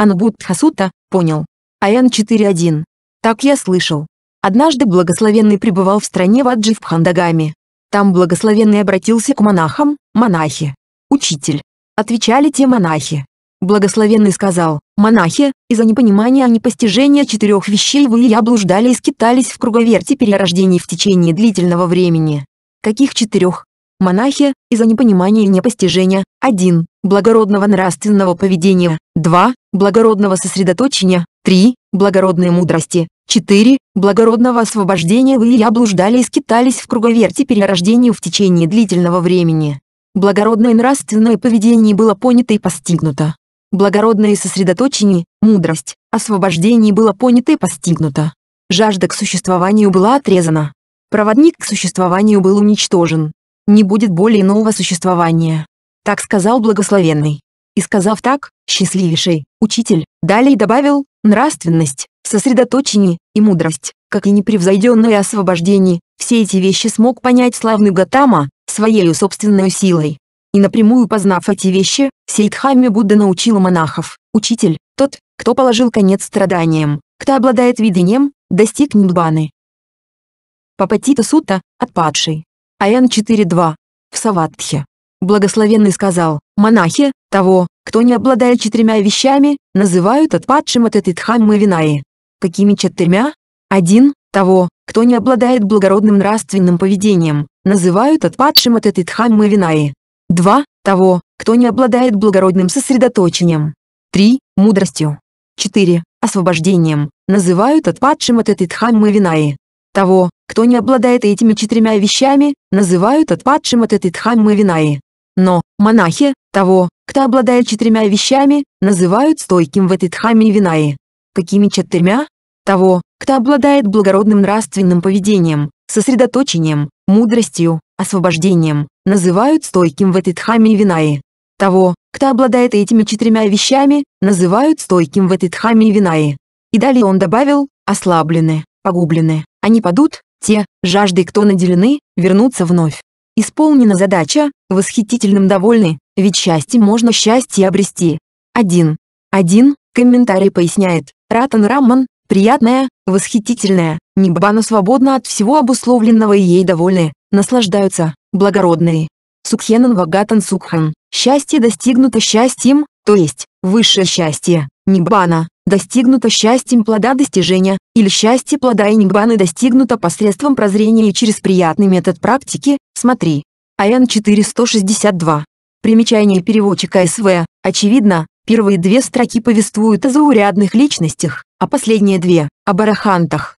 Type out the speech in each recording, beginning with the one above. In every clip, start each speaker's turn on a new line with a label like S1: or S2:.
S1: Анубудхасута, понял. АН 4.1. Так я слышал. Однажды благословенный пребывал в стране Ваджи в Хандагаме. Там благословенный обратился к монахам, монахи. Учитель. Отвечали те монахи. Благословенный сказал, «Монахи, из-за непонимания и непостижения четырех вещей вы и я блуждали и скитались в круговерте перерождений в течение длительного времени». «Каких четырех?» монахи, из-за непонимания и непостижения, 1. Благородного нравственного поведения, 2. Благородного сосредоточения, 3. Благородной мудрости, 4. Благородного освобождения вы и я и скитались в круговерте перерождению в течение длительного времени. Благородное нравственное поведение было понято и постигнуто. Благородное сосредоточение, мудрость, освобождение было понято и постигнуто. Жажда к существованию была отрезана. Проводник к существованию был уничтожен не будет более нового существования. Так сказал благословенный. И сказав так, счастливейший, учитель, далее добавил, нравственность, сосредоточение и мудрость, как и непревзойденное освобождение, все эти вещи смог понять славный Гатама, своей собственной силой. И напрямую познав эти вещи, Сейдхами Будда научил монахов, учитель, тот, кто положил конец страданиям, кто обладает видением, достиг ниббаны. Папатита Сута, отпадший. АН 4.2. В Саватхе. Благословенный сказал, монахи, того, кто не обладает четырьмя вещами, называют отпадшим от этой дхаммы винаи. Какими четырьмя? Один, того, кто не обладает благородным нравственным поведением, называют отпадшим от этой дхаммы винаи. Два, того, кто не обладает благородным сосредоточением. Три, мудростью. Четыре, освобождением, называют отпадшим от этой дхаммы винаи. Того, кто не обладает этими четырьмя вещами, называют отпадшим от этой дхаммы винаи. Но, монахи, того, кто обладает четырьмя вещами, называют стойким в этой дхамме винаи. Какими четырьмя? Того, кто обладает благородным нравственным поведением, сосредоточением, мудростью, освобождением, называют стойким в этой дхамме винаи. Того, кто обладает этими четырьмя вещами, называют стойким в этой дхамме винаи. И далее он добавил, ослаблены, погублены, они падут, те, жаждой кто наделены, вернутся вновь. Исполнена задача, восхитительным довольны, ведь счастье можно счастье обрести. 1. 1. Комментарий поясняет, Ратан Рамман, приятная, восхитительная, Ниббана свободна от всего обусловленного и ей довольны, наслаждаются, благородные. Сукхенан Вагатан Сукхан, счастье достигнуто счастьем, то есть, высшее счастье, ниббана, достигнуто счастьем плода достижения, или счастье плода и ниббаны достигнуто посредством прозрения и через приятный метод практики, смотри. АН 462. Примечание переводчика СВ. Очевидно, первые две строки повествуют о заурядных личностях, а последние две – о барахантах.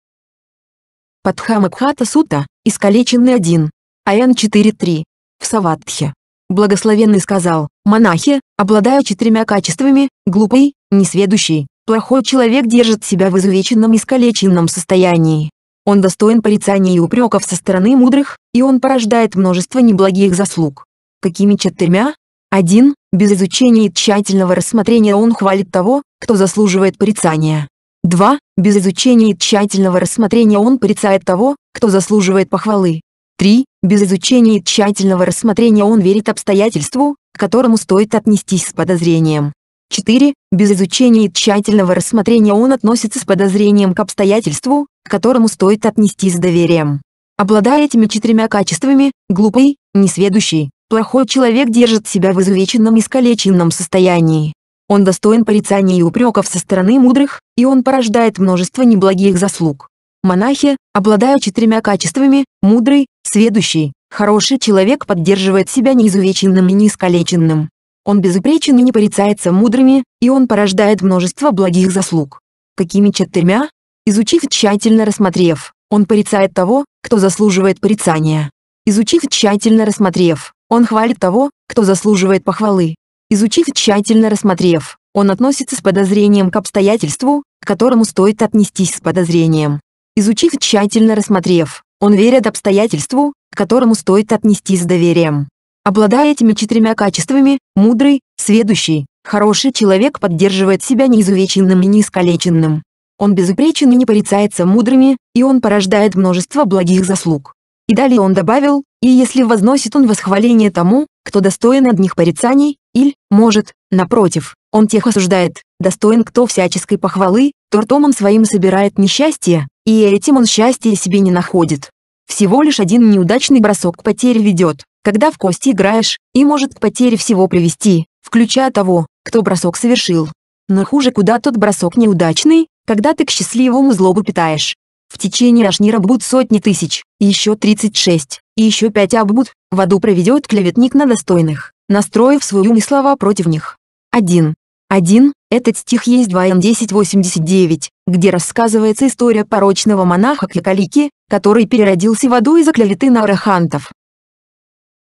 S1: Падхамабхата Сута, искалеченный один. АН 4.3. В Саватхе. Благословенный сказал, монахи, обладая четырьмя качествами, глупый, несведущий, плохой человек держит себя в изувеченном и искалеченном состоянии. Он достоин порицания и упреков со стороны мудрых, и он порождает множество неблагих заслуг. Какими четырьмя? Один: Без изучения и тщательного рассмотрения он хвалит того, кто заслуживает порицания. Два: Без изучения и тщательного рассмотрения он порицает того, кто заслуживает похвалы. Три. Без изучения и тщательного рассмотрения он верит обстоятельству, к которому стоит отнестись с подозрением. 4. Без изучения и тщательного рассмотрения он относится с подозрением к обстоятельству, к которому стоит отнестись с доверием. Обладая этими четырьмя качествами, глупый, несведущий, плохой человек держит себя в изувеченном и искалеченном состоянии. Он достоин порицания и упреков со стороны мудрых, и он порождает множество неблагих заслуг. Монахи, обладая четырьмя качествами, мудрый, сведущий, хороший человек поддерживает себя неизувеченным и неискалеченным. Он безупречен и не порицается мудрыми, и он порождает множество благих заслуг. Какими четырьмя? Изучив тщательно рассмотрев, он порицает того, кто заслуживает порицания. Изучив тщательно рассмотрев, он хвалит того, кто заслуживает похвалы. Изучив тщательно рассмотрев, он относится с подозрением к обстоятельству, к которому стоит отнестись с подозрением изучив тщательно рассмотрев. Он верит обстоятельству, к которому стоит отнести с доверием. Обладая этими четырьмя качествами, мудрый, сведущий, хороший человек поддерживает себя неизувеченным и неискалеченным. Он безупречен и не порицается мудрыми, и он порождает множество благих заслуг. И далее он добавил, и если возносит он восхваление тому, кто достоин одних порицаний, или, может, напротив, он тех осуждает, достоин кто всяческой похвалы, то ртом он своим собирает несчастье, и этим он счастья себе не находит. Всего лишь один неудачный бросок к потере ведет, когда в кости играешь, и может к потере всего привести, включая того, кто бросок совершил. Но хуже куда тот бросок неудачный, когда ты к счастливому злобу питаешь. В течение Ашнира будут сотни тысяч, еще 36, и еще 5 оббуд, в аду проведет клеветник на достойных, настроив свою мыслова против них. 1. 1. Этот стих есть 2Н1089, где рассказывается история порочного монаха Кикалики, который переродился в аду из-за клеветы на арахантов.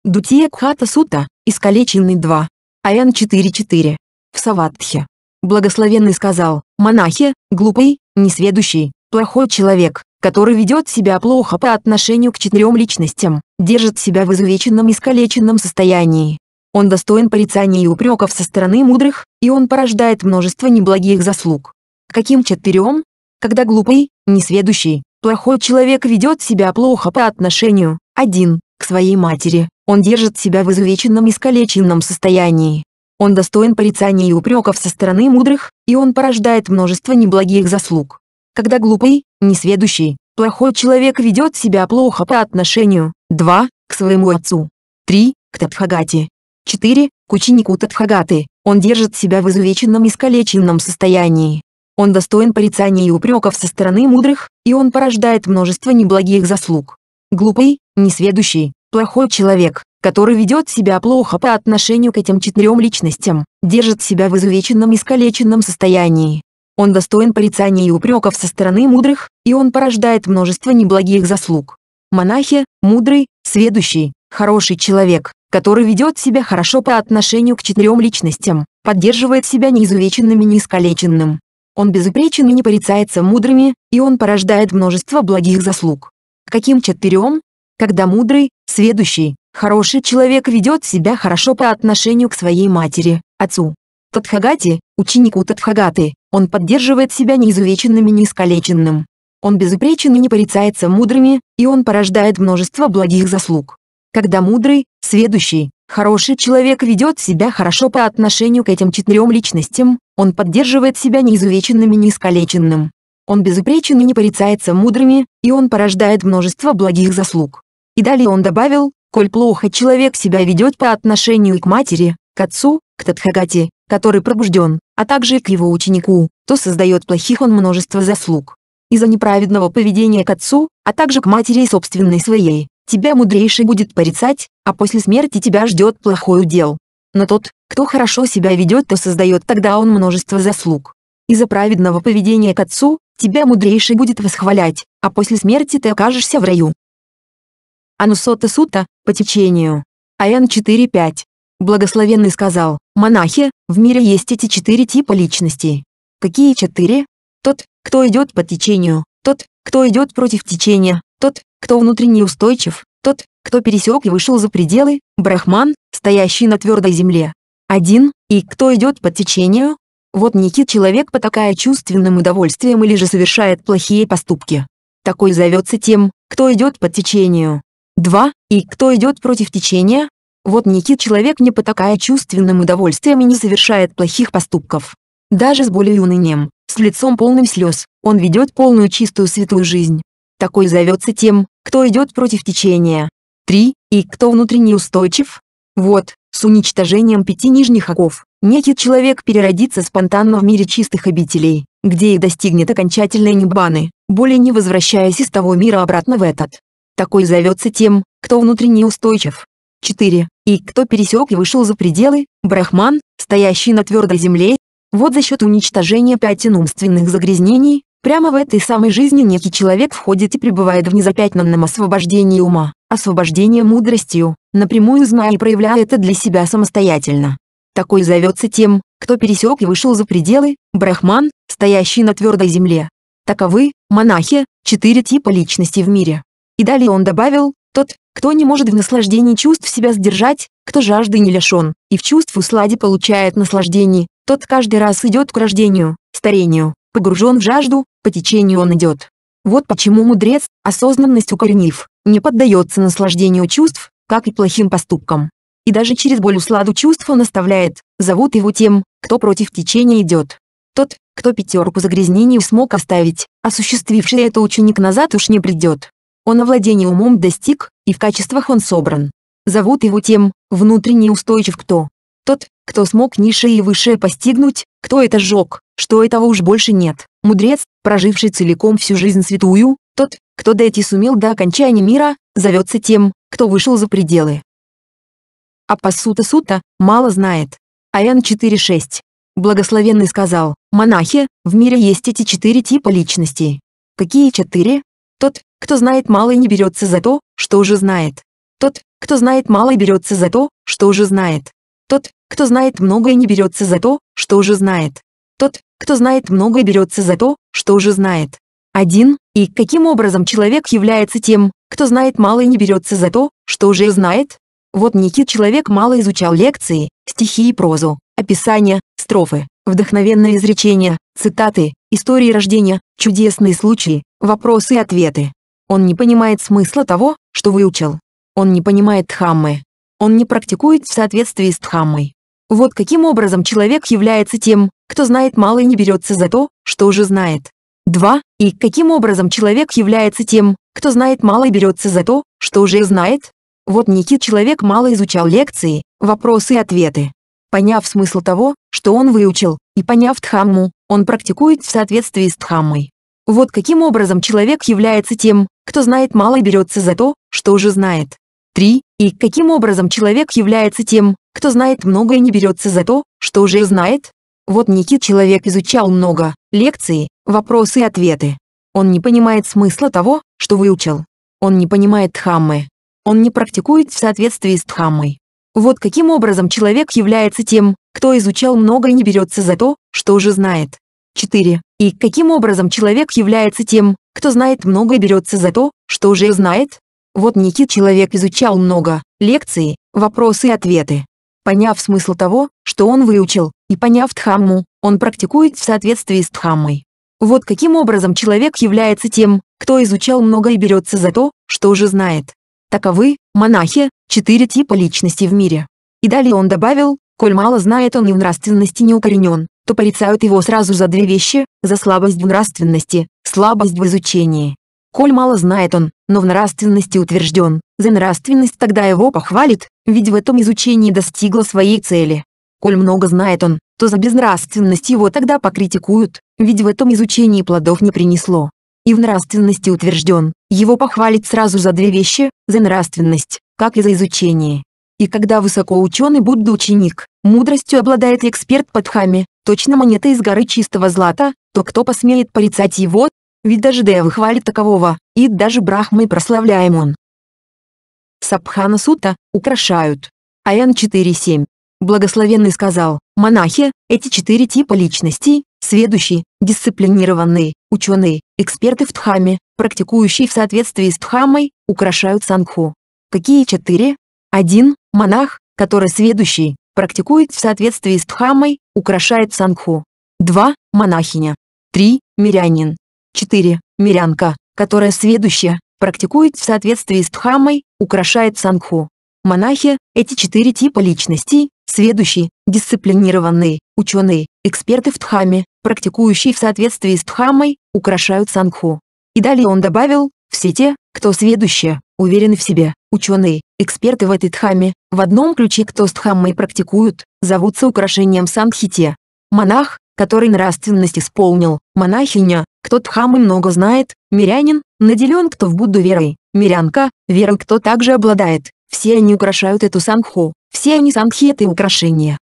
S1: Дутия Кхата Сута, искалеченный 2. Аян 4.4. В Саватхе. Благословенный сказал, монахи, глупый, несведущий, плохой человек, который ведет себя плохо по отношению к четырем личностям, держит себя в изувеченном и искалеченном состоянии. Он достоин порицания и упреков со стороны мудрых, и он порождает множество неблагих заслуг каким четырем? Когда глупый, несведущий, плохой человек ведет себя плохо по отношению, один, к своей матери, он держит себя в изувеченном и искалеченном состоянии. Он достоин порицаний и упреков со стороны мудрых, и он порождает множество неблагих заслуг. Когда глупый, несведущий, плохой человек ведет себя плохо по отношению, два к своему отцу, три к Тадхагате, четыре к ученику Тадхагаты, он держит себя в изувеченном и искалеченном состоянии. Он достоин порицаний и упреков со стороны мудрых, и он порождает множество неблагих заслуг. Глупый, несведущий, плохой человек, который ведет себя плохо по отношению к этим четырем личностям, держит себя в изувеченном и искалеченном состоянии. Он достоин порицаний и упреков со стороны мудрых, и он порождает множество неблагих заслуг. Монахи, мудрый, сведущий, хороший человек, который ведет себя хорошо по отношению к четырем личностям, поддерживает себя неизувеченным и неискалеченным, он безупречен и не порицается мудрыми, и он порождает множество благих заслуг. Каким четырем? Когда мудрый, сведущий, хороший человек ведет себя хорошо по отношению к своей матери, отцу. Тадхагати, ученику Тадхагаты, он поддерживает себя неизувеченным и неискалеченным. Он безупречен и не порицается мудрыми, и он порождает множество благих заслуг. Когда мудрый, сведущий, Хороший человек ведет себя хорошо по отношению к этим четырем личностям, он поддерживает себя неизувеченным и неискалеченным. Он безупречен и не порицается мудрыми, и он порождает множество благих заслуг. И далее он добавил, коль плохо человек себя ведет по отношению и к матери, к отцу, к Тадхагате, который пробужден, а также и к его ученику, то создает плохих он множество заслуг. Из-за неправедного поведения к отцу, а также к матери и собственной своей, тебя мудрейший будет порицать, а после смерти тебя ждет плохой удел. Но тот, кто хорошо себя ведет, то создает тогда он множество заслуг. Из-за праведного поведения к отцу, тебя мудрейший будет восхвалять, а после смерти ты окажешься в раю. Анусота Сута, по течению. АН 4.5. Благословенный сказал, монахи, в мире есть эти четыре типа личностей. Какие четыре? Тот, кто идет по течению, тот, кто идет против течения, тот, кто внутренне устойчив, тот, кто пересек и вышел за пределы, брахман, стоящий на твердой земле. Один, и кто идет по течению? Вот некий человек потакая чувственным удовольствием или же совершает плохие поступки. Такой зовется тем, кто идет по течению. Два, и кто идет против течения? Вот некий человек не потакая чувственным удовольствием и не совершает плохих поступков. Даже с болью и унынием, с лицом полным слез, он ведет полную чистую святую жизнь. Такой зовется тем, кто идет против течения. 3. И кто внутренне устойчив? Вот, с уничтожением пяти нижних оков, некий человек переродится спонтанно в мире чистых обителей, где и достигнет окончательной небаны, более не возвращаясь из того мира обратно в этот. Такой зовется тем, кто внутренне устойчив. 4. И кто пересек и вышел за пределы, брахман, стоящий на твердой земле, вот за счет уничтожения пятен умственных загрязнений, Прямо в этой самой жизни некий человек входит и пребывает в незапятнанном освобождении ума, освобождении мудростью, напрямую зная и проявляя это для себя самостоятельно. Такой зовется тем, кто пересек и вышел за пределы, брахман, стоящий на твердой земле. Таковы, монахи, четыре типа личности в мире. И далее он добавил, тот, кто не может в наслаждении чувств себя сдержать, кто жажды не лишен, и в чувств услади получает наслаждение, тот каждый раз идет к рождению, старению, погружен в жажду, по течению он идет. Вот почему мудрец, осознанность укоренив, не поддается наслаждению чувств, как и плохим поступкам. И даже через боль усладу чувства наставляет. зовут его тем, кто против течения идет. Тот, кто пятерку загрязнений смог оставить, осуществивший это ученик назад уж не придет. Он овладение умом достиг, и в качествах он собран. Зовут его тем, внутренне устойчив кто. Тот, кто смог низшее и высшее постигнуть, кто это жег, что этого уж больше нет. Мудрец, проживший целиком всю жизнь святую, тот, кто дойти сумел до окончания мира, зовется тем, кто вышел за пределы. А пасута сута мало знает. Аян 4.6. Благословенный сказал, монахи, в мире есть эти четыре типа личностей. Какие четыре? Тот, кто знает мало и не берется за то, что уже знает. Тот, кто знает мало и берется за то, что уже знает. Тот, кто знает много и не берется за то, что уже знает. Тот, кто знает много берется за то, что уже знает. Один И каким образом человек является тем, кто знает мало и не берется за то, что уже знает? Вот Никит человек мало изучал лекции, стихи и прозу, описания, строфы, вдохновенные изречения, цитаты, истории рождения, чудесные случаи, вопросы и ответы. Он не понимает смысла того, что выучил. Он не понимает Дхаммы. Он не практикует в соответствии с Дхаммой. Вот каким образом человек является тем, кто знает мало и не берется за то, что уже знает. 2. И каким образом человек является тем, кто знает мало и берется за то, что уже знает? Вот Никит человек мало изучал лекции, вопросы и ответы. Поняв смысл того, что он выучил, и поняв Дхамму, он практикует в соответствии с Дхаммой. Вот каким образом человек является тем, кто знает мало и берется за то, что уже знает. 3. И каким образом человек является тем, кто знает много и не берется за то, что уже знает? Вот Никит человек изучал много, лекции, вопросы и ответы. Он не понимает смысла того, что выучил. Он не понимает Дхаммы. Он не практикует в соответствии с Дхаммой. Вот каким образом человек является тем, кто изучал много и не берется за то, что уже знает. 4. И каким образом человек является тем, кто знает много и берется за то, что уже знает? Вот Никит человек изучал много, лекции, вопросы и ответы. Поняв смысл того, что он выучил, и поняв Дхамму, он практикует в соответствии с Дхаммой. Вот каким образом человек является тем, кто изучал много и берется за то, что уже знает. Таковы, монахи, четыре типа личности в мире. И далее он добавил, коль мало знает он и в нравственности не укоренен, то порицают его сразу за две вещи, за слабость в нравственности, слабость в изучении. Коль мало знает он, но в нравственности утвержден, за нравственность тогда его похвалит, ведь в этом изучении достигло своей цели. Коль много знает он, то за безнравственность его тогда покритикуют, ведь в этом изучении плодов не принесло. И в нравственности утвержден, его похвалит сразу за две вещи, за нравственность, как и за изучение. И когда высокоученый Будда ученик, мудростью обладает эксперт под точно монета из горы чистого злата, то кто посмеет порицать его, ведь даже Дева хвалит такового, и даже брахмы прославляем он. Сабхана Сута, украшают. Аян 4.7. Благословенный сказал, монахи, эти четыре типа личностей, сведущие, дисциплинированные, ученые, эксперты в Дхаме, практикующие в соответствии с Дхамой, украшают Сангху. Какие четыре? Один, Монах, который сведущий, практикует в соответствии с Дхамой, украшает Сангху. Два, Монахиня. Три, Мирянин, 4. Мирянка, которая сведущая, практикует в соответствии с Дхаммой, украшает Сангху. Монахи – эти четыре типа личностей, сведущие, дисциплинированные, ученые, эксперты в Дхамме, практикующие в соответствии с Дхаммой, украшают Сангху. И далее он добавил, все те, кто сведущие, уверены в себе, ученые, эксперты в этой Дхамме, в одном ключе кто с Дхаммой практикуют, зовутся украшением Сангхите. Монах, который нравственность исполнил, монахиня, кто Дхаммы много знает, мирянин, наделен кто в Будду верой, мирянка, верой кто также обладает, все они украшают эту сангху, все они сангхеты украшения.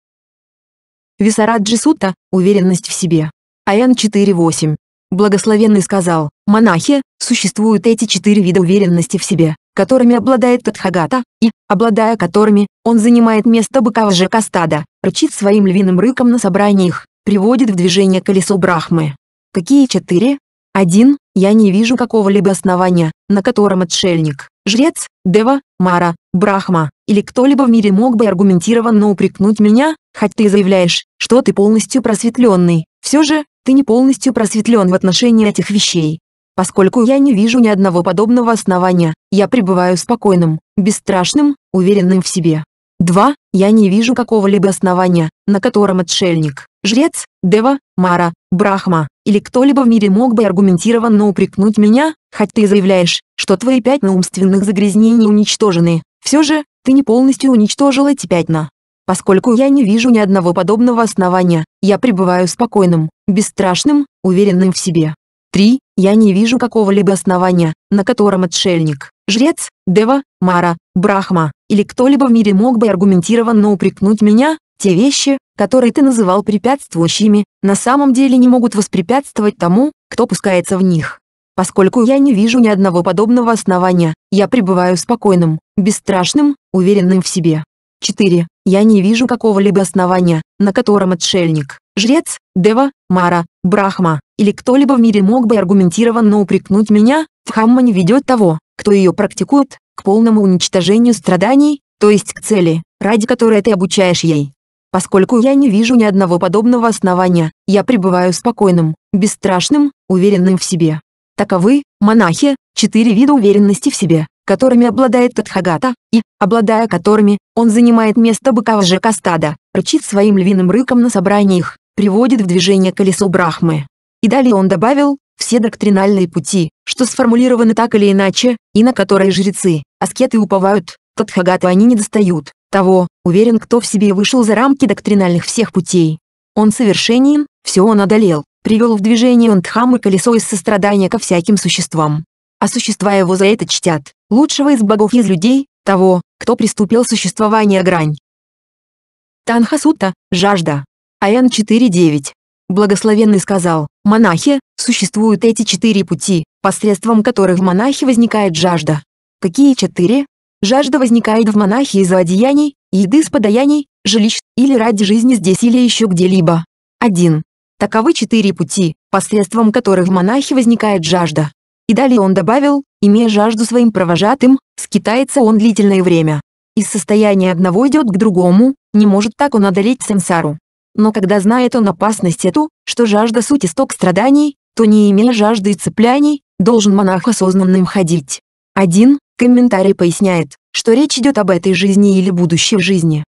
S1: Висараджи Сута, уверенность в себе. Аян 4.8. Благословенный сказал, монахи, существуют эти четыре вида уверенности в себе, которыми обладает Тадхагата, и, обладая которыми, он занимает место быкова Жекастада, рычит своим львиным рыком на собраниях, приводит в движение колесо Брахмы, Какие четыре? Один, я не вижу какого-либо основания, на котором отшельник, жрец, дева, мара, брахма или кто-либо в мире мог бы аргументированно упрекнуть меня, хоть ты и заявляешь, что ты полностью просветленный, все же, ты не полностью просветлен в отношении этих вещей. Поскольку я не вижу ни одного подобного основания, я пребываю спокойным, бесстрашным, уверенным в себе. 2. Я не вижу какого-либо основания, на котором отшельник, жрец, дева, мара, брахма или кто-либо в мире мог бы аргументированно упрекнуть меня, хоть ты и заявляешь, что твои пятна умственных загрязнений уничтожены, все же, ты не полностью уничтожил эти пятна. Поскольку я не вижу ни одного подобного основания, я пребываю спокойным, бесстрашным, уверенным в себе. 3. Я не вижу какого-либо основания, на котором отшельник, жрец, дева, мара, брахма или кто-либо в мире мог бы аргументированно упрекнуть меня, те вещи, которые ты называл препятствующими, на самом деле не могут воспрепятствовать тому, кто пускается в них. Поскольку я не вижу ни одного подобного основания, я пребываю спокойным, бесстрашным, уверенным в себе. 4. Я не вижу какого-либо основания, на котором отшельник, жрец, дева, мара, брахма или кто-либо в мире мог бы аргументированно упрекнуть меня, Дхамма не ведет того, кто ее практикует, к полному уничтожению страданий, то есть к цели, ради которой ты обучаешь ей. Поскольку я не вижу ни одного подобного основания, я пребываю спокойным, бесстрашным, уверенным в себе. Таковы, монахи, четыре вида уверенности в себе, которыми обладает татхагата, и, обладая которыми, он занимает место быка в ЖК стада, рычит своим львиным рыком на собраниях, приводит в движение колесо Брахмы. И далее он добавил, все доктринальные пути, что сформулированы так или иначе, и на которые жрецы, аскеты уповают, татхагата они не достают, того, уверен кто в себе вышел за рамки доктринальных всех путей. Он совершенен, все он одолел, привел в движение Антхамы колесо из сострадания ко всяким существам. А существа его за это чтят, лучшего из богов из людей, того, кто приступил существование грань. Танхасута, жажда. АН 4.9. Благословенный сказал, монахи, существуют эти четыре пути, посредством которых в монахе возникает жажда. Какие четыре? Жажда возникает в монахе из-за одеяний, еды с подаяний, жилищ, или ради жизни здесь или еще где-либо. 1. Таковы четыре пути, посредством которых в монахе возникает жажда. И далее он добавил, имея жажду своим провожатым, скитается он длительное время. Из состояния одного идет к другому, не может так он одолеть сансару. Но когда знает он опасность эту, что жажда суть исток страданий, то не имея жажды и цепляний, должен монах осознанным ходить. 1. Комментарий поясняет, что речь идет об этой жизни или будущей жизни.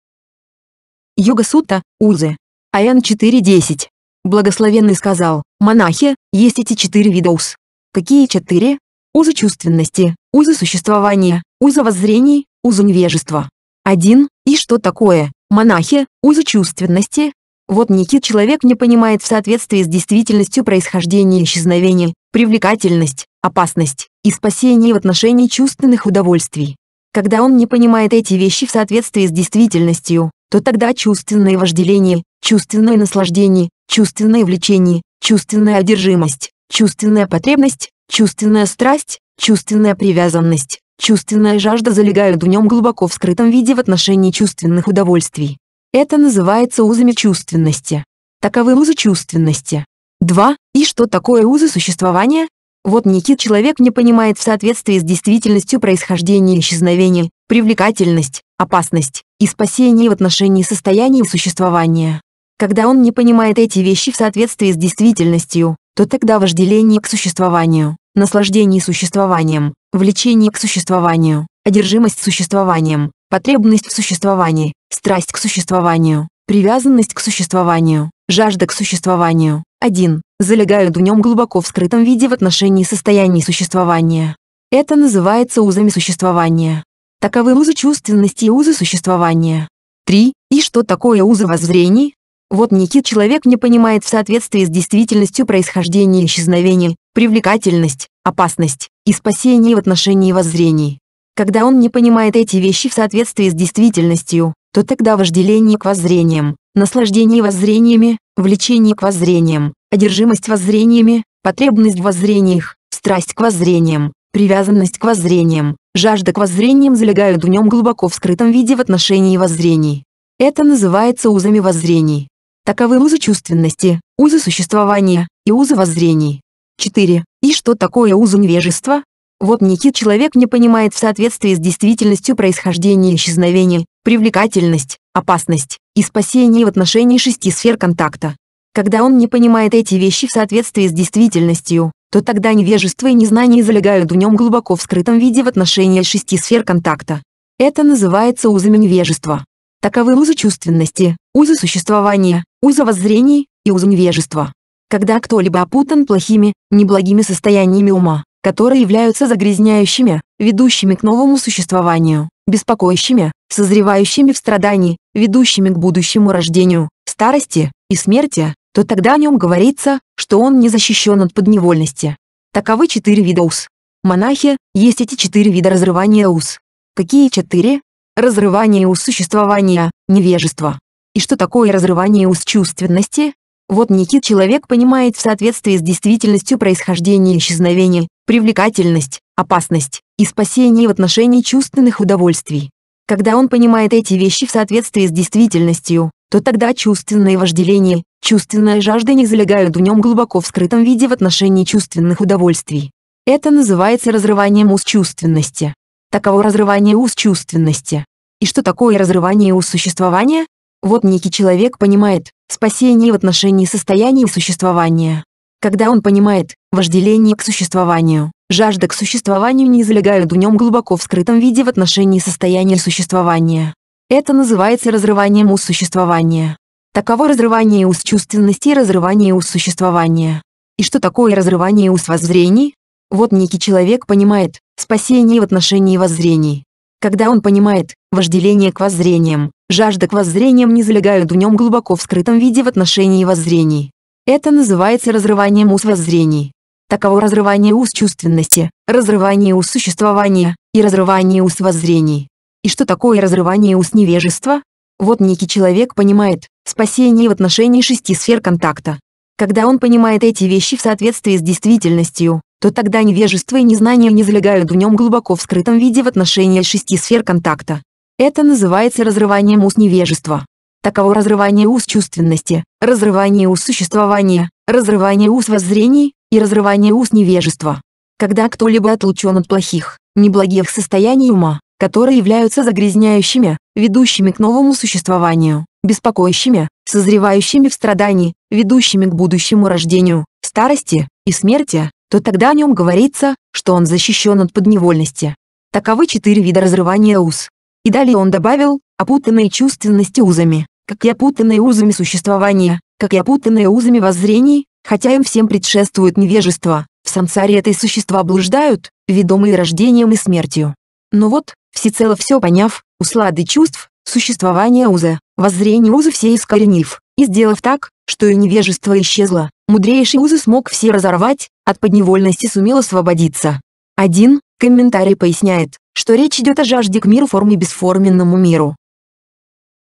S1: Йога Сутта, Узы. АН 4.10. Благословенный сказал, монахи, есть эти четыре вида уз. Какие четыре? Узы чувственности, узы существования, узы воззрений, узы невежества. Один. И что такое, монахи, узы чувственности? Вот некий человек не понимает в соответствии с действительностью происхождения исчезновения, привлекательность, опасность и спасение в отношении чувственных удовольствий. Когда он не понимает эти вещи в соответствии с действительностью, то тогда чувственное вожделение, чувственное наслаждение, чувственное влечение, чувственная одержимость, чувственная потребность, чувственная страсть, чувственная привязанность, чувственная жажда залегают в нем глубоко в скрытом виде в отношении чувственных удовольствий. Это называется узами чувственности. Таковы узы чувственности. 2. И что такое узы существования? Вот Никит человек не понимает в соответствии с действительностью происхождения и исчезновения, привлекательность, опасность и спасение в отношении состояния существования. Когда он не понимает эти вещи в соответствии с действительностью, то тогда вожделение к существованию, наслаждение существованием, влечение к существованию, одержимость существованием, потребность в существовании, страсть к существованию, Привязанность к существованию, жажда к существованию. 1. Залегают в нем глубоко в скрытом виде в отношении состояний существования. Это называется узами существования. Таковы узы чувственности и узы существования. 3. И что такое узы воззрений? Вот некий человек не понимает в соответствии с действительностью происхождение исчезновения, привлекательность, опасность и спасение в отношении воззрений. Когда он не понимает эти вещи в соответствии с действительностью, то тогда вожделение к воззрениям, наслаждение воззрениями, влечение к воззрениям, одержимость воззрениями, потребность в воззрениях, страсть к воззрениям, привязанность к воззрениям, жажда к воззрениям залегают в нем глубоко в скрытом виде в отношении воззрений. Это называется узами воззрений. Таковы узы чувственности, узы существования и узы воззрений. 4. И что такое узы невежества? Вот некий человек не понимает в соответствии с действительностью происхождения исчезновения, привлекательность, опасность и спасение в отношении шести сфер контакта. Когда он не понимает эти вещи в соответствии с действительностью, то тогда невежество и незнание залегают в нем глубоко в скрытом виде в отношении шести сфер контакта. Это называется узами невежества. Таковы узы чувственности, узы существования, узы воззрений и узы невежества. Когда кто-либо опутан плохими, неблагими состояниями ума, которые являются загрязняющими, ведущими к новому существованию, беспокоящими, созревающими в страдании, ведущими к будущему рождению, старости и смерти, то тогда о нем говорится, что он не защищен от подневольности. Таковы четыре вида ус. Монахи, есть эти четыре вида разрывания ус. Какие четыре? Разрывание ус существования, невежество. И что такое разрывание ус чувственности, вот Никит человек понимает в соответствии с действительностью происхождение исчезновения, привлекательность, опасность и спасение в отношении чувственных удовольствий. Когда он понимает эти вещи в соответствии с действительностью, то тогда чувственное вожделение, чувственная жажда не залегают в нем глубоко в скрытом виде в отношении чувственных удовольствий. Это называется разрыванием уз чувственности. Таково разрывание уз чувственности. И что такое разрывание уз существования? Вот некий человек понимает спасение в отношении состояния существования. Когда он понимает вожделение к существованию, жажда к существованию не залегают в нем глубоко в скрытом виде в отношении состояния существования. Это называется разрыванием уз существования. Таково разрывание уз чувственности и разрывание уз существования. И что такое разрывание уз воззрений? Вот некий человек понимает спасение в отношении воззрений, когда он понимает, вожделение к воззрениям, жажда к воззрениям не залегают в нем глубоко в скрытом виде в отношении воззрений. Это называется разрыванием ус воззрений. Таково разрывание уз чувственности, разрывание уз существования и разрывание уз воззрений. И что такое разрывание уз невежества? Вот некий человек понимает спасение в отношении шести сфер контакта, когда он понимает эти вещи в соответствии с действительностью, то тогда невежество и незнание не залегают в нем глубоко в скрытом виде в отношении шести сфер контакта. Это называется разрыванием ус невежества. Таково разрывание ус чувственности, разрывание ус существования, разрывание ус воззрений и разрывание ус невежества. Когда кто-либо отлучен от плохих, неблагих состояний ума, которые являются загрязняющими, ведущими к новому существованию, беспокоящими, созревающими в страдании, ведущими к будущему рождению, старости и смерти, то тогда о нем говорится, что он защищен от подневольности. Таковы четыре вида разрывания уз. И далее он добавил, опутанные чувственности узами, как и опутанные узами существования, как и опутанные узами воззрений, хотя им всем предшествует невежество, в самсаре это существа блуждают, ведомые рождением и смертью. Но вот, всецело все поняв, услады чувств, существование узы, воззрение узы все искоренив, и сделав так, что и невежество исчезло, мудрейший узы смог все разорвать, от подневольности сумел освободиться. Один комментарий поясняет, что речь идет о жажде к миру форме бесформенному миру.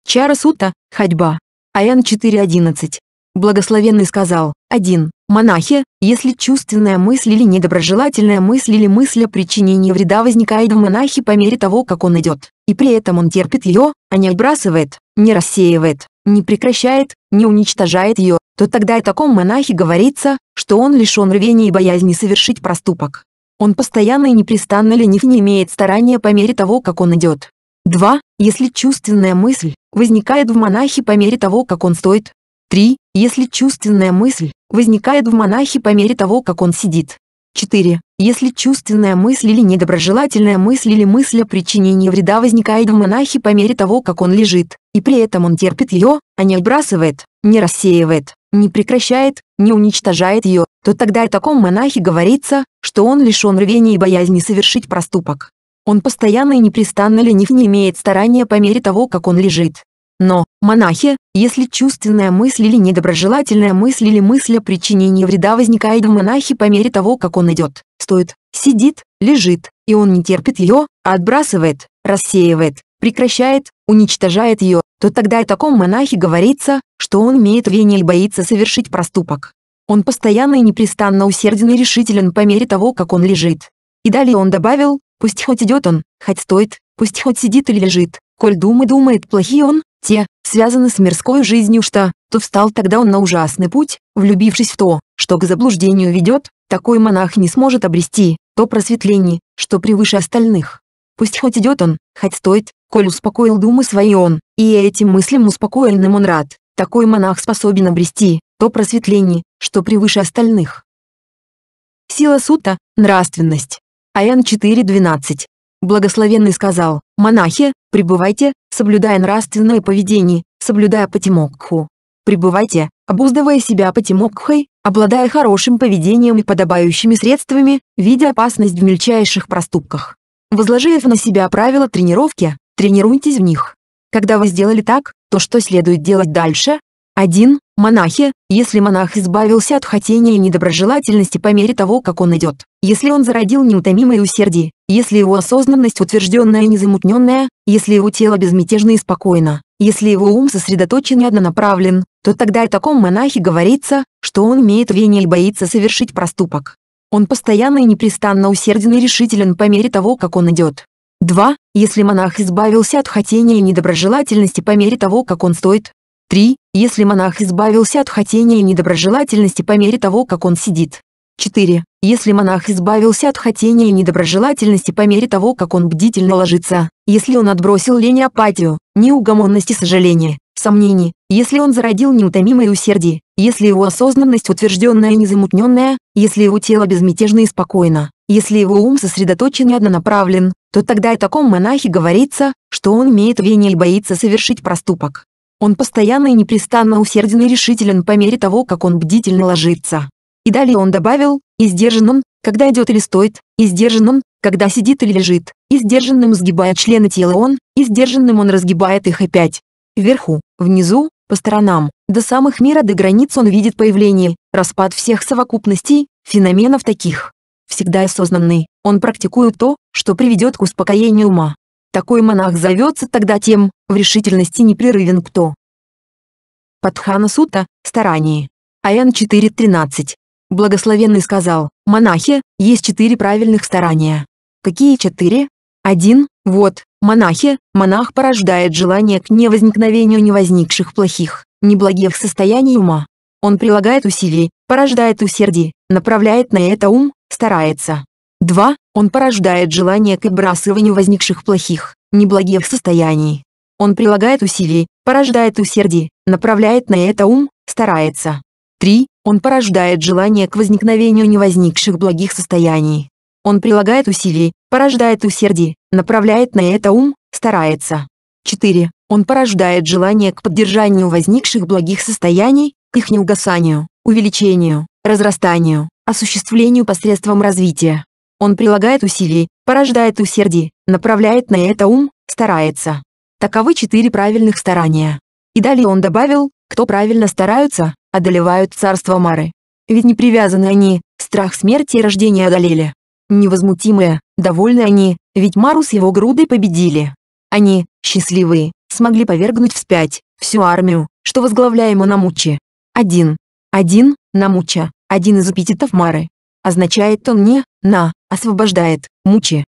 S1: Чара Сута, ходьба. АН 4.11. Благословенный сказал, 1. Монахи, если чувственная мысль или недоброжелательная мысль или мысль о причинении вреда возникает в монахе по мере того, как он идет, и при этом он терпит ее, а не отбрасывает, не рассеивает, не прекращает, не уничтожает ее, то тогда о таком монахе говорится, что он лишен рвения и боязни совершить проступок. Он постоянно и непрестанно ленив не имеет старания по мере того, как он идет. 2. Если чувственная мысль возникает в монахе по мере того, как он стоит, 3. Если чувственная мысль возникает в монахе по мере того, как он сидит. 4. Если чувственная мысль или недоброжелательная мысль или мысль о причинении вреда возникает в монахе по мере того, как он лежит, и при этом он терпит ее, а не отбрасывает, не рассеивает, не прекращает, не уничтожает ее, то тогда о таком монахе говорится, что он лишен рвения и боязни совершить проступок. Он постоянно и непрестанно ленив не имеет старания по мере того, как он лежит. Но, монахи, если чувственная мысль или недоброжелательная мысль или мысль о причинении вреда возникает в монахе по мере того, как он идет, стоит, сидит, лежит, и он не терпит ее, а отбрасывает, рассеивает, прекращает, уничтожает ее, то тогда о таком монахе говорится, что он имеет вение и боится совершить проступок. Он постоянно и непрестанно усерден и решителен по мере того, как он лежит. И далее он добавил, пусть хоть идет он, хоть стоит, пусть хоть сидит или лежит, Коль Дума думает плохие он, те, связаны с мирской жизнью что, то встал тогда он на ужасный путь, влюбившись в то, что к заблуждению ведет, такой монах не сможет обрести то просветление, что превыше остальных. Пусть хоть идет он, хоть стоит, коль успокоил думы свои он, и этим мыслям успокоенным он рад, такой монах способен обрести то просветление, что превыше остальных. Сила сута, нравственность. Аян 4.12. Благословенный сказал, «Монахи, пребывайте, соблюдая нравственное поведение, соблюдая патимокху. Пребывайте, обуздывая себя патимокхой, обладая хорошим поведением и подобающими средствами, видя опасность в мельчайших проступках. Возложив на себя правила тренировки, тренируйтесь в них. Когда вы сделали так, то что следует делать дальше, 1. Монахи, если монах избавился от хотения и недоброжелательности по мере того, как он идет, если он зародил неутомимое усердие, если его осознанность утвержденная и незамутненная, если его тело безмятежно и спокойно, если его ум сосредоточен и однонаправлен, то тогда о таком монахе говорится, что он имеет вение и боится совершить проступок. Он постоянно и непрестанно усерден и решителен по мере того, как он идет. 2. Если монах избавился от хотения и недоброжелательности по мере того, как он стоит, 3. Если монах избавился от хотения и недоброжелательности по мере того, как он сидит. 4. Если монах избавился от хотения и недоброжелательности по мере того, как он бдительно ложится, если он отбросил лень и апатию, неугомонность и сожаление, сомнений, если он зародил неутомимое усердие, если его осознанность утвержденная и незамутненная, если его тело безмятежно и спокойно, если его ум сосредоточен и однонаправлен, то тогда о таком монахе говорится, что он имеет вение и боится совершить проступок. Он постоянно и непрестанно усерден и решителен по мере того, как он бдительно ложится. И далее он добавил, и он, когда идет или стоит, и он, когда сидит или лежит, издержанным сгибая члены тела он, издержанным он разгибает их опять. Вверху, внизу, по сторонам, до самых мира до границ он видит появление, распад всех совокупностей, феноменов таких. Всегда осознанный, он практикует то, что приведет к успокоению ума, такой монах зовется тогда тем, в решительности непрерывен кто. Падхана Сута, старание. АН 4.13. Благословенный сказал, монахи, есть четыре правильных старания. Какие четыре? Один, вот, монахи, монах порождает желание к невозникновению невозникших плохих, неблагих состояний ума. Он прилагает усилий, порождает усердие, направляет на это ум, старается, 2. Он порождает желание к отбрасыванию возникших плохих, неблагих состояний. Он прилагает усилий, порождает усердие, направляет на это ум, старается. 3. Он порождает желание к возникновению невозникших благих состояний. Он прилагает усилий, порождает усердие, направляет на это ум, старается. 4. Он порождает желание к поддержанию возникших благих состояний, к их неугасанию, увеличению, разрастанию, осуществлению посредством развития. Он прилагает усилий, порождает усердие, направляет на это ум, старается. Таковы четыре правильных старания. И далее он добавил, кто правильно стараются, одолевают царство Мары. Ведь не привязаны они, страх смерти и рождения одолели. Невозмутимые, довольны они, ведь Мару с его грудой победили. Они, счастливые, смогли повергнуть вспять всю армию, что возглавляемо Намучи. Один. Один, Намуча, один из эпитетов Мары. Означает он не «на», Освобождает, мучи.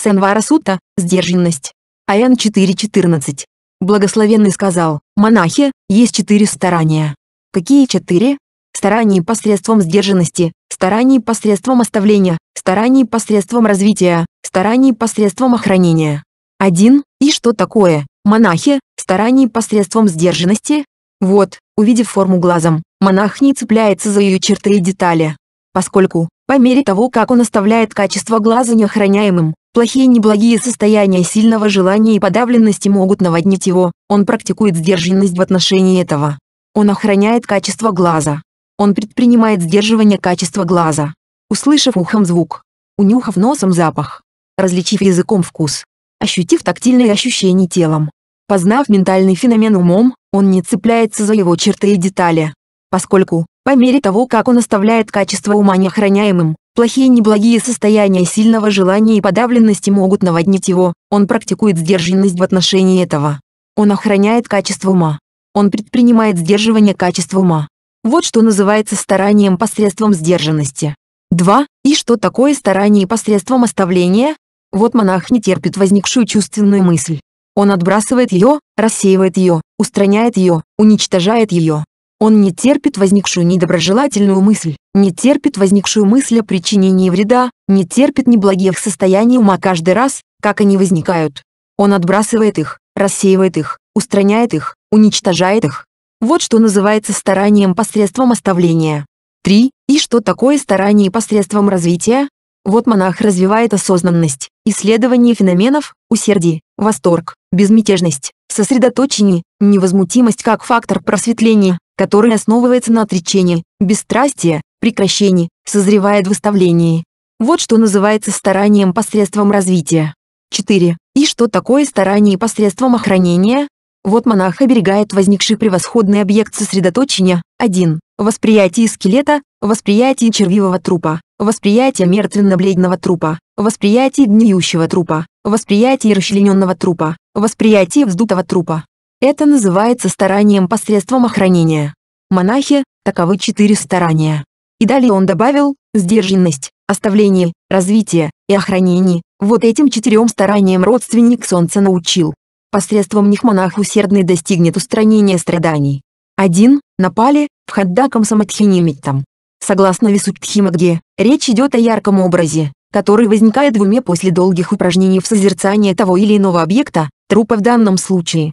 S1: Сенвара Сута, сдержанность. Аян 4.14. Благословенный сказал, монахи, есть четыре старания. Какие четыре? Старание посредством сдержанности, старание посредством оставления, старание посредством развития, старание посредством охранения. 1. И что такое, монахи, старание посредством сдержанности? Вот, увидев форму глазом, монах не цепляется за ее черты и детали. Поскольку по мере того, как он оставляет качество глаза неохраняемым, плохие неблагие состояния сильного желания и подавленности могут наводнить его, он практикует сдержанность в отношении этого. Он охраняет качество глаза. Он предпринимает сдерживание качества глаза. Услышав ухом звук, унюхав носом запах, различив языком вкус, ощутив тактильные ощущения телом, познав ментальный феномен умом, он не цепляется за его черты и детали, поскольку, по мере того, как он оставляет качество ума неохраняемым, плохие неблагие состояния сильного желания и подавленности могут наводнить его, он практикует сдержанность в отношении этого. Он охраняет качество ума. Он предпринимает сдерживание качества ума. Вот что называется старанием посредством сдержанности. 2. И что такое старание посредством оставления? Вот монах не терпит возникшую чувственную мысль. Он отбрасывает ее, рассеивает ее, устраняет ее, уничтожает ее. Он не терпит возникшую недоброжелательную мысль, не терпит возникшую мысль о причинении вреда, не терпит неблагих состояний ума каждый раз, как они возникают. Он отбрасывает их, рассеивает их, устраняет их, уничтожает их. Вот что называется старанием посредством оставления. 3. И что такое старание посредством развития? Вот монах развивает осознанность, исследование феноменов, усердие, восторг, безмятежность, сосредоточение, невозмутимость как фактор просветления, который основывается на отречении, бесстрастие, прекращении, созревает в выставлении. Вот что называется старанием посредством развития. 4. И что такое старание посредством охранения? Вот монах оберегает возникший превосходный объект сосредоточения. 1. Восприятие скелета, восприятие червивого трупа, восприятие мертвенно-бледного трупа, восприятие гниющего трупа, Восприятие расчлененного трупа, восприятие вздутого трупа. Это называется старанием посредством охранения. Монахи – таковы четыре старания. И далее он добавил, сдержанность, оставление, развитие и охранение. Вот этим четырем стараниям родственник солнца научил. Посредством них монах усердный достигнет устранения страданий. 1. Напали, в Хаддакам Самадхинимиттам. Согласно Висуптхимагде, речь идет о ярком образе, который возникает в уме после долгих упражнений в созерцании того или иного объекта, трупа в данном случае.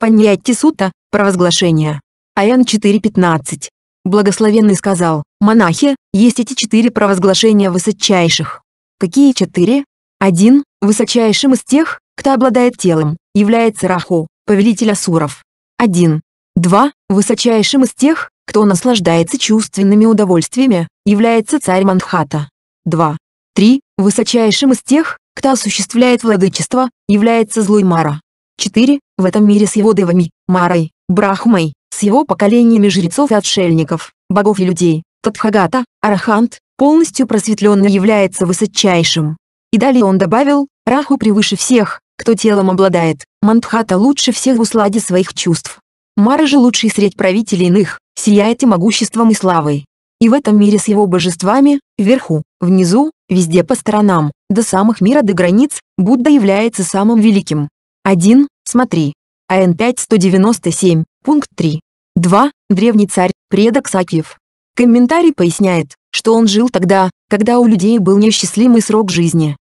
S1: Понятие сута, провозглашение. Аян 4.15. Благословенный сказал, монахи, есть эти четыре провозглашения высочайших. Какие четыре? Один, высочайшим из тех, кто обладает телом, является Раху, повелитель Асуров. один два Высочайшим из тех, кто наслаждается чувственными удовольствиями, является царь Манхата. 2. 3. Высочайшим из тех, кто осуществляет владычество, является злой Мара. 4. В этом мире с его девами, Марой, Брахмой, с его поколениями жрецов и отшельников, богов и людей, Тадхагата, Арахант, полностью просветленный является высочайшим. И далее он добавил, Раху превыше всех, кто телом обладает, Мандхата лучше всех в усладе своих чувств. Мара же лучший средь правителей иных, сияет и могуществом и славой. И в этом мире с его божествами, вверху, внизу, везде по сторонам, до самых мира до границ, Будда является самым великим. 1. Смотри. АН 5197, пункт 3. 2. Древний царь, предок Сакьев. Комментарий поясняет, что он жил тогда, когда у людей был несчастливый срок жизни.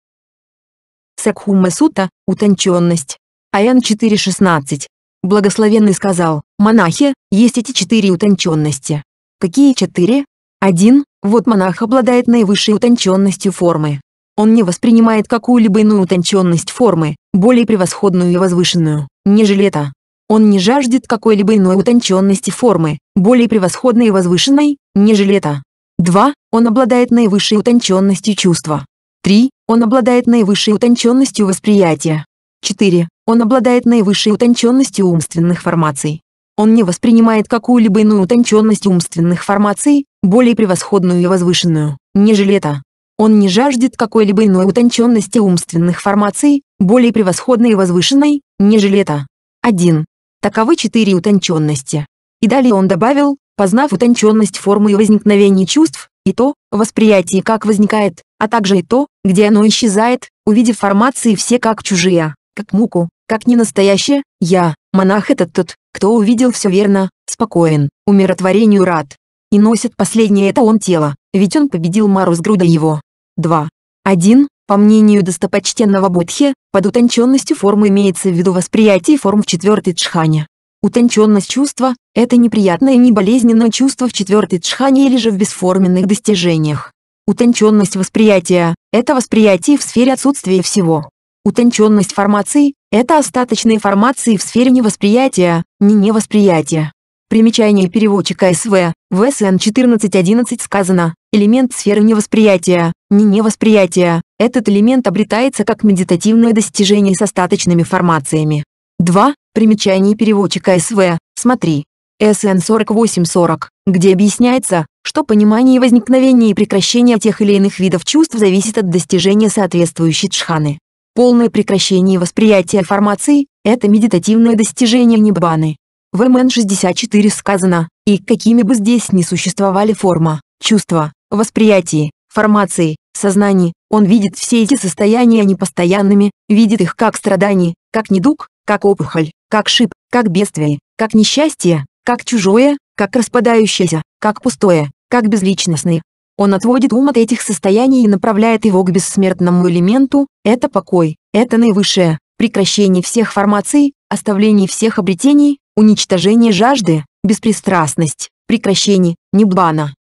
S1: Сакхума Сута, утонченность. АН 4.16. Благословенный сказал, монахи, есть эти четыре утонченности. Какие четыре? Один, вот монах обладает наивысшей утонченностью формы. Он не воспринимает какую-либо иную утонченность формы, более превосходную и возвышенную, нежели это. Он не жаждет какой-либо иной утонченности формы, более превосходной и возвышенной, нежели это. 2. Он обладает наивысшей утонченностью чувства. 3. Он обладает наивысшей утонченностью восприятия. 4. Он обладает наивысшей утонченностью умственных формаций. Он не воспринимает какую-либо иную утонченность умственных формаций, более превосходную и возвышенную, нежели это. Он не жаждет какой-либо иной утонченности умственных формаций, более превосходной и возвышенной, нежели это. 1. Таковы четыре утонченности. И далее он добавил, познав утонченность формы и возникновение чувств, и то, восприятие как возникает, а также и то, где оно исчезает, увидев формации все как чужие, как муку, как ненастоящее «я», Монах этот тот, кто увидел все верно, спокоен, умиротворению рад. И носит последнее это он тело, ведь он победил Мару с груда его. 2. 1. По мнению достопочтенного Будхи, под утонченностью формы имеется в виду восприятие форм в четвертой джхане. Утонченность чувства – это неприятное и неболезненное чувство в четвертой джхане или же в бесформенных достижениях. Утонченность восприятия – это восприятие в сфере отсутствия всего. Утонченность формации – это остаточные формации в сфере невосприятия, не невосприятия. Примечание переводчика СВ, в СН 14.11 сказано, элемент сферы невосприятия, не невосприятия, этот элемент обретается как медитативное достижение с остаточными формациями. 2. Примечание переводчика СВ, смотри. СН 4840, где объясняется, что понимание возникновения и прекращения тех или иных видов чувств зависит от достижения соответствующей джханы. Полное прекращение восприятия формации – это медитативное достижение небаны. В МН-64 сказано, и какими бы здесь ни существовали форма, чувства, восприятие, формации, сознание, он видит все эти состояния непостоянными, видит их как страдание, как недуг, как опухоль, как шип, как бедствие, как несчастье, как чужое, как распадающееся, как пустое, как безличностное, он отводит ум от этих состояний и направляет его к бессмертному элементу, это покой, это наивысшее, прекращение всех формаций, оставление всех обретений, уничтожение жажды, беспристрастность, прекращение, неббана.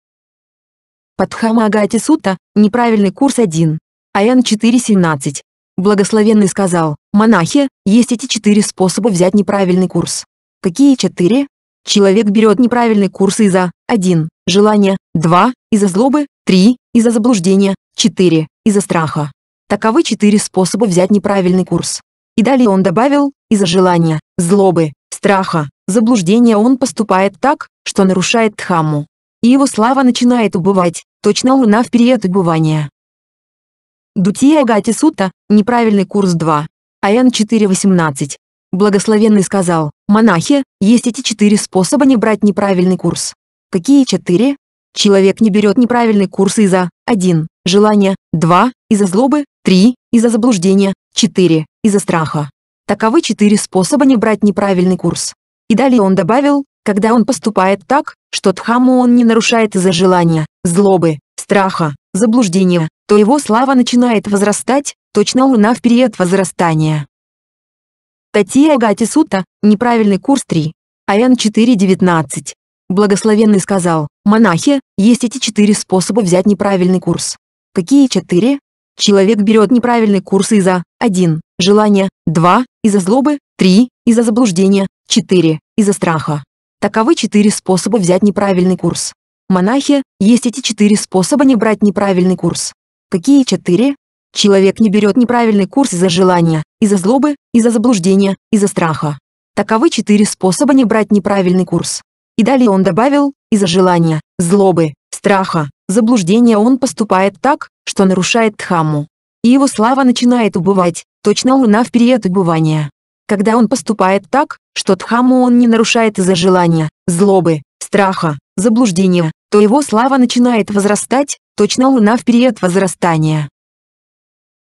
S1: Падхама Агати Сута, неправильный курс 1. АН 4.17. Благословенный сказал, монахи, есть эти четыре способа взять неправильный курс. Какие четыре? Человек берет неправильный курс из-за 1. желания, 2. из-за злобы, 3. из-за заблуждения, 4. из-за страха. Таковы четыре способа взять неправильный курс. И далее он добавил, из-за желания, злобы, страха, заблуждения он поступает так, что нарушает Дхамму. И его слава начинает убывать, точно луна в период убывания. Дутия Агати Сута, неправильный курс 2. АН 4.18. Благословенный сказал, «Монахи, есть эти четыре способа не брать неправильный курс». Какие четыре? Человек не берет неправильный курс из-за 1. Желания 2. Из-за злобы 3. Из-за заблуждения 4. Из-за страха. Таковы четыре способа не брать неправильный курс. И далее он добавил, когда он поступает так, что Дхаму он не нарушает из-за желания, злобы, страха, заблуждения, то его слава начинает возрастать, точно луна в период возрастания. Татья Гатисута, неправильный курс 3. АН 4.19. Благословенный сказал, монахи, есть эти четыре способа взять неправильный курс. Какие четыре? Человек берет неправильный курс из-за 1. желания, 2. из-за злобы, 3. из-за заблуждения, 4. из-за страха. Таковы четыре способа взять неправильный курс. Монахи, есть эти четыре способа не брать неправильный курс. Какие четыре? Человек не берет неправильный курс из-за желания, из-за злобы, из-за заблуждения, из-за страха. Таковы четыре способа не брать неправильный курс. И далее он добавил, из-за желания, злобы, страха, заблуждения он поступает так, что нарушает Дхамму. И его слава начинает убывать, точно луна в период убывания. Когда он поступает так, что Дхамму он не нарушает из-за желания, злобы, страха, заблуждения, то его слава начинает возрастать, точно луна в период возрастания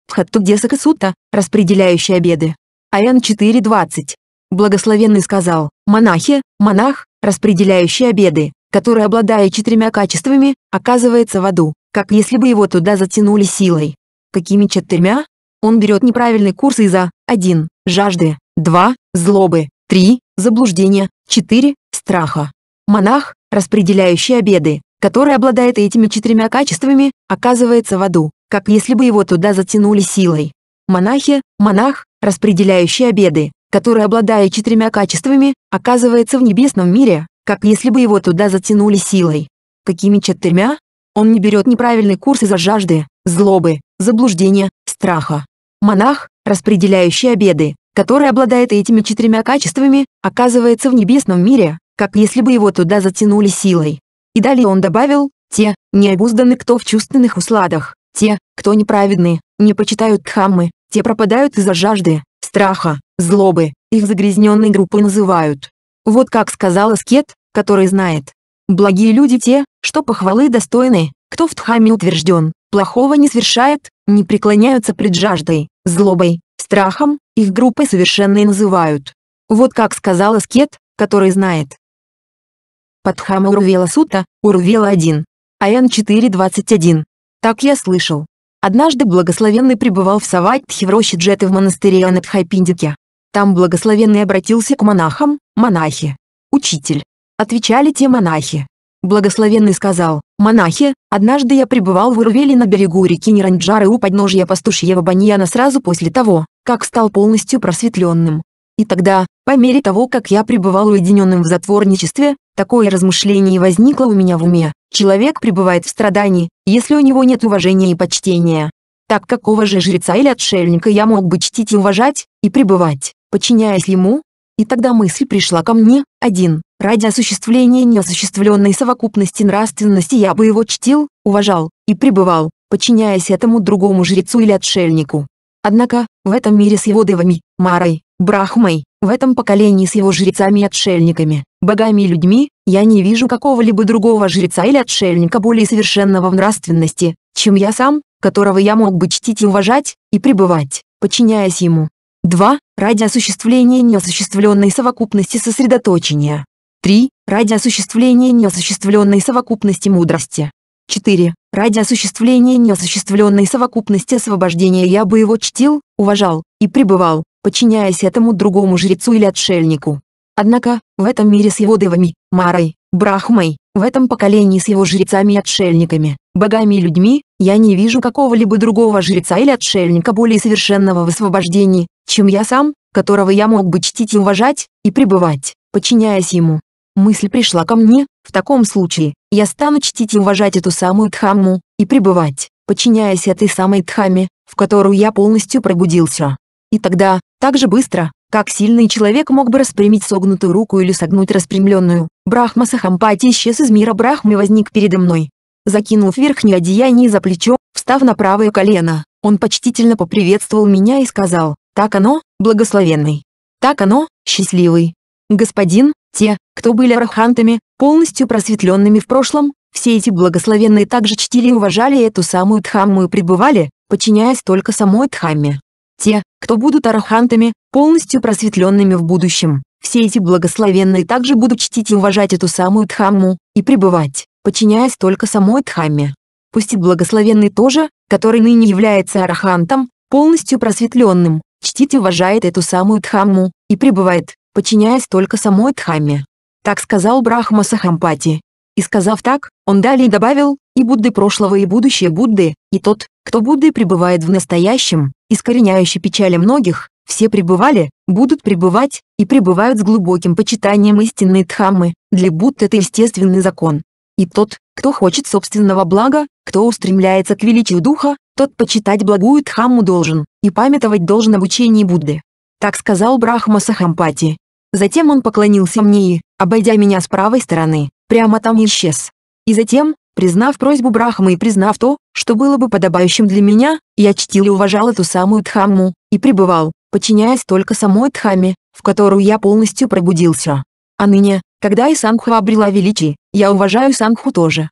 S1: в Хаттугдесака Сутта, распределяющий обеды. АН 4.20. Благословенный сказал, монахи, монах, распределяющий обеды, который, обладая четырьмя качествами, оказывается в аду, как если бы его туда затянули силой. Какими четырьмя? Он берет неправильный курс из-за 1. Жажды, 2. Злобы, 3. Заблуждения, 4. Страха. Монах, распределяющий обеды, который обладает этими четырьмя качествами, оказывается в аду, как если бы его туда затянули силой. Монахи, монах, распределяющий обеды, который, обладая четырьмя качествами, оказывается в небесном мире, как если бы его туда затянули силой. Какими четырьмя? Он не берет неправильный курс из-за жажды, злобы, заблуждения, страха. Монах, распределяющий обеды, который обладает этими четырьмя качествами, оказывается в небесном мире, как если бы его туда затянули силой. И далее он добавил, те, необузданы кто в чувственных усладах, те, кто неправедны, не почитают дхаммы, те пропадают из-за жажды, страха, злобы, их загрязненной группы называют. Вот как сказал Аскет, который знает. Благие люди те, что похвалы достойны, кто в дхамме утвержден, плохого не совершает, не преклоняются пред жаждой, злобой, страхом, их группы совершенные называют. Вот как сказал Аскет, который знает. Патхама Урвела Сута, Урвела 1. Аян 4.21. Так я слышал. Однажды благословенный пребывал в Саватхе в роще Джеты в монастыре Анатхайпиндике. Там благословенный обратился к монахам, монахи. «Учитель», — отвечали те монахи. Благословенный сказал, «Монахи, однажды я пребывал в Урвеле на берегу реки Неранджары у подножья пастушьего баньяна сразу после того, как стал полностью просветленным. И тогда, по мере того, как я пребывал уединенным в затворничестве, такое размышление возникло у меня в уме. Человек пребывает в страдании, если у него нет уважения и почтения. Так какого же жреца или отшельника я мог бы чтить и уважать, и пребывать, подчиняясь ему? И тогда мысль пришла ко мне, один, ради осуществления неосуществленной совокупности нравственности я бы его чтил, уважал, и пребывал, подчиняясь этому другому жрецу или отшельнику. Однако, в этом мире с его девами, Марой, Брахмой, в этом поколении с его жрецами и отшельниками, богами и людьми, я не вижу какого-либо другого жреца или отшельника более совершенного в нравственности, чем я сам, которого я мог бы чтить и уважать, и пребывать, подчиняясь ему. 2. Ради осуществления неосуществленной совокупности сосредоточения. 3. Ради осуществления неосуществленной совокупности мудрости. 4. Ради осуществления неосуществленной совокупности освобождения я бы его чтил, уважал и пребывал, подчиняясь этому другому жрецу или отшельнику. Однако, в этом мире с его девами, Марой, Брахмой, в этом поколении с его жрецами и отшельниками, богами и людьми, я не вижу какого-либо другого жреца или отшельника более совершенного в освобождении, чем я сам, которого я мог бы чтить и уважать, и пребывать, подчиняясь ему. Мысль пришла ко мне, в таком случае, я стану чтить и уважать эту самую Дхамму, и пребывать, подчиняясь этой самой Дхамме, в которую я полностью пробудился. И тогда, так же быстро, как сильный человек мог бы распрямить согнутую руку или согнуть распрямленную, Брахма Сахампати исчез из мира Брахмы возник передо мной. Закинув верхнее одеяние за плечо, встав на правое колено, он почтительно поприветствовал меня и сказал, «Так оно, благословенный! Так оно, счастливый! Господин, те, кто были арахантами полностью просветленными в прошлом, все эти благословенные также чтили и уважали эту самую Дхамму и пребывали, подчиняясь только самой Дхамме. Те, кто будут арахантами, полностью просветленными в будущем, все эти благословенные также будут чтить и уважать эту самую Дхамму, и пребывать, подчиняясь только самой Дхамме. Пусть и благословенный тоже, который ныне является арахантом, полностью просветленным, чтит и уважает эту самую Дхамму, и пребывает, подчиняясь только самой Дхамме. Так сказал Брахма Сахампати. И сказав так, он далее добавил, и Будды прошлого и будущее Будды, и тот, кто Будды пребывает в настоящем, искореняющий печали многих, все пребывали, будут пребывать, и пребывают с глубоким почитанием истинной Дхаммы, для Будды это естественный закон. И тот, кто хочет собственного блага, кто устремляется к величию духа, тот почитать благую Дхамму должен, и памятовать должен об учении Будды. Так сказал Брахма Сахампати. Затем он поклонился мне и, обойдя меня с правой стороны, прямо там исчез. И затем, признав просьбу Брахмы и признав то, что было бы подобающим для меня, я чтил и уважал эту самую Дхамму, и пребывал, подчиняясь только самой Дхамме, в которую я полностью пробудился. А ныне, когда и Сангху обрела величие, я уважаю Сангху тоже.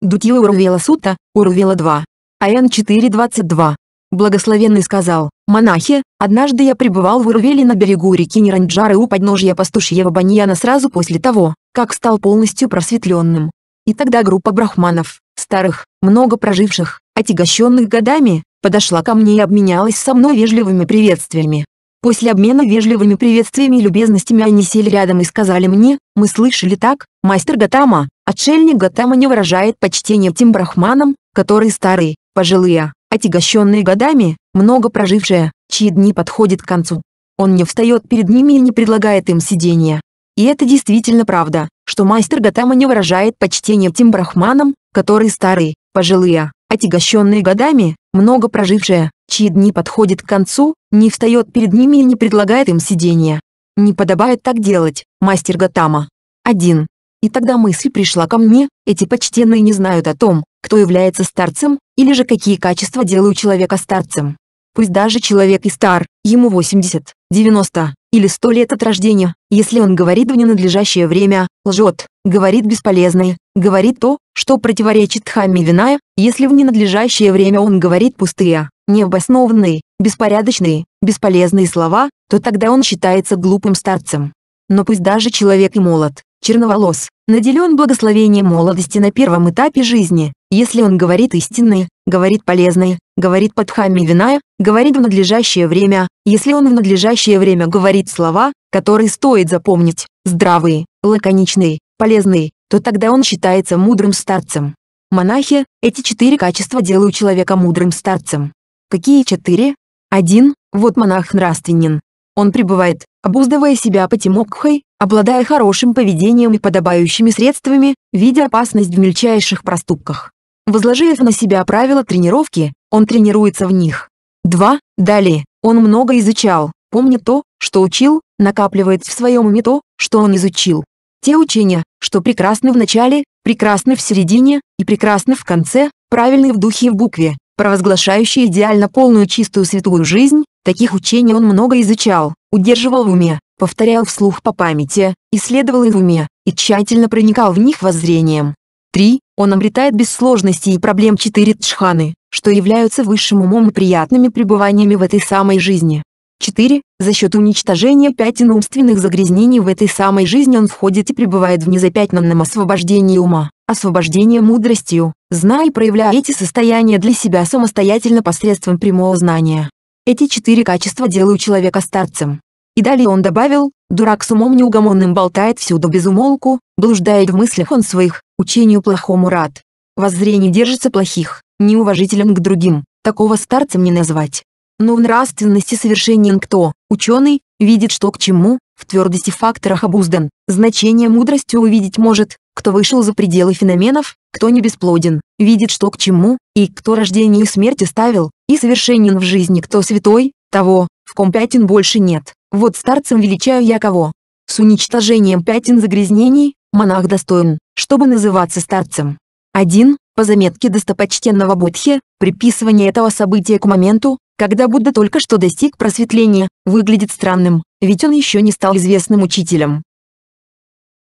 S1: Дутила Урувела Сута, Урувела 2. АН 422. Благословенный сказал, «Монахи, однажды я пребывал в Урвеле на берегу реки Неранджары у подножья пастушьего баньяна сразу после того, как стал полностью просветленным. И тогда группа брахманов, старых, много проживших, отягощенных годами, подошла ко мне и обменялась со мной вежливыми приветствиями. После обмена вежливыми приветствиями и любезностями они сели рядом и сказали мне, мы слышали так, мастер Гатама, отшельник Гатама не выражает почтения тем брахманам, которые старые, пожилые, отягощенные годами, много прожившая, чьи дни подходят к концу. Он не встает перед ними и не предлагает им сидения. И это действительно правда, что мастер Гатама не выражает почтения тем брахманам, которые старые, пожилые, отягощенные годами, много прожившие, чьи дни подходят к концу, не встает перед ними и не предлагает им сидения. Не подобает так делать, мастер Гатама. 1. И тогда мысль пришла ко мне, эти почтенные не знают о том, кто является старцем, или же какие качества делают человека старцем. Пусть даже человек и стар, ему 80, 90 или 100 лет от рождения, если он говорит в ненадлежащее время, лжет, говорит бесполезное, говорит то, что противоречит Дхамме Виная, если в ненадлежащее время он говорит пустые, необоснованные, беспорядочные, бесполезные слова, то тогда он считается глупым старцем. Но пусть даже человек и молод, черноволос, наделен благословением молодости на первом этапе жизни, если он говорит истинные, говорит полезные, говорит подхами вина, говорит в надлежащее время, если он в надлежащее время говорит слова, которые стоит запомнить, здравые, лаконичные, полезные, то тогда он считается мудрым старцем. Монахи, эти четыре качества делают человека мудрым старцем. Какие четыре? Один, вот монах нравственен. Он пребывает, обуздывая себя по потемокхой, обладая хорошим поведением и подобающими средствами, видя опасность в мельчайших проступках. Возложив на себя правила тренировки, он тренируется в них. 2. Далее, он много изучал, помнит то, что учил, накапливает в своем уме то, что он изучил. Те учения, что прекрасны в начале, прекрасны в середине и прекрасны в конце, правильны в духе и в букве, провозглашающие идеально полную чистую святую жизнь, таких учений он много изучал, удерживал в уме, повторял вслух по памяти, исследовал их в уме, и тщательно проникал в них воззрением. 3. Он обретает без сложностей и проблем 4 тшханы, что являются высшим умом и приятными пребываниями в этой самой жизни. 4. За счет уничтожения пятен умственных загрязнений в этой самой жизни он входит и пребывает в незапятнанном освобождении ума, освобождении мудростью, зная и проявляя эти состояния для себя самостоятельно посредством прямого знания. Эти четыре качества делают человека старцем. И далее он добавил, дурак с умом неугомонным болтает всюду без умолку, блуждает в мыслях он своих, учению плохому рад. Воззрение держится плохих, неуважителен к другим, такого старцем не назвать. Но в нравственности совершенен кто, ученый, видит что к чему, в твердости факторах обуздан, значение мудростью увидеть может, кто вышел за пределы феноменов, кто не бесплоден, видит что к чему, и кто рождение и смерть ставил, и совершенен в жизни кто святой, того, в ком пятен больше нет. Вот старцем величаю я кого. С уничтожением пятен загрязнений, монах достоин, чтобы называться старцем. 1. По заметке достопочтенного Будхи, приписывание этого события к моменту, когда Будда только что достиг просветления, выглядит странным, ведь он еще не стал известным учителем.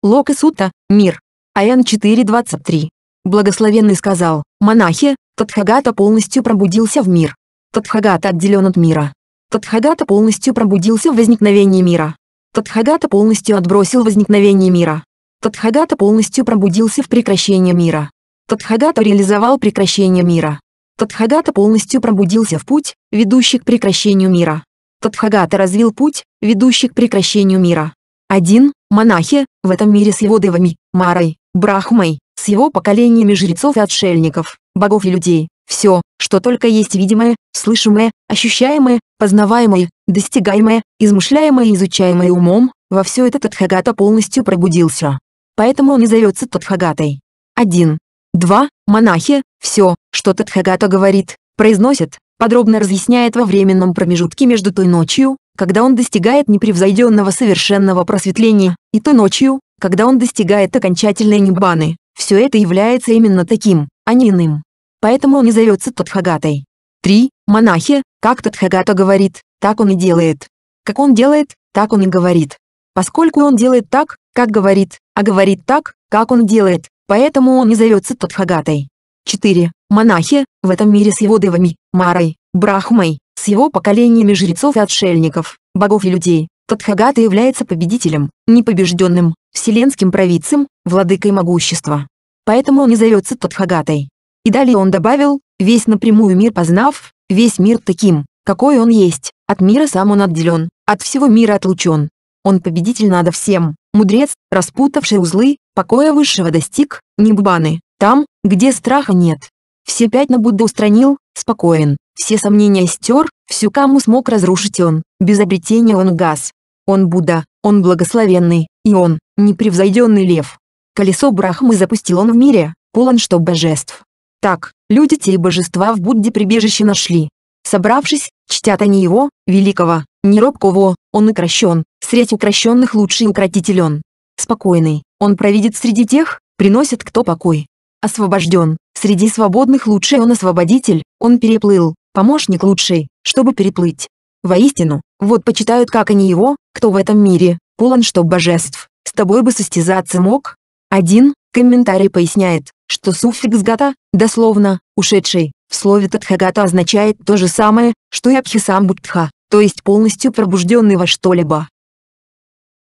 S1: Лока Сута, Мир. АН 4.23. Благословенный сказал, монахи, Тадхагата полностью пробудился в мир. Тадхагата отделен от мира. Тадхагата полностью пробудился в возникновении мира. Тадхагата полностью отбросил возникновение мира. Тадхагата полностью пробудился в прекращении мира. Тадхагата реализовал прекращение мира. Тадхагата полностью пробудился в путь, ведущий к прекращению мира. Тадхагата развил путь, ведущий к прекращению мира. Один, монахи, в этом мире с его девами, Марой, Брахмой, с его поколениями жрецов и отшельников, богов и людей, все, что только есть видимое, слышимое, ощущаемое, познаваемое, достигаемое, измышляемое и изучаемое умом, во все это Тадхагата полностью пробудился. Поэтому он и зовется Тадхагатой. 1. 2. Монахи, все, что Тадхагата говорит, произносит, подробно разъясняет во временном промежутке между той ночью, когда он достигает непревзойденного совершенного просветления, и той ночью, когда он достигает окончательной ниббаны. Все это является именно таким, а не иным поэтому он и зовется Тадхагатой. 3. Монахи, как Тадхагата говорит, так он и делает. Как он делает, так он и говорит. Поскольку он делает так, как говорит, а говорит так, как он делает, поэтому он и зовется Тадхагатой. 4. Монахи, в этом мире с его девами, Марой, Брахмой, с его поколениями жрецов и отшельников, богов и людей, Тадхагата является победителем, непобежденным, вселенским провидцем, владыкой могущества. Поэтому он и зовется Тадхагатой. И далее он добавил, весь напрямую мир познав, весь мир таким, какой он есть, от мира сам он отделен, от всего мира отлучен. Он победитель надо всем, мудрец, распутавший узлы, покоя высшего достиг, небубаны, там, где страха нет. Все пять на Будда устранил, спокоен, все сомнения стер, всю каму смог разрушить он, без обретения он газ. Он Будда, он благословенный, и он, непревзойденный лев. Колесо Брахмы запустил он в мире, полон что божеств. Так, люди те и божества в Будде прибежище нашли. Собравшись, чтят они его, великого, неробкого, он укращен, средь укращенных лучший укротитель он. Спокойный, он провидит среди тех, приносит кто покой. Освобожден, среди свободных лучший он освободитель, он переплыл, помощник лучший, чтобы переплыть. Воистину, вот почитают как они его, кто в этом мире, полон чтоб божеств, с тобой бы состязаться мог. Один комментарий поясняет, что суффикс «гата», дословно, ушедший, в слове «татхагата» означает то же самое, что и «абхисамбуддха», то есть полностью пробужденный во что-либо.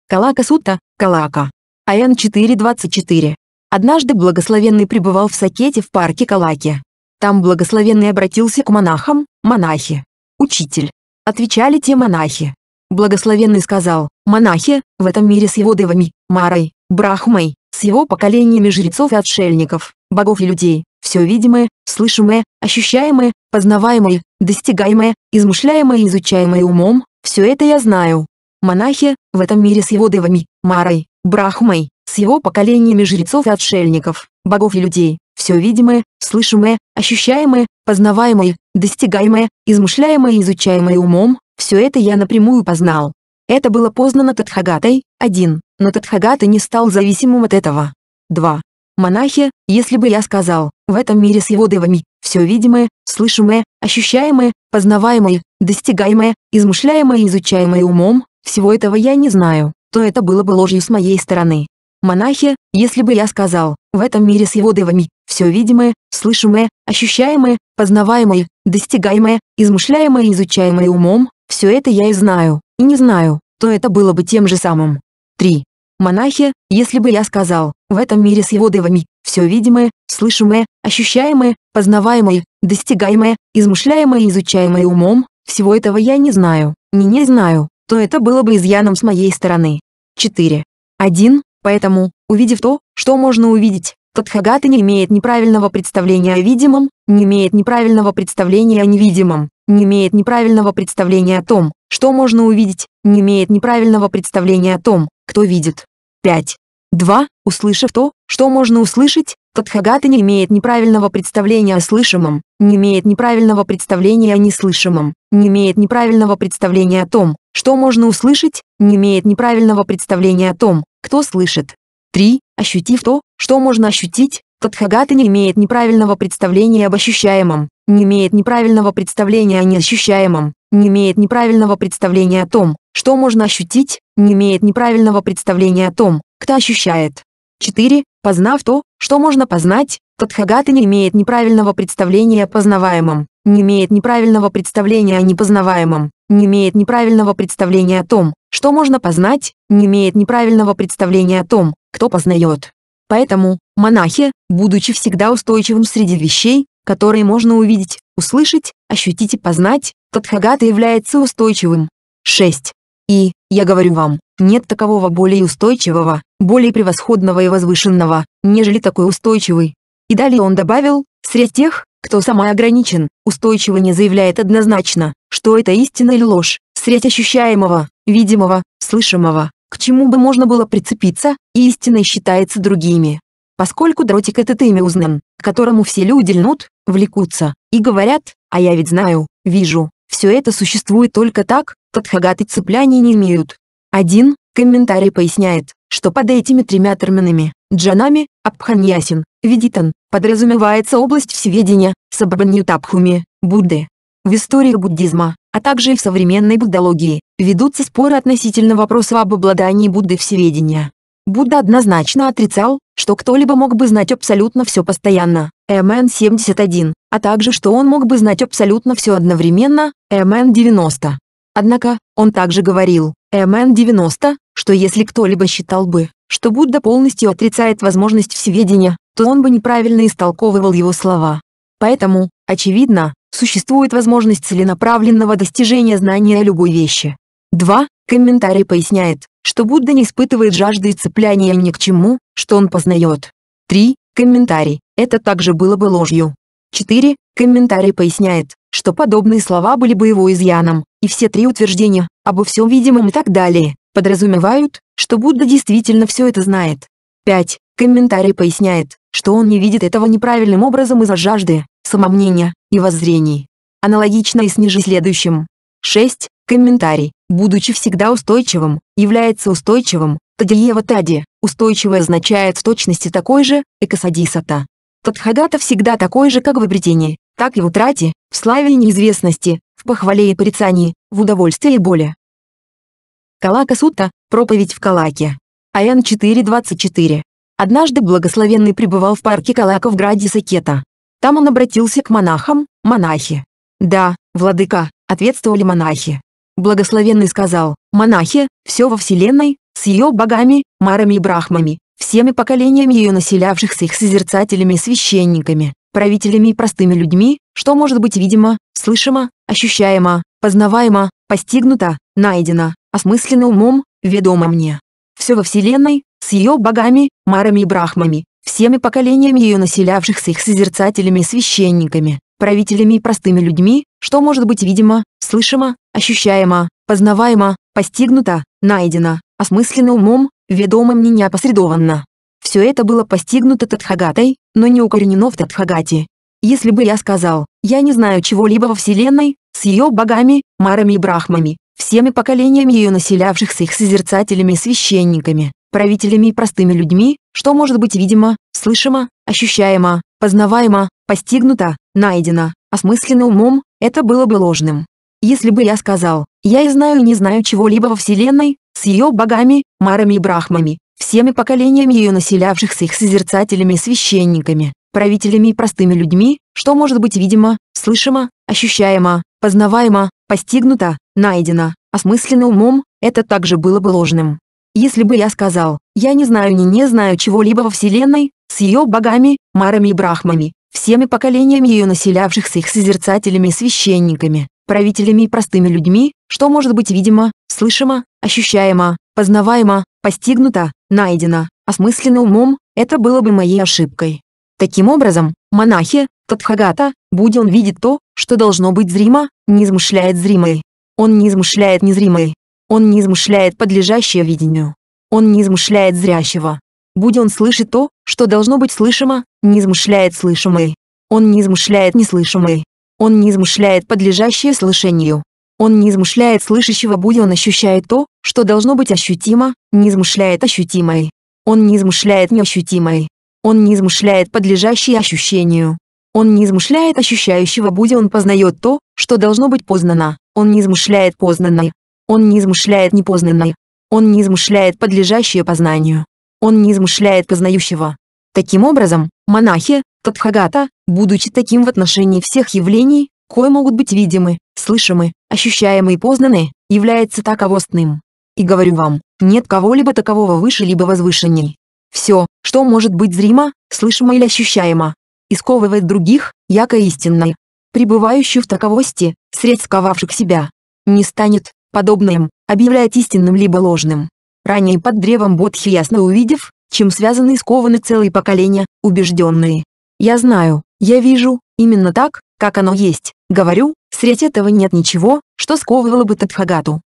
S1: Калака Сутта, Калака. АН 4.24. Однажды благословенный пребывал в Сакете в парке Калаки. Там благословенный обратился к монахам, монахи. Учитель. Отвечали те монахи. Благословенный сказал, монахи, в этом мире с его девами, Марой, Брахмой, с его поколениями жрецов и отшельников, богов и людей, все видимое, слышимое, ощущаемое, познаваемое, достигаемое, измышляемое и изучаемое умом, все это я знаю. Монахи, в этом мире с его девами, Марой, Брахмой, с его поколениями жрецов и отшельников, богов и людей, все видимое, слышимое, ощущаемое, познаваемое, достигаемое, измышляемое и изучаемое умом, все это я напрямую познал. Это было познано Тадхагатой, один, но Тадхагата не стал зависимым от этого. 2. Монахи, если бы я сказал, в этом мире с его девами, все видимое, слышимое, ощущаемое, познаваемое, достигаемое, измышляемое и изучаемое умом, всего этого я не знаю, то это было бы ложью с моей стороны. Монахи, если бы я сказал, в этом мире с его девами, все видимое, слышимое, ощущаемое, познаваемое, достигаемое, измышляемое и изучаемое умом, все это я и знаю, и не знаю, то это было бы тем же самым. 3. Монахи, если бы я сказал, в этом мире с его девами, все видимое, слышимое, ощущаемое, познаваемое, достигаемое, измышляемое и изучаемое умом, всего этого я не знаю, не не знаю, то это было бы изъяном с моей стороны. 4. 1. Поэтому, увидев то, что можно увидеть, Тадхагата не имеет неправильного представления о видимом, не имеет неправильного представления о невидимом, не имеет неправильного представления о том, что можно увидеть, не имеет неправильного представления о том, кто видит. 5. 2. Услышав то, что можно услышать, Тадхагата не имеет неправильного представления о слышимом, не имеет неправильного представления о неслышимом, не имеет неправильного представления о том, что можно услышать, не имеет неправильного представления о том, кто слышит. 3. Ощутив то, что можно ощутить, Тадхагата не имеет неправильного представления об ощущаемом, не имеет неправильного представления о неощущаемом, не имеет неправильного представления о том, что можно ощутить, не имеет неправильного представления о том, кто ощущает. 4. Познав то, что можно познать, Тадхагата не имеет неправильного представления о познаваемом, не имеет неправильного представления о непознаваемом, не имеет неправильного представления о том, что можно познать, не имеет неправильного представления о том, кто познает. Поэтому, монахи, будучи всегда устойчивым среди вещей, которые можно увидеть, услышать, ощутить и познать, Тадхагата является устойчивым. 6. И, я говорю вам, нет такового более устойчивого, более превосходного и возвышенного, нежели такой устойчивый. И далее он добавил, среди тех, кто сама ограничен, устойчиво не заявляет однозначно, что это истина или ложь, среди ощущаемого, видимого, слышимого, к чему бы можно было прицепиться, и истиной считается другими. Поскольку дротик этот имя узнан, к которому все люди льнут, влекутся, и говорят, а я ведь знаю, вижу, все это существует только так, Тадхагаты цепляний не имеют. Один комментарий поясняет, что под этими тремя терминами, джанами, абханьясин, ведитан, подразумевается область всеведения, сабабаньютабхуми, Будды. В истории буддизма, а также и в современной буддологии, ведутся споры относительно вопроса об обладании Будды всеведения. Будда однозначно отрицал, что кто-либо мог бы знать абсолютно все постоянно, МН-71, а также что он мог бы знать абсолютно все одновременно, МН-90. Однако, он также говорил, МН-90, что если кто-либо считал бы, что Будда полностью отрицает возможность всеведения, то он бы неправильно истолковывал его слова. Поэтому, очевидно, существует возможность целенаправленного достижения знания любой вещи. 2. Комментарий поясняет, что Будда не испытывает жажды и цепляния ни к чему, что он познает. 3. Комментарий. Это также было бы ложью. 4. Комментарий поясняет, что подобные слова были бы его изъяном, и все три утверждения, обо всем видимом и так далее, подразумевают, что Будда действительно все это знает. 5. Комментарий поясняет, что он не видит этого неправильным образом из-за жажды, самомнения и воззрений. Аналогично и с ниже следующим. 6. Комментарий, будучи всегда устойчивым, является устойчивым, тадиева тади, устойчивое означает в точности такой же, экосадисата. Тадхадата всегда такой же, как в обретении, так и в утрате, в славе и неизвестности, в похвале и порицании, в удовольствии и боли. Калака Сутта, проповедь в Калаке. АН 4.24. Однажды благословенный пребывал в парке Калака в граде Сакета. Там он обратился к монахам, монахи. «Да, владыка», — ответствовали монахи. Благословенный сказал, «Монахи, все во Вселенной, с ее богами, марами и брахмами, всеми поколениями ее населявших с их созерцателями священниками, правителями и простыми людьми, что может быть видимо, слышимо, ощущаемо, познаваемо, постигнуто, найдено, осмысленно умом, ведомо мне. Все во Вселенной, с ее богами, марами и брахмами, всеми поколениями ее населявших с их созерцателями священниками, правителями и простыми людьми, что может быть видимо, слышимо, ощущаемо, познаваемо, постигнуто, найдено, осмысленно умом, ведомо мне неопосредованно. Все это было постигнуто Тадхагатой, но не укоренено в Тадхагате. Если бы я сказал, я не знаю чего-либо во Вселенной, с ее богами, марами и брахмами, всеми поколениями ее населявшихся их созерцателями и священниками, правителями и простыми людьми, что может быть видимо, слышимо, ощущаемо, познаваемо, постигнуто, найдено, осмысленно умом, это было бы ложным. Если бы я сказал, я и знаю и не знаю чего-либо во Вселенной, с ее богами, марами и брахмами, всеми поколениями ее населявших с их созерцателями и священниками, правителями и простыми людьми, что может быть видимо, слышимо, ощущаемо, познаваемо, постигнуто, найдено, осмысленно умом, это также было бы ложным. Если бы я сказал, я не знаю ни не знаю чего-либо во Вселенной, с ее богами, марами и брахмами, всеми поколениями ее населявших с их созерцателями и священниками, правителями и простыми людьми, что может быть видимо, слышимо, ощущаемо, познаваемо, постигнуто, найдено, осмысленно умом, это было бы моей ошибкой. Таким образом, монахи, татхагата, будь он видит то, что должно быть зримо, не измышляет зримое. Он не измышляет незримое. Он не измышляет подлежащее видению. Он не измышляет зрящего. Будь он слышит то, что должно быть слышимо, не измышляет слышимое. Он не измышляет неслышимое. Он не измышляет подлежащее слышанию. Он не измышляет слышащего буди, он ощущает то, что должно быть ощутимо, не измышляет ощутимой. Он не измышляет неощутимой. Он не измышляет подлежащее ощущению. Он не измышляет ощущающего буди, он познает то, что должно быть познано. Он не измышляет познанное. Он не измышляет непознанное. Он не измышляет подлежащее познанию. Он не измышляет познающего. Таким образом, монахи, Тадхагата, будучи таким в отношении всех явлений, кое могут быть видимы, слышимы, ощущаемы и познаны, является таковостным. И говорю вам, нет кого-либо такового выше либо возвышенней. Все, что может быть зримо, слышимо или ощущаемо, исковывает других, яко истинной, пребывающую в таковости, средь сковавших себя. Не станет, подобно им, объявляет истинным либо ложным. Ранее под древом Бодхи ясно увидев, чем связаны и скованы целые поколения, убежденные, я знаю, я вижу, именно так, как оно есть, говорю, средь этого нет ничего, что сковывало бы Тадхагату.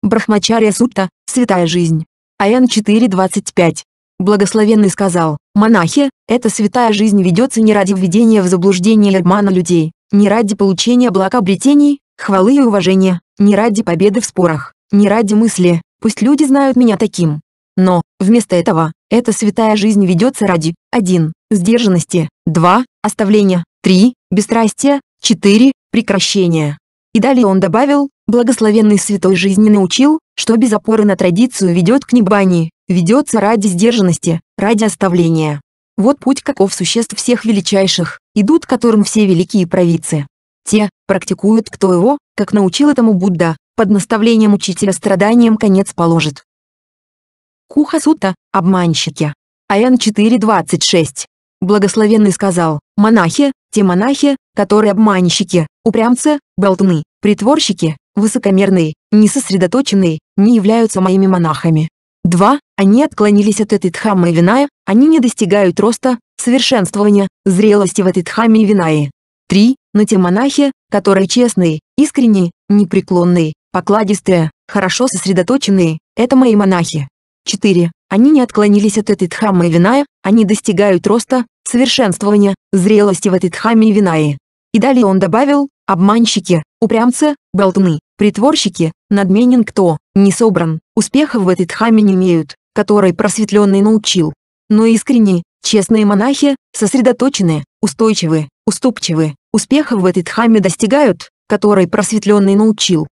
S1: Брахмачарья Сутта, святая жизнь. АН 4.25. Благословенный сказал, монахи, эта святая жизнь ведется не ради введения в заблуждение и обмана людей, не ради получения благ обретений, хвалы и уважения, не ради победы в спорах, не ради мысли, пусть люди знают меня таким. Но, вместо этого, эта святая жизнь ведется ради, один, сдержанности, 2, оставления, 3, бесстрастия, 4, прекращения. И далее он добавил, благословенный святой жизни научил, что без опоры на традицию ведет к небании, ведется ради сдержанности, ради оставления. Вот путь каков существ всех величайших, идут которым все великие провидцы. Те, практикуют кто его, как научил этому Будда, под наставлением учителя страданиям конец положит. Куха обманщики. Аян 4.26 Благословенный сказал, монахи, те монахи, которые обманщики, упрямцы, болтуны, притворщики, высокомерные, не сосредоточенные, не являются моими монахами. 2. Они отклонились от этой дхаммы и виная, они не достигают роста, совершенствования, зрелости в этой дхамме и винае. 3. Но те монахи, которые честные, искренние, непреклонные, покладистые, хорошо сосредоточенные, это мои монахи. 4. Они не отклонились от этой дхаммы и виная, они достигают роста, совершенствования, зрелости в этой дхамме и винае. И далее он добавил, обманщики, упрямцы, болтуны, притворщики, надменен кто, не собран, успехов в этой дхамме не имеют, который просветленный научил. Но искренние, честные монахи, сосредоточенные, устойчивы, уступчивы, успехов в этой дхамме достигают, который просветленный научил.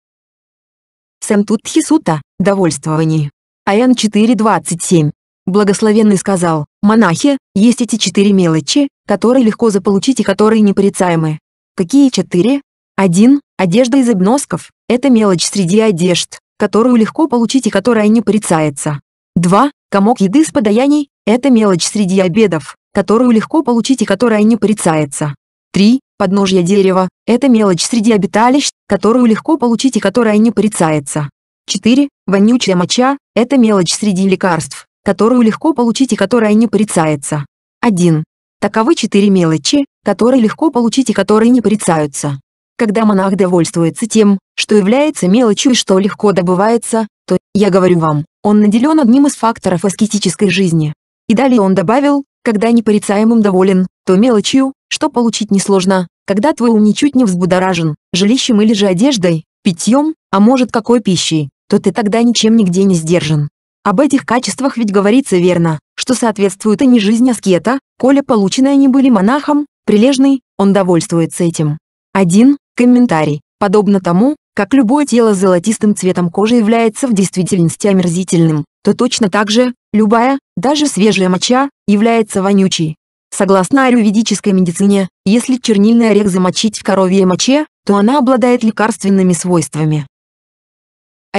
S1: Сентутхи сута, довольствование. АН 4.27. Благословенный сказал, «Монахи, есть эти четыре мелочи, которые легко заполучить и которые непорицаемы». Какие четыре? Один, Одежда из обносков – это мелочь среди одежд, которую легко получить и которая не порицается. 2. Комок еды с подаяний – это мелочь среди обедов, которую легко получить и которая не порицается. 3. Подножье дерева – это мелочь среди обиталищ, которую легко получить и которая не порицается. 4. Вонючая моча – это мелочь среди лекарств, которую легко получить и которая не порицается. 1. Таковы четыре мелочи, которые легко получить и которые не порицаются. Когда монах довольствуется тем, что является мелочью и что легко добывается, то, я говорю вам, он наделен одним из факторов аскетической жизни. И далее он добавил, когда непорицаемым доволен, то мелочью, что получить несложно, когда твой ум ничуть не взбудоражен, жилищем или же одеждой, питьем, а может какой пищей, то ты тогда ничем нигде не сдержан. Об этих качествах ведь говорится верно, что соответствует они не жизнь аскета, коли полученные они были монахом, прилежный, он довольствуется этим. Один Комментарий. Подобно тому, как любое тело с золотистым цветом кожи является в действительности омерзительным, то точно так же, любая, даже свежая моча, является вонючей. Согласно аюрведической медицине, если чернильный орех замочить в коровье моче, то она обладает лекарственными свойствами.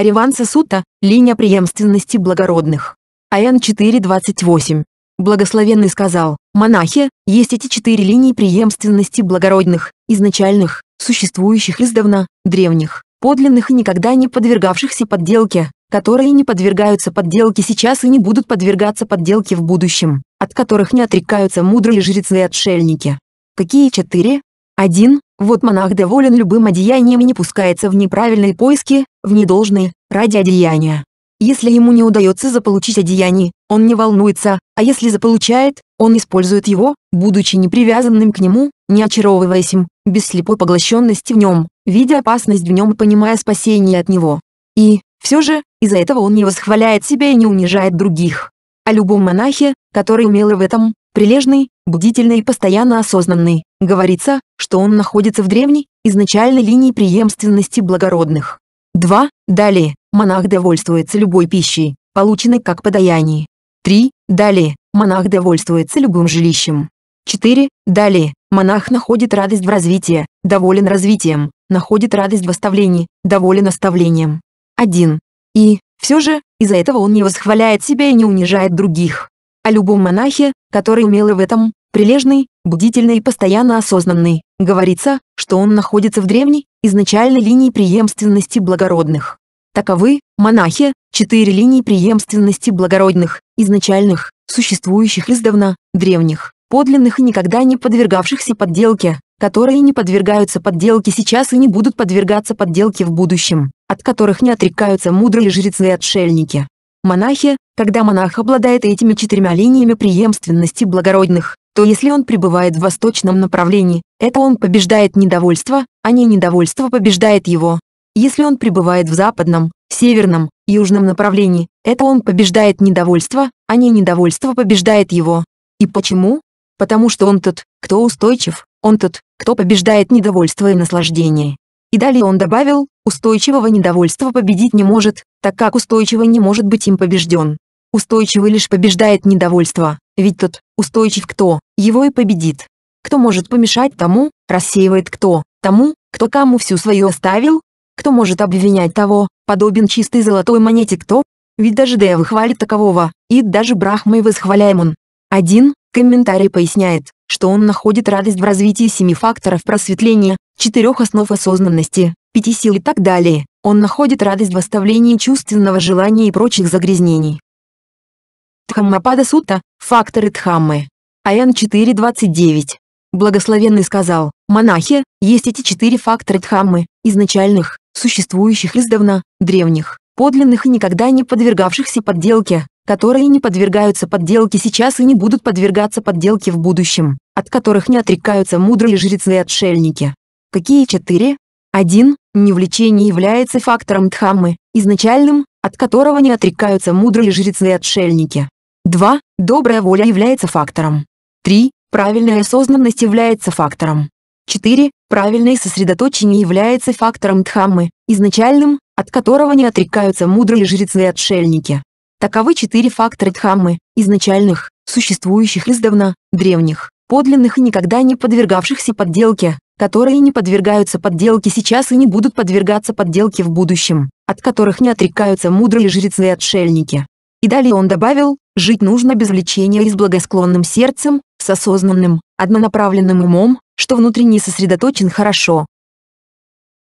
S1: Ариванса Сута, линия преемственности благородных. АН 4.28. Благословенный сказал, монахи, есть эти четыре линии преемственности благородных, изначальных, существующих издавна, древних, подлинных и никогда не подвергавшихся подделке, которые не подвергаются подделке сейчас и не будут подвергаться подделке в будущем, от которых не отрекаются мудрые жрецы и отшельники. Какие четыре? 1. Вот монах доволен любым одеянием и не пускается в неправильные поиски, в недолжные, ради одеяния. Если ему не удается заполучить одеяние, он не волнуется, а если заполучает, он использует его, будучи непривязанным к нему, не очаровываясь им, без слепой поглощенности в нем, видя опасность в нем и понимая спасение от него. И, все же, из-за этого он не восхваляет себя и не унижает других. О а любом монахе, который умел в этом, прилежный, бдительный и постоянно осознанный. Говорится, что он находится в древней, изначальной линии преемственности благородных. 2. Далее, монах довольствуется любой пищей, полученной как подаяние. 3. Далее, монах довольствуется любым жилищем. 4. Далее, монах находит радость в развитии, доволен развитием, находит радость в оставлении, доволен оставлением. 1. И, все же, из-за этого он не восхваляет себя и не унижает других. О любом монахе, который умел в этом, прилежный, бдительный и постоянно осознанный. Говорится, что он находится в древней, изначальной линии преемственности благородных. Таковы, монахи, четыре линии преемственности благородных, изначальных, существующих издавна, древних, подлинных и никогда не подвергавшихся подделке, которые не подвергаются подделке сейчас и не будут подвергаться подделке в будущем, от которых не отрекаются мудрые жрецы и отшельники. Монахи, когда монах обладает этими четырьмя линиями преемственности благородных, то если он пребывает в восточном направлении, это он побеждает недовольство, а не недовольство побеждает его. Если он пребывает в западном, северном, южном направлении, это он побеждает недовольство, а не недовольство побеждает его. И почему? Потому что он тот, кто устойчив, он тот, кто побеждает недовольство и наслаждение. И далее он добавил, устойчивого недовольства победить не может, так как устойчиво не может быть им побежден. Устойчивый лишь побеждает недовольство, ведь тот, устойчив кто, его и победит. Кто может помешать тому, рассеивает кто, тому, кто кому всю свою оставил? Кто может обвинять того, подобен чистой золотой монете кто? Ведь даже Дева хвалит такового, и даже Брахмой восхваляем он. Один комментарий поясняет, что он находит радость в развитии семи факторов просветления, четырех основ осознанности, пяти сил и так далее. Он находит радость в оставлении чувственного желания и прочих загрязнений. Дхаммапада Сутта, факторы тхаммы. АН 4.29. Благословенный сказал, монахи, есть эти четыре фактора тхаммы, изначальных, существующих издавна, древних, подлинных и никогда не подвергавшихся подделке, которые не подвергаются подделке сейчас и не будут подвергаться подделке в будущем, от которых не отрекаются мудрые жрецы и отшельники. Какие четыре? 1. Невлечение является фактором Дхаммы, изначальным, от которого не отрекаются мудрые жрецы и отшельники. 2. Добрая воля является фактором. 3. Правильная осознанность является фактором. 4. Правильное сосредоточение является фактором Дхаммы, изначальным, от которого не отрекаются мудрые жрецы и отшельники. Таковы четыре фактора Дхаммы, изначальных, существующих издавна, древних, подлинных и никогда не подвергавшихся подделке, которые не подвергаются подделке сейчас и не будут подвергаться подделке в будущем, от которых не отрекаются мудрые жрецы и отшельники. И далее он добавил, жить нужно без влечения и с благосклонным сердцем, с осознанным, однонаправленным умом, что внутренне сосредоточен хорошо.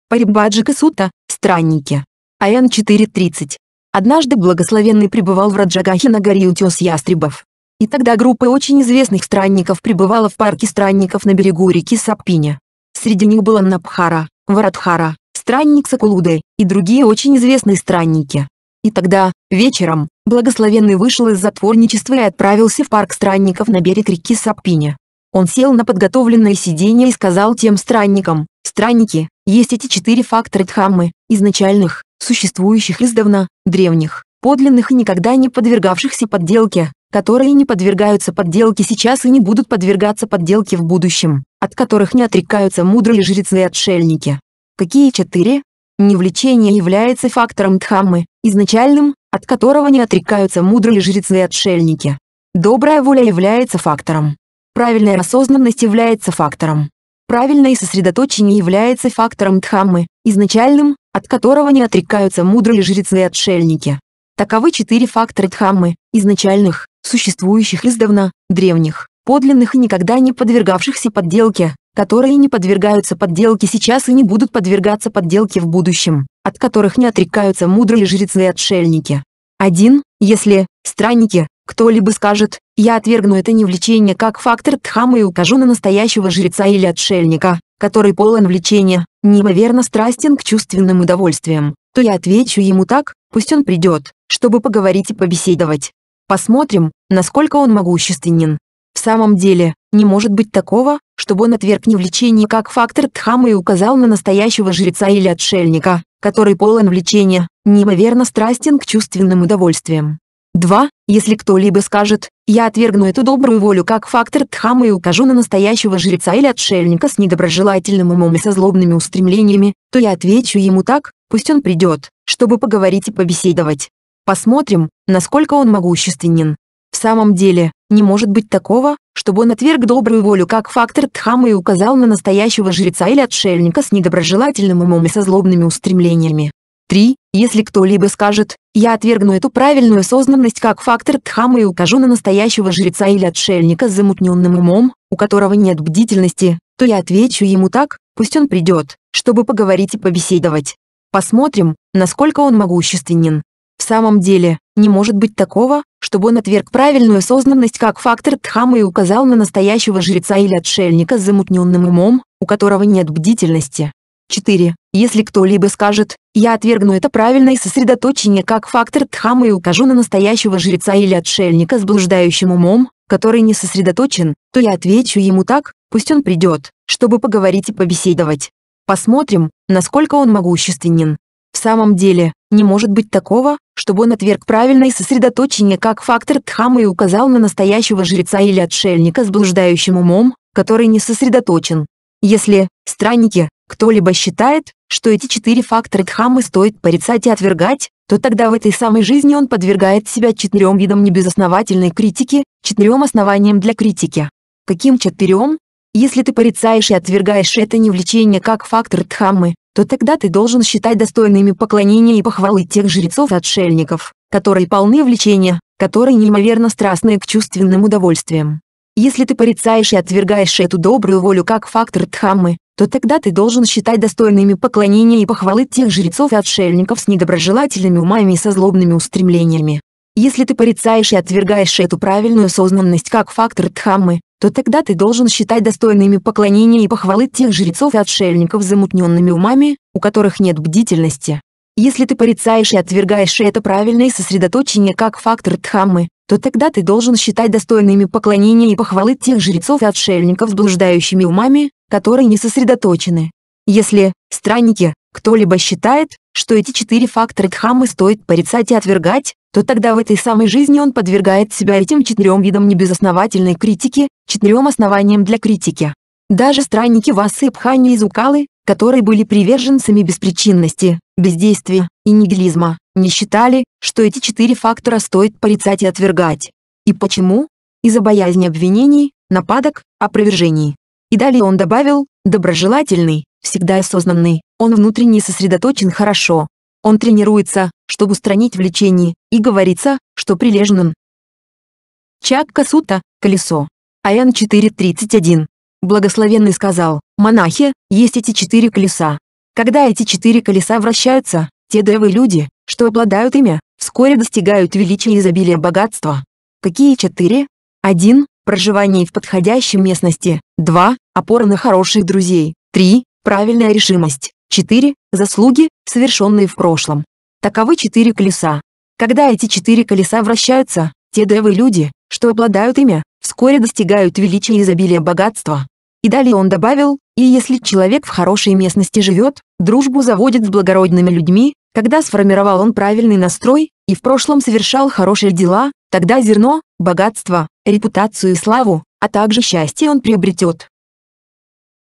S1: Парибаджика Сута, странники. АН 4.30. Однажды благословенный пребывал в Раджагахе на горе утес ястребов. И тогда группа очень известных странников пребывала в парке странников на берегу реки Саппиня. Среди них был Аннабхара, Варадхара, странник Сакулуды и другие очень известные странники. И тогда, вечером, Благословенный вышел из затворничества и отправился в парк странников на берег реки Саппиня. Он сел на подготовленное сиденье и сказал тем странникам, «Странники, есть эти четыре фактора Дхаммы, изначальных, существующих издавна, древних, подлинных и никогда не подвергавшихся подделке, которые не подвергаются подделке сейчас и не будут подвергаться подделке в будущем, от которых не отрекаются мудрые жрецы и отшельники. Какие четыре? Невлечение является фактором Дхаммы, изначальным, от которого не отрекаются мудрые жрецы и отшельники. Добрая воля является фактором. Правильная осознанность является фактором. Правильное сосредоточение является фактором Дхаммы, изначальным, от которого не отрекаются мудрые жрецы и отшельники. Таковы четыре фактора Дхаммы, изначальных, существующих издавна, древних, подлинных и никогда не подвергавшихся подделке, которые не подвергаются подделке сейчас и не будут подвергаться подделке в будущем, от которых не отрекаются мудрые жрецы и отшельники. Один, Если, странники, кто-либо скажет, я отвергну это невлечение как фактор Дхамы и укажу на настоящего жреца или отшельника, который полон влечения, неимоверно страстен к чувственным удовольствиям, то я отвечу ему так, пусть он придет, чтобы поговорить и побеседовать. Посмотрим, насколько он могущественен. В самом деле, не может быть такого, чтобы он отверг невлечение как фактор Дхамы и указал на настоящего жреца или отшельника, который полон влечения, неимоверно страстен к чувственным удовольствиям. 2. Если кто-либо скажет, я отвергну эту добрую волю как фактор Дхамы и укажу на настоящего жреца или отшельника с недоброжелательным умом и со злобными устремлениями, то я отвечу ему так, пусть он придет, чтобы поговорить и побеседовать. Посмотрим, насколько он могущественен. В самом деле, не может быть такого, чтобы он отверг добрую волю как фактор Дхамы и указал на настоящего жреца или отшельника с недоброжелательным умом и со злобными устремлениями. 3. Если кто-либо скажет, я отвергну эту правильную осознанность как фактор Дхамы и укажу на настоящего жреца или отшельника с замутненным умом, у которого нет бдительности, то я отвечу ему так, пусть он придет, чтобы поговорить и побеседовать. Посмотрим, насколько он могущественен. В самом деле, не может быть такого, чтобы он отверг правильную осознанность как фактор Дхамы и указал на настоящего жреца или отшельника с замутненным умом, у которого нет бдительности. 4. Если кто-либо скажет «я отвергну это правильное сосредоточение как фактор Дхамы и укажу на настоящего жреца или отшельника с блуждающим умом, который не сосредоточен», то я отвечу ему так «пусть он придет, чтобы поговорить и побеседовать». Посмотрим, насколько он могущественен. В самом деле, не может быть такого, чтобы он отверг правильное сосредоточение как фактор тхамы и указал на настоящего жреца или отшельника с блуждающим умом, который не сосредоточен. Если, странники, кто-либо считает, что эти четыре фактора тхамы стоит порицать и отвергать, то тогда в этой самой жизни он подвергает себя четырем видам небезосновательной критики, четырем основаниям для критики. Каким четырем? Если ты порицаешь и отвергаешь это не влечение как фактор тхамы то тогда ты должен считать достойными поклонения и похвалы тех жрецов-отшельников, которые полны влечения, которые неимоверно страстны к чувственным удовольствиям. Если ты порицаешь и отвергаешь эту добрую волю как фактор Дхаммы, то тогда ты должен считать достойными поклонения и похвалы тех жрецов и отшельников с недоброжелательными умами и со злобными устремлениями, если ты порицаешь и отвергаешь эту правильную осознанность как фактор Дхаммы, то тогда ты должен считать достойными поклонения и похвалы тех жрецов и отшельников замутненными умами, у которых нет бдительности. Если ты порицаешь и отвергаешь это правильное сосредоточение как фактор Дхаммы, то тогда ты должен считать достойными поклонения и похвалы тех жрецов и отшельников с блуждающими умами, которые не сосредоточены. Если, странники, кто-либо считает, что эти четыре фактора Дхаммы стоит порицать и отвергать, то тогда в этой самой жизни он подвергает себя этим четырем видам небезосновательной критики, четырем основаниям для критики. Даже странники Васы и Пхани из Укалы, которые были приверженцами беспричинности, бездействия и нигилизма, не считали, что эти четыре фактора стоит порицать и отвергать. И почему? Из-за боязни обвинений, нападок, опровержений. И далее он добавил, доброжелательный, всегда осознанный, он внутренне сосредоточен хорошо. Он тренируется, чтобы устранить влечение, и говорится, что прилежен. Чакка Сута, колесо. Аян 4.31. Благословенный сказал, монахи, есть эти четыре колеса. Когда эти четыре колеса вращаются, те девы люди, что обладают ими, вскоре достигают величия и изобилия богатства. Какие четыре? Один, Проживание в подходящей местности. Два, Опора на хороших друзей. Три, Правильная решимость. 4. Заслуги, совершенные в прошлом. Таковы четыре колеса. Когда эти четыре колеса вращаются, те девы люди, что обладают ими, вскоре достигают величия и изобилия богатства. И далее он добавил, и если человек в хорошей местности живет, дружбу заводит с благородными людьми, когда сформировал он правильный настрой и в прошлом совершал хорошие дела, тогда зерно, богатство, репутацию и славу, а также счастье он приобретет.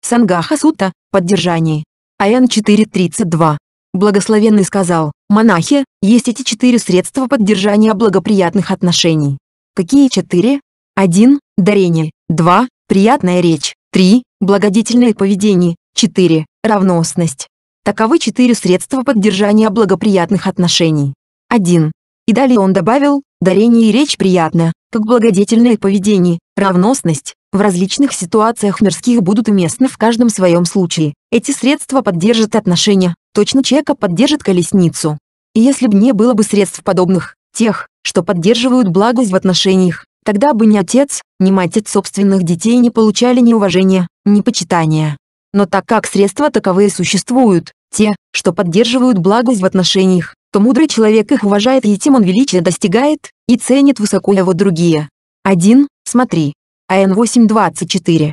S1: Сангаха Сутта, поддержание. АН 4.32. Благословенный сказал, «Монахи, есть эти четыре средства поддержания благоприятных отношений». Какие четыре? 1. Дарение. 2. Приятная речь. 3. Благодетельное поведение. 4. Равноусность. Таковы четыре средства поддержания благоприятных отношений. 1. И далее он добавил, дарение и речь приятно, как благодетельное поведение, равносность, в различных ситуациях мирских будут уместны в каждом своем случае. Эти средства поддержат отношения, точно чека поддержит колесницу. И если бы не было бы средств подобных, тех, что поддерживают благость в отношениях, тогда бы ни отец, ни мать от собственных детей не получали ни уважения, ни почитания. Но так как средства таковые существуют, те, что поддерживают благость в отношениях, то мудрый человек их уважает и тем он величие достигает, и ценит высоко его другие. 1. Смотри. АН-824.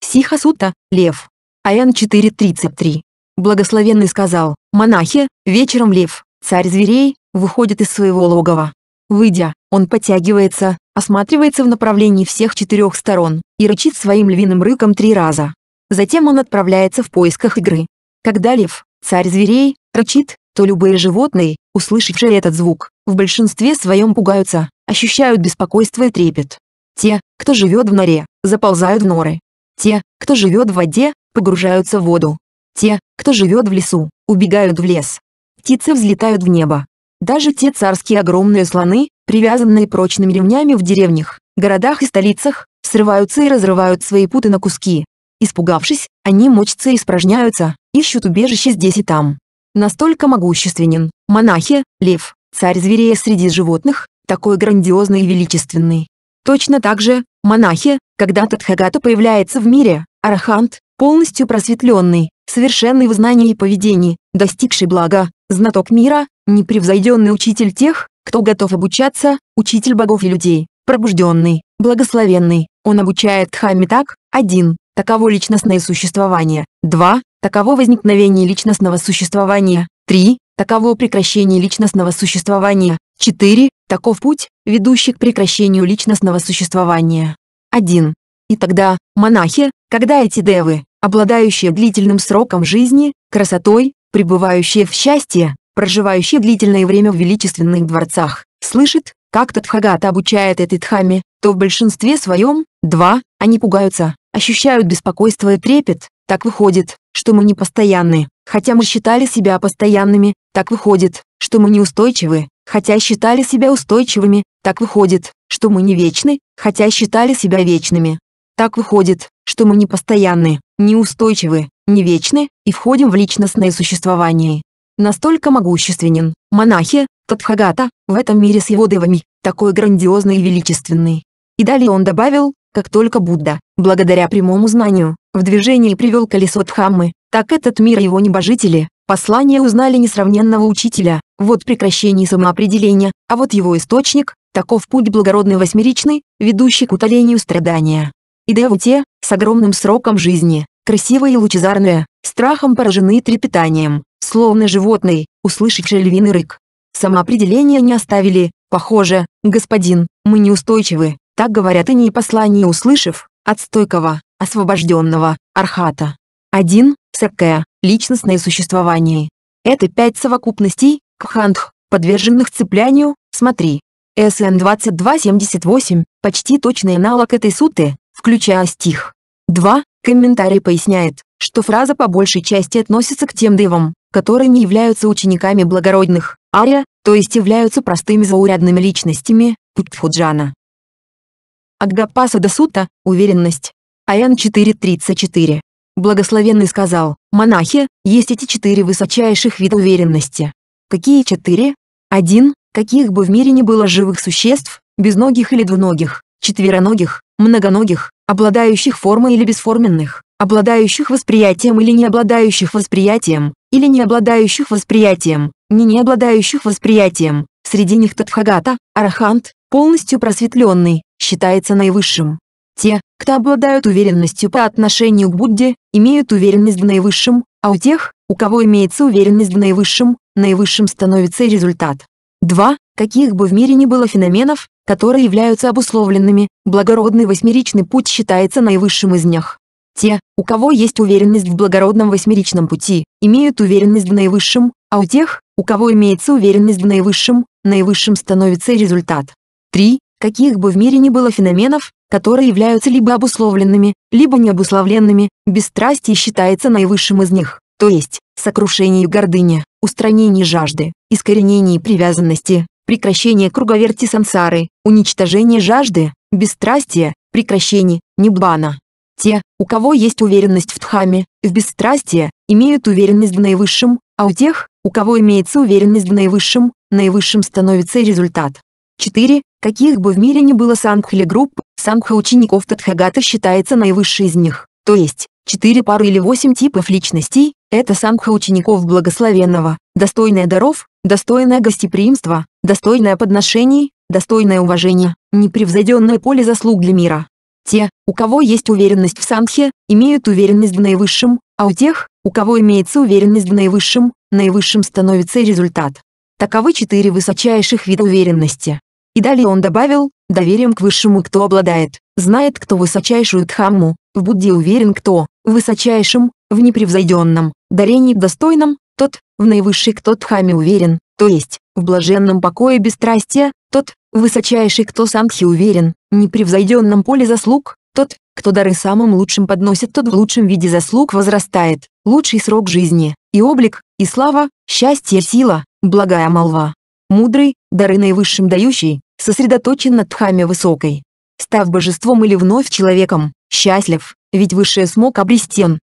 S1: Сихасута, Лев. АН-433. Благословенный сказал, монахи, вечером Лев, царь зверей, выходит из своего логова. Выйдя, он подтягивается, осматривается в направлении всех четырех сторон и рычит своим львиным рыком три раза. Затем он отправляется в поисках игры. Когда лев, царь зверей, рычит, то любые животные, услышавшие этот звук, в большинстве своем пугаются, ощущают беспокойство и трепет. Те, кто живет в норе, заползают в норы. Те, кто живет в воде, погружаются в воду. Те, кто живет в лесу, убегают в лес. Птицы взлетают в небо. Даже те царские огромные слоны, привязанные прочными ремнями в деревнях, городах и столицах, срываются и разрывают свои путы на куски. Испугавшись, они мочатся и испражняются, ищут убежище здесь и там. Настолько могущественен, монахи, лев, царь зверей среди животных, такой грандиозный и величественный, Точно так же, монахи, когда Тадхагата появляется в мире, арахант, полностью просветленный, совершенный в знании и поведении, достигший блага, знаток мира, непревзойденный учитель тех, кто готов обучаться, учитель богов и людей, пробужденный, благословенный, он обучает Дхамме так, 1. Таково личностное существование, 2. Таково возникновение личностного существования, 3. Таково прекращение личностного существования, 4. Таков путь, ведущий к прекращению личностного существования. 1. И тогда, монахи, когда эти девы, обладающие длительным сроком жизни, красотой, пребывающие в счастье, проживающие длительное время в величественных дворцах, слышат, как Тадхагата обучает этой Дхамме, то в большинстве своем, два, они пугаются, ощущают беспокойство и трепет, так выходит, что мы непостоянны, хотя мы считали себя постоянными, так выходит, что мы неустойчивы, хотя считали себя устойчивыми, так выходит, что мы не вечны, хотя считали себя вечными. Так выходит, что мы не постоянны, не устойчивы, не вечны и входим в личностное существование. Настолько могущественен, монахи, Тадхагата, в этом мире с его девами, такой грандиозный и величественный. И далее он добавил, как только Будда, благодаря прямому знанию, в движении привел колесо Дхаммы, так этот мир и его небожители, послание узнали несравненного учителя, вот прекращение самоопределения, а вот его источник, таков путь благородный восьмеричный, ведущий к утолению страдания. И те с огромным сроком жизни, красивая и лучезарная, страхом поражены трепетанием, словно животный, услышавший львиный рык. Самоопределение не оставили, похоже, господин, мы неустойчивы, так говорят и не послание услышав, от стойкого, освобожденного, архата. 1. Сэкэ. Личностное существование. Это пять совокупностей, Кхандх, подверженных цеплянию, смотри. СН-2278, почти точный аналог этой суты, включая стих. 2. Комментарий поясняет, что фраза по большей части относится к тем девам, которые не являются учениками благородных, ария, то есть являются простыми заурядными личностями, Путхуджана. От Гапаса до Сута, уверенность. АН 4.34. Благословенный сказал, монахи, есть эти четыре высочайших вида уверенности. Какие четыре? Один, каких бы в мире ни было живых существ, безногих или двуногих, четвероногих, многоногих, обладающих формой или бесформенных, обладающих восприятием или не обладающих восприятием, или не обладающих восприятием, не не обладающих восприятием, среди них Татхагата, Арахант, полностью просветленный, считается наивысшим. Те, кто обладают уверенностью по отношению к Будде, имеют уверенность в наивысшем, а у тех, у кого имеется уверенность в наивысшем, наивысшим становится и результат. 2. Каких бы в мире ни было феноменов, которые являются обусловленными, благородный восьмеричный путь считается наивысшим из них. Те, у кого есть уверенность в благородном восьмеричном пути, имеют уверенность в наивысшем, а у тех, у кого имеется уверенность в наивысшем, наивысшим становится и результат. 3. Каких бы в мире ни было феноменов, которые являются либо обусловленными, либо необусловленными, бесстрастие считается наивысшим из них, то есть, сокрушение гордыни, устранение жажды, искоренение привязанности, прекращение круговерти сансары, уничтожение жажды, бесстрастие, прекращение, ниббана. Те, у кого есть уверенность в Дхаме, в бесстрастии, имеют уверенность в наивысшем, а у тех, у кого имеется уверенность в наивысшем, наивысшим становится результат. 4. Каких бы в мире ни было сангхли групп, Самха учеников Тадхагата считается наивысшей из них, то есть, четыре пары или восемь типов личностей, это самха учеников благословенного, достойная даров, достойное гостеприимства, достойное подношений, достойное уважение, непревзойденное поле заслуг для мира. Те, у кого есть уверенность в самхе, имеют уверенность в наивысшем, а у тех, у кого имеется уверенность в наивысшем, наивысшим становится результат. Таковы четыре высочайших вида уверенности. И далее он добавил, доверием к высшему кто обладает, знает кто высочайшую дхамму, в Будде уверен кто, высочайшим, в непревзойденном, дарении достойном, тот, в наивысшей кто дхаме уверен, то есть, в блаженном покое бесстрастия, тот, высочайший кто сангхи уверен, непревзойденном поле заслуг, тот, кто дары самым лучшим подносит, тот в лучшем виде заслуг возрастает, лучший срок жизни, и облик, и слава, счастье, сила, благая молва мудрый, дары наивысшим дающий, сосредоточен над Дхамме высокой. Став божеством или вновь человеком, счастлив, ведь высшее смог обрести он.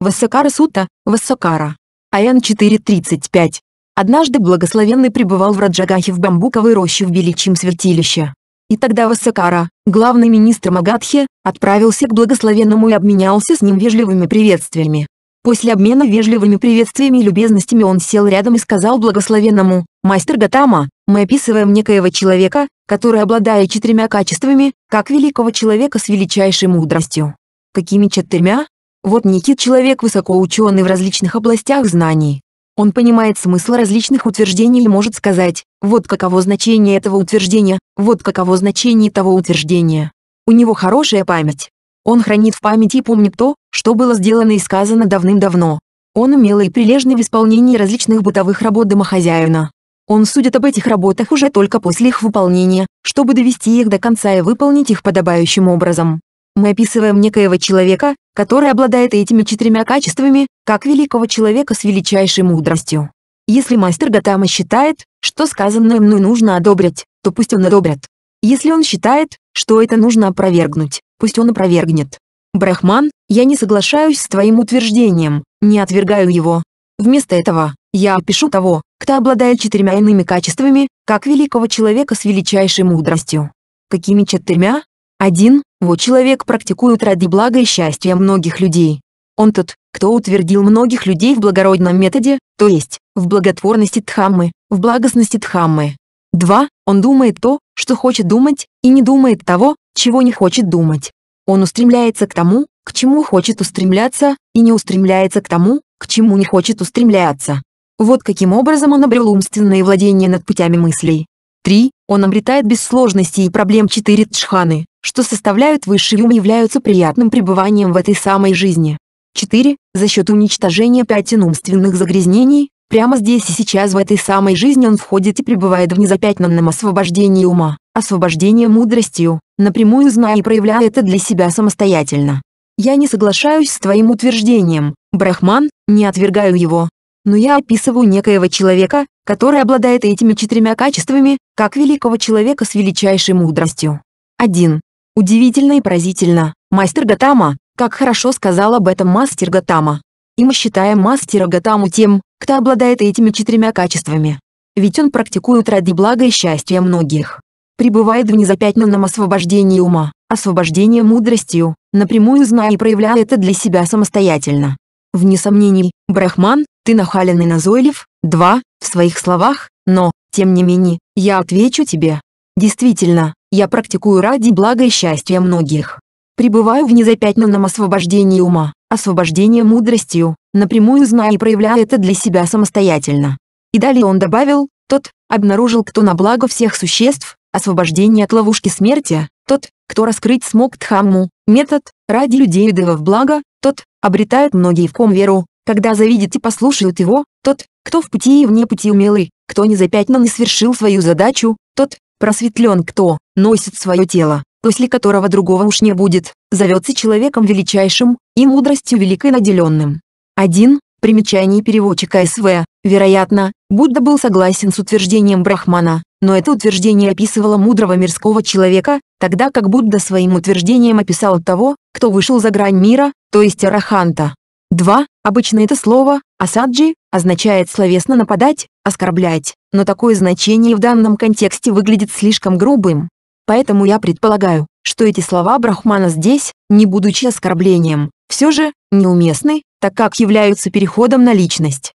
S1: Васакара Сута, Васакара. Аян 4.35. Однажды благословенный пребывал в Раджагахе в бамбуковой роще в величьем святилище. И тогда Васакара, главный министр Магадхи, отправился к благословенному и обменялся с ним вежливыми приветствиями. После обмена вежливыми приветствиями и любезностями он сел рядом и сказал благословенному, «Мастер Гатама, мы описываем некоего человека, который обладает четырьмя качествами, как великого человека с величайшей мудростью». Какими четырьмя? Вот некий человек высокоученый в различных областях знаний. Он понимает смысл различных утверждений и может сказать, вот каково значение этого утверждения, вот каково значение того утверждения. У него хорошая память, он хранит в памяти и помнит то, что было сделано и сказано давным-давно. Он умелый и прилежный в исполнении различных бытовых работ домохозяина. Он судит об этих работах уже только после их выполнения, чтобы довести их до конца и выполнить их подобающим образом. Мы описываем некоего человека, который обладает этими четырьмя качествами, как великого человека с величайшей мудростью. Если мастер Гатама считает, что сказанное мной нужно одобрить, то пусть он одобрит. Если он считает, что это нужно опровергнуть, пусть он опровергнет. Брахман, я не соглашаюсь с твоим утверждением, не отвергаю его. Вместо этого, я опишу того, кто обладает четырьмя иными качествами, как великого человека с величайшей мудростью. Какими четырьмя? Один, вот человек практикует ради блага и счастья многих людей. Он тот, кто утвердил многих людей в благородном методе, то есть, в благотворности Дхаммы, в благостности Дхаммы. Два, он думает то, что хочет думать, и не думает того, чего не хочет думать. Он устремляется к тому, к чему хочет устремляться, и не устремляется к тому, к чему не хочет устремляться. Вот каким образом он обрел умственное владение над путями мыслей. 3. Он обретает без сложностей и проблем 4 тшханы, что составляют высший ум и являются приятным пребыванием в этой самой жизни. 4. За счет уничтожения пятен умственных загрязнений, Прямо здесь и сейчас в этой самой жизни он входит и пребывает в незапятнанном освобождении ума, освобождении мудростью, напрямую зная и проявляя это для себя самостоятельно. Я не соглашаюсь с твоим утверждением, Брахман, не отвергаю его. Но я описываю некоего человека, который обладает этими четырьмя качествами, как великого человека с величайшей мудростью. 1. Удивительно и поразительно, мастер Гатама, как хорошо сказал об этом мастер Гатама. И мы считаем мастера Гатаму тем, кто обладает этими четырьмя качествами. Ведь он практикует ради блага и счастья многих. Пребывает в незапятнанном освобождении ума, освобождении мудростью, напрямую зная и проявляя это для себя самостоятельно. Вне сомнений, Брахман, ты нахален и назойлив, два, в своих словах, но, тем не менее, я отвечу тебе. Действительно, я практикую ради блага и счастья многих пребываю в незапятнанном освобождении ума, освобождении мудростью, напрямую зная и проявляя это для себя самостоятельно. И далее он добавил, тот, обнаружил кто на благо всех существ, освобождение от ловушки смерти, тот, кто раскрыть смог Дхамму, метод, ради людей дева в благо, тот, обретает многие в ком веру, когда завидят и послушают его, тот, кто в пути и вне пути умелый, кто не и свершил свою задачу, тот, просветлен кто, носит свое тело, после которого другого уж не будет, зовется человеком величайшим и мудростью великой наделенным. 1. Примечание переводчика СВ. Вероятно, Будда был согласен с утверждением Брахмана, но это утверждение описывало мудрого мирского человека, тогда как Будда своим утверждением описал того, кто вышел за грань мира, то есть Араханта. 2. Обычно это слово «асаджи» означает словесно нападать, оскорблять, но такое значение в данном контексте выглядит слишком грубым. Поэтому я предполагаю, что эти слова Брахмана здесь, не будучи оскорблением, все же, неуместны, так как являются переходом на личность.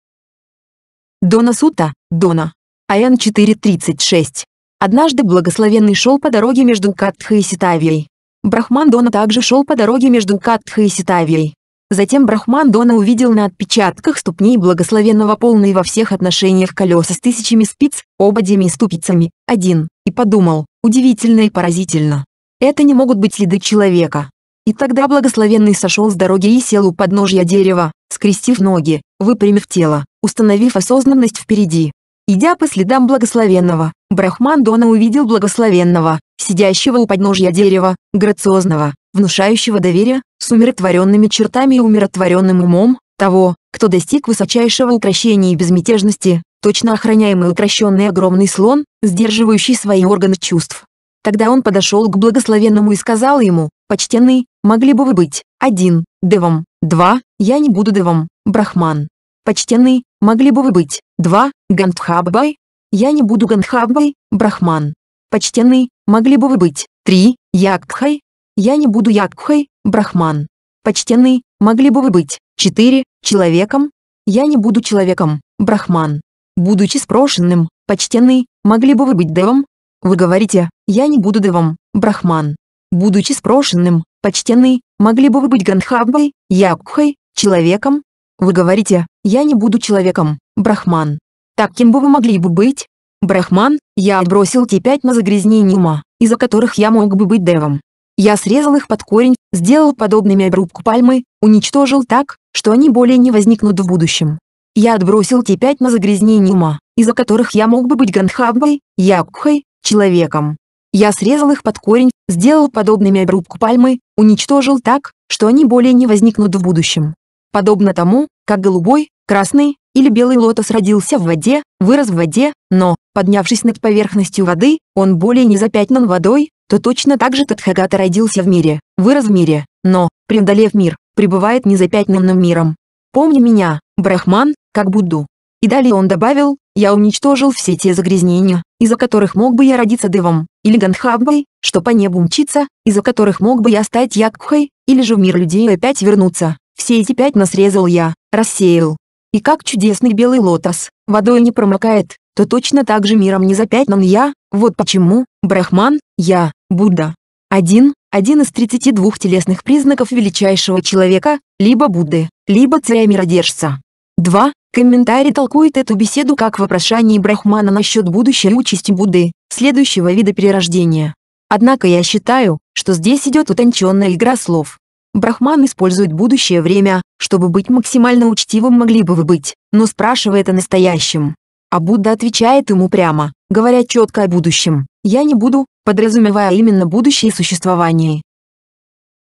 S1: Дона Сута, Дона. АН 4.36. Однажды благословенный шел по дороге между Катхой и Ситавией. Брахман Дона также шел по дороге между Катхой и Ситавией. Затем Брахман Дона увидел на отпечатках ступней благословенного полные во всех отношениях колеса с тысячами спиц, ободями и ступицами, один, и подумал, Удивительно и поразительно. Это не могут быть следы человека. И тогда благословенный сошел с дороги и сел у подножья дерева, скрестив ноги, выпрямив тело, установив осознанность впереди. Идя по следам благословенного, Брахман Дона увидел благословенного, сидящего у подножья дерева, грациозного, внушающего доверие, с умиротворенными чертами и умиротворенным умом, того, кто достиг высочайшего укращения и безмятежности, Точно охраняемый укращенный огромный слон, сдерживающий свои органы чувств. Тогда он подошел к благословенному и сказал ему, «Почтенный, могли бы вы быть, один, девом, два, я не буду девом, брахман. Почтенный, могли бы вы быть, два, гандхаббай, я не буду гандхаббай, брахман. Почтенный, могли бы вы быть, три, якхай, я не буду якхай, брахман. Почтенный, могли бы вы быть, четыре, человеком, я не буду человеком, брахман будучи спрошенным, «Почтенный, могли бы вы быть девом?» Вы говорите, «Я не буду девом, брахман». Будучи спрошенным, «Почтенный, могли бы вы быть грандхаббой, якхой, человеком?» Вы говорите, «Я не буду человеком, брахман». Так кем бы вы могли бы быть? Брахман, я отбросил те пять на загрязнение ума, из-за которых я мог бы быть девом. Я срезал их под корень, сделал подобными обрубку пальмы, уничтожил так, что они более не возникнут в будущем. Я отбросил те пять на загрязнение ума, из-за которых я мог бы быть ганхаббой, якухой, человеком. Я срезал их под корень, сделал подобными обрубку пальмы, уничтожил так, что они более не возникнут в будущем. Подобно тому, как голубой, красный или белый лотос родился в воде, вырос в воде, но, поднявшись над поверхностью воды, он более не запятнан водой, то точно так же Тадхагата родился в мире, вырос в мире, но, преодолев мир, пребывает незапятнанным миром. Помни меня, Брахман, как Будду. И далее он добавил, я уничтожил все те загрязнения, из-за которых мог бы я родиться девом, или ганхаббой, что по небу мчится, из-за которых мог бы я стать Якхой, или же в мир людей опять вернуться. Все эти пять насрезал я, рассеял. И как чудесный белый лотос, водой не промокает, то точно так же миром не запятнан я, вот почему, Брахман, я, Будда. Один, один из 32 телесных признаков величайшего человека, либо Будды, либо царя миродержца. Два. Комментарий толкует эту беседу как вопрошание Брахмана насчет будущей участи Будды, следующего вида перерождения. Однако я считаю, что здесь идет утонченная игра слов. Брахман использует будущее время, чтобы быть максимально учтивым могли бы вы быть, но спрашивает о настоящем. А Будда отвечает ему прямо, говоря четко о будущем. Я не буду, подразумевая именно будущее существование.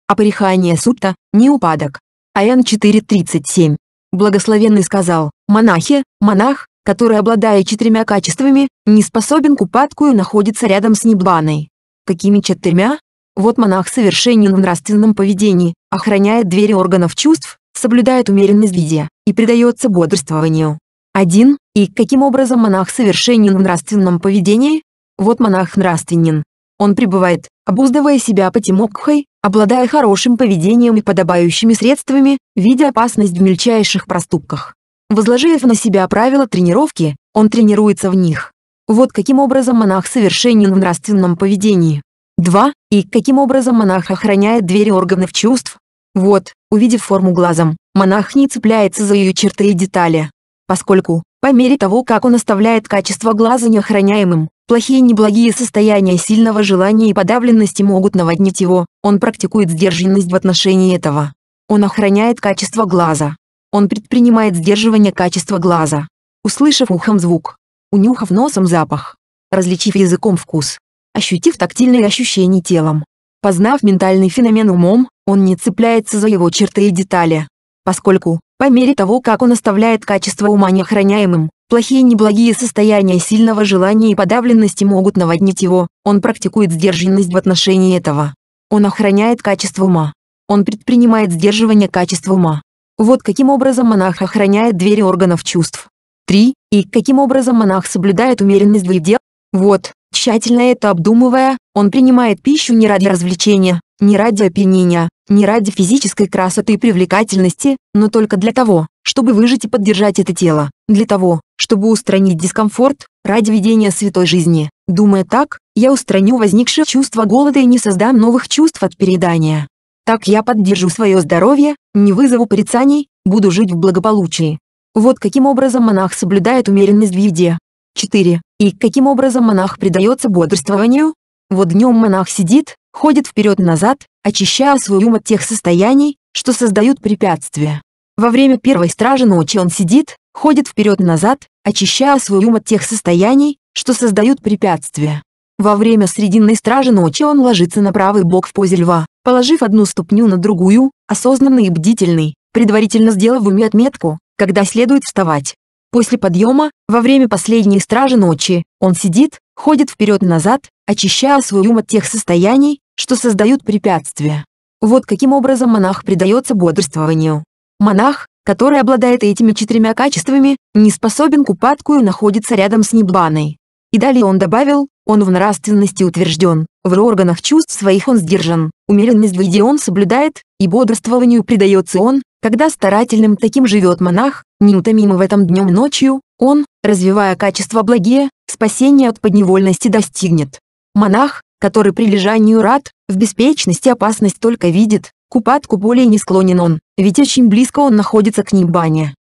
S1: Опорихание сутта, не упадок. АН 4.37 Благословенный сказал, монахи, монах, который, обладая четырьмя качествами, не способен к упадку и находится рядом с Ниббаной. Какими четырьмя? Вот монах совершенен в нравственном поведении, охраняет двери органов чувств, соблюдает умеренность в еде и предается бодрствованию. Один И каким образом монах совершенен в нравственном поведении? Вот монах нравственен. Он пребывает, обуздывая себя потемокхой, обладая хорошим поведением и подобающими средствами, видя опасность в мельчайших проступках. Возложив на себя правила тренировки, он тренируется в них. Вот каким образом монах совершенен в нравственном поведении. 2. И каким образом монах охраняет двери органов чувств? Вот, увидев форму глазом, монах не цепляется за ее черты и детали. Поскольку, по мере того, как он оставляет качество глаза неохраняемым, Плохие неблагие состояния сильного желания и подавленности могут наводнить его, он практикует сдержанность в отношении этого. Он охраняет качество глаза. Он предпринимает сдерживание качества глаза. Услышав ухом звук, унюхав носом запах, различив языком вкус, ощутив тактильные ощущения телом. Познав ментальный феномен умом, он не цепляется за его черты и детали. Поскольку, по мере того, как он оставляет качество ума неохраняемым, плохие неблагие состояния сильного желания и подавленности могут наводнить его, он практикует сдержанность в отношении этого. Он охраняет качество ума. Он предпринимает сдерживание качества ума. Вот каким образом монах охраняет двери органов чувств. 3. И каким образом монах соблюдает умеренность в еде? Вот, тщательно это обдумывая, он принимает пищу не ради развлечения, не ради опьянения, не ради физической красоты и привлекательности, но только для того, чтобы выжить и поддержать это тело, для того, чтобы устранить дискомфорт, ради ведения святой жизни. Думая так, я устраню возникшее чувство голода и не создам новых чувств от передания. Так я поддержу свое здоровье, не вызову порицаний, буду жить в благополучии. Вот каким образом монах соблюдает умеренность в еде. 4. И каким образом монах предается бодрствованию? Вот днем монах сидит, ходит вперед-назад, очищая свой ум от тех состояний, что создают препятствия. Во время первой стражи ночи он сидит, ходит вперед-назад, очищая свой ум от тех состояний, что создают препятствия. Во время срединной стражи ночи он ложится на правый бок в позе льва, положив одну ступню на другую, осознанный и бдительный, предварительно сделав в уме отметку, когда следует вставать. После подъема, во время последней стражи ночи, он сидит, ходит вперед-назад, очищая свой ум от тех состояний, что создают препятствия. Вот каким образом монах предается бодрствованию. Монах, который обладает этими четырьмя качествами, не способен к упадку и находится рядом с небаной. И далее он добавил, он в нравственности утвержден, в органах чувств своих он сдержан, умеренность в еде он соблюдает, и бодрствованию предается он, когда старательным таким живет монах, неутомимый в этом днем и ночью, он, развивая качество благие, спасение от подневольности достигнет. Монах, который при лежанию рад, в беспечности опасность только видит, к упадку более не склонен он, ведь очень близко он находится к небане.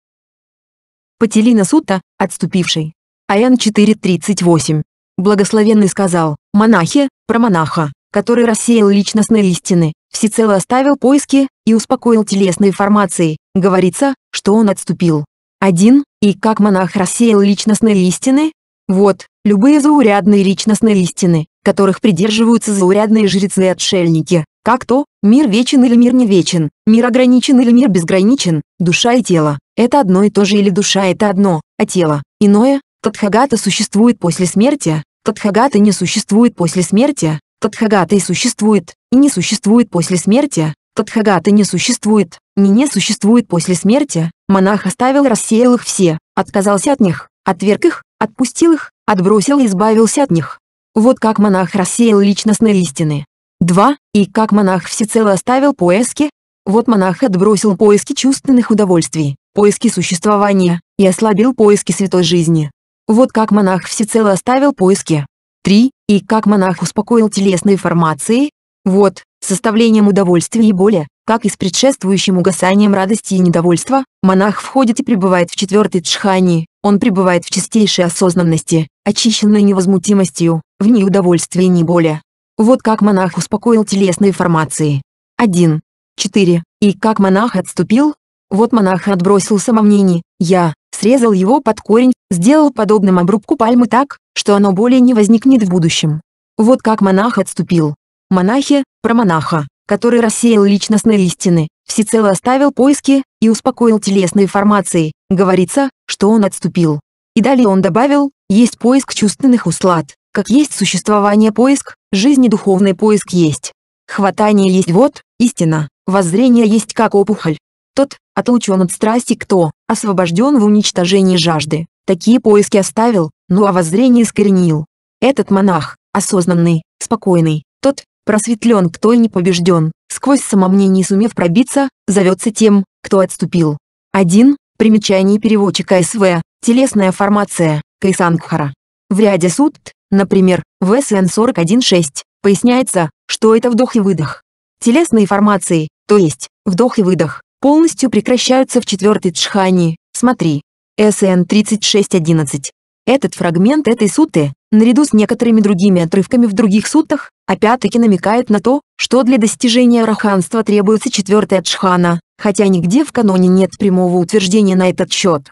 S1: Пателина Сута, отступивший. АН 4.38. Благословенный сказал, монахи, про монаха который рассеял личностные истины, всецело оставил поиски и успокоил телесные формации, говорится, что он отступил. 1. И как монах рассеял личностные истины? Вот, любые заурядные личностные истины, которых придерживаются заурядные жрецы и отшельники, как то, мир вечен или мир не вечен, мир ограничен или мир безграничен, душа и тело – это одно и то же или душа – это одно, а тело – иное, Тадхагата существует после смерти, Тадхагата не существует после смерти, Тадхагата и существует, и не существует после смерти, Тадхагата не существует, не не существует после смерти, монах оставил рассеял их все, отказался от них, отверг их, отпустил их, отбросил и избавился от них. Вот как монах рассеял личностные истины. 2. И как монах всецело оставил поиски. Вот монах отбросил поиски чувственных удовольствий, поиски существования, и ослабил поиски святой жизни. Вот как монах всецело оставил поиски, 3. И как монах успокоил телесные формации? Вот, составлением удовольствия и боли, как и с предшествующим угасанием радости и недовольства, монах входит и пребывает в четвертой джхани, он пребывает в чистейшей осознанности, очищенной невозмутимостью, в ней удовольствия и не боли. Вот как монах успокоил телесные формации. 1. 4. И как монах отступил? Вот монах отбросил самомнение, я, срезал его под корень, сделал подобным обрубку пальмы так, что оно более не возникнет в будущем. Вот как монах отступил. Монахи, про монаха, который рассеял личностные истины, всецело оставил поиски и успокоил телесные формации, говорится, что он отступил. И далее он добавил, есть поиск чувственных услад, как есть существование поиск, жизни духовный поиск есть. Хватание есть вот, истина, воззрение есть как опухоль. Тот, отлучен от страсти кто, освобожден в уничтожении жажды, Такие поиски оставил, но о воззрении искоренил. Этот монах, осознанный, спокойный, тот, просветлен, кто и не побежден, сквозь самомнение сумев пробиться, зовется тем, кто отступил. 1. Примечание переводчика СВ. Телесная формация. Кайсангхара. В ряде сутт, например, в СН 41.6, поясняется, что это вдох и выдох. Телесные формации, то есть, вдох и выдох, полностью прекращаются в четвертой джхани, смотри, СН-3611. Этот фрагмент этой сутты, наряду с некоторыми другими отрывками в других суттах, опять-таки намекает на то, что для достижения раханства требуется четвертая джхана, хотя нигде в каноне нет прямого утверждения на этот счет.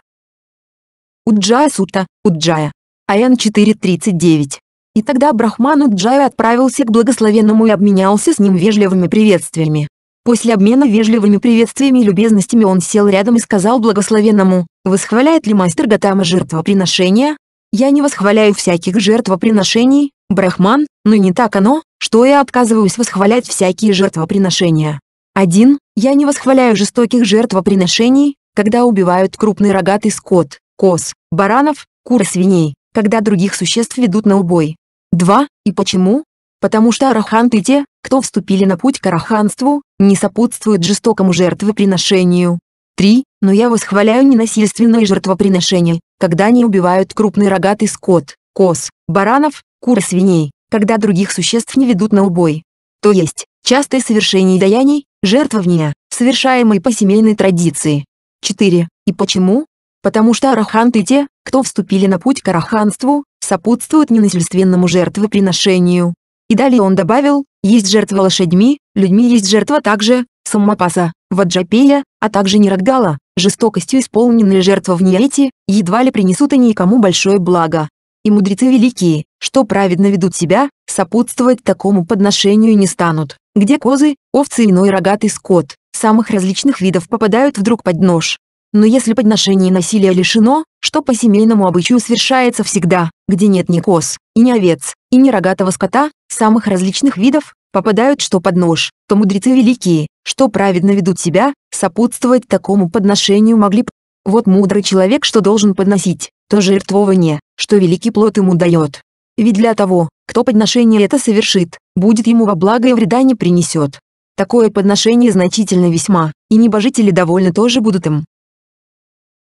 S1: Уджая сута, Уджая. АН 439. И тогда Брахман Уджая отправился к благословенному и обменялся с ним вежливыми приветствиями. После обмена вежливыми приветствиями и любезностями он сел рядом и сказал благословенному, «Восхваляет ли мастер Гатама жертвоприношения?» «Я не восхваляю всяких жертвоприношений, брахман, но не так оно, что я отказываюсь восхвалять всякие жертвоприношения. Один, Я не восхваляю жестоких жертвоприношений, когда убивают крупный рогатый скот, коз, баранов, кур и свиней, когда других существ ведут на убой. Два, И почему, потому что араханты те, кто вступили на путь к араханству, не сопутствуют жестокому жертвоприношению. 3. Но я восхваляю ненасильственное жертвоприношение, когда не убивают крупный рогатый скот, коз, баранов, кур и свиней, когда других существ не ведут на убой. То есть, частое совершение деяний, жертвования, совершаемые по семейной традиции. 4. И почему? Потому что араханты те, кто вступили на путь к араханству, сопутствуют ненасильственному жертвоприношению. И далее он добавил, есть жертва лошадьми, людьми есть жертва также, Саммапаса, Ваджапея, а также Нирадгала. жестокостью исполненные жертва в Нияти, едва ли принесут они кому большое благо. И мудрецы великие, что праведно ведут себя, сопутствовать такому подношению не станут, где козы, овцы и иной рогатый скот, самых различных видов попадают вдруг под нож. Но если подношение насилия лишено, что по семейному обычаю совершается всегда, где нет ни коз, и ни овец, и нерогатого скота, самых различных видов, попадают что под нож, то мудрецы великие, что праведно ведут себя, сопутствовать такому подношению могли б. Вот мудрый человек что должен подносить, то жертвование, что великий плод ему дает. Ведь для того, кто подношение это совершит, будет ему во благо и вреда не принесет. Такое подношение значительно весьма, и небожители довольны тоже будут им.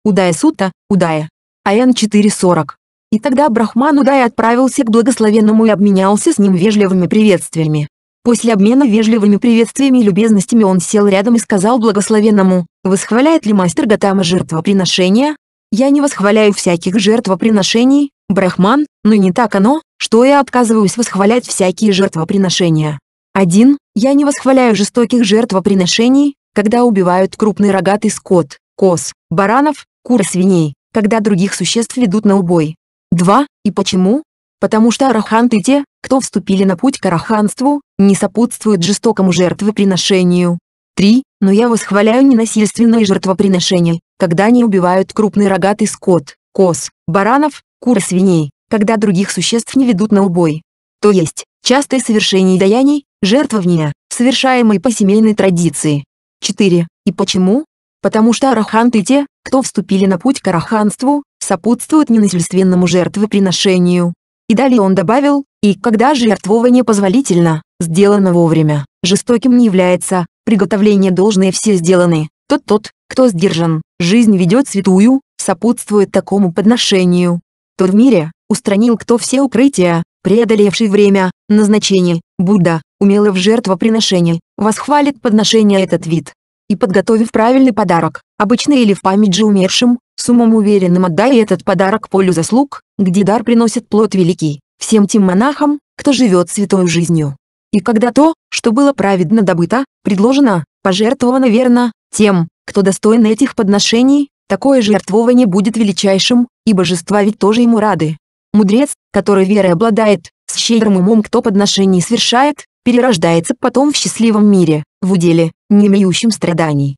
S1: Удая Сута, Удая. АН 440. И тогда Брахман Удай отправился к благословенному и обменялся с ним вежливыми приветствиями. После обмена вежливыми приветствиями и любезностями он сел рядом и сказал благословенному, «Восхваляет ли мастер Гатама жертвоприношения?» «Я не восхваляю всяких жертвоприношений, Брахман, но не так оно, что я отказываюсь восхвалять всякие жертвоприношения. Один, Я не восхваляю жестоких жертвоприношений, когда убивают крупный рогатый скот, коз, баранов, кур свиней, когда других существ ведут на убой, 2. И почему? Потому что араханты те, кто вступили на путь к араханству, не сопутствуют жестокому жертвоприношению. 3. Но я восхваляю ненасильственное жертвоприношение, когда не убивают крупный рогатый скот, коз, баранов, кур и свиней, когда других существ не ведут на убой. То есть, частое совершение даяний, жертвования, совершаемые по семейной традиции. 4. И почему? Потому что араханты те, кто вступили на путь к араханству, сопутствуют ненасильственному жертвоприношению. И далее он добавил, и когда жертвование позволительно, сделано вовремя, жестоким не является, приготовления должны все сделаны, тот тот, кто сдержан, жизнь ведет святую, сопутствует такому подношению. Тот в мире, устранил кто все укрытия, преодолевший время, назначение, Будда, умело в жертвоприношении, восхвалит подношение этот вид, и подготовив правильный подарок, обычно или в память же умершим, с умом уверенным отдай этот подарок полю заслуг, где дар приносит плод великий, всем тем монахам, кто живет святою жизнью. И когда то, что было праведно добыто, предложено, пожертвовано верно, тем, кто достоин этих подношений, такое жертвование будет величайшим, и божества ведь тоже ему рады. Мудрец, который верой обладает, с щедрым умом кто подношений совершает, перерождается потом в счастливом мире в уделе, не имеющем страданий.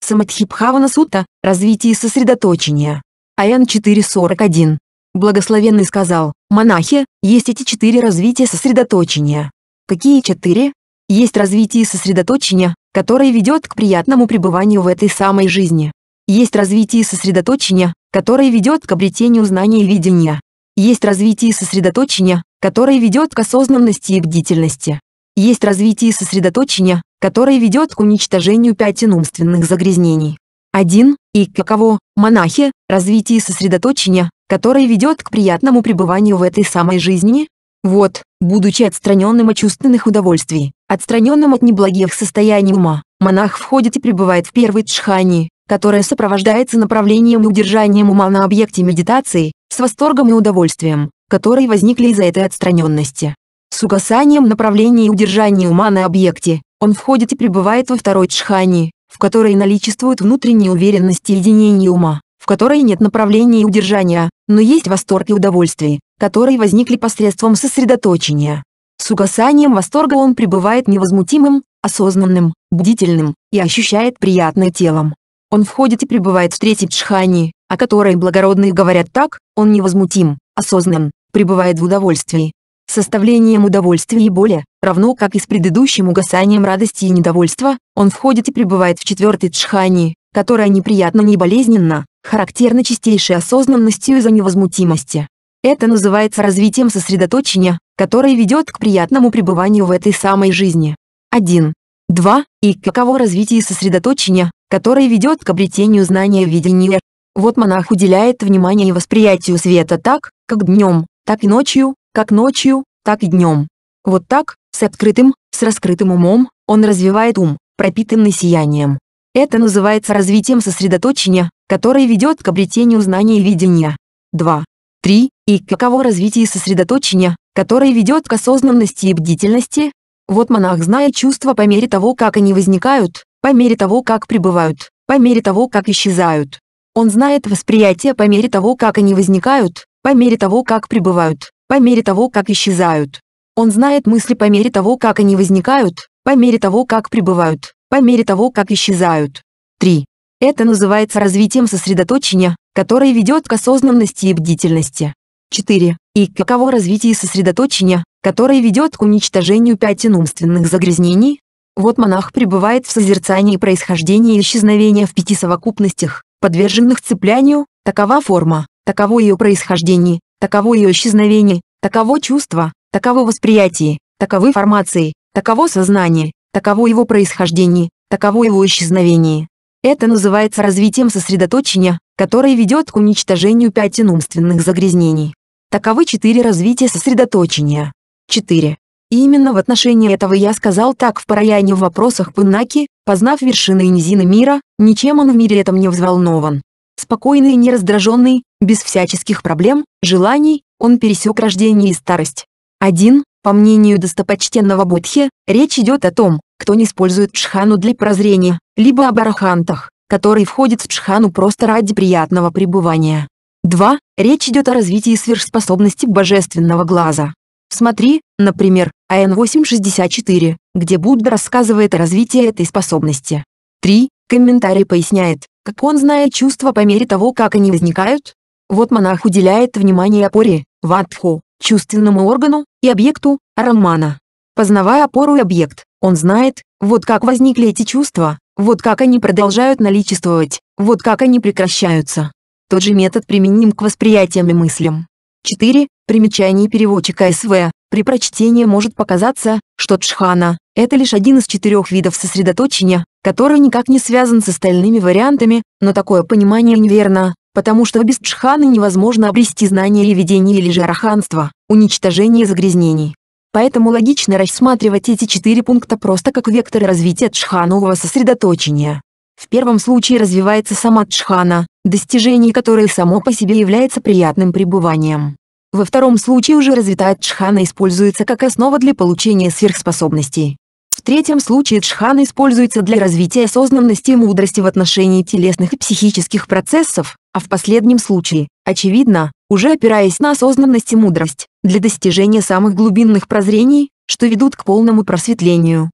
S1: Самадхибхавана Сута, развитие сосредоточения. Аян 4.41. Благословенный сказал, монахи, есть эти четыре развития сосредоточения. Какие четыре? Есть развитие сосредоточения, которое ведет к приятному пребыванию в этой самой жизни. Есть развитие сосредоточения, которое ведет к обретению знания и видения. Есть развитие сосредоточения, которое ведет к осознанности и бдительности есть развитие сосредоточения, которое ведет к уничтожению пятен умственных загрязнений. 1. И каково, монахи, развитие сосредоточения, которое ведет к приятному пребыванию в этой самой жизни? Вот, будучи отстраненным от чувственных удовольствий, отстраненным от неблагих состояний ума, монах входит и пребывает в первой тшхани, которая сопровождается направлением и удержанием ума на объекте медитации, с восторгом и удовольствием, которые возникли из-за этой отстраненности. С угасанием направления и удержания ума на объекте, он входит и пребывает во второй джхани, в которой наличествует внутренняя уверенность и единение ума, в которой нет направления и удержания, но есть восторг и удовольствие, которые возникли посредством сосредоточения. С угасанием восторга он пребывает невозмутимым, осознанным, бдительным и ощущает приятное телом. Он входит и пребывает в третьей джхани, о которой благородные говорят так, он невозмутим, осознан, пребывает в удовольствии, составлением удовольствия и боли, равно как и с предыдущим угасанием радости и недовольства, он входит и пребывает в четвертой джхани, которая неприятно не болезненно, характерна чистейшей осознанностью из-за невозмутимости. Это называется развитием сосредоточения, которое ведет к приятному пребыванию в этой самой жизни. 1. 2. И каково развитие сосредоточения, которое ведет к обретению знания видения. Вот монах уделяет внимание восприятию света так, как днем, так и ночью, как ночью, так и днем. Вот так, с открытым, с раскрытым умом, он развивает ум, пропитанный сиянием. Это называется развитием сосредоточения, которое ведет к обретению знания и видения. 2. 3. И каково развитие сосредоточения, которое ведет к осознанности и бдительности? Вот монах знает чувства по мере того, как они возникают, по мере того, как пребывают, по мере того, как исчезают. Он знает восприятие по мере того, как они возникают, по мере того, как пребывают, по мере того, как исчезают. Он знает мысли по мере того, как они возникают, по мере того, как пребывают, по мере того, как исчезают. 3. Это называется развитием сосредоточения, которое ведет к осознанности и бдительности. 4. И каково развитие сосредоточения, которое ведет к уничтожению пятен умственных загрязнений? Вот монах пребывает в созерцании происхождения и исчезновения в пяти совокупностях, подверженных цеплянию, такова форма, таково ее происхождение, таково ее исчезновение, таково чувство, таково восприятие, таковы формации, таково сознание, таково его происхождение, таково его исчезновение. Это называется развитием сосредоточения, которое ведет к уничтожению пятен умственных загрязнений. Таковы четыре развития сосредоточения. 4. И именно в отношении этого я сказал так в параяне в вопросах Пыннаки, познав вершины и низины мира, ничем он в мире этом не взволнован. Спокойный и нераздраженный, без всяческих проблем, желаний, он пересек рождение и старость. 1. По мнению достопочтенного Будхи, речь идет о том, кто не использует джхану для прозрения, либо об арахантах, которые входят в джхану просто ради приятного пребывания. 2. Речь идет о развитии сверхспособности божественного глаза. Смотри, например, АН 864, где Будда рассказывает о развитии этой способности. 3. Комментарий поясняет, как он знает чувства по мере того, как они возникают? Вот монах уделяет внимание опоре, ватху, чувственному органу, и объекту, рамана. Познавая опору и объект, он знает, вот как возникли эти чувства, вот как они продолжают наличествовать, вот как они прекращаются. Тот же метод применим к восприятиям и мыслям. 4. Примечание переводчика СВ. При прочтении может показаться, что Джхана, это лишь один из четырех видов сосредоточения, который никак не связан с остальными вариантами, но такое понимание неверно, потому что без джханы невозможно обрести знание и видение или же араханство, уничтожение загрязнений. Поэтому логично рассматривать эти четыре пункта просто как векторы развития джханового сосредоточения. В первом случае развивается сама джхана, достижение которой само по себе является приятным пребыванием. Во втором случае уже развитая джхана используется как основа для получения сверхспособностей. В третьем случае джхан используется для развития осознанности и мудрости в отношении телесных и психических процессов, а в последнем случае, очевидно, уже опираясь на осознанность и мудрость, для достижения самых глубинных прозрений, что ведут к полному просветлению.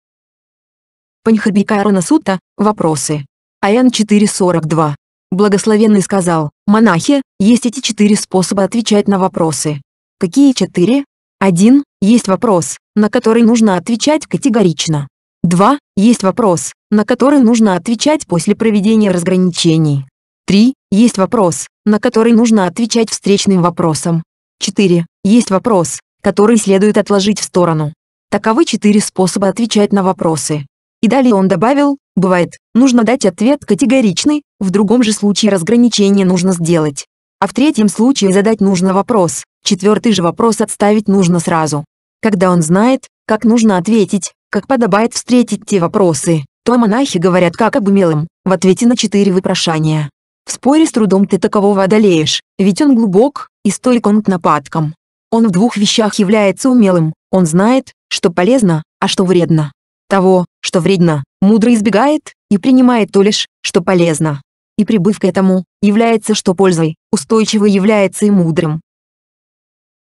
S1: Паньхабикарана Сута, вопросы. АЯН 442. Благословенный сказал, монахи, есть эти четыре способа отвечать на вопросы. Какие четыре? 1. Есть вопрос, на который нужно отвечать категорично. 2. Есть вопрос, на который нужно отвечать после проведения разграничений. 3. Есть вопрос, на который нужно отвечать встречным вопросом. 4. Есть вопрос, который следует отложить в сторону. Таковы четыре способа отвечать на вопросы. И далее он добавил, бывает, нужно дать ответ категоричный, в другом же случае разграничение нужно сделать. А в третьем случае задать нужно вопрос, Четвертый же вопрос отставить нужно сразу. Когда он знает, как нужно ответить, как подобает встретить те вопросы, то монахи говорят как об умелом, в ответе на четыре вопрошания. В споре с трудом ты такового одолеешь, ведь он глубок, и стойк он к нападкам. Он в двух вещах является умелым, он знает, что полезно, а что вредно. Того, что вредно, мудро избегает, и принимает то лишь, что полезно. И прибыв к этому, является что пользой, устойчиво является и мудрым.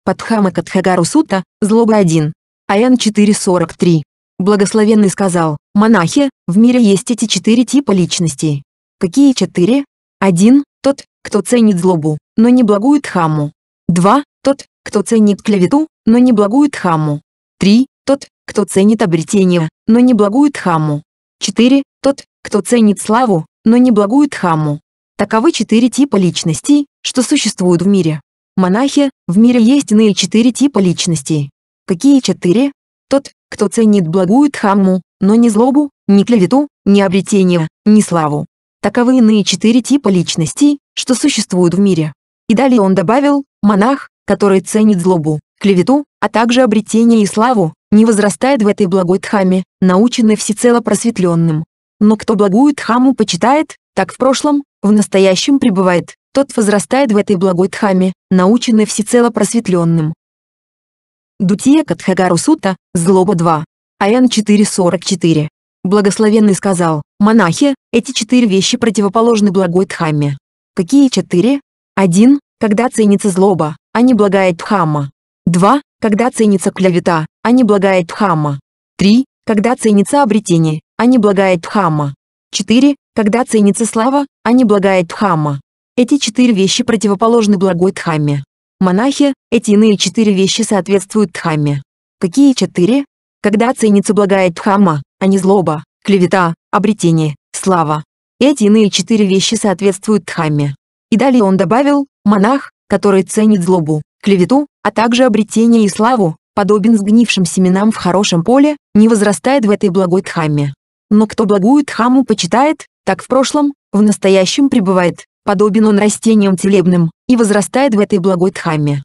S1: Падхама Катхагару Сута, Злоба 1. АН 443. Благословенный сказал, монахи, в мире есть эти четыре типа личностей. Какие четыре? Один, тот, кто ценит злобу, но не благую дхамму. Два, тот, кто ценит клевету, но не благую дхамму. Три, тот, кто ценит обретение, но не благую дхамму. Четыре, тот, кто ценит славу, но не благую дхамму. Таковы четыре типа личностей, что существуют в мире. Монахи, в мире есть иные четыре типа личностей. Какие четыре? Тот, кто ценит благую дхамму, но не злобу, не клевету, не обретение, не славу. Таковы иные четыре типа личностей, что существуют в мире. И далее он добавил, монах, который ценит злобу, клевету, а также обретение и славу, не возрастает в этой благой дхаме, наученный всецело просветленным. Но кто благую дхаму почитает, так в прошлом, в настоящем пребывает, тот возрастает в этой благой Дхаме, наученный всецело просветленным. Дутия Катхагару Сута, Злоба 2. Аян 4.44. Благословенный сказал, монахи, эти четыре вещи противоположны благой Дхамме. Какие четыре? Один, Когда ценится злоба, а не благая Дхамма. 2. Когда ценится клевета, а не благая Дхамма. 3. Когда ценится обретение, а не благая Дхамма. 4. Когда ценится слава, а не благая Дхамма. Эти четыре вещи противоположны благой Дхамме. Монахи, эти иные четыре вещи соответствуют Дхамме. Какие четыре? Когда ценится благая Дхамма, а не злоба, клевета, обретение, слава. Эти иные четыре вещи соответствуют Дхамме. И далее он добавил, монах, который ценит злобу, клевету, а также обретение и славу, подобен сгнившим семенам в хорошем поле, не возрастает в этой благой Дхамме. Но кто благую Дхамму почитает, так в прошлом, в настоящем пребывает, Подобен он растениям целебным, и возрастает в этой благой Дхамме.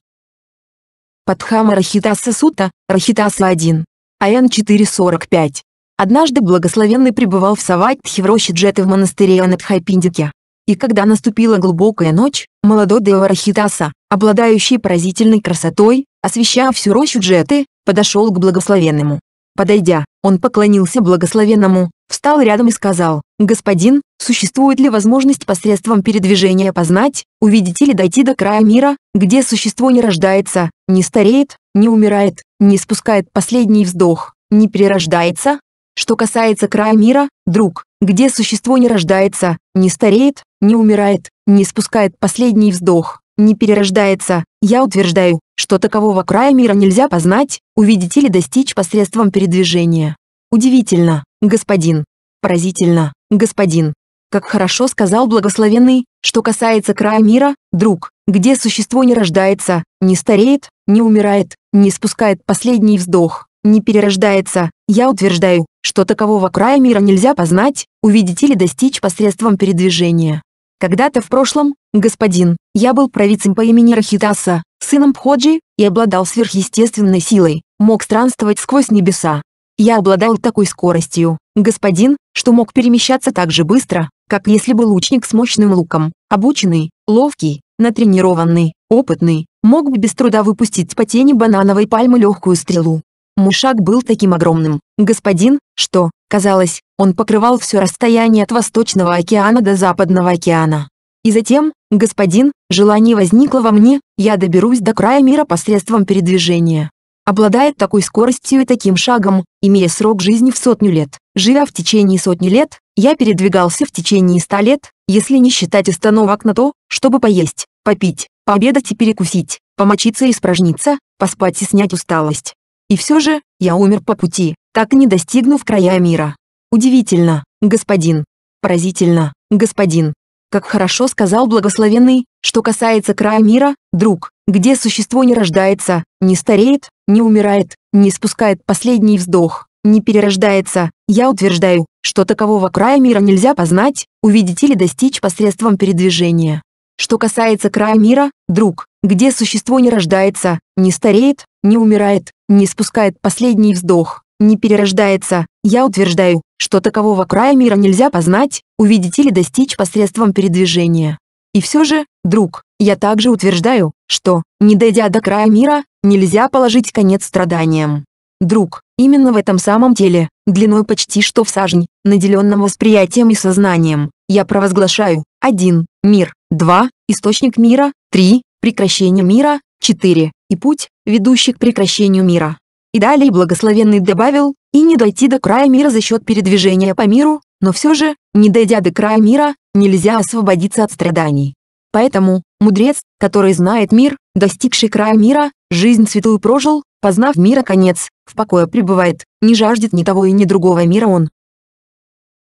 S1: Падхама Рахитаса Сута, Рахитаса 1. АН 445. Однажды благословенный пребывал в Саватхе в роще Джеты в монастыре Анатхайпиндике. И когда наступила глубокая ночь, молодой Дева Рахитаса, обладающий поразительной красотой, освещая всю рощу Джеты, подошел к благословенному. Подойдя, он поклонился благословенному, встал рядом и сказал, «Господин, существует ли возможность посредством передвижения познать, увидеть или дойти до края мира, где существо не рождается, не стареет, не умирает, не спускает последний вздох, не перерождается?» Что касается края мира, друг, где существо не рождается, не стареет, не умирает, не спускает последний вздох, не перерождается, я утверждаю, что такового края мира нельзя познать, увидеть или достичь посредством передвижения. Удивительно, господин. Поразительно, господин. Как хорошо сказал благословенный, что касается края мира, друг, где существо не рождается, не стареет, не умирает, не спускает последний вздох, не перерождается, я утверждаю, что такового края мира нельзя познать, увидеть или достичь посредством передвижения. Когда-то в прошлом, господин, я был провидцем по имени Рахитаса, сыном Пходжи, и обладал сверхъестественной силой, мог странствовать сквозь небеса, я обладал такой скоростью, господин, что мог перемещаться так же быстро, как если бы лучник с мощным луком, обученный, ловкий, натренированный, опытный, мог бы без труда выпустить по тени банановой пальмы легкую стрелу. Мушак был таким огромным, господин, что, казалось, он покрывал все расстояние от Восточного океана до Западного океана. И затем, господин, желание возникло во мне, я доберусь до края мира посредством передвижения обладает такой скоростью и таким шагом, имея срок жизни в сотню лет. Живя в течение сотни лет, я передвигался в течение ста лет, если не считать остановок на то, чтобы поесть, попить, пообедать и перекусить, помочиться и спражниться, поспать и снять усталость. И все же, я умер по пути, так и не достигнув края мира. Удивительно, господин. Поразительно, господин. Как хорошо сказал благословенный, что касается края мира, друг, где существо не рождается, не стареет, не умирает, не спускает последний вздох, не перерождается, я утверждаю, что такового края мира нельзя познать, увидеть или достичь посредством передвижения. Что касается края мира, друг, где существо не рождается, не стареет, не умирает, не спускает последний вздох, не перерождается, я утверждаю, что такового края мира нельзя познать, увидеть или достичь посредством передвижения. И все же, друг, я также утверждаю, что, не дойдя до края мира, нельзя положить конец страданиям. Друг, именно в этом самом теле, длиной почти что в сажень, наделенном восприятием и сознанием, я провозглашаю 1. Мир 2. Источник мира 3. Прекращение мира 4. И путь, ведущий к прекращению мира. И далее благословенный добавил, и не дойти до края мира за счет передвижения по миру, но все же, не дойдя до края мира, нельзя освободиться от страданий. Поэтому, мудрец, который знает мир, достигший края мира, жизнь святую прожил, познав мира конец, в покое пребывает, не жаждет ни того и ни другого мира он.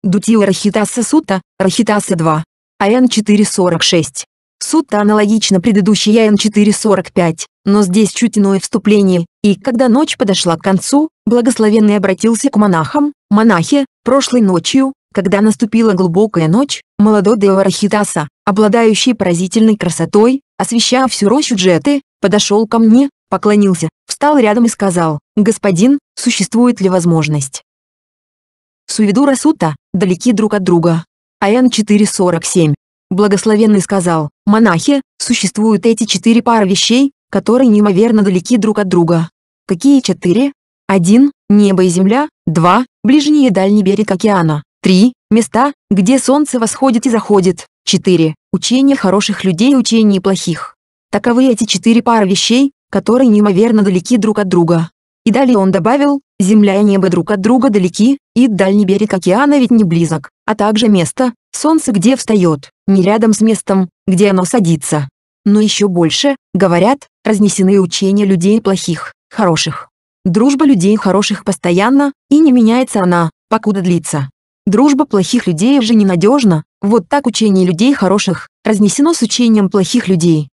S1: Дутила Рахитаса Сута, Рахитаса 2. АН 446. Суть-то аналогично предыдущей ЯН-445, но здесь чуть иное вступление, и когда ночь подошла к концу, благословенный обратился к монахам, монахи, прошлой ночью, когда наступила глубокая ночь, молодой Деварахитаса, обладающий поразительной красотой, освещая всю рощу Джеты, подошел ко мне, поклонился, встал рядом и сказал, «Господин, существует ли возможность?» Суведура Сута, далеки друг от друга. АН 447. Благословенный сказал, «Монахи, существуют эти четыре пары вещей, которые неимоверно далеки друг от друга». Какие четыре? Один Небо и земля. два Ближний и дальний берег океана. три Места, где солнце восходит и заходит. четыре Учение хороших людей и учение плохих. Таковы эти четыре пары вещей, которые неимоверно далеки друг от друга. И далее он добавил, земля и небо друг от друга далеки, и дальний берег океана ведь не близок, а также место, солнце где встает не рядом с местом, где оно садится. Но еще больше, говорят, разнесены учения людей плохих, хороших. Дружба людей хороших постоянно, и не меняется она, покуда длится. Дружба плохих людей же ненадежна, вот так учение людей хороших разнесено с учением плохих людей.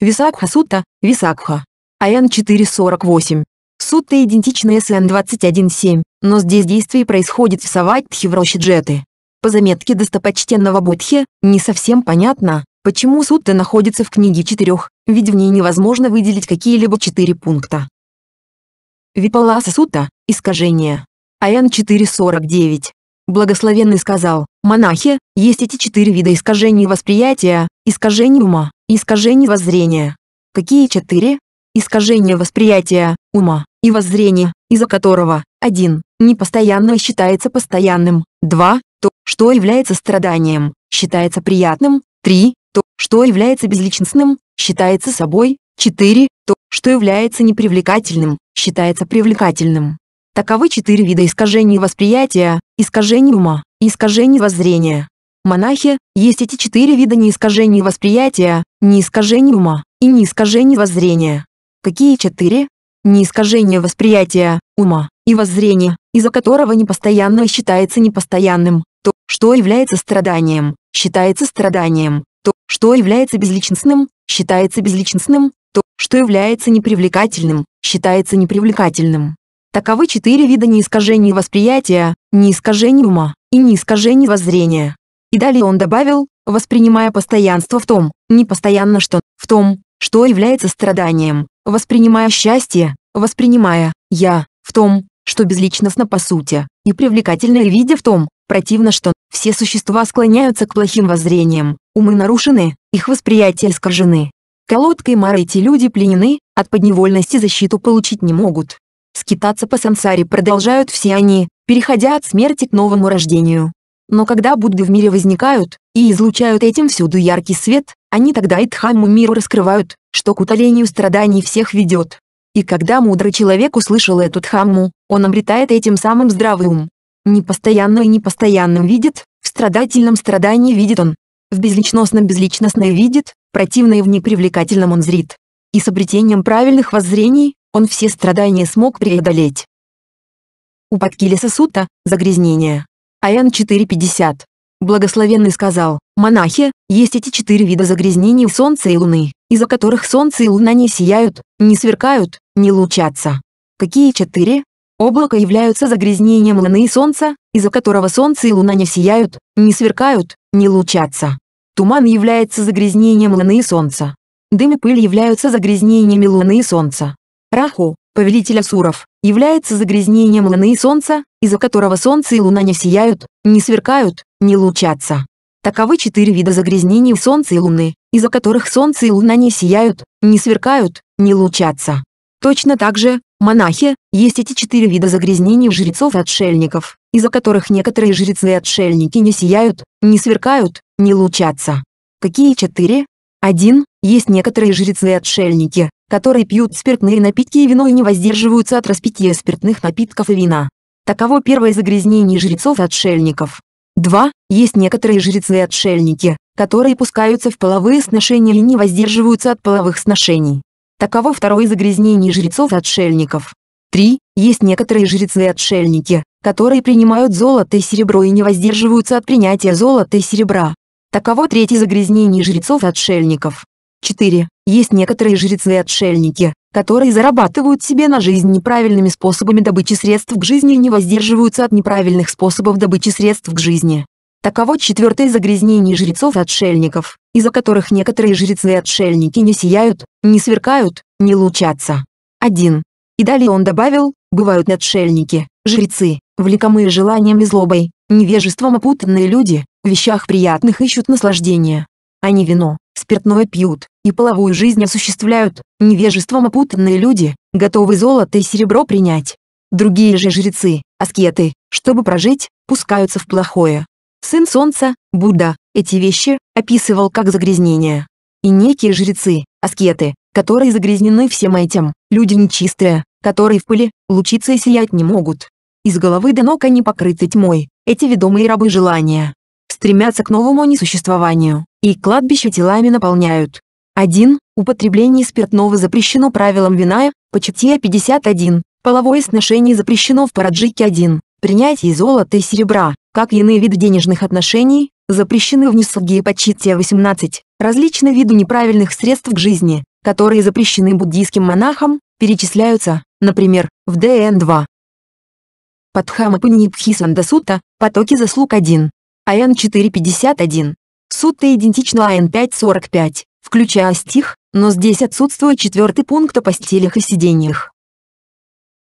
S1: Висакха Сутта, Висакха. АН 448. Сутта идентична СН 21.7, но здесь действие происходит в Саватхи в роще джеты. По заметке достопочтенного Будхи не совсем понятно, почему сутта находится в книге четырех, ведь в ней невозможно выделить какие-либо четыре пункта. Випаласа сутта – искажение. АН 449. Благословенный сказал, монахи, есть эти четыре вида искажений восприятия, искажений ума, искажений воззрения. Какие четыре? Искажение восприятия, ума и воззрения, из-за которого 1. Непостоянное считается постоянным, 2 что является страданием, считается приятным, 3. То, что является безличностным, считается собой, 4. То, что является непривлекательным, считается привлекательным. Таковы четыре вида искажений восприятия, искажений ума и искажений воззрения. Монахи, есть эти четыре вида неискажений восприятия, неискажений ума и неискажений воззрения. Какие четыре? Неискажение восприятия, ума и воззрения, из-за которого непостоянное считается непостоянным, то, что является страданием, считается страданием. То, что является безличностным, считается безличностным. То, что является непривлекательным, считается непривлекательным. Таковы четыре вида неискажений восприятия, неискажений ума и неискажений воззрения. И далее он добавил, воспринимая постоянство в том, непостоянно что, в том, что является страданием, воспринимая счастье, воспринимая «я» в том, что безличностно по сути, и привлекательное видя в том, Противно, что все существа склоняются к плохим воззрениям, умы нарушены, их восприятия искажены. Колодкой Мары эти люди пленены, от подневольности защиту получить не могут. Скитаться по сансаре продолжают все они, переходя от смерти к новому рождению. Но когда Будды в мире возникают и излучают этим всюду яркий свет, они тогда и Дхамму миру раскрывают, что к утолению страданий всех ведет. И когда мудрый человек услышал эту Дхамму, он обретает этим самым здравый ум, непостоянно и непостоянным видит, в страдательном страдании видит он, в безличностном безличностное видит, противно и в непривлекательном он зрит. И с обретением правильных воззрений, он все страдания смог преодолеть. Упадки Паткилиса Сута, загрязнение. АН 4.50. Благословенный сказал, монахи, есть эти четыре вида загрязнений Солнца и Луны, из-за которых Солнце и Луна не сияют, не сверкают, не лучатся. Какие четыре? Облака являются загрязнением Луны и Солнца, из-за которого Солнце и Луна не сияют, не сверкают, не лучатся. Туман является загрязнением Луны и Солнца. Дым и пыль являются загрязнениями Луны и Солнца. Раху, повелитель Асуров, является загрязнением Луны и Солнца, из-за которого Солнце и Луна не сияют, не сверкают, не лучатся. Таковы четыре вида загрязнений Солнца и Луны, из-за которых Солнце и Луна не сияют, не сверкают, не лучатся. Точно так же, монахи, есть эти четыре вида загрязнений жрецов-отшельников, из-за которых некоторые жрецы и отшельники не сияют, не сверкают, не лучатся. Какие четыре? Один, есть некоторые жрецы и отшельники, которые пьют спиртные напитки и вино и не воздерживаются от распития спиртных напитков и вина. Таково первое загрязнение жрецов-отшельников. Два Есть некоторые жрецы-отшельники, и которые пускаются в половые сношения и не воздерживаются от половых сношений. Таково второе загрязнение загрязнений жрецов-отшельников. 3. Есть некоторые жрецы-отшельники, которые принимают золото и серебро и не воздерживаются от принятия золота и серебра. Таково третье загрязнение жрецов-отшельников. 4. Есть некоторые жрецы-отшельники, которые зарабатывают себе на жизнь неправильными способами добычи средств к жизни и не воздерживаются от неправильных способов добычи средств к жизни. Таково четвертое загрязнение жрецов-отшельников, из-за которых некоторые жрецы-отшельники и не сияют, не сверкают, не лучатся. 1. И далее он добавил, бывают отшельники, жрецы, влекомые желанием и злобой, невежеством опутанные люди, в вещах приятных ищут наслаждения. Они вино, спиртное пьют, и половую жизнь осуществляют, невежеством опутанные люди, готовы золото и серебро принять. Другие же жрецы, аскеты, чтобы прожить, пускаются в плохое, сын солнца, Будда, эти вещи описывал как загрязнение. И некие жрецы, аскеты, которые загрязнены всем этим, люди нечистые, которые в пыли, лучиться и сиять не могут. Из головы до ног они покрыты тьмой, эти ведомые рабы желания. Стремятся к новому несуществованию, и кладбище телами наполняют. 1. Употребление спиртного запрещено правилом Виная, по Чития 51, половое сношение запрещено в Параджике 1, принятие золота и серебра, как иные виды денежных отношений, запрещены в Нисуги Пачитте 18. Различные виды неправильных средств к жизни, которые запрещены буддийским монахам, перечисляются, например, в ДН-2. Падхама Пунипхисанда Сута, потоки заслуг 1. АН-451. Сутта идентична АН-545, включая стих, но здесь отсутствует четвертый пункт о постелях и сидениях.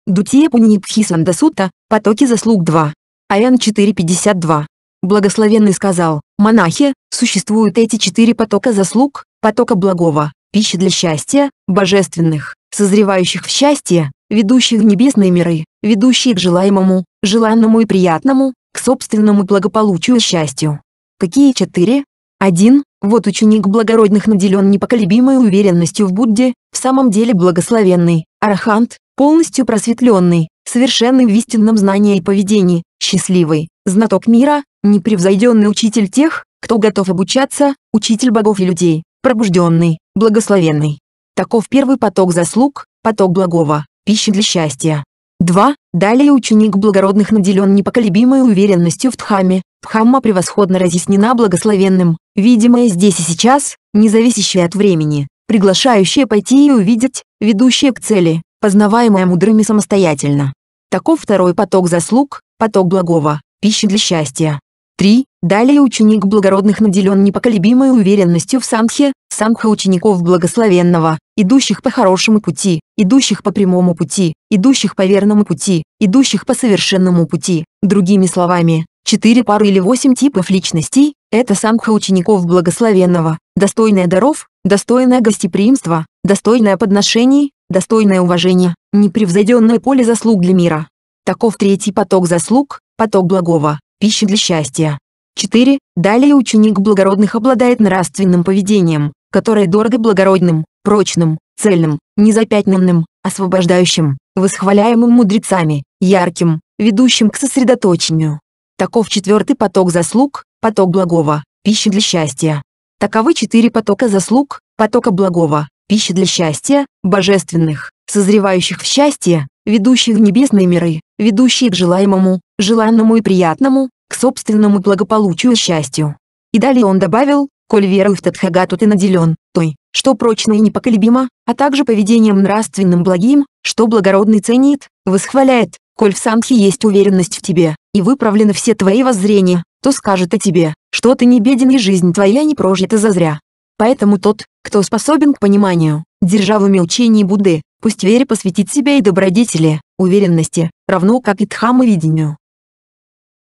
S1: Дутиепунипхисандасута Пунипхисанда Сутта, потоки заслуг 2. Аян 4.52. Благословенный сказал, монахи, существуют эти четыре потока заслуг, потока благого, пищи для счастья, божественных, созревающих в счастье, ведущих в небесные миры, ведущие к желаемому, желанному и приятному, к собственному благополучию и счастью. Какие четыре? Один, Вот ученик благородных наделен непоколебимой уверенностью в Будде, в самом деле благословенный, арахант, полностью просветленный, совершенный в истинном знании и поведении, счастливый, знаток мира, непревзойденный учитель тех, кто готов обучаться, учитель богов и людей, пробужденный, благословенный. Таков первый поток заслуг, поток благого, пищи для счастья. 2. Далее ученик благородных наделен непоколебимой уверенностью в Дхаме. Дхамма превосходно разъяснена благословенным, видимое здесь и сейчас, независящее от времени, приглашающее пойти и увидеть, ведущее к цели, познаваемое мудрыми самостоятельно. Таков второй поток заслуг, поток благого, пищи для счастья. 3. Далее ученик благородных наделен непоколебимой уверенностью в санхе, санха учеников благословенного, идущих по хорошему пути, идущих по прямому пути, идущих по верному пути, идущих по совершенному пути. Другими словами, четыре пары или восемь типов личностей – это санха учеников благословенного, достойная даров, достойное гостеприимства, достойное подношений, достойное уважения, непревзойденное поле заслуг для мира. Таков третий поток заслуг, поток благого, пища для счастья. 4. Далее ученик благородных обладает нравственным поведением, которое дорого благородным, прочным, цельным, незапятнанным, освобождающим, восхваляемым мудрецами, ярким, ведущим к сосредоточению. Таков четвертый поток заслуг, поток благого, пища для счастья. Таковы четыре потока заслуг, потока благого, пищи для счастья, божественных, созревающих в счастье, ведущих в небесные миры, ведущие к желаемому, желанному и приятному, к собственному благополучию и счастью. И далее он добавил, «Коль верой в Тадхагату ты наделен, той, что прочно и непоколебимо, а также поведением нравственным благим, что благородный ценит, восхваляет, коль в Санхе есть уверенность в тебе, и выправлены все твои воззрения, то скажет о тебе, что ты не беден и жизнь твоя не прожита зазря. Поэтому тот, кто способен к пониманию, державы молчания Будды, пусть вере посвятит себя и добродетели, уверенности, равно как и видению.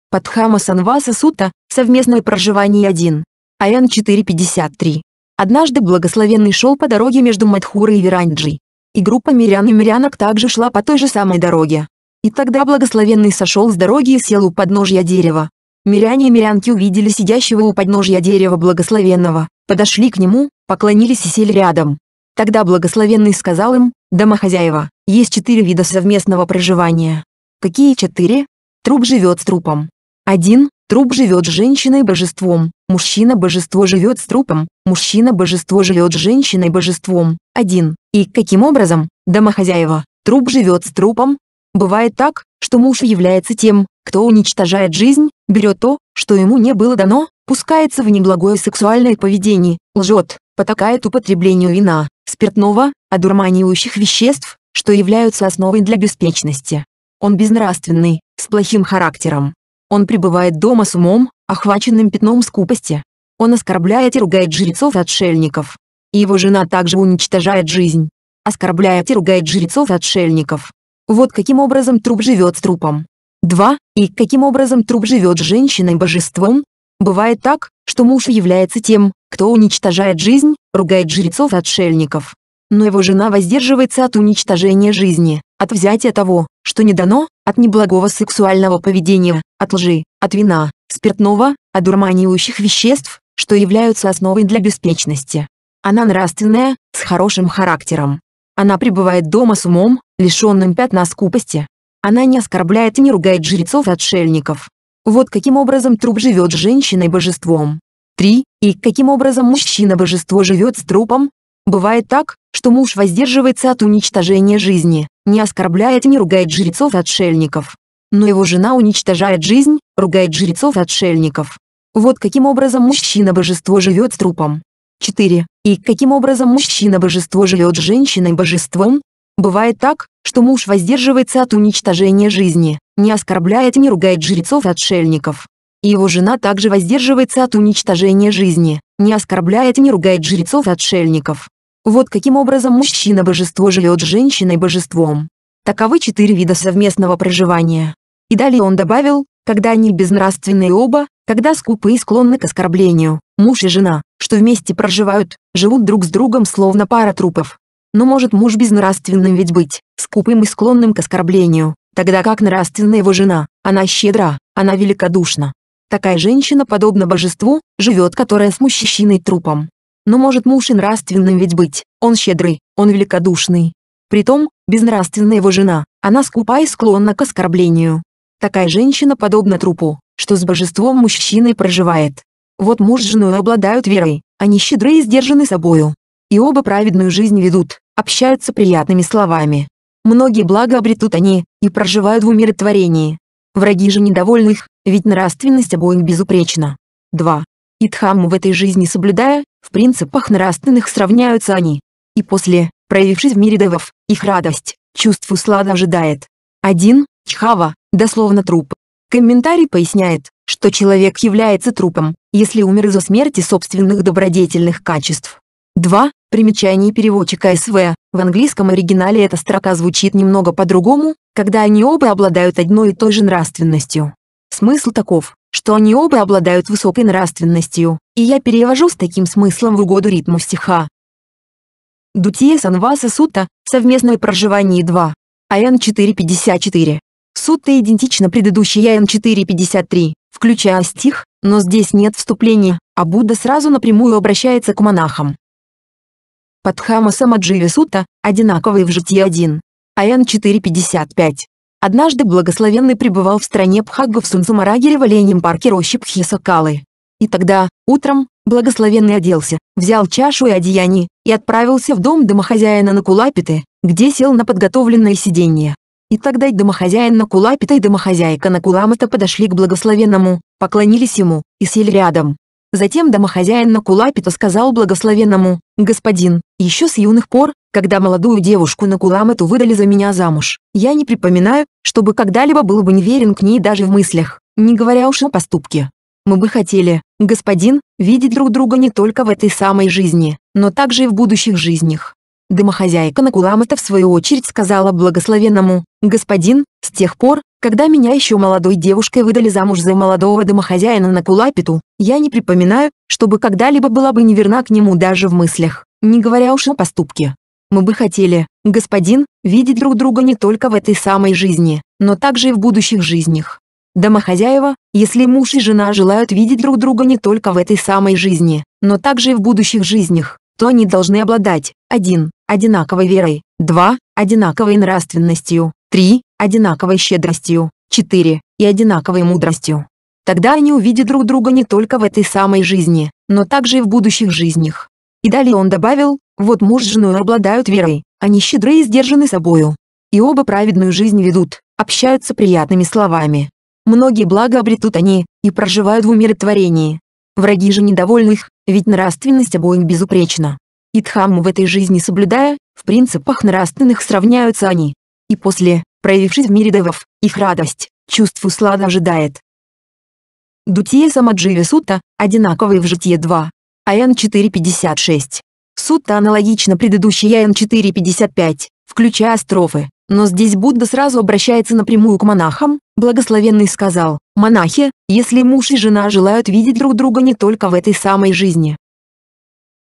S1: Падхама Санваса Сута, совместное проживание 1. АЯН 453. Однажды благословенный шел по дороге между Мадхурой и Веранджей. И группа мирян и мирянок также шла по той же самой дороге. И тогда благословенный сошел с дороги и сел у подножья дерева, Миряне и мирянки увидели сидящего у подножья дерева благословенного, подошли к нему, поклонились и сели рядом. Тогда благословенный сказал им, «Домохозяева, есть четыре вида совместного проживания». Какие четыре? Труп живет с трупом. Один, Труп живет с женщиной-божеством, мужчина-божество живет с трупом, мужчина-божество живет с женщиной-божеством. Один. И каким образом, домохозяева, труп живет с трупом? Бывает так, что муж является тем, кто уничтожает жизнь, берет то, что ему не было дано, пускается в неблагое сексуальное поведение, лжет, потакает употреблению вина, спиртного, одурманивающих веществ, что являются основой для беспечности. Он безнравственный, с плохим характером. Он пребывает дома с умом, охваченным пятном скупости. Он оскорбляет и ругает жрецов и отшельников. И его жена также уничтожает жизнь. Оскорбляет и ругает жрецов и отшельников. Вот каким образом труп живет с трупом. 2. И каким образом труп живет женщиной-божеством? Бывает так, что муж является тем, кто уничтожает жизнь, ругает жрецов-отшельников. и Но его жена воздерживается от уничтожения жизни, от взятия того, что не дано, от неблагого сексуального поведения, от лжи, от вина, спиртного, одурманивающих веществ, что являются основой для беспечности. Она нравственная, с хорошим характером. Она пребывает дома с умом, лишенным пятна скупости, она не оскорбляет и не ругает жрецов-отшельников. Вот каким образом труп живет с женщиной-божеством. 3. И каким образом мужчина-божество живет с трупом? Бывает так, что муж воздерживается от уничтожения жизни, не оскорбляет и не ругает жрецов-отшельников. Но его жена уничтожает жизнь, ругает жрецов-отшельников. Вот каким образом мужчина-божество живет с трупом. 4. И каким образом мужчина-божество живет с женщиной-божеством? Бывает так, что муж воздерживается от уничтожения жизни, не оскорбляет и не ругает жрецов и отшельников. И его жена также воздерживается от уничтожения жизни, не оскорбляет и не ругает жрецов и отшельников. Вот каким образом мужчина-божество живет с женщиной-божеством. Таковы четыре вида совместного проживания. И далее он добавил, когда они безнравственные оба, когда скупы и склонны к оскорблению, муж и жена, что вместе проживают, живут друг с другом словно пара трупов, но «Ну, может муж безнравственным ведь быть, скупым и склонным к оскорблению, тогда как нравственна его жена, она щедра, она великодушна. Такая женщина подобна божеству, живет которая с мужчиной трупом. Но ну, может муж и нравственным ведь быть, он щедрый, он великодушный. Притом, безнравственна его жена, она скупа и склонна к оскорблению. Такая женщина подобна трупу, что с божеством мужчиной проживает. Вот муж с женой обладают верой, они щедры и сдержаны собою. И оба праведную жизнь ведут, общаются приятными словами. Многие блага обретут они, и проживают в умиротворении. Враги же недовольны их, ведь нравственность обоих безупречна. 2. И Дхамму в этой жизни соблюдая, в принципах нравственных сравняются они. И после, проявившись в мире девов, их радость, чувство слада ожидает. 1. Чхава, дословно труп. Комментарий поясняет, что человек является трупом, если умер из-за смерти собственных добродетельных качеств. 2. Примечание переводчика СВ. В английском оригинале эта строка звучит немного по-другому, когда они оба обладают одной и той же нравственностью. Смысл таков, что они оба обладают высокой нравственностью, и я перевожу с таким смыслом в угоду ритму стиха. Дутие Санваса Сута, совместное проживание 2. АН 454. Сутта идентична предыдущей АН 453, включая стих, но здесь нет вступления, а Будда сразу напрямую обращается к монахам. Падхама Самадживи Сута, Одинаковый в житии 1. АН 455. Однажды благословенный пребывал в стране Пхагга в Сунсумараге в оленем парке рощи Пхисакалы. И тогда, утром, благословенный оделся, взял чашу и одеяние, и отправился в дом домохозяина на Кулапиты, где сел на подготовленное сиденье. И тогда и домохозяин на Кулапита и домохозяйка на Куламата подошли к благословенному, поклонились ему, и сели рядом. Затем домохозяин на Кулапиту сказал благословенному, «Господин, еще с юных пор, когда молодую девушку на Куламету выдали за меня замуж, я не припоминаю, чтобы когда-либо был бы неверен к ней даже в мыслях, не говоря уж о поступке. Мы бы хотели, господин, видеть друг друга не только в этой самой жизни, но также и в будущих жизнях. Домохозяйка Накуламата в свою очередь сказала благословенному, «Господин, с тех пор, когда меня еще молодой девушкой выдали замуж за молодого домохозяина Накулапиту, я не припоминаю, чтобы когда-либо была бы неверна к нему даже в мыслях, не говоря уж о поступке. Мы бы хотели, господин, видеть друг друга не только в этой самой жизни, но также и в будущих жизнях. Домохозяева, если муж и жена желают видеть друг друга не только в этой самой жизни, но также и в будущих жизнях, то они должны обладать 1. Одинаковой верой, 2. Одинаковой нравственностью, 3. Одинаковой щедростью, 4. И одинаковой мудростью. Тогда они увидят друг друга не только в этой самой жизни, но также и в будущих жизнях. И далее он добавил, вот муж с женой обладают верой, они щедры и сдержаны собою. И оба праведную жизнь ведут, общаются приятными словами. Многие блага обретут они, и проживают в умиротворении, Враги же недовольны их, ведь нравственность обоих безупречна. И Дхамму в этой жизни соблюдая, в принципах нравственных сравняются они. И после, проявившись в мире девов, их радость, чувство слада ожидает. Дутия Самадживи Сута, одинаковые в житие 2. АН 456. Сута аналогично предыдущей АН 455, включая строфы. Но здесь Будда сразу обращается напрямую к монахам, благословенный сказал, «Монахи, если муж и жена желают видеть друг друга не только в этой самой жизни».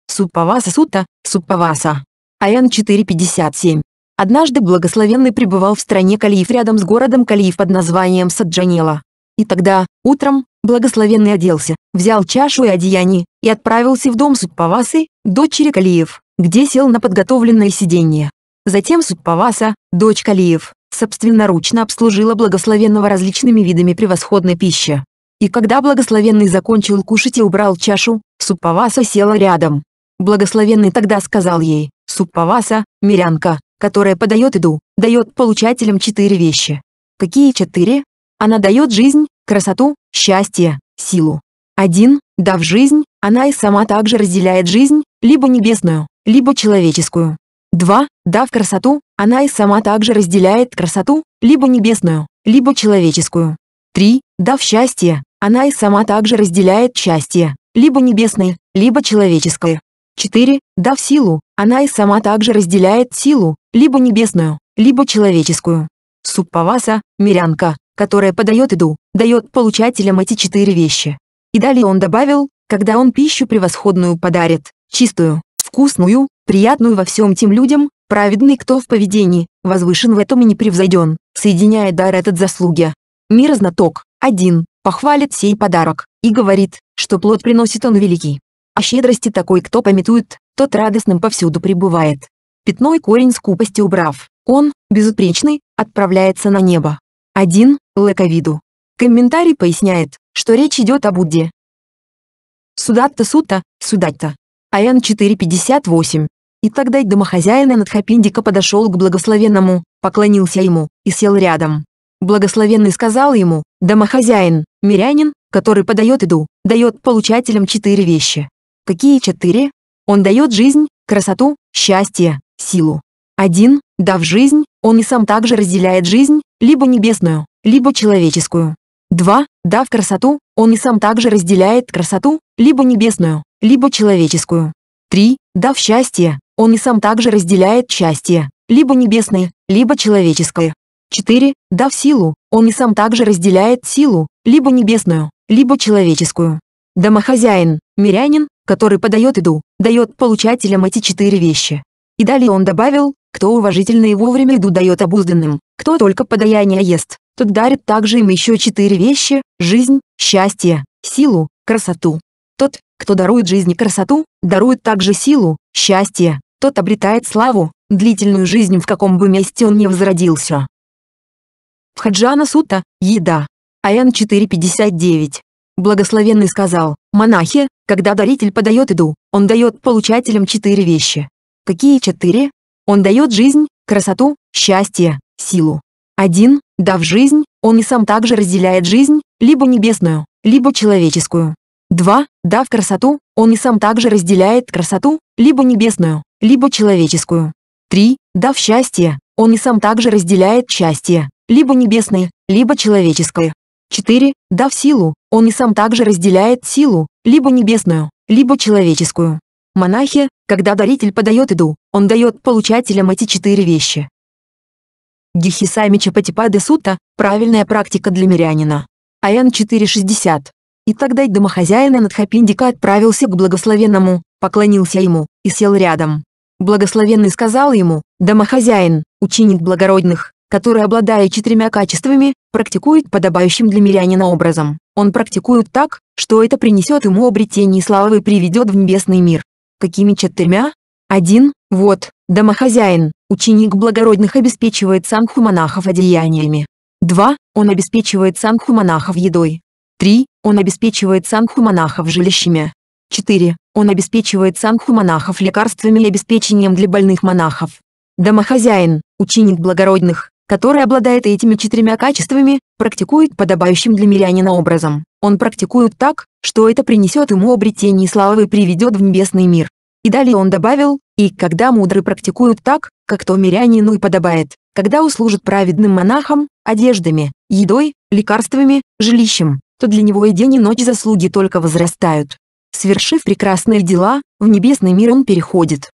S1: Суппаваса Сутта, Суппаваса. Аян 4.57. Однажды благословенный пребывал в стране Калиев рядом с городом Калиев под названием Саджанела. И тогда, утром, благословенный оделся, взял чашу и одеяние, и отправился в дом Суппавасы, дочери Калиев, где сел на подготовленное сиденье. Затем Суппаваса, дочь Калиев, собственноручно обслужила благословенного различными видами превосходной пищи. И когда благословенный закончил кушать и убрал чашу, Суппаваса села рядом. Благословенный тогда сказал ей, Суппаваса, мирянка, которая подает еду, дает получателям четыре вещи. Какие четыре? Она дает жизнь, красоту, счастье, силу. Один, дав жизнь, она и сама также разделяет жизнь, либо небесную, либо человеческую. 2. Дав красоту, она и сама также разделяет красоту, либо небесную, либо человеческую. 3. Дав счастье, она и сама также разделяет счастье, либо небесное, либо человеческое. 4. Дав силу, она и сама также разделяет силу, либо небесную, либо человеческую. Суппаваса, мирянка, которая подает еду, дает получателям эти четыре вещи. И далее он добавил, когда он пищу превосходную подарит, чистую, вкусную, приятную во всем тем людям, праведный кто в поведении, возвышен в этом и непревзойден, превзойден, соединяя дар этот заслуги. Мирознаток, один, похвалит сей подарок, и говорит, что плод приносит он великий. О щедрости такой кто пометует, тот радостным повсюду пребывает. Пятной корень скупости убрав, он, безупречный, отправляется на небо. Один Лаковиду. Комментарий поясняет, что речь идет о Будде. Судатта сута, судатта, АН-458. И тогда домохозяин Анатхапиндика подошел к благословенному, поклонился ему и сел рядом. Благословенный сказал ему, «Домохозяин, мирянин, который подает еду, дает получателям четыре вещи». Какие четыре? Он дает жизнь, красоту, счастье, силу. Один, дав жизнь, он и сам также разделяет жизнь, либо небесную, либо человеческую. Два, дав красоту, он и сам также разделяет красоту, либо небесную, либо человеческую. 3. Дав счастье, он и сам также разделяет счастье, либо небесное, либо человеческое. 4. Дав силу, он и сам также разделяет силу, либо небесную, либо человеческую. Домохозяин, мирянин, который подает еду, дает получателям эти четыре вещи. И далее он добавил, кто уважительно и вовремя еду дает обузданным, кто только подаяние ест, тот дарит также им еще четыре вещи – жизнь, счастье, силу, красоту. Тот, кто дарует жизни красоту, дарует также силу, счастье, тот обретает славу, длительную жизнь в каком бы месте он ни возродился. Хаджана Сута, еда. АН 4.59. Благословенный сказал, монахи, когда даритель подает еду, он дает получателям четыре вещи. Какие четыре? Он дает жизнь, красоту, счастье, силу. Один, дав жизнь, он и сам также разделяет жизнь, либо небесную, либо человеческую. 2. Дав красоту, он и сам также разделяет красоту, либо небесную, либо человеческую. 3. Дав счастье, он и сам также разделяет счастье, либо небесное, либо человеческое. 4. Дав силу, он и сам также разделяет силу, либо небесную, либо человеческую. Монахи, когда даритель подает иду, он дает получателям эти четыре вещи. Гихисами Чапатипады Сута – правильная практика для мирянина. АН 460 и тогда домохозяин Анатхапиндика отправился к благословенному, поклонился ему, и сел рядом. Благословенный сказал ему, «Домохозяин, ученик благородных, который, обладая четырьмя качествами, практикует подобающим для мирянина образом. Он практикует так, что это принесет ему обретение славы и приведет в небесный мир. Какими четырьмя? Один, вот, домохозяин, ученик благородных обеспечивает санху монахов одеяниями. Два, он обеспечивает санху монахов едой. Три, он обеспечивает санху монахов жилищами. 4. Он обеспечивает санху монахов лекарствами и обеспечением для больных монахов. Домохозяин, ученик благородных, который обладает этими четырьмя качествами, практикует подобающим для мирянина образом. Он практикует так, что это принесет ему обретение славы и приведет в небесный мир. И далее он добавил, и когда мудры практикуют так, как то мирянину и подобает, когда услужит праведным монахам, одеждами, едой, лекарствами, жилищем, то для него и день и ночь заслуги только возрастают. Свершив прекрасные дела, в небесный мир он переходит.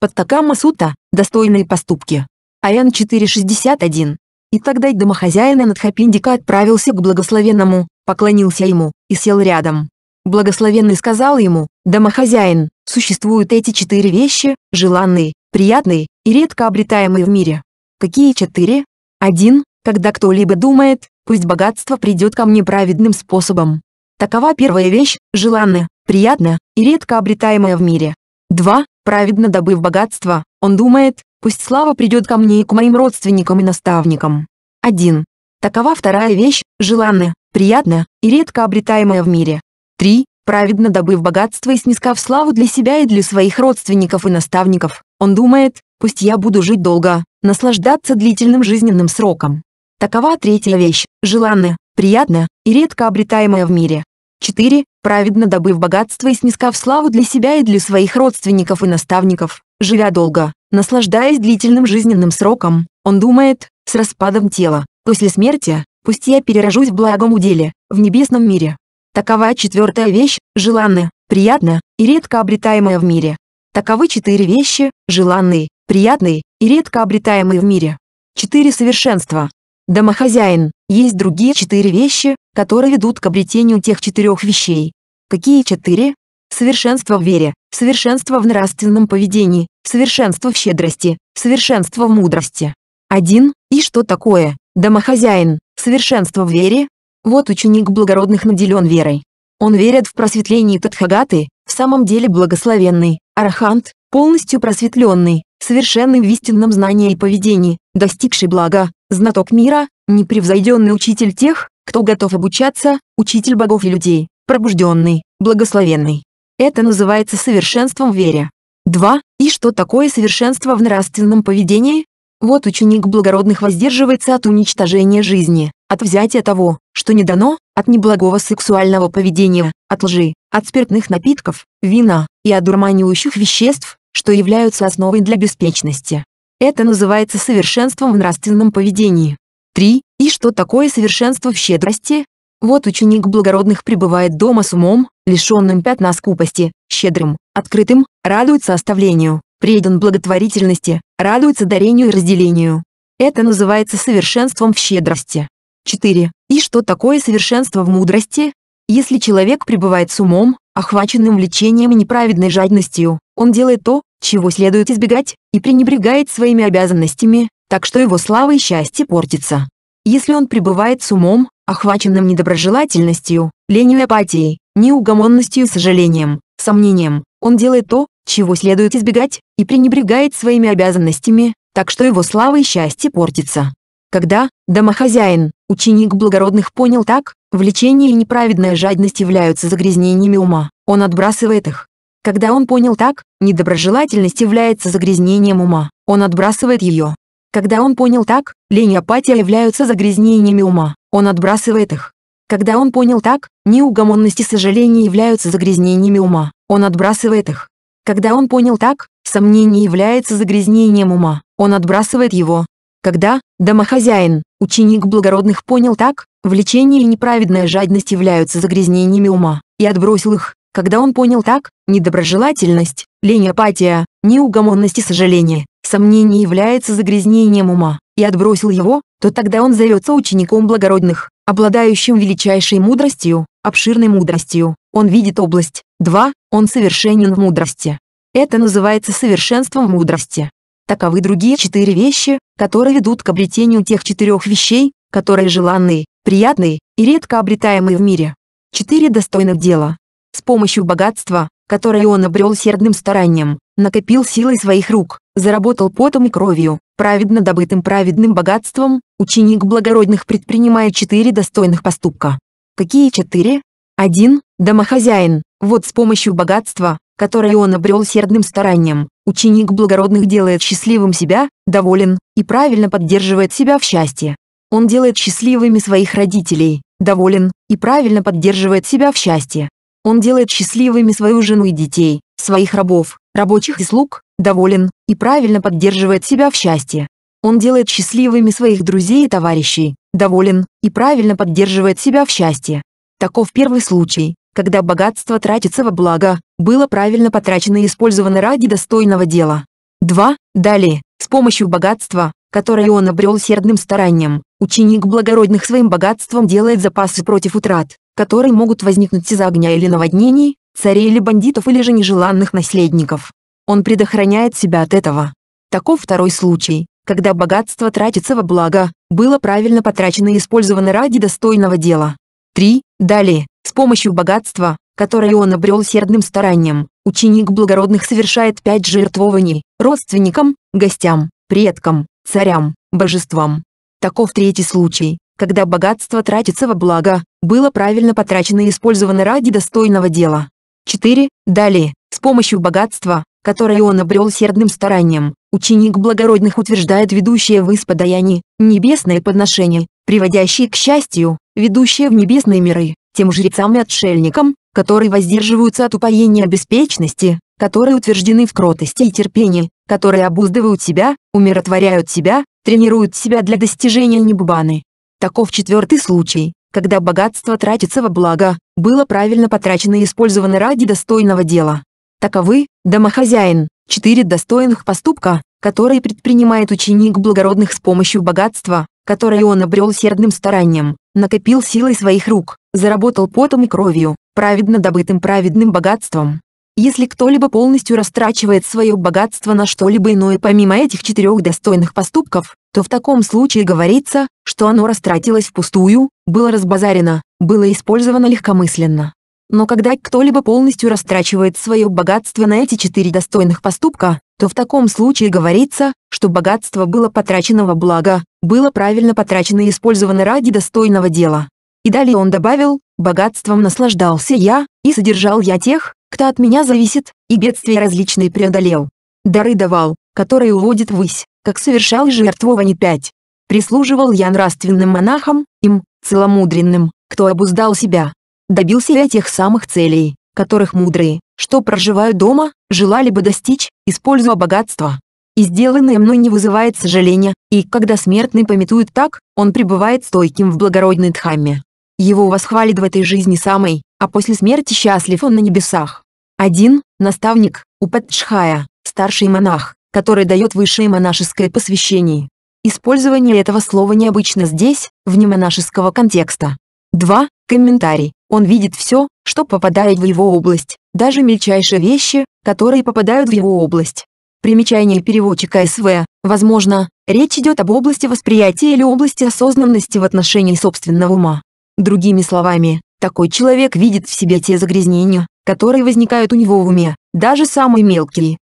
S1: Подтакама Сута – достойные поступки. Аян 4.61. И тогда домохозяина Надхапиндика отправился к благословенному, поклонился ему, и сел рядом. Благословенный сказал ему, «Домохозяин, существуют эти четыре вещи, желанные, приятные и редко обретаемые в мире. Какие четыре? Один. Когда кто-либо думает, пусть богатство придет ко мне праведным способом. Такова первая вещь, желанная, приятная и редко обретаемая в мире. 2. Праведно добыв богатство, он думает, пусть слава придет ко мне и к моим родственникам и наставникам. 1. Такова вторая вещь, желанная, приятная и редко обретаемая в мире. 3. Праведно добыв богатство и снискав славу для себя и для своих родственников и наставников, он думает, пусть я буду жить долго, наслаждаться длительным жизненным сроком. Такова третья вещь, желанная, приятная и редко обретаемая в мире. 4. Праведно добыв богатство и снискав славу для себя и для своих родственников и наставников, живя долго, наслаждаясь длительным жизненным сроком, он думает, с распадом тела, после смерти, пусть я перерожусь в благом уделе, в небесном мире. Такова четвертая вещь, желанная, приятная и редко обретаемая в мире. Таковы четыре вещи, желанные, приятные и редко обретаемые в мире. Четыре совершенства, Домохозяин. Есть другие четыре вещи, которые ведут к обретению тех четырех вещей. Какие четыре? Совершенство в вере, совершенство в нравственном поведении, совершенство в щедрости, совершенство в мудрости. Один И что такое? Домохозяин. Совершенство в вере? Вот ученик благородных наделен верой. Он верит в просветление Тадхагаты, в самом деле благословенный, арахант, полностью просветленный, совершенный в истинном знании и поведении, достигший блага, знаток мира, непревзойденный учитель тех, кто готов обучаться, учитель богов и людей, пробужденный, благословенный. Это называется совершенством в вере. 2. И что такое совершенство в нравственном поведении? Вот ученик благородных воздерживается от уничтожения жизни, от взятия того, что не дано, от неблагого сексуального поведения, от лжи, от спиртных напитков, вина и одурманивающих веществ, что являются основой для беспечности. Это называется совершенством в нравственном поведении. 3. И что такое совершенство в щедрости? Вот ученик благородных пребывает дома с умом, лишенным пятна скупости, щедрым, открытым, радуется оставлению, предан благотворительности, радуется дарению и разделению. Это называется совершенством в щедрости. 4. И что такое совершенство в мудрости? Если человек пребывает с умом, охваченным влечением и неправедной жадностью, он делает то, чего следует избегать, и пренебрегает своими обязанностями, так что его слава и счастье портится. Если он пребывает с умом, охваченным недоброжелательностью, ленью и апатией, неугомонностью и сожалением, сомнением, он делает то, чего следует избегать, и пренебрегает своими обязанностями, так что его слава и счастье портится. Когда домохозяин, ученик благородных понял так, Влечение и неправедная жадность являются загрязнениями ума, он отбрасывает их. Когда он понял так, недоброжелательность является загрязнением ума, он отбрасывает ее. Когда он понял так, лень и апатия являются загрязнениями ума, он отбрасывает их. Когда он понял так, неугомонность и сожаление являются загрязнениями ума, он отбрасывает их. Когда он понял так, сомнение является загрязнением ума, он отбрасывает его. Когда домохозяин, ученик благородных понял так, влечение и неправедная жадность являются загрязнениями ума, и отбросил их, когда он понял так, недоброжелательность, лень апатия, неугомонность и сожаление, сомнение является загрязнением ума, и отбросил его, то тогда он зовется учеником благородных, обладающим величайшей мудростью, обширной мудростью. Он видит область. 2. Он совершенен в мудрости. Это называется совершенством мудрости. Таковы другие четыре вещи, которые ведут к обретению тех четырех вещей, которые желанные, приятные и редко обретаемые в мире. Четыре достойных дела. С помощью богатства, которое он обрел сердным старанием, накопил силой своих рук, заработал потом и кровью, праведно добытым праведным богатством, ученик благородных предпринимает четыре достойных поступка. Какие четыре? Один, Домохозяин. Вот с помощью богатства, которые он обрел сердным старанием. Ученик благородных делает счастливым себя, доволен, и правильно поддерживает себя в счастье. Он делает счастливыми своих родителей, доволен, и правильно поддерживает себя в счастье. Он делает счастливыми свою жену и детей, своих рабов, рабочих и слуг, доволен, и правильно поддерживает себя в счастье. Он делает счастливыми своих друзей и товарищей, доволен, и правильно поддерживает себя в счастье. Таков первый случай, когда богатство тратится во благо, было правильно потрачено и использовано ради достойного дела. 2. Далее, с помощью богатства, которое он обрел сердным старанием, ученик благородных своим богатством делает запасы против утрат, которые могут возникнуть из-за огня или наводнений, царей или бандитов или же нежеланных наследников. Он предохраняет себя от этого. Таков второй случай, когда богатство тратится во благо, было правильно потрачено и использовано ради достойного дела. 3. Далее, с помощью богатства, которое он обрел сердным старанием, ученик благородных совершает пять жертвований, родственникам, гостям, предкам, царям, божествам. Таков третий случай, когда богатство тратится во благо, было правильно потрачено и использовано ради достойного дела. 4. Далее, с помощью богатства, которое он обрел сердным старанием, ученик благородных утверждает ведущее в исподаянии, небесное подношение, приводящее к счастью, ведущее в небесные миры тем жрецам и отшельникам, которые воздерживаются от упоения беспечности, которые утверждены в кротости и терпении, которые обуздывают себя, умиротворяют себя, тренируют себя для достижения небубаны. Таков четвертый случай, когда богатство тратится во благо, было правильно потрачено и использовано ради достойного дела. Таковы, домохозяин, четыре достойных поступка, которые предпринимает ученик благородных с помощью богатства, которое он обрел сердным старанием накопил силой своих рук, заработал потом и кровью, праведно добытым праведным богатством. Если кто-либо полностью растрачивает свое богатство на что-либо иное помимо этих четырех достойных поступков, то в таком случае говорится, что оно растратилось впустую, было разбазарено, было использовано легкомысленно. Но когда кто-либо полностью растрачивает свое богатство на эти четыре достойных поступка, то в таком случае говорится, что богатство было потрачено во благо, было правильно потрачено и использовано ради достойного дела. И далее он добавил, «Богатством наслаждался я, и содержал я тех, кто от меня зависит, и бедствия различные преодолел. Дары давал, которые уводят ввысь, как совершал жертвование пять. Прислуживал я нравственным монахам, им, целомудренным, кто обуздал себя. Добился я тех самых целей, которых мудрые, что проживают дома, желали бы достичь, используя богатство. И сделанное мной не вызывает сожаления, и когда смертный пометует так, он пребывает стойким в благородной Дхамме. Его восхвалит в этой жизни самой, а после смерти счастлив он на небесах. Один, Наставник, Упадшхая, старший монах, который дает высшее монашеское посвящение. Использование этого слова необычно здесь, вне монашеского контекста. 2. Комментарий. Он видит все, что попадает в его область, даже мельчайшие вещи, которые попадают в его область. Примечание переводчика СВ. Возможно, речь идет об области восприятия или области осознанности в отношении собственного ума. Другими словами, такой человек видит в себе те загрязнения, которые возникают у него в уме, даже самые мелкие.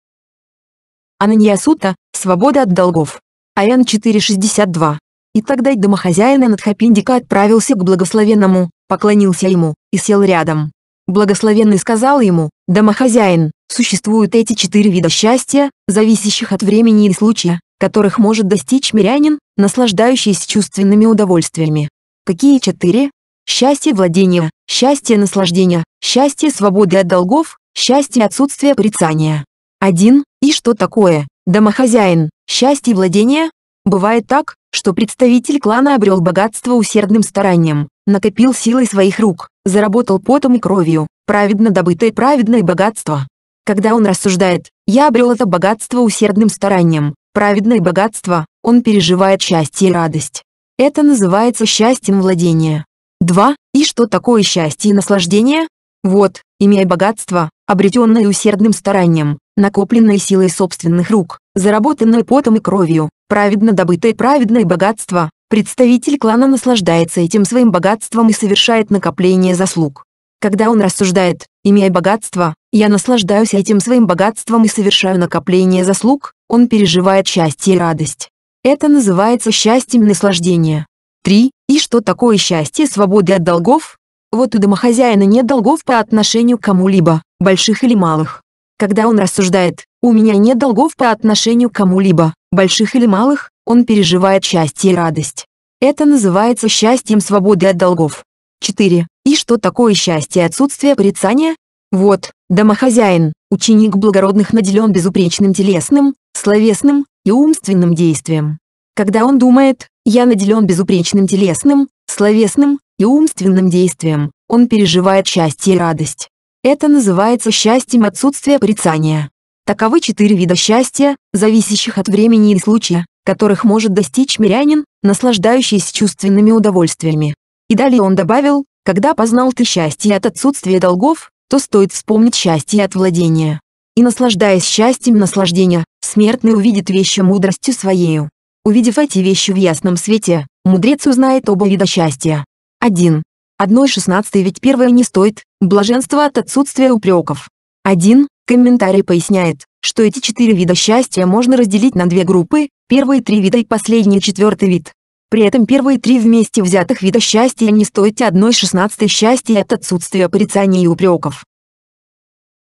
S1: Ананья Сута «Свобода от долгов». АН 462. И тогда домохозяин Анатхапиндика отправился к благословенному, поклонился ему и сел рядом. Благословенный сказал ему, «Домохозяин, существуют эти четыре вида счастья, зависящих от времени и случая, которых может достичь мирянин, наслаждающийся чувственными удовольствиями. Какие четыре? Счастье владения, счастье наслаждения, счастье свободы от долгов, счастье отсутствия порицания. Один И что такое, домохозяин, счастье владения? Бывает так, что представитель клана обрел богатство усердным старанием, накопил силой своих рук, заработал потом и кровью, праведно добытое праведное богатство. Когда он рассуждает «я обрел это богатство усердным старанием», праведное богатство, он переживает счастье и радость. Это называется счастьем владения. 2. И что такое счастье и наслаждение? Вот, имея богатство, обретенное усердным старанием, накопленное силой собственных рук, заработанное потом и кровью, праведно добытое праведное богатство, Представитель клана наслаждается этим своим богатством и совершает накопление заслуг. Когда он рассуждает, имея богатство, я наслаждаюсь этим своим богатством и совершаю накопление заслуг, он переживает счастье и радость. Это называется счастьем наслаждения. 3. И что такое счастье свободы от долгов? Вот у домохозяина нет долгов по отношению к кому-либо, больших или малых. Когда он рассуждает, у меня нет долгов по отношению к кому-либо, больших или малых, он переживает счастье и радость. Это называется счастьем свободы от долгов. 4. И что такое счастье отсутствие порицания? Вот, домохозяин, ученик благородных наделен безупречным телесным, словесным и умственным действием. Когда он думает «я наделен безупречным телесным, словесным и умственным действием», он переживает счастье и радость. Это называется счастьем отсутствия порицания. Таковы четыре вида счастья, зависящих от времени и случая которых может достичь мирянин, наслаждающийся чувственными удовольствиями. И далее он добавил, когда познал ты счастье от отсутствия долгов, то стоит вспомнить счастье от владения. И наслаждаясь счастьем наслаждения, смертный увидит вещи мудростью своею. Увидев эти вещи в ясном свете, мудрец узнает оба вида счастья. 1. 1.16 ведь первое не стоит, блаженство от отсутствия упреков. 1. Комментарий поясняет, что эти четыре вида счастья можно разделить на две группы, первые три вида и последний четвертый вид. При этом первые три вместе взятых вида счастья не стоят одной шестнадцатой счастья от отсутствия порицаний и упреков.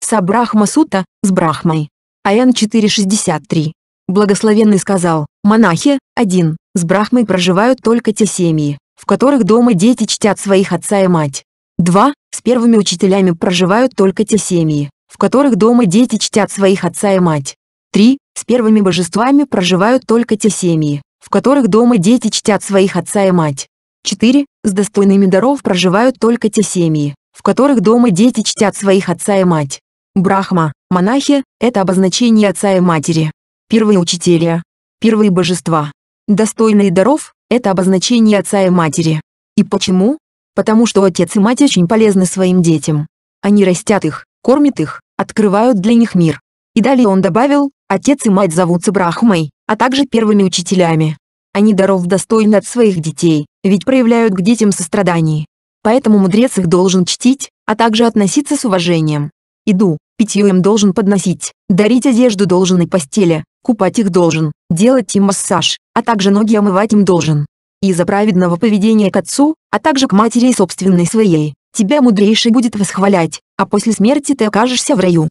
S1: Сабрахма Сута, с Брахмой. Аян 4.63. Благословенный сказал, монахи, один, с Брахмой проживают только те семьи, в которых дома дети чтят своих отца и мать. Два, с первыми учителями проживают только те семьи, в которых дома дети чтят своих отца и мать. 3. С первыми божествами проживают только те семьи, в которых дома дети чтят своих отца и мать. 4. С достойными даров проживают только те семьи, в которых дома дети чтят своих отца и мать. Брахма, монахи – это обозначение отца и матери. Первые учителя, первые божества. Достойные даров – это обозначение отца и матери. И почему? Потому что отец и мать очень полезны своим детям. Они растят их, кормит их, открывают для них мир. И далее он добавил, отец и мать зовутся Брахмой, а также первыми учителями. Они даров достойны от своих детей, ведь проявляют к детям сострадание. Поэтому мудрец их должен чтить, а также относиться с уважением. Иду, питье им должен подносить, дарить одежду должен и постели, купать их должен, делать им массаж, а также ноги омывать им должен. И за праведного поведения к отцу, а также к матери собственной своей, тебя мудрейший будет восхвалять, а после смерти ты окажешься в раю.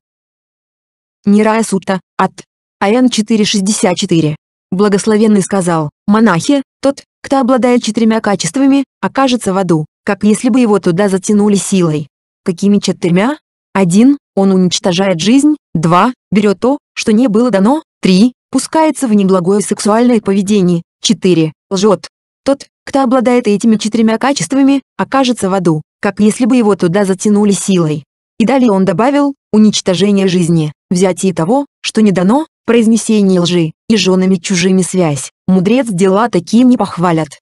S1: Нирая сута, от АН 464. Благословенный сказал, монахи, тот, кто обладает четырьмя качествами, окажется в аду, как если бы его туда затянули силой. Какими четырьмя? Один, Он уничтожает жизнь. два, Берет то, что не было дано. три, Пускается в неблагое сексуальное поведение. четыре, Лжет. Тот, кто обладает этими четырьмя качествами, окажется в аду, как если бы его туда затянули силой. И далее он добавил, уничтожение жизни, взятие того, что не дано, произнесение лжи, и женами чужими связь, мудрец дела таким не похвалят.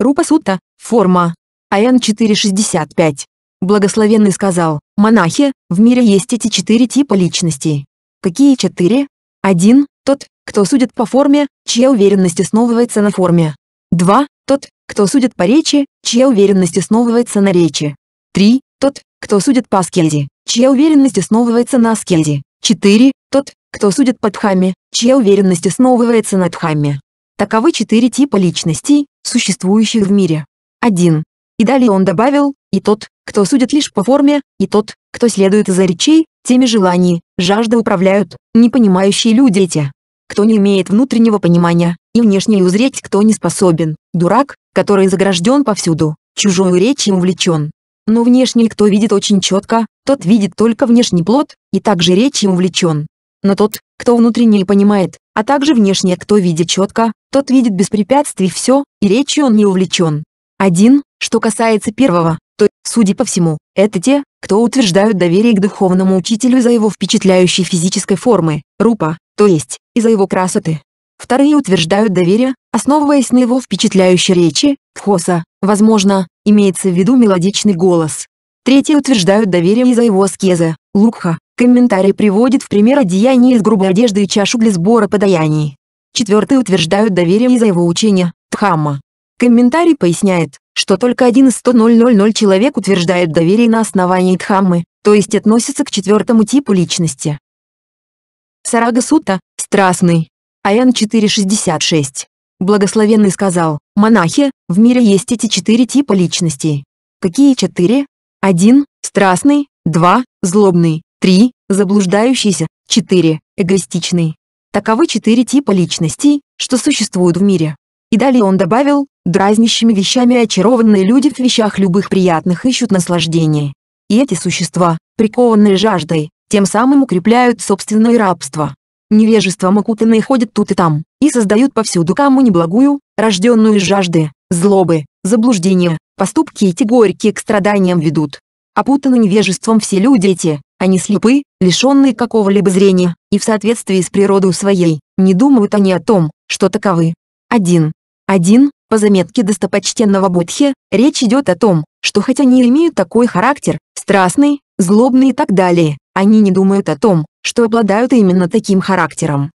S1: Рупа Сутта, форма. АН 465. Благословенный сказал, монахи, в мире есть эти четыре типа личностей. Какие четыре? Один, тот, кто судит по форме, чья уверенность основывается на форме. 2. Тот, кто судит по речи, чья уверенность основывается на речи. 3. Тот, кто судит по аскезе, чья уверенность основывается на аскезе. 4. Тот, кто судит по дхамме, чья уверенность основывается на дхамме. Таковы четыре типа личностей, существующих в мире. 1. И далее он добавил, и тот, кто судит лишь по форме, и тот, кто следует за речей, теми желаний, жажды управляют, не понимающие люди эти кто не имеет внутреннего понимания, и внешне узреть кто не способен, дурак, который загражден повсюду, чужую речь и увлечен. Но внешний, кто видит очень четко, тот видит только внешний плод, и также речь и увлечен. Но тот, кто внутренне понимает, а также внешне кто видит четко, тот видит без препятствий все, и речью он не увлечен. Один, что касается первого, то, судя по всему, это те, кто утверждают доверие к духовному учителю за его впечатляющей физической формы, рупа, то есть, из-за его красоты. Вторые утверждают доверие, основываясь на его впечатляющей речи, Кхоса, возможно, имеется в виду мелодичный голос. Третьи утверждают доверие из-за его аскезы, Лукха. Комментарий приводит в пример одеяние из грубой одежды и чашу для сбора подаяний. Четвертые утверждают доверие из-за его учения, Дхамма. Комментарий поясняет, что только один из 100 человек утверждает доверие на основании Дхаммы, то есть относится к четвертому типу личности. Сарагасута, страстный. АН 466. Благословенный сказал, монахи, в мире есть эти четыре типа личностей. Какие четыре? Один, Страстный, два, Злобный, три, Заблуждающийся, четыре, Эгоистичный. Таковы четыре типа личностей, что существуют в мире. И далее он добавил, дразнящими вещами очарованные люди в вещах любых приятных ищут наслаждение. И эти существа, прикованные жаждой, тем самым укрепляют собственное рабство. Невежеством окутанные ходят тут и там, и создают повсюду кому неблагую, рожденную из жажды, злобы, заблуждения, поступки эти горькие к страданиям ведут. Опутаны невежеством все люди эти, они слепы, лишенные какого-либо зрения, и в соответствии с природой своей, не думают они о том, что таковы. 1. 1. По заметке достопочтенного Будхи, речь идет о том, что хотя они имеют такой характер, страстный, злобный и так далее, они не думают о том, что обладают именно таким характером.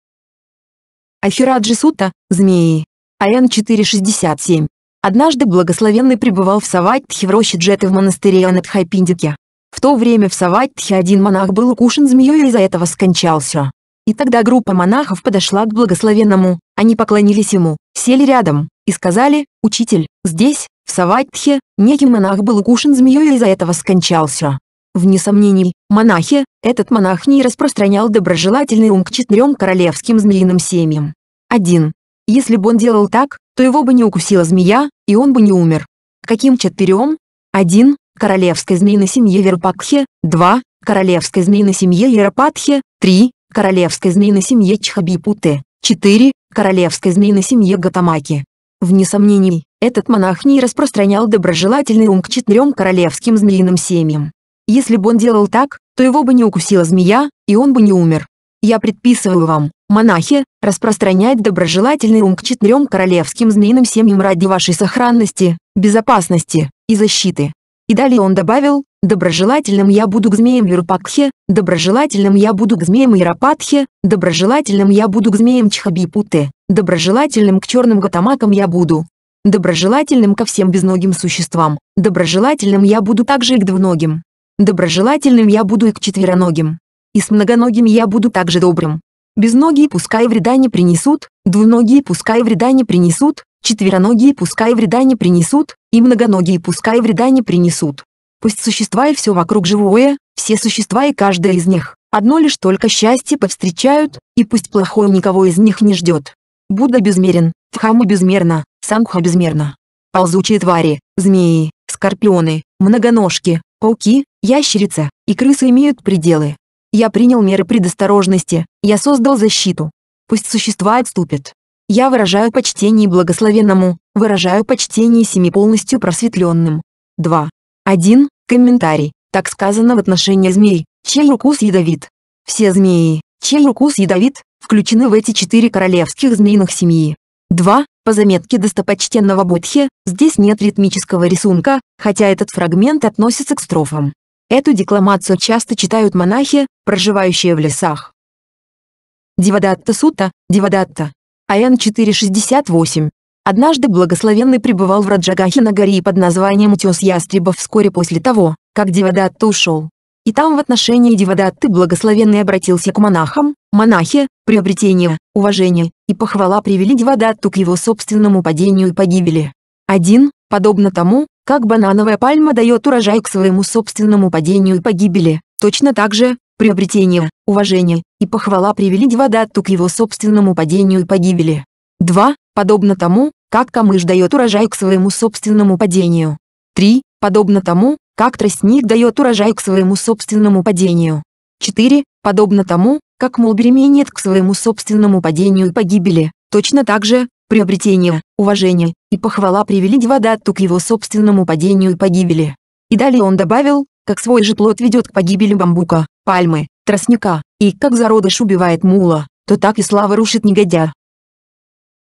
S1: Афираджи Сутта, Змеи. АН 467. Однажды благословенный пребывал в Саваттхе в роще Джеты в монастыре Анатхайпиндике. В то время в Саваттхе один монах был укушен змеей и из-за этого скончался. И тогда группа монахов подошла к благословенному, они поклонились ему, сели рядом, и сказали, «Учитель, здесь, в Саваттхе, некий монах был укушен змеей и из-за этого скончался. Вне сомнений, монахи, этот монах не распространял доброжелательный ум к четырем королевским змеиным семьям. 1. Если бы он делал так, то его бы не укусила змея, и он бы не умер. Каким четырем? 1. Королевской змеиной семье Верпакхе, 2. Королевской змеиной семье Ярапатхе, 3. Королевской змеиной семье Чхабипуте, 4. Королевской змеиной семье Гатамаки. Вне сомнений, этот монах не распространял доброжелательный ум к четырем королевским змеиным семьям. Если бы он делал так, то его бы не укусила змея, и он бы не умер. Я предписываю вам, монахи, распространять доброжелательный ум к четырем королевским змеиным семьям ради вашей сохранности, безопасности и защиты. И далее он добавил, доброжелательным я буду к змеям Вирупакхе, доброжелательным я буду к змеям Ирапатхе, доброжелательным я буду к змеям Чхабипуте, доброжелательным к черным гатамакам я буду, доброжелательным ко всем безногим существам, доброжелательным я буду также и к двуногим. Доброжелательным я буду и к четвероногим. И с многоногим я буду также добрым. Безногие пускай вреда не принесут, двуногие пускай вреда не принесут, четвероногие пускай вреда не принесут, и многоногие пускай вреда не принесут. Пусть существа и все вокруг живое, все существа и каждое из них, одно лишь только счастье повстречают, и пусть плохое никого из них не ждет. Будда безмерен, Дхамма безмерна, Сангха безмерна. Ползучие твари, змеи, скорпионы, многоножки, Пауки, ящерица и крысы имеют пределы. Я принял меры предосторожности, я создал защиту. Пусть существа отступят. Я выражаю почтение благословенному, выражаю почтение семи полностью просветленным. 2. 1. Комментарий. Так сказано в отношении змей, чей укус ядовит. Все змеи, чей укус ядовит, включены в эти четыре королевских змеиных семьи. 2. По заметке достопочтенного Будхи, здесь нет ритмического рисунка, хотя этот фрагмент относится к строфам. Эту декламацию часто читают монахи, проживающие в лесах. Дивадатта Сута, Дивадатта. АН 468. Однажды благословенный пребывал в Раджагахе на горе под названием Утес Ястребов вскоре после того, как Дивадатта ушел. И там в отношении Девадатты благословенный обратился к монахам, монахи, приобретение, уважение и похвала привели Девадатту к его собственному падению и погибели. Один, Подобно тому, как банановая пальма дает урожай к своему собственному падению и погибели, точно так же, приобретение, уважение и похвала привели Девадатту к его собственному падению и погибели. Два, Подобно тому, как камыш дает урожай к своему собственному падению. Три, Подобно тому, как тростник дает урожай к своему собственному падению. 4. Подобно тому, как Мулбереми нет к своему собственному падению и погибели, точно так же, приобретение, уважение и похвала привели Девадатту к его собственному падению и погибели. И далее он добавил, как свой же плод ведет к погибели бамбука, пальмы, тростника, и как зародыш убивает мула, то так и слава рушит негодя.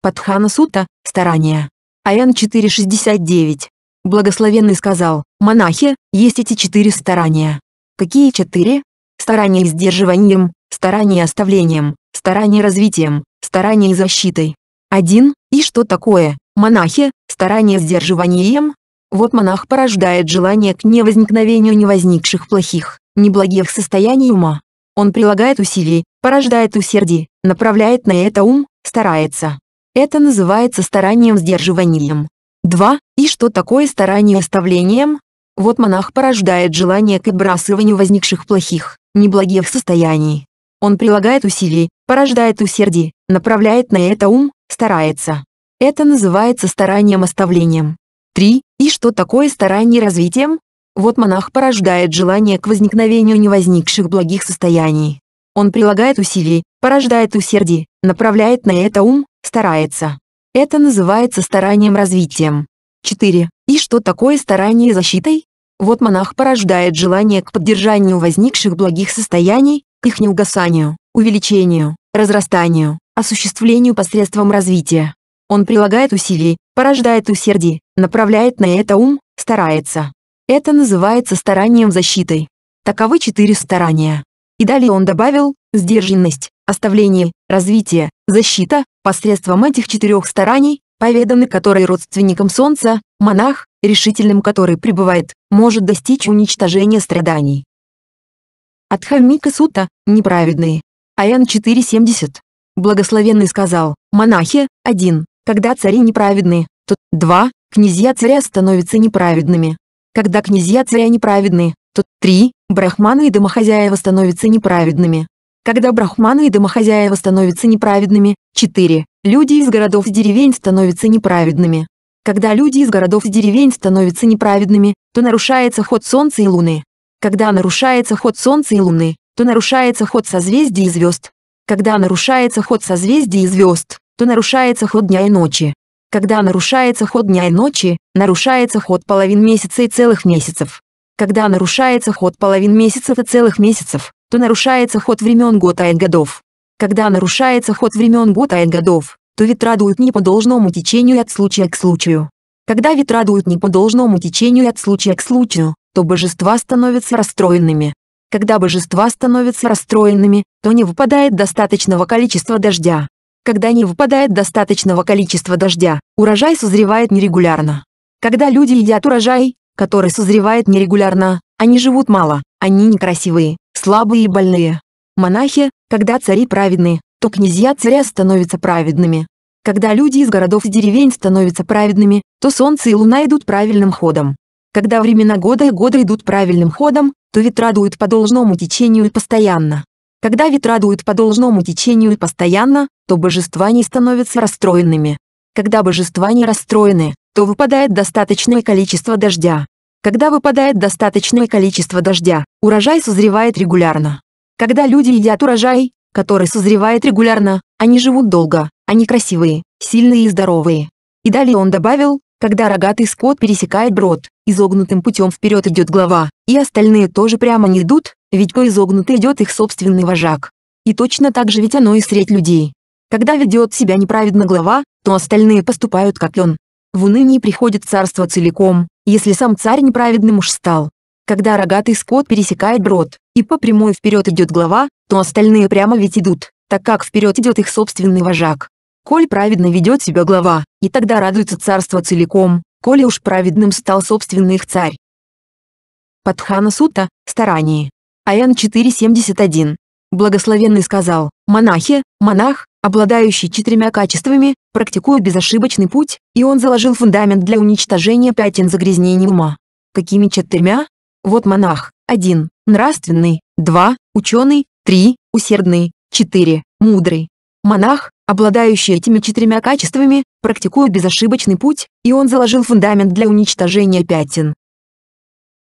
S1: Падхана Сута, старание. АН 469. Благословенный сказал, монахи, есть эти четыре старания. Какие четыре? Старание сдерживанием, старание оставлением, старание развитием, старание защитой. Один, и что такое, монахи, старание сдерживанием? Вот монах порождает желание к невозникновению невозникших плохих, неблагих состояний ума. Он прилагает усилий, порождает усердие, направляет на это ум, старается. Это называется старанием сдерживанием. 2. И что такое старание оставлением? Вот монах порождает желание к отбрасыванию возникших плохих, неблагих состояний. Он прилагает усилий, порождает усердие, направляет на это ум, старается. Это называется старанием-оставлением. 3. И что такое старание развитием? Вот монах порождает желание к возникновению невозникших благих состояний. Он прилагает усилий, порождает усердие, направляет на это ум, старается. Это называется старанием развитием. 4. И что такое старание и защитой? Вот монах порождает желание к поддержанию возникших благих состояний, их неугасанию, увеличению, разрастанию, осуществлению посредством развития. Он прилагает усилий, порождает усердие, направляет на это ум, старается. Это называется старанием защитой. Таковы четыре старания. И далее он добавил, сдержанность, оставление, развитие, защита, Посредством этих четырех стараний, поведаны которые родственником Солнца, монах, решительным который пребывает, может достичь уничтожения страданий. От Хамика Сута, неправедные. Аян 4.70. Благословенный сказал, монахи, 1. Когда цари неправедны, то 2. Князья царя становятся неправедными. Когда князья царя неправедны, то 3. Брахманы и домохозяева становятся неправедными когда брахманы и домохозяева становятся неправедными. 4. Люди из городов и деревень становятся неправедными. Когда люди из городов и деревень становятся неправедными, то нарушается ход Солнца и Луны. Когда нарушается ход Солнца и Луны, то нарушается ход созвездий и звезд. Когда нарушается ход созвездий и звезд, то нарушается ход дня и ночи. Когда нарушается ход дня и ночи, нарушается ход половин месяца и целых месяцев. Когда нарушается ход половин месяцев и целых месяцев, то нарушается ход времен и годов. Когда нарушается ход времен и годов, то ветра дуют не по должному течению от случая к случаю. Когда ветра дуют не по должному течению от случая к случаю, то божества становятся расстроенными. Когда божества становятся расстроенными, то не выпадает достаточного количества дождя. Когда не выпадает достаточного количества дождя, урожай созревает нерегулярно. Когда люди едят урожай, который созревает нерегулярно, они живут мало, они некрасивые, слабые и больные. Монахи, когда цари праведны, то князья царя становятся праведными. Когда люди из городов и деревень становятся праведными, то солнце и луна идут правильным ходом. Когда времена года и года идут правильным ходом, то ветра дуют по должному течению и постоянно. Когда ветра дуют по должному течению и постоянно, то божества не становятся расстроенными. Когда божества не расстроены, то выпадает достаточное количество дождя. Когда выпадает достаточное количество дождя, урожай созревает регулярно. Когда люди едят урожай, который созревает регулярно, они живут долго, они красивые, сильные и здоровые. И далее он добавил, когда рогатый скот пересекает брод, изогнутым путем вперед идет глава, и остальные тоже прямо не идут, ведь по изогнутой идет их собственный вожак. И точно так же ведь оно и средь людей. Когда ведет себя неправедно глава, то остальные поступают как он. В унынии приходит царство целиком, если сам царь неправедным уж стал. Когда рогатый скот пересекает брод, и по прямой вперед идет глава, то остальные прямо ведь идут, так как вперед идет их собственный вожак. Коль праведно ведет себя глава, и тогда радуется царство целиком, коли уж праведным стал собственный их царь. Падхана Сута, Старание. АН 471. Благословенный сказал, «Монахи, монах, обладающий четырьмя качествами, практикует безошибочный путь, и он заложил фундамент для уничтожения пятен загрязнений ума. Какими четырьмя? Вот монах. 1. Нравственный. 2. Ученый. 3. Усердный. 4. Мудрый. Монах, обладающий этими четырьмя качествами, практикует безошибочный путь, и он заложил фундамент для уничтожения пятен.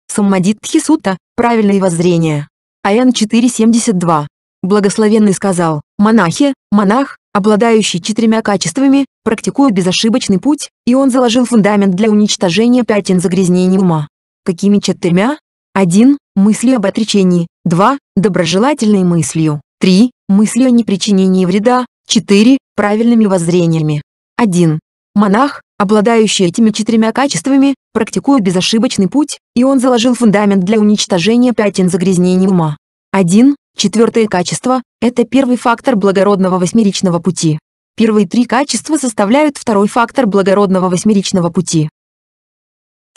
S1: Саммадитхи Сута, правильное воззрение. АН 472, Благословенный сказал, монахи, монах, обладающий четырьмя качествами, практикует безошибочный путь, и он заложил фундамент для уничтожения пятен загрязнений ума. Какими четырьмя? 1. Мысли об отречении. 2. Доброжелательной мыслью. 3. Мысли о непричинении вреда. 4. Правильными воззрениями. 1. Монах, обладающий этими четырьмя качествами, практикует безошибочный путь, и он заложил фундамент для уничтожения пятен загрязнений ума. 1. Четвертое качество – это первый фактор благородного восьмеричного пути. Первые три качества составляют второй фактор благородного восьмеричного пути.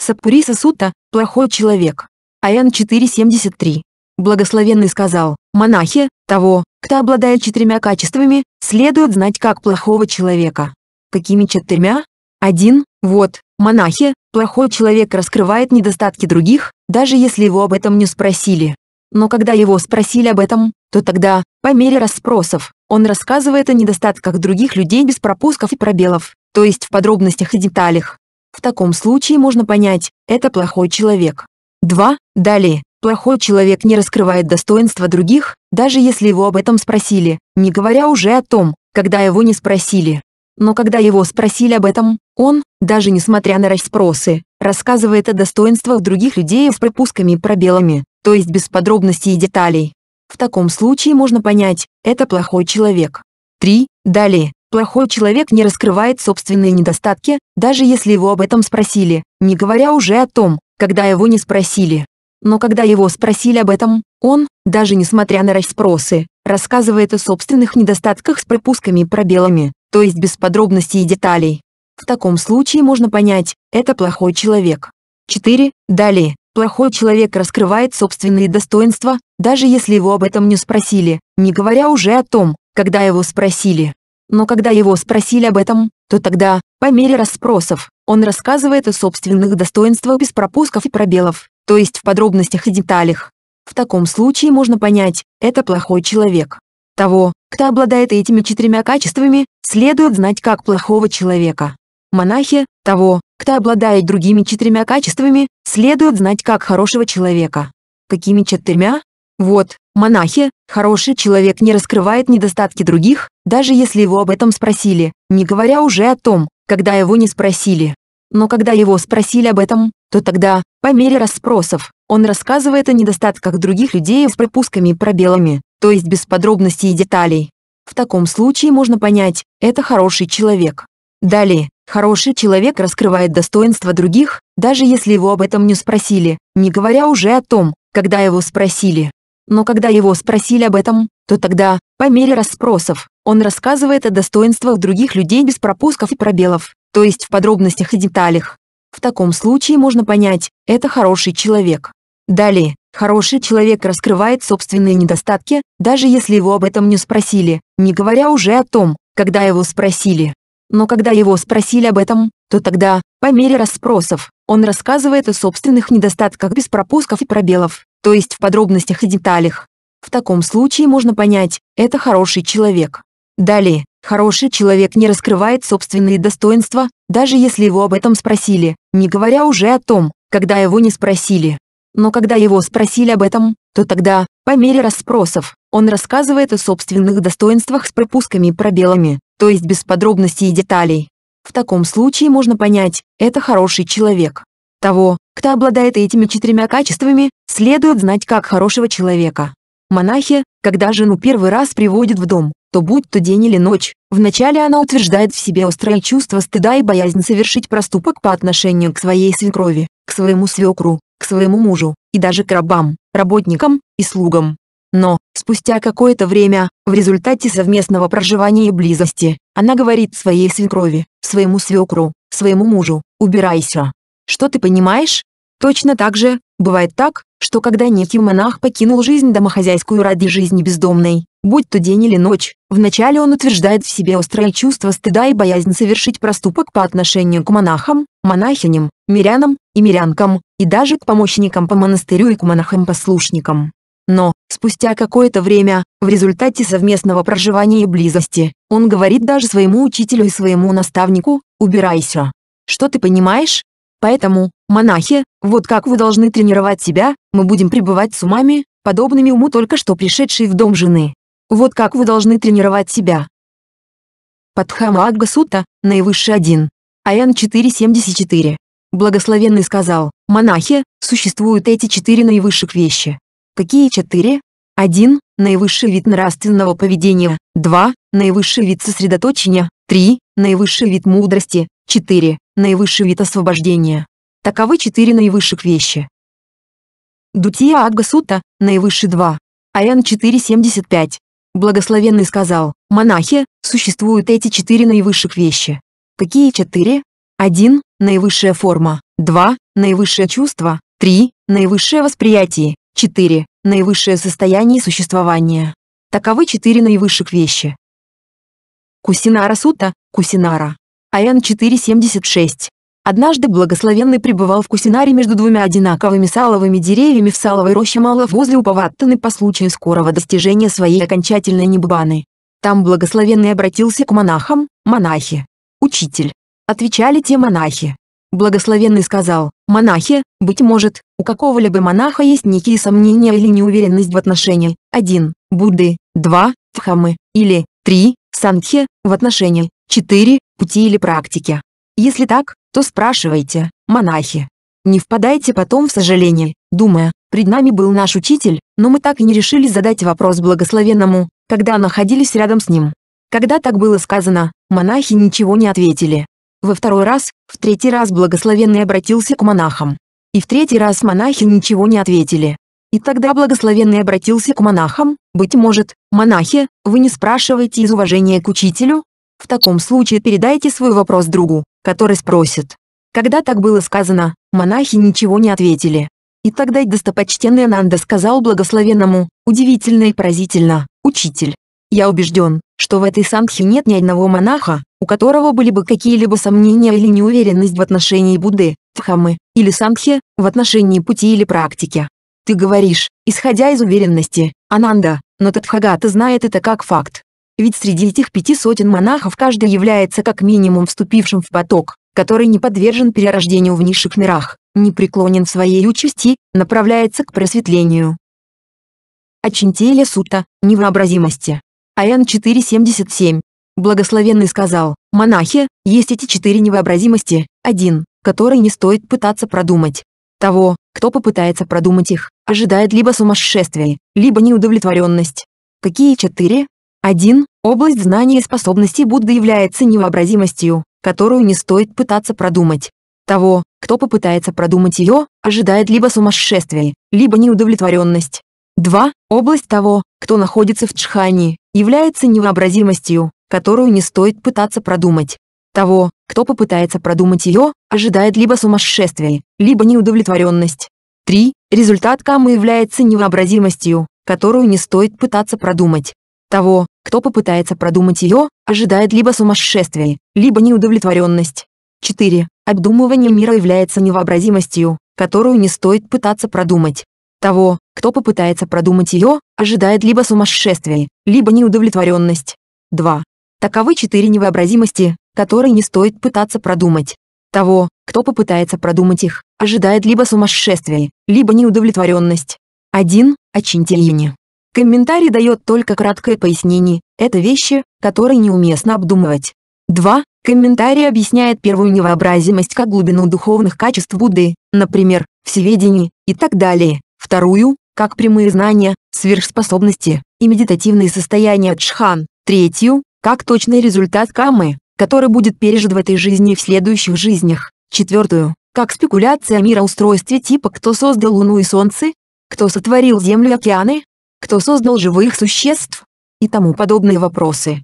S1: Саппуриса Сута – плохой человек. Аян 473. Благословенный сказал, монахи, того, кто обладает четырьмя качествами, следует знать как плохого человека. Какими четырьмя? Один. Вот, монахи, плохой человек раскрывает недостатки других, даже если его об этом не спросили но когда его спросили об этом, то тогда, по мере расспросов, он рассказывает о недостатках других людей без пропусков и пробелов, то есть в подробностях и деталях. В таком случае можно понять, это плохой человек. 2. Далее. Плохой человек не раскрывает достоинства других, даже если его об этом спросили, не говоря уже о том, когда его не спросили. Но когда его спросили об этом, он, даже несмотря на расспросы, рассказывает о достоинствах других людей с пропусками и пробелами, то есть без подробностей и деталей. В таком случае можно понять, это плохой человек. 3. Далее. Плохой человек не раскрывает собственные недостатки, даже если его об этом спросили, не говоря уже о том, когда его не спросили. Но когда его спросили об этом, он, даже несмотря на расспросы, рассказывает о собственных недостатках с пропусками и пробелами, то есть без подробностей и деталей. В таком случае можно понять, это плохой человек. 4. Далее. Плохой человек раскрывает собственные достоинства, даже если его об этом не спросили, не говоря уже о том, когда его спросили. Но когда его спросили об этом, то тогда, по мере расспросов, он рассказывает о собственных достоинствах без пропусков и пробелов, то есть в подробностях и деталях. В таком случае можно понять, это плохой человек. Того, кто обладает этими четырьмя качествами, следует знать как плохого человека. Монахи, того, кто обладает другими четырьмя качествами, следует знать как хорошего человека. Какими четырьмя? Вот, монахи, хороший человек не раскрывает недостатки других, даже если его об этом спросили, не говоря уже о том, когда его не спросили. Но когда его спросили об этом, то тогда, по мере расспросов, он рассказывает о недостатках других людей с пропусками и пробелами, то есть без подробностей и деталей. В таком случае можно понять, это хороший человек. Далее, Хороший человек раскрывает достоинства других, даже если его об этом не спросили, не говоря уже о том, когда его спросили. Но когда его спросили об этом, то тогда, по мере расспросов, он рассказывает о достоинствах других людей без пропусков и пробелов, то есть в подробностях и деталях. В таком случае можно понять, это хороший человек. Далее, хороший человек раскрывает собственные недостатки, даже если его об этом не спросили, не говоря уже о том, когда его спросили. Но когда его спросили об этом, то тогда, по мере расспросов, он рассказывает о собственных недостатках без пропусков и пробелов, то есть в подробностях и деталях. В таком случае можно понять, это хороший человек. Далее, хороший человек не раскрывает собственные достоинства, даже если его об этом спросили, не говоря уже о том, когда его не спросили. Но когда его спросили об этом, то тогда, по мере расспросов, он рассказывает о собственных достоинствах с пропусками и пробелами, то есть без подробностей и деталей. В таком случае можно понять, это хороший человек. Того, кто обладает этими четырьмя качествами, следует знать как хорошего человека. Монахи, когда жену первый раз приводят в дом, то будь то день или ночь, вначале она утверждает в себе острое чувство стыда и боязнь совершить проступок по отношению к своей свекрови, к своему свекру, к своему мужу, и даже к рабам, работникам и слугам. Но, Спустя какое-то время, в результате совместного проживания и близости, она говорит своей свекрови, своему свекру, своему мужу, убирайся. Что ты понимаешь? Точно так же, бывает так, что когда некий монах покинул жизнь домохозяйскую ради жизни бездомной, будь то день или ночь, вначале он утверждает в себе острое чувство стыда и боязнь совершить проступок по отношению к монахам, монахиням, мирянам и мирянкам, и даже к помощникам по монастырю и к монахам-послушникам. Но, спустя какое-то время, в результате совместного проживания и близости, он говорит даже своему учителю и своему наставнику «убирайся». Что ты понимаешь? Поэтому, монахи, вот как вы должны тренировать себя, мы будем пребывать с умами, подобными уму только что пришедшей в дом жены. Вот как вы должны тренировать себя. Падхама наивысший один. Аян 474. Благословенный сказал, монахи, существуют эти четыре наивысших вещи. Какие четыре? 1. Наивысший вид нравственного поведения. 2. Наивысший вид сосредоточения. 3. Наивысший вид мудрости. 4. Наивысший вид освобождения. Таковы четыре наивысших вещи. Дутия Агасута, наивысший 2. Аян 4.75. Благословенный сказал, монахи, существуют эти четыре наивысших вещи. Какие четыре? 1. Наивысшая форма. 2. Наивысшее чувство. 3. Наивысшее восприятие. 4. Наивысшее состояние существования. Таковы четыре наивысших вещи. Кусинара Сута, Кусинара. АН 476. Однажды благословенный пребывал в Кусинаре между двумя одинаковыми саловыми деревьями в саловой роще Мала возле Уповаттаны по случаю скорого достижения своей окончательной небубаны. Там благословенный обратился к монахам, монахи. Учитель. Отвечали те монахи. Благословенный сказал, «Монахи, быть может, у какого-либо монаха есть некие сомнения или неуверенность в отношении, 1. Будды, 2. Дхаммы, или 3. Санхи, в отношении, 4. Пути или практики. Если так, то спрашивайте, монахи. Не впадайте потом в сожаление, думая, пред нами был наш учитель, но мы так и не решили задать вопрос благословенному, когда находились рядом с ним. Когда так было сказано, монахи ничего не ответили во второй раз, в третий раз благословенный обратился к монахам. И в третий раз монахи ничего не ответили. И тогда благословенный обратился к монахам, быть может, монахи, вы не спрашиваете из уважения к учителю? В таком случае передайте свой вопрос другу, который спросит. Когда так было сказано, монахи ничего не ответили. И тогда достопочтенный Ананда сказал благословенному, удивительно и поразительно, «Учитель, я убежден, что в этой сангхе нет ни одного монаха, у которого были бы какие-либо сомнения или неуверенность в отношении Будды, Дхаммы, или Сангхи, в отношении пути или практики. Ты говоришь, исходя из уверенности, Ананда, но Тадхагата знает это как факт. Ведь среди этих пяти сотен монахов каждый является как минимум вступившим в поток, который не подвержен перерождению в низших мирах, не преклонен в своей участи, направляется к просветлению. Очентели сута, невообразимости. АН 477. Благословенный сказал, монахи, есть эти четыре невообразимости, один, который не стоит пытаться продумать. Того, кто попытается продумать их, ожидает либо сумасшествие, либо неудовлетворенность. Какие четыре? Один, Область знания и способностей Будды является невообразимостью, которую не стоит пытаться продумать. Того, кто попытается продумать ее, ожидает либо сумасшествие, либо неудовлетворенность. 2. Область того, кто находится в Чхане, является невообразимостью, которую не стоит пытаться продумать. Того, кто попытается продумать ее, ожидает либо сумасшествие, либо неудовлетворенность. 3. Результат камы является невообразимостью, которую не стоит пытаться продумать. Того, кто попытается продумать ее, ожидает либо сумасшествие, либо неудовлетворенность. 4. Обдумывание мира является невообразимостью, которую не стоит пытаться продумать. Того, кто попытается продумать ее, ожидает либо сумасшествие, либо неудовлетворенность. 2. Таковы четыре невообразимости, которые не стоит пытаться продумать. Того, кто попытается продумать их, ожидает либо сумасшествие, либо неудовлетворенность. 1. Очинтильни. Комментарий дает только краткое пояснение, это вещи, которые неуместно обдумывать. 2. Комментарий объясняет первую невообразимость как глубину духовных качеств Будды, например, всеведение и так далее вторую, как прямые знания, сверхспособности и медитативные состояния джхан, третью, как точный результат камы, который будет пережит в этой жизни и в следующих жизнях, четвертую, как спекуляция о мироустройстве типа кто создал Луну и Солнце, кто сотворил Землю и океаны, кто создал живых существ и тому подобные вопросы.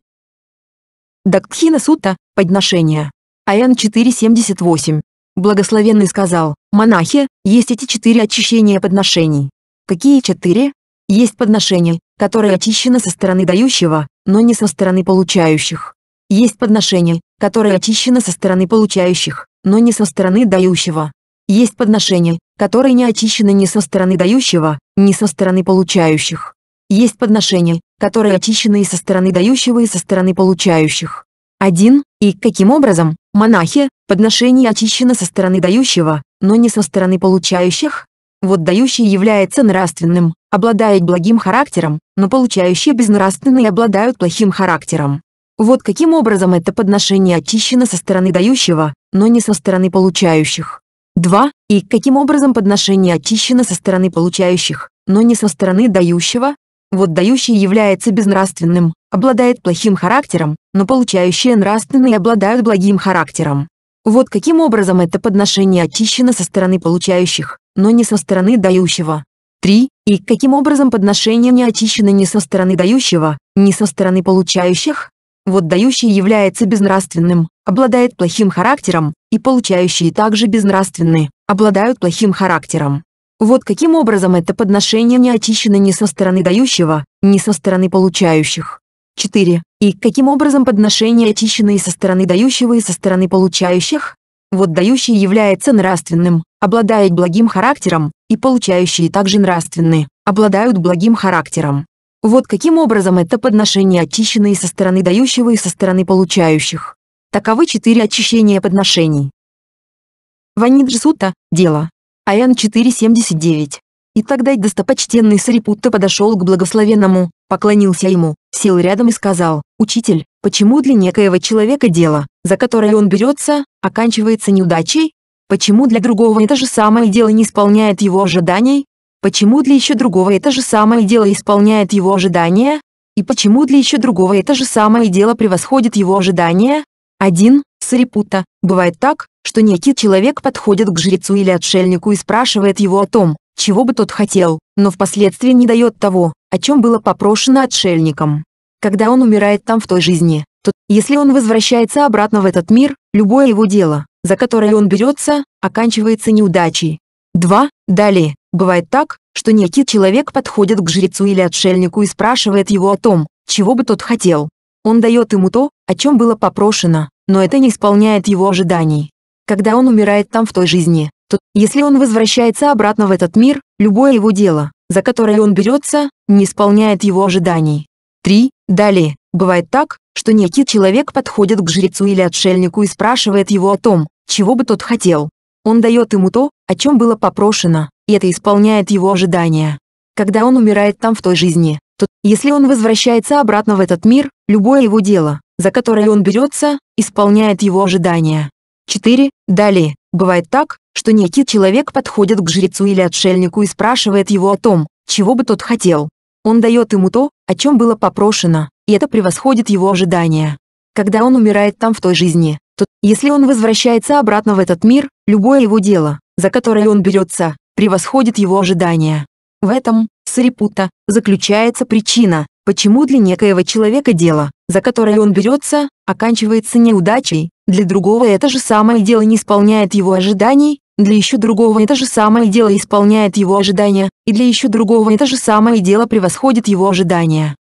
S1: Дакхина Сута, подношение. АН 478. Благословенный сказал, монахи, есть эти четыре очищения подношений. Какие четыре? Есть подношение, которое очищено со стороны дающего, но не со стороны получающих. Есть подношение, которое очищено со стороны получающих, но не со стороны дающего. Есть подношение, которое не очищено ни со стороны дающего, ни со стороны получающих. Есть подношение, которое очищено и со стороны дающего, и со стороны получающих. Один И каким образом? Монахи, подношение очищено со стороны дающего, но не со стороны получающих. Вот дающий является нравственным, обладает благим характером, но получающие безнравственные обладают плохим характером. Вот каким образом это подношение очищено со стороны дающего, но не со стороны получающих. 2. И каким образом подношение очищено со стороны получающих, но не со стороны дающего? Вот дающий является безнравственным, обладает плохим характером, но получающие нравственные обладают благим характером. Вот каким образом это подношение очищено со стороны получающих, но не со стороны дающего. 3. И каким образом подношение не очищено ни со стороны дающего, ни со стороны получающих? Вот дающий является безнравственным, обладает плохим характером, и получающие также безнравственны, обладают плохим характером. Вот каким образом это подношение не очищено ни со стороны дающего, ни со стороны получающих. 4. И каким образом подношение очищено и со стороны дающего, и со стороны получающих? Вот дающий является нравственным, обладает благим характером, и получающие также нравственны, обладают благим характером. Вот каким образом это подношение очищено и со стороны дающего, и со стороны получающих. Таковы четыре очищения подношений. Ваниджсута – дело, АН-479. И тогда достопочтенный Сарипутта подошел к благословенному, поклонился ему, сел рядом и сказал, «Учитель, почему для некоего человека дело, за которое он берется, оканчивается неудачей? Почему для другого это же самое дело не исполняет его ожиданий? Почему для еще другого это же самое дело исполняет его ожидания? И почему для еще другого это же самое дело превосходит его ожидания? Один, Сарипутта, бывает так, что некий человек подходит к жрецу или отшельнику и спрашивает его о том, чего бы тот хотел, но впоследствии не дает того, о чем было попрошено отшельником. Когда он умирает там в той жизни, то, если он возвращается обратно в этот мир, любое его дело, за которое он берется, оканчивается неудачей. 2. Далее, бывает так, что некий человек подходит к жрецу или отшельнику и спрашивает его о том, чего бы тот хотел. Он дает ему то, о чем было попрошено, но это не исполняет его ожиданий когда он умирает там в той жизни, то, если он возвращается обратно в этот мир, любое его дело, за которое он берется, не исполняет его ожиданий. 3. Далее, бывает так, что некий человек подходит к жрецу или отшельнику и спрашивает его о том, чего бы тот хотел. Он дает ему то, о чем было попрошено, и это исполняет его ожидания. Когда он умирает там в той жизни, то, если он возвращается обратно в этот мир, любое его дело, за которое он берется, исполняет его ожидания. 4. Далее, бывает так, что некий человек подходит к жрецу или отшельнику и спрашивает его о том, чего бы тот хотел. Он дает ему то, о чем было попрошено, и это превосходит его ожидания. Когда он умирает там в той жизни, то, если он возвращается обратно в этот мир, любое его дело, за которое он берется, превосходит его ожидания. В этом, Сарипута, заключается причина, почему для некоего человека дело, за которое он берется, оканчивается неудачей, для другого это же самое дело не исполняет его ожиданий, для еще другого это же самое дело исполняет его ожидания, и для еще другого это же самое дело превосходит его ожидания.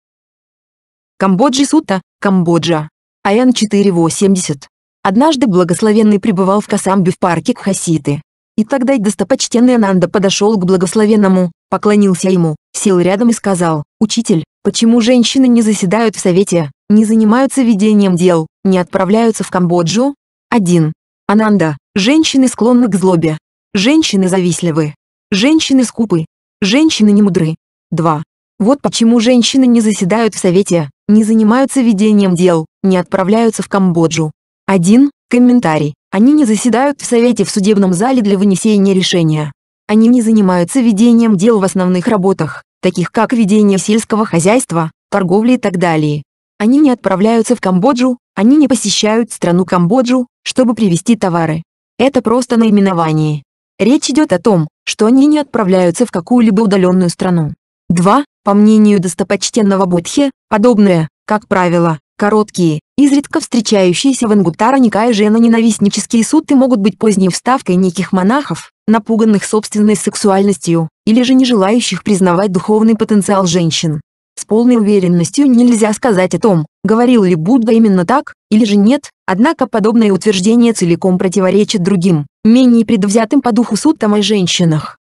S1: Камбоджи Сута, Камбоджа. АН 480. Однажды благословенный пребывал в Касамбе в парке Кхаситы. И тогда достопочтенный Ананда подошел к благословенному, поклонился ему, сел рядом и сказал, «Учитель, Почему женщины не заседают в Совете, не занимаются ведением дел, не отправляются в Камбоджу? 1. Ананда. Женщины склонны к злобе. Женщины завистливы. Женщины скупы. Женщины не мудры. 2. Вот почему женщины не заседают в Совете, не занимаются ведением дел, не отправляются в Камбоджу. 1. Комментарий. Они не заседают в Совете в судебном зале для вынесения решения. Они не занимаются ведением дел в основных работах таких как ведение сельского хозяйства, торговли и так далее. Они не отправляются в Камбоджу, они не посещают страну Камбоджу, чтобы привезти товары. Это просто наименование. Речь идет о том, что они не отправляются в какую-либо удаленную страну. 2. По мнению достопочтенного Будхи, подобное, как правило, Короткие, изредка встречающиеся в Ангутара Никая женоненавистнические суты могут быть поздней вставкой неких монахов, напуганных собственной сексуальностью, или же не желающих признавать духовный потенциал женщин. С полной уверенностью нельзя сказать о том, говорил ли Будда именно так, или же нет, однако подобное утверждение целиком противоречит другим, менее предвзятым по духу суттам о женщинах.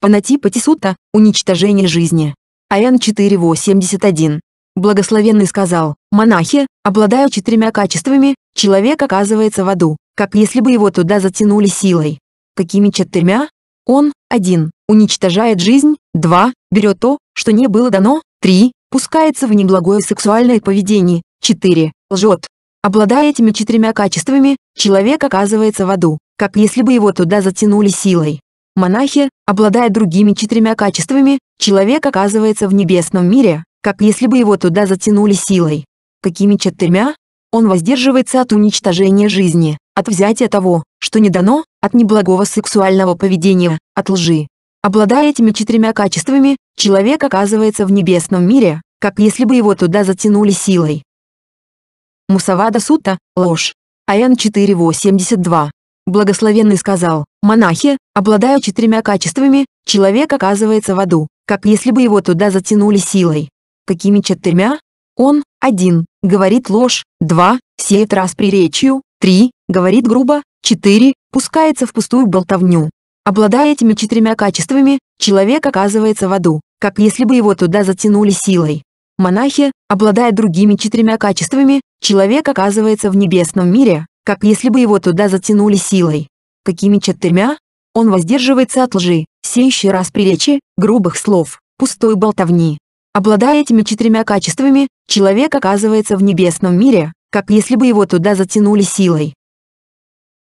S1: Панатипати сутта – уничтожение жизни. АН 481 Благословенный сказал, монахи, обладая четырьмя качествами, человек оказывается в аду, как если бы его туда затянули силой. Какими четырьмя? Он, один, уничтожает жизнь, два, берет то, что не было дано, три, пускается в неблагое сексуальное поведение, четыре, лжет. Обладая этими четырьмя качествами, человек оказывается в аду, как если бы его туда затянули силой. Монахи, обладая другими четырьмя качествами, человек оказывается в небесном мире, как если бы его туда затянули силой. Какими четырьмя? Он воздерживается от уничтожения жизни, от взятия того, что не дано, от неблагого сексуального поведения, от лжи. Обладая этими четырьмя качествами, человек оказывается в небесном мире, как если бы его туда затянули силой. Мусавада Сута, ложь. Аян 482. Благословенный сказал, монахи, обладая четырьмя качествами, человек оказывается в аду, как если бы его туда затянули силой какими четырьмя? Он, один, говорит ложь, два, сеет речью, три, говорит грубо, четыре, пускается в пустую болтовню. Обладая этими четырьмя качествами, человек оказывается в аду, как если бы его туда затянули силой. Монахи, обладая другими четырьмя качествами, человек оказывается в небесном мире, как если бы его туда затянули силой. Какими четырьмя? Он воздерживается от лжи, сеющей распреречи, грубых слов, пустой болтовни, Обладая этими четырьмя качествами, человек оказывается в небесном мире, как если бы его туда затянули силой.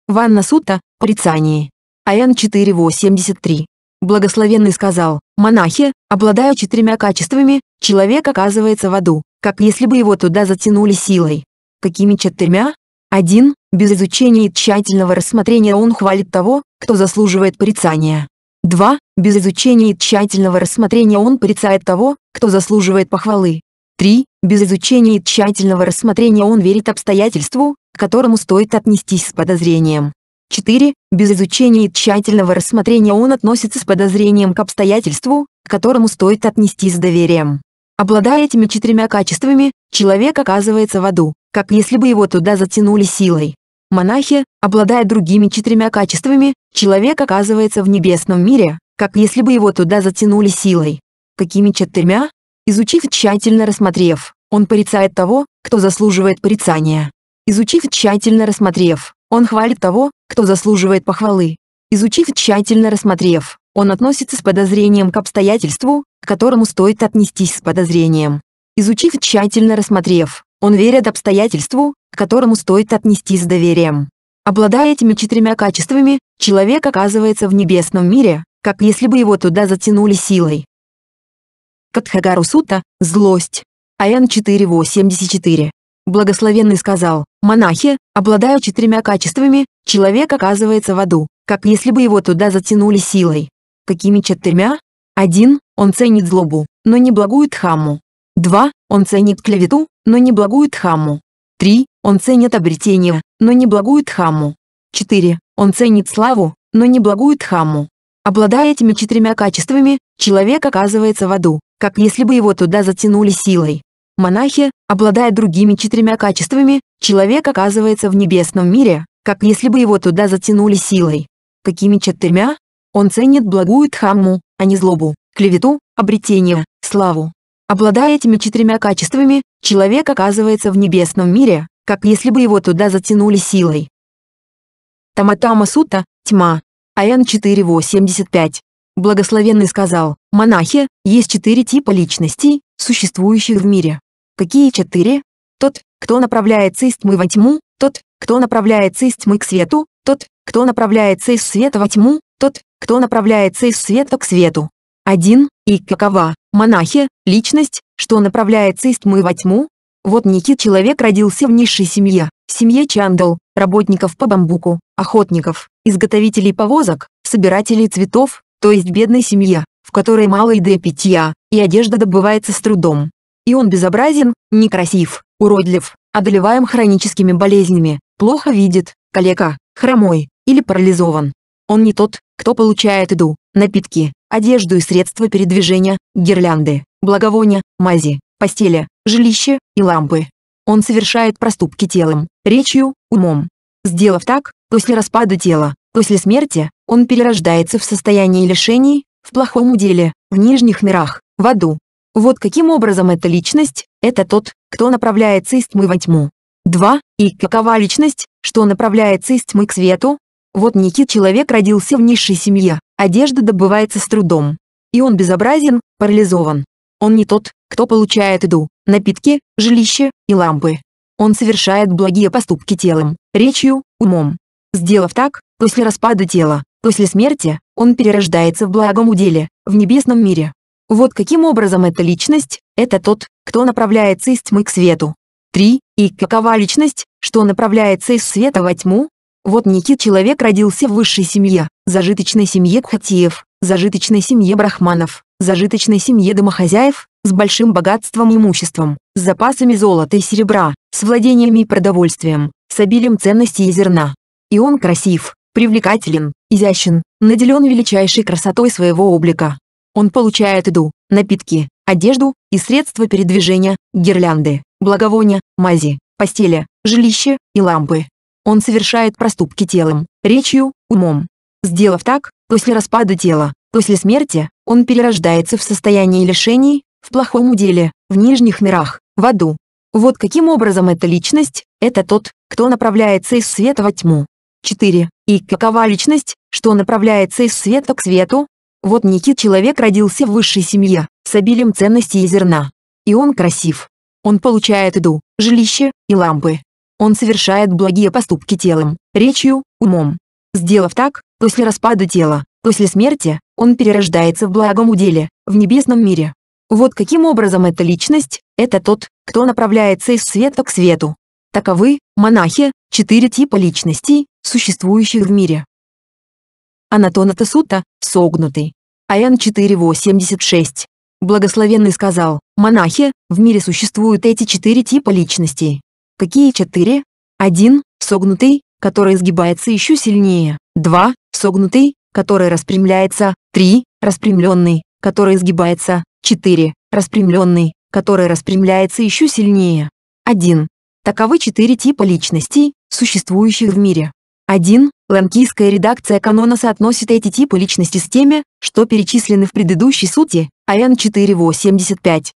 S1: Ванна Сутта, Прицание. АН 4.83. Благословенный сказал, монахи, обладая четырьмя качествами, человек оказывается в аду, как если бы его туда затянули силой. Какими четырьмя? Один, Без изучения и тщательного рассмотрения он хвалит того, кто заслуживает порицания. 2. Без изучения и тщательного рассмотрения он порицает того, кто заслуживает похвалы. 3. Без изучения и тщательного рассмотрения он верит обстоятельству, к которому стоит отнестись с подозрением. 4. Без изучения и тщательного рассмотрения он относится с подозрением к обстоятельству, к которому стоит отнестись с доверием. Обладая этими четырьмя качествами, человек оказывается в аду, как если бы его туда затянули силой. Монахи, обладая другими четырьмя качествами, человек оказывается в небесном мире, как если бы его туда затянули силой. Какими четырьмя? Изучив тщательно рассмотрев, он порицает того, кто заслуживает порицания. Изучив тщательно рассмотрев, он хвалит того, кто заслуживает похвалы. Изучив тщательно рассмотрев, он относится с подозрением к обстоятельству, к которому стоит отнестись с подозрением. Изучив тщательно рассмотрев, он верит обстоятельству, к которому стоит отнести с доверием. Обладая этими четырьмя качествами, человек оказывается в небесном мире, как если бы его туда затянули силой. Катхагару Сута – злость. Аян 4.84. Благословенный сказал, монахи, обладая четырьмя качествами, человек оказывается в аду, как если бы его туда затянули силой. Какими четырьмя? Один, он ценит злобу, но не благую дхамму. 2. Он ценит клевету, но не благую дхамму. 3. Он ценит обретение, но не благую дхамму. 4. Он ценит славу, но не благую дхамму. Обладая этими четырьмя качествами, человек оказывается в аду, как если бы его туда затянули силой. Монахи, обладая другими четырьмя качествами, человек оказывается в небесном мире, как если бы его туда затянули силой. Какими четырьмя? Он ценит благую дхамму, а не злобу, клевету, обретение, славу, Обладая этими четырьмя качествами, человек оказывается в небесном мире, как если бы его туда затянули силой. Таматама Сута, тьма. АН 4.85. Благословенный сказал, монахи, есть четыре типа личностей, существующих в мире. Какие четыре? Тот, кто направляется из тьмы во тьму, тот, кто направляется из тьмы к свету, тот, кто направляется из света во тьму, тот, кто направляется из света к свету. Один И какова Монахи – личность, что направляется из тьмы во тьму. Вот некий человек родился в низшей семье, в семье Чандал, работников по бамбуку, охотников, изготовителей повозок, собирателей цветов, то есть бедной семье, в которой мало еды и питья, и одежда добывается с трудом. И он безобразен, некрасив, уродлив, одолеваем хроническими болезнями, плохо видит, калека, хромой или парализован. Он не тот, кто получает еду, напитки, одежду и средства передвижения, гирлянды, благовония, мази, постели, жилище и лампы. Он совершает проступки телом, речью, умом. Сделав так, после распада тела, после смерти, он перерождается в состоянии лишений, в плохом уделе, в нижних мирах, в аду. Вот каким образом эта личность – это тот, кто направляется из тьмы во тьму. 2. И какова личность, что направляется из тьмы к свету, вот Никит человек родился в низшей семье, одежда добывается с трудом. И он безобразен, парализован. Он не тот, кто получает еду, напитки, жилище и лампы. Он совершает благие поступки телом, речью, умом. Сделав так, после распада тела, после смерти, он перерождается в благом уделе, в небесном мире. Вот каким образом эта личность, это тот, кто направляется из тьмы к свету. 3. И какова личность, что направляется из света во тьму, вот Никит человек родился в высшей семье, зажиточной семье Кхатиев, зажиточной семье брахманов, зажиточной семье домохозяев, с большим богатством и имуществом, с запасами золота и серебра, с владениями и продовольствием, с обилием ценностей и зерна. И он красив, привлекателен, изящен, наделен величайшей красотой своего облика. Он получает еду, напитки, одежду и средства передвижения, гирлянды, благовония, мази, постели, жилище и лампы. Он совершает проступки телом, речью, умом. Сделав так, после распада тела, после смерти, он перерождается в состоянии лишений, в плохом уделе, в нижних мирах, в аду. Вот каким образом эта личность, это тот, кто направляется из света во тьму. 4. И какова личность, что направляется из света к свету? Вот некий человек родился в высшей семье, с обилием ценностей и зерна. И он красив. Он получает еду, жилище и лампы. Он совершает благие поступки телом, речью, умом. Сделав так, после распада тела, после смерти, он перерождается в благом уделе, в небесном мире. Вот каким образом эта личность, это тот, кто направляется из света к свету. Таковы, монахи, четыре типа личностей, существующих в мире. Анатона Тесута, согнутый. Аян 486. Благословенный сказал, монахи, в мире существуют эти четыре типа личностей. Какие четыре. Один, согнутый, который изгибается еще сильнее. Два, согнутый, который распрямляется. Три, распрямленный, который изгибается. Четыре, распрямленный, который распрямляется еще сильнее. Один. Таковы четыре типа личностей, существующих в мире. Один. Ланкийская редакция канона соотносит эти типы личности с теми, что перечислены в предыдущей сути, АН 485.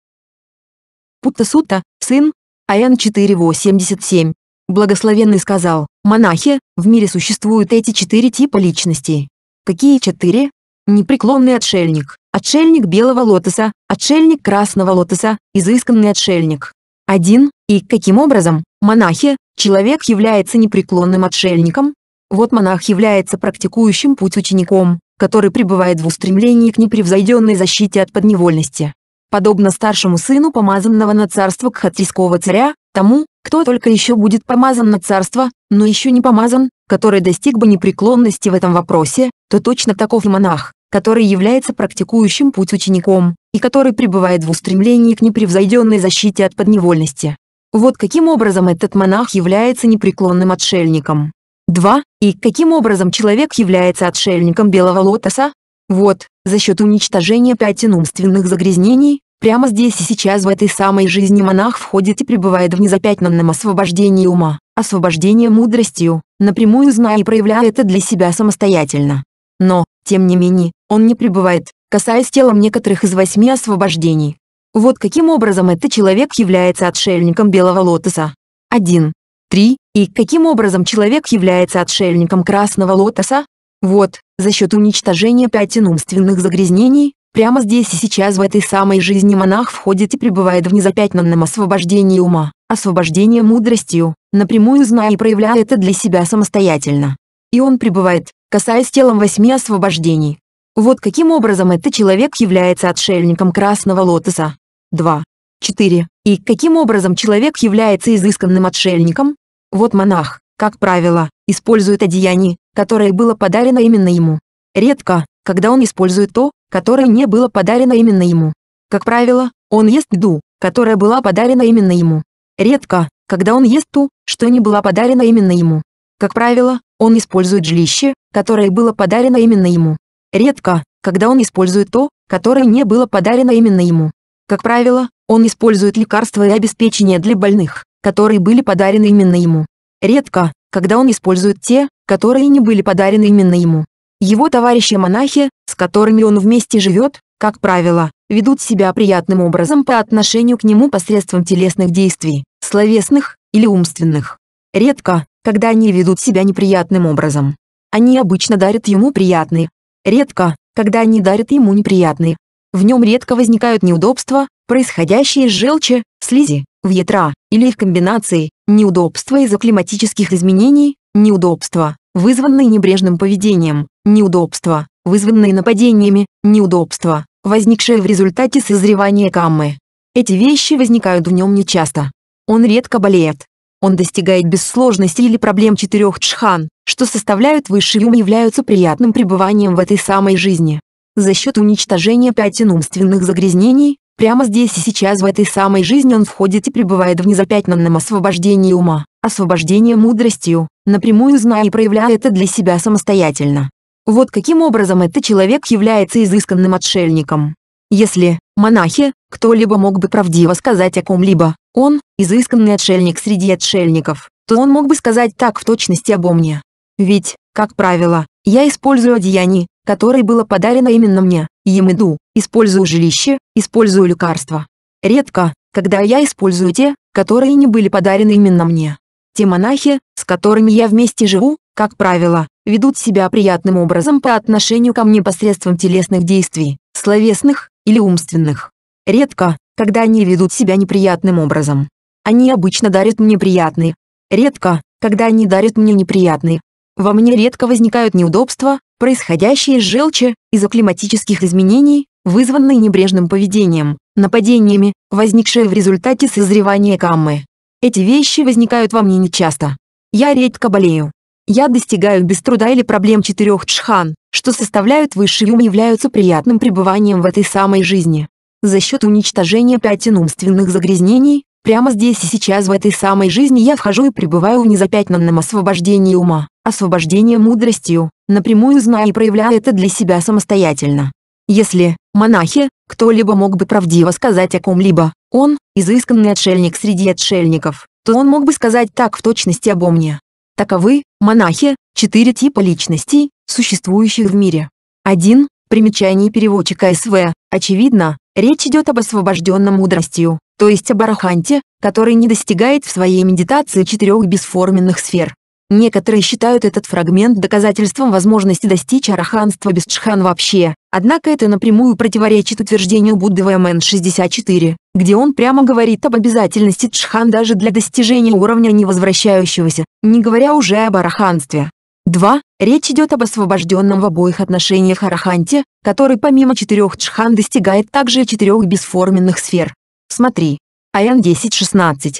S1: Путта Сутта, сын, АН 4.87. Благословенный сказал, монахи, в мире существуют эти четыре типа личностей. Какие четыре? Непреклонный отшельник, отшельник белого лотоса, отшельник красного лотоса, изысканный отшельник. Один. И каким образом, монахи, человек является непреклонным отшельником? Вот монах является практикующим путь учеником, который пребывает в устремлении к непревзойденной защите от подневольности подобно старшему сыну помазанного на царство кхатрийского царя, тому, кто только еще будет помазан на царство, но еще не помазан, который достиг бы непреклонности в этом вопросе, то точно таков и монах, который является практикующим путь учеником, и который пребывает в устремлении к непревзойденной защите от подневольности. Вот каким образом этот монах является непреклонным отшельником. 2. И каким образом человек является отшельником белого лотоса? Вот, за счет уничтожения пятен умственных загрязнений, Прямо здесь и сейчас в этой самой жизни монах входит и пребывает в незапятнанном освобождении ума, освобождении мудростью, напрямую зная и проявляя это для себя самостоятельно. Но, тем не менее, он не пребывает, касаясь телом некоторых из восьми освобождений. Вот каким образом этот человек является отшельником белого лотоса. 1. 3. И каким образом человек является отшельником красного лотоса? Вот, за счет уничтожения пятен умственных загрязнений, Прямо здесь и сейчас в этой самой жизни монах входит и пребывает в незапятнанном освобождении ума, освобождении мудростью, напрямую зная и проявляя это для себя самостоятельно. И он пребывает, касаясь телом восьми освобождений. Вот каким образом этот человек является отшельником красного лотоса. 2. 4. И каким образом человек является изысканным отшельником? Вот монах, как правило, использует одеяние, которое было подарено именно ему. Редко, когда он использует то, которое не было подарено именно ему. Как правило, он ест еду, которая была подарена именно ему. Редко, когда он ест ту, что не была подарена именно ему. Как правило, он использует жилище, которое было подарено именно ему. Редко, когда он использует то, которое не было подарено именно ему. Как правило, он использует лекарства и обеспечения для больных, которые были подарены именно ему. Редко, когда он использует те, которые не были подарены именно ему. Его товарищи-монахи, с которыми он вместе живет, как правило, ведут себя приятным образом по отношению к нему посредством телесных действий, словесных или умственных. Редко, когда они ведут себя неприятным образом. Они обычно дарят ему приятные. Редко, когда они дарят ему неприятные. В нем редко возникают неудобства, происходящие из желчи, слизи, ветра, или их комбинации, неудобства из-за климатических изменений, неудобства, вызванные небрежным поведением, Неудобства, вызванные нападениями, неудобства, возникшие в результате созревания каммы. Эти вещи возникают в нем нечасто. Он редко болеет. Он достигает без сложностей или проблем четырех джхан, что составляют высший ум и являются приятным пребыванием в этой самой жизни. За счет уничтожения пятен умственных загрязнений, прямо здесь и сейчас в этой самой жизни он входит и пребывает в незапятнанном освобождении ума, освобождении мудростью, напрямую зная и проявляя это для себя самостоятельно. Вот каким образом этот человек является изысканным отшельником. Если монахи, кто-либо мог бы правдиво сказать о ком-либо, он – изысканный отшельник среди отшельников, то он мог бы сказать так в точности обо мне. Ведь, как правило, я использую одеяние, которое было подарено именно мне, ем иду, использую жилище, использую лекарства. Редко, когда я использую те, которые не были подарены именно мне. Те монахи, с которыми я вместе живу, как правило, ведут себя приятным образом по отношению ко мне посредством телесных действий, словесных или умственных. Редко, когда они ведут себя неприятным образом. Они обычно дарят мне приятные. Редко, когда они дарят мне неприятные. Во мне редко возникают неудобства, происходящие из желчи, из-за климатических изменений, вызванные небрежным поведением, нападениями, возникшие в результате созревания каммы. Эти вещи возникают во мне нечасто. Я редко болею. Я достигаю без труда или проблем четырех джхан, что составляют высший ум и являются приятным пребыванием в этой самой жизни. За счет уничтожения пятен умственных загрязнений, прямо здесь и сейчас в этой самой жизни я вхожу и пребываю в незапятнанном освобождении ума, освобождении мудростью, напрямую зная и проявляя это для себя самостоятельно. Если Монахи, кто-либо мог бы правдиво сказать о ком-либо, он, изысканный отшельник среди отшельников, то он мог бы сказать так в точности обо мне. Таковы, монахи, четыре типа личностей, существующих в мире. 1. Примечание переводчика СВ. Очевидно, речь идет об освобожденном мудростью, то есть об араханте, который не достигает в своей медитации четырех бесформенных сфер, Некоторые считают этот фрагмент доказательством возможности достичь араханства без джхан вообще, однако это напрямую противоречит утверждению Будды в МН-64, где он прямо говорит об обязательности джхан даже для достижения уровня невозвращающегося, не говоря уже об араханстве. 2. Речь идет об освобожденном в обоих отношениях араханте, который помимо четырех джхан достигает также и четырех бесформенных сфер. Смотри. Аян 10.16.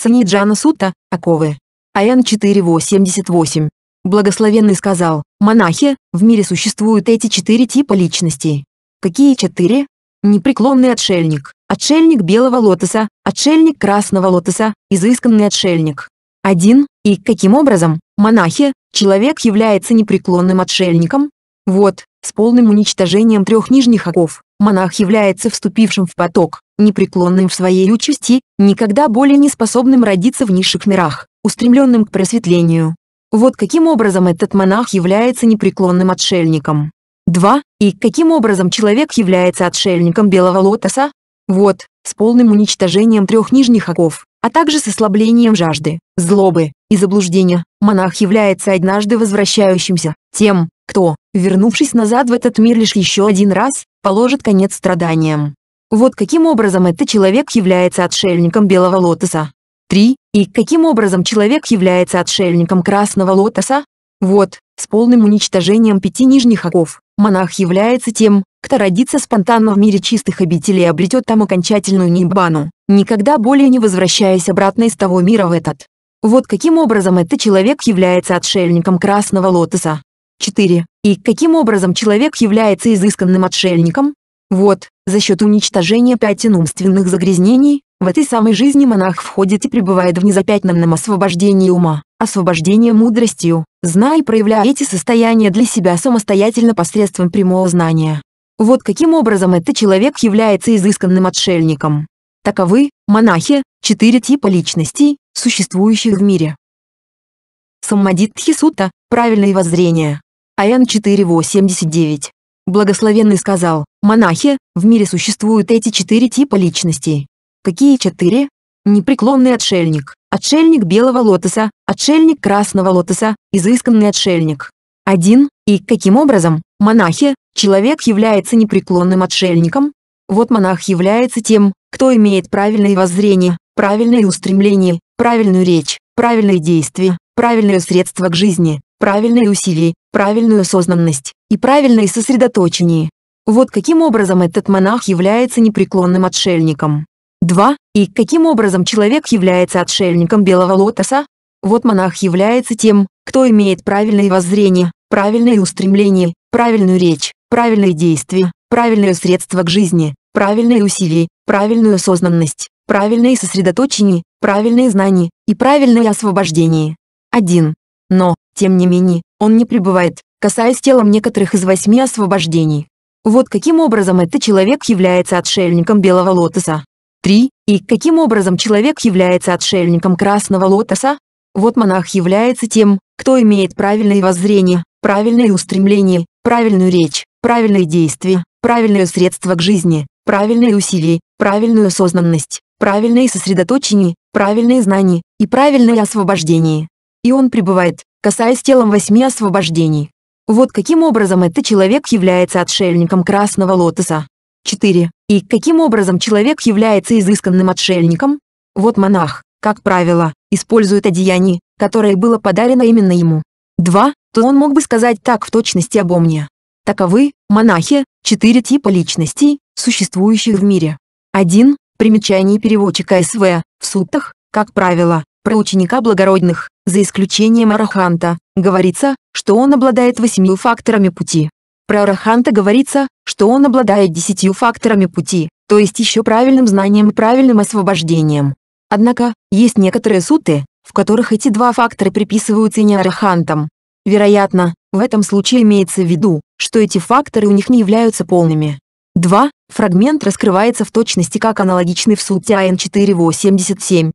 S1: Саниджана Сута, Аковы. АН 4878. Благословенный сказал, монахи, в мире существуют эти четыре типа личностей. Какие четыре? Непреклонный отшельник, отшельник белого лотоса, отшельник красного лотоса, изысканный отшельник. Один. И каким образом, монахи, человек является непреклонным отшельником? Вот, с полным уничтожением трех нижних оков, монах является вступившим в поток, непреклонным в своей участи, никогда более не способным родиться в низших мирах, устремленным к просветлению. Вот каким образом этот монах является непреклонным отшельником. 2. И каким образом человек является отшельником белого лотоса? Вот, с полным уничтожением трех нижних оков, а также с ослаблением жажды, злобы и заблуждения, монах является однажды возвращающимся, тем, кто, вернувшись назад в этот мир лишь еще один раз, положит конец страданиям. Вот каким образом этот человек является отшельником белого лотоса. 3. И каким образом человек является отшельником красного лотоса? Вот, с полным уничтожением пяти нижних оков, монах является тем, кто родится спонтанно в мире чистых обителей и обретет там окончательную ниббану, никогда более не возвращаясь обратно из того мира в этот. Вот каким образом этот человек является отшельником красного лотоса. 4. И каким образом человек является изысканным отшельником? Вот, за счет уничтожения пятен умственных загрязнений, в этой самой жизни монах входит и пребывает в незапятнанном освобождении ума, освобождении мудростью, зная и проявляя эти состояния для себя самостоятельно посредством прямого знания. Вот каким образом этот человек является изысканным отшельником. Таковы, монахи, четыре типа личностей, существующих в мире. Саммадитхи сутта, правильное воззрение. АН 489. Благословенный сказал, монахи, в мире существуют эти четыре типа личностей. Какие четыре? Непреклонный отшельник, отшельник белого лотоса, отшельник красного лотоса, изысканный отшельник. Один. И каким образом, монахи, человек является непреклонным отшельником? Вот монах является тем, кто имеет правильное воззрение, правильные устремления, правильную речь, правильные действия, правильное средство к жизни, правильные усилия, правильную осознанность, и правильной сосредоточении. Вот каким образом этот монах является непреклонным отшельником. 2. И каким образом человек является отшельником белого лотоса? Вот монах является тем, кто имеет правильное воззрение, правильное устремление, правильную речь, правильные действия, правильное средство к жизни, правильные усилия, правильную осознанность, правильное сосредоточение, правильные знания и правильное освобождение. 1. Но, тем не менее, он не пребывает касаясь телом некоторых из восьми освобождений. Вот каким образом этот человек является отшельником белого лотоса. 3. И каким образом человек является отшельником красного лотоса? Вот монах является тем, кто имеет правильное воззрение, правильное устремление, правильную речь, правильные действия, правильное средство к жизни, правильные усилия, правильную осознанность, правильное сосредоточение, правильные знания и правильное освобождение. И он пребывает, касаясь телом восьми освобождений. Вот каким образом этот человек является отшельником красного лотоса. 4. И каким образом человек является изысканным отшельником? Вот монах, как правило, использует одеяние, которое было подарено именно ему. 2. То он мог бы сказать так в точности обо мне. Таковы, монахи, четыре типа личностей, существующих в мире. 1. Примечание переводчика СВ. В суттах, как правило, про ученика благородных, за исключением Араханта, говорится, что он обладает восемью факторами пути. Про Араханта говорится, что он обладает десятью факторами пути, то есть еще правильным знанием и правильным освобождением. Однако, есть некоторые суты, в которых эти два фактора приписываются не Арахантам. Вероятно, в этом случае имеется в виду, что эти факторы у них не являются полными. 2. Фрагмент раскрывается в точности как аналогичный в суте АН 487,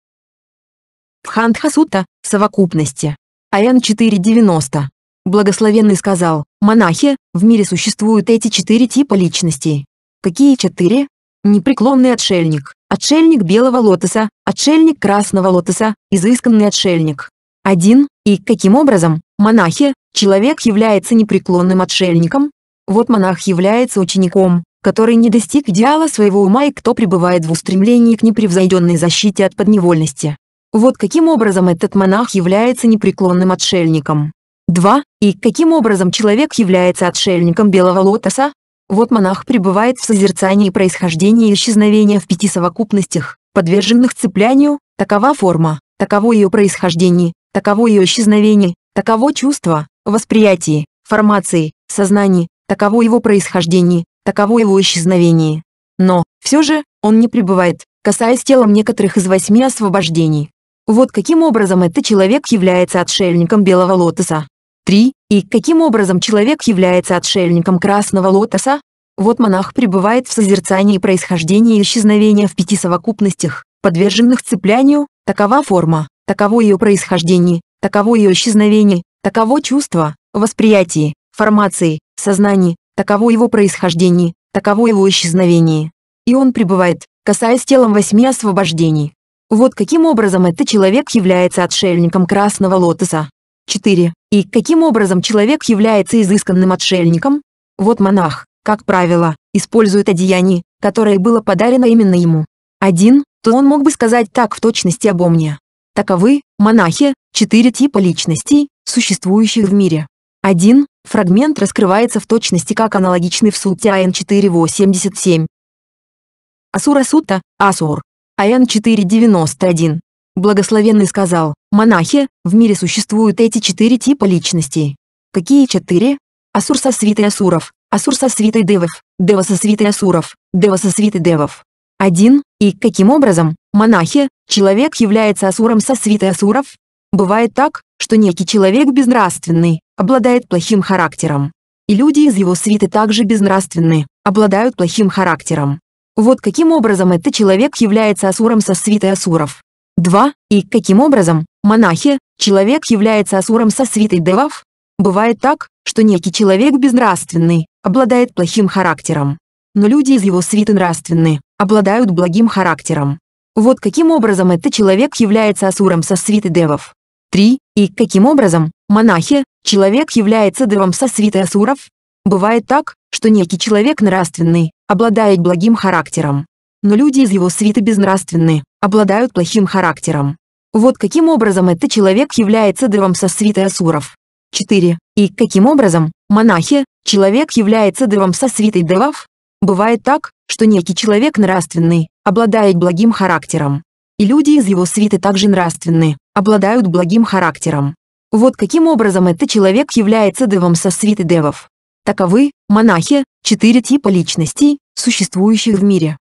S1: Пхандхасута, совокупности. Аян 4.90. Благословенный сказал, монахи, в мире существуют эти четыре типа личностей. Какие четыре? Непреклонный отшельник, отшельник белого лотоса, отшельник красного лотоса, изысканный отшельник. Один. И каким образом, монахи, человек является непреклонным отшельником? Вот монах является учеником, который не достиг идеала своего ума и кто пребывает в устремлении к непревзойденной защите от подневольности. Вот каким образом этот монах является непреклонным отшельником. 2. И каким образом человек является отшельником белого лотоса? Вот монах пребывает в созерцании происхождения и исчезновения в пяти совокупностях, подверженных цеплянию, такова форма, таково ее происхождение, таково ее исчезновение, таково чувство, восприятие, формации, сознание, таково его происхождение, таково его исчезновение. Но, все же, он не пребывает, касаясь телом некоторых из восьми освобождений. Вот каким образом этот человек является отшельником белого лотоса. 3. И каким образом человек является отшельником красного лотоса? Вот монах пребывает в созерцании происхождения и исчезновения в пяти совокупностях, подверженных цеплянию, такова форма, таково ее происхождение, таково ее исчезновение, таково чувство, восприятие, формации, сознание, таково его происхождение, таково его исчезновение. И он пребывает, касаясь телом восьми освобождений. Вот каким образом этот человек является отшельником красного лотоса. 4. И каким образом человек является изысканным отшельником? Вот монах, как правило, использует одеяние, которое было подарено именно ему. 1. То он мог бы сказать так в точности обо мне. Таковы, монахи, четыре типа личностей, существующих в мире. 1. Фрагмент раскрывается в точности как аналогичный в сутте АН 487. Асура Сутта, Асур, АН 491. Благословенный сказал, монахи, в мире существуют эти четыре типа личностей. Какие четыре? Асур со свитой асуров, Асур со свитой девов, дева со свитой асуров, дева со свитой девов. Один. И каким образом, монахи, человек является асуром со свитой асуров? Бывает так, что некий человек безнравственный, обладает плохим характером. И люди из его свиты также безнравственны, обладают плохим характером. Вот каким образом этот человек является асуром со свитой асуров. 2. И каким образом, монахи, человек является асуром со свитой девов? Бывает так, что некий человек безнравственный, обладает плохим характером. Но люди из его свиты нравственны, обладают благим характером. Вот каким образом этот человек является асуром со свитой девов. 3. И каким образом, монахи, человек является девом со свитой асуров? Бывает так, что некий человек нравственный, обладает благим характером. Но люди из его свиты безнравственны, обладают плохим характером. Вот каким образом этот человек является девом со свитой асуров. 4. И каким образом, монахи, человек является девом со свитой девов? Бывает так, что некий человек нравственный, обладает благим характером. И люди из его свиты также нравственны, обладают благим характером. Вот каким образом этот человек является девом со свиты девов. Таковы, монахи, четыре типа личностей, существующих в мире.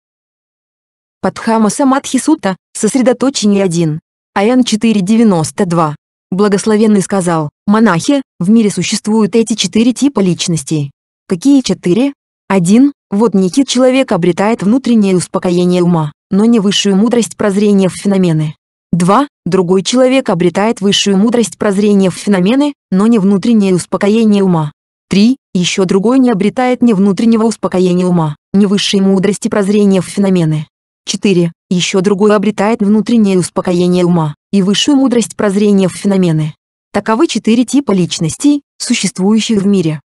S1: Падхама Самадхи Сута, сосредоточение 1. АЯН 492. Благословенный сказал, монахи, в мире существуют эти четыре типа личностей. Какие четыре? Один: Вот некий человек обретает внутреннее успокоение ума, но не высшую мудрость прозрения в феномены. Два: Другой человек обретает высшую мудрость прозрения в феномены, но не внутреннее успокоение ума. 3. Еще другой не обретает ни внутреннего успокоения ума, ни высшей мудрости прозрения в феномены. 4. Еще другой обретает внутреннее успокоение ума и высшую мудрость прозрения в феномены. Таковы четыре типа личностей, существующих в мире.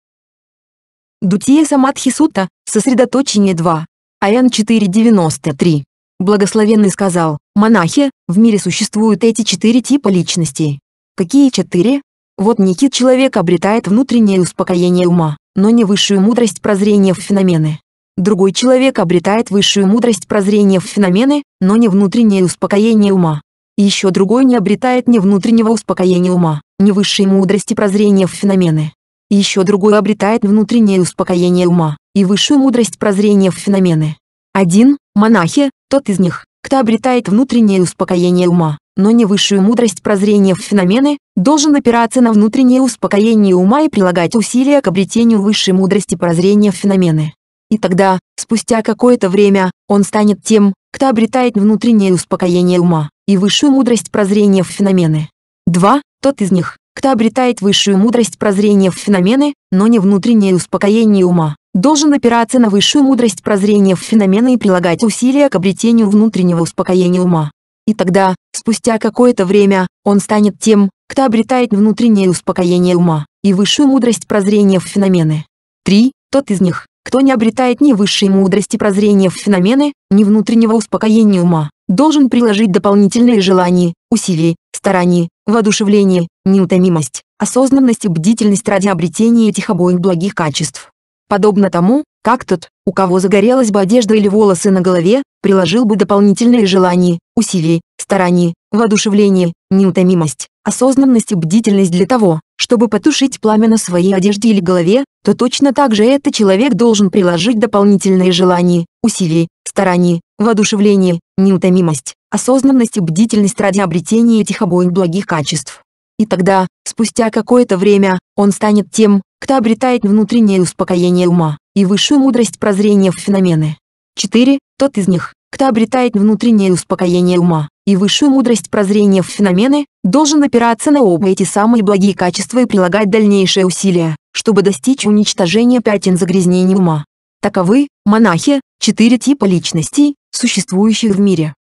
S1: Дутия Самадхи Сута, сосредоточение 2. АН 493. Благословенный сказал, монахи, в мире существуют эти четыре типа личностей. Какие четыре? Вот Никит человек обретает внутреннее успокоение ума, но не высшую мудрость прозрения в феномены. Другой человек обретает высшую мудрость прозрения в феномены, но не внутреннее успокоение ума. еще другой не обретает ни внутреннего успокоения ума, ни высшей мудрости прозрения в феномены. еще другой обретает внутреннее успокоение ума и высшую мудрость прозрения в феномены. Один, монахи, тот из них, кто обретает внутреннее успокоение ума, но не высшую мудрость прозрения в феномены, должен опираться на внутреннее успокоение ума и прилагать усилия к обретению высшей мудрости прозрения в феномены. И тогда, спустя какое-то время, он станет тем, кто обретает внутреннее успокоение ума и высшую мудрость прозрения в феномены. 2. Тот из них, кто обретает высшую мудрость прозрения в феномены, но не внутреннее успокоение ума, должен опираться на высшую мудрость прозрения в феномены и прилагать усилия к обретению внутреннего успокоения ума и тогда, спустя какое-то время, он станет тем, кто обретает внутреннее успокоение ума и высшую мудрость прозрения в феномены. 3. Тот из них, кто не обретает ни высшей мудрости прозрения в феномены, ни внутреннего успокоения ума, должен приложить дополнительные желания, усилия, старания, воодушевление, неутомимость, осознанность и бдительность ради обретения этих обоих благих качеств. Подобно тому, как тот, у кого загорелась бы одежда или волосы на голове, приложил бы дополнительные желания, усилия, старания, воодушевление, неутомимость, осознанность и бдительность для того, чтобы потушить пламя на своей одежде или голове, то точно так же этот человек должен приложить дополнительные желания, усилия, старания, воодушевление, неутомимость, осознанность и бдительность ради обретения этих обоих благих качеств. И тогда, спустя какое-то время, он станет тем, кто обретает внутреннее успокоение ума и высшую мудрость прозрения в феномены. 4. Тот из них, кто обретает внутреннее успокоение ума и высшую мудрость прозрения в феномены, должен опираться на оба эти самые благие качества и прилагать дальнейшие усилия, чтобы достичь уничтожения пятен загрязнений ума. Таковы, монахи, четыре типа личностей, существующих в мире.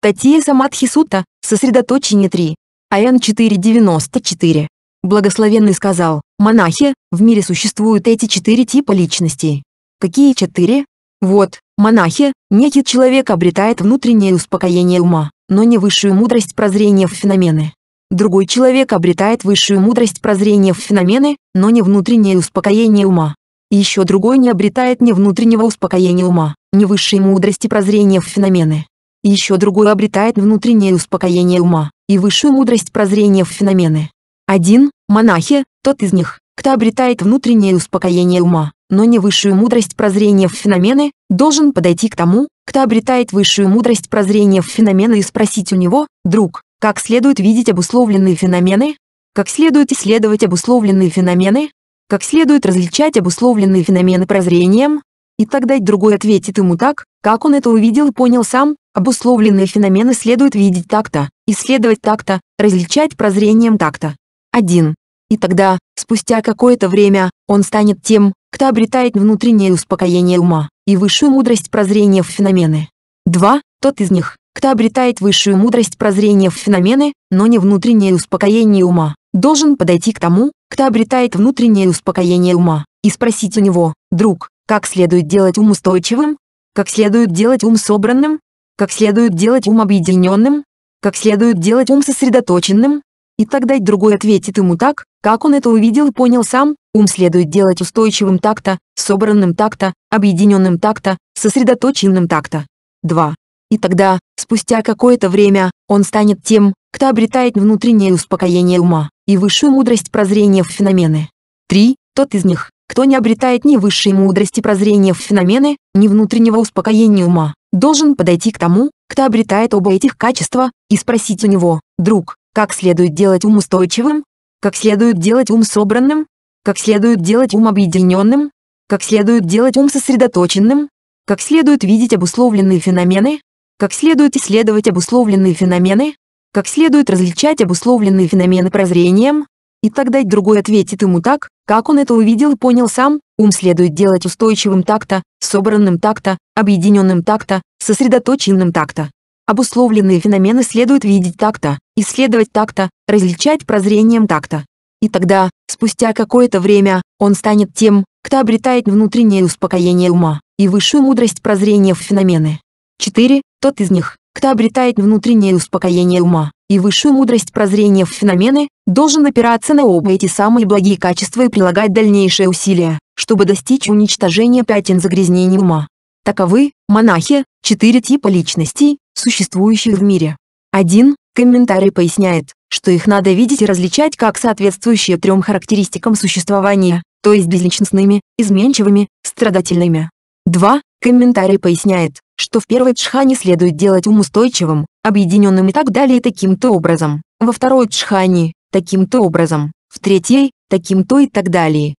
S1: Татья Самадхи Сута, сосредоточение 3, АН 494. Благословенный сказал, монахи, в мире существуют эти четыре типа личностей. Какие четыре? Вот, монахи, некий человек обретает внутреннее успокоение ума, но не высшую мудрость прозрения в феномены. Другой человек обретает высшую мудрость прозрения в феномены, но не внутреннее успокоение ума. Еще другой не обретает ни внутреннего успокоения ума, ни высшей мудрости прозрения в феномены. Еще другой обретает внутреннее успокоение ума и высшую мудрость прозрения в феномены. 1. Монахи, тот из них, кто обретает внутреннее успокоение ума, но не высшую мудрость прозрения в феномены, должен подойти к тому, кто обретает высшую мудрость прозрения в феномены и спросить у него, друг, как следует видеть обусловленные феномены, как следует исследовать обусловленные феномены, как следует различать обусловленные феномены прозрением, и тогда другой ответит ему так, как он это увидел и понял сам, обусловленные феномены следует видеть так-то, исследовать так-то, различать прозрением так-то один. И тогда, спустя какое-то время, он станет тем, кто обретает внутреннее успокоение ума и высшую мудрость прозрения в феномены. 2. Тот из них, кто обретает высшую мудрость прозрения в феномены, но не внутреннее успокоение ума, должен подойти к тому, кто обретает внутреннее успокоение ума, и спросить у него, друг, как следует делать ум устойчивым? Как следует делать ум собранным? Как следует делать ум объединенным? Как следует делать ум сосредоточенным? и тогда другой ответит ему так, как он это увидел и понял сам, ум следует делать устойчивым так-то, собранным так-то, объединенным так-то, сосредоточенным так-то. 2. И тогда, спустя какое-то время, он станет тем, кто обретает внутреннее успокоение ума и высшую мудрость прозрения в феномены. 3. Тот из них, кто не обретает ни высшей мудрости прозрения в феномены, ни внутреннего успокоения ума, должен подойти к тому, кто обретает оба этих качества, и спросить у него, «Друг, как следует делать ум устойчивым? Как следует делать ум собранным? Как следует делать ум объединенным? Как следует делать ум сосредоточенным? Как следует видеть обусловленные феномены? Как следует исследовать обусловленные феномены? Как следует различать обусловленные феномены прозрением? И тогда другой ответит ему так, как он это увидел и понял сам, ум следует делать устойчивым так то, собранным так то, объединенным так то, сосредоточенным так то. Обусловленные феномены следует видеть так-то, исследовать так-то, различать прозрением так-то. И тогда, спустя какое-то время, он станет тем, кто обретает внутреннее успокоение ума и высшую мудрость прозрения в феномены. 4. Тот из них, кто обретает внутреннее успокоение ума и высшую мудрость прозрения в феномены, должен опираться на оба эти самые благие качества и прилагать дальнейшие усилия, чтобы достичь уничтожения пятен загрязнений ума. Таковы, монахи, четыре типа личностей, существующих в мире. Один Комментарий поясняет, что их надо видеть и различать как соответствующие трем характеристикам существования, то есть безличностными, изменчивыми, страдательными. Два. Комментарий поясняет, что в первой джхане следует делать ум устойчивым, объединенным и так далее таким-то образом, во второй джхане – таким-то образом, в третьей – таким-то и так далее.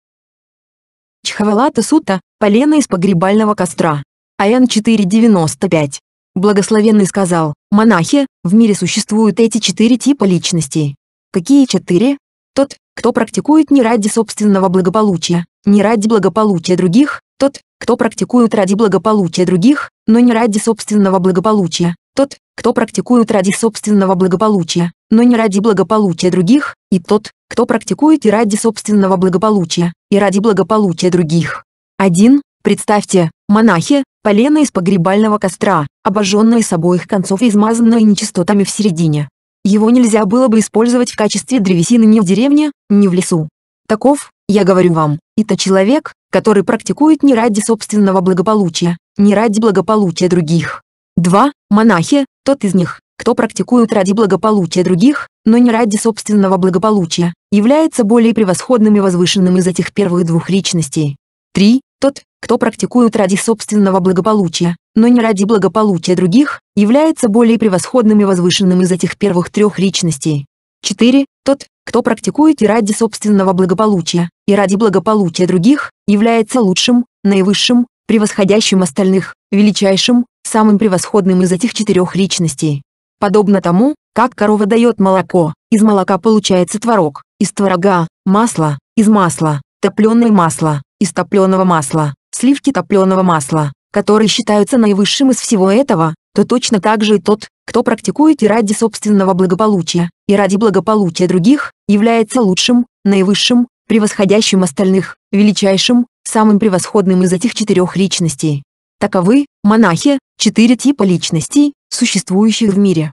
S1: Чхавалата сута – полено из погребального костра. АН 495. Благословенный сказал, монахи, в мире существуют эти четыре типа личностей. Какие четыре? Тот, кто практикует не ради собственного благополучия, не ради благополучия других, тот, кто практикует ради благополучия других, но не ради собственного благополучия, тот, кто практикует ради собственного благополучия, но не ради благополучия других, и тот, кто практикует и ради собственного благополучия, и ради благополучия других. 1. Представьте, монахи, полено из погребального костра, обожженное с обоих концов и измазанное нечистотами в середине. Его нельзя было бы использовать в качестве древесины ни в деревне, ни в лесу. Таков, я говорю вам, это человек, который практикует не ради собственного благополучия, не ради благополучия других. Два Монахи, тот из них, кто практикует ради благополучия других, но не ради собственного благополучия, является более превосходным и возвышенным из этих первых двух личностей. 3. Тот, кто практикует ради собственного благополучия, но не ради благополучия других, является более превосходным и возвышенным из этих первых трех личностей. 4. Тот, кто практикует и ради собственного благополучия, и ради благополучия других, является лучшим, наивысшим, превосходящим остальных, величайшим, самым превосходным из этих четырех личностей. Подобно тому, как корова дает молоко, из молока получается творог, из творога – масло, из масла – топленое масло, из топленого масла, сливки топленого масла, которые считаются наивысшим из всего этого, то точно так же и тот, кто практикует и ради собственного благополучия, и ради благополучия других, является лучшим, наивысшим, превосходящим остальных, величайшим, самым превосходным из этих четырех личностей. Таковы, монахи, четыре типа личностей, существующих в мире.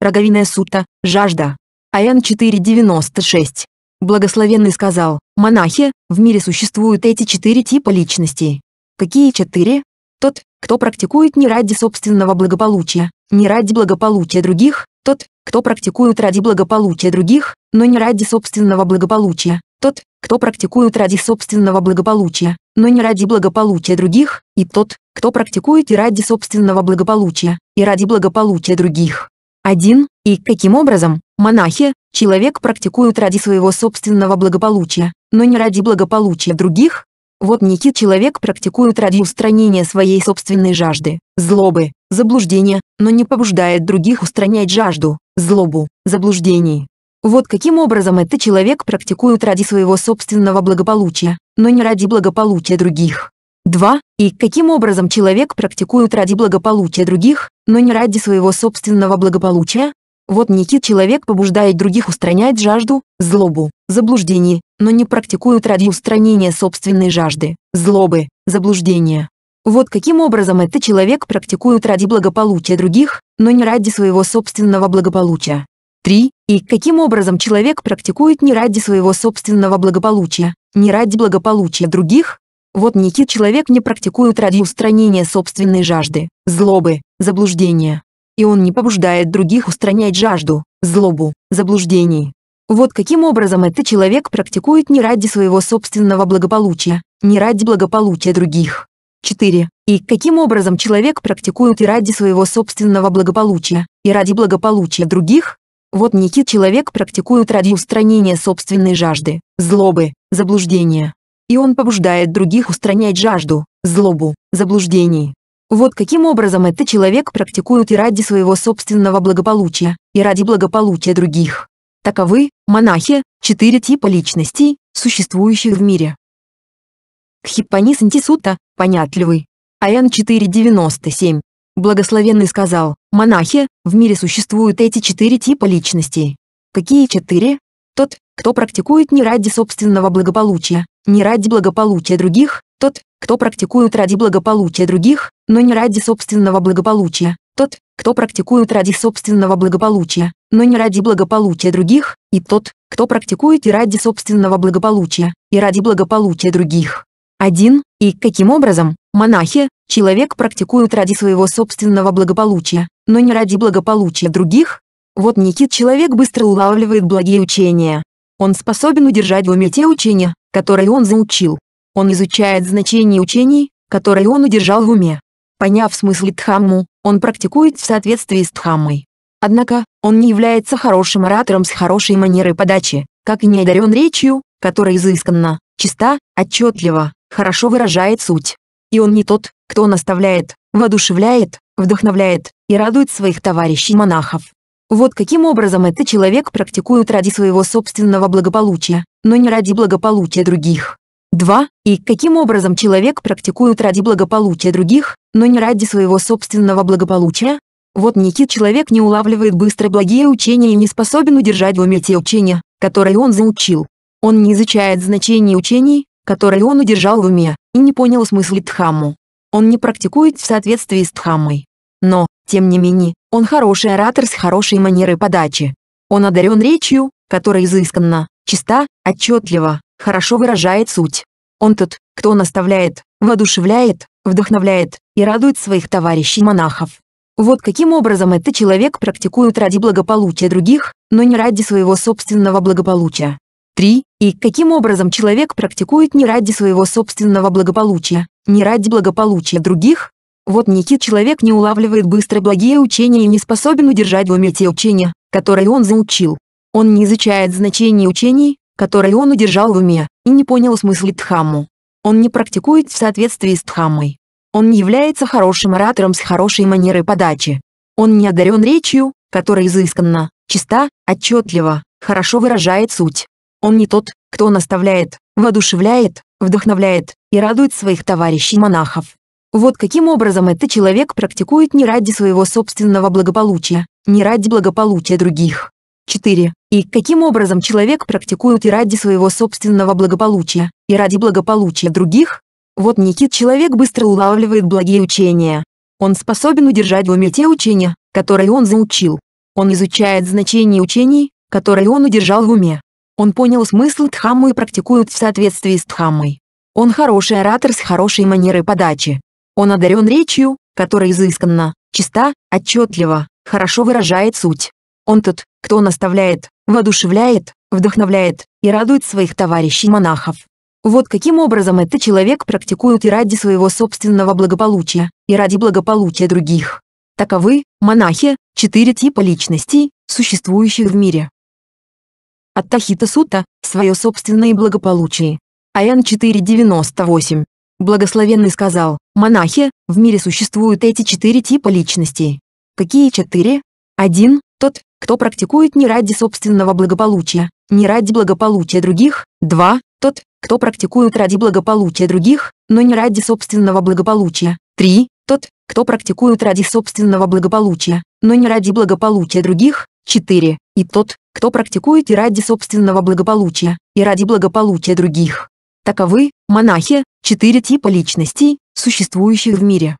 S1: Роговиная сута, жажда. АН 496. Благословенный сказал, монахи, в мире существуют эти четыре типа личностей. Какие четыре? Тот, кто практикует не ради собственного благополучия, не ради благополучия других, тот, кто практикует ради благополучия других, но не ради собственного благополучия, тот, кто практикует ради собственного благополучия, но не ради благополучия других, и тот, кто практикует и ради собственного благополучия, и ради благополучия других. 1. И каким образом, Монахи, человек практикует ради своего собственного благополучия, но не ради благополучия других. Вот некий человек практикует ради устранения своей собственной жажды, злобы, заблуждения, но не побуждает других устранять жажду, злобу, заблуждений. Вот каким образом этот человек практикует ради своего собственного благополучия, но не ради благополучия других. 2. И каким образом человек практикует ради благополучия других, но не ради своего собственного благополучия, вот некий человек побуждает других устранять жажду, злобу, заблуждение, но не практикует ради устранения собственной жажды, злобы, заблуждения. Вот каким образом этот человек практикует ради благополучия других, но не ради своего собственного благополучия. 3. И каким образом человек практикует не ради своего собственного благополучия, не ради благополучия других? Вот некий человек не практикует ради устранения собственной жажды, злобы, заблуждения и он не побуждает других устранять жажду, злобу, заблуждений. Вот каким образом этот человек практикует не ради своего собственного благополучия, не ради благополучия других. 4. И каким образом человек практикует и ради своего собственного благополучия, и ради благополучия других? Вот некий человек практикует ради устранения собственной жажды, злобы, заблуждения. И он побуждает других устранять жажду, злобу, заблуждений. Вот каким образом это человек практикует и ради своего собственного благополучия, и ради благополучия других. Таковы, монахи, четыре типа личностей, существующих в мире. Кхиппани Сантисута, понятливый. Аян 497. Благословенный сказал, монахи, в мире существуют эти четыре типа личностей. Какие четыре? Тот, кто практикует не ради собственного благополучия, не ради благополучия других, тот, кто практикует ради благополучия других, но не ради собственного благополучия, тот, кто практикует ради собственного благополучия, но не ради благополучия других, и тот, кто практикует и ради собственного благополучия, и ради благополучия других. 1. И каким образом, монахи, человек практикует ради своего собственного благополучия, но не ради благополучия других? Вот Никит человек быстро улавливает благие учения. Он способен удержать в уме те учения, которые он заучил. Он изучает значение учений, которые он удержал в уме. Поняв смысл Дхамму, он практикует в соответствии с Дхаммой. Однако, он не является хорошим оратором с хорошей манерой подачи, как и не одарен речью, которая изысканна, чиста, отчетлива, хорошо выражает суть. И он не тот, кто наставляет, воодушевляет, вдохновляет и радует своих товарищей монахов. Вот каким образом это человек практикует ради своего собственного благополучия, но не ради благополучия других. 2. И каким образом человек практикует ради благополучия других, но не ради своего собственного благополучия? Вот некий человек не улавливает быстро благие учения и не способен удержать в уме те учения, которые он заучил. Он не изучает значение учений, которые он удержал в уме, и не понял смысла Дхамму. Он не практикует в соответствии с Дхаммой. Но, тем не менее, он хороший оратор с хорошей манерой подачи. Он одарен речью, которая изысканна, чиста, отчетливо, хорошо выражает суть. Он тот, кто наставляет, воодушевляет, вдохновляет и радует своих товарищей-монахов. Вот каким образом этот человек практикует ради благополучия других, но не ради своего собственного благополучия. 3. И каким образом человек практикует не ради своего собственного благополучия, не ради благополучия других, вот некий человек не улавливает быстро благие учения и не способен удержать в уме те учения, которые он заучил. Он не изучает значение учений, которые он удержал в уме, и не понял смысла Дхамму. Он не практикует в соответствии с Дхаммой. Он не является хорошим оратором с хорошей манерой подачи. Он не одарен речью, которая изысканна, чиста, отчетливо, хорошо выражает суть. Он не тот, кто наставляет, воодушевляет, вдохновляет и радует своих товарищей монахов. Вот каким образом этот человек практикует не ради своего собственного благополучия, не ради благополучия других. 4. И каким образом человек практикует и ради своего собственного благополучия, и ради благополучия других? Вот Никит человек быстро улавливает благие учения. Он способен удержать в уме те учения, которые он заучил. Он изучает значение учений, которые он удержал в уме. Он понял смысл Дхаммы и практикует в соответствии с Дхаммой. Он хороший оратор с хорошей манерой подачи. Он одарен речью, которая изысканна, чиста, отчетлива, хорошо выражает суть. Он тот, кто наставляет, воодушевляет, вдохновляет и радует своих товарищей-монахов. Вот каким образом этот человек практикует и ради своего собственного благополучия, и ради благополучия других. Таковы, монахи, четыре типа личностей, существующих в мире. От Тахита Сута – свое собственное благополучие. АН 498 Благословенный сказал, монахи, в мире существуют эти четыре типа личностей. Какие четыре? Один, тот, кто практикует не ради собственного благополучия, не ради благополучия других. Два, тот, кто практикует ради благополучия других, но не ради собственного благополучия. Три, тот, кто практикует ради собственного благополучия, но не ради благополучия других. Четыре, и тот, кто практикует и ради собственного благополучия, и ради благополучия других. Таковы, Монахи – четыре типа личностей, существующих в мире.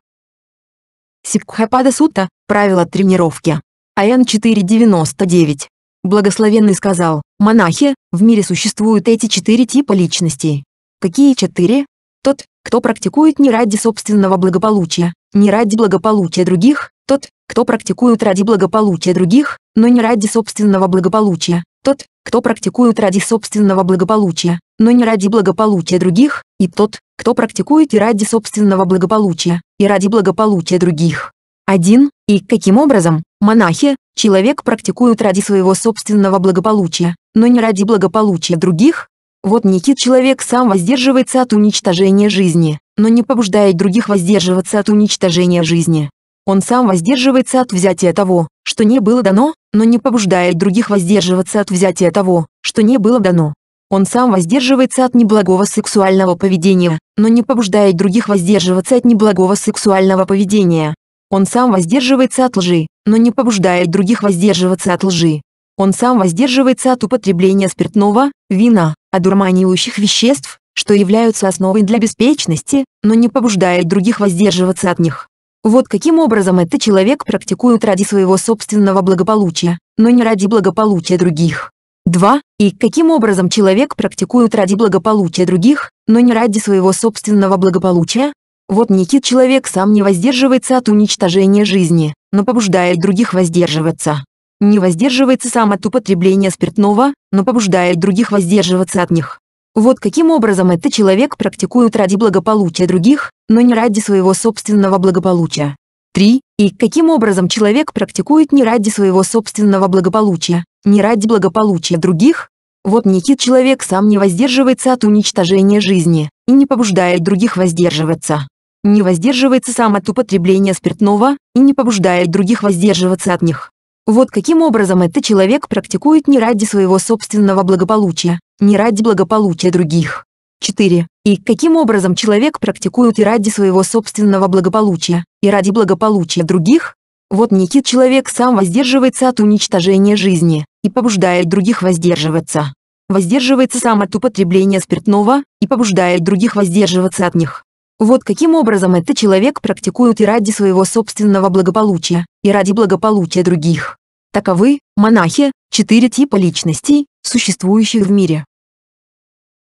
S1: Сикхапада Сутта – правило тренировки. АН 499. Благословенный сказал, монахи, в мире существуют эти четыре типа личностей. Какие четыре? Тот, кто практикует не ради собственного благополучия, не ради благополучия других, тот, кто практикует ради благополучия других, но не ради собственного благополучия, тот, кто практикует ради собственного благополучия, но не ради благополучия других, и тот, кто практикует и ради собственного благополучия, и ради благополучия других. 1. И каким образом, монахи, человек практикует ради своего собственного благополучия, но не ради благополучия других? Вот Никит человек сам воздерживается от уничтожения жизни, но не побуждает других воздерживаться от уничтожения жизни. Он сам воздерживается от взятия того, что не было дано, но не побуждает других воздерживаться от взятия того, что не было дано. Он сам воздерживается от неблагого сексуального поведения, но не побуждает других воздерживаться от неблагого сексуального поведения. Он сам воздерживается от лжи, но не побуждает других воздерживаться от лжи. Он сам воздерживается от употребления спиртного, вина, одурманивающих веществ, что являются основой для беспечности, но не побуждает других воздерживаться от них. Вот каким образом это человек практикует ради своего собственного благополучия, но не ради благополучия других. 2. И каким образом человек практикует ради благополучия других, но не ради своего собственного благополучия? Вот некий человек сам не воздерживается от уничтожения жизни, но побуждает других воздерживаться. Не воздерживается сам от употребления спиртного, но побуждает других воздерживаться от них. Вот каким образом этот человек практикует ради благополучия других, но не ради своего собственного благополучия. 3. И каким образом человек практикует не ради своего собственного благополучия, не ради благополучия других? Вот некий человек сам не воздерживается от уничтожения жизни и не побуждает других воздерживаться. Не воздерживается сам от употребления спиртного и не побуждает других воздерживаться от них. Вот каким образом этот человек практикует не ради своего собственного благополучия, не ради благополучия других. 4. И каким образом человек практикует и ради своего собственного благополучия, и ради благополучия других? Вот некий человек сам воздерживается от уничтожения жизни, и побуждает других воздерживаться. Воздерживается сам от употребления спиртного, и побуждает других воздерживаться от них. Вот каким образом этот человек практикует и ради своего собственного благополучия, и ради благополучия других. Таковы, монахи, четыре типа личностей, существующих в мире.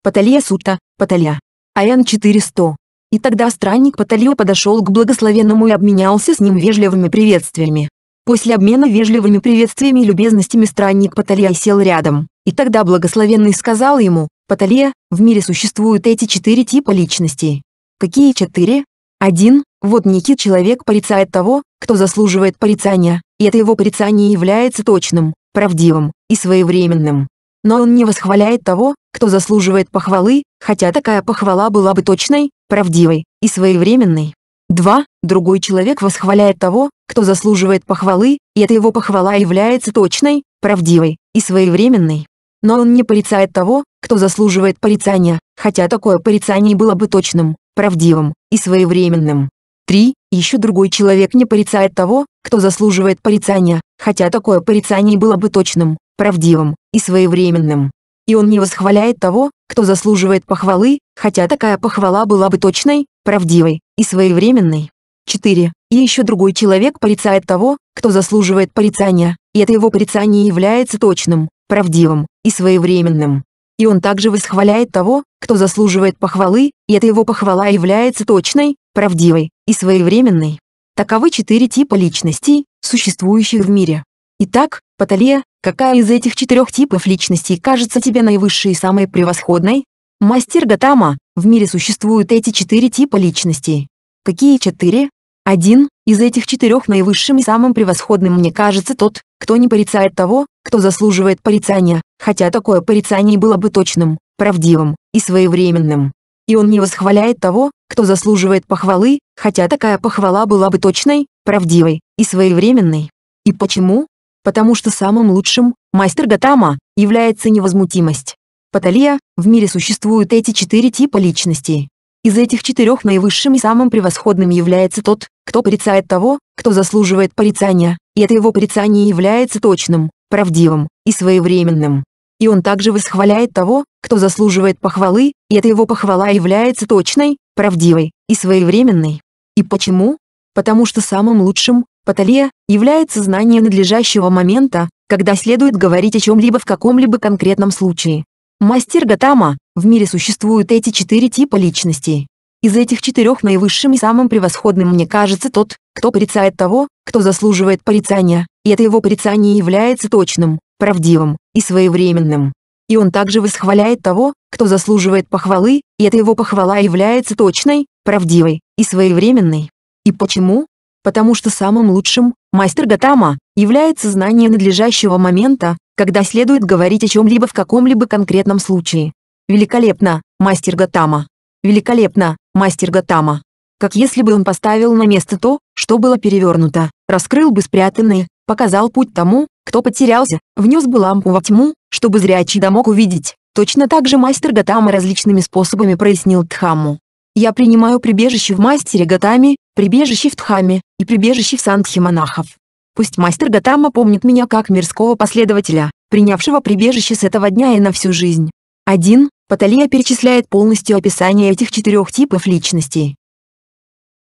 S1: Паталия Сутта, Паталия. Аян 400. И тогда странник Паталио подошел к благословенному и обменялся с ним вежливыми приветствиями. После обмена вежливыми приветствиями и любезностями странник Паталия сел рядом, и тогда благословенный сказал ему, Паталия, в мире существуют эти четыре типа личностей. Какие четыре? Один. Вот некий человек порицает того, кто заслуживает порицания, и это его порицание является точным, правдивым и своевременным. Но он не восхваляет того, кто заслуживает похвалы, хотя такая похвала была бы точной, правдивой и своевременной. 2. Другой человек восхваляет того, кто заслуживает похвалы, и эта его похвала является точной, правдивой и своевременной. Но он не порицает того, кто заслуживает порицания, хотя такое порицание было бы точным, правдивым и своевременным. 3. Еще другой человек не порицает того, кто заслуживает порицания, хотя такое порицание было бы точным, правдивым и своевременным. И он не восхваляет того, кто заслуживает похвалы, хотя такая похвала была бы точной, правдивой и своевременной. 4. И еще другой человек порицает того, кто заслуживает порицания, и это его порицание является точным, правдивым и своевременным и он также восхваляет того, кто заслуживает похвалы, и эта его похвала является точной, правдивой и своевременной. Таковы четыре типа личностей, существующих в мире. Итак, Паталия, какая из этих четырех типов личностей кажется тебе наивысшей и самой превосходной? Мастер Гатама, в мире существуют эти четыре типа личностей. Какие четыре? Один, из этих четырех наивысшим и самым превосходным мне кажется тот, кто не порицает того, кто заслуживает порицания, хотя такое порицание было бы точным, правдивым и своевременным. И он не восхваляет того, кто заслуживает похвалы, хотя такая похвала была бы точной, правдивой и своевременной. И почему? Потому что самым лучшим, мастер Гатама, является невозмутимость. Паталия, в мире существуют эти четыре типа личностей. Из этих четырех наивысшим и самым превосходным является тот, кто порицает того, кто заслуживает порицания, и это его порицание является точным, правдивым и своевременным и он также восхваляет того, кто заслуживает похвалы, и эта его похвала является точной, правдивой и своевременной. И почему? Потому что самым лучшим, паталия, является знание надлежащего момента, когда следует говорить о чем-либо в каком-либо конкретном случае. Мастер Гатама, в мире существуют эти четыре типа личностей. Из этих четырех наивысшим и самым превосходным мне кажется тот, кто порицает того, кто заслуживает порицания, и это его порицание является точным, правдивым и своевременным. И он также восхваляет того, кто заслуживает похвалы, и эта его похвала является точной, правдивой и своевременной. И почему? Потому что самым лучшим, мастер Гатама, является знание надлежащего момента, когда следует говорить о чем-либо в каком-либо конкретном случае. Великолепно, мастер Гатама. Великолепно, мастер Гатама. Как если бы он поставил на место то, что было перевернуто, раскрыл бы спрятанные, показал путь тому, кто потерялся, внес бы лампу во тьму, чтобы зрячий да мог увидеть. Точно так же мастер Гатама различными способами прояснил Тхаму. Я принимаю прибежище в мастере Гатами, прибежище в Тхаме и прибежище в Сандхи монахов. Пусть мастер Гатама помнит меня как мирского последователя, принявшего прибежище с этого дня и на всю жизнь. 1. Паталия перечисляет полностью описание этих четырех типов личностей.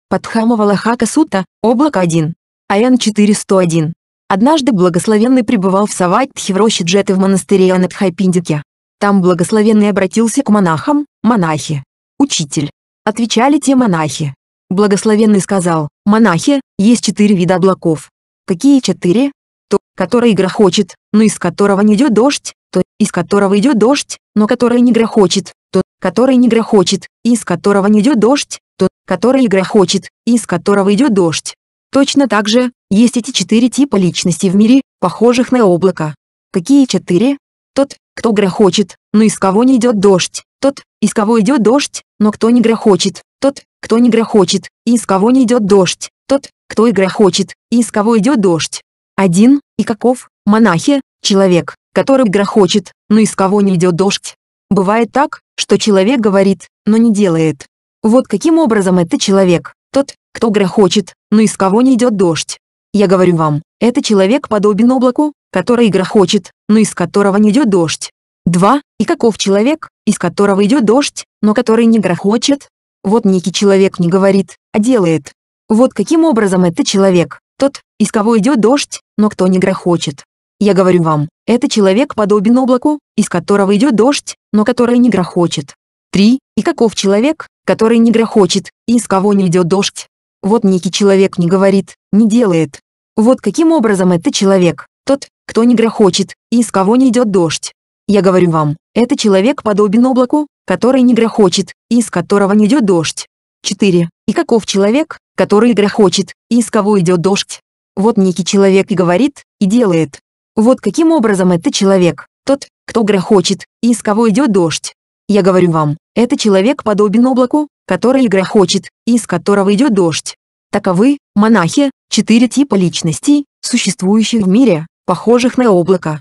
S1: Падхама Валахака Сута, облако 1. АН 401. Однажды благословенный пребывал в Саватхи в роще Джеты в монастыре Анатхайпиндике. Там благословенный обратился к монахам, монахи. Учитель. Отвечали те монахи. Благословенный сказал, монахи, есть четыре вида облаков. Какие четыре? То, которое грохочет, но из которого не идет дождь, то, из которого идет дождь, но которое не грохочет, то, которое не грохочет, и из которого не идет дождь, то, которое грохочет, и из которого идет дождь. Точно так же, есть эти четыре типа личностей в мире, похожих на облако. Какие четыре? Тот, кто грохочет, но из кого не идет дождь. Тот, из кого идет дождь, но кто не грохочет. Тот, кто не грохочет, и из кого не идет дождь. Тот, кто и грохочет, и из кого идет дождь. Один, и каков, монахи, человек, который грохочет, но из кого не идет дождь. Бывает так, что человек говорит, но не делает. Вот каким образом это человек, тот, кто грохочет, но из кого не идет дождь. Я говорю вам, это человек подобен облаку, который грохочет, но из которого не идет дождь. 2. И каков человек, из которого идет дождь, но который не грохочет? Вот некий человек не говорит, а делает. Вот каким образом это человек, тот, из кого идет дождь, но кто не грохочет. Я говорю вам, это человек подобен облаку, из которого идет дождь, но который не грохочет. 3. И каков человек, который не грохочет, и из кого не идет дождь, вот некий человек не говорит, не делает. Вот каким образом это человек, тот, кто не грохочет, и из кого не идет дождь. Я говорю вам, это человек подобен облаку, который не грохочет, и из которого не идет дождь. 4. И каков человек, который грохочет, и из кого идет дождь? Вот некий человек и говорит, и делает. Вот каким образом это человек, тот, кто грохочет, и из кого идет дождь. Я говорю вам, это человек подобен облаку, который грохочет, и из которого идет дождь. Таковы, монахи, четыре типа личностей, существующих в мире, похожих на облако.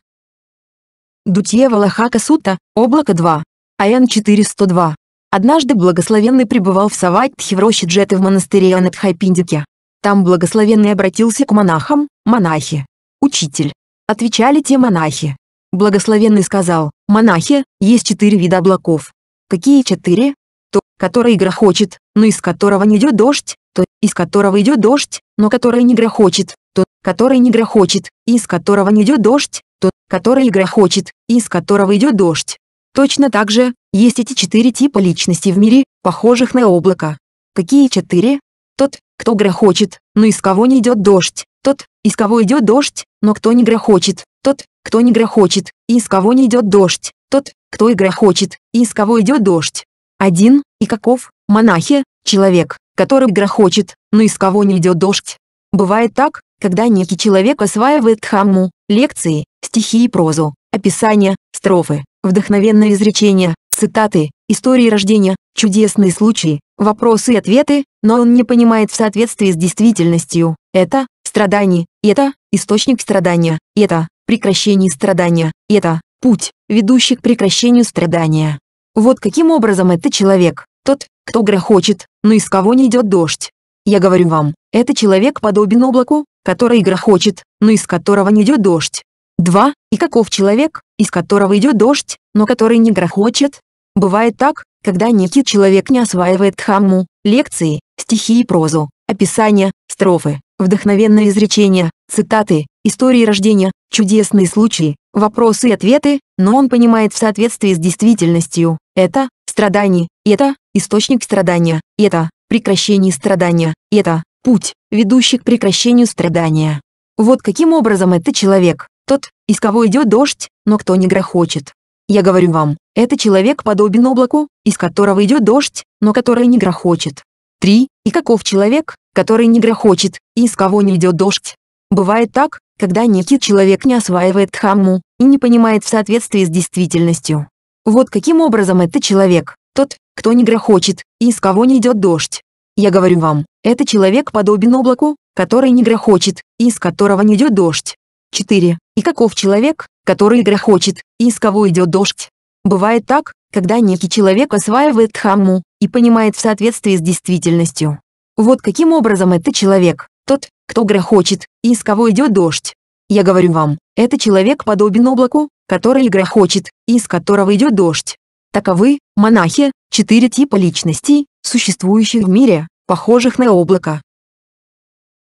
S1: Дутье Валахака Сута, облако 2. АН 402. Однажды благословенный пребывал в Саватхи в роще Джеты в монастыре Анатхайпиндике. Там благословенный обратился к монахам, монахи. Учитель. Отвечали те монахи. Благословенный сказал, монахи, есть четыре вида облаков. Какие четыре? то, которое грохочет, но из которого не идет дождь, то, из которого идет дождь, но которое не грохочет, то, которое не грохочет, и из которого не идет дождь, то, которое грохочет, и из которого идет дождь. Точно так же, есть эти четыре типа личностей в мире, похожих на облако. Какие четыре? Тот, кто грохочет, но из кого не идет дождь, тот, из кого идет дождь, но кто не грохочет, тот, кто не грохочет, и из кого не идет дождь, тот, кто и грохочет, и из кого идет дождь. Один, и каков, монахи, человек, который грохочет, но из кого не идет дождь. Бывает так, когда некий человек осваивает хамму, лекции, стихи и прозу, описания, строфы, вдохновенные изречения, цитаты, истории рождения, чудесные случаи, вопросы и ответы, но он не понимает в соответствии с действительностью. Это страдание, это источник страдания, это прекращение страдания, это путь, ведущий к прекращению страдания. Вот каким образом это человек, тот, кто грохочет, но из кого не идет дождь. Я говорю вам, это человек подобен облаку, который грохочет, но из которого не идет дождь. 2. И каков человек, из которого идет дождь, но который не грохочет? Бывает так, когда некий человек не осваивает хамму, лекции, стихи и прозу, описания, строфы, вдохновенные изречения, цитаты, истории рождения, чудесные случаи, вопросы и ответы, но он понимает в соответствии с действительностью. Это страдание, это источник страдания, это прекращение страдания, это путь, ведущий к прекращению страдания. Вот каким образом это человек, тот, из кого идет дождь, но кто не грохочет. Я говорю вам, это человек подобен облаку, из которого идет дождь, но который не грохочет. 3. И каков человек, который не грохочет, и из кого не идет дождь? Бывает так, когда некий человек не осваивает Дхамму и не понимает в соответствии с действительностью. Вот каким образом это человек, тот, кто не грохочет, и из кого не идет дождь. Я говорю вам, это человек подобен облаку, который не грохочет, и из которого не идет дождь. 4. И каков человек, который грохочет, и из кого идет дождь? Бывает так, когда некий человек осваивает Дхамму и понимает в соответствии с действительностью. Вот каким образом это человек, тот, кто грохочет, и из кого идет дождь. Я говорю вам, это человек подобен облаку, который грохочет, и из которого идет дождь. Таковы, монахи, четыре типа личностей, существующих в мире, похожих на облако.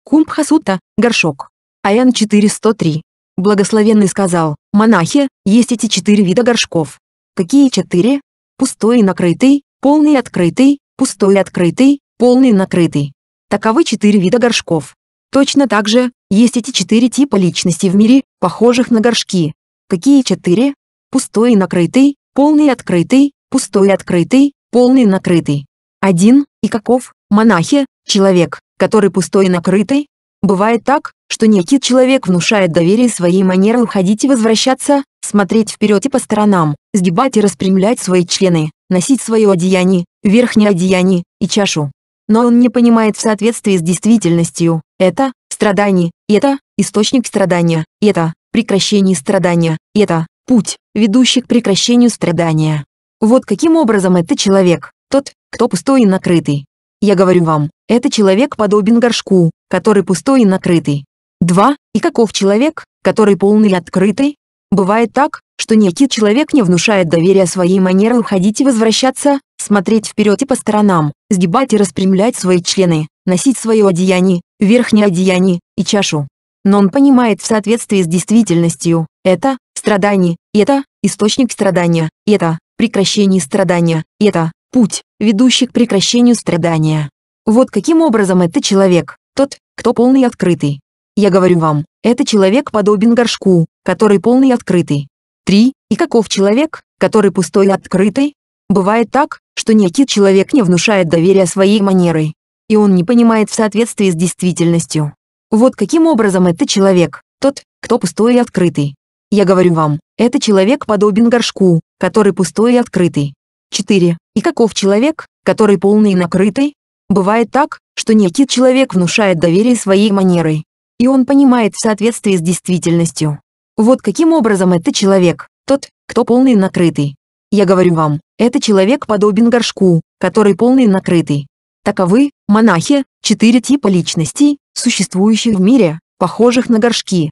S1: Кумбхасута, горшок. Аян 403. Благословенный сказал, монахи, есть эти четыре вида горшков. Какие четыре? Пустой и накрытый, полный и открытый, пустой и открытый, полный и накрытый. Таковы четыре вида горшков. Точно так же, есть эти четыре типа личностей в мире, похожих на горшки. Какие четыре? Пустой и накрытый, полный и открытый, пустой и открытый, полный и накрытый. Один, и каков, монахи, человек, который пустой и накрытый? Бывает так, что некий человек внушает доверие своей манерой уходить и возвращаться, смотреть вперед и по сторонам, сгибать и распрямлять свои члены, носить свое одеяние, верхнее одеяние и чашу но он не понимает в соответствии с действительностью. Это страдание, это источник страдания, это прекращение страдания, это путь, ведущий к прекращению страдания. Вот каким образом это человек, тот, кто пустой и накрытый. Я говорю вам, это человек подобен горшку, который пустой и накрытый. 2. И каков человек, который полный и открытый? Бывает так, что некий человек не внушает доверия своей манерой уходить и возвращаться, смотреть вперед и по сторонам, сгибать и распрямлять свои члены, носить свое одеяние, верхнее одеяние и чашу. Но он понимает в соответствии с действительностью, это – страдание, это – источник страдания, это – прекращение страдания, это – путь, ведущий к прекращению страдания. Вот каким образом это человек, тот, кто полный и открытый. Я говорю вам, это человек подобен горшку, который полный и открытый. 3. И каков человек, который пустой и открытый? Бывает так, что некий человек не внушает доверия своей манерой, и он не понимает в соответствии с действительностью. Вот каким образом это человек, тот, кто пустой и открытый. Я говорю вам, это человек подобен горшку, который пустой и открытый. 4. И каков человек, который полный и накрытый? Бывает так, что некий человек внушает доверие своей манерой, и он понимает в соответствии с действительностью. Вот каким образом это человек, тот, кто полный накрытый. Я говорю вам, это человек подобен горшку, который полный накрытый. Таковы, монахи, четыре типа личностей, существующих в мире, похожих на горшки.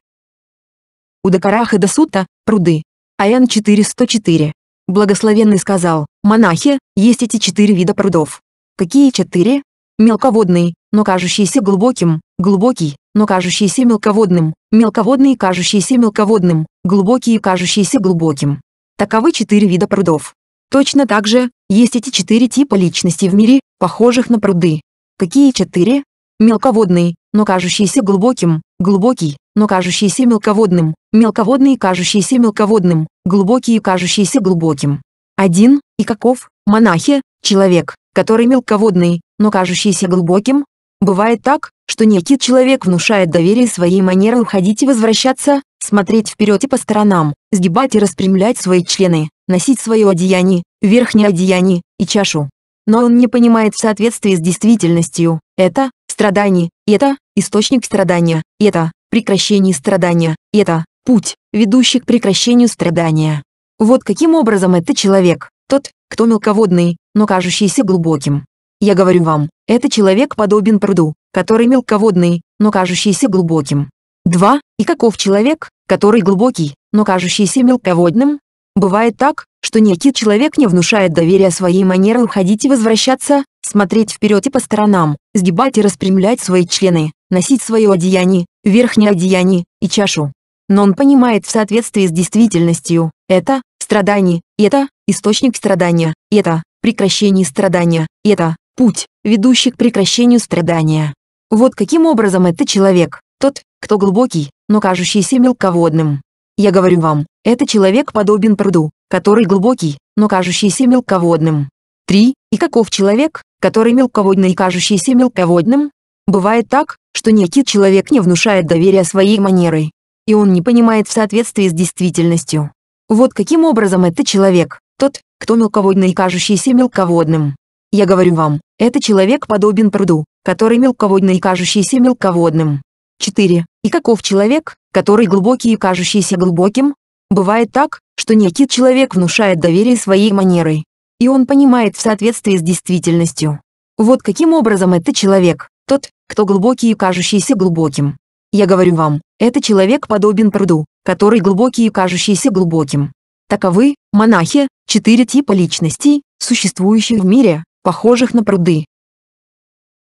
S1: У Дакараха Дасута, пруды. Аян 404. Благословенный сказал, монахи, есть эти четыре вида прудов. Какие четыре? Мелководный, но кажущийся глубоким, глубокий, но кажущийся мелководным, мелководный и кажущийся мелководным, глубокий и кажущийся глубоким. Таковы четыре вида прудов. Точно так же, есть эти четыре типа личности в мире, похожих на пруды. Какие четыре? Мелководный, но кажущийся глубоким, глубокий, но кажущийся мелководным, мелководный и кажущийся мелководным, глубокий и кажущийся глубоким. Один, и каков, монахи, человек, который мелководный, но кажущийся глубоким, Бывает так, что некий человек внушает доверие своей манерой уходить и возвращаться, смотреть вперед и по сторонам, сгибать и распрямлять свои члены, носить свое одеяние, верхнее одеяние и чашу. Но он не понимает в соответствии с действительностью. Это – страдание, это – источник страдания, это – прекращение страдания, это – путь, ведущий к прекращению страдания. Вот каким образом это человек, тот, кто мелководный, но кажущийся глубоким. Я говорю вам, это человек подобен пруду, который мелководный, но кажущийся глубоким. 2. И каков человек, который глубокий, но кажущийся мелководным? Бывает так, что некий человек не внушает доверия своей манере уходить и возвращаться, смотреть вперед и по сторонам, сгибать и распрямлять свои члены, носить свое одеяние, верхнее одеяние и чашу. Но он понимает в соответствии с действительностью, это – страдание, это – источник страдания, это – прекращение страдания, это путь, ведущий к прекращению страдания. Вот каким образом это человек, тот, кто глубокий, но кажущийся мелководным. Я говорю вам, это человек подобен пруду, который глубокий, но кажущийся мелководным. 3. И каков человек, который мелководный и кажущийся мелководным? Бывает так, что некий человек не внушает доверия своей манерой, и он не понимает в соответствии с действительностью. Вот каким образом это человек, тот, кто мелководный и кажущийся мелководным. Я говорю вам, это человек подобен пруду, который мелководный и кажущийся мелководным. 4. И каков человек, который глубокий и кажущийся глубоким? Бывает так, что некий человек внушает доверие своей манерой, и он понимает в соответствии с действительностью. Вот каким образом это человек, тот, кто глубокий и кажущийся глубоким. Я говорю вам, это человек подобен пруду, который глубокий и кажущийся глубоким. Таковы, монахи, четыре типа личностей, существующих в мире, похожих на пруды.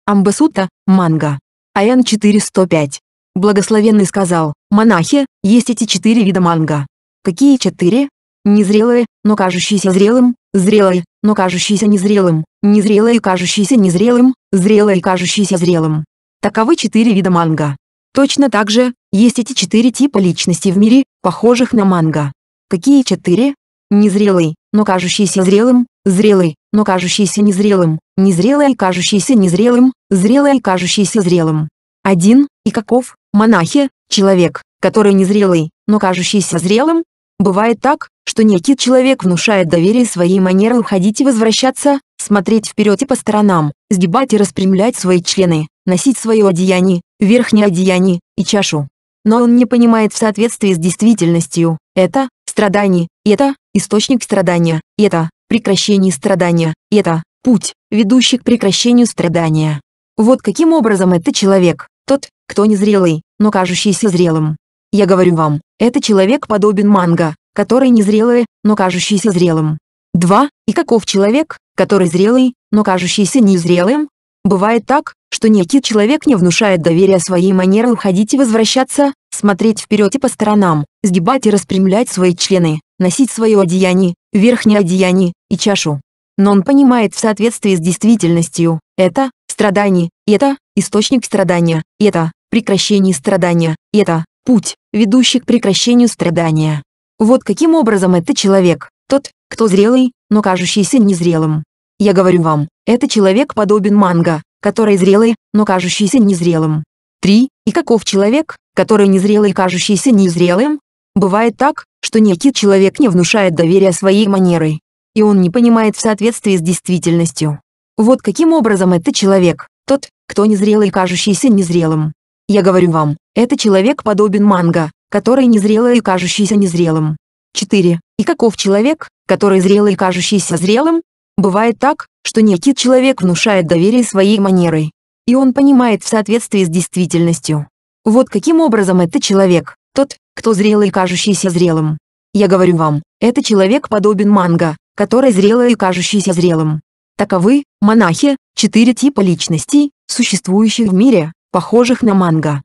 S1: Амбасута, манго. АН 405. Благословенный сказал, монахи, есть эти четыре вида манга. Какие четыре? Незрелые, но кажущиеся зрелым, зрелое, но кажущееся незрелым, незрелое и кажущееся незрелым, зрелое и кажущееся зрелым. Таковы четыре вида манга. Точно так же, есть эти четыре типа личности в мире, похожих на манга. Какие четыре? незрелый, но кажущийся зрелым, зрелый, но кажущийся незрелым, незрелый и кажущийся незрелым, зрелый и кажущийся зрелым. Один, и каков, монахи, человек, который незрелый, но кажущийся зрелым? Бывает так, что некий человек внушает доверие своей манерой уходить и возвращаться, смотреть вперед и по сторонам, сгибать и распрямлять свои члены, носить свое одеяние, верхнее одеяние и чашу. Но он не понимает в соответствии с действительностью, это, страдание, это источник страдания, это прекращение страдания, это путь, ведущий к прекращению страдания. Вот каким образом это человек, тот, кто незрелый, но кажущийся зрелым. Я говорю вам, это человек подобен манго, который незрелый, но кажущийся зрелым. 2. И каков человек, который зрелый, но кажущийся незрелым? Бывает так, что некий человек не внушает доверия своей манере уходить и возвращаться, смотреть вперед и по сторонам, сгибать и распрямлять свои члены, носить свое одеяние, верхнее одеяние и чашу. Но он понимает в соответствии с действительностью, это страдание, это источник страдания, это прекращение страдания, это путь, ведущий к прекращению страдания. Вот каким образом это человек, тот, кто зрелый, но кажущийся незрелым. Я говорю вам, это человек подобен манго, который зрелый, но кажущийся незрелым. 3. И каков человек, который незрелый и кажущийся незрелым? Бывает так, что некий человек не внушает доверия своей манерой, и он не понимает в соответствии с действительностью. Вот каким образом это человек, тот, кто незрелый и кажущийся незрелым. Я говорю вам, это человек подобен манго, который незрелый и кажущийся незрелым. 4. И каков человек, который зрелый и кажущийся зрелым? Бывает так, что некий человек внушает доверие своей манерой, и он понимает в соответствии с действительностью. Вот каким образом это человек, тот, кто зрелый и кажущийся зрелым. Я говорю вам, это человек подобен манго, который зрелый и кажущийся зрелым. Таковы, монахи, четыре типа личностей, существующих в мире, похожих на манго.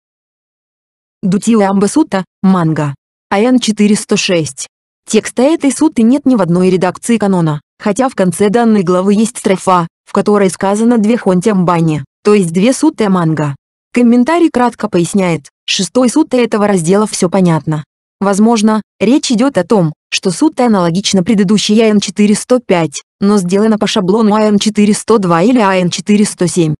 S1: Дутио Амбасута, манго. АН 406. Текста этой суты нет ни в одной редакции канона, хотя в конце данной главы есть строфа, в которой сказано две хонтямбани, то есть две суты манго. Комментарий кратко поясняет, Шестой сутта этого раздела все понятно. Возможно, речь идет о том, что сутта аналогично предыдущей АН-405, но сделана по шаблону АН-402 или АН-407.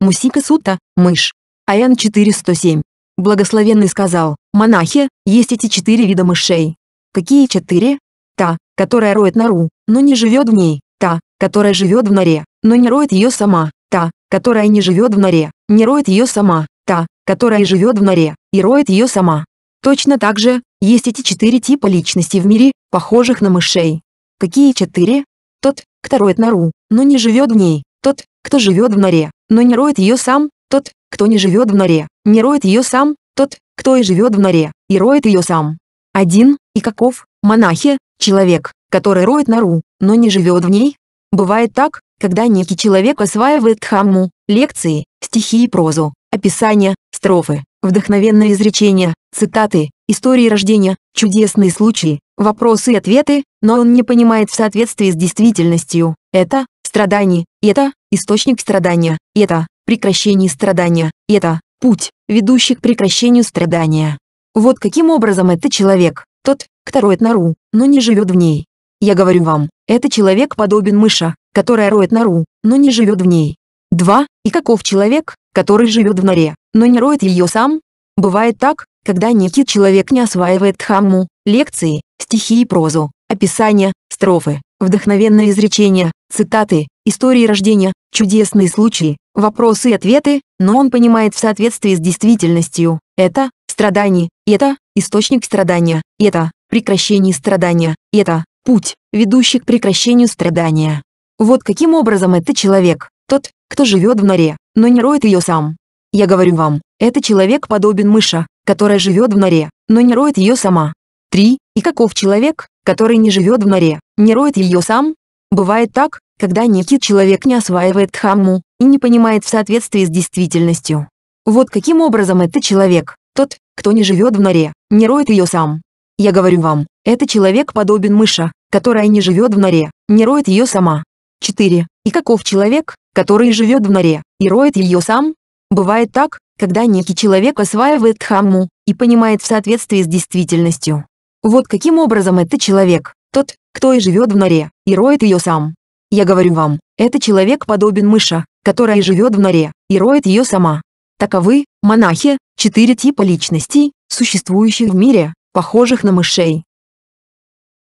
S1: Мусика сутта, мышь. АН-407. Благословенный сказал, монахи, есть эти четыре вида мышей. Какие четыре? Та, которая роет нору, но не живет в ней, та, которая живет в норе, но не роет ее сама, та, которая не живет в норе, не роет ее сама, та, которая живет в норе, и роет ее сама. Точно так же, есть эти четыре типа личности в мире, похожих на мышей. Какие четыре? Тот, кто роет нору, но не живет в ней, тот, кто живет в норе, но не роет ее сам, тот, кто не живет в норе, не роет ее сам, тот, кто и живет в норе, и роет ее сам. Один, и каков, монахи, человек, который роет нору, но не живет в ней? Бывает так, когда некий человек осваивает дхамму, лекции, стихи и прозу, описания, строфы, вдохновенные изречения, цитаты, истории рождения, чудесные случаи, вопросы и ответы, но он не понимает в соответствии с действительностью. Это страдание, это источник страдания, это прекращение страдания, это путь, ведущий к прекращению страдания. Вот каким образом это человек, тот, кто роет нору, но не живет в ней. Я говорю вам, это человек подобен мыша, которая роет нору, но не живет в ней. 2. И каков человек, который живет в норе, но не роет ее сам. Бывает так, когда некий человек не осваивает хамму, лекции, стихи и прозу, описания, строфы, вдохновенные изречения, цитаты, истории рождения, чудесные случаи, вопросы и ответы, но он понимает в соответствии с действительностью, это страдание, это источник страдания, это прекращение страдания, это путь, ведущий к прекращению страдания. Вот каким образом это человек, тот, кто живет в норе, но не роет ее сам. Я говорю вам, это человек подобен мыша, которая живет в норе, но не роет ее сама. 3. И каков человек, который не живет в норе, не роет ее сам? Бывает так, когда некий человек не осваивает хамму и не понимает в соответствии с действительностью. Вот каким образом этот человек, тот, кто не живет в норе, не роет ее сам. Я говорю вам, это человек подобен мыша, которая не живет в норе, не роет ее сама. 4. И каков человек, который живет в норе, и роет ее сам. Бывает так, когда некий человек осваивает хамму и понимает в соответствии с действительностью. Вот каким образом это человек, тот, кто и живет в норе, и роет ее сам. Я говорю вам, это человек подобен мыша, которая живет в норе, и роет ее сама. Таковы, монахи, четыре типа личностей, существующих в мире, похожих на мышей.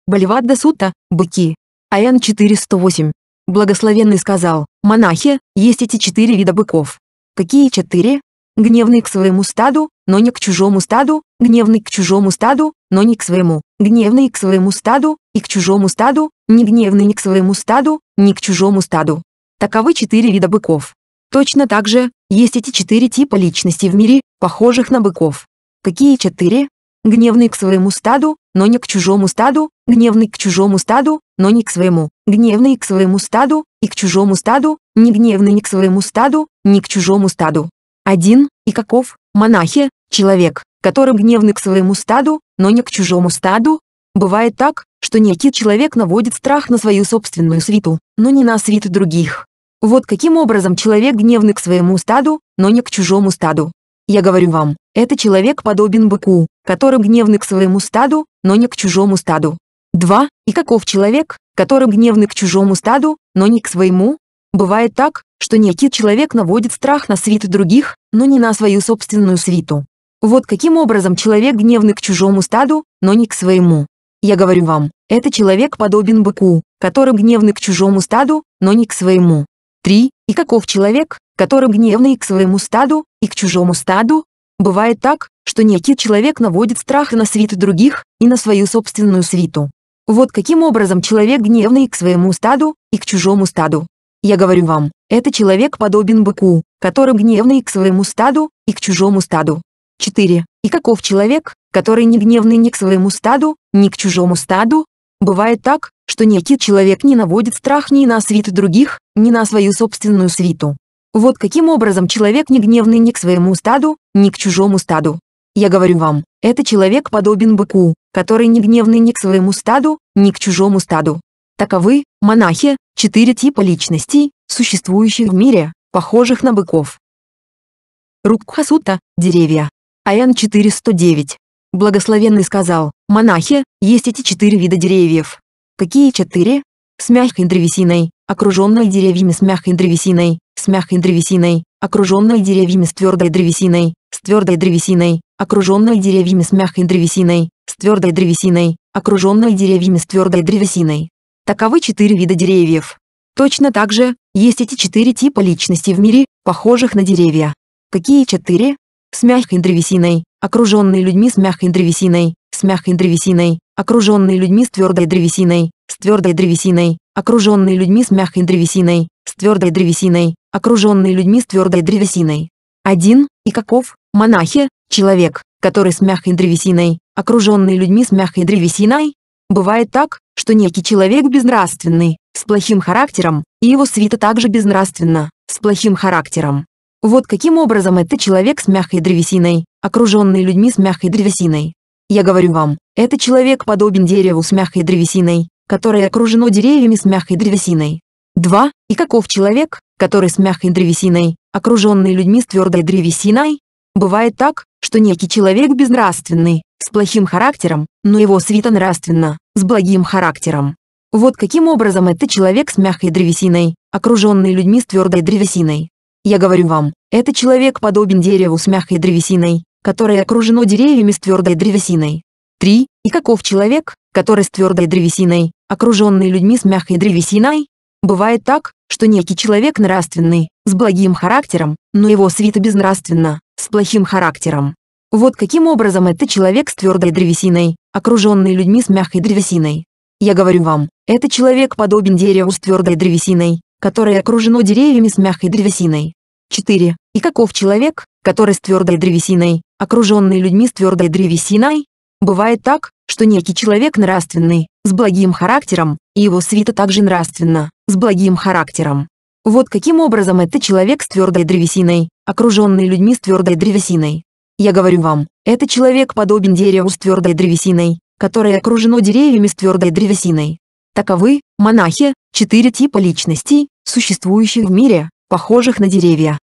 S1: Бальвадда Сута, быки. АН 408. Благословенный сказал, «Монахи, есть эти четыре вида быков». Какие четыре? Гневный к своему стаду, но не к чужому стаду, гневный к чужому стаду, но не к своему, гневный к своему стаду, и к чужому стаду, не гневный ни к своему стаду, ни к чужому стаду. Таковы четыре вида быков. Точно так же, есть эти четыре типа личностей в мире, похожих на быков. Какие четыре? Гневный к своему стаду, но не к чужому стаду, гневный к чужому стаду, но не к своему, гневный к своему стаду, и к чужому стаду, не гневный ни к своему стаду, ни к чужому стаду. Один, и каков, монахи, человек, который гневный к своему стаду, но не к чужому стаду? Бывает так, что некий человек наводит страх на свою собственную свиту, но не на свиту других. Вот каким образом человек гневный к своему стаду, но не к чужому стаду. Я говорю вам, это человек подобен быку, который гневный к своему стаду, но не к чужому стаду два И каков человек, который гневный к чужому стаду, но не к своему? Бывает так, что некий человек наводит страх на свиту других, но не на свою собственную свиту. Вот каким образом человек гневный к чужому стаду, но не к своему. Я говорю вам, это человек подобен быку, который гневный к чужому стаду, но не к своему. три И каков человек, который гневный к своему стаду, и к чужому стаду? Бывает так, что некий человек наводит страх на свиту других, и на свою собственную свиту. Вот каким образом человек гневный к своему стаду и к чужому стаду. Я говорю вам, это человек подобен быку, который гневный к своему стаду и к чужому стаду. 4. И каков человек, который не гневный ни к своему стаду, ни к чужому стаду? Бывает так, что некий человек не наводит страх ни на свиту других, ни на свою собственную свиту. Вот каким образом человек не гневный ни к своему стаду, ни к чужому стаду. Я говорю вам, это человек подобен быку, который не гневный ни к своему стаду, ни к чужому стаду. Таковы, монахи, четыре типа личностей, существующих в мире, похожих на быков. Рукхасута, деревья. Аян 409. Благословенный сказал, монахи, есть эти четыре вида деревьев. Какие четыре? С мягкой древесиной, окруженной деревьями с мягкой древесиной, с мягкой древесиной, окруженной деревьями с твердой древесиной, с твердой древесиной, окруженная деревьями с мягкой древесиной, с твердой древесиной, окруженная деревьями с твердой древесиной. Таковы четыре вида деревьев. Точно так же, есть эти четыре типа личностей в мире, похожих на деревья. Какие четыре? С мягкой древесиной, окруженные людьми с мягкой древесиной, с мягкой древесиной, окруженные людьми с твердой древесиной, с твердой древесиной, окруженные людьми с мягкой древесиной, с твердой древесиной, окруженные людьми с твердой древесиной. Один, и каков, монахи, Человек, который с мягкой древесиной, окруженный людьми с мягкой древесиной, бывает так, что некий человек безнравственный, с плохим характером, и его свита также безнравственна, с плохим характером. Вот каким образом это человек с мягкой древесиной, окруженный людьми с мягкой древесиной. Я говорю вам, это человек подобен дереву с мягкой древесиной, которое окружено деревьями с мягкой древесиной. 2. И каков человек, который с мягкой древесиной, окруженный людьми с твердой древесиной, Бывает так, что некий человек безнравственный, с плохим характером, но его свита нравственна, с благим характером. Вот каким образом это человек с мягкой древесиной, окруженный людьми с твердой древесиной. Я говорю вам, это человек подобен дереву с мягкой древесиной, которое окружено деревьями с твердой древесиной. 3. И каков человек, который с твердой древесиной, окруженный людьми с мягкой древесиной? Бывает так, что некий человек нравственный, с благим характером, но его свита безнравственна, с плохим характером. Вот каким образом это человек с твердой древесиной, окруженный людьми с мягкой древесиной. Я говорю вам, это человек подобен дереву с твердой древесиной, которое окружено деревьями с мягкой древесиной. 4. И каков человек, который с твердой древесиной, окруженный людьми с твердой древесиной? Бывает так, что некий человек нравственный, с благим характером, и его свита также нравственна, с благим характером. Вот каким образом это человек с твердой древесиной, окруженный людьми с твердой древесиной. Я говорю вам, это человек подобен дереву с твердой древесиной, которое окружено деревьями с твердой древесиной. Таковы, монахи, четыре типа личностей, существующих в мире, похожих на деревья.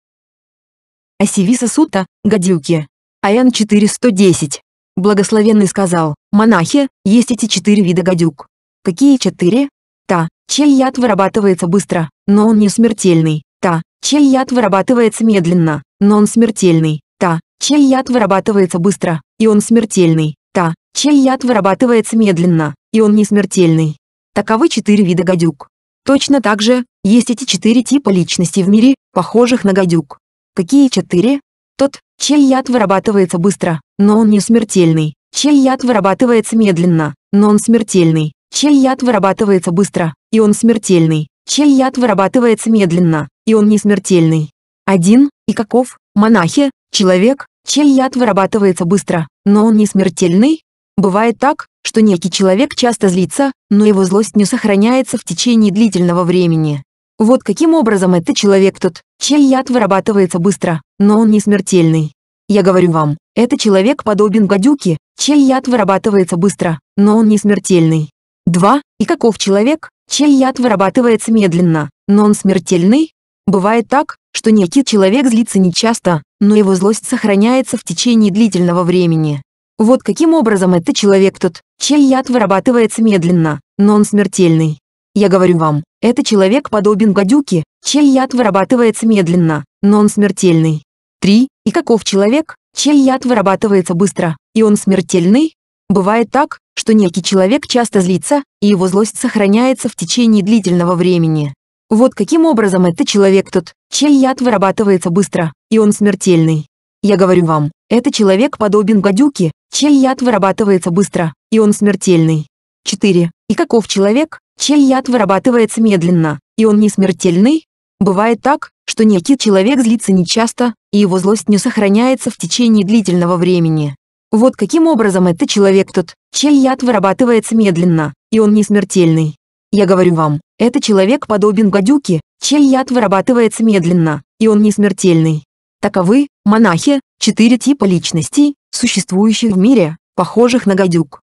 S1: Осивиса Сута, Гадюки. АН 410. Благословенный сказал, монахи, есть эти четыре вида гадюк. Какие четыре? Та, чей яд вырабатывается быстро, но он не смертельный. Та, чей яд вырабатывается медленно, но он смертельный. Та, чей яд вырабатывается быстро, и он смертельный. Та, чей яд вырабатывается медленно, и он не смертельный. Таковы четыре вида гадюк. Точно так же, есть эти четыре типа личностей в мире, похожих на гадюк. Какие четыре? Тот, чей яд вырабатывается быстро, но он не смертельный. Чей яд вырабатывается медленно, но он смертельный. Чей яд вырабатывается быстро, и он смертельный чей яд вырабатывается медленно, и он не смертельный. 1. И каков, монахи, человек, чей яд вырабатывается быстро, но он не смертельный? Бывает так, что некий человек часто злится, но его злость не сохраняется в течение длительного времени. Вот каким образом этот человек тот, чей яд вырабатывается быстро, но он не смертельный. Я говорю вам, этот человек подобен гадюке, чей яд вырабатывается быстро, но он не смертельный. 2. И каков человек, чей яд вырабатывается медленно, но он смертельный? Бывает так, что некий человек злится нечасто, но его злость сохраняется в течение длительного времени. Вот каким образом это человек тот, чей яд вырабатывается медленно, но он смертельный. Я говорю вам, это человек подобен гадюке, чей яд вырабатывается медленно, но он смертельный. 3. И каков человек, чей яд вырабатывается быстро, и он смертельный? Бывает так, что некий человек часто злится, и его злость сохраняется в течение длительного времени. Вот каким образом это человек тот, чей яд вырабатывается быстро, и он смертельный. Я говорю вам, это человек подобен гадюке, чей яд вырабатывается быстро, и он смертельный. 4. И каков человек, чей яд вырабатывается медленно, и он не смертельный? Бывает так, что некий человек злится нечасто, и его злость не сохраняется в течение длительного времени. Вот каким образом это человек тот, чей яд вырабатывается медленно, и он не смертельный. Я говорю вам, это человек подобен гадюке, чей яд вырабатывается медленно, и он не смертельный. Таковы, монахи, четыре типа личностей, существующих в мире, похожих на гадюк.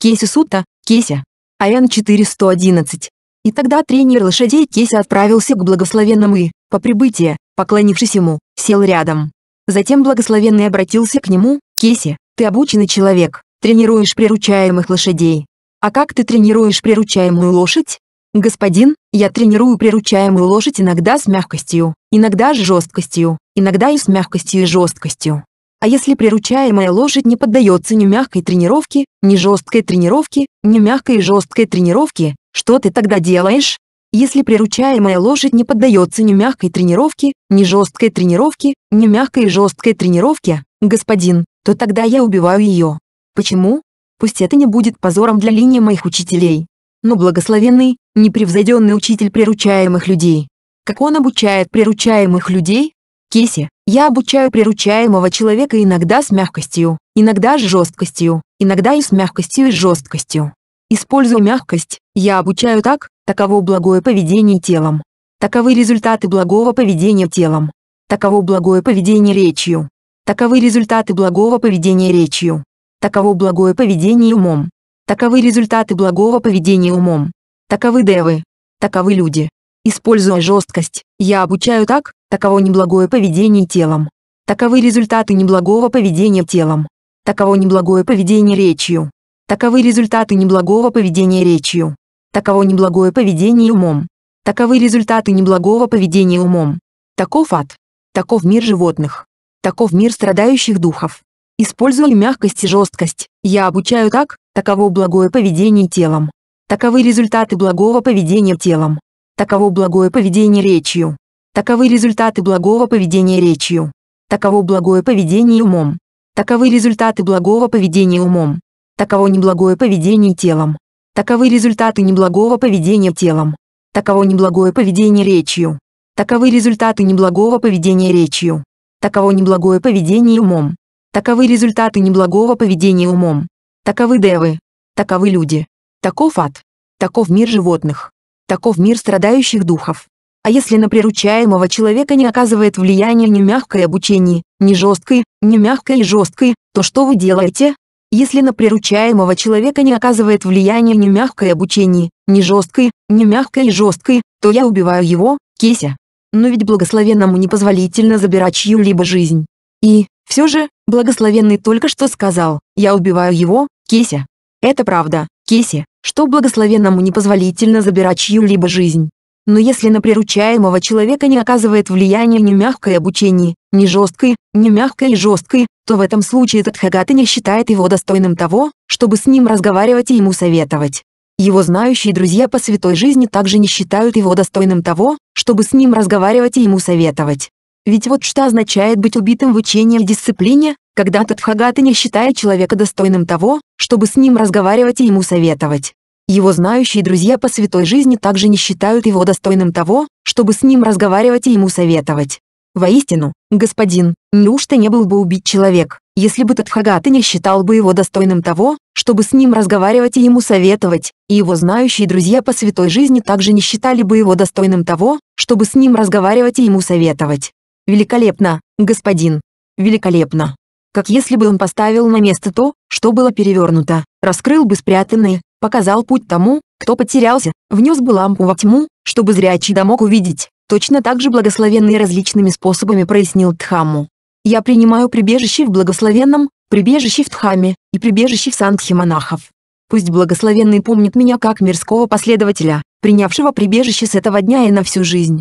S1: Кейси Сута, Кейси. АН 411. И тогда тренер лошадей кеся отправился к благословенному и, по прибытии, поклонившись ему, сел рядом. Затем благословенный обратился к нему, Кеси, ты обученный человек, тренируешь приручаемых лошадей. А как ты тренируешь приручаемую лошадь? Господин, я тренирую приручаемую лошадь иногда с мягкостью, иногда с жесткостью, иногда и с мягкостью и жесткостью. А если приручаемая лошадь не поддается ни мягкой тренировке, ни жесткой тренировке, ни мягкой и жесткой тренировке, что ты тогда делаешь? Если приручаемая лошадь не поддается ни мягкой тренировке, ни жесткой тренировке, ни мягкой и жесткой тренировке, господин, то тогда я убиваю ее. Почему? Пусть это не будет позором для линии моих учителей. Но благословенный, непревзойденный учитель приручаемых людей. Как он обучает приручаемых людей? Кеси, я обучаю приручаемого человека иногда с мягкостью, иногда с жесткостью, иногда и с мягкостью и с жесткостью. Используя мягкость, я обучаю так, таково благое поведение телом. Таковы результаты благого поведения телом. Таково благое поведение речью. Таковы результаты благого поведения речью. Таково благое поведение умом. Таковы результаты благого поведения умом. Таковы девы. Таковы люди. Используя жесткость, я обучаю так, таково неблагое поведение телом. Таковы результаты неблагого поведения телом. Таково неблагое поведение речью. Таковы результаты неблагого поведения речью. Таково неблагое поведение умом. Таковы результаты неблагого поведения умом. Таков ад. Таков мир животных. Таков мир страдающих духов. Используя мягкость и жесткость. Я обучаю так, таково благое поведение телом. Таковы результаты благого поведения телом. Таково благое поведение речью. Таковы результаты благого поведения речью. Таково благое поведение умом. Таковы результаты благого поведения умом. Таково неблагое поведение телом. Таковы результаты неблагого поведения телом. Таково неблагое поведение речью. Таковы результаты неблагого поведения речью таково неблагое поведение умом. Таковы результаты неблагого поведения умом. Таковы девы. Таковы люди. Таков ад. Таков мир животных. Таков мир страдающих духов. А если на приручаемого человека не оказывает влияния ни мягкое обучение, ни жесткое, ни мягкое и жесткое, то что вы делаете? Если на приручаемого человека не оказывает влияния ни мягкое обучение, ни жесткое, ни мягкое и жесткое, то я убиваю его, Кися но ведь благословенному непозволительно забирать чью-либо жизнь. И, все же, благословенный только что сказал, я убиваю его, Кеся. Это правда, Кеся, что благословенному непозволительно забирать чью-либо жизнь. Но если на приручаемого человека не оказывает влияние ни мягкое обучение, ни жесткое, ни мягкое и жесткое, то в этом случае этот хагаты не считает его достойным того, чтобы с ним разговаривать и ему советовать. Его знающие друзья по святой жизни также не считают его достойным того, чтобы с ним разговаривать и ему советовать. Ведь вот что означает быть убитым в учении и дисциплине, когда Тадхагата не считает человека достойным того, чтобы с ним разговаривать и ему советовать. Его знающие друзья по святой жизни также не считают его достойным того, чтобы с ним разговаривать и ему советовать. Воистину, господин, Неужто не был бы убить человек, если бы тот Тадхагата не считал бы его достойным того, чтобы с ним разговаривать и ему советовать, и его знающие друзья по святой жизни также не считали бы его достойным того, чтобы с ним разговаривать и ему советовать. Великолепно, господин. Великолепно. Как если бы он поставил на место то, что было перевернуто, раскрыл бы спрятанное, показал путь тому, кто потерялся, внес бы лампу во тьму, чтобы зрячий да мог увидеть. Точно так же благословенный различными способами прояснил Тхаму. Я принимаю прибежище в благословенном, прибежище в Дхаме и прибежище в Сангхе монахов. Пусть благословенный помнит меня как мирского последователя, принявшего прибежище с этого дня и на всю жизнь.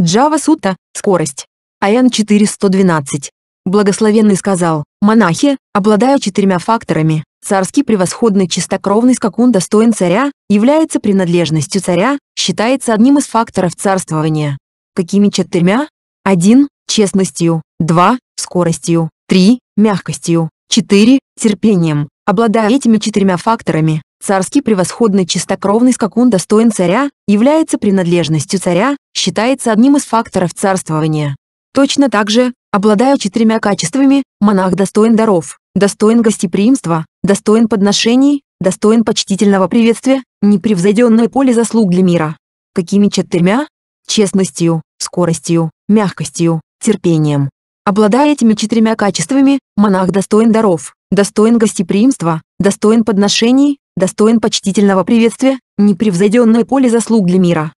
S1: Джава Сута, скорость. АН 4112. Благословенный сказал, монахи, обладая четырьмя факторами, царский превосходный чистокровный скакун достоин царя, является принадлежностью царя, считается одним из факторов царствования. Какими четырьмя? 1 честностью, 2 – скоростью, 3 – мягкостью, 4 – терпением. Обладая этими четырьмя факторами, царский превосходный чистокровный скакун достоин царя, является принадлежностью царя, считается одним из факторов царствования. Точно так же, обладая четырьмя качествами, монах достоин даров, достоин гостеприимства, достоин подношений, достоин почтительного приветствия, непревзойденное поле заслуг для мира. Какими четырьмя? Честностью, скоростью, мягкостью, терпением. Обладая этими четырьмя качествами, монах достоин даров, достоин гостеприимства, достоин подношений, достоин почтительного приветствия, непревзойденное поле заслуг для мира.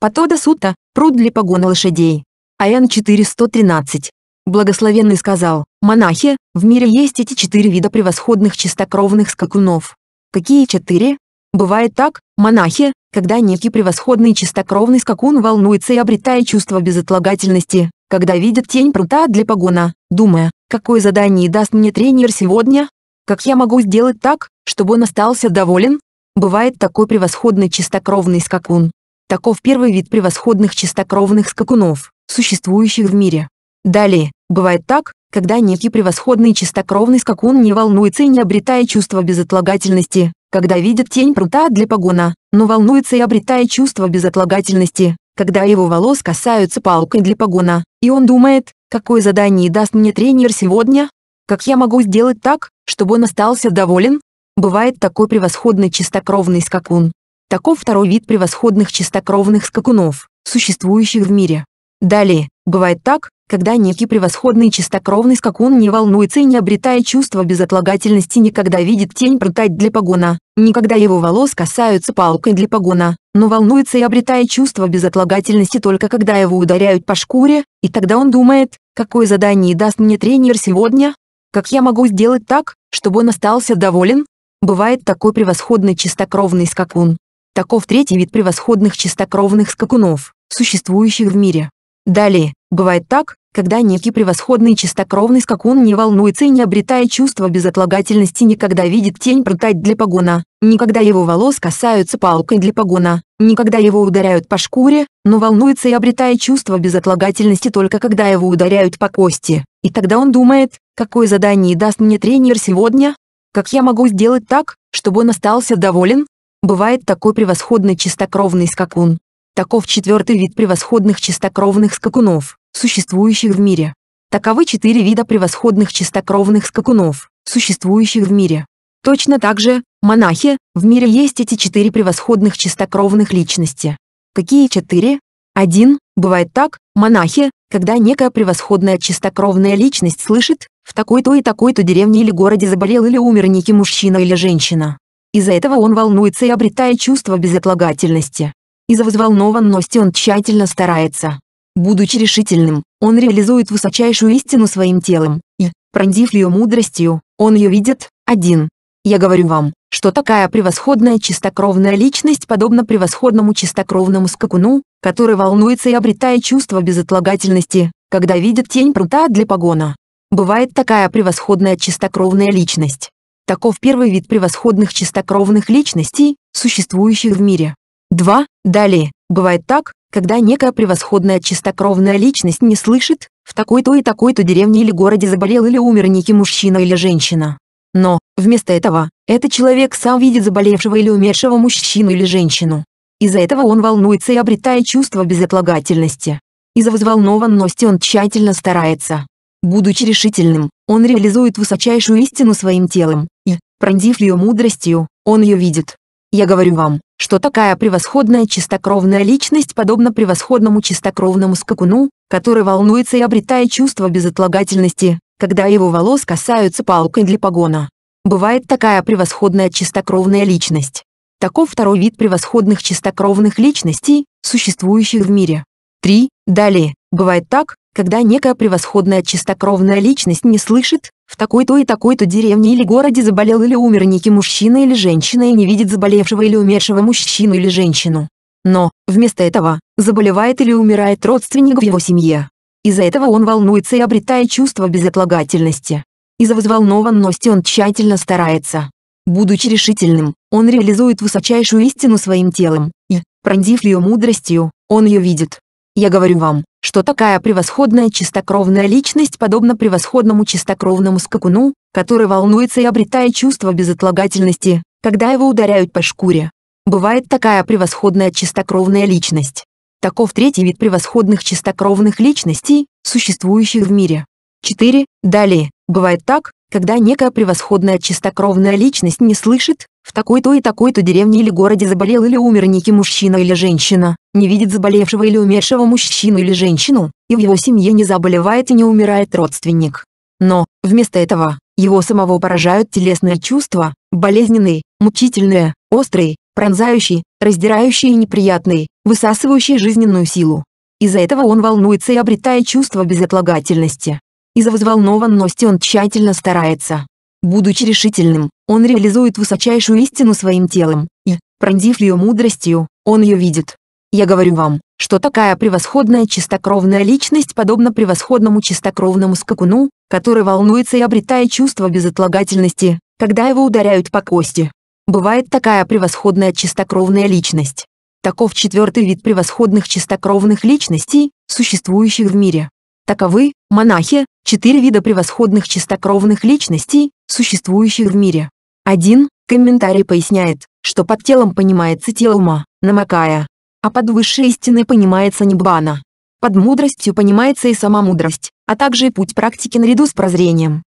S1: Патода Сута, пруд для погона лошадей. АН 413. Благословенный сказал, монахи, в мире есть эти четыре вида превосходных чистокровных скакунов. Какие четыре? Бывает так, Монахи, когда некий превосходный чистокровный скакун волнуется и обретая чувство безотлагательности, когда видит тень прута для погона, думая, какое задание даст мне тренер сегодня, как я могу сделать так, чтобы он остался доволен, бывает такой превосходный чистокровный скакун. Таков первый вид превосходных чистокровных скакунов, существующих в мире. Далее, бывает так, когда некий превосходный чистокровный скакун не волнуется и не обретая чувство безотлагательности, когда видит тень прута для погона, но волнуется и обретает чувство безотлагательности, когда его волос касаются палкой для погона, и он думает, какое задание даст мне тренер сегодня? Как я могу сделать так, чтобы он остался доволен? Бывает такой превосходный чистокровный скакун. Таков второй вид превосходных чистокровных скакунов, существующих в мире. Далее, бывает так, когда некий превосходный чистокровный скакун не волнуется и не обретая чувства безотлагательности никогда видит тень прутать для погона, никогда его волос касаются палкой для погона, но волнуется и обретая чувство безотлагательности только когда его ударяют по шкуре, и тогда он думает, какое задание даст мне тренер сегодня, как я могу сделать так, чтобы он остался доволен? Бывает такой превосходный чистокровный скакун. Таков третий вид превосходных чистокровных скакунов, существующих в мире. Далее, бывает так, когда некий превосходный чистокровный скакун не волнуется и не обретая чувства безотлагательности никогда видит тень протать для погона, никогда его волос касаются палкой для погона, никогда его ударяют по шкуре, но волнуется и обретая чувство безотлагательности только когда его ударяют по кости, и тогда он думает, какое задание даст мне тренер сегодня, как я могу сделать так, чтобы он остался доволен? Бывает такой превосходный чистокровный скакун, Таков четвертый вид превосходных чистокровных скакунов, существующих в мире. Таковы четыре вида превосходных чистокровных скакунов, существующих в мире. Точно так же, монахи, в мире есть эти четыре превосходных чистокровных личности. Какие четыре? Один, бывает так, монахи, когда некая превосходная чистокровная личность слышит, в такой-то и такой-то деревне или городе заболел или умер некий мужчина или женщина. Из-за этого он волнуется и обретает чувство безотлагательности. Из-за взволнованности он тщательно старается. Будучи решительным, он реализует высочайшую истину своим телом, и, пронзив ее мудростью, он ее видит, один. Я говорю вам, что такая превосходная чистокровная личность подобна превосходному чистокровному скакуну, который волнуется и обретает чувство безотлагательности, когда видит тень прута для погона. Бывает такая превосходная чистокровная личность. Таков первый вид превосходных чистокровных личностей, существующих в мире. Два. Далее, бывает так, когда некая превосходная чистокровная личность не слышит, в такой-то и такой-то деревне или городе заболел или умер некий мужчина или женщина. Но, вместо этого, этот человек сам видит заболевшего или умершего мужчину или женщину. Из-за этого он волнуется и обретает чувство безотлагательности. Из-за взволнованности он тщательно старается. Будучи решительным, он реализует высочайшую истину своим телом, и, пронзив ее мудростью, он ее видит. Я говорю вам, что такая превосходная чистокровная личность подобна превосходному чистокровному скакуну, который волнуется и обретает чувство безотлагательности, когда его волос касаются палкой для погона. Бывает такая превосходная чистокровная личность. Таков второй вид превосходных чистокровных личностей, существующих в мире. 3. Далее, бывает так, когда некая превосходная чистокровная личность не слышит, в такой-то и такой-то деревне или городе заболел или умер некий мужчина или женщина и не видит заболевшего или умершего мужчину или женщину. Но, вместо этого, заболевает или умирает родственник в его семье. Из-за этого он волнуется и обретает чувство безотлагательности. Из-за взволнованности он тщательно старается. Будучи решительным, он реализует высочайшую истину своим телом, и, пронзив ее мудростью, он ее видит. Я говорю вам, что такая превосходная чистокровная личность подобна превосходному чистокровному скакуну, который волнуется и обретает чувство безотлагательности, когда его ударяют по шкуре. Бывает такая превосходная чистокровная личность. Таков третий вид превосходных чистокровных личностей, существующих в мире. 4. Далее, бывает так, когда некая превосходная чистокровная личность не слышит, в такой-то и такой-то деревне или городе заболел или умер некий мужчина или женщина, не видит заболевшего или умершего мужчину или женщину, и в его семье не заболевает и не умирает родственник. Но, вместо этого, его самого поражают телесные чувства, болезненные, мучительные, острые, пронзающие, раздирающие и неприятные, высасывающие жизненную силу. Из-за этого он волнуется и обретает чувство безотлагательности и за взволнованности он тщательно старается. Будучи решительным, он реализует высочайшую истину своим телом, и, пронзив ее мудростью, он ее видит. Я говорю вам, что такая превосходная чистокровная личность подобна превосходному чистокровному скакуну, который волнуется и обретает чувство безотлагательности, когда его ударяют по кости. Бывает такая превосходная чистокровная личность. Таков четвертый вид превосходных чистокровных личностей, существующих в мире. Таковы, монахи, четыре вида превосходных чистокровных личностей, существующих в мире. Один Комментарий поясняет, что под телом понимается тело ума, намакая, а под высшей истиной понимается неббана. Под мудростью понимается и сама мудрость, а также и путь практики наряду с прозрением.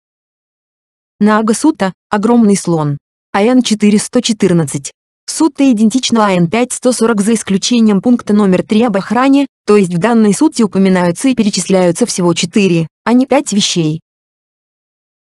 S1: Нага огромный слон. АН 414. Суть-то идентична АН-5140 за исключением пункта номер 3 об охране, то есть в данной сути упоминаются и перечисляются всего 4, а не 5 вещей.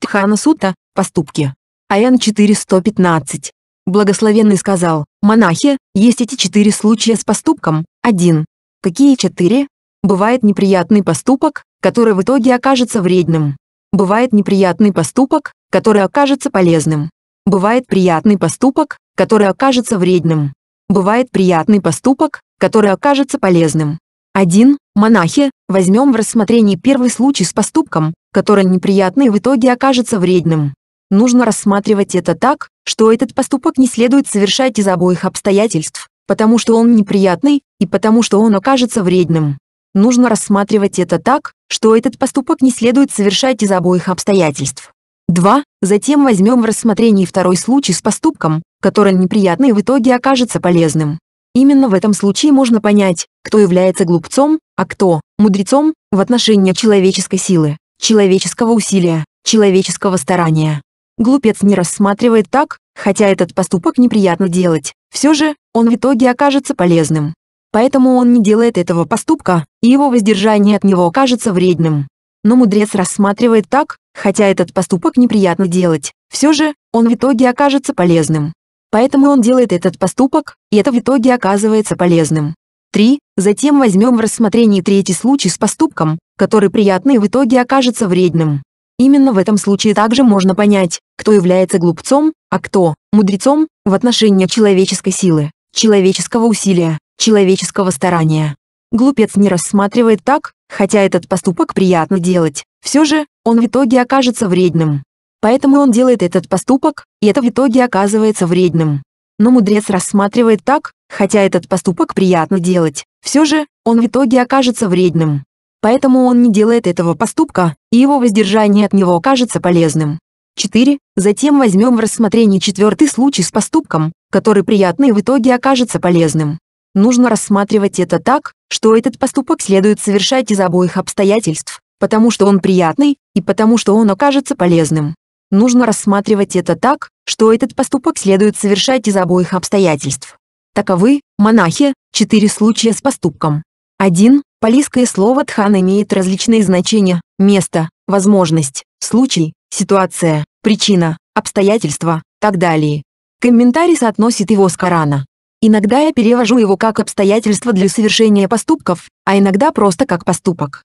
S1: Тхана Сута, поступки. ан 4 115. Благословенный сказал, монахи, есть эти четыре случая с поступком. 1. Какие четыре? Бывает неприятный поступок, который в итоге окажется вредным. Бывает неприятный поступок, который окажется полезным. Бывает приятный поступок, который окажется вредным. Бывает приятный поступок, который окажется полезным. 1. Монахи, возьмем в рассмотрение первый случай с поступком, который неприятный и в итоге окажется вредным. Нужно рассматривать это так, что этот поступок не следует совершать из обоих обстоятельств, потому что он неприятный и потому что он окажется вредным. Нужно рассматривать это так, что этот поступок не следует совершать из обоих обстоятельств. 2. Затем возьмем в рассмотрение второй случай с поступком, который неприятный в итоге окажется полезным. Именно в этом случае можно понять, кто является глупцом, а кто – мудрецом, в отношении человеческой силы, человеческого усилия, человеческого старания. Глупец не рассматривает так, хотя этот поступок неприятно делать, все же, он в итоге окажется полезным. Поэтому он не делает этого поступка, и его воздержание от него окажется вредным. Но мудрец рассматривает так, Хотя этот поступок неприятно делать, все же, он в итоге окажется полезным. Поэтому он делает этот поступок, и это в итоге оказывается полезным. 3. Затем возьмем в рассмотрении третий случай с поступком, который приятный и в итоге окажется вредным. Именно в этом случае также можно понять, кто является глупцом, а кто – мудрецом, в отношении человеческой силы, человеческого усилия, человеческого старания. Глупец не рассматривает так, хотя этот поступок приятно делать, все же, он в итоге окажется вредным. Поэтому он делает этот поступок, и это в итоге оказывается вредным. Но мудрец рассматривает так, хотя этот поступок приятно делать, все же, он в итоге окажется вредным. Поэтому он не делает этого поступка, и его воздержание от него окажется полезным. 4. Затем возьмем в рассмотрение четвертый случай с поступком, который приятный и в итоге окажется полезным. Нужно рассматривать это так, что этот поступок следует совершать из обоих обстоятельств, потому что он приятный и потому что он окажется полезным. Нужно рассматривать это так, что этот поступок следует совершать из обоих обстоятельств. Таковы, монахи, четыре случая с поступком. 1. Полиское слово «тхан» имеет различные значения – место, возможность, случай, ситуация, причина, обстоятельства, так далее. Комментарий соотносит его с Корана. Иногда я перевожу его как обстоятельство для совершения поступков, а иногда просто как поступок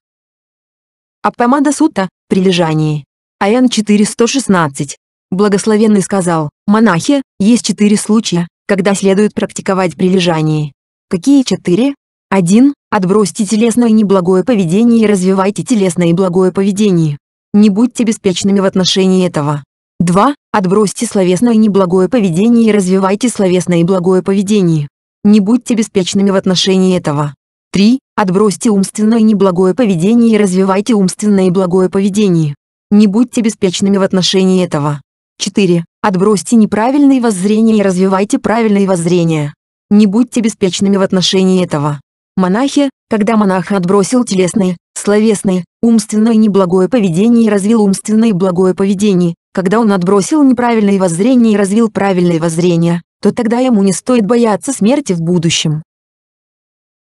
S1: а помада сута – Аян 4.116. Благословенный сказал, монахи, есть четыре случая, когда следует практиковать Прилежание. Какие четыре? 1. Отбросьте телесное и неблагое поведение и развивайте телесное и благое поведение. Не будьте беспечными в отношении этого. 2. Отбросьте словесное и неблагое поведение и развивайте словесное и благое поведение. Не будьте беспечными в отношении этого. 3. Отбросьте умственное неблагое поведение и развивайте умственное благое поведение. Не будьте беспечными в отношении этого. 4. Отбросьте неправильные воззрения и развивайте правильные воззрения. Не будьте беспечными в отношении этого. Монахи, когда монах отбросил телесное словесное умственное неблагое поведение и развил умственное благое поведение, когда он отбросил неправильные воззрения и развил правильные воззрения, то тогда ему не стоит бояться смерти в будущем.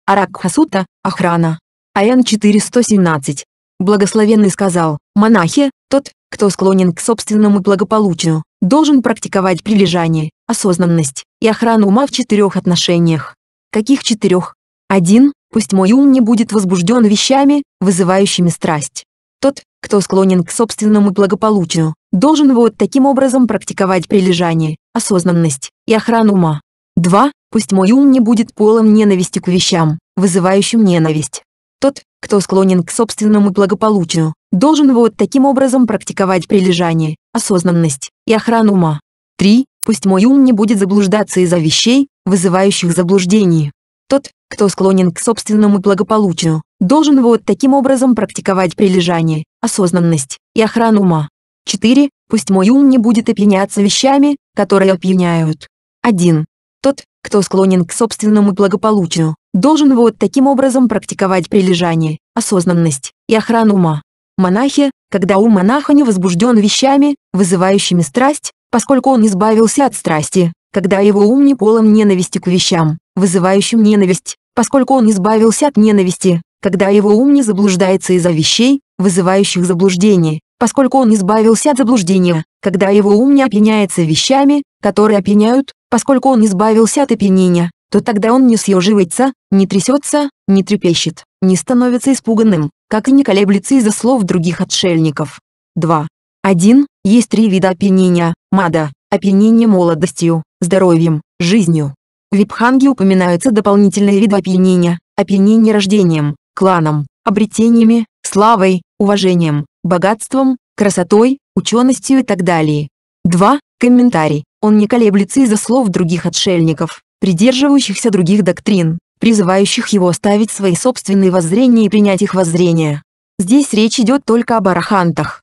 S1: Аракхасута, охрана. АН 417. Благословенный сказал, монахи, тот, кто склонен к собственному благополучию, должен практиковать прилежание, осознанность и охрану ума в четырех отношениях. Каких четырех? Один, Пусть мой ум не будет возбужден вещами, вызывающими страсть. Тот, кто склонен к собственному благополучию, должен вот таким образом практиковать прилежание, осознанность и охрану ума. 2. Пусть мой ум не будет полом ненависти к вещам, вызывающим ненависть. Тот, кто склонен к собственному благополучию, должен вот таким образом практиковать прилежание, осознанность и охрану ума. 3. Пусть мой ум не будет заблуждаться из-за вещей, вызывающих заблуждение. Тот, кто склонен к собственному благополучию, должен вот таким образом практиковать прилежание, осознанность и охрану ума. 4. Пусть мой ум не будет опьяняться вещами, которые опьяняют. 1. Тот, кто склонен к собственному благополучию, должен вот таким образом практиковать прилежание, осознанность и охрану ума. Монахи, когда ум монаха не возбужден вещами, вызывающими страсть, поскольку он избавился от страсти, когда его ум не полон ненависти к вещам, вызывающим ненависть, поскольку он избавился от ненависти, когда его ум не заблуждается из-за вещей, вызывающих заблуждение, поскольку он избавился от заблуждения, когда его ум не опьяняется вещами, которые опьяняют, Поскольку он избавился от опьянения, то тогда он не съеживается, не трясется, не трепещет, не становится испуганным, как и не колеблется из-за слов других отшельников. 2. 1. Есть три вида опьянения – мада, опьянение молодостью, здоровьем, жизнью. В Випханге упоминаются дополнительные виды опьянения – опьянение рождением, кланом, обретениями, славой, уважением, богатством, красотой, ученостью и так далее. 2. Комментарий. Он не колеблется из-за слов других отшельников, придерживающихся других доктрин, призывающих его оставить свои собственные воззрения и принять их воззрения. Здесь речь идет только об арахантах.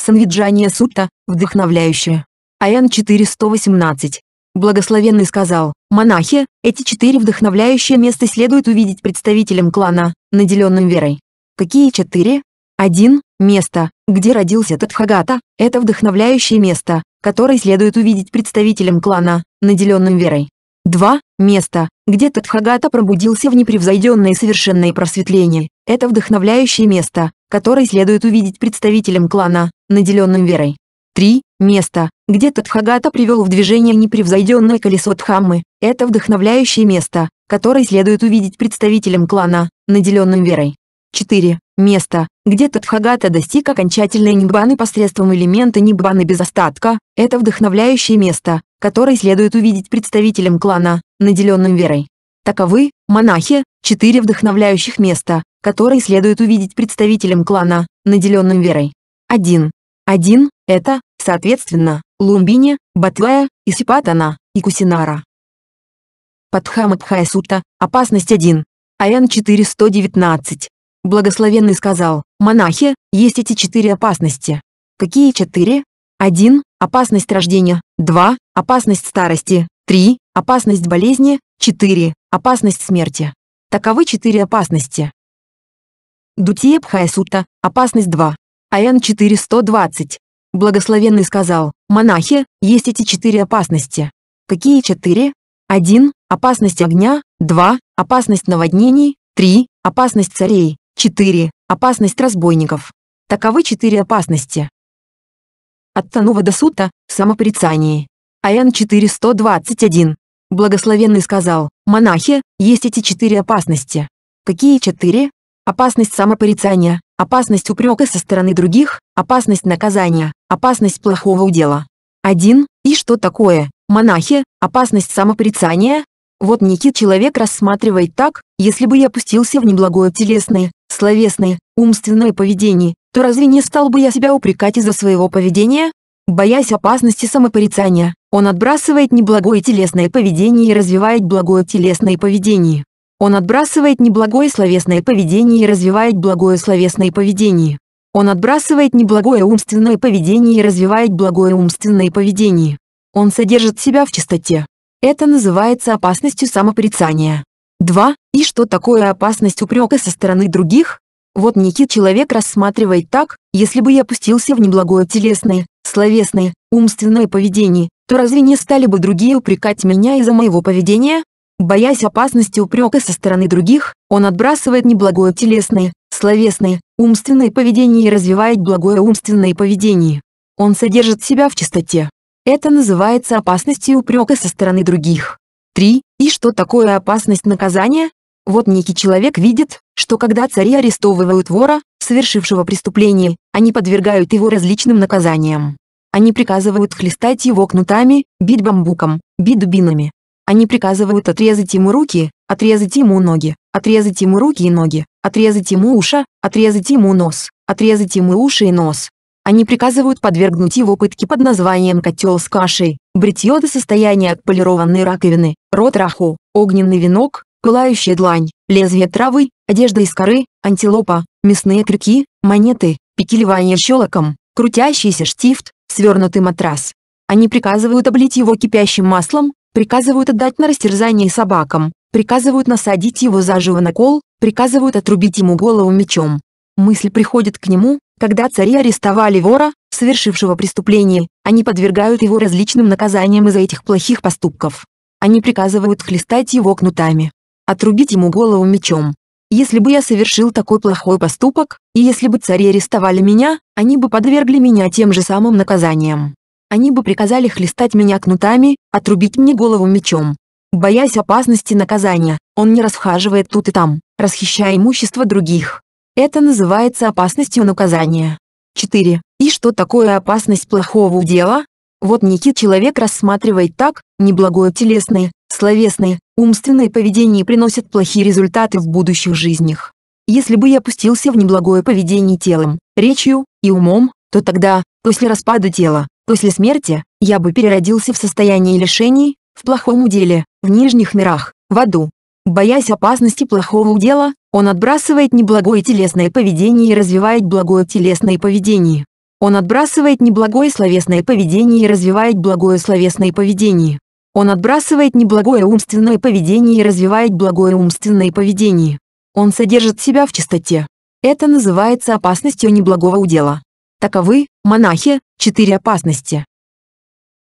S1: Санвиджание сутта, вдохновляющее. Аян 4.118. Благословенный сказал, монахи, эти четыре вдохновляющие места следует увидеть представителям клана, наделенным верой. Какие четыре? Один, место, где родился Тадхагата, это вдохновляющее место, который следует увидеть представителям клана, наделенным верой. 2. Место, где Тадхагата пробудился в непревзойденное совершенное просветление. Это вдохновляющее место, которое следует увидеть представителям клана, наделенным верой. 3. Место, где Тадхагата привел в движение непревзойденное колесо Дхаммы. Это вдохновляющее место, которое следует увидеть представителям клана, наделенным верой. 4. Место, где Тадхагата достиг окончательной ниббаны посредством элемента ниббаны без остатка, это вдохновляющее место, которое следует увидеть представителям клана, наделенным верой. Таковы, монахи, четыре вдохновляющих места, которые следует увидеть представителям клана, наделенным верой. 1. 1. Это, соответственно, Лумбини, Батвая, Исипатана и Кусинара. Падхамадхая Сута, опасность 1. АН 4119. Благословенный сказал, монахи, есть эти четыре опасности. Какие четыре? Один, Опасность рождения. два, Опасность старости. три, Опасность болезни. четыре, Опасность смерти. Таковы четыре опасности. Дутие Бхайсута, опасность 2. АН 4120. Благословенный сказал, монахи, есть эти четыре опасности. Какие четыре? Один, Опасность огня. два, Опасность наводнений. три, Опасность царей. 4. Опасность разбойников. Таковы четыре опасности. От Танува до Сута, в самопорицании. Аян 4.121. Благословенный сказал, монахи, есть эти четыре опасности. Какие четыре? Опасность самопорицания, опасность упрека со стороны других, опасность наказания, опасность плохого удела. 1. И что такое, монахи, опасность самопорицания? Вот некий человек рассматривает так, если бы я опустился в неблагое телесное, словесное, умственное поведение, то разве не стал бы я себя упрекать из-за своего поведения? Боясь опасности самопорицания, он отбрасывает неблагое телесное поведение и развивает благое телесное поведение. Он отбрасывает неблагое словесное поведение и развивает благое словесное поведение. Он отбрасывает неблагое умственное поведение и развивает благое умственное поведение. Он содержит себя в чистоте. Это называется опасностью самопорицания. 2. И что такое опасность упрека со стороны других? Вот некий человек рассматривает так, если бы я опустился в неблагое телесное, словесное, умственное поведение, то разве не стали бы другие упрекать меня из-за моего поведения? Боясь опасности упрека со стороны других, он отбрасывает неблагое телесное, словесное, умственное поведение и развивает благое умственное поведение. Он содержит себя в чистоте. Это называется опасностью упрека со стороны других. 3. И что такое опасность наказания? Вот некий человек видит, что когда цари арестовывают вора, совершившего преступление, они подвергают его различным наказаниям. Они приказывают хлестать его кнутами, бить бамбуком, бить дубинами. Они приказывают отрезать ему руки, отрезать ему ноги, отрезать ему руки и ноги, отрезать ему уши, отрезать ему нос, отрезать ему уши и нос. Они приказывают подвергнуть его пытке под названием «котел с кашей», бритье до состояния отполированной раковины, рот раху, огненный венок, пылающая длань, лезвие травы, одежда из коры, антилопа, мясные крюки, монеты, пикелевание щелоком, крутящийся штифт, свернутый матрас. Они приказывают облить его кипящим маслом, приказывают отдать на растерзание собакам, приказывают насадить его заживо на кол, приказывают отрубить ему голову мечом. Мысль приходит к нему, когда цари арестовали вора, совершившего преступление, они подвергают его различным наказаниям из-за этих плохих поступков. Они приказывают хлестать его кнутами, отрубить ему голову мечом. Если бы я совершил такой плохой поступок, и если бы цари арестовали меня, они бы подвергли меня тем же самым наказаниям. Они бы приказали хлестать меня кнутами, отрубить мне голову мечом. Боясь опасности наказания, он не расхаживает тут и там, расхищая имущество других. Это называется опасностью наказания. 4. И что такое опасность плохого дела? Вот некий человек рассматривает так, неблагое телесное, словесное, умственное поведение приносит плохие результаты в будущих жизнях. Если бы я пустился в неблагое поведение телом, речью и умом, то тогда, после распада тела, после смерти, я бы переродился в состоянии лишений, в плохом уделе, в нижних мирах, в аду. Боясь опасности плохого удела, он отбрасывает неблагое телесное поведение и развивает благое телесное поведение. Он отбрасывает неблагое словесное поведение и развивает благое словесное поведение. Он отбрасывает неблагое умственное поведение и развивает благое умственное поведение. Он содержит себя в чистоте. Это называется опасностью неблагого удела. Таковы, монахи, четыре опасности.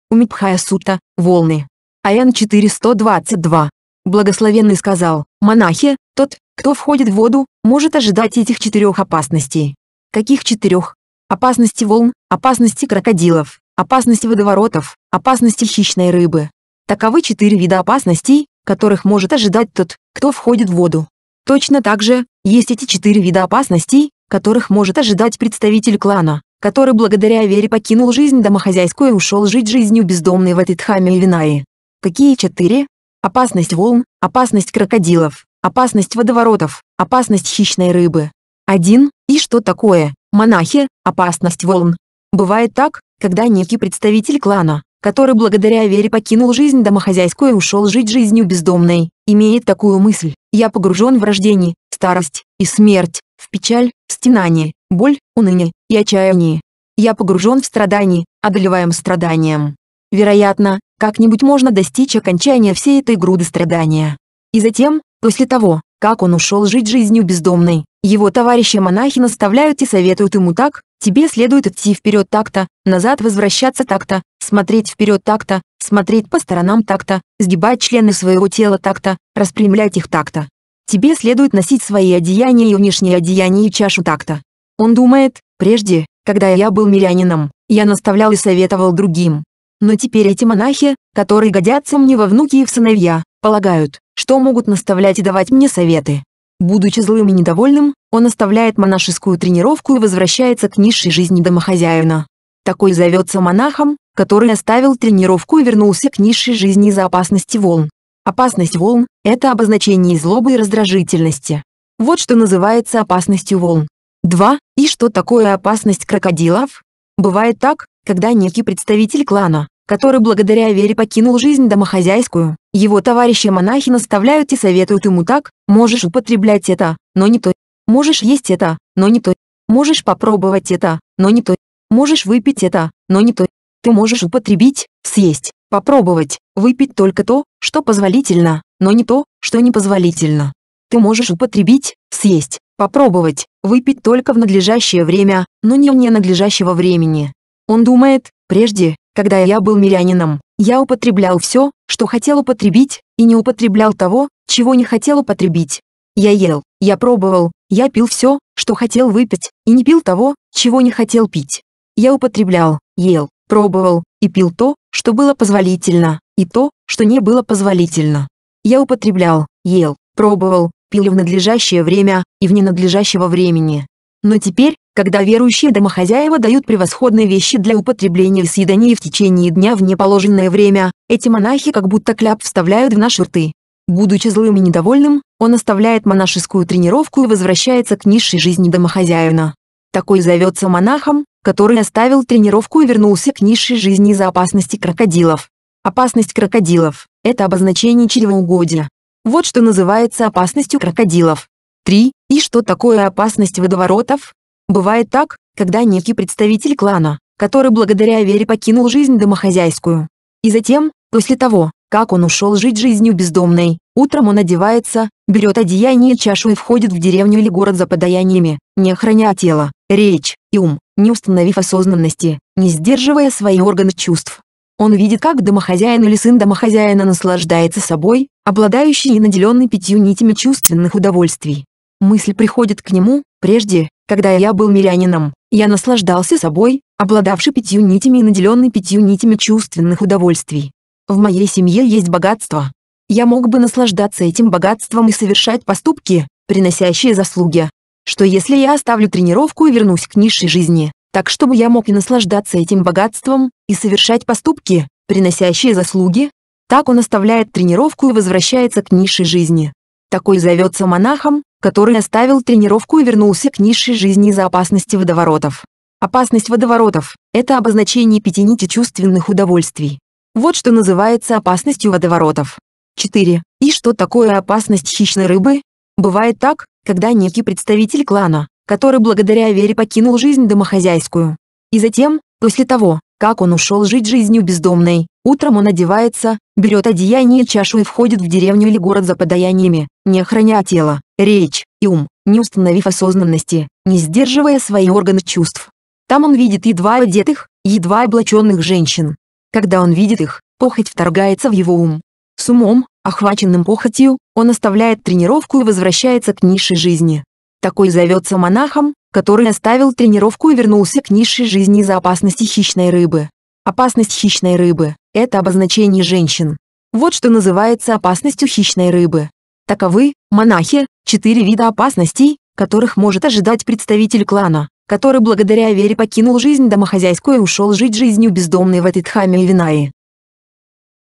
S1: Умитбхая Сута, волны. АН 422. Благословенный сказал, монахи, тот, кто входит в воду, может ожидать этих четырех опасностей. Каких четырех? опасности волн, опасности крокодилов, опасности водоворотов, опасности хищной рыбы. Таковы четыре вида опасностей, которых может ожидать тот, кто входит в воду. Точно так же, есть эти четыре вида опасностей, которых может ожидать представитель клана, который благодаря вере покинул жизнь домохозяйскую и ушел жить жизнью бездомной в этой Тхаме и Винаи. Какие четыре? Опасность волн, опасность крокодилов, опасность водоворотов, опасность хищной рыбы. Один И что такое? Монахи, опасность волн. Бывает так, когда некий представитель клана, который благодаря вере покинул жизнь домохозяйскую и ушел жить жизнью бездомной, имеет такую мысль. Я погружен в рождение, старость и смерть, в печаль, стенание, боль, уныние и отчаяние. Я погружен в страдания, одолеваем страданием. Вероятно, как-нибудь можно достичь окончания всей этой груды страдания. И затем, после того, как он ушел жить жизнью бездомной, его товарищи-монахи наставляют и советуют ему так, тебе следует идти вперед так-то, назад возвращаться так-то, смотреть вперед так-то, смотреть по сторонам так-то, сгибать члены своего тела так-то, распрямлять их так-то. Тебе следует носить свои одеяния и внешние одеяния и чашу так-то. Он думает, прежде, когда я был мирянином, я наставлял и советовал другим. Но теперь эти монахи, которые годятся мне во внуки и в сыновья, полагают, что могут наставлять и давать мне советы. Будучи злым и недовольным, он оставляет монашескую тренировку и возвращается к низшей жизни домохозяина. Такой зовется монахом, который оставил тренировку и вернулся к низшей жизни из-за опасности волн. Опасность волн – это обозначение злобы и раздражительности. Вот что называется опасностью волн. 2. И что такое опасность крокодилов? Бывает так, когда некий представитель клана, который благодаря вере покинул жизнь домохозяйскую. Его товарищи-монахи наставляют и советуют ему так, можешь употреблять это, но не то. Можешь есть это, но не то. Можешь попробовать это, но не то. Можешь выпить это, но не то. Ты можешь употребить, съесть, попробовать, выпить только то, что позволительно, но не то, что непозволительно. Ты можешь употребить, съесть, попробовать, выпить только в надлежащее время, но не вне надлежащего времени. Он думает, прежде, когда я был мирянином, я употреблял все, что хотел употребить, и не употреблял того, чего не хотел употребить. Я ел, я пробовал, я пил все, что хотел выпить, и не пил того, чего не хотел пить. Я употреблял, ел, пробовал и пил то, что было позволительно, и то, что не было позволительно. Я употреблял, ел, пробовал, пил в надлежащее время и в ненадлежащего времени. Но теперь, когда верующие домохозяева дают превосходные вещи для употребления и съедания в течение дня в неположенное время, эти монахи как будто кляп вставляют в наши рты. Будучи злым и недовольным, он оставляет монашескую тренировку и возвращается к низшей жизни домохозяина. Такой зовется монахом, который оставил тренировку и вернулся к низшей жизни из-за опасности крокодилов. Опасность крокодилов – это обозначение чревоугодия. Вот что называется опасностью крокодилов. 3. И что такое опасность водоворотов? Бывает так, когда некий представитель клана, который благодаря вере покинул жизнь домохозяйскую. И затем, после того, как он ушел жить жизнью бездомной, утром он одевается, берет одеяние и чашу и входит в деревню или город за подаяниями, не охраняя тело, речь и ум, не установив осознанности, не сдерживая свои органы чувств. Он видит, как домохозяин или сын домохозяина наслаждается собой, обладающий и наделенный пятью нитями чувственных удовольствий. Мысль приходит к нему, прежде, когда я был мирянином, я наслаждался собой, обладавший пятью нитями и наделенный пятью нитями чувственных удовольствий. В моей семье есть богатство. Я мог бы наслаждаться этим богатством и совершать поступки, приносящие заслуги. Что если я оставлю тренировку и вернусь к низшей жизни, так чтобы я мог и наслаждаться этим богатством, и совершать поступки, приносящие заслуги? Так он оставляет тренировку и возвращается к низшей жизни. Такой зовется монахом, который оставил тренировку и вернулся к низшей жизни из-за опасности водоворотов. Опасность водоворотов – это обозначение пяти нити чувственных удовольствий. Вот что называется опасностью водоворотов. 4. И что такое опасность хищной рыбы? Бывает так, когда некий представитель клана, который благодаря вере покинул жизнь домохозяйскую, и затем, после того, как он ушел жить жизнью бездомной, Утром он одевается, берет одеяние и чашу и входит в деревню или город за подаяниями, не охраняя тело, речь и ум, не установив осознанности, не сдерживая свои органы чувств. Там он видит едва одетых, едва облаченных женщин. Когда он видит их, похоть вторгается в его ум. С умом, охваченным похотью, он оставляет тренировку и возвращается к низшей жизни. Такой зовется монахом, который оставил тренировку и вернулся к низшей жизни из-за опасности хищной рыбы. Опасность хищной рыбы это обозначение женщин. Вот что называется опасностью хищной рыбы. Таковы, монахи, четыре вида опасностей, которых может ожидать представитель клана, который благодаря вере покинул жизнь домохозяйскую и ушел жить жизнью бездомной в этой Дхаме и Винаи.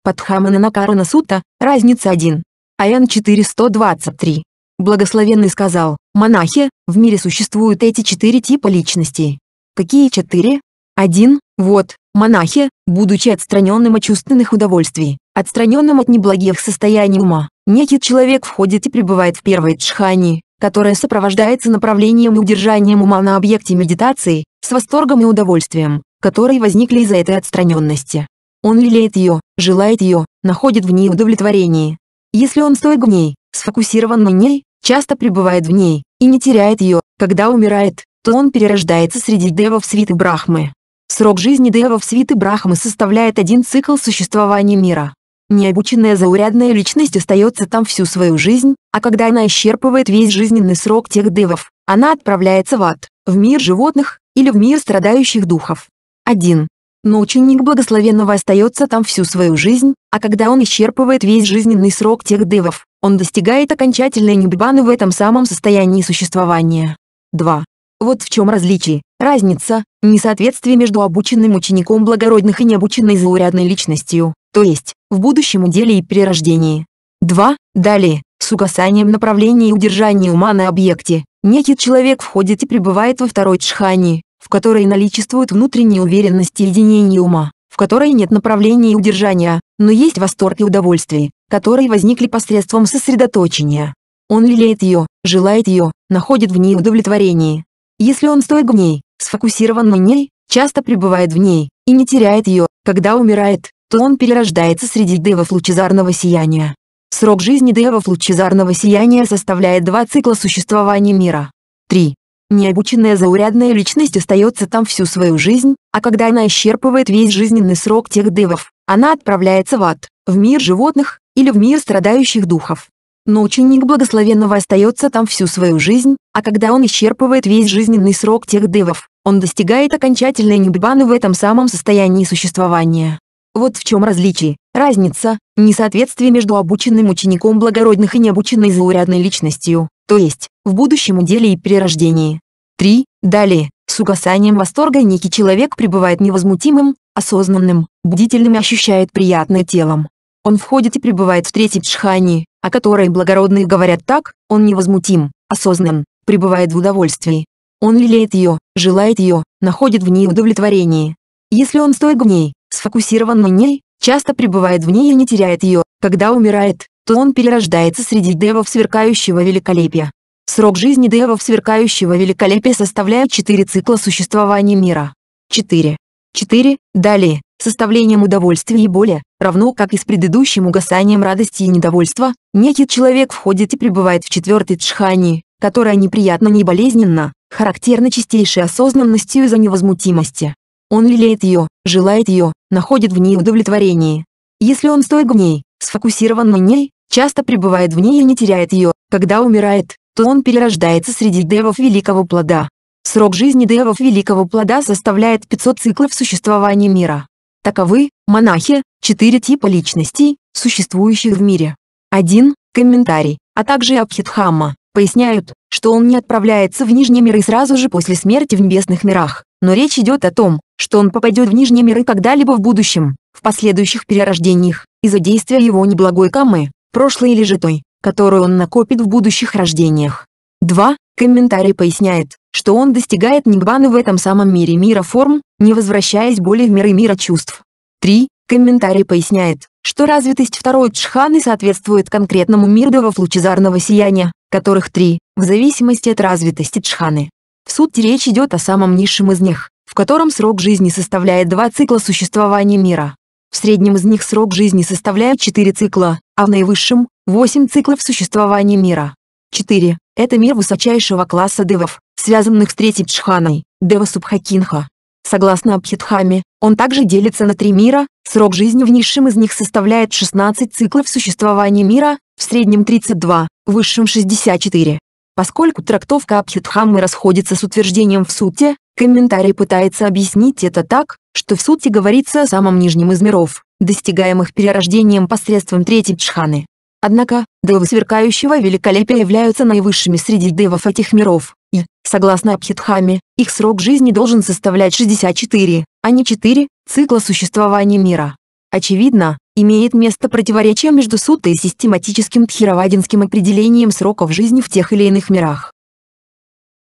S1: Под Хамана Накарана Сута, разница 1. Аян 423. Благословенный сказал, монахи, в мире существуют эти четыре типа личностей. Какие четыре? Один, вот, Монахи, будучи отстраненным от чувственных удовольствий, отстраненным от неблагих состояний ума, некий человек входит и пребывает в первой джхани, которая сопровождается направлением и удержанием ума на объекте медитации, с восторгом и удовольствием, которые возникли из-за этой отстраненности. Он лелеет ее, желает ее, находит в ней удовлетворение. Если он стоит в ней, сфокусирован на ней, часто пребывает в ней, и не теряет ее, когда умирает, то он перерождается среди девов свиты Брахмы. Срок жизни Девов Свиты Брахмы составляет один цикл существования мира. Необученная заурядная личность остается там всю свою жизнь, а когда она исчерпывает весь жизненный срок тех девов, она отправляется в ад, в мир животных, или в мир страдающих духов. 1. Но ученик благословенного остается там всю свою жизнь, а когда он исчерпывает весь жизненный срок тех девов, он достигает окончательной неббаны в этом самом состоянии существования. 2. Вот в чем различие. Разница – несоответствие между обученным учеником благородных и необученной заурядной личностью, то есть, в будущем деле и перерождении. 2. Далее, с угасанием направления и удержания ума на объекте, некий человек входит и пребывает во второй джхани, в которой наличествуют внутренние уверенности и единение ума, в которой нет направления и удержания, но есть восторг и удовольствие, которые возникли посредством сосредоточения. Он лелеет ее, желает ее, находит в ней удовлетворение. Если он стоит к ней, сфокусирован на ней, часто пребывает в ней, и не теряет ее, когда умирает, то он перерождается среди девов лучезарного сияния. Срок жизни девов лучезарного сияния составляет два цикла существования мира. 3. Необученная заурядная личность остается там всю свою жизнь, а когда она исчерпывает весь жизненный срок тех девов, она отправляется в ад, в мир животных, или в мир страдающих духов но ученик благословенного остается там всю свою жизнь, а когда он исчерпывает весь жизненный срок тех девов, он достигает окончательной ниббаны в этом самом состоянии существования. Вот в чем различие, разница, несоответствие между обученным учеником благородных и необученной заурядной личностью, то есть, в будущем деле и перерождении. 3. Далее, с угасанием восторга некий человек пребывает невозмутимым, осознанным, бдительным и ощущает приятное телом. Он входит и пребывает в третьей джхани, о которой благородные говорят так, он невозмутим, осознан, пребывает в удовольствии. Он лелеет ее, желает ее, находит в ней удовлетворение. Если он стоит в ней, сфокусирован на ней, часто пребывает в ней и не теряет ее, когда умирает, то он перерождается среди девов сверкающего великолепия. Срок жизни девов сверкающего великолепия составляет 4 цикла существования мира. 4. 4. Далее, составлением удовольствия и боли, равно как и с предыдущим угасанием радости и недовольства, некий человек входит и пребывает в четвертой тшхани, которая неприятно не болезненно, характерна чистейшей осознанностью из-за невозмутимости. Он лелеет ее, желает ее, находит в ней удовлетворение. Если он стоит в ней, сфокусирован на ней, часто пребывает в ней и не теряет ее, когда умирает, то он перерождается среди девов великого плода. Срок жизни девов Великого Плода составляет 500 циклов существования мира. Таковы, монахи, четыре типа личностей, существующих в мире. Один, Комментарий, а также Абхидхамма, поясняют, что он не отправляется в нижние миры сразу же после смерти в небесных мирах, но речь идет о том, что он попадет в нижние миры когда-либо в будущем, в последующих перерождениях, из-за действия его неблагой камы, прошлой или же той, которую он накопит в будущих рождениях. 2. Комментарий поясняет, что он достигает нирваны в этом самом мире мира форм, не возвращаясь более в миры мира чувств. 3. Комментарий поясняет, что развитость второй джханы соответствует конкретному мирдовов лучезарного сияния, которых три, в зависимости от развитости джханы. В сути речь идет о самом низшем из них, в котором срок жизни составляет два цикла существования мира. В среднем из них срок жизни составляет 4 цикла, а в наивысшем – 8 циклов существования мира. 4. Это мир высочайшего класса девов, связанных с третьей джханой, дева Субхакинха. Согласно Абхитхаме, он также делится на три мира, срок жизни в низшем из них составляет 16 циклов существования мира, в среднем 32, в высшем 64. Поскольку трактовка Абхитхамы расходится с утверждением в суте, комментарий пытается объяснить это так, что в сути говорится о самом нижнем из миров, достигаемых перерождением посредством третьей джханы. Однако, девы сверкающего великолепия являются наивысшими среди девов этих миров, и, согласно Абхитхаме, их срок жизни должен составлять 64, а не 4, цикла существования мира. Очевидно, имеет место противоречие между сутой и систематическим тхировадинским определением сроков жизни в тех или иных мирах.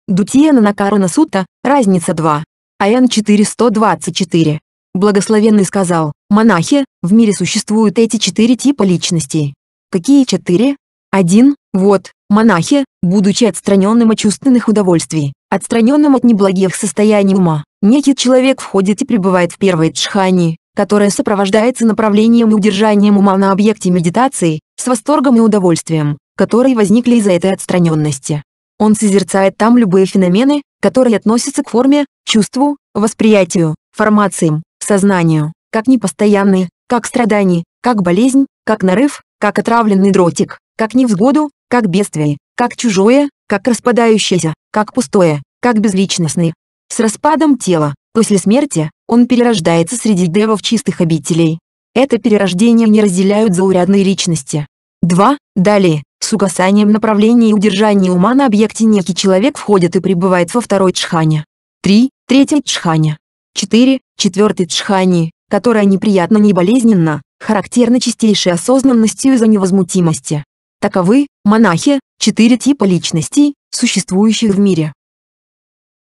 S1: Дутия Нанакарана Сута, разница 2. АН 4124. Благословенный сказал, монахи, в мире существуют эти четыре типа личностей. Какие четыре? Один, вот, монахи, будучи отстраненным от чувственных удовольствий, отстраненным от неблагих состояний ума, некий человек входит и пребывает в первой джхани, которая сопровождается направлением и удержанием ума на объекте медитации, с восторгом и удовольствием, которые возникли из-за этой отстраненности. Он созерцает там любые феномены, которые относятся к форме, чувству, восприятию, формациям, сознанию, как непостоянные, как страдания, как болезнь, как нарыв, как отравленный дротик, как невзгоду, как бедствие, как чужое, как распадающееся, как пустое, как безличностный. С распадом тела, после смерти, он перерождается среди девов чистых обителей. Это перерождение не разделяют заурядные личности. 2. Далее, с угасанием направления и удержания ума на объекте некий человек входит и пребывает во второй джхане. 3. Третья джханя. 4. Четвертый джхани, которая неприятна и болезненна, характерны чистейшей осознанностью из-за невозмутимости. Таковы, монахи, четыре типа личностей, существующих в мире.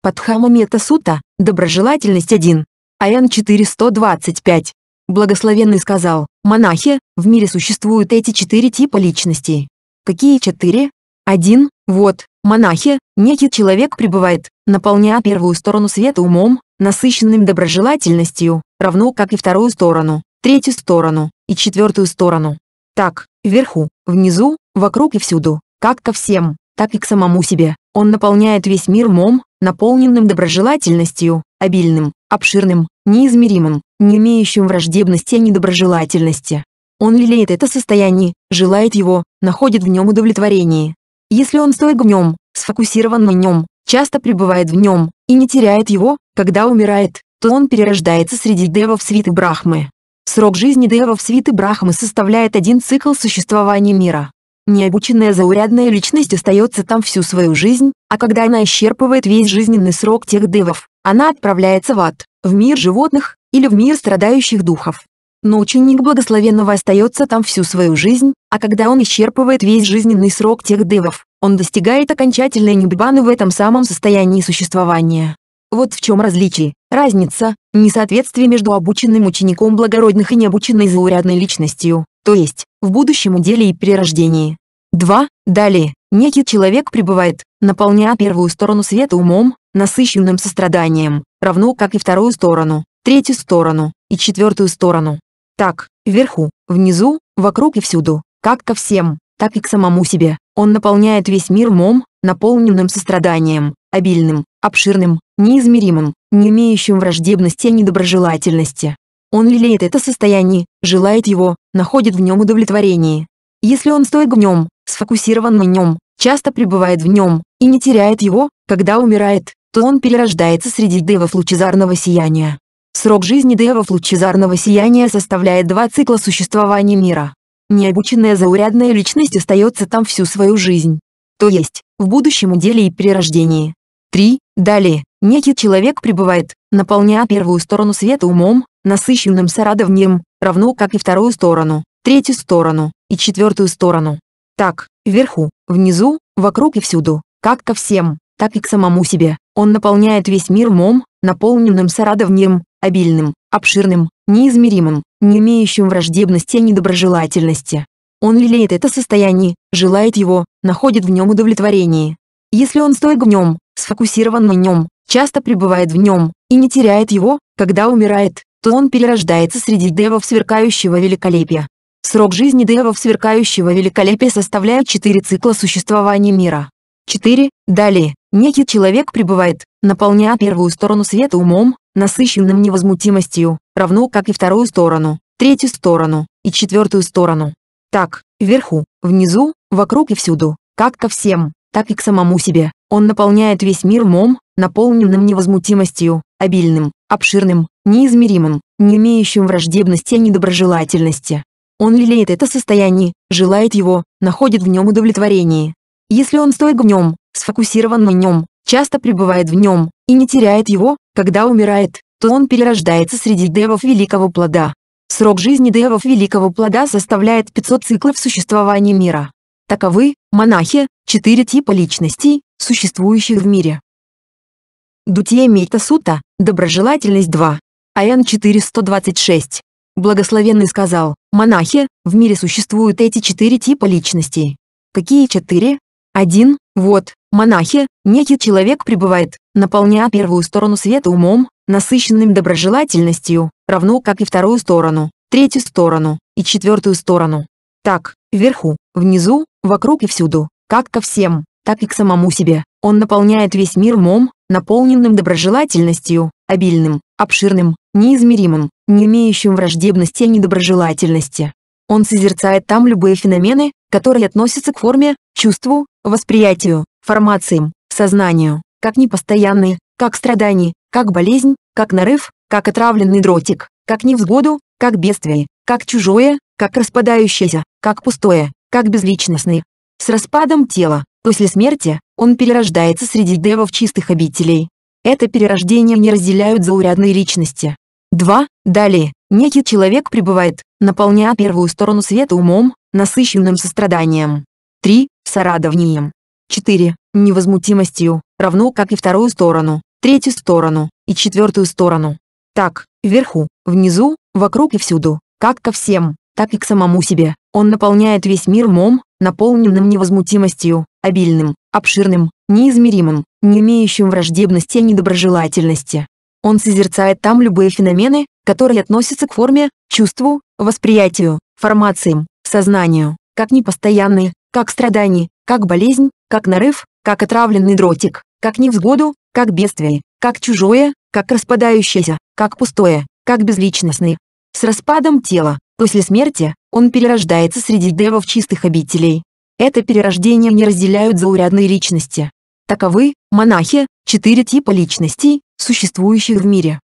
S1: Падхама Метасута, доброжелательность 1, АН 425. Благословенный сказал, монахи, в мире существуют эти четыре типа личностей. Какие четыре? Один, вот, монахи, некий человек пребывает, наполняя первую сторону света умом, насыщенным доброжелательностью, равно как и вторую сторону, третью сторону и четвертую сторону. Так, вверху, внизу, вокруг и всюду, как ко всем, так и к самому себе. Он наполняет весь мир мом, наполненным доброжелательностью, обильным, обширным, неизмеримым, не имеющим враждебности и недоброжелательности. Он лелеет это состояние, желает его, находит в нем удовлетворение. Если он стоит в нем, сфокусирован на нем, часто пребывает в нем, и не теряет его, когда умирает, то он перерождается среди девов свиты Брахмы. Срок жизни Девов Свиты Брахмы составляет один цикл существования мира. Необученная заурядная личность остается там всю свою жизнь, а когда она исчерпывает весь жизненный срок тех девов, она отправляется в ад, в мир животных или в мир страдающих духов. Но ученик благословенного остается там всю свою жизнь, а когда он исчерпывает весь жизненный срок тех девов, он достигает окончательной ниббаны в этом самом состоянии существования. Вот в чем различие. Разница – несоответствие между обученным учеником благородных и необученной заурядной личностью, то есть, в будущем деле и перерождении. 2. Далее, некий человек пребывает, наполняя первую сторону света умом, насыщенным состраданием, равно как и вторую сторону, третью сторону и четвертую сторону. Так, вверху, внизу, вокруг и всюду, как ко всем, так и к самому себе, он наполняет весь мир умом, наполненным состраданием, обильным, обширным, неизмеримым, не имеющим враждебности и а недоброжелательности. Он лелеет это состояние, желает его, находит в нем удовлетворение. Если он стоит в нем, сфокусирован на нем, часто пребывает в нем, и не теряет его, когда умирает, то он перерождается среди девов лучезарного сияния. Срок жизни девов лучезарного сияния составляет два цикла существования мира. Необученная заурядная личность остается там всю свою жизнь. То есть, в будущем деле и перерождении. 3. Далее, Некий человек пребывает, наполняя первую сторону света умом, насыщенным сорадованием, равно как и вторую сторону, третью сторону и четвертую сторону. Так, вверху, внизу, вокруг и всюду, как ко всем, так и к самому себе. Он наполняет весь мир умом, наполненным сорадованием, обильным, обширным, неизмеримым, не имеющим враждебности и недоброжелательности. Он лелеет это состояние, желает его, находит в нем удовлетворение. Если он стоит в нем, сфокусирован на нем, часто пребывает в нем, и не теряет его, когда умирает, то он перерождается среди девов сверкающего великолепия. Срок жизни девов сверкающего великолепия составляет четыре цикла существования мира. 4. Далее, некий человек пребывает, наполняя первую сторону света умом, насыщенным невозмутимостью, равно как и вторую сторону, третью сторону и четвертую сторону. Так, вверху, внизу, вокруг и всюду, как ко всем, так и к самому себе, он наполняет весь мир умом, наполненным невозмутимостью, обильным, обширным, неизмеримым, не имеющим враждебности и недоброжелательности. Он лелеет это состояние, желает его, находит в нем удовлетворение. Если он стоит в нем, сфокусирован на нем, часто пребывает в нем, и не теряет его, когда умирает, то он перерождается среди девов Великого Плода. Срок жизни девов Великого Плода составляет 500 циклов существования мира. Таковы, монахи, четыре типа личностей, существующих в мире. Дутье Мейтасута, доброжелательность 2. АН 4126. Благословенный сказал, монахи, в мире существуют эти четыре типа личностей. Какие четыре? Один, вот, монахи, некий человек пребывает, наполняя первую сторону света умом, насыщенным доброжелательностью, равно как и вторую сторону, третью сторону и четвертую сторону. Так, вверху, внизу, вокруг и всюду, как ко всем, так и к самому себе. Он наполняет весь мир умом, наполненным доброжелательностью, обильным, обширным, неизмеримым, не имеющим враждебности и недоброжелательности. Он созерцает там любые феномены, которые относятся к форме, чувству, восприятию, формациям, сознанию, как непостоянные, как страдания, как болезнь, как нарыв, как отравленный дротик, как невзгоду, как бедствие, как чужое, как распадающееся, как пустое, как безличностное, С распадом тела, После смерти, он перерождается среди девов чистых обителей. Это перерождение не разделяют заурядные личности. 2. Далее, некий человек пребывает, наполняя первую сторону света умом, насыщенным состраданием. 3. Сорадованием. 4. Невозмутимостью, равно как и вторую сторону, третью сторону и четвертую сторону. Так, вверху, внизу, вокруг и всюду, как ко всем, так и к самому себе. Он наполняет весь мир умом, наполненным невозмутимостью, обильным, обширным, неизмеримым, не имеющим враждебности и недоброжелательности. Он созерцает там любые феномены, которые относятся к форме, чувству, восприятию, формациям, сознанию, как непостоянные, как страдания, как болезнь, как нарыв, как отравленный дротик, как невзгоду, как бедствие, как чужое, как распадающееся, как пустое, как безличностный. С распадом тела, после смерти, он перерождается среди девов чистых обителей. Это перерождение не разделяют заурядные личности. Таковы, монахи, четыре типа личностей, существующих в мире.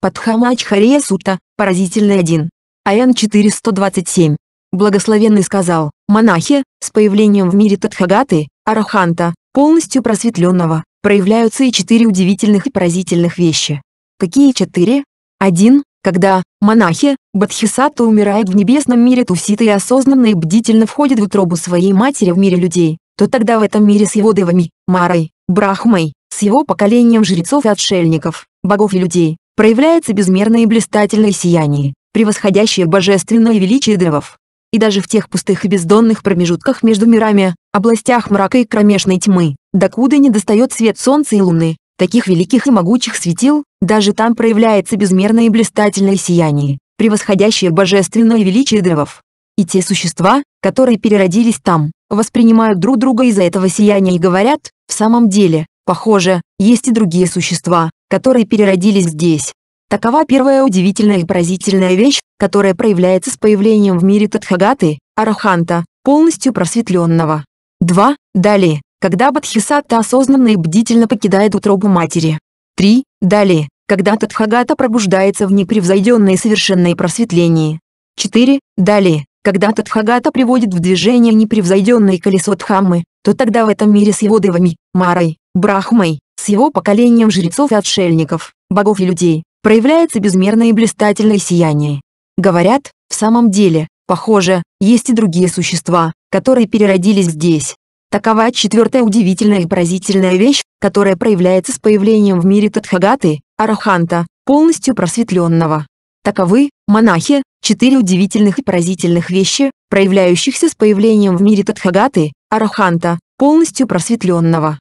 S1: Падхама Сута, поразительный один. АН 427. Благословенный сказал, монахи, с появлением в мире Тадхагаты, Араханта, полностью просветленного, проявляются и четыре удивительных и поразительных вещи. Какие четыре? Один. Когда монахи, Бадхисатта умирает в небесном мире Тусита и осознанно и бдительно входит в утробу своей матери в мире людей, то тогда в этом мире с его девами, Марой, Брахмой, с его поколением жрецов и отшельников, богов и людей, проявляется безмерное и блистательное сияние, превосходящее божественное величие девов. И даже в тех пустых и бездонных промежутках между мирами, областях мрака и кромешной тьмы, докуда не достает свет солнца и луны, таких великих и могучих светил, даже там проявляется безмерное и блистательное сияние, превосходящее божественное величие древов. И те существа, которые переродились там, воспринимают друг друга из-за этого сияния и говорят, в самом деле, похоже, есть и другие существа, которые переродились здесь. Такова первая удивительная и поразительная вещь, которая проявляется с появлением в мире Тадхагаты, Араханта, полностью просветленного. 2. Далее, когда Бадхисатта осознанно и бдительно покидает утробу матери. 3. Далее, когда Тадхагата пробуждается в непревзойденной совершенное просветление. 4. Далее, когда Тадхагата приводит в движение непревзойденное колесо Дхаммы, то тогда в этом мире с его девами, Марой, Брахмой, с его поколением жрецов и отшельников, богов и людей, проявляется безмерное и блистательное сияние. Говорят, в самом деле, похоже, есть и другие существа, которые переродились здесь, Такова четвертая удивительная и поразительная вещь, которая проявляется с появлением в мире Тадхагаты, Араханта, полностью просветленного. Таковы, монахи, четыре удивительных и поразительных вещи, проявляющихся с появлением в мире Тадхагаты, Араханта, полностью просветленного.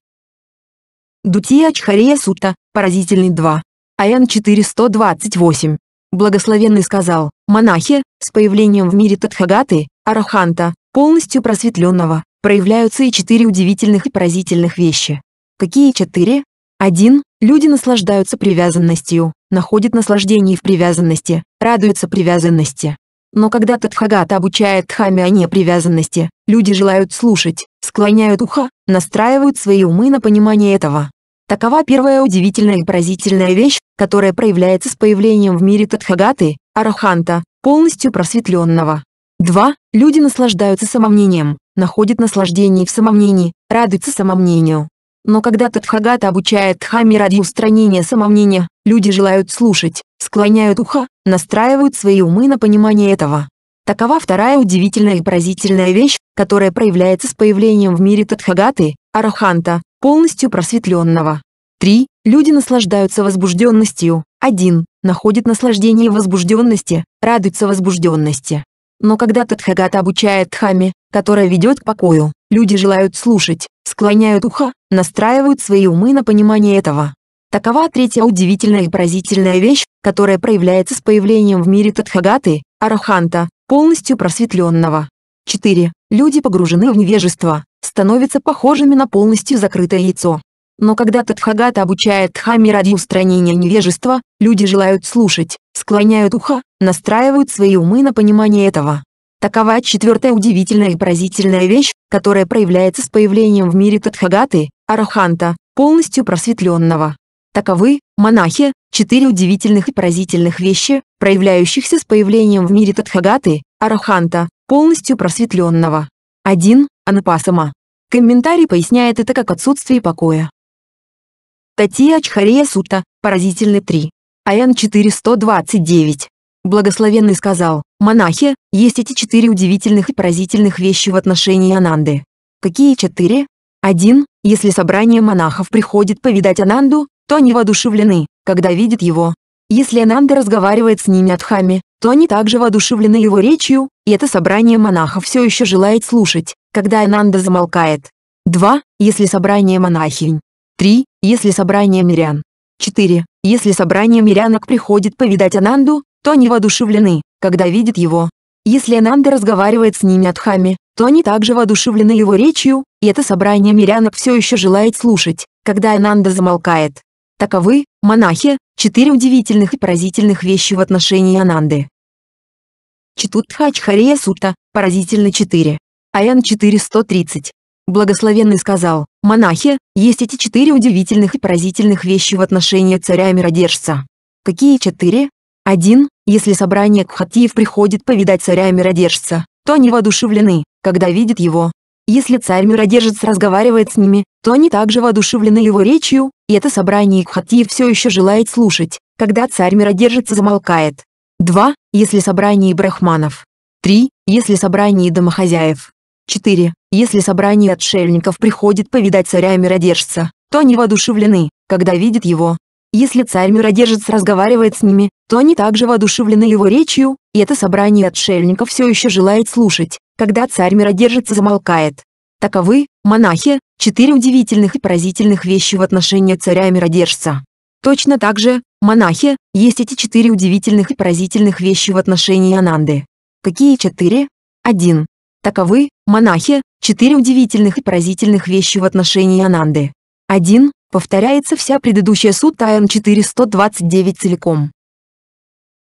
S1: Дутия Чхария Сута, поразительный 2. Аян 428. Благословенный сказал, монахи, с появлением в мире Тадхагаты, Араханта, полностью просветленного, проявляются и четыре удивительных и поразительных вещи. Какие четыре? Один: Люди наслаждаются привязанностью, находят наслаждение в привязанности, радуются привязанности. Но когда Тадхагата обучает Дхаме о непривязанности, люди желают слушать, склоняют ухо, настраивают свои умы на понимание этого. Такова первая удивительная и поразительная вещь, которая проявляется с появлением в мире Тадхагаты, Араханта, полностью просветленного. 2. Люди наслаждаются самомнением, находит наслаждение в самомнении, радуется самомнению. Но когда Тадхагата обучает Дхамме ради устранения самомнения, люди желают слушать, склоняют ухо, настраивают свои умы на понимание этого. Такова вторая удивительная и поразительная вещь, которая проявляется с появлением в мире Тадхагаты, Араханта, полностью просветленного. 3. Люди наслаждаются возбужденностью. 1. Находят наслаждение в возбужденности, радуются возбужденности. Но когда Тадхагата обучает Дхамме, которая ведет к покою, люди желают слушать, склоняют ухо, настраивают свои умы на понимание этого. Такова третья удивительная и поразительная вещь, которая проявляется с появлением в мире Тадхагаты, Араханта, полностью просветленного. 4. Люди погружены в невежество, становятся похожими на полностью закрытое яйцо. Но когда Тадхагата обучает Дхамме ради устранения невежества, люди желают слушать, склоняют ухо, настраивают свои умы на понимание этого. Такова четвертая удивительная и поразительная вещь, которая проявляется с появлением в мире Тадхагаты, Араханта, полностью просветленного. Таковы, монахи, четыре удивительных и поразительных вещи, проявляющихся с появлением в мире Тадхагаты, Араханта, полностью просветленного. 1. Анапасама. Комментарий поясняет это как отсутствие покоя. Татья Чхарея Сута, поразительный 3. АН 4129. Благословенный сказал, монахи, есть эти четыре удивительных и поразительных вещи в отношении Ананды. Какие четыре? Один, если собрание монахов приходит повидать Ананду, то они воодушевлены, когда видят его. Если Ананда разговаривает с ними от хами, то они также воодушевлены его речью, и это собрание монахов все еще желает слушать, когда Ананда замолкает. 2. Если собрание монахинь. 3 если собрание мирян. 4. Если собрание мирянок приходит повидать Ананду, то они воодушевлены, когда видят его. Если Ананда разговаривает с ними Адхами, то они также воодушевлены его речью, и это собрание мирянок все еще желает слушать, когда Ананда замолкает. Таковы, монахи, четыре удивительных и поразительных вещи в отношении Ананды. Читутха Чхария Сута, поразительно 4. Аян 430. Благословенный сказал, «Монахи, есть эти четыре удивительных и поразительных вещи в отношении царя и миродержца». Какие четыре? Один, если собрание кхатиев приходит повидать царя и миродержца, то они воодушевлены, когда видят его. Если царь-миродержец разговаривает с ними, то они также воодушевлены его речью, и это собрание кхатиев все еще желает слушать, когда царь-миродержец замолкает. Два, Если собрание брахманов. Три, Если собрание домохозяев. 4. Если собрание отшельников приходит повидать царя миродержца, то они воодушевлены, когда видят его. Если царь-миродержец разговаривает с ними, то они также воодушевлены его речью, и это собрание отшельников все еще желает слушать, когда царь-миродержец замолкает. Таковы, монахи, четыре удивительных и поразительных вещи в отношении царя-миродержца. Точно так же, монахи, есть эти четыре удивительных и поразительных вещи в отношении Ананды. Какие четыре? 1. Таковы, монахи, четыре удивительных и поразительных вещи в отношении Ананды. 1. Повторяется вся предыдущая сутта Н 429 целиком.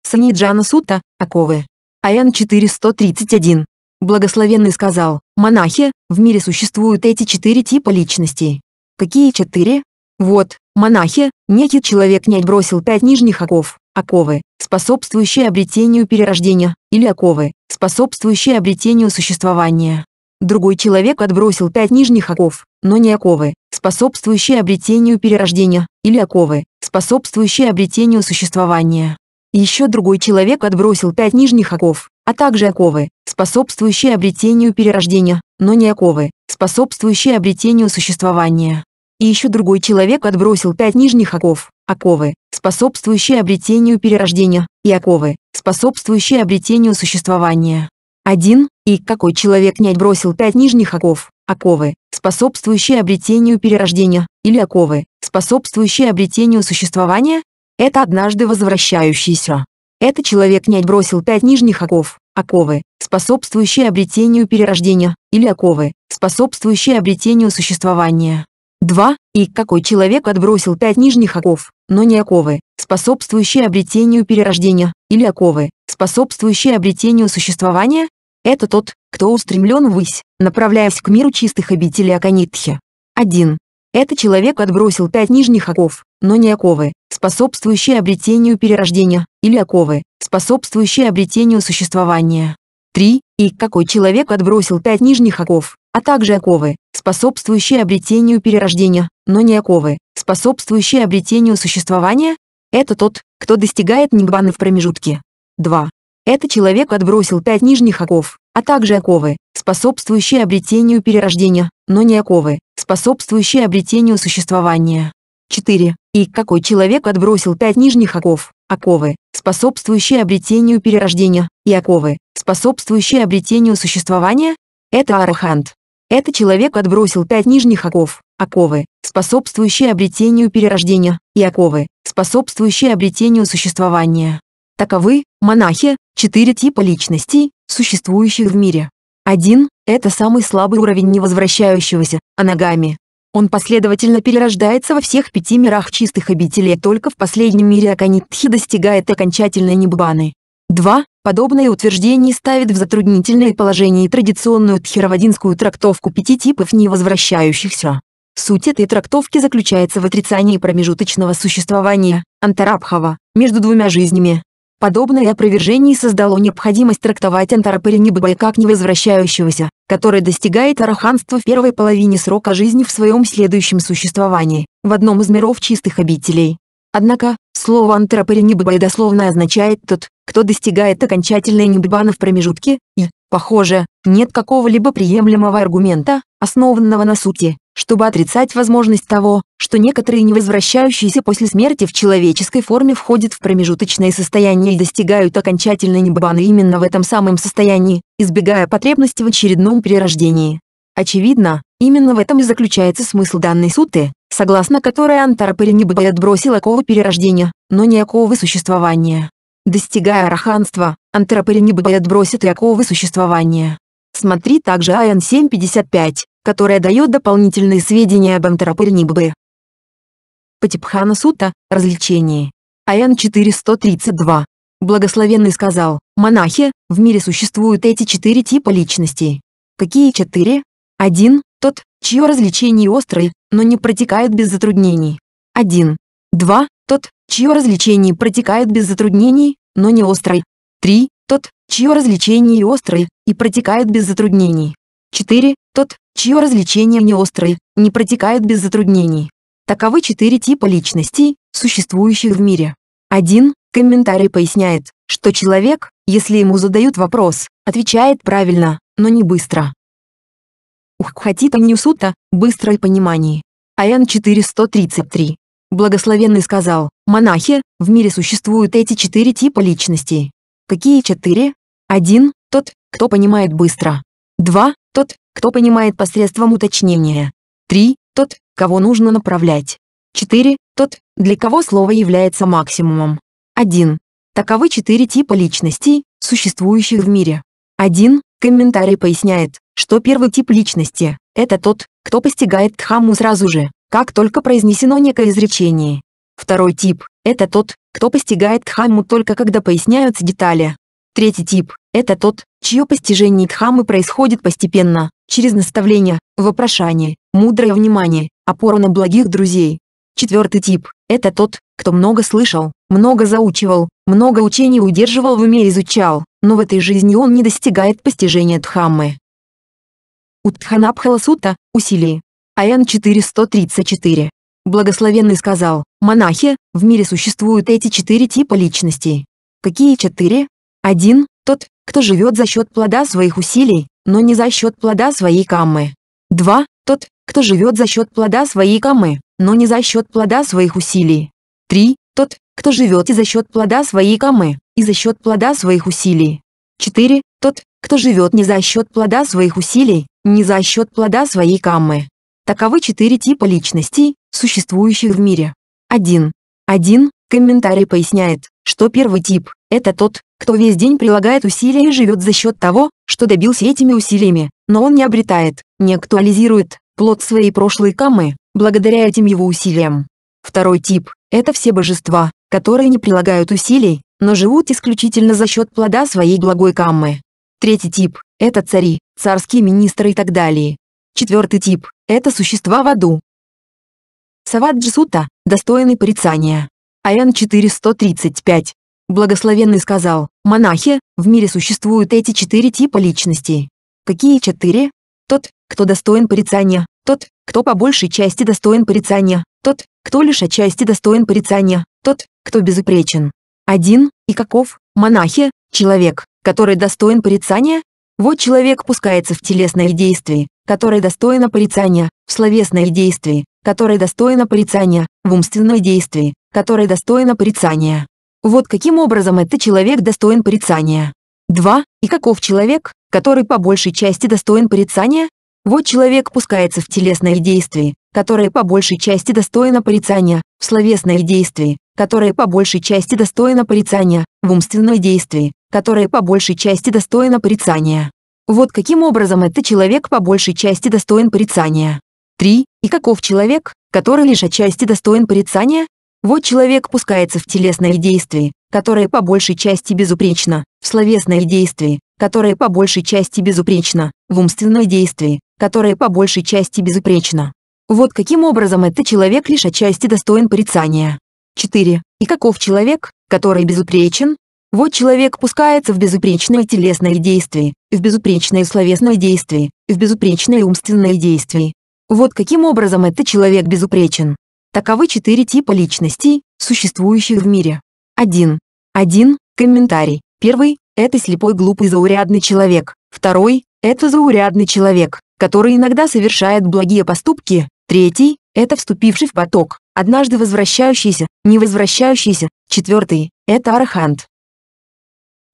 S1: Саниджана Сута, Аковы. АН 431. Благословенный сказал, монахи, в мире существуют эти четыре типа личностей. Какие четыре? Вот, Монахи. некий человек не отбросил пять нижних оков, оковы, способствующие обретению перерождения, или оковы, способствующие обретению существования. Другой человек отбросил пять нижних оков, но не оковы, способствующие обретению перерождения, или оковы, способствующие обретению существования. Еще другой человек отбросил пять нижних оков, а также оковы, способствующие обретению перерождения, но не оковы, способствующие обретению существования и еще другой человек отбросил пять нижних оков, оковы, способствующие обретению перерождения, и оковы, способствующие обретению существования. Один И какой человек не отбросил пять нижних оков, оковы, способствующие обретению перерождения, или оковы, способствующие обретению существования? Это однажды возвращающийся. Это человек не отбросил пять нижних оков, оковы, способствующие обретению перерождения, или оковы, способствующие обретению существования. 2. И какой человек отбросил пять нижних оков, но не оковы, способствующие обретению перерождения, или оковы, способствующие обретению существования? Это тот, кто устремлен ввысь, направляясь к миру чистых обителей Аканитхи. 1. Это человек отбросил пять нижних оков, но не оковы, способствующие обретению перерождения, или оковы, способствующие обретению существования. 3. И какой человек отбросил пять нижних оков, а также оковы, способствующие обретению перерождения, но не оковы, способствующие обретению существования, это тот, кто достигает нигбаны в промежутке. 2. Это человек отбросил пять нижних оков, а также оковы, способствующие обретению перерождения, но не оковы, способствующие обретению существования. 4. И какой человек отбросил пять нижних оков, оковы, способствующие обретению перерождения, и оковы, способствующие обретению существования, это арахант. Это человек отбросил пять нижних оков, оковы, способствующие обретению перерождения, и оковы, способствующие обретению существования. Таковы, монахи, четыре типа личностей, существующих в мире. Один – это самый слабый уровень невозвращающегося, а ногами. Он последовательно перерождается во всех пяти мирах чистых обителей, только в последнем мире Аканитхи достигает окончательной небыбаны. 2. Подобное утверждение ставит в затруднительное положение традиционную тхеравадинскую трактовку пяти типов невозвращающихся. Суть этой трактовки заключается в отрицании промежуточного существования, антарабхава, между двумя жизнями. Подобное опровержение создало необходимость трактовать антарапаринибабая как невозвращающегося, который достигает араханства в первой половине срока жизни в своем следующем существовании, в одном из миров чистых обителей. Однако, слово антарапаринибабая дословно означает «тот, кто достигает окончательной небана в промежутке, и, похоже, нет какого-либо приемлемого аргумента, основанного на сути, чтобы отрицать возможность того, что некоторые невозвращающиеся после смерти в человеческой форме входят в промежуточное состояние и достигают окончательной небаны именно в этом самом состоянии, избегая потребности в очередном перерождении. Очевидно, именно в этом и заключается смысл данной суты, согласно которой Антарапари не отбросил оковы перерождения, но не оковы существования. Достигая араханства, Антропоренибай отбросит и оковы существования. Смотри также АН 755, которая дает дополнительные сведения об Антропоренибе. Патипхана Сута, развлечении. АН 432. Благословенный сказал, монахи, в мире существуют эти четыре типа личностей. Какие четыре? Один, тот, чье развлечение острое, но не протекает без затруднений. Один. Два, тот, чье развлечение протекает без затруднений, но не острый. 3. Тот, чье развлечение острое, и протекает без затруднений. 4. Тот, чье развлечение не острое, не протекает без затруднений. Таковы четыре типа личностей, существующих в мире. 1. Комментарий поясняет, что человек, если ему задают вопрос, отвечает правильно, но не быстро. Уххатита Ньюсута, быстрое понимание. АН 433. Благословенный сказал, монахи, в мире существуют эти четыре типа личностей. Какие четыре? Один – тот, кто понимает быстро. Два – тот, кто понимает посредством уточнения. Три – тот, кого нужно направлять. Четыре – тот, для кого слово является максимумом. Один. Таковы четыре типа личностей, существующих в мире. Один Комментарий поясняет, что первый тип личности – это тот, кто постигает Дхамму сразу же, как только произнесено некое изречение. Второй тип – это тот, кто постигает Дхамму только когда поясняются детали. Третий тип – это тот, чье постижение Дхаммы происходит постепенно, через наставление, вопрошание, мудрое внимание, опору на благих друзей. Четвертый тип – это тот, кто много слышал, много заучивал, много учений удерживал в уме и изучал, но в этой жизни он не достигает постижения Дхаммы. Утханабхала Сута, усилие, АН 434. Благословенный сказал, монахи, в мире существуют эти четыре типа личностей. Какие четыре? Один – тот, кто живет за счет плода своих усилий, но не за счет плода своей каммы. Два – тот, кто живет за счет плода своей каммы, но не за счет плода своих усилий. Три – тот, кто живет и за счет плода своей каммы, и за счет плода своих усилий. Четыре – тот, кто живет не за счет плода своих усилий, не за счет плода своей каммы. Таковы четыре типа личностей, существующих в мире. 1. 1. Комментарий поясняет, что первый тип – это тот, кто весь день прилагает усилия и живет за счет того, что добился этими усилиями, но он не обретает, не актуализирует, плод своей прошлой камы, благодаря этим его усилиям. Второй тип – это все божества, которые не прилагают усилий, но живут исключительно за счет плода своей благой каммы. Третий тип – это цари, царские министры и так далее. Четвертый тип это существа в аду. Саваджи достойный порицания. Аян 435. Благословенный сказал, монахи, в мире существуют эти четыре типа личностей. Какие четыре? Тот, кто достоин порицания, тот, кто по большей части достоин порицания, тот, кто лишь отчасти достоин порицания, тот, кто безупречен. Один, и каков, монахи, человек, который достоин порицания? Вот человек пускается в телесное действие, которое достойно порицания, в словесное действие, которое достойно порицания, в умственное действие, которое достойно порицания. Вот каким образом этот человек достоин порицания. 2. И каков человек, который по большей части достоин порицания? Вот человек пускается в телесное действие, которое по большей части достойно порицания, в словесное действие, которое по большей части достойно порицания, в умственное действие, которое по большей части достойно порицания. Вот каким образом этот человек по большей части достоин порицания. 3. И каков человек, который лишь отчасти достоин порицания? Вот человек пускается в телесное действие, которое по большей части безупречно, в словесное действие, которое по большей части безупречно, в умственное действие, которое по большей части безупречно. Вот каким образом этот человек лишь отчасти достоин порицания. 4. И каков человек, который безупречен, вот человек пускается в безупречное телесное действие, в безупречное словесное действие, в безупречное умственное действие. Вот каким образом этот человек безупречен. Таковы четыре типа личностей, существующих в мире. 1. 1. Комментарий. Первый – это слепой глупый заурядный человек. Второй – это заурядный человек, который иногда совершает благие поступки. Третий – это вступивший в поток, однажды возвращающийся, не возвращающийся. Четвертый – это архант.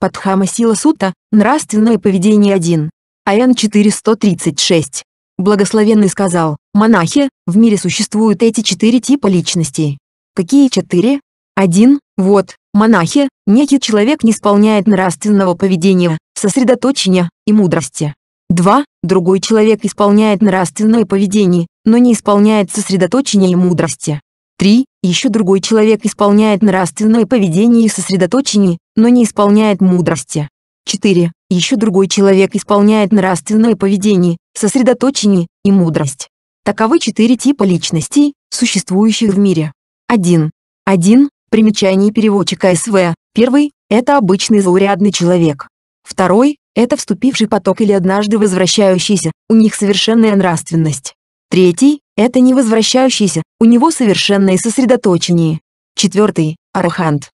S1: Падхама Сила Сута, Нравственное поведение 1. АН 436. Благословенный сказал, монахи, в мире существуют эти четыре типа личностей. Какие четыре? Один, вот, монахи, некий человек не исполняет нравственного поведения, сосредоточения и мудрости. Два, другой человек исполняет нравственное поведение, но не исполняет сосредоточения и мудрости. 3. Еще другой человек исполняет нравственное поведение и сосредоточение, но не исполняет мудрости. 4. Еще другой человек исполняет нравственное поведение, сосредоточение и мудрость. Таковы четыре типа личностей, существующих в мире. 1. 1. Примечание переводчика СВ. Первый – это обычный заурядный человек. Второй – это вступивший поток или однажды возвращающийся, у них совершенная нравственность. Третий – это невозвращающийся, у него совершенное сосредоточение. Четвертый – арахант.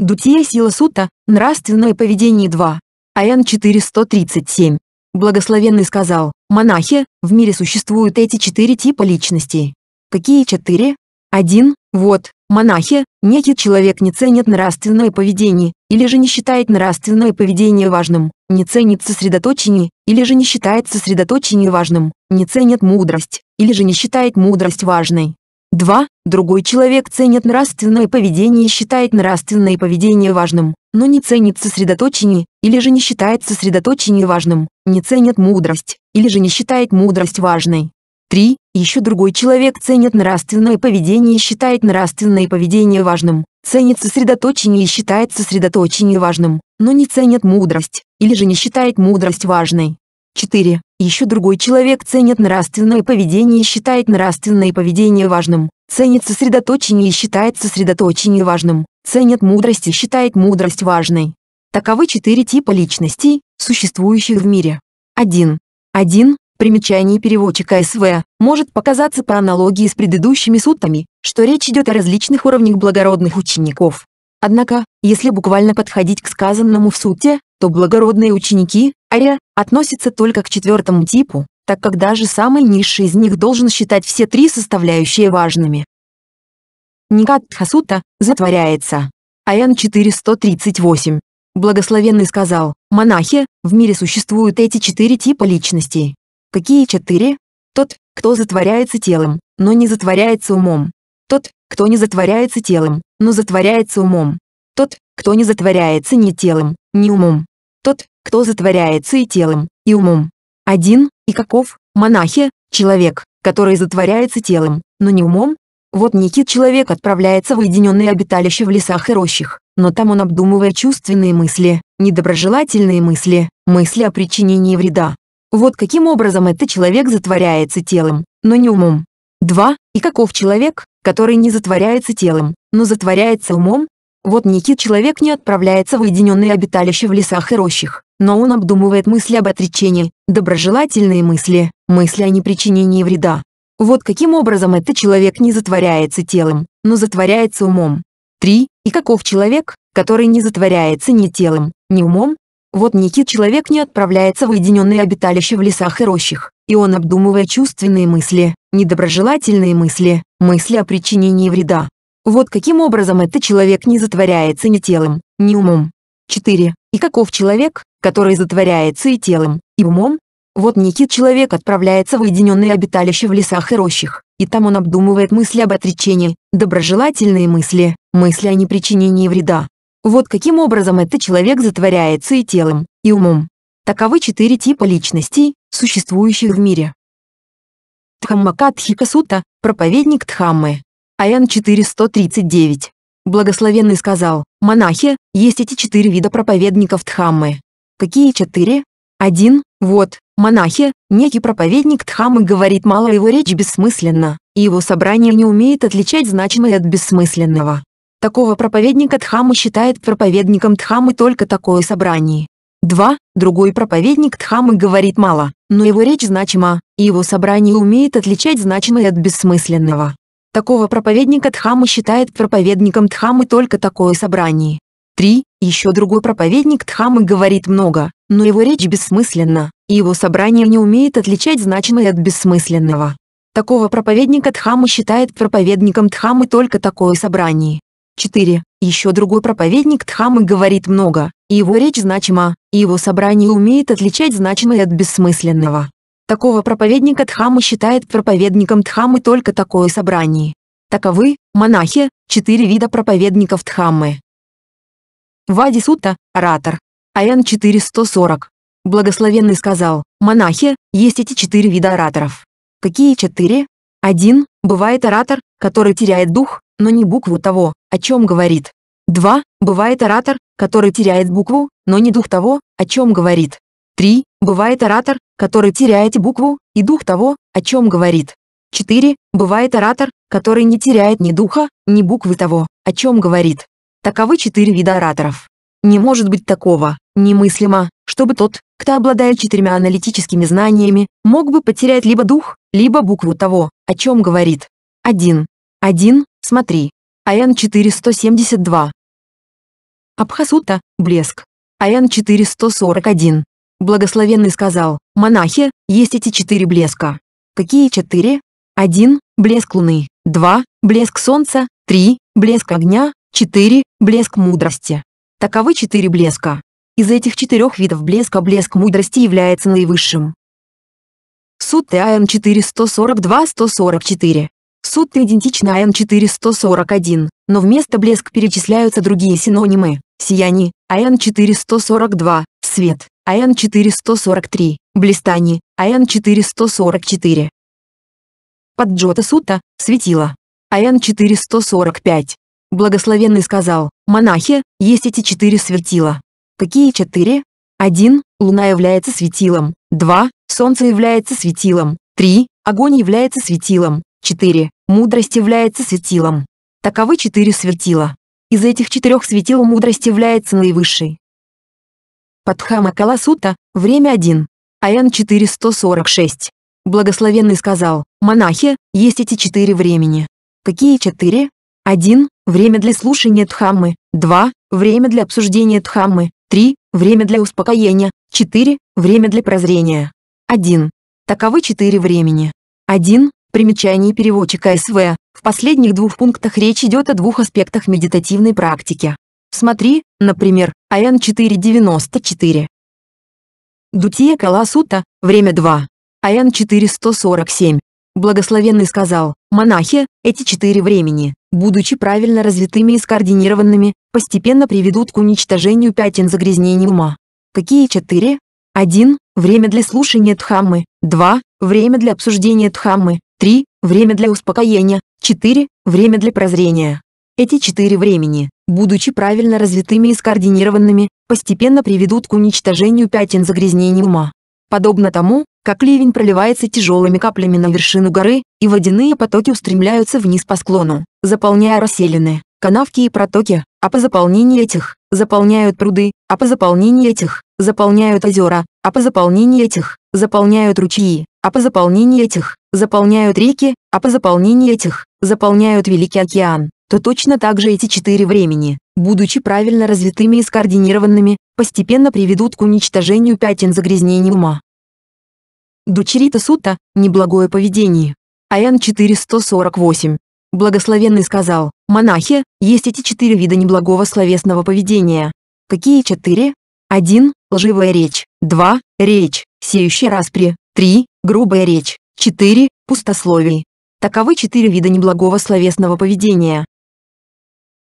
S1: Дутия сила сутта, нравственное поведение 2. АН 437. Благословенный сказал, монахи, в мире существуют эти четыре типа личностей. Какие четыре? Один, вот, монахи, некий человек не ценит нравственное поведение, или же не считает нравственное поведение важным, не ценит сосредоточение, или же не считает сосредоточение важным, не ценит мудрость, или же не считает мудрость важной. 2. Другой человек ценит нравственное поведение и считает нравственное поведение важным, но не ценит сосредоточение, или же не считает сосредоточение важным, не ценит мудрость, или же не считает мудрость важной. 3. Еще другой человек ценит нравственное поведение и считает нравственное поведение важным, ценит сосредоточение и считает сосредоточение важным, но не ценит мудрость, или же не считает мудрость важной. 4. Еще другой человек ценит нравственное поведение и считает нравственное поведение важным, ценит сосредоточение и считает сосредоточение важным, ценит мудрость и считает мудрость важной. Таковы четыре типа личностей, существующих в мире. 1. 1. Примечание переводчика СВ может показаться по аналогии с предыдущими суттами, что речь идет о различных уровнях благородных учеников. Однако, если буквально подходить к сказанному в сутте, то благородные ученики, ария, относятся только к четвертому типу, так как даже самый низший из них должен считать все три составляющие важными. Никатхасута затворяется. Аян 438. Благословенный сказал, монахи, в мире существуют эти четыре типа личностей. Какие четыре? Тот, кто затворяется телом, но не затворяется умом. Тот, кто не затворяется телом, но затворяется умом. Тот, кто не затворяется ни телом, ни умом тот, кто затворяется и телом, и умом. Один, и каков, монахи, человек, который затворяется телом, но не умом? Вот Никит человек отправляется в уединенное обиталище в лесах и рощах, но там он обдумывает чувственные мысли, недоброжелательные мысли, мысли о причинении вреда. Вот каким образом этот человек затворяется телом, но не умом. 2. И каков человек, который не затворяется телом, но затворяется умом? Вот Никит человек не отправляется в уединенные обиталища в лесах и рощах, но он обдумывает мысли об отречении, доброжелательные мысли, мысли о непричинении вреда. Вот каким образом этот человек не затворяется телом, но затворяется умом. 3. И каков человек, который не затворяется ни телом, ни умом? Вот Никит человек не отправляется в уединенные обиталища в лесах и рощах, и он обдумывает чувственные мысли, недоброжелательные мысли, мысли о причинении вреда. Вот каким образом этот человек не затворяется ни телом, ни умом. 4. И каков человек, который затворяется и телом, и умом? Вот некий человек отправляется в уединенное обиталище в лесах и рощах, и там он обдумывает мысли об отречении, доброжелательные мысли, мысли о непричинении вреда. Вот каким образом этот человек затворяется и телом, и умом. Таковы четыре типа личностей, существующих в мире. Дхаммакатхика Сута, проповедник Тхаммы. АН 4139. Благословенный сказал, «Монахи, есть эти четыре вида проповедников Дхаммы». Какие четыре? Один, вот, монахи, некий проповедник Дхаммы говорит мало его речь бессмысленно и его собрание не умеет отличать значимое от бессмысленного. Такого проповедника Дхаммы считает проповедником Дхаммы только такое собрание. 2. Другой проповедник Дхаммы говорит мало, но его речь значима, и его собрание умеет отличать значимое от бессмысленного. Такого проповедника Дхамы считает проповедником Дхамы только такое собрание. 3. Еще другой проповедник Дхамы говорит много, но его речь бессмысленна, и его собрание не умеет отличать значимое от бессмысленного. Такого проповедника Дхамы считает проповедником Дхамы только такое собрание. 4. Еще другой проповедник Дхамы говорит много, и его речь значима, и его собрание умеет отличать значимое от бессмысленного. Такого проповедника Дхамы считает проповедником Дхамы только такое собрание. Таковы, монахи, четыре вида проповедников Дхаммы. Вади Сутта, оратор. АН 4140. Благословенный сказал, монахи, есть эти четыре вида ораторов. Какие четыре? Один, бывает оратор, который теряет дух, но не букву того, о чем говорит. Два, бывает оратор, который теряет букву, но не дух того, о чем говорит. 3. Бывает оратор, который теряет букву и дух того, о чем говорит. 4. Бывает оратор, который не теряет ни духа, ни буквы того, о чем говорит. Таковы четыре вида ораторов. Не может быть такого, немыслимо, чтобы тот, кто обладает четырьмя аналитическими знаниями, мог бы потерять либо дух, либо букву того, о чем говорит. 1. 1. Смотри. АН 4172. Абхасута, блеск. АН 441. Благословенный сказал, «Монахи, есть эти четыре блеска». Какие четыре? Один – блеск луны, два – блеск солнца, три – блеск огня, четыре – блеск мудрости. Таковы четыре блеска. Из этих четырех видов блеска блеск мудрости является наивысшим. Сутты АН 442-144. Сутты идентична АН 441, но вместо блеск перечисляются другие синонимы. Сияние, АН 442, свет, АН-4143, Блистани, АН-4144. Под Джота Сута, светило. АН-4145. Благословенный сказал, монахи, есть эти четыре светила. Какие четыре? 1. Луна является светилом. 2. Солнце является светилом. 3. Огонь является светилом. 4. Мудрость является светилом. Таковы четыре светила. Из этих четырех светил мудрость является наивысшей. Падхамакаласута, время 1. АН 4146. Благословенный сказал, монахи, есть эти четыре времени. Какие четыре? 1. Время для слушания Дхаммы. 2. Время для обсуждения Дхаммы. 3. Время для успокоения. 4. Время для прозрения. 1. Таковы четыре времени. 1. Примечание переводчика СВ. В последних двух пунктах речь идет о двух аспектах медитативной практики. Смотри, например, АН-494. Дутия Каласута, время 2. АН-4147. Благословенный сказал, монахи, эти четыре времени, будучи правильно развитыми и скоординированными, постепенно приведут к уничтожению пятен загрязнений ума. Какие четыре? 1. Время для слушания Дхаммы. 2. Время для обсуждения Дхаммы. 3. Время для успокоения. 4. Время для прозрения. Эти четыре времени, будучи правильно развитыми и скоординированными, постепенно приведут к уничтожению пятен загрязнений ума. Подобно тому, как ливень проливается тяжелыми каплями на вершину горы, и водяные потоки устремляются вниз по склону, заполняя расселины, канавки и протоки, а по заполнению этих, заполняют пруды, а по заполнению этих, заполняют озера, а по заполнению этих, заполняют ручьи, а по заполнению этих, заполняют реки, а по заполнению этих, заполняют Великий океан то точно так же эти четыре времени, будучи правильно развитыми и скоординированными, постепенно приведут к уничтожению пятен загрязнений ума. Дучерита Сута – неблагое поведение. Аян 448. Благословенный сказал, монахи, есть эти четыре вида неблагого словесного поведения. Какие четыре? 1. Лживая речь. 2. Речь, сеющая распри. 3. Грубая речь. 4. Пустословие. Таковы четыре вида неблагого словесного поведения,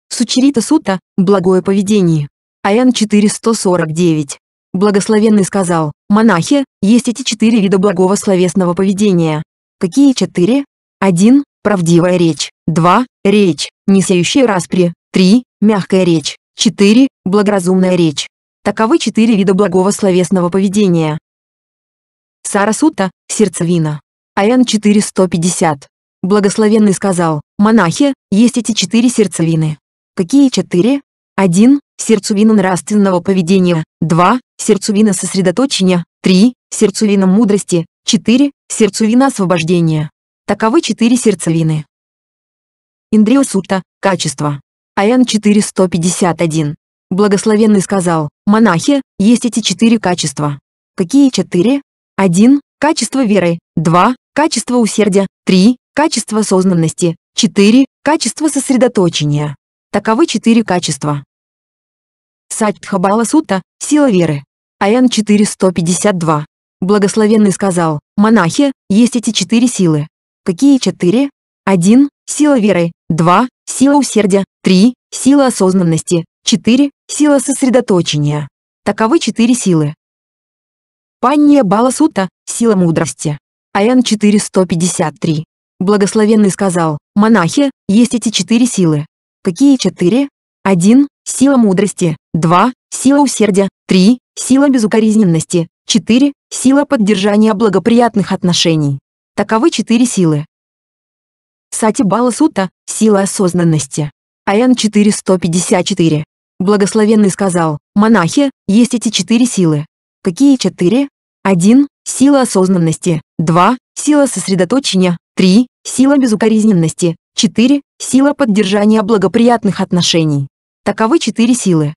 S1: Сучарита Сута, благое поведение. Аян 449. Благословенный сказал, монахи, есть эти четыре вида благого словесного поведения. Какие четыре? Один, Правдивая речь. Два, Речь, не распри. Три, Мягкая речь. Четыре, Благоразумная речь. Таковы четыре вида благого словесного поведения. Сарасута, сердцевина. Аян 450. Благословенный сказал, монахи, есть эти четыре сердцевины. Какие четыре? Один, Сердцевина нравственного поведения. Два, Сердцевина сосредоточения. Три, Сердцевина мудрости. Четыре, Сердцевина освобождения. Таковы четыре сердцевины. Индрио сутта, качество. АН 4151. Благословенный сказал, монахи, есть эти четыре качества. Какие четыре? Один, Качество веры. Два, Качество усердия. Три, Качество осознанности. Четыре, Качество сосредоточения. Таковы четыре качества. Саттхабала Сутта – сила веры. АН 4152. Благословенный сказал, монахи, есть эти четыре силы. Какие четыре? 1. Сила веры. 2. Сила усердия. 3. Сила осознанности. 4. Сила сосредоточения. Таковы четыре силы. Панья Бала сила мудрости. АН 4153. Благословенный сказал, монахи, есть эти четыре силы. Какие четыре? Один, Сила мудрости. Два, Сила усердия. Три, Сила безукоризненности. Четыре, Сила поддержания благоприятных отношений. Таковы четыре силы. Сати Бала сила осознанности. АН 4154. Благословенный сказал, монахи, есть эти четыре силы. Какие четыре? Один, Сила осознанности. Два, Сила сосредоточения. 3. Сила безукоризненности. 4. Сила поддержания благоприятных отношений. Таковы четыре силы.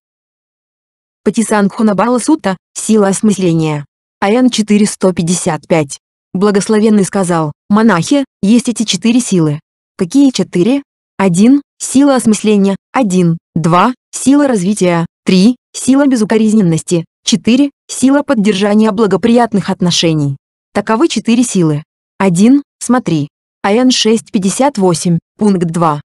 S1: Патисанхунабала Сута – сила осмысления. АН 455. Благословенный сказал, монахи, есть эти четыре силы. Какие четыре? 1. Сила осмысления. 1. 2. Сила развития. 3. Сила безукоризненности. 4. Сила поддержания благоприятных отношений. Таковы четыре силы. 1. Смотри. АН 658, пункт 2.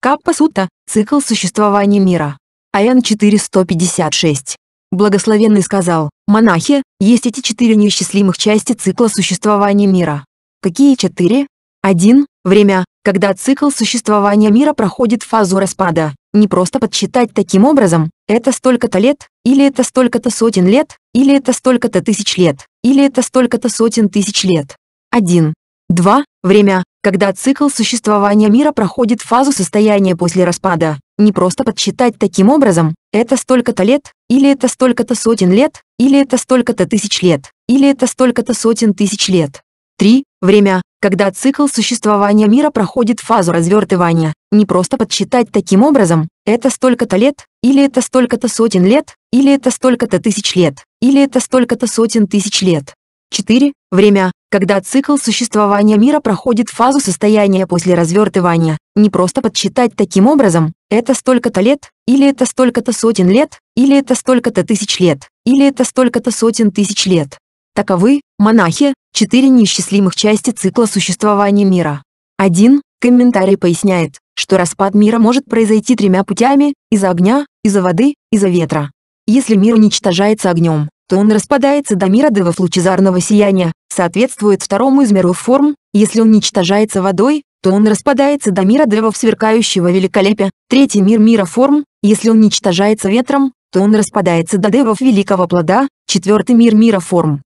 S1: Каппа Сута, цикл существования мира. АН 4156. Благословенный сказал, монахи, есть эти четыре неисчислимых части цикла существования мира. Какие четыре? 1. Время, когда цикл существования мира проходит фазу распада. Не просто подсчитать таким образом, это столько-то лет, или это столько-то сотен лет, или это столько-то тысяч лет, или это столько-то сотен тысяч лет. 1. 2. Время, когда цикл существования мира проходит фазу состояния после распада, не просто подсчитать таким образом, это столько-то лет, или это столько-то сотен лет, или это столько-то тысяч лет, или это столько-то сотен тысяч лет. 3. Время, когда цикл существования мира проходит фазу развертывания, не просто подсчитать таким образом, это столько-то лет, или это столько-то сотен лет, или это столько-то тысяч лет, или это столько-то сотен тысяч лет. 4. Время, когда цикл существования мира проходит фазу состояния после развертывания, не просто подсчитать таким образом, это столько-то лет, или это столько-то сотен лет, или это столько-то тысяч лет, или это столько-то сотен тысяч лет. Таковы, монахи, четыре неисчислимых части цикла существования мира. 1. Комментарий поясняет, что распад мира может произойти тремя путями – из-за огня, из-за воды, из-за ветра. Если мир уничтожается огнем, то он распадается до мира девов лучезарного сияния, соответствует второму из миров форм, если уничтожается водой, то он распадается до мира девов сверкающего великолепия, третий мир мира форм, если уничтожается ветром, то он распадается до девов великого плода, четвертый мир мира форм.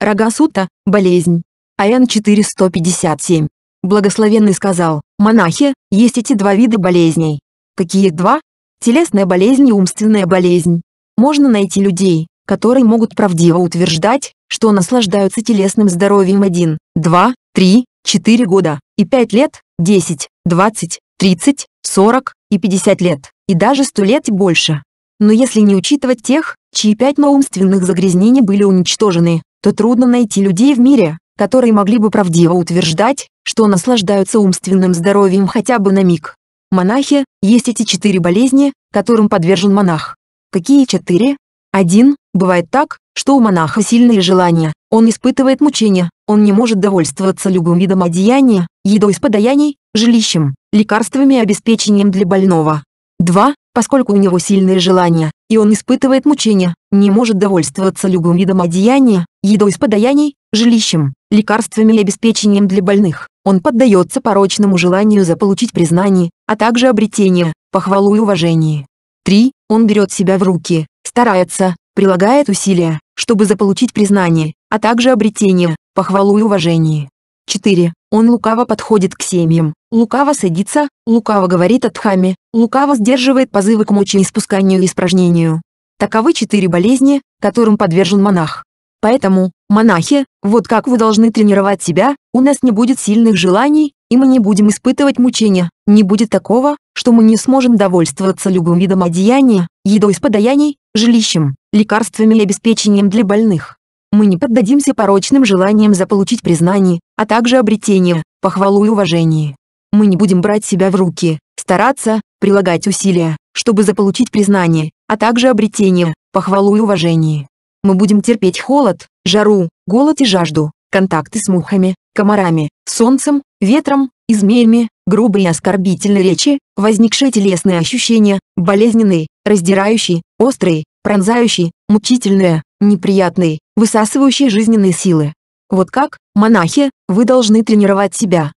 S1: Рагасута, болезнь. АН 4157. Благословенный сказал, монахи, есть эти два вида болезней. Какие два? Телесная болезнь и умственная болезнь. Можно найти людей, которые могут правдиво утверждать, что наслаждаются телесным здоровьем 1, 2, 3, 4 года, и 5 лет, 10, 20, 30, 40 и 50 лет, и даже 100 лет и больше. Но если не учитывать тех, чьи пять умственных загрязнений были уничтожены, то трудно найти людей в мире, которые могли бы правдиво утверждать, что наслаждаются умственным здоровьем хотя бы на миг. Монахи, есть эти четыре болезни, которым подвержен монах. Такие четыре. Один, бывает так, что у монаха сильные желания, он испытывает мучения, он не может довольствоваться любым видом одеяния, едой с подаяний, жилищем, лекарствами и обеспечением для больного. Два, Поскольку у него сильные желания, и он испытывает мучения, не может довольствоваться любым видом одеяния, едой с подаяний, жилищем, лекарствами и обеспечением для больных, он поддается порочному желанию заполучить признание, а также обретение, похвалу и уважение. 3. Он берет себя в руки, старается, прилагает усилия, чтобы заполучить признание, а также обретение, похвалу и уважение. 4. Он лукаво подходит к семьям, лукаво садится, лукаво говорит о Дхаме, лукаво сдерживает позывы к и мочеиспусканию и испражнению. Таковы четыре болезни, которым подвержен монах. Поэтому, монахи, вот как вы должны тренировать себя, у нас не будет сильных желаний, и мы не будем испытывать мучения. Не будет такого, что мы не сможем довольствоваться любым видом одеяния, едой с подаяний, жилищем, лекарствами и обеспечением для больных. Мы не поддадимся порочным желаниям заполучить признание, а также обретение, похвалу и уважение. Мы не будем брать себя в руки, стараться, прилагать усилия, чтобы заполучить признание, а также обретение, похвалу и уважение. Мы будем терпеть холод, жару, голод и жажду, контакты с мухами, комарами, солнцем, ветром, и змеями, грубые оскорбительные речи, возникшие телесные ощущения, болезненные, раздирающие, острые, пронзающие, мучительные, неприятные, высасывающие жизненные силы. Вот как, монахи, вы должны тренировать себя.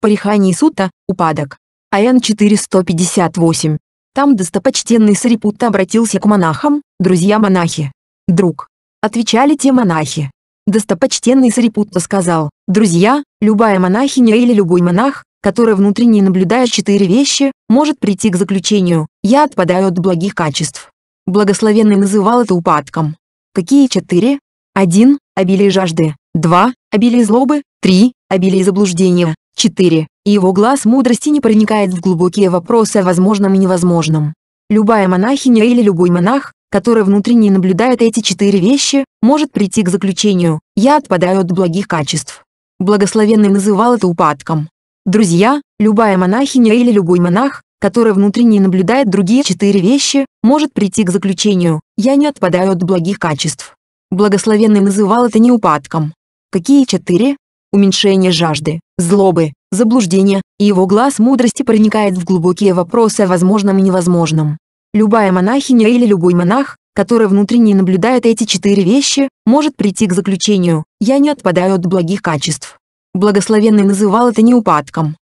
S1: Парихани Сута, упадок. АН 458. Там достопочтенный Сарипутта обратился к монахам, друзья-монахи. Друг. Отвечали те монахи. Достопочтенный Сарипутта сказал, «Друзья, любая монахиня или любой монах, который внутренне наблюдая четыре вещи, может прийти к заключению «я отпадаю от благих качеств». Благословенный называл это упадком. Какие четыре? 1. Обилие жажды. 2. Обилие злобы. 3. Обилие заблуждения. 4. его глаз мудрости не проникает в глубокие вопросы о возможном и невозможном. Любая монахиня или любой монах, который внутренне наблюдает эти четыре вещи, может прийти к заключению «я отпадаю от благих качеств». Благословенный называл это упадком. Друзья, любая монахиня или любой монах, который внутренне наблюдает другие четыре вещи, может прийти к заключению «я не отпадаю от благих качеств». Благословенный называл это не упадком. Какие четыре? Уменьшение жажды, злобы, заблуждения, и его глаз мудрости проникает в глубокие вопросы о возможном и невозможном. Любая монахиня или любой монах, который внутренне наблюдает эти четыре вещи, может прийти к заключению «я не отпадаю от благих качеств». Благословенный называл это неупадком.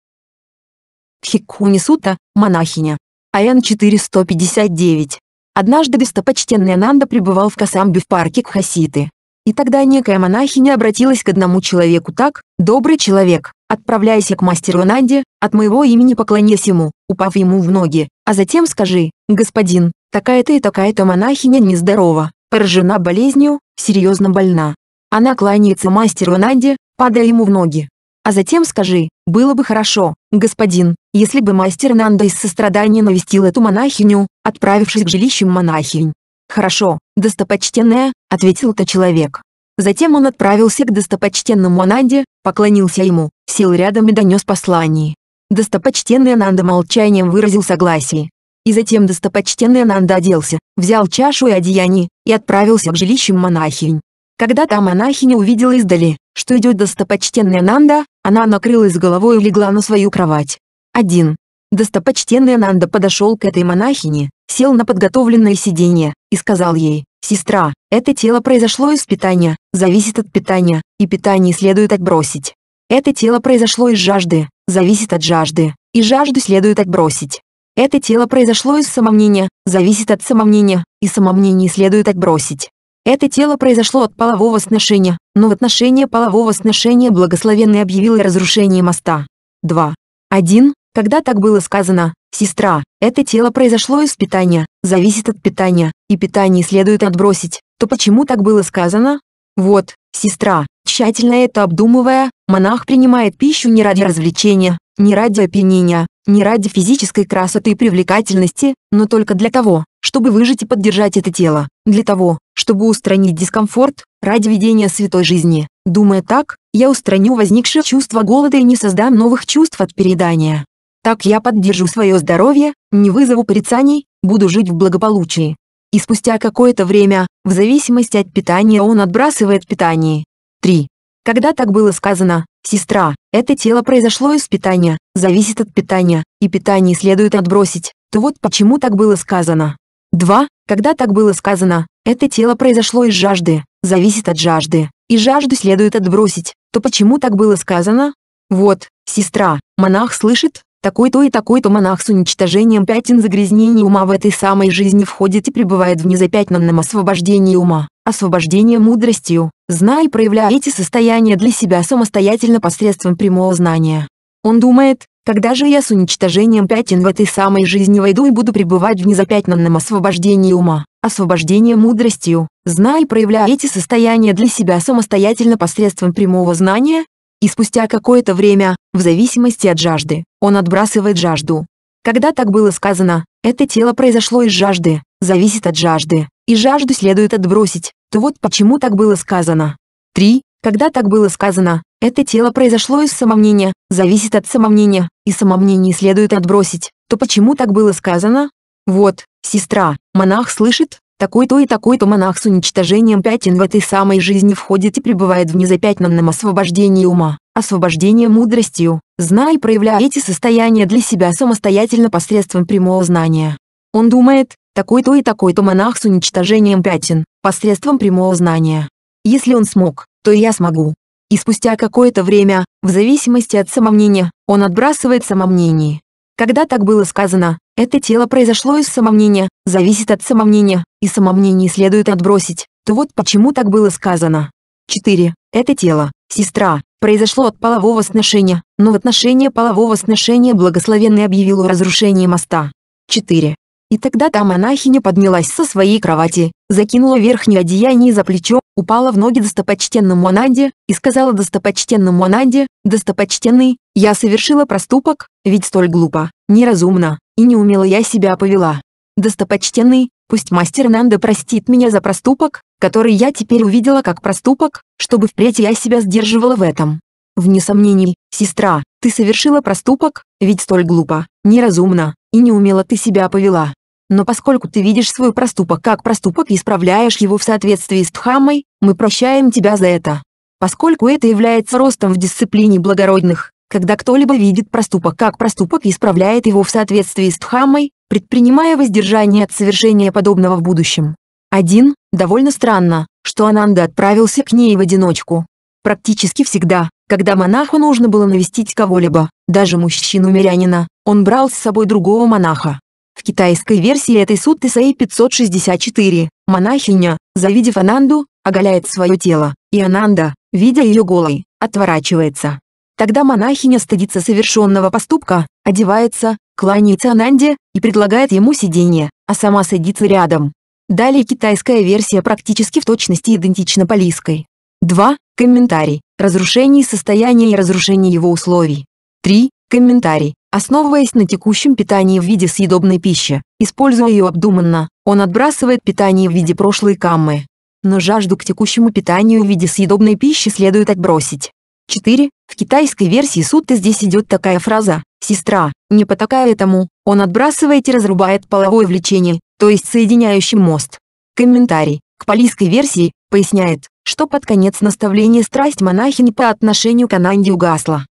S1: упадком. Сута, монахиня. Аян 4159. Однажды достопочтенный Ананда пребывал в Касамбе в парке Кхаситы. И тогда некая монахиня обратилась к одному человеку так, «Добрый человек, отправляйся к мастеру Ананде, от моего имени поклонясь ему, упав ему в ноги, а затем скажи, господин, такая-то и такая-то монахиня нездорова, поражена болезнью, серьезно больна. Она кланяется мастеру Нанде, падая ему в ноги. А затем скажи, было бы хорошо, господин, если бы мастер Нанда из сострадания навестил эту монахиню, отправившись к жилищу монахинь. «Хорошо, достопочтенная», — ответил-то человек. Затем он отправился к достопочтенному Ананде, поклонился ему, сел рядом и донес послание. Достопочтенный Ананда молчанием выразил согласие. И затем достопочтенный Ананда оделся, взял чашу и одеяние, и отправился к жилищам монахинь. Когда та монахиня увидела издали, что идет достопочтенный Нанда, она накрылась головой и легла на свою кровать. 1. Достопочтенный Нанда подошел к этой монахине, сел на подготовленное сиденье, и сказал ей, «Сестра, это тело произошло из питания, зависит от питания, и питание следует отбросить. Это тело произошло из жажды, зависит от жажды, и жажду следует отбросить. Это тело произошло из самомнения, зависит от самомнения, и самомнение следует отбросить. Это тело произошло от полового сношения, но в отношении полового сношения благословенный объявил разрушение моста. 2. 1. Когда так было сказано, «Сестра, это тело произошло из питания, зависит от питания, и питание следует отбросить», то почему так было сказано? Вот, сестра, Тщательно это обдумывая, монах принимает пищу не ради развлечения, не ради опьянения, не ради физической красоты и привлекательности, но только для того, чтобы выжить и поддержать это тело, для того, чтобы устранить дискомфорт, ради ведения святой жизни. Думая так, я устраню возникшее чувство голода и не создам новых чувств от переедания. Так я поддержу свое здоровье, не вызову порицаний, буду жить в благополучии. И спустя какое-то время, в зависимости от питания он отбрасывает питание, 3. Когда так было сказано, сестра, это тело произошло из питания, зависит от питания, и питание следует отбросить, то вот почему так было сказано. 2. Когда так было сказано, это тело произошло из жажды, зависит от жажды, и жажду следует отбросить, то почему так было сказано? Вот, сестра, монах слышит, такой-то и такой-то монах с уничтожением пятен загрязнений ума в этой самой жизни входит и пребывает в незапятнанном освобождении ума, освобождение мудростью, Знай, эти состояния для себя самостоятельно посредством прямого знания. Он думает, когда же я с уничтожением пятен в этой самой жизни войду и буду пребывать в незапятнанном освобождении ума, освобождении мудростью, знай, эти состояния для себя самостоятельно посредством прямого знания, и спустя какое-то время, в зависимости от жажды, он отбрасывает жажду. Когда так было сказано, это тело произошло из жажды, зависит от жажды, и жажду следует отбросить, то вот почему так было сказано. 3. Когда так было сказано, это тело произошло из самомнения, зависит от самомнения, и самомнение следует отбросить, то почему так было сказано? Вот, сестра, монах слышит, такой-то и такой-то монах с уничтожением пятен в этой самой жизни входит и пребывает в незапятнанном освобождении ума, освобождение мудростью, зная и проявляя эти состояния для себя самостоятельно посредством прямого знания. Он думает, такой-то и такой-то монах с уничтожением пятен, посредством прямого знания. Если он смог, то и я смогу. И спустя какое-то время, в зависимости от самомнения, он отбрасывает самомнение. Когда так было сказано, это тело произошло из самомнения, зависит от самомнения, и самомнение следует отбросить, то вот почему так было сказано. 4. Это тело, сестра, произошло от полового сношения, но в отношении полового сношения благословенный объявил о разрушении моста. 4. И тогда та монахиня поднялась со своей кровати, закинула верхнее одеяние за плечо, упала в ноги достопочтенному Ананде и сказала достопочтенному Ананде, «Достопочтенный, я совершила проступок, ведь столь глупо, неразумно, и неумело я себя повела. Достопочтенный, пусть мастер Нанда простит меня за проступок, который я теперь увидела как проступок, чтобы впредь я себя сдерживала в этом. Вне сомнений, сестра, ты совершила проступок, ведь столь глупо, неразумно, и неумело ты себя повела. Но поскольку ты видишь свой проступок как проступок и исправляешь его в соответствии с Дхаммой, мы прощаем тебя за это. Поскольку это является ростом в дисциплине благородных, когда кто-либо видит проступок как проступок и исправляет его в соответствии с Дхаммой, предпринимая воздержание от совершения подобного в будущем. 1. Довольно странно, что Ананда отправился к ней в одиночку. Практически всегда, когда монаху нужно было навестить кого-либо, даже мужчину-мирянина, он брал с собой другого монаха. В китайской версии этой сутты Саи 564, монахиня, завидев Ананду, оголяет свое тело, и Ананда, видя ее голой, отворачивается. Тогда монахиня стыдится совершенного поступка, одевается, кланяется Ананде и предлагает ему сиденье, а сама садится рядом. Далее китайская версия практически в точности идентична полиской. 2. Комментарий. Разрушение состояния и разрушение его условий. 3. Комментарий. Основываясь на текущем питании в виде съедобной пищи, используя ее обдуманно, он отбрасывает питание в виде прошлой каммы. Но жажду к текущему питанию в виде съедобной пищи следует отбросить. 4. В китайской версии сутта здесь идет такая фраза «сестра», не потакая этому, он отбрасывает и разрубает половое влечение, то есть соединяющий мост. Комментарий к палийской версии поясняет, что под конец наставления страсть монахини по отношению к Ананде угасла.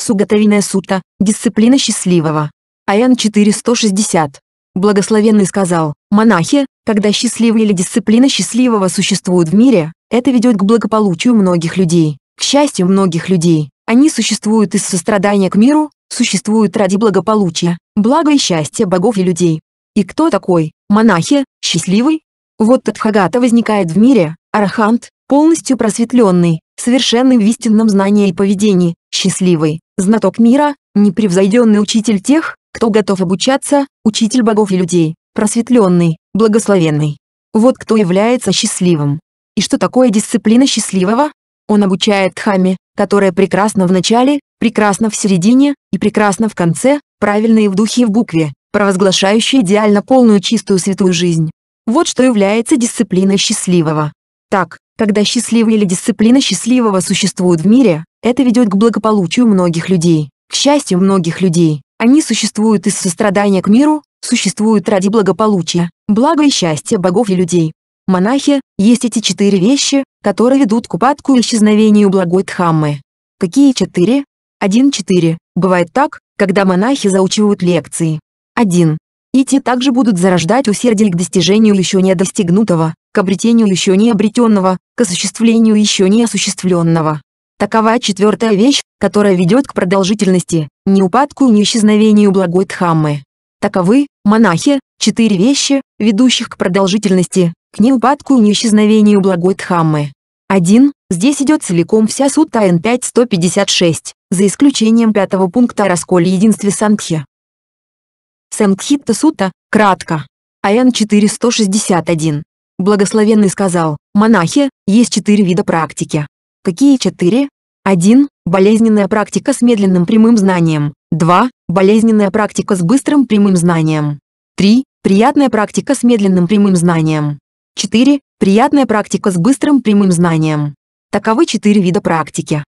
S1: Сугатовиная сута, дисциплина счастливого. Аян 4160. Благословенный сказал, монахи, когда счастливые или дисциплина счастливого существуют в мире, это ведет к благополучию многих людей, к счастью многих людей. Они существуют из сострадания к миру, существуют ради благополучия, блага и счастья богов и людей. И кто такой, монахи, счастливый? Вот Тадхагата возникает в мире, арахант, полностью просветленный, совершенный в истинном знании и поведении, счастливый, знаток мира, непревзойденный учитель тех, кто готов обучаться, учитель богов и людей, просветленный, благословенный. Вот кто является счастливым. И что такое дисциплина счастливого? Он обучает Дхамме, которая прекрасна в начале, прекрасна в середине и прекрасна в конце, правильно в духе и в букве, провозглашающая идеально полную чистую святую жизнь. Вот что является дисциплиной счастливого. Так, когда счастливые или дисциплина счастливого существуют в мире, это ведет к благополучию многих людей, к счастью многих людей. Они существуют из сострадания к миру, существуют ради благополучия, блага и счастья богов и людей. Монахи, есть эти четыре вещи, которые ведут к упадку и исчезновению благой Дхаммы. Какие четыре? Один четыре. Бывает так, когда монахи заучивают лекции. Один. И те также будут зарождать усердие к достижению еще не достигнутого, к обретению еще не обретенного, к осуществлению еще не осуществленного. Такова четвертая вещь, которая ведет к продолжительности, ни упадку и исчезновению благой Дхаммы. Таковы, монахи, четыре вещи, ведущих к продолжительности, к неупадку и исчезновению благой Дхаммы. 1. Здесь идет целиком вся сутта Н5 156, за исключением пятого пункта о расколе единстве Сангхи. Сангхитта сутта, кратко. АН 461. Благословенный сказал, монахи, есть четыре вида практики. Какие четыре? 1. Болезненная практика с медленным прямым знанием. 2. Болезненная практика с быстрым прямым знанием. 3. Приятная практика с медленным прямым знанием. 4. Приятная практика с быстрым прямым знанием. Таковы четыре вида практики.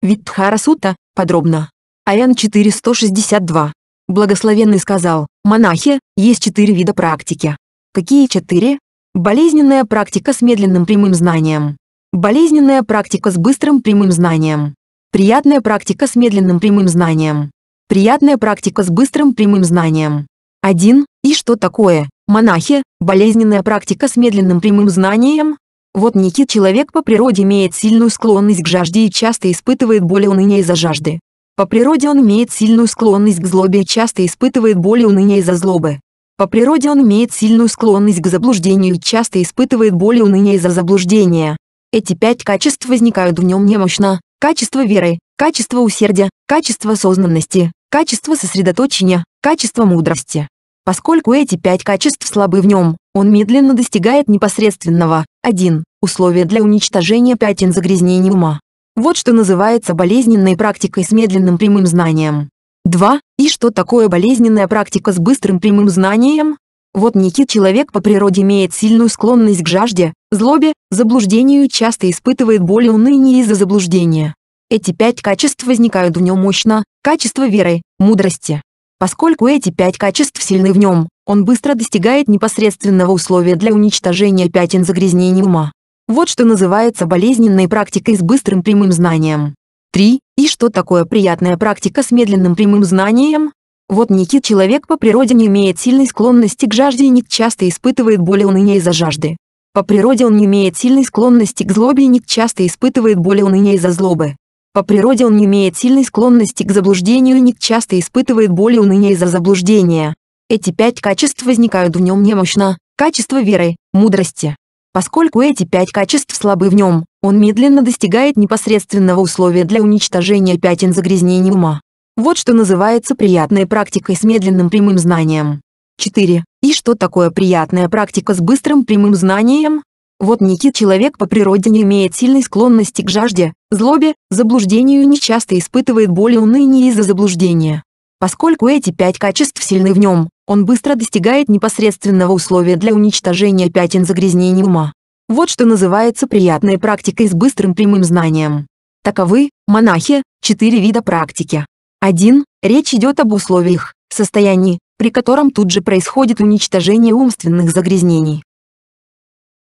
S1: Вид Сута, подробно. АН 4162. Благословенный сказал, монахи, есть четыре вида практики. Какие четыре? Болезненная практика с медленным прямым знанием. Болезненная практика с быстрым прямым знанием. Приятная практика с медленным прямым знанием. Приятная практика с быстрым прямым знанием. 1. И что такое, монахи, болезненная практика с медленным прямым знанием? Вот некий человек по природе имеет сильную склонность к жажде и часто испытывает боль и уныние из-за жажды. По природе он имеет сильную склонность к злобе и часто испытывает боль и уныние из-за злобы. По природе он имеет сильную склонность к заблуждению и часто испытывает боль и уныние из-за заблуждения. Эти пять качеств возникают в нем немощно. Качество веры, качество усердия, качество осознанности, качество сосредоточения, качество мудрости. Поскольку эти пять качеств слабы в нем, он медленно достигает непосредственного. 1. Условие для уничтожения пятен загрязнений ума. Вот что называется болезненной практикой с медленным прямым знанием. 2. И что такое болезненная практика с быстрым прямым знанием? Вот некий человек по природе имеет сильную склонность к жажде, злобе, заблуждению и часто испытывает боль и уныние из-за заблуждения. Эти пять качеств возникают в нем мощно, качество веры, мудрости. Поскольку эти пять качеств сильны в нем, он быстро достигает непосредственного условия для уничтожения пятен загрязнений ума. Вот что называется болезненной практикой с быстрым прямым знанием. 3. И что такое приятная практика с медленным прямым знанием? Вот Никит человек по природе не имеет сильной склонности к жажде и Ник часто испытывает боль и уныние из-за жажды. По природе он не имеет сильной склонности к злобе и Ник часто испытывает боль и уныние из-за злобы. По природе он не имеет сильной склонности к заблуждению и Ник часто испытывает боль и уныние из-за заблуждения. Эти пять качеств возникают в нем немощно, качество веры, мудрости. Поскольку эти пять качеств слабы в нем, он медленно достигает непосредственного условия для уничтожения пятен загрязнений ума. Вот что называется приятной практикой с медленным прямым знанием. 4. И что такое приятная практика с быстрым прямым знанием? Вот некий человек по природе не имеет сильной склонности к жажде, злобе, заблуждению и нечасто испытывает боль и уныние из-за заблуждения. Поскольку эти пять качеств сильны в нем, он быстро достигает непосредственного условия для уничтожения пятен загрязнений ума. Вот что называется приятной практикой с быстрым прямым знанием. Таковы, монахи, четыре вида практики. 1. Речь идет об условиях, состоянии, при котором тут же происходит уничтожение умственных загрязнений.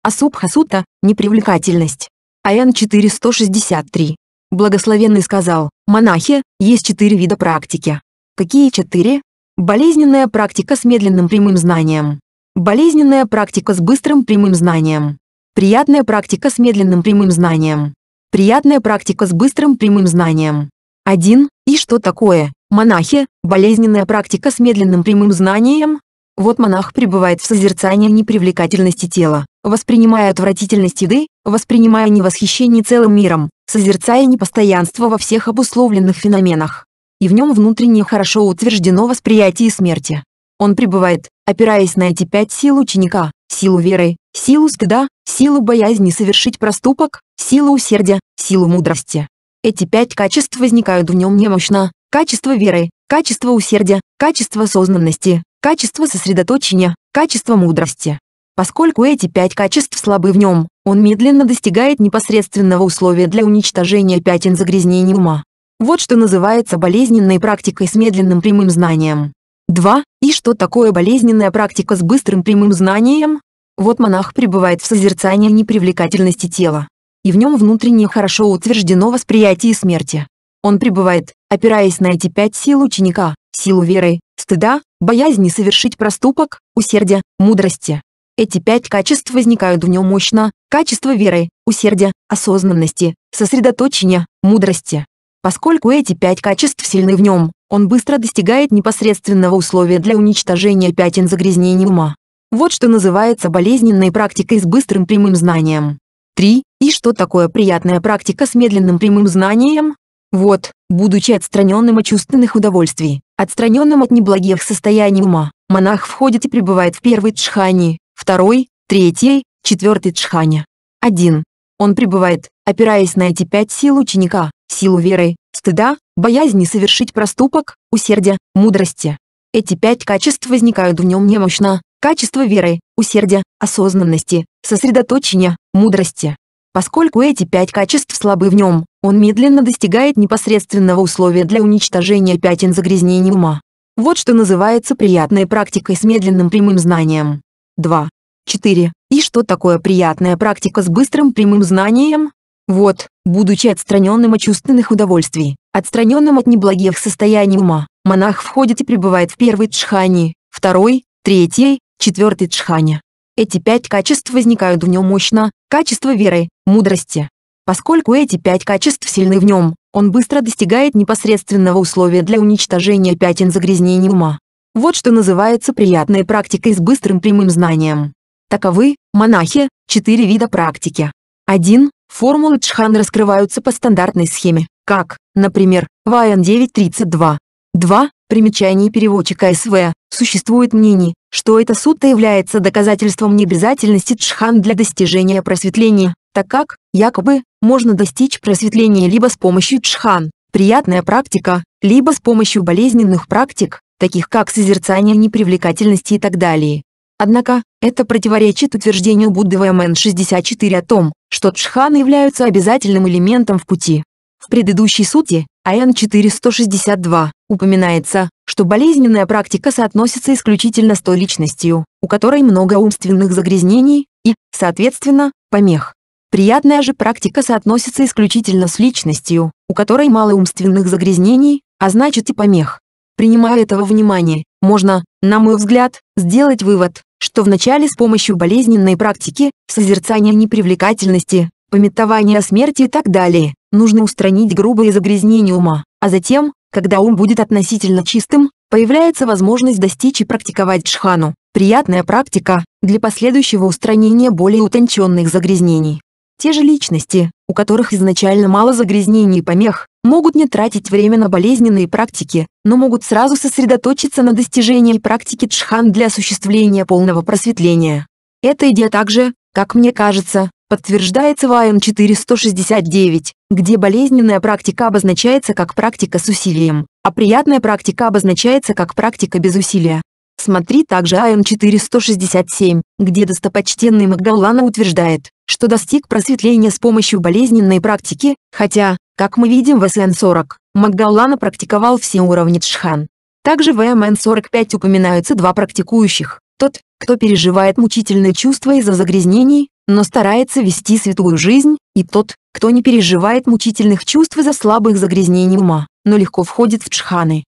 S1: Асубхасута – непривлекательность. АН 4163. Благословенный сказал, монахи, есть четыре вида практики. Какие четыре? Болезненная практика с медленным прямым знанием. Болезненная практика с быстрым прямым знанием. Приятная практика с медленным прямым знанием. Приятная практика с быстрым прямым знанием. 1. И что такое, монахи, болезненная практика с медленным прямым знанием? Вот монах пребывает в созерцании непривлекательности тела, воспринимая отвратительность еды, воспринимая невосхищение целым миром, созерцая непостоянство во всех обусловленных феноменах. И в нем внутренне хорошо утверждено восприятие смерти. Он пребывает, опираясь на эти пять сил ученика, силу веры, силу стыда, силу боязни совершить проступок, силу усердия, силу мудрости, эти пять качеств возникают в нем немощно. Качество веры, качество усердия, качество осознанности, качество сосредоточения, качество мудрости. Поскольку эти пять качеств слабы в нем, он медленно достигает непосредственного условия для уничтожения пятен загрязнений ума. Вот что называется болезненной практикой с медленным прямым знанием. 2. И что такое болезненная практика с быстрым прямым знанием? Вот монах пребывает в созерцании непривлекательности тела и в нем внутреннее хорошо утверждено восприятие смерти. Он пребывает, опираясь на эти пять сил ученика, силу веры, стыда, боязни совершить проступок, усердия, мудрости. Эти пять качеств возникают в нем мощно, качество веры, усердия, осознанности, сосредоточения, мудрости. Поскольку эти пять качеств сильны в нем, он быстро достигает непосредственного условия для уничтожения пятен загрязнений ума. Вот что называется болезненной практикой с быстрым прямым знанием. 3. И что такое приятная практика с медленным прямым знанием? Вот, будучи отстраненным от чувственных удовольствий, отстраненным от неблагих состояний ума, монах входит и пребывает в первой джхане, второй, третьей, четвертой джхане. Один. Он пребывает, опираясь на эти пять сил ученика, силу веры, стыда, боязни совершить проступок, усердия, мудрости. Эти пять качеств возникают в нем немощно, качество веры, усердия, осознанности, сосредоточения, мудрости. Поскольку эти пять качеств слабы в нем, он медленно достигает непосредственного условия для уничтожения пятен загрязнений ума. Вот что называется приятной практикой с медленным прямым знанием. 2. 4. И что такое приятная практика с быстрым прямым знанием? Вот, будучи отстраненным от чувственных удовольствий, отстраненным от неблагих состояний ума, монах входит и пребывает в первой джхане, второй, третьей, четвертой джхане. Эти пять качеств возникают в нем мощно, качество веры, мудрости. Поскольку эти пять качеств сильны в нем, он быстро достигает непосредственного условия для уничтожения пятен загрязнений ума. Вот что называется приятной практикой с быстрым прямым знанием. Таковы, монахи, четыре вида практики. 1. Формулы Чхан раскрываются по стандартной схеме, как, например, ВАН 932, 2. Примечание переводчика СВ. Существует мнение, что это сутта является доказательством необязательности джхан для достижения просветления, так как, якобы, можно достичь просветления либо с помощью джхан, приятная практика, либо с помощью болезненных практик, таких как созерцание непривлекательности и так далее. Однако, это противоречит утверждению Будды ВМН 64 о том, что джханы являются обязательным элементом в пути. В предыдущей сути, АН-4162 упоминается, что болезненная практика соотносится исключительно с той личностью, у которой много умственных загрязнений и, соответственно, помех. Приятная же практика соотносится исключительно с личностью, у которой мало умственных загрязнений, а значит и помех. Принимая этого внимание, можно, на мой взгляд, сделать вывод, что вначале с помощью болезненной практики, созерцания непривлекательности, пометование о смерти и так далее. Нужно устранить грубые загрязнения ума, а затем, когда ум будет относительно чистым, появляется возможность достичь и практиковать джхану. Приятная практика для последующего устранения более утонченных загрязнений. Те же личности, у которых изначально мало загрязнений и помех, могут не тратить время на болезненные практики, но могут сразу сосредоточиться на достижении практики джхан для осуществления полного просветления. Эта идея также, как мне кажется, подтверждается в АН 4169, где болезненная практика обозначается как практика с усилием, а приятная практика обозначается как практика без усилия. Смотри также АН 4167, где достопочтенный Магдалана утверждает, что достиг просветления с помощью болезненной практики, хотя, как мы видим в СН-40, Магдалана практиковал все уровни Джхан. Также в МН-45 упоминаются два практикующих, тот, кто переживает мучительные чувства из-за загрязнений, но старается вести святую жизнь, и тот, кто не переживает мучительных чувств из-за слабых загрязнений ума, но легко входит в чханы.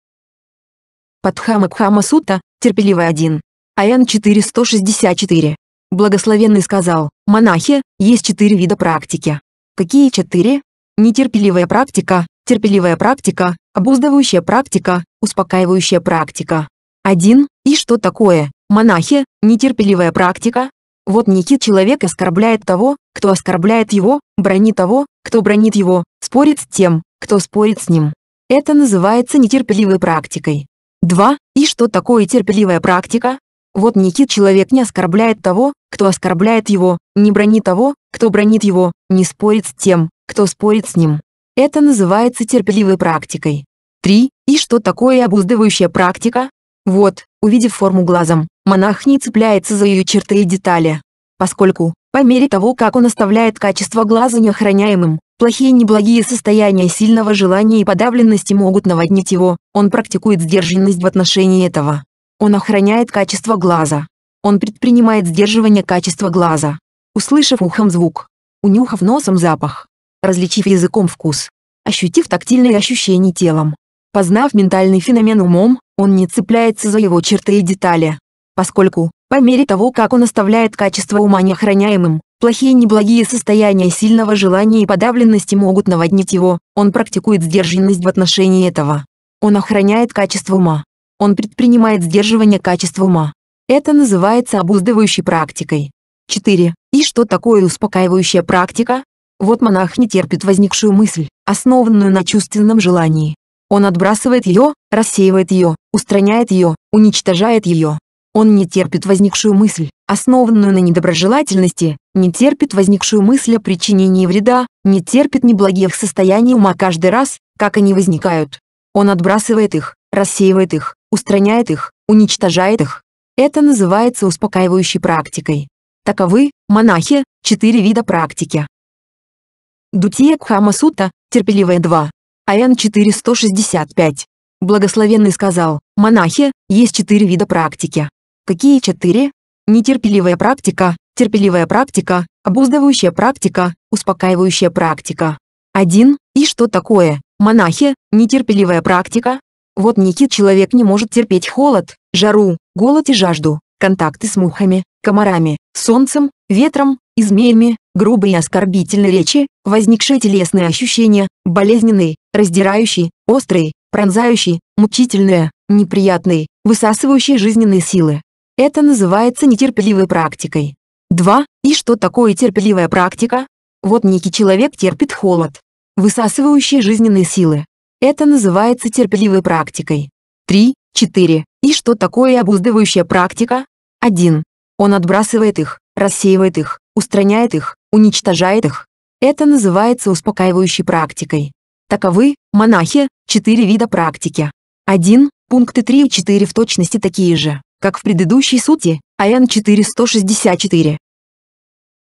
S1: Падхама Бхама Сута, терпеливый один. Аян 4164. Благословенный сказал, монахи, есть четыре вида практики. Какие четыре? Нетерпеливая практика, терпеливая практика, обуздывающая практика, успокаивающая практика. Один. И что такое, монахи, нетерпеливая практика? Вот Никит человек оскорбляет того, кто оскорбляет его, бронит того, кто бронит его, спорит с тем, кто спорит с ним. Это называется нетерпеливой практикой. 2. И что такое терпеливая практика? Вот Никит человек не оскорбляет того, кто оскорбляет его, не бронит того, кто бронит его, не спорит с тем, кто спорит с ним. Это называется терпеливой практикой. 3. И что такое обуздывающая практика? Вот, Увидев форму глазом, монах не цепляется за ее черты и детали. Поскольку, по мере того, как он оставляет качество глаза неохраняемым, плохие неблагие состояния сильного желания и подавленности могут наводнить его, он практикует сдержанность в отношении этого. Он охраняет качество глаза. Он предпринимает сдерживание качества глаза. Услышав ухом звук, унюхав носом запах, различив языком вкус, ощутив тактильные ощущения телом, Познав ментальный феномен умом, он не цепляется за его черты и детали. Поскольку, по мере того как он оставляет качество ума неохраняемым, плохие и неблагие состояния сильного желания и подавленности могут наводнить его, он практикует сдержанность в отношении этого. Он охраняет качество ума. Он предпринимает сдерживание качества ума. Это называется обуздывающей практикой. 4. И что такое успокаивающая практика? Вот монах не терпит возникшую мысль, основанную на чувственном желании, он отбрасывает ее, рассеивает ее, устраняет ее, уничтожает ее. Он не терпит возникшую мысль, основанную на недоброжелательности, не терпит возникшую мысль о причинении вреда, не терпит неблагих состояний ума каждый раз, как они возникают. Он отбрасывает их, рассеивает их, устраняет их, уничтожает их. Это называется успокаивающей практикой. Таковы, монахи, четыре вида практики. Дутия Кхама Сута, терпеливая 2. АН 4165. Благословенный сказал, монахи, есть четыре вида практики. Какие четыре? Нетерпеливая практика, терпеливая практика, обуздывающая практика, успокаивающая практика. Один. И что такое? Монахи, нетерпеливая практика? Вот некий человек не может терпеть холод, жару, голод и жажду, контакты с мухами, комарами, солнцем, ветром и змеями, грубые и оскорбительные речи, возникшие телесные ощущения, болезненный, раздирающий, острый, пронзающий, мучительный, неприятный, высасывающий жизненные силы. Это называется нетерпеливой практикой. 2. И что такое терпеливая практика? Вот некий человек терпит холод, высасывающий жизненные силы. Это называется терпеливой практикой. 3. 4. И что такое обуздывающая практика? 1. Он отбрасывает их, рассеивает их, устраняет их, уничтожает их. Это называется успокаивающей практикой. Таковы, монахи, четыре вида практики. 1. Пункты 3 и 4 в точности такие же, как в предыдущей сути, АН 4164.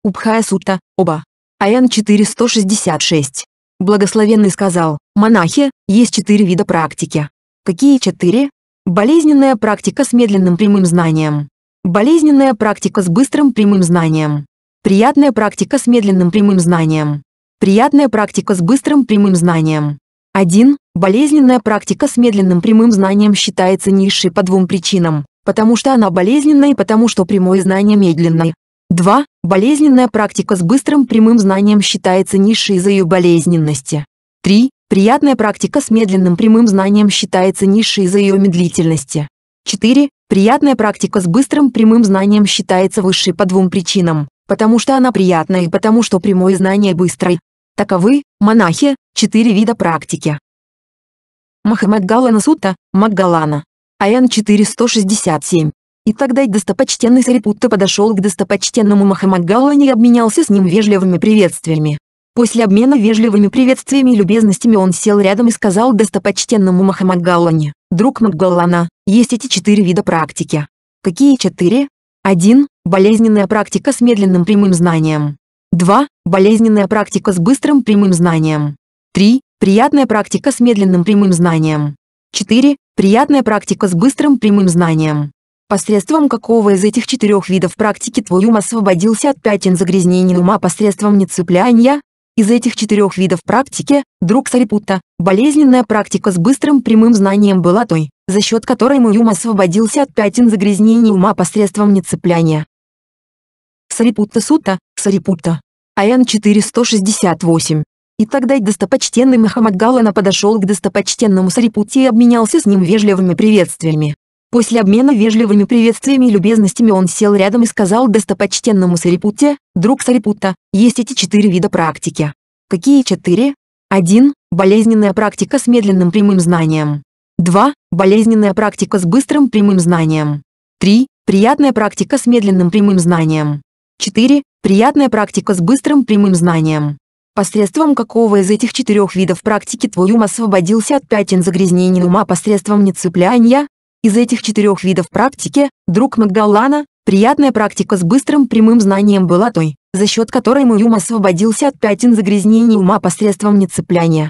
S1: Убхая сутта, оба. АН 4166. Благословенный сказал, монахи, есть четыре вида практики. Какие четыре? Болезненная практика с медленным прямым знанием. Болезненная практика с быстрым прямым знанием. Приятная практика с медленным прямым знанием. Приятная практика с быстрым прямым знанием. 1. Болезненная практика с медленным прямым знанием считается низшей по двум причинам, потому что она болезненна и потому что прямое знание медленное. 2. Болезненная практика с быстрым прямым знанием считается низшей из-за ее болезненности. 3. Приятная практика с медленным прямым знанием считается низшей из-за ее медлительности. 4. Приятная практика с быстрым прямым знанием считается высшей по двум причинам потому что она приятна и потому что прямое знание быстрое. Таковы, монахи, четыре вида практики. Махамад Галана Сутта, Макгалана. АН 4167. И тогда достопочтенный Сарипутта подошел к достопочтенному Махамагалане и обменялся с ним вежливыми приветствиями. После обмена вежливыми приветствиями и любезностями он сел рядом и сказал достопочтенному Махамагалане, «Друг Макгалана, есть эти четыре вида практики». Какие четыре? Один. Болезненная практика с медленным прямым знанием. 2. Болезненная практика с быстрым прямым знанием. 3. Приятная практика с медленным прямым знанием. 4. Приятная практика с быстрым прямым знанием. Посредством какого из этих четырех видов практики твой ум освободился от пятен загрязнений ума посредством нецепляния? Из этих четырех видов практики, друг Сарипутта, болезненная практика с быстрым прямым знанием была той, за счет которой мой ум освободился от пятен загрязнений ума посредством нецепляния. Сарипутта Сутта Сарипутта. АН 4168. И тогда достопочтенный Махамад Галана подошел к достопочтенному Сарипутте и обменялся с ним вежливыми приветствиями. После обмена вежливыми приветствиями и любезностями он сел рядом и сказал достопочтенному Сарипутте, друг Сарипутта, есть эти четыре вида практики. Какие четыре? 1. Болезненная практика с медленным прямым знанием. 2. Болезненная практика с быстрым прямым знанием. 3. Приятная практика с медленным прямым знанием. 4. Приятная практика с быстрым прямым знанием. Посредством какого из этих четырех видов практики твой ум освободился от пятен загрязнений ума посредством нецепляния? Из этих четырех видов практики, друг Магдаулана, приятная практика с быстрым прямым знанием была той, за счет которой мой ум освободился от пятен загрязнений ума посредством нецепляния.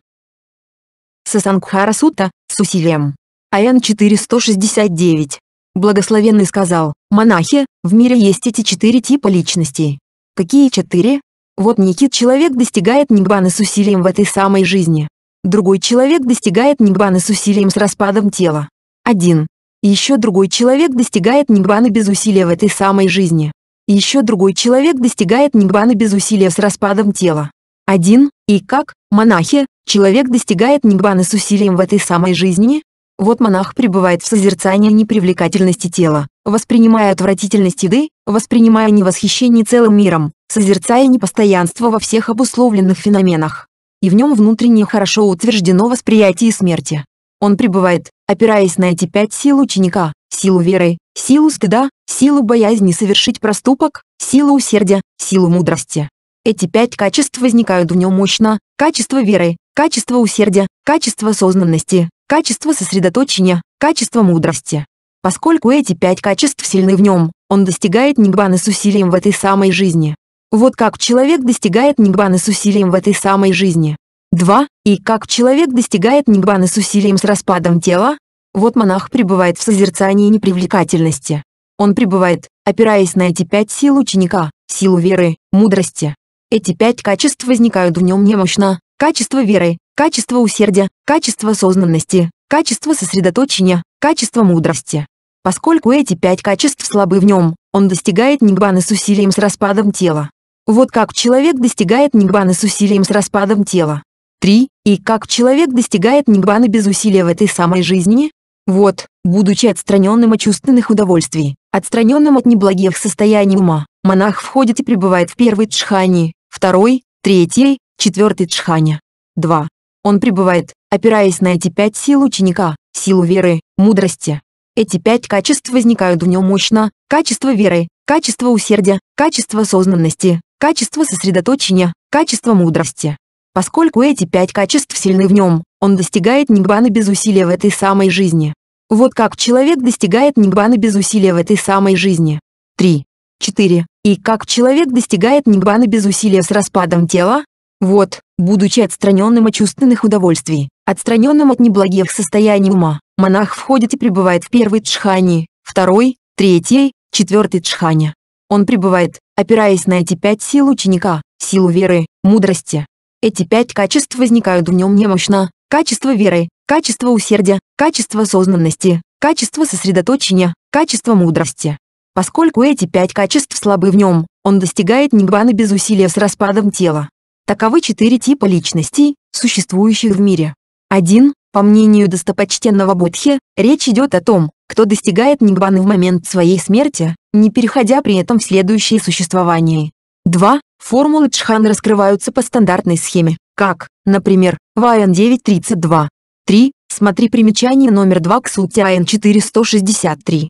S1: Сасангхара Сута, с усилием. АН 469. Благословенный сказал, «Монахи, в мире есть эти четыре типа личностей». Какие четыре? Вот Никит человек достигает нигбаны с усилием в этой самой жизни. Другой человек достигает нигбаны с усилием с распадом тела. Один. Еще другой человек достигает нигбаны без усилия в этой самой жизни. Еще другой человек достигает нигбаны без усилия с распадом тела. Один. И как, монахи, человек достигает нигбаны с усилием в этой самой жизни? Вот монах пребывает в созерцании непривлекательности тела, воспринимая отвратительность еды, воспринимая невосхищение целым миром, созерцая непостоянство во всех обусловленных феноменах. И в нем внутренне хорошо утверждено восприятие смерти. Он пребывает, опираясь на эти пять сил ученика, силу веры, силу стыда, силу боязни совершить проступок, силу усердия, силу мудрости. Эти пять качеств возникают в нем мощно, качество веры, качество усердия, качество осознанности, Качество сосредоточения, качество мудрости. Поскольку эти пять качеств сильны в нем, он достигает нигбаны с усилием в этой самой жизни. Вот как человек достигает нигбаны с усилием в этой самой жизни. 2. И как человек достигает нигбаны с усилием с распадом тела, вот монах пребывает в созерцании непривлекательности. Он пребывает, опираясь на эти пять сил ученика, силу веры, мудрости. Эти пять качеств возникают в нем немощно, качество веры, качество усердия, качество осознанности, качество сосредоточения, качество мудрости. Поскольку эти пять качеств слабы в нем, он достигает нигбаны с усилием с распадом тела. Вот как человек достигает нигбаны с усилием с распадом тела. 3. И как человек достигает нигбаны без усилия в этой самой жизни? Вот, будучи отстраненным от чувственных удовольствий, отстраненным от неблагих состояний ума, монах входит и пребывает в первой джхане, второй, третьей, четвертой джхане. 2 он пребывает, опираясь на эти пять сил ученика, силу веры, мудрости. Эти пять качеств возникают в нем мощно, качество веры, качество усердия, качество осознанности, качество сосредоточения, качество мудрости. Поскольку эти пять качеств сильны в нем, он достигает нигбаны без усилия в этой самой жизни. Вот как человек достигает нигбаны без усилия в этой самой жизни. 3. 4. И как человек достигает нигбаны без усилия с распадом тела, вот, будучи отстраненным от чувственных удовольствий, отстраненным от неблагих состояний ума, монах входит и пребывает в первой джхане, второй, третьей, четвертой джхане. Он пребывает, опираясь на эти пять сил ученика, силу веры, мудрости. Эти пять качеств возникают в нем немощно. Качество веры, качество усердия, качество осознанности, качество сосредоточения, качество мудрости. Поскольку эти пять качеств слабы в нем, он достигает нигбана без усилия с распадом тела. Таковы четыре типа личностей, существующих в мире. Один, По мнению достопочтенного Будхи, речь идет о том, кто достигает нигваны в момент своей смерти, не переходя при этом в следующее существование. Два Формулы Чхан раскрываются по стандартной схеме, как, например, Ваян 9.32. 3. Смотри примечание номер 2 к сути Аян 4.163.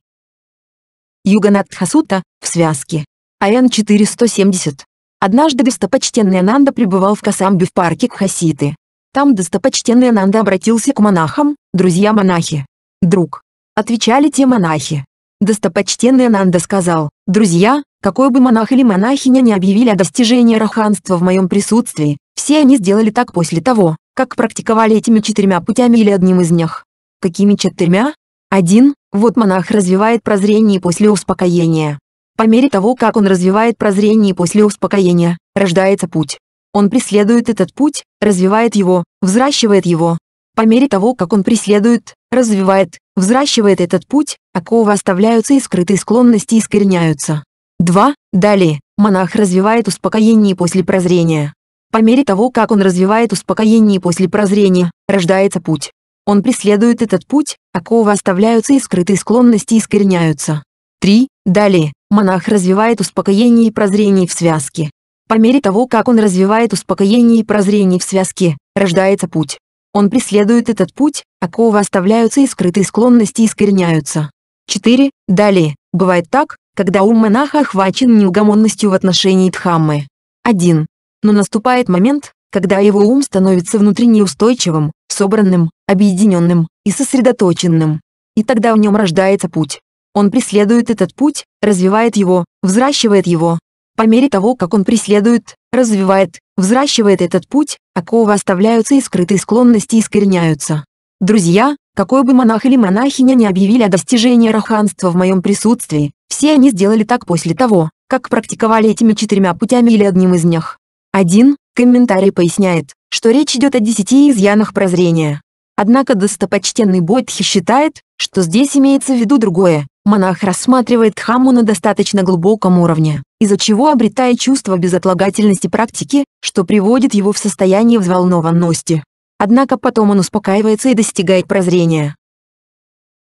S1: Юганатха Сута, в связке. Аян 4.170. Однажды достопочтенный Ананда пребывал в Касамбе в парке Кхаситы. Там достопочтенный Ананда обратился к монахам, друзья-монахи. «Друг», — отвечали те монахи. Достопочтенный Ананда сказал, «Друзья, какой бы монах или монахиня не объявили о достижении раханства в моем присутствии, все они сделали так после того, как практиковали этими четырьмя путями или одним из них. Какими четырьмя? Один, вот монах развивает прозрение после успокоения. По мере того, как он развивает прозрение после успокоения, рождается путь. Он преследует этот путь, развивает его, взращивает его. По мере того, как он преследует, развивает, взращивает этот путь, оковы оставляются и скрытые склонности искореняются. 2. Далее, монах развивает успокоение после прозрения. По мере того, как он развивает успокоение после прозрения, рождается путь. Он преследует этот путь, оковы оставляются и скрытые склонности искореняются. 3. Далее, Монах развивает успокоение и прозрение в связке. По мере того, как он развивает успокоение и прозрение в связке, рождается путь. Он преследует этот путь, оковы оставляются и скрытые склонности искореняются. 4. Далее, бывает так, когда ум монаха охвачен неугомонностью в отношении Дхаммы. 1. Но наступает момент, когда его ум становится внутренне устойчивым, собранным, объединенным и сосредоточенным. И тогда в нем рождается путь. Он преследует этот путь, развивает его, взращивает его. По мере того, как он преследует, развивает, взращивает этот путь, оковы оставляются и скрытые склонности искореняются. Друзья, какой бы монах или монахиня не объявили о достижении раханства в моем присутствии, все они сделали так после того, как практиковали этими четырьмя путями или одним из них. Один комментарий поясняет, что речь идет о десяти изъянах прозрения. Однако достопочтенный Бодхи считает, что здесь имеется в виду другое, монах рассматривает Дхамму на достаточно глубоком уровне, из-за чего обретает чувство безотлагательности практики, что приводит его в состояние взволнованности. Однако потом он успокаивается и достигает прозрения.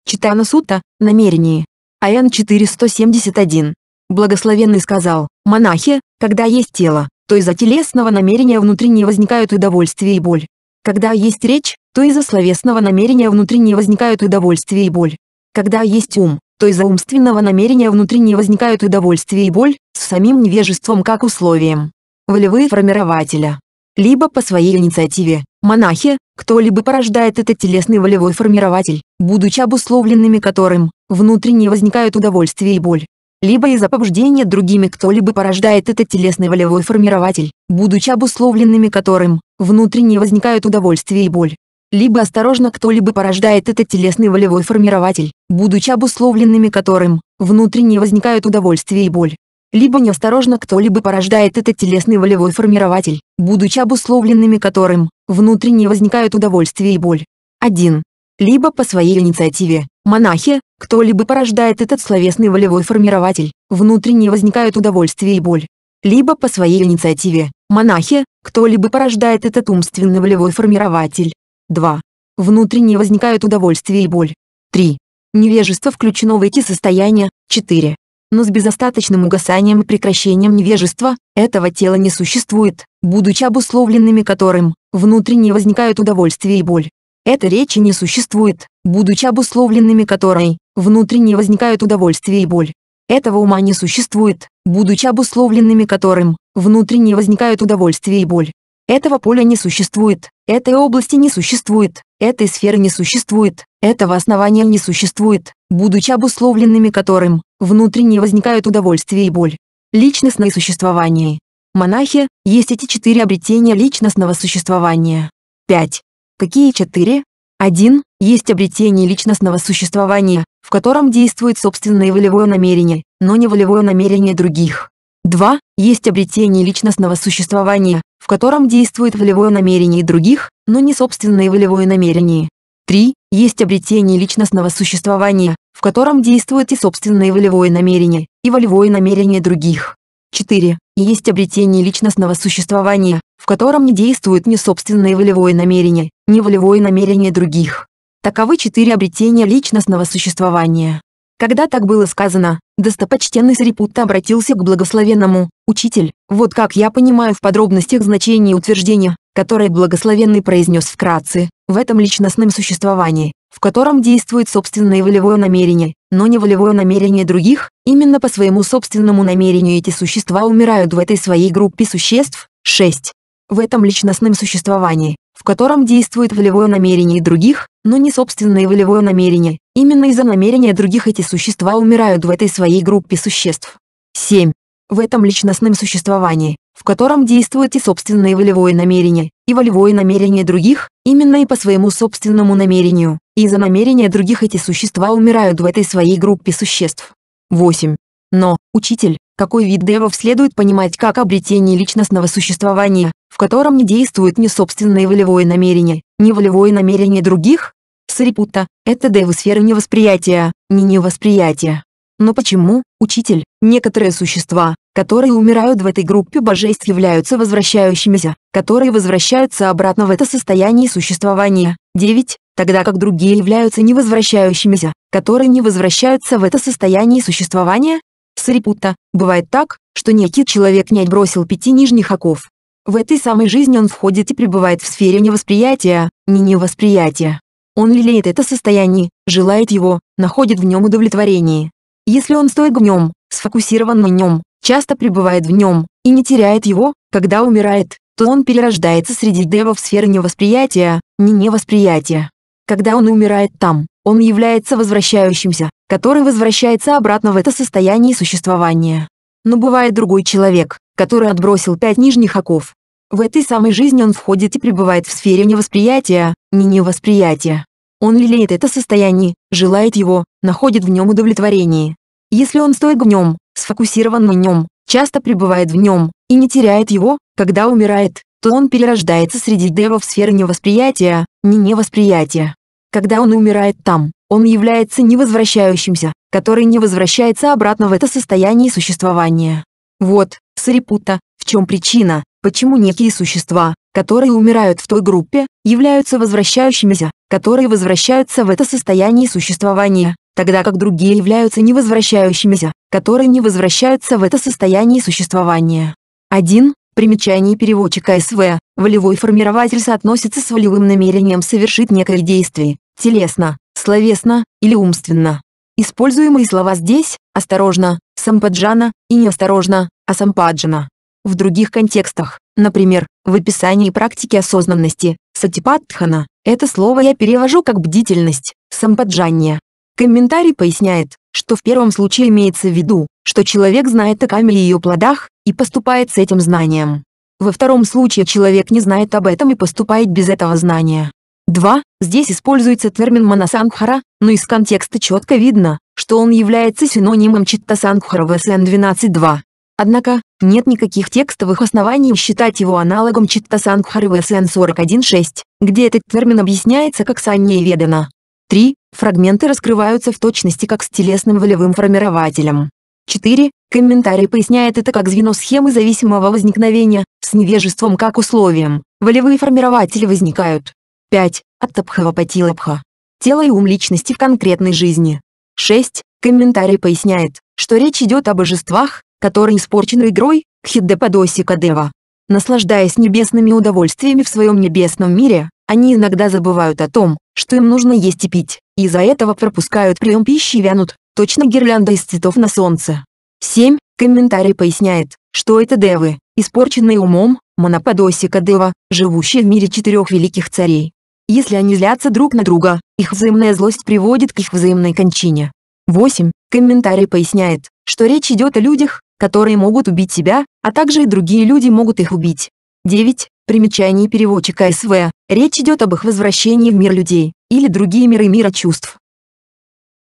S1: Читана Сута, намерение. Аян 471. Благословенный сказал, монахи, когда есть тело, то из-за телесного намерения внутренне возникают удовольствие и боль. Когда есть речь, то из-за словесного намерения внутренне возникают удовольствие и боль. Когда есть ум, то из-за умственного намерения внутренне возникают удовольствие и боль, с самим невежеством как условием. Волевые формирователя. Либо по своей инициативе, монахи, кто-либо порождает этот телесный волевой формирователь, будучи обусловленными которым, внутренне возникают удовольствие и боль. Либо из-за побуждения другими кто-либо порождает этот телесный волевой формирователь, будучи обусловленными которым, внутренне возникают удовольствие и боль либо осторожно кто-либо порождает этот телесный волевой формирователь, будучи обусловленными которым, внутренне возникают удовольствие и боль. Либо неосторожно кто-либо порождает этот телесный волевой формирователь, будучи обусловленными которым, внутренне возникают удовольствие и боль. 1. Либо по своей инициативе, монахи, кто-либо порождает этот словесный волевой формирователь, внутренне возникают удовольствие и боль. Либо по своей инициативе, монахи, кто-либо порождает этот умственный волевой формирователь, 2. Внутренне возникают удовольствие и боль. 3. Невежество включено в эти состояния. 4. Но с безостаточным угасанием и прекращением невежества, этого тела не существует, будучи обусловленными которым, внутренне возникают удовольствие и боль. Это речи не существует, будучи обусловленными которой, внутренне возникают удовольствие и боль. Этого ума не существует, будучи обусловленными которым, внутренне возникают удовольствие и боль. Этого поля не существует, Этой области не существует, этой сферы не существует, этого основания не существует, будучи обусловленными которым, внутренне возникают удовольствие и боль. Личностное существование. Монахи, есть эти четыре обретения личностного существования. 5. Какие четыре? 1. Есть обретение личностного существования, в котором действует собственное волевое намерение, но не волевое намерение других. 2. Есть обретение личностного существования, в котором действует волевое намерение других, но не собственное волевое намерение. 3. Есть обретение личностного существования, в котором действует и собственное волевое намерение, и волевое намерение других. 4. Есть обретение личностного существования, в котором не действует ни собственное волевое намерение, ни волевое намерение других. Таковы четыре обретения личностного существования. Когда так было сказано, достопочтенный Сарипутта обратился к благословенному, «Учитель, вот как я понимаю в подробностях значение утверждения, которое благословенный произнес вкратце, в этом личностном существовании, в котором действует собственное волевое намерение, но не волевое намерение других, именно по своему собственному намерению эти существа умирают в этой своей группе существ, 6. В этом личностном существовании, в котором действует волевое намерение других, но не собственное волевое намерение. Именно из-за намерения других эти существа умирают в этой своей группе существ. 7. В этом личностном существовании, в котором действует и собственное волевое намерение, и волевое намерение других, именно и по своему собственному намерению, и из-за намерения других эти существа умирают в этой своей группе существ. 8. Но, учитель, какой вид девов следует понимать как обретение личностного существования, в котором не действует ни собственное волевое намерение, ни волевое намерение других? Сарипутта, это девосфера невосприятия, не невосприятия. Но почему, учитель, некоторые существа, которые умирают в этой группе божеств являются возвращающимися, которые возвращаются обратно в это состояние существования, 9, тогда как другие являются невозвращающимися, которые не возвращаются в это состояние существования? Сарипутта, бывает так, что некий человек не отбросил пяти нижних оков, в этой самой жизни он входит и пребывает в сфере невосприятия, не невосприятия. Он лелеет это состояние, желает его, находит в нем удовлетворение. Если он стоит в нем, сфокусирован на нем, часто пребывает в нем, и не теряет его, когда умирает, то он перерождается среди в сферы невосприятия, не невосприятия. Когда он умирает там, он является возвращающимся, который возвращается обратно в это состояние существования. Но бывает другой человек, который отбросил пять нижних оков. В этой самой жизни он входит и пребывает в сфере невосприятия, не невосприятия. Он лелеет это состояние, желает его, находит в нем удовлетворение. Если он стоит в нем, сфокусирован на нем, часто пребывает в нем, и не теряет его, когда умирает, то он перерождается среди в сферы невосприятия, не невосприятия. Когда он умирает там, он является невозвращающимся, который не возвращается обратно в это состояние существования. Вот, Сарипута, в чем причина, почему некие существа, которые умирают в той группе, являются возвращающимися, которые возвращаются в это состояние существования, тогда как другие являются невозвращающимися, которые не возвращаются в это состояние существования. 1. Примечание переводчика СВ. Волевой формирователь соотносится с волевым намерением совершить некое действие, телесно, словесно или умственно. Используемые слова здесь, осторожно, Сампаджана и неосторожно, а Сампаджана. В других контекстах, например, в описании практики осознанности, Сатипатхана, это слово я перевожу как «бдительность», «сампаджанья». Комментарий поясняет, что в первом случае имеется в виду, что человек знает о каме и ее плодах, и поступает с этим знанием. Во втором случае человек не знает об этом и поступает без этого знания. 2. Здесь используется термин манасангхара, но из контекста четко видно, что он является синонимом читтасангхара в СН 12.2. Однако, нет никаких текстовых оснований считать его аналогом читтасангхары в СН 41.6, где этот термин объясняется как санья ведана. 3. Фрагменты раскрываются в точности как с телесным волевым формирователем. 4. Комментарий поясняет это как звено схемы зависимого возникновения, с невежеством как условием. Волевые формирователи возникают, 5. От Тапхавапатилапха. Тело и ум личности в конкретной жизни. 6. Комментарий поясняет, что речь идет о божествах, которые испорчены игрой, Кхиддападосика Дева. Наслаждаясь небесными удовольствиями в своем небесном мире, они иногда забывают о том, что им нужно есть и пить, и из-за этого пропускают прием пищи и вянут, точно гирлянда из цветов на солнце. 7. Комментарий поясняет, что это девы, испорченные умом, моноподосика дева, живущие в мире четырех великих царей. Если они злятся друг на друга, их взаимная злость приводит к их взаимной кончине. 8. Комментарий поясняет, что речь идет о людях, которые могут убить себя, а также и другие люди могут их убить. 9. Примечание переводчика СВ. Речь идет об их возвращении в мир людей, или другие миры мира чувств.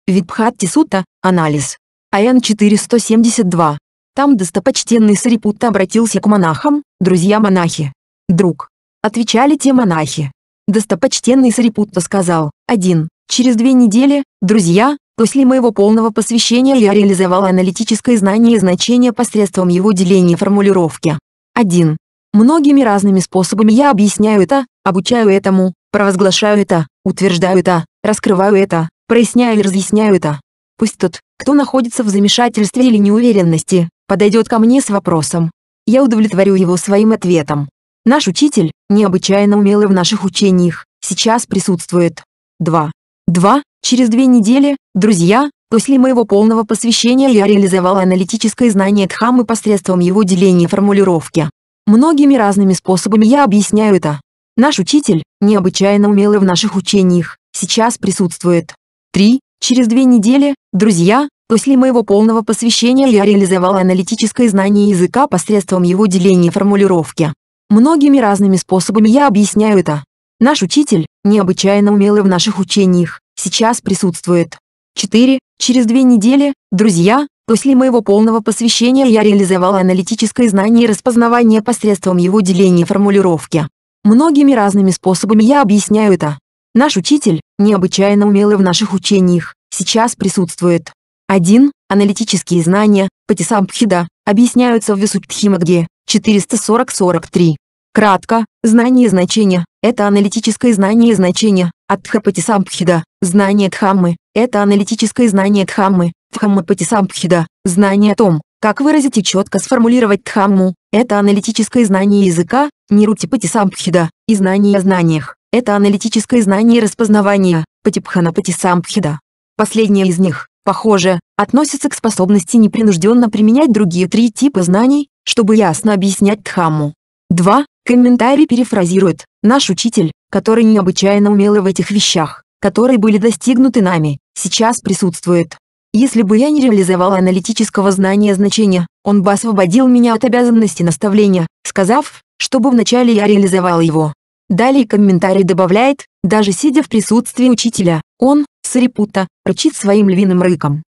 S1: Випхатти Сутта, анализ. АН 4172. Там достопочтенный Сарипутта обратился к монахам, друзья монахи. Друг. Отвечали те монахи достопочтенный Сарипутта сказал, один, через две недели, друзья, после моего полного посвящения я реализовал аналитическое знание и значение посредством его деления и формулировки. Один Многими разными способами я объясняю это, обучаю этому, провозглашаю это, утверждаю это, раскрываю это, проясняю и разъясняю это. Пусть тот, кто находится в замешательстве или неуверенности, подойдет ко мне с вопросом. Я удовлетворю его своим ответом. Наш учитель, необычайно умелый в наших учениях, сейчас присутствует. 2. 2. Через две недели, друзья, после моего полного посвящения я реализовал аналитическое знание Дхаммы посредством его деления формулировки. Многими разными способами я объясняю это. Наш учитель, необычайно умелый в наших учениях, сейчас присутствует. 3. Через две недели, друзья, после моего полного посвящения я реализовал аналитическое знание языка посредством его деления формулировки. Многими разными способами я объясняю это. Наш учитель, необычайно умелый в наших учениях, сейчас присутствует. 4. Через две недели, друзья, после моего полного посвящения я реализовал аналитическое знание и распознавание посредством его деления и формулировки. Многими разными способами я объясняю это. Наш учитель, необычайно умелый в наших учениях, сейчас присутствует. 1. Аналитические знания, Патисабхида, объясняются в Висуптхимагде, 440-43. Кратко, знание значения – это аналитическое знание значения, Адхапатисамбхида, знание Дхаммы – это аналитическое знание Дхаммы, Дхаммапатисамбхида, знание о том, как выразить и четко сформулировать Дхамму – это аналитическое знание языка, Нирутипатисамбхида, и знание о знаниях – это аналитическое знание распознавания, Патипханапатисамбхида. Последнее из них, похоже, относится к способности непринужденно применять другие три типа знаний, чтобы ясно объяснять Дхамму. 2. Комментарий перефразирует, наш учитель, который необычайно умел в этих вещах, которые были достигнуты нами, сейчас присутствует. Если бы я не реализовал аналитического знания значения, он бы освободил меня от обязанности наставления, сказав, чтобы вначале я реализовал его. Далее комментарий добавляет, даже сидя в присутствии учителя, он, Сарипута, рычит своим львиным рыком.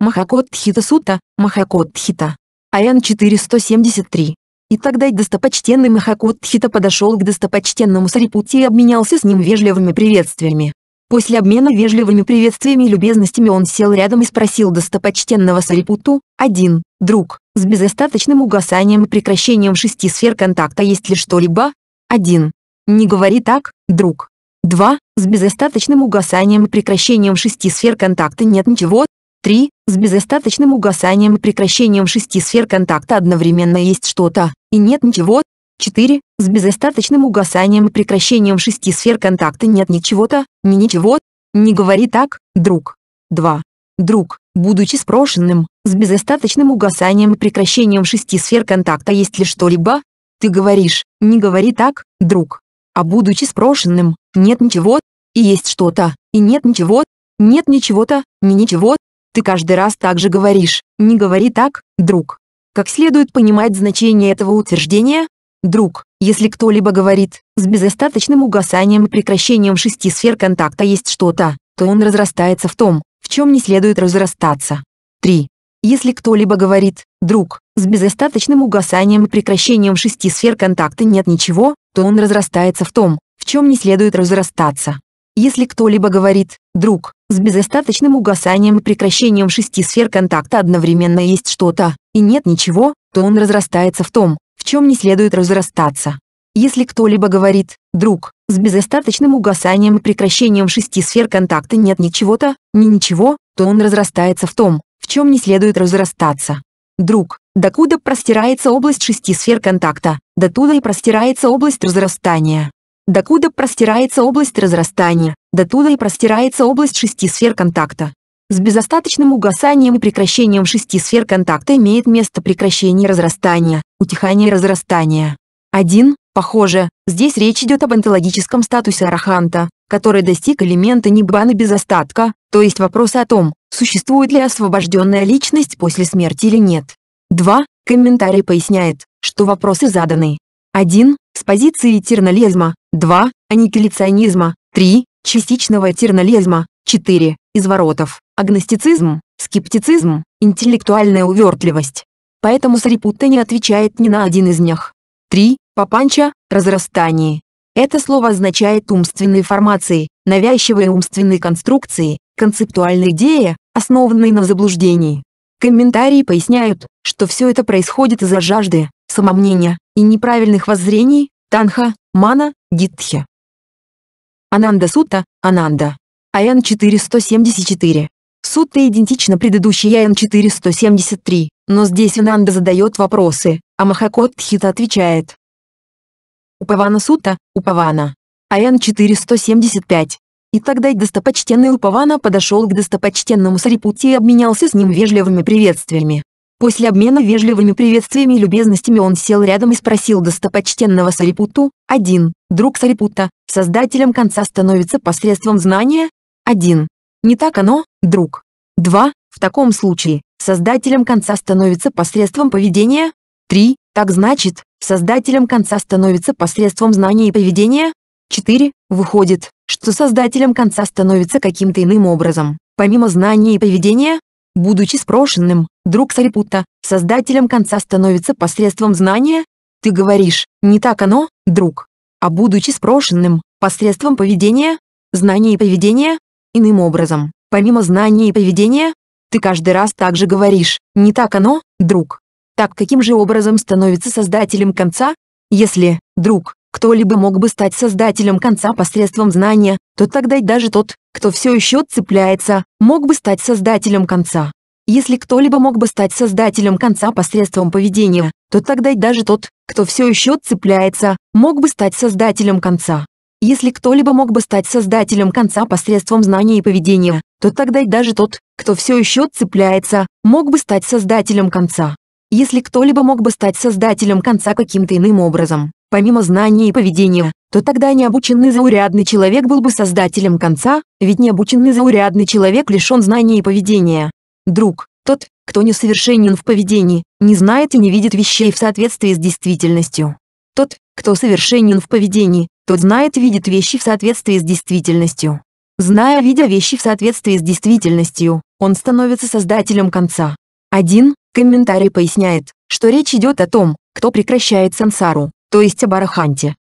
S1: Махакот Тхита Сута, Махакот Тхита. АН-4173. И тогда достопочтенный Махакот Тхита подошел к достопочтенному Сарипути и обменялся с ним вежливыми приветствиями. После обмена вежливыми приветствиями и любезностями он сел рядом и спросил достопочтенного Сарипуту, «Один, друг, с безостаточным угасанием и прекращением шести сфер контакта есть ли что-либо?» «Один. Не говори так, друг. Два, с безостаточным угасанием и прекращением шести сфер контакта нет ничего, 3. С безостаточным угасанием и прекращением шести сфер контакта одновременно есть что-то, и нет ничего. 4. С безостаточным угасанием и прекращением шести сфер контакта нет ничего-то, ни ничего. Не говори так, друг. 2. Друг, будучи спрошенным, с безостаточным угасанием и прекращением шести сфер контакта есть ли что-либо? Ты говоришь, не говори так, друг. А будучи спрошенным, нет ничего, и есть что-то, и нет ничего, нет ничего-то, ни ничего, ты каждый раз так же говоришь. Не говори так, друг. Как следует понимать значение этого утверждения? Друг, если кто-либо говорит, с безостаточным угасанием и прекращением шести сфер контакта есть что-то, то он разрастается в том, в чем не следует разрастаться. 3. Если кто-либо говорит, друг, с безостаточным угасанием и прекращением шести сфер контакта нет ничего, то он разрастается в том, в чем не следует разрастаться. Если кто-либо говорит «друг» с безостаточным угасанием и прекращением шести сфер контакта одновременно есть что-то, и нет ничего, то он разрастается в том, в чем не следует разрастаться. Если кто-либо говорит «друг» с безостаточным угасанием и прекращением шести сфер контакта нет ничего-то, ни ничего, то он разрастается в том, в чем не следует разрастаться. Друг, докуда простирается область шести сфер контакта, дотуда и простирается область разрастания. Докуда простирается область разрастания, дотуда и простирается область шести сфер контакта. С безостаточным угасанием и прекращением шести сфер контакта имеет место прекращение разрастания, утихание разрастания. 1. Похоже, здесь речь идет об онтологическом статусе араханта, который достиг элемента небаны без остатка, то есть вопроса о том, существует ли освобожденная личность после смерти или нет. 2. Комментарий поясняет, что вопросы заданы. 1. С позиции тернализма, 2. Аникиляционизма. 3. Частичного тернализма. 4. Изворотов. Агностицизм, скептицизм, интеллектуальная увертливость. Поэтому Сарипутта не отвечает ни на один из них. 3. Папанча. Разрастание. Это слово означает умственные формации, навязчивые умственные конструкции, концептуальные идеи, основанные на заблуждении. Комментарии поясняют, что все это происходит из-за жажды, самомнения и неправильных воззрений, танха, мана, Гитхе. Ананда Сутта, Ананда. АН 4174. Сутта идентична предыдущей АН 4173, но здесь Ананда задает вопросы, а Махакот Тхита отвечает. Упавана Сутта, Упавана. АН 4175. И тогда достопочтенный Упавана подошел к достопочтенному Сарипути и обменялся с ним вежливыми приветствиями. После обмена вежливыми приветствиями и любезностями он сел рядом и спросил достопочтенного Сарипуту, «Один, друг Сарипутта, создателем конца становится посредством знания? 1. Не так оно, друг. 2. В таком случае, создателем конца становится посредством поведения? 3. Так значит, создателем конца становится посредством знания и поведения? 4. Выходит, что создателем конца становится каким-то иным образом, помимо знания и поведения? Будучи спрошенным, друг Сарипутта, создателем конца становится посредством знания? Ты говоришь, не так оно, друг а будучи спрошенным, посредством поведения, знания и поведения, иным образом, помимо знания и поведения, ты каждый раз также говоришь, не так оно, друг. Так каким же образом становится создателем конца? Если, друг, кто-либо мог бы стать создателем конца посредством знания, то тогда и даже тот, кто все еще цепляется, мог бы стать создателем конца. Если кто-либо мог бы стать создателем конца посредством поведения, то тогда и даже тот, кто все еще цепляется, мог бы стать создателем конца. Если кто-либо мог бы стать создателем конца посредством знания и поведения, то тогда и даже тот, кто все еще цепляется, мог бы стать создателем конца. Если кто-либо мог бы стать создателем конца каким-то иным образом, помимо знания и поведения, то тогда необученный заурядный человек был бы создателем конца, ведь необученный заурядный человек лишен знания и поведения. Друг, тот, кто несовершенен в поведении, не знает и не видит вещей в соответствии с действительностью. Тот, кто совершенен в поведении, тот знает и видит вещи в соответствии с действительностью. Зная, видя вещи в соответствии с действительностью, он становится создателем конца. Один комментарий поясняет, что речь идет о том, кто прекращает сансару, то есть об Араханте.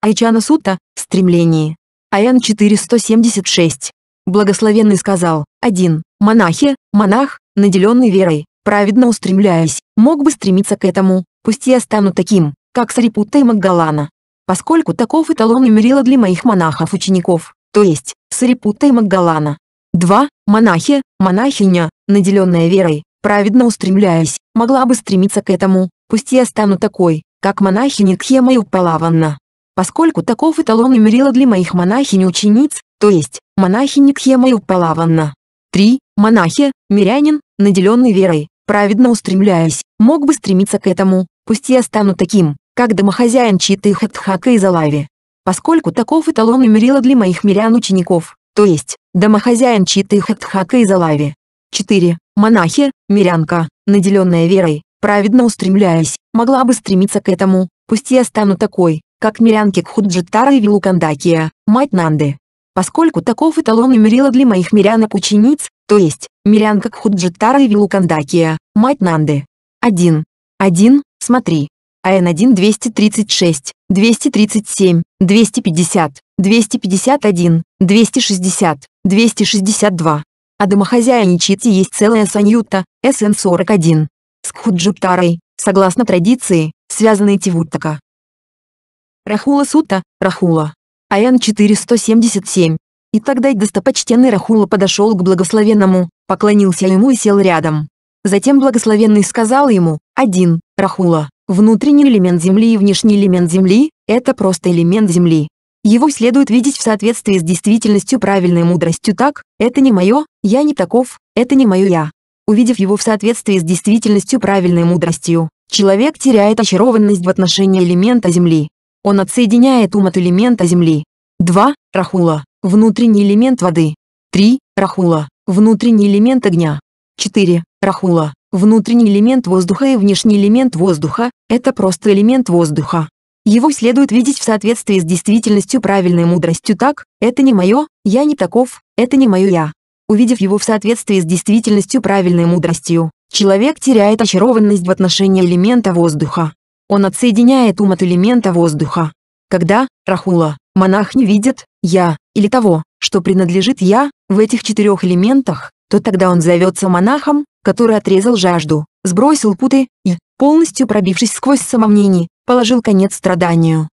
S1: Айчана Сута, стремление, АН 4176. Благословенный сказал, один, монахи, монах, наделенный верой, праведно устремляясь, мог бы стремиться к этому, пусть я стану таким, как Сарипута и Маггалана. Поскольку таков эталон и мерила для моих монахов-учеников, то есть, Сарипута и Маггалана. 2. Монахи, монахиня, наделенная верой, праведно устремляясь, могла бы стремиться к этому, пусть я стану такой, как монахиня Кхема и Упалаванна. Поскольку таков эталон и мерила для моих монахинь-учениц, то есть, монахини Кхема и Упалаванна. 3. Монахи, мирянин, наделенный верой, праведно устремляясь, мог бы стремиться к этому, пусть я стану таким, как домохозяин Читы Хатхака из Алави. Поскольку таков эталон умерила для моих мирян-учеников, то есть, домохозяин Читы Хатхака из Алави. 4. Монахи, мирянка, наделенная верой, праведно устремляясь, могла бы стремиться к этому, пусть я стану такой, как мирянки Кхуджитара и Вилукандакия, мать Нанды поскольку таков эталон и мерила для моих мирянок-учениц, то есть, мирянка Кхуджитара и Вилукандакия, мать Нанды. 1. 1, смотри. АН1 236, 237, 250, 251, 260, 262. А домохозяйничать есть целая саньюта, СН-41. С Кхуджутарой, согласно традиции, связанные Тивуттака. Рахула Сута, Рахула, АН-4177. И тогда достопочтенный Рахула подошел к благословенному, поклонился ему и сел рядом. Затем благословенный сказал ему, «Один, Рахула, внутренний элемент Земли и внешний элемент Земли – это просто элемент Земли. Его следует видеть в соответствии с действительностью правильной мудростью так, это не мое, я не таков, это не мое я. Увидев его в соответствии с действительностью правильной мудростью, человек теряет очарованность в отношении элемента Земли. Он отсоединяет ум от элемента земли. 2. Рахула – внутренний элемент воды. 3. Рахула – внутренний элемент огня. 4. Рахула – внутренний элемент воздуха и внешний элемент воздуха – это просто элемент воздуха. Его следует видеть в соответствии с действительностью правильной мудростью так, это не мое, я не таков, это не мое я. Увидев его в соответствии с действительностью правильной мудростью, человек теряет очарованность в отношении элемента воздуха. Он отсоединяет ум от элемента воздуха. Когда, Рахула, монах не видит «я» или того, что принадлежит «я» в этих четырех элементах, то тогда он зовется монахом, который отрезал жажду, сбросил путы и, полностью пробившись сквозь самомнение, положил конец страданию.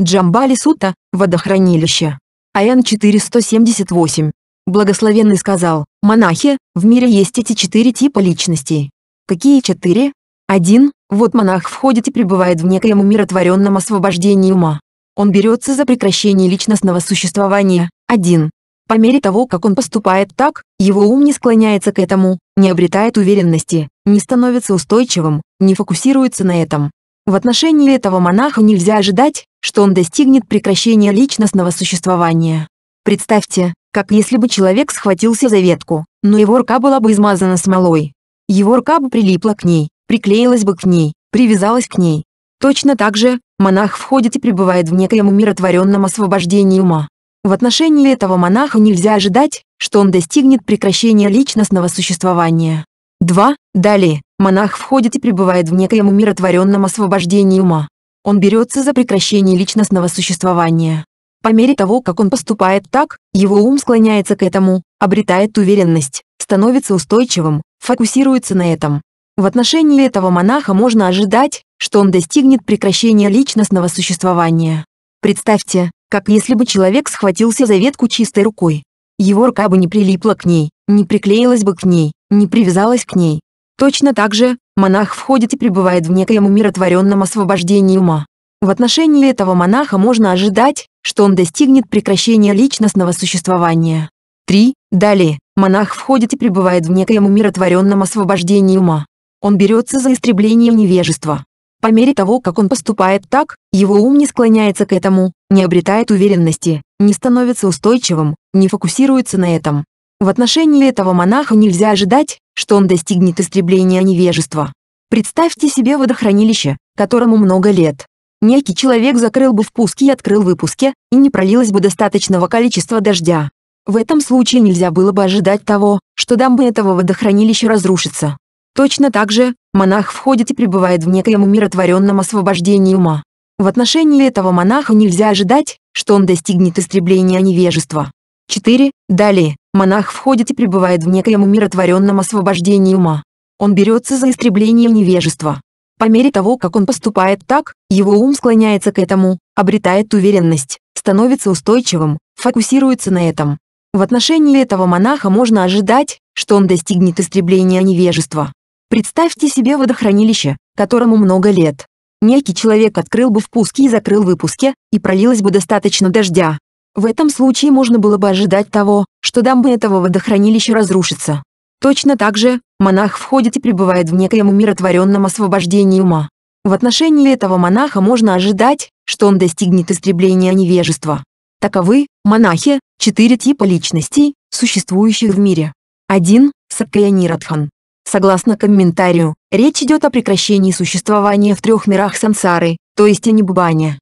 S1: Джамбали Сута, водохранилище. АН 478. Благословенный сказал, монахи, в мире есть эти четыре типа личностей. Какие четыре? Один. Вот монах входит и пребывает в некоем умиротворенном освобождении ума. Он берется за прекращение личностного существования. 1. По мере того, как он поступает так, его ум не склоняется к этому, не обретает уверенности, не становится устойчивым, не фокусируется на этом. В отношении этого монаха нельзя ожидать, что он достигнет прекращения личностного существования. Представьте, как если бы человек схватился за ветку, но его рука была бы измазана смолой. Его рука бы прилипла к ней, приклеилась бы к ней, привязалась к ней. Точно так же, монах входит и пребывает в некоем умиротворенном освобождении ума. В отношении этого монаха нельзя ожидать, что он достигнет прекращения личностного существования. 2. Далее, монах входит и пребывает в некоем умиротворенном освобождении ума. Он берется за прекращение личностного существования. По мере того, как он поступает так, его ум склоняется к этому, обретает уверенность, становится устойчивым, фокусируется на этом, в отношении этого монаха можно ожидать, что он достигнет прекращения личностного существования. Представьте, как если бы человек схватился за ветку чистой рукой. Его рука бы не прилипла к ней, не приклеилась бы к ней, не привязалась к ней. Точно так же, монах входит и пребывает в некоем умиротворенном освобождении ума. В отношении этого монаха можно ожидать, что он достигнет прекращения личностного существования. 3. Далее, монах входит и пребывает в некоем умиротворенном освобождении ума. Он берется за истребление невежества. По мере того, как он поступает так, его ум не склоняется к этому, не обретает уверенности, не становится устойчивым, не фокусируется на этом. В отношении этого монаха нельзя ожидать, что он достигнет истребления невежества. Представьте себе водохранилище, которому много лет. Некий человек закрыл бы впуски и открыл выпуски, и не пролилось бы достаточного количества дождя. В этом случае нельзя было бы ожидать того, что дамбы этого водохранилища разрушится. Точно так же, монах входит и пребывает в некоем умиротворенном освобождении ума. В отношении этого монаха нельзя ожидать, что он достигнет истребления невежества. 4. Далее, монах входит и пребывает в некоем умиротворенном освобождении ума. Он берется за истребление невежества. По мере того, как он поступает так, его ум склоняется к этому, обретает уверенность, становится устойчивым, фокусируется на этом. В отношении этого монаха можно ожидать, что он достигнет истребления невежества. Представьте себе водохранилище, которому много лет. Некий человек открыл бы впуски и закрыл выпуски, и пролилось бы достаточно дождя. В этом случае можно было бы ожидать того, что дамба этого водохранилища разрушится. Точно так же, монах входит и пребывает в некоем умиротворенном освобождении ума. В отношении этого монаха можно ожидать, что он достигнет истребления невежества. Таковы, монахи, четыре типа личностей, существующих в мире. 1. Саккая Нирадхан. Согласно комментарию, речь идет о прекращении существования в трех мирах сансары, то есть о Ниббане.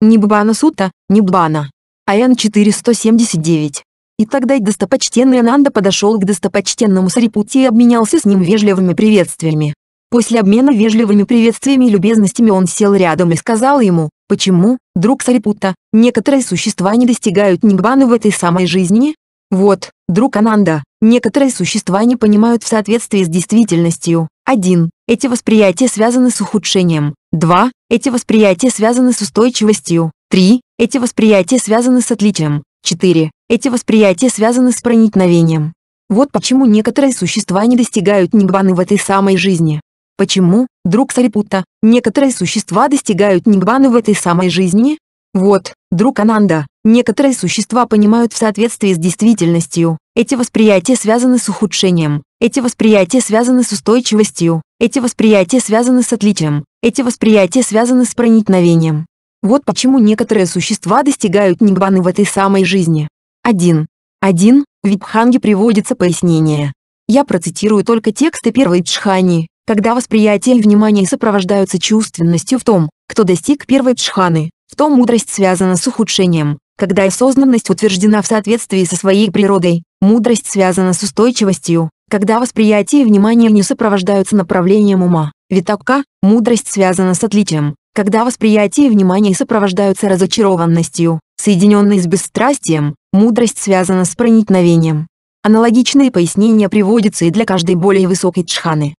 S1: Ниббана Сута, Ниббана. АН 479. И тогда достопочтенный Ананда подошел к достопочтенному Сарипути и обменялся с ним вежливыми приветствиями. После обмена вежливыми приветствиями и любезностями он сел рядом и сказал ему, почему, друг Сарипута, некоторые существа не достигают Ниббаны в этой самой жизни? Вот, друг Ананда, Некоторые существа не понимают в соответствии с действительностью. 1. Эти восприятия связаны с ухудшением. 2. Эти восприятия связаны с устойчивостью. 3. Эти восприятия связаны с отличием. 4. Эти восприятия связаны с проникновением. Вот почему некоторые существа не достигают ниббаны в этой самой жизни. Почему, друг Сарипута, некоторые существа достигают ниббаны в этой самой жизни? Вот, друг Ананда, Некоторые существа понимают в соответствии с действительностью. Эти восприятия связаны с ухудшением. Эти восприятия связаны с устойчивостью. Эти восприятия связаны с отличием. Эти восприятия связаны с проникновением. Вот почему некоторые существа достигают нигбаны в этой самой жизни. 1. 1. В Випханге приводится пояснение. Я процитирую только тексты первой джхани, когда восприятие и внимание сопровождаются чувственностью в том, кто достиг первой джханы, в том мудрость связана с ухудшением, когда осознанность утверждена в соответствии со своей природой, мудрость связана с устойчивостью. Когда восприятие и внимание не сопровождаются направлением ума, витакка, мудрость связана с отличием. Когда восприятие и внимание сопровождаются разочарованностью, соединенной с бесстрастием, мудрость связана с проникновением. Аналогичные пояснения приводятся и для каждой более высокой чханы.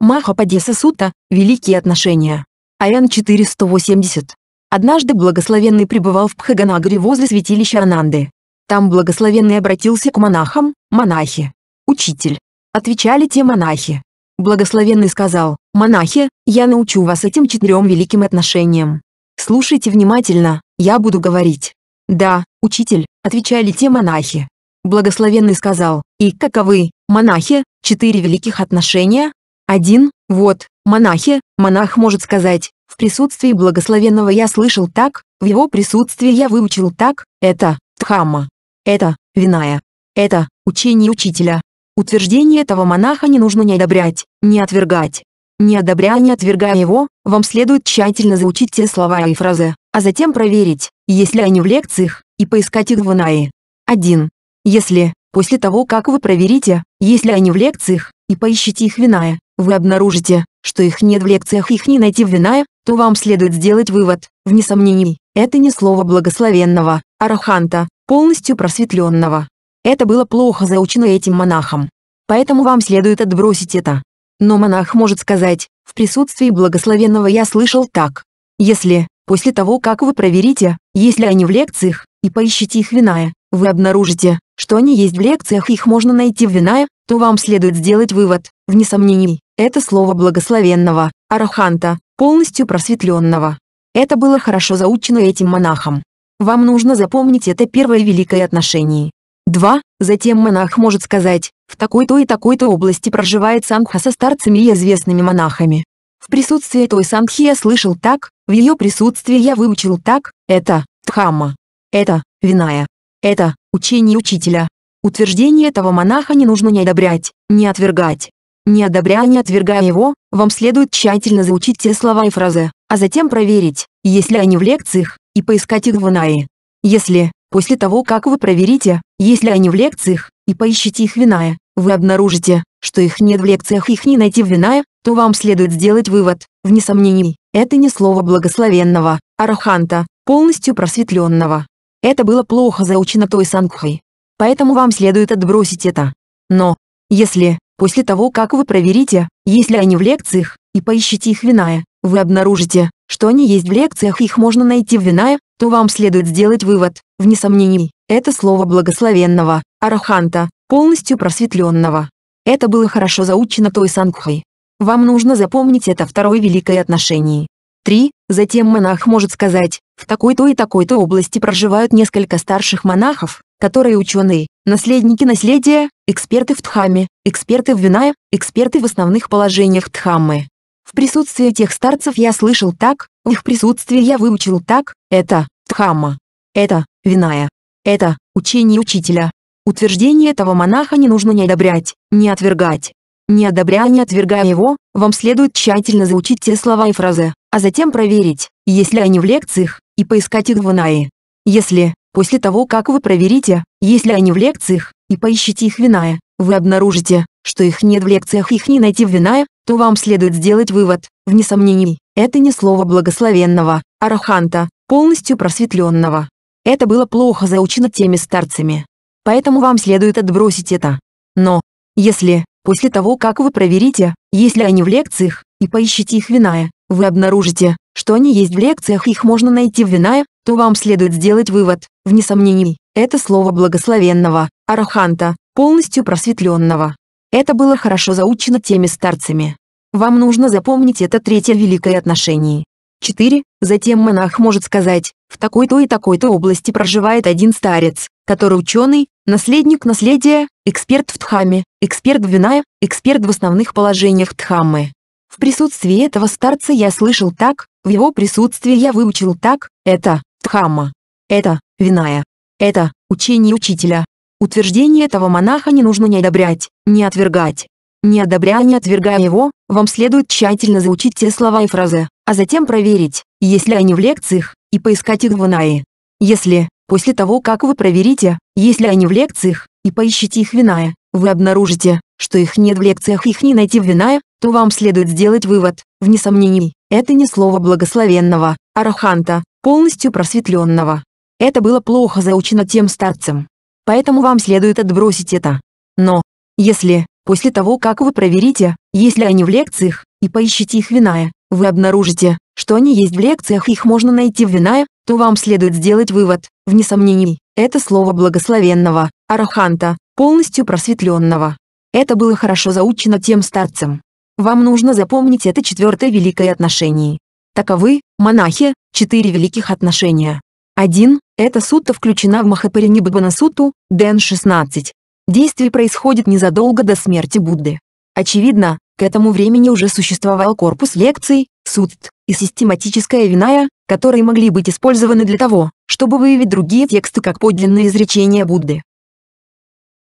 S1: Махападеса Сута – Великие отношения. АН 480. Однажды благословенный пребывал в Пхаганагре возле святилища Ананды. Там благословенный обратился к монахам, монахи. «Учитель», — отвечали те монахи. Благословенный сказал, «Монахи, я научу вас этим четырем великим отношениям. Слушайте внимательно, я буду говорить». «Да, учитель», — отвечали те монахи. Благословенный сказал, «И каковы, монахи, четыре великих отношения?» Один, вот, монахи, монах может сказать, в присутствии благословенного я слышал так, в его присутствии я выучил так, это, Дхамма. Это, Виная. Это, учение учителя. Утверждение этого монаха не нужно ни одобрять, ни отвергать. Не одобряя, не отвергая его, вам следует тщательно заучить те слова и фразы, а затем проверить, если они в лекциях, и поискать их в Ванае. 1. Если, после того как вы проверите, если они в лекциях, и поищите их Виная, вы обнаружите, что их нет в лекциях их не найти в Виная, то вам следует сделать вывод, вне сомнений, это не слово благословенного, араханта, полностью просветленного. Это было плохо заучено этим монахом. Поэтому вам следует отбросить это. Но монах может сказать, в присутствии благословенного я слышал так. Если, после того как вы проверите, есть ли они в лекциях, и поищите их виная, вы обнаружите, что они есть в лекциях и их можно найти в Виная, то вам следует сделать вывод, вне сомнений, это слово благословенного, араханта, полностью просветленного. Это было хорошо заучено этим монахом. Вам нужно запомнить это первое великое отношение. 2. Затем монах может сказать, в такой-то и такой-то области проживает сангха со старцами и известными монахами. В присутствии той сангхи я слышал так, в ее присутствии я выучил так, это, дхамма. Это, виная. Это учение учителя. Утверждение этого монаха не нужно ни одобрять, ни отвергать. Не одобряя, не отвергая его, вам следует тщательно заучить те слова и фразы, а затем проверить, есть ли они в лекциях, и поискать их в Винае. Если, после того как вы проверите, есть ли они в лекциях, и поищите их в Винае, вы обнаружите, что их нет в лекциях и их не найти в Винае, то вам следует сделать вывод, вне сомнений, это не слово благословенного, араханта, полностью просветленного, это было плохо заучено той санкхой, Поэтому вам следует отбросить это. Но, если, после того как вы проверите, есть ли они в лекциях, и поищите их виная, вы обнаружите, что они есть в лекциях и их можно найти в виная, то вам следует сделать вывод, вне сомнений, это слово благословенного, араханта, полностью просветленного. Это было хорошо заучено той санкхой. Вам нужно запомнить это второе великое отношение. 3. Затем монах может сказать, в такой-то и такой-то области проживают несколько старших монахов, которые ученые, наследники наследия, эксперты в Дхаме, эксперты в Винае, эксперты в основных положениях тхаммы. В присутствии тех старцев я слышал так, в их присутствии я выучил так, это тхамма, Это Виная. Это учение учителя. Утверждение этого монаха не нужно ни одобрять, ни отвергать. Не одобряя, не отвергая его, вам следует тщательно заучить те слова и фразы, а затем проверить, есть ли они в лекциях, и поискать их в Инае. Если, после того как вы проверите, есть ли они в лекциях, и поищите их в Инае, вы обнаружите, что их нет в лекциях и их не найти в Винае, то вам следует сделать вывод, вне сомнений, это не слово благословенного, араханта, полностью просветленного. Это было плохо заучено теми старцами. Поэтому вам следует отбросить это. Но, если, после того как вы проверите, есть ли они в лекциях, и поищите их виная, вы обнаружите, что они есть в лекциях и их можно найти в Виная, то вам следует сделать вывод, вне сомнений, это слово благословенного, араханта, полностью просветленного. Это было хорошо заучено теми старцами. Вам нужно запомнить это третье великое отношение. 4. Затем монах может сказать, в такой-то и такой-то области проживает один старец, который ученый, наследник наследия, эксперт в Дхамме, эксперт в Виная, эксперт в основных положениях Дхаммы, в присутствии этого старца я слышал так, в его присутствии я выучил так, это Дхамма. Это Виная. Это учение учителя. Утверждение этого монаха не нужно не одобрять, не отвергать. Не одобряя, не отвергая его, вам следует тщательно заучить те слова и фразы, а затем проверить, есть ли они в лекциях, и поискать их в Винае. Если, после того как вы проверите, есть ли они в лекциях, и поищите их Виная, вы обнаружите, что их нет в лекциях и их не найти в винае, то вам следует сделать вывод, вне сомнений, это не слово благословенного, араханта, полностью просветленного. Это было плохо заучено тем старцем. Поэтому вам следует отбросить это. Но, если, после того как вы проверите, есть ли они в лекциях, и поищите их винае, вы обнаружите, что они есть в лекциях и их можно найти в винае, то вам следует сделать вывод, вне сомнений, это слово благословенного, араханта, полностью просветленного. Это было хорошо заучено тем старцем. Вам нужно запомнить это четвертое великое отношение. Таковы, монахи, четыре великих отношения. 1. Эта сутта включена в Махапариниббана суту, Дэн 16. Действие происходит незадолго до смерти Будды. Очевидно, к этому времени уже существовал корпус лекций, сутт и систематическая виная, которые могли быть использованы для того, чтобы выявить другие тексты как подлинные изречения Будды.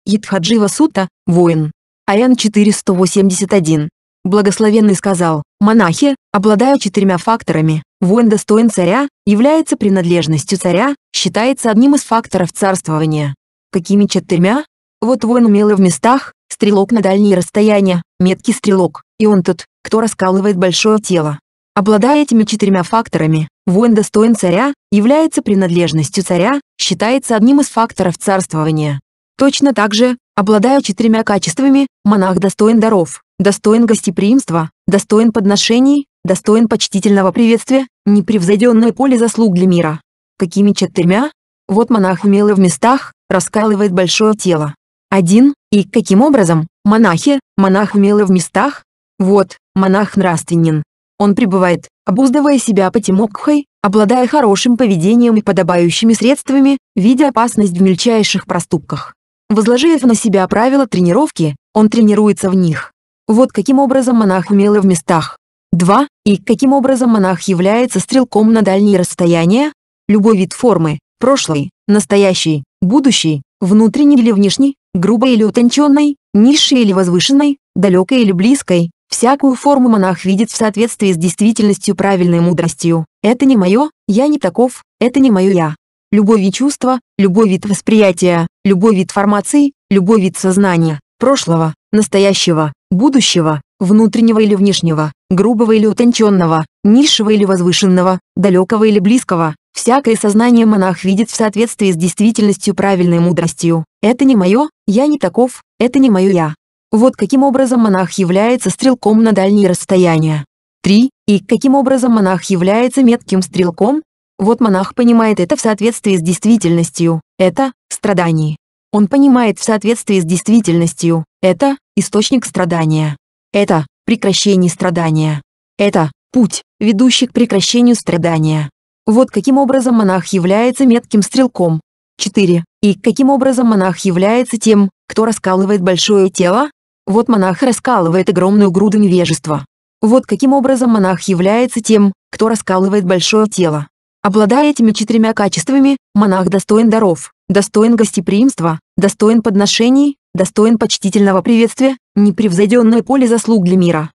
S1: Ядхаджива сутта, воин, Арен 4181. Благословенный сказал, монахи, обладая четырьмя факторами, воин достоин царя, является принадлежностью царя, считается одним из факторов царствования. Какими четырьмя? Вот воин умелый в местах, стрелок на дальние расстояния, меткий стрелок, и он тот, кто раскалывает большое тело. Обладая этими четырьмя факторами, воин достоин царя, является принадлежностью царя, считается одним из факторов царствования. Точно так же, Обладая четырьмя качествами, монах достоин даров, достоин гостеприимства, достоин подношений, достоин почтительного приветствия, непревзойденное поле заслуг для мира. Какими четырьмя? Вот монах умел в местах, раскалывает большое тело. Один И каким образом? Монахи, монах умел в местах? Вот, монах нравственен. Он пребывает, обуздывая себя потемокхой, обладая хорошим поведением и подобающими средствами, видя опасность в мельчайших проступках. Возложив на себя правила тренировки, он тренируется в них. Вот каким образом монах умел в местах. 2. И каким образом монах является стрелком на дальние расстояния? Любой вид формы, прошлый, настоящий, будущий, внутренний или внешний, грубой или утонченной, низшей или возвышенной, далекой или близкой, всякую форму монах видит в соответствии с действительностью правильной мудростью. Это не мое, я не таков, это не мое я любой вид чувства, любой вид восприятия, любой вид формации, любой вид сознания, прошлого, настоящего, будущего, внутреннего или внешнего, грубого или утонченного, низшего или возвышенного, далекого или близкого. Всякое сознание монах видит в соответствии с действительностью правильной мудростью. Это не мое, я не таков, это не мое я. Вот каким образом монах является стрелком на дальние расстояния. 3. И каким образом монах является метким стрелком, вот монах понимает это в соответствии с действительностью, это – страдание. Он понимает в соответствии с действительностью, это – источник страдания. Это – прекращение страдания. Это – путь, ведущий к прекращению страдания. Вот каким образом монах является метким стрелком. 4. И каким образом монах является тем, кто раскалывает большое тело? Вот монах раскалывает огромную груду невежества. Вот каким образом монах является тем, кто раскалывает большое тело. Обладая этими четырьмя качествами, монах достоин даров, достоин гостеприимства, достоин подношений, достоин почтительного приветствия, непревзойденное поле заслуг для мира.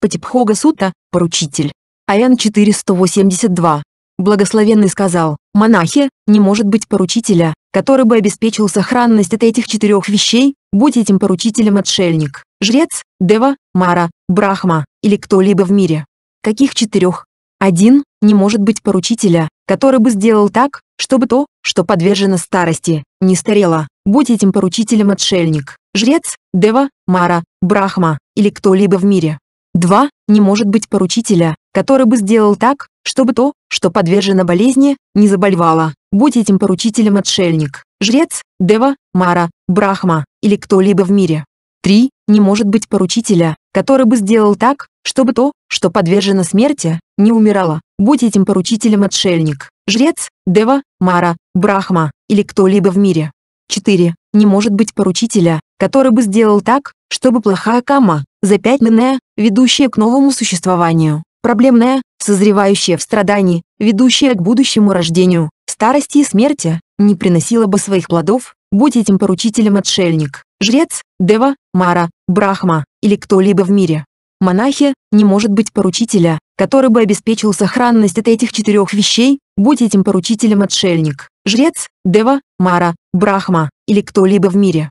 S1: Патипхога Сута, поручитель. Аян 482. Благословенный сказал, монахи, не может быть поручителя, который бы обеспечил сохранность от этих четырех вещей, будь этим поручителем отшельник, жрец, дева, мара, брахма, или кто-либо в мире. Каких четырех? Один не может быть поручителя, который бы сделал так, чтобы то, что подвержено старости, не старело. Будь этим поручителем отшельник, жрец, дева, мара, брахма или кто-либо в мире. 2. Не может быть поручителя, который бы сделал так, чтобы то, что подвержено болезни, не заболевало. Будь этим поручителем отшельник, жрец, дева, мара, брахма или кто-либо в мире. 3. Не может быть поручителя, который бы сделал так, чтобы то, что подвержено смерти, не умирала, будь этим поручителем отшельник, жрец, дева, мара, брахма или кто-либо в мире. 4. Не может быть поручителя, который бы сделал так, чтобы плохая кама, запятнанная, ведущая к новому существованию, проблемная, созревающая в страдании, ведущая к будущему рождению, старости и смерти, не приносила бы своих плодов, будь этим поручителем отшельник, жрец, дева, мара, брахма или кто-либо в мире. Монахи не может быть поручителя, который бы обеспечил сохранность от этих четырех вещей, будь этим поручителем отшельник, жрец, дева, мара, брахма или кто-либо в мире.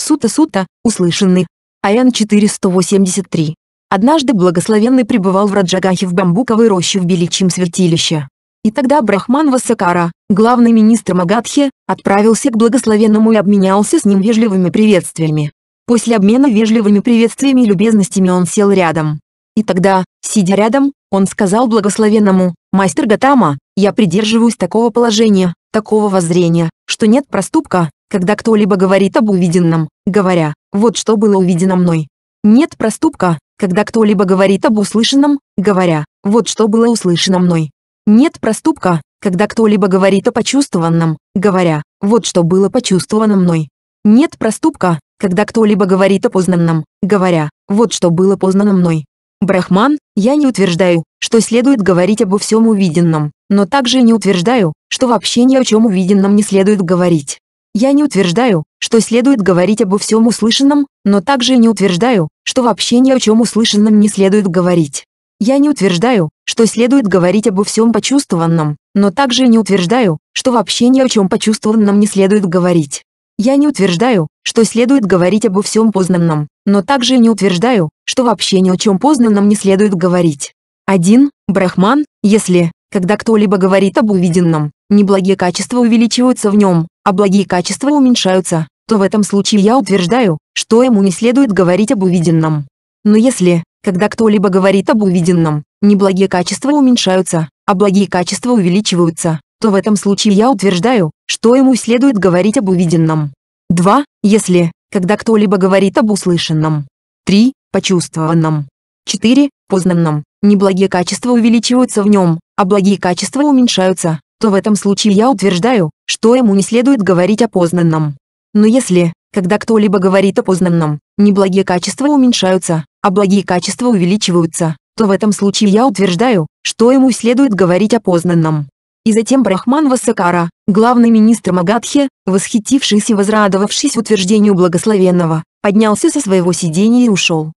S1: Сута-сута, услышанный. Аян 483. Однажды благословенный пребывал в Раджагахе в бамбуковой роще в Беличьем святилище. И тогда Брахман Васакара, главный министр Магадхи, отправился к благословенному и обменялся с ним вежливыми приветствиями. После обмена вежливыми приветствиями и любезностями он сел рядом. И тогда, сидя рядом, он сказал благословенному, «Мастер Гатама, я придерживаюсь такого положения, такого воззрения, что нет проступка, когда кто-либо говорит об увиденном, говоря, вот что было увидено мной. Нет проступка, когда кто-либо говорит об услышанном, говоря, вот что было услышано мной. Нет проступка, когда кто-либо говорит о почувствованном, говоря, вот что было почувствовано мной. Нет проступка, когда кто-либо говорит о познанном, говоря «вот что было познано мной». Брахман, я не утверждаю, что следует говорить обо всем увиденном, но также не утверждаю, что вообще ни о чем увиденном не следует говорить. Я не утверждаю, что следует говорить обо всем услышанном, но также не утверждаю, что вообще ни о чем услышанном не следует говорить. Я не утверждаю, что следует говорить обо всем почувствованном, но также не утверждаю, что вообще ни о чем почувствованном не следует говорить. Я не утверждаю, что следует говорить обо всем познанном, но также и не утверждаю, что вообще ни о чем познанном не следует говорить. Один, Брахман, если, когда кто-либо говорит об увиденном, неблагие качества увеличиваются в нем, а благие качества уменьшаются, то в этом случае я утверждаю, что ему не следует говорить об увиденном. Но если, когда кто-либо говорит об увиденном, неблагие качества уменьшаются, а благие качества увеличиваются, то в этом случае я утверждаю, что ему следует говорить об увиденном. 2. Если, когда кто-либо говорит об услышанном. 3. Почувствованном. 4. Познанном. Неблагие качества увеличиваются в нем, а благие качества уменьшаются, то в этом случае я утверждаю, что ему не следует говорить о познанном. Но если, когда кто-либо говорит о познанном, неблагие качества уменьшаются, а благие качества увеличиваются, то в этом случае я утверждаю, что ему следует говорить о познанном и затем Брахман Васакара, главный министр Магадхи, восхитившись и возрадовавшись утверждению благословенного, поднялся со своего сидения и ушел.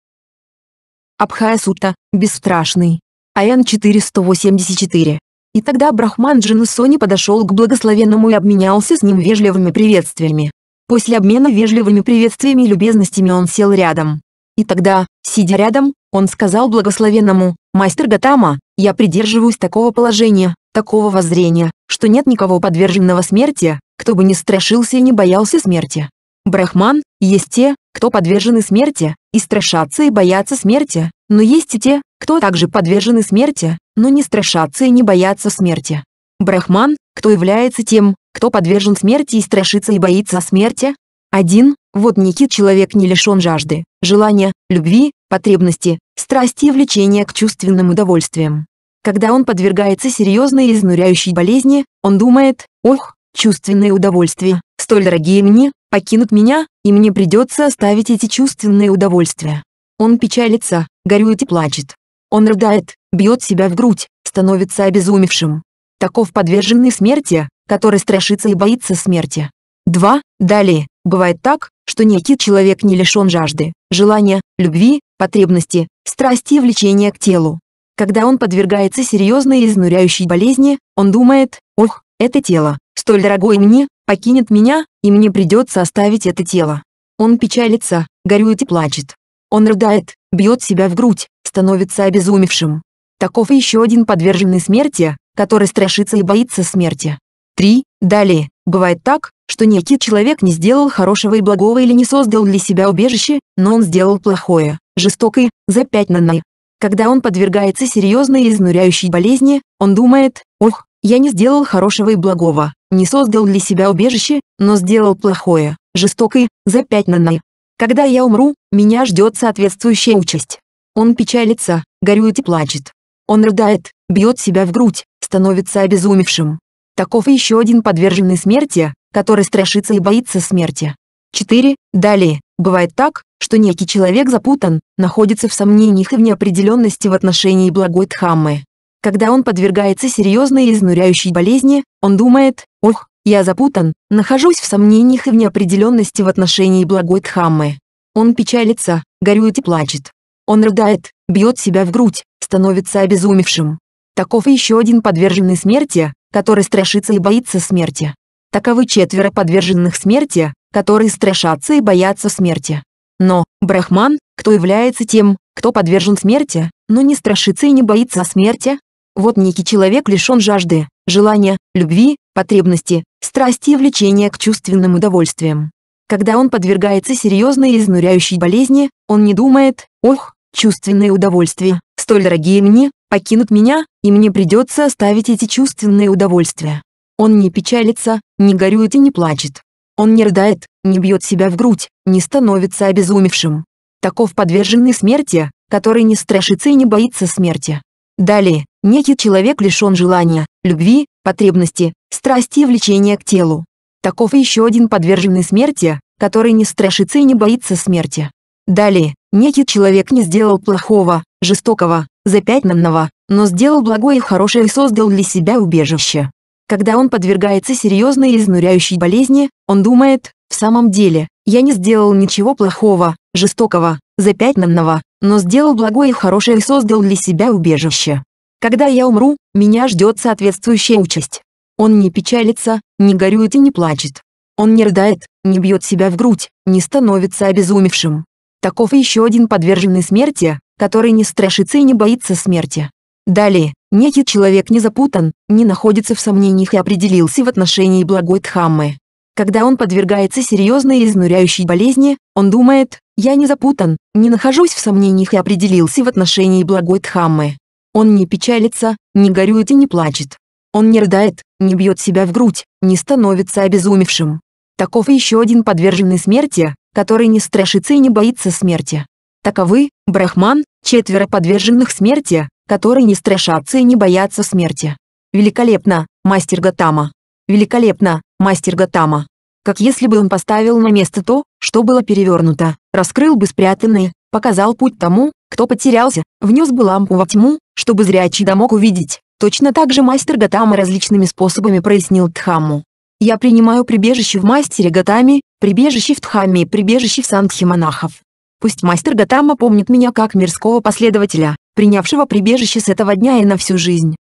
S1: Абхая Сута, бесстрашный. Аян 4184. И тогда Брахман Джинусони подошел к благословенному и обменялся с ним вежливыми приветствиями. После обмена вежливыми приветствиями и любезностями он сел рядом. И тогда, сидя рядом, он сказал благословенному, «Мастер Гатама, я придерживаюсь такого положения, такого воззрения, что нет никого подверженного смерти, кто бы не страшился и не боялся смерти. Брахман, есть те, кто подвержены смерти, и страшатся и боятся смерти, но есть и те, кто также подвержены смерти, но не страшатся и не боятся смерти. Брахман, кто является тем, кто подвержен смерти и страшится и боится смерти? Один. Вот некий человек не лишен жажды, желания, любви, потребности, страсти и влечения к чувственным удовольствиям. Когда он подвергается серьезной и изнуряющей болезни, он думает, ох, чувственные удовольствия, столь дорогие мне, покинут меня, и мне придется оставить эти чувственные удовольствия. Он печалится, горюет и плачет. Он рыдает, бьет себя в грудь, становится обезумевшим. Таков подверженный смерти, который страшится и боится смерти. 2. Далее, бывает так, что некий человек не лишен жажды, желания, любви, потребности, страсти и влечения к телу. Когда он подвергается серьезной и изнуряющей болезни, он думает, ох, это тело, столь дорогое мне, покинет меня, и мне придется оставить это тело. Он печалится, горюет и плачет. Он рыдает, бьет себя в грудь, становится обезумевшим. Таков еще один подверженный смерти, который страшится и боится смерти. 3. Далее, бывает так, что некий человек не сделал хорошего и благого или не создал для себя убежище, но он сделал плохое, жестокое, запятнанное, когда он подвергается серьезной и изнуряющей болезни, он думает, «Ох, я не сделал хорошего и благого, не создал для себя убежище, но сделал плохое, жестокое, запятнанное. Когда я умру, меня ждет соответствующая участь». Он печалится, горюет и плачет. Он рыдает, бьет себя в грудь, становится обезумевшим. Таков еще один подверженный смерти, который страшится и боится смерти. 4. Далее, бывает так, что некий человек запутан, находится в сомнениях и в неопределенности в отношении благой Дхаммы. Когда он подвергается серьезной и изнуряющей болезни, он думает, «Ох, я запутан, нахожусь в сомнениях и в неопределенности в отношении благой Дхаммы». Он печалится, горюет и плачет. Он рыдает, бьет себя в грудь, становится обезумевшим. Таков еще один подверженный смерти, который страшится и боится смерти. Таковы четверо подверженных смерти, которые страшатся и боятся смерти. Но брахман, кто является тем, кто подвержен смерти, но не страшится и не боится смерти, вот некий человек лишен жажды, желания, любви, потребности, страсти и влечения к чувственным удовольствиям. Когда он подвергается серьезной и изнуряющей болезни, он не думает «Ох, чувственные удовольствия, столь дорогие мне, покинут меня, и мне придется оставить эти чувственные удовольствия». Он не печалится, не горюет и не плачет. Он не рыдает, не бьет себя в грудь, не становится обезумевшим. Таков подверженный смерти, который не страшится и не боится смерти. Далее, некий человек лишен желания, любви, потребности, страсти и влечения к телу. Таков еще один подверженный смерти, который не страшится и не боится смерти. Далее, некий человек не сделал плохого, жестокого, запятнанного, но сделал благое и хорошее и создал для себя убежище. Когда он подвергается серьезной и изнуряющей болезни, он думает, в самом деле, я не сделал ничего плохого, жестокого, запятнанного, но сделал благое и хорошее и создал для себя убежище. Когда я умру, меня ждет соответствующая участь. Он не печалится, не горюет и не плачет. Он не рыдает, не бьет себя в грудь, не становится обезумевшим. Таков еще один подверженный смерти, который не страшится и не боится смерти. Далее, Некий человек не запутан, не находится в сомнениях и определился в отношении благой Дхаммы. Когда он подвергается серьезной и изнуряющей болезни, он думает, я не запутан, не нахожусь в сомнениях и определился в отношении благой Дхаммы. Он не печалится, не горюет и не плачет. Он не рыдает, не бьет себя в грудь, не становится обезумевшим. Таков еще один подверженный смерти, который не страшится и не боится смерти. Таковы, брахман, четверо подверженных смерти, которые не страшатся и не боятся смерти. Великолепно, мастер Гатама. Великолепно, мастер Гатама. Как если бы он поставил на место то, что было перевернуто, раскрыл бы спрятанное, показал путь тому, кто потерялся, внес бы лампу во тьму, чтобы зрячий да мог увидеть. Точно так же мастер Гатама различными способами прояснил Тхаму. Я принимаю прибежище в мастере Гатами, прибежище в Тхаме и прибежище в Сандхе монахов. Пусть мастер Гатама помнит меня как мирского последователя, принявшего прибежище с этого дня и на всю жизнь.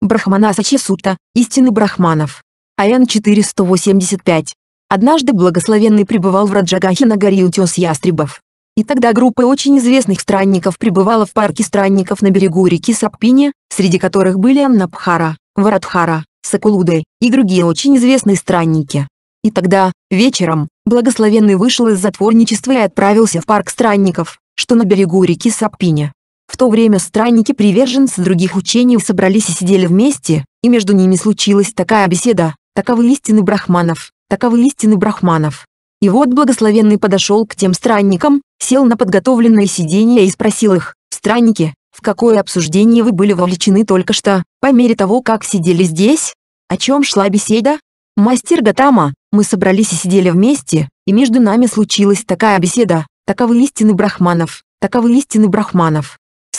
S1: Брахмана Сута, истины брахманов. Аян 485. Однажды благословенный пребывал в Раджагахе на горе утес ястребов. И тогда группа очень известных странников пребывала в парке странников на берегу реки Саппини, среди которых были Аннабхара, Варадхара, Сакулудай и другие очень известные странники. И тогда, вечером, благословенный вышел из затворничества и отправился в парк странников, что на берегу реки Саппини. В то время странники приверженцы других учений собрались и сидели вместе, и между ними случилась такая беседа, таковы истины брахманов, таковы истины брахманов. И вот благословенный подошел к тем странникам, сел на подготовленное сиденье и спросил их, «Странники, в какое обсуждение вы были вовлечены только что, по мере того, как сидели здесь? О чем шла беседа?» «Мастер Гатама, мы собрались и сидели вместе, и между нами случилась такая беседа, таковы истины брахманов, таковы истины брахманов»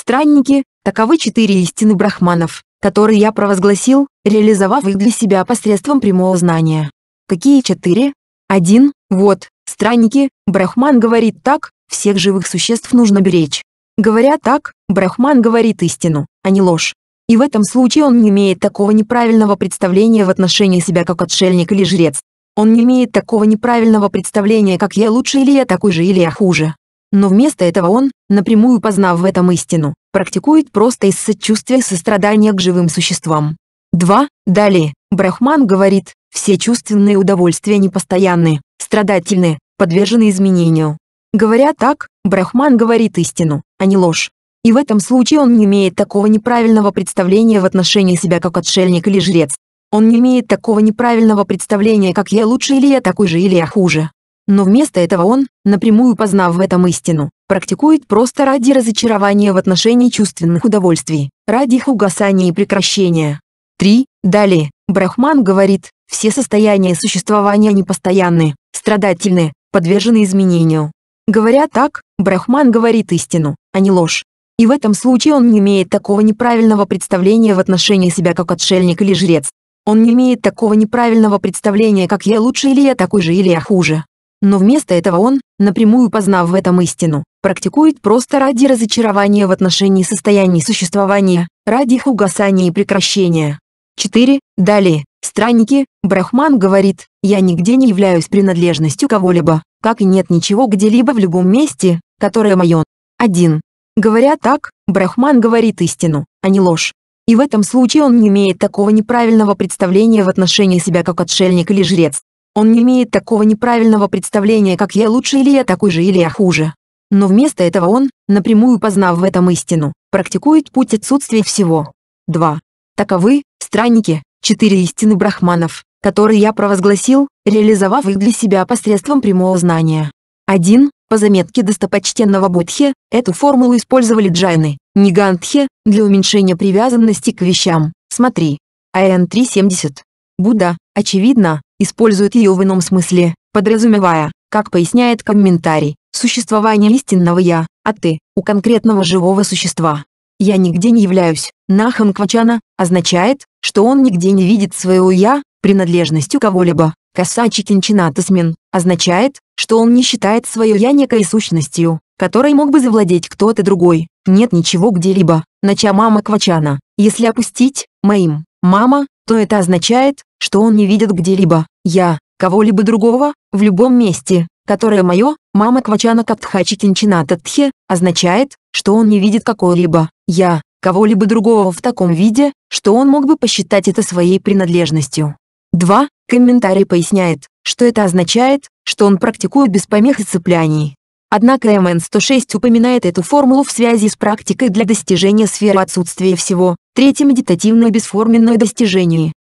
S1: странники, таковы четыре истины брахманов, которые я провозгласил, реализовав их для себя посредством прямого знания. Какие четыре? Один, вот, странники, брахман говорит так, всех живых существ нужно беречь. Говоря так, брахман говорит истину, а не ложь. И в этом случае он не имеет такого неправильного представления в отношении себя как отшельник или жрец. Он не имеет такого неправильного представления, как я лучше или я такой же или я хуже. Но вместо этого он, напрямую познав в этом истину, практикует просто из сочувствия и сострадания к живым существам. 2. Далее, Брахман говорит, все чувственные удовольствия непостоянны, страдательны, подвержены изменению. Говоря так, Брахман говорит истину, а не ложь. И в этом случае он не имеет такого неправильного представления в отношении себя как отшельник или жрец. Он не имеет такого неправильного представления, как я лучше или я такой же или я хуже. Но вместо этого он, напрямую познав в этом истину, практикует просто ради разочарования в отношении чувственных удовольствий, ради их угасания и прекращения. 3. Далее, Брахман говорит, все состояния существования непостоянны, страдательны, подвержены изменению. Говоря так, Брахман говорит истину, а не ложь. И в этом случае он не имеет такого неправильного представления в отношении себя как отшельник или жрец. Он не имеет такого неправильного представления, как я лучше или я такой же или я хуже. Но вместо этого он, напрямую познав в этом истину, практикует просто ради разочарования в отношении состояний существования, ради их угасания и прекращения. 4. Далее. Странники, Брахман говорит, «Я нигде не являюсь принадлежностью кого-либо, как и нет ничего где-либо в любом месте, которое мое». 1. Говоря так, Брахман говорит истину, а не ложь. И в этом случае он не имеет такого неправильного представления в отношении себя как отшельник или жрец. Он не имеет такого неправильного представления, как я лучше или я такой же или я хуже. Но вместо этого он, напрямую познав в этом истину, практикует путь отсутствия всего. 2. Таковы, странники, четыре истины брахманов, которые я провозгласил, реализовав их для себя посредством прямого знания. 1. По заметке достопочтенного Будхи, эту формулу использовали джайны, нигантхи, для уменьшения привязанности к вещам. Смотри. АН 370. Будда, очевидно, используют ее в ином смысле, подразумевая, как поясняет комментарий, существование истинного «я», а «ты» у конкретного живого существа. «Я нигде не являюсь» Нахам Квачана означает, что он нигде не видит своего «я», принадлежностью кого-либо. Касачи Кинчинатасмин означает, что он не считает свое «я» некой сущностью, которой мог бы завладеть кто-то другой. Нет ничего где-либо. Нача мама Квачана. Если опустить «моим» мама, то это означает, что он не видит где-либо, я, кого-либо другого, в любом месте, которое мое, мама Квачана Каптхачи Кинчинататхе, означает, что он не видит какое-либо, я, кого-либо другого в таком виде, что он мог бы посчитать это своей принадлежностью. 2. Комментарий поясняет, что это означает, что он практикует без помех и цепляний. Однако МН-106 упоминает эту формулу в связи с практикой для достижения сферы отсутствия всего, третье медитативное бесформенное достижение.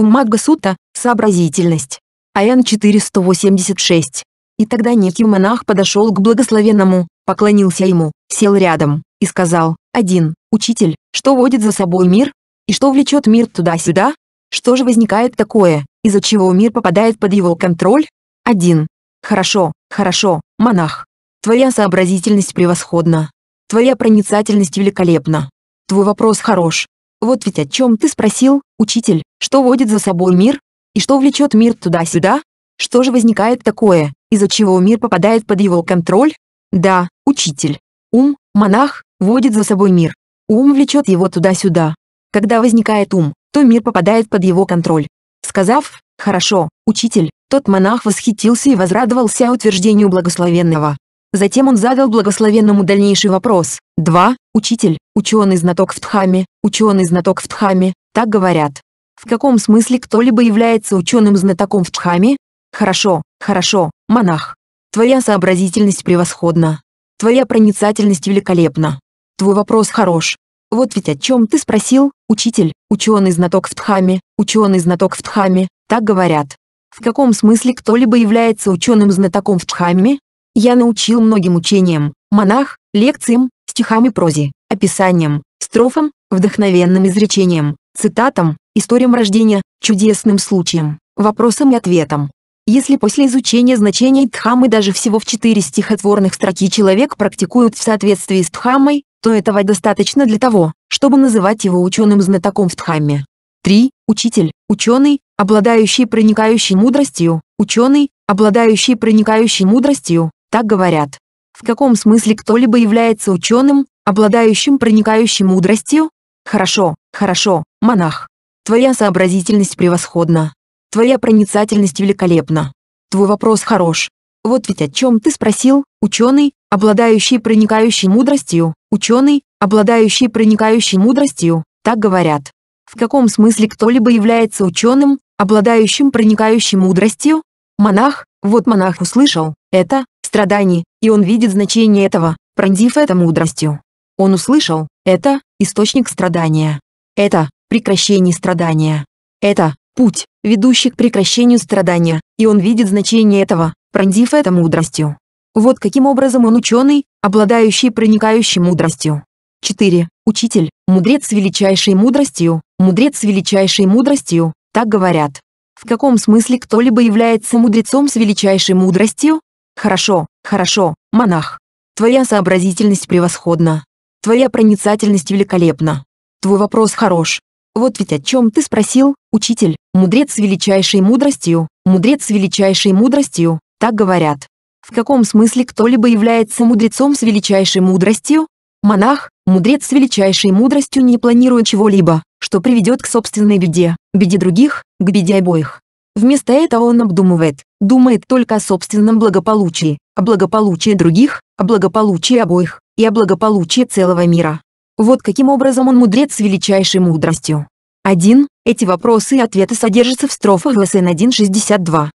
S1: У Магга Сута – сообразительность. АН 486. И тогда некий монах подошел к благословенному, поклонился ему, сел рядом, и сказал, «Один, учитель, что водит за собой мир? И что влечет мир туда-сюда? Что же возникает такое, из-за чего мир попадает под его контроль? Один. Хорошо, хорошо, монах. Твоя сообразительность превосходна. Твоя проницательность великолепна. Твой вопрос хорош, вот ведь о чем ты спросил, учитель, что водит за собой мир, и что влечет мир туда-сюда? Что же возникает такое, из-за чего мир попадает под его контроль? Да, учитель. Ум, монах, водит за собой мир. Ум влечет его туда-сюда. Когда возникает ум, то мир попадает под его контроль. Сказав «Хорошо, учитель», тот монах восхитился и возрадовался утверждению благословенного. Затем он задал благословенному дальнейший вопрос. 2. Учитель, ученый-знаток в тхаме, ученый-знаток в тхаме, так говорят. В каком смысле кто-либо является ученым-знатоком в тхаме? Хорошо, хорошо, монах. Твоя сообразительность превосходна. Твоя проницательность великолепна. Твой вопрос хорош. Вот ведь о чем ты спросил, учитель, ученый-знаток в тхаме, ученый-знаток в тхаме, так говорят. В каком смысле кто-либо является ученым-знатоком в тхаме? Я научил многим учениям, монах, лекциям, стихам и прозе, описаниям, строфам, вдохновенным изречениям, цитатам, историям рождения, чудесным случаям, вопросам и ответам. Если после изучения значений Дхаммы даже всего в четыре стихотворных строки человек практикует в соответствии с Дхаммой, то этого достаточно для того, чтобы называть его ученым-знатоком в Дхамме. 3. Учитель, ученый, обладающий проникающей мудростью, ученый, обладающий проникающей мудростью, так говорят. В каком смысле кто-либо является ученым, обладающим проникающей мудростью? Хорошо, хорошо, монах. Твоя сообразительность превосходна. Твоя проницательность великолепна. Твой вопрос хорош. Вот ведь о чем ты спросил, ученый, обладающий проникающей мудростью, ученый, обладающий проникающей мудростью, так говорят. В каком смысле кто-либо является ученым, обладающим проникающей мудростью? Монах, вот монах услышал, это, страданий, и он видит значение этого, пронзив это мудростью. Он услышал, это – источник страдания. Это – прекращение страдания. Это – путь, ведущий к прекращению страдания, и он видит значение этого, пронзив это мудростью. Вот каким образом он ученый, обладающий проникающей мудростью. 4. Учитель, мудрец с величайшей мудростью, мудрец с величайшей мудростью, так говорят. В каком смысле кто-либо является мудрецом с величайшей мудростью? Хорошо, хорошо, монах. Твоя сообразительность превосходна. Твоя проницательность великолепна. Твой вопрос хорош. Вот ведь о чем ты спросил, учитель, мудрец с величайшей мудростью, мудрец с величайшей мудростью, так говорят. В каком смысле кто-либо является мудрецом с величайшей мудростью? Монах, мудрец с величайшей мудростью не планирует чего-либо, что приведет к собственной беде, беде других, к беде обоих. Вместо этого он обдумывает, думает только о собственном благополучии, о благополучии других, о благополучии обоих и о благополучии целого мира. Вот каким образом он мудрец с величайшей мудростью. 1. Эти вопросы и ответы содержатся в строфах ВСН 1.62.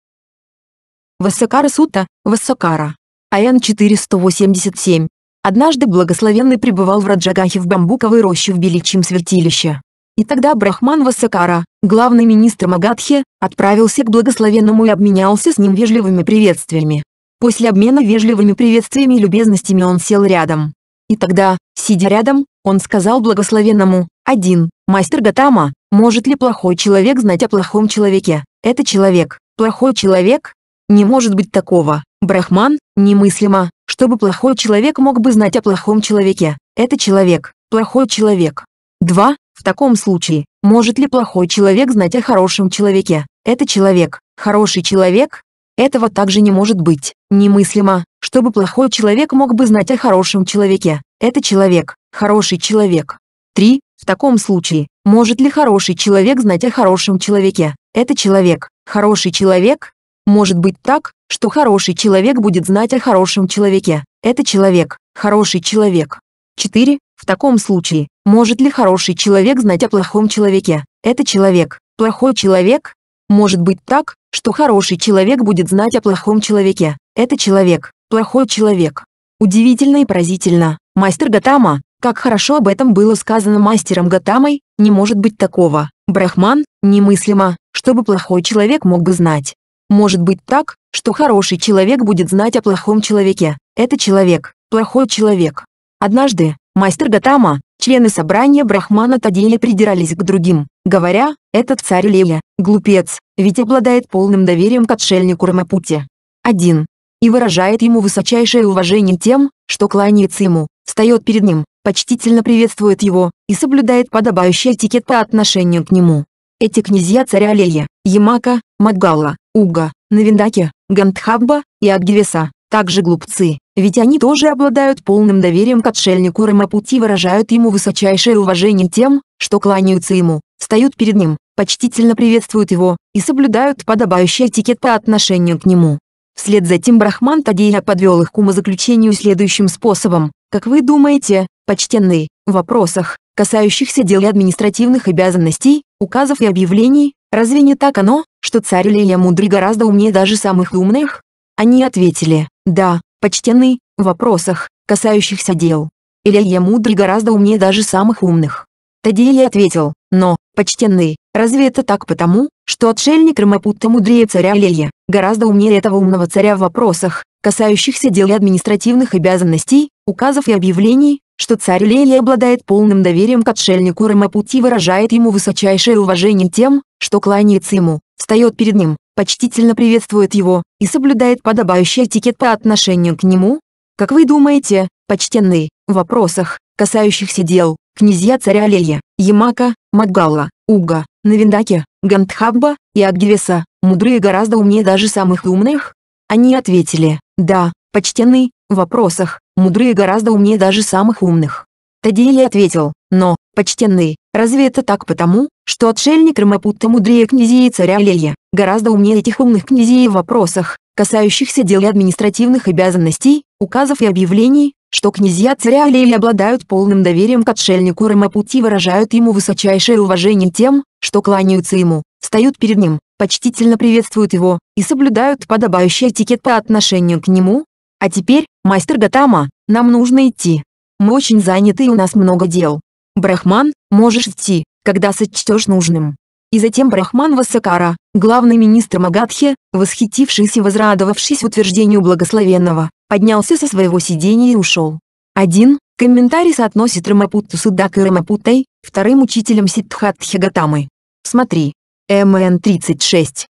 S1: Васакара Сута, Васакара. АН 487. Однажды благословенный пребывал в Раджагахе в бамбуковой роще в Беличьем святилище. И тогда Брахман Васакара, главный министр Магадхи, отправился к благословенному и обменялся с ним вежливыми приветствиями. После обмена вежливыми приветствиями и любезностями он сел рядом. И тогда, сидя рядом, он сказал благословенному, «Один, мастер Гатама, может ли плохой человек знать о плохом человеке? Это человек, плохой человек? Не может быть такого, Брахман, немыслимо, чтобы плохой человек мог бы знать о плохом человеке. Это человек, плохой человек. 2. В таком случае, может ли плохой человек знать о хорошем человеке? Это человек, хороший человек? Этого также не может быть. Немыслимо, чтобы плохой человек мог бы знать о хорошем человеке. Это человек, хороший человек. 3. В таком случае, может ли хороший человек знать о хорошем человеке? Это человек, хороший человек? Может быть так, что хороший человек будет знать о хорошем человеке. Это человек, хороший человек. 4. В таком случае, может ли хороший человек знать о плохом человеке? Это человек, плохой человек? Может быть так, что хороший человек будет знать о плохом человеке? Это человек, плохой человек. Удивительно и поразительно. Мастер Гатама, как хорошо об этом было сказано мастером Гатамой, не может быть такого. Брахман, немыслимо, чтобы плохой человек мог бы знать. Может быть так, что хороший человек будет знать о плохом человеке. Это человек, плохой человек. Однажды, Мастер Гатама, члены собрания Брахмана Тадея придирались к другим, говоря, этот царь Лея, глупец, ведь обладает полным доверием к отшельнику Рамапути. 1. И выражает ему высочайшее уважение тем, что кланяется ему, встает перед ним, почтительно приветствует его, и соблюдает подобающий этикет по отношению к нему. Эти князья царя Лея, Ямака, Мадгала, Уга, Навиндаки, Гандхабба и Аггивеса, также глупцы. Ведь они тоже обладают полным доверием к отшельнику Рамапути выражают ему высочайшее уважение тем, что кланяются ему, встают перед ним, почтительно приветствуют его и соблюдают подобающий этикет по отношению к нему. Вслед за тем Брахман Тадея подвел их к умозаключению следующим способом. Как вы думаете, почтенный, в вопросах, касающихся дел и административных обязанностей, указов и объявлений, разве не так оно, что царь Лилия мудрый гораздо умнее даже самых умных? Они ответили, да, почтенный, в вопросах, касающихся дел. Илия мудрый гораздо умнее даже самых умных. Тадея ответил, но, почтенный, разве это так потому, что отшельник Рамапутта мудрее царя Илия, гораздо умнее этого умного царя в вопросах, касающихся дел и административных обязанностей, указов и объявлений, что царь Лелия обладает полным доверием к отшельнику Рамапути выражает ему высочайшее уважение тем, что кланяется ему, встает перед ним, почтительно приветствует его и соблюдает подобающий этикет по отношению к нему? Как вы думаете, почтенный, в вопросах, касающихся дел, князья царя Алея, Ямака, Мадгалла, Уга, Навиндаки, Гандхабба и Агдивеса, мудрые гораздо умнее даже самых умных? Они ответили, да, почтенный, в вопросах, мудрые гораздо умнее даже самых умных. Тадели ответил, но, почтенный, Разве это так потому, что отшельник Рамапутта мудрее князей и царя Лея, гораздо умнее этих умных князей в вопросах, касающихся дел и административных обязанностей, указов и объявлений, что князья царя Лея обладают полным доверием к отшельнику Рамапути выражают ему высочайшее уважение тем, что кланяются ему, встают перед ним, почтительно приветствуют его и соблюдают подобающий этикет по отношению к нему. А теперь, мастер Гатама, нам нужно идти. Мы очень заняты и у нас много дел. Брахман, можешь идти, когда сочтешь нужным. И затем Брахман Васакара, главный министр Магадхи, восхитившись и возрадовавшись утверждению благословенного, поднялся со своего сидения и ушел. Один комментарий соотносит Рамапутту Судака Рамапуттой, вторым учителем Сиддхатхи Гатамы. Смотри. МН 36.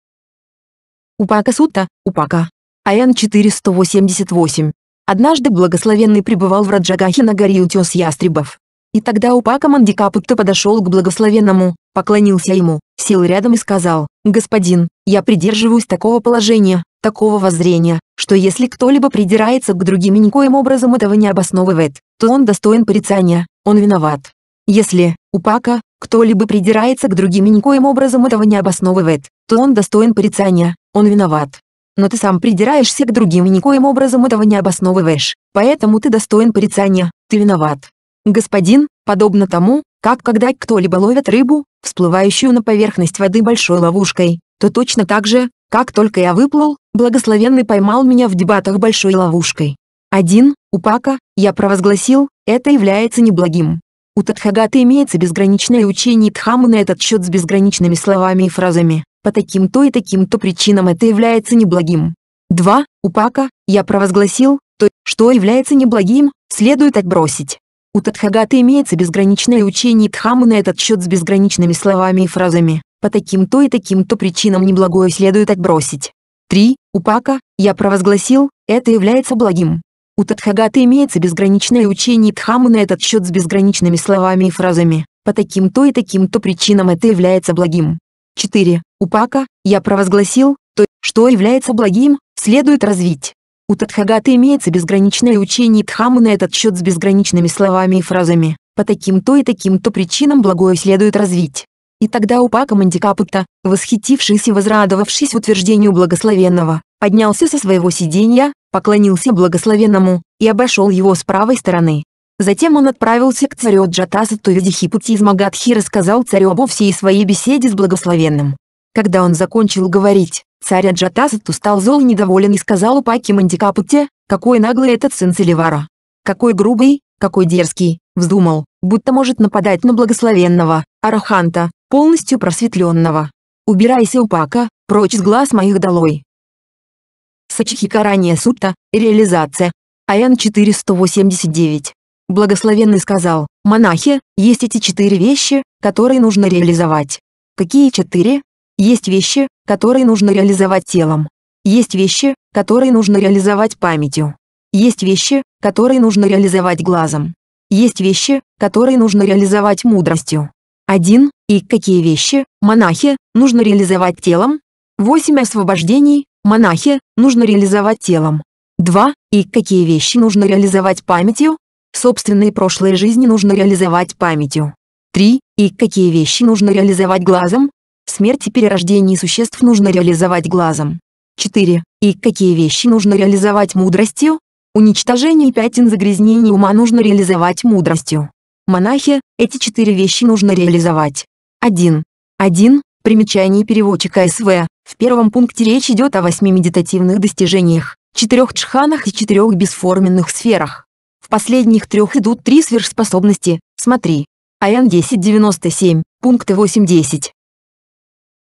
S1: Упака Сутта, Упака. АН 488. Однажды благословенный пребывал в Раджагахе на горе Утес Ястребов. И тогда Упакамон Дикапутта подошел к благословенному, поклонился ему, сел рядом и сказал, «Господин, я придерживаюсь такого положения, такого воззрения, что если кто-либо придирается к другим и никоим образом этого не обосновывает, то он достоин порицания, он виноват. Если, Упака, кто-либо придирается к другим и никоим образом этого не обосновывает, то он достоин порицания, он виноват. Но ты сам придираешься к другим и никоим образом этого не обосновываешь, поэтому ты достоин порицания, ты виноват. Господин, подобно тому, как когда кто-либо ловит рыбу, всплывающую на поверхность воды большой ловушкой, то точно так же, как только я выплыл, благословенный поймал меня в дебатах большой ловушкой. Один, Упака, я провозгласил, это является неблагим. У Тадхагата имеется безграничное учение Дхамы на этот счет с безграничными словами и фразами. По таким-то и таким-то причинам это является неблагим. Два, Упака, я провозгласил, то, что является неблагим, следует отбросить. У Тадхагата имеется безграничное учение Дхаммы на этот счет с безграничными словами и фразами. По таким-то и таким-то причинам неблагое следует отбросить. 3. Упака, я провозгласил, это является благим. У Тадхагата имеется безграничное учение Дхаммы на этот счет с безграничными словами и фразами. По таким-то и таким-то причинам это является благим. 4. Упака, я провозгласил, то, что является благим, следует развить. У Тадхагата имеется безграничное учение Дхаммы на этот счет с безграничными словами и фразами. По таким-то и таким-то причинам благое следует развить. И тогда Упака Мандикапута, восхитившись и возрадовавшись утверждению благословенного, поднялся со своего сиденья, поклонился благословенному, и обошел его с правой стороны. Затем он отправился к царю Джатасату Видихипути из Магадхи и рассказал царю обо всей своей беседе с благословенным. Когда он закончил говорить, Царь Аджатасату стал зол и недоволен и сказал Упаки Мандикапуте, какой наглый этот сын Селивара. Какой грубый, какой дерзкий, вздумал, будто может нападать на благословенного, араханта, полностью просветленного. Убирайся, Упака, прочь с глаз моих долой. Сачхикарания Сутта, реализация. АН 489. Благословенный сказал, монахи, есть эти четыре вещи, которые нужно реализовать. Какие четыре? Есть вещи, которые нужно реализовать телом. Есть вещи, которые нужно реализовать памятью. Есть вещи, которые нужно реализовать глазом. Есть вещи, которые нужно реализовать мудростью. Один И какие вещи, монахи, нужно реализовать телом? Восемь освобождений, монахи, нужно реализовать телом. Два И какие вещи нужно реализовать памятью? Собственные прошлые жизни нужно реализовать памятью. Три И какие вещи нужно реализовать глазом? Смерть и перерождение существ нужно реализовать глазом. 4. И какие вещи нужно реализовать мудростью? Уничтожение пятен загрязнений ума нужно реализовать мудростью. Монахи, эти четыре вещи нужно реализовать. 1. 1. Примечание переводчика СВ. В первом пункте речь идет о восьми медитативных достижениях, четырех чханах и четырех бесформенных сферах. В последних трех идут три сверхспособности, смотри. АН 1097, пункты 810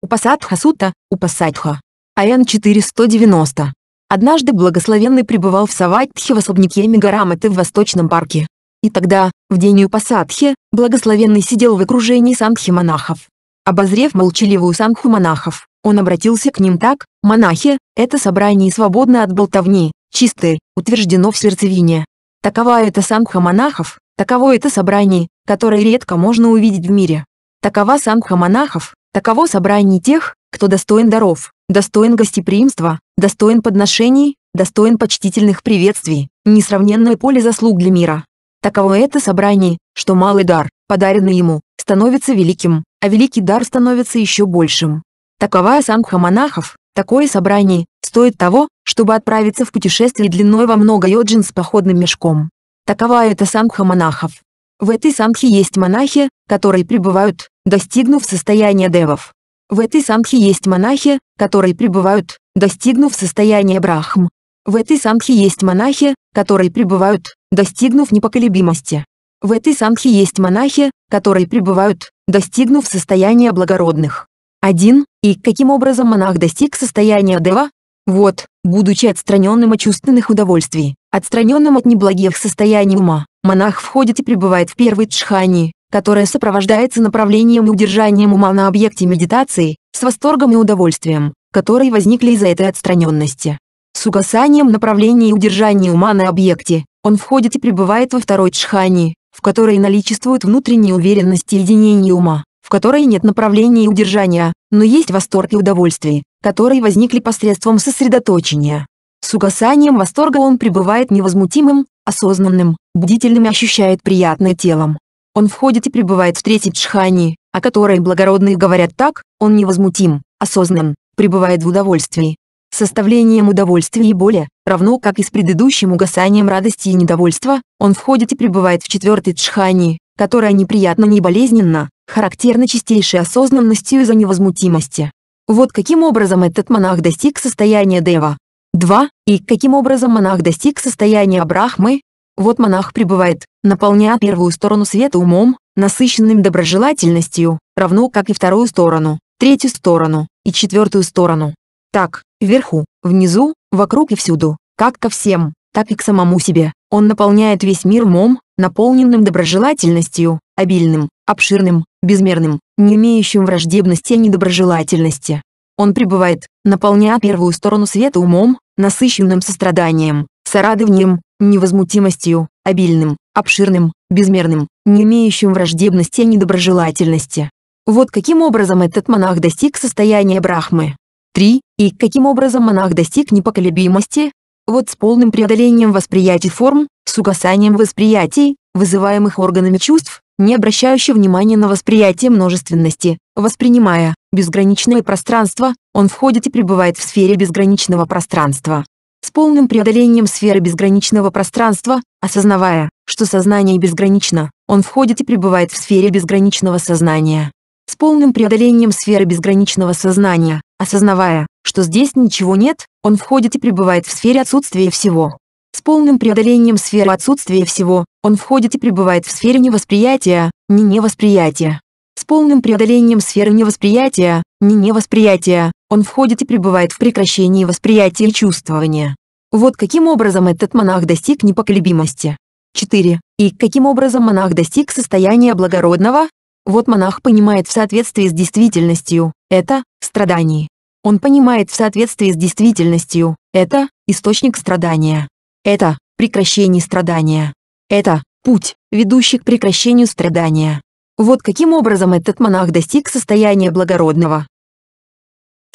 S1: Упасадха Сута, Упасадха. АН 4190. Однажды благословенный пребывал в Саватхе в особняке Мегараматы в Восточном парке. И тогда, в день Упасадхи, благословенный сидел в окружении санхи монахов. Обозрев молчаливую санху монахов, он обратился к ним так, «Монахи, это собрание свободно от болтовни, чистое, утверждено в сердцевине. Такова это санха монахов, таково это собрание, которое редко можно увидеть в мире. Такова санха монахов, Таково собрание тех, кто достоин даров, достоин гостеприимства, достоин подношений, достоин почтительных приветствий, несравненное поле заслуг для мира. Таково это собрание, что малый дар, подаренный ему, становится великим, а великий дар становится еще большим. Такова самха монахов, такое собрание, стоит того, чтобы отправиться в путешествие длиной во много йоджин с походным мешком. Такова это самха монахов. В этой самхе есть монахи, которые пребывают, достигнув состояния девов. В этой санхе есть монахи, которые пребывают, достигнув состояния брахм. В этой санхе есть монахи, которые пребывают, достигнув непоколебимости. В этой санхе есть монахи, которые пребывают, достигнув состояния благородных. 1. И каким образом монах достиг состояния дева? Вот, будучи отстраненным от чувственных удовольствий, отстраненным от неблагих состояний ума, монах входит и пребывает в первой тшхани которое сопровождается направлением и удержанием ума на объекте медитации, с восторгом и удовольствием, которые возникли из-за этой отстраненности. С угасанием направления и удержания ума на объекте, он входит и пребывает во второй чхани, в которой наличествует внутренняя уверенность и единение ума, в которой нет направления и удержания, но есть восторг и удовольствие, которые возникли посредством сосредоточения. С угасанием восторга он пребывает невозмутимым, осознанным, бдительным и ощущает приятное телом. Он входит и пребывает в третьей джхани, о которой благородные говорят так, он невозмутим, осознан, пребывает в удовольствии. Составлением удовольствия и боли, равно как и с предыдущим угасанием радости и недовольства, он входит и пребывает в четвертой джхани, которая неприятно не болезненна, характерна чистейшей осознанностью из-за невозмутимости. Вот каким образом этот монах достиг состояния Дева. 2. И каким образом монах достиг состояния Брахмы, вот монах пребывает, наполняя первую сторону света умом, насыщенным доброжелательностью, равно как и вторую сторону, третью сторону и четвертую сторону. Так, вверху, внизу, вокруг и всюду, как ко всем, так и к самому себе. Он наполняет весь мир умом, наполненным доброжелательностью, обильным, обширным, безмерным, не имеющим враждебности и недоброжелательности. Он пребывает, наполняя первую сторону света умом, насыщенным состраданием, сорадованием, невозмутимостью, обильным, обширным, безмерным, не имеющим враждебности и недоброжелательности. Вот каким образом этот монах достиг состояния Брахмы. 3. И каким образом монах достиг непоколебимости? Вот с полным преодолением восприятий форм, с угасанием восприятий, вызываемых органами чувств, не обращающий внимания на восприятие множественности, воспринимая безграничное пространство, он входит и пребывает в сфере безграничного пространства с полным преодолением сферы безграничного пространства, осознавая, что сознание безгранично, он входит и пребывает в сфере безграничного сознания. С полным преодолением сферы безграничного сознания, осознавая, что здесь ничего нет, он входит и пребывает в сфере отсутствия всего. С полным преодолением сферы отсутствия всего, он входит и пребывает в сфере невосприятия, не невосприятия. С полным преодолением сферы невосприятия, не невосприятие, он входит и пребывает в прекращении восприятия и чувствования. Вот каким образом этот монах достиг непоколебимости. 4. И каким образом монах достиг состояния благородного? Вот монах понимает в соответствии с действительностью, это – страдание. Он понимает в соответствии с действительностью, это – источник страдания. Это – прекращение страдания. Это – путь, ведущий к прекращению страдания. Вот каким образом этот монах достиг состояния благородного.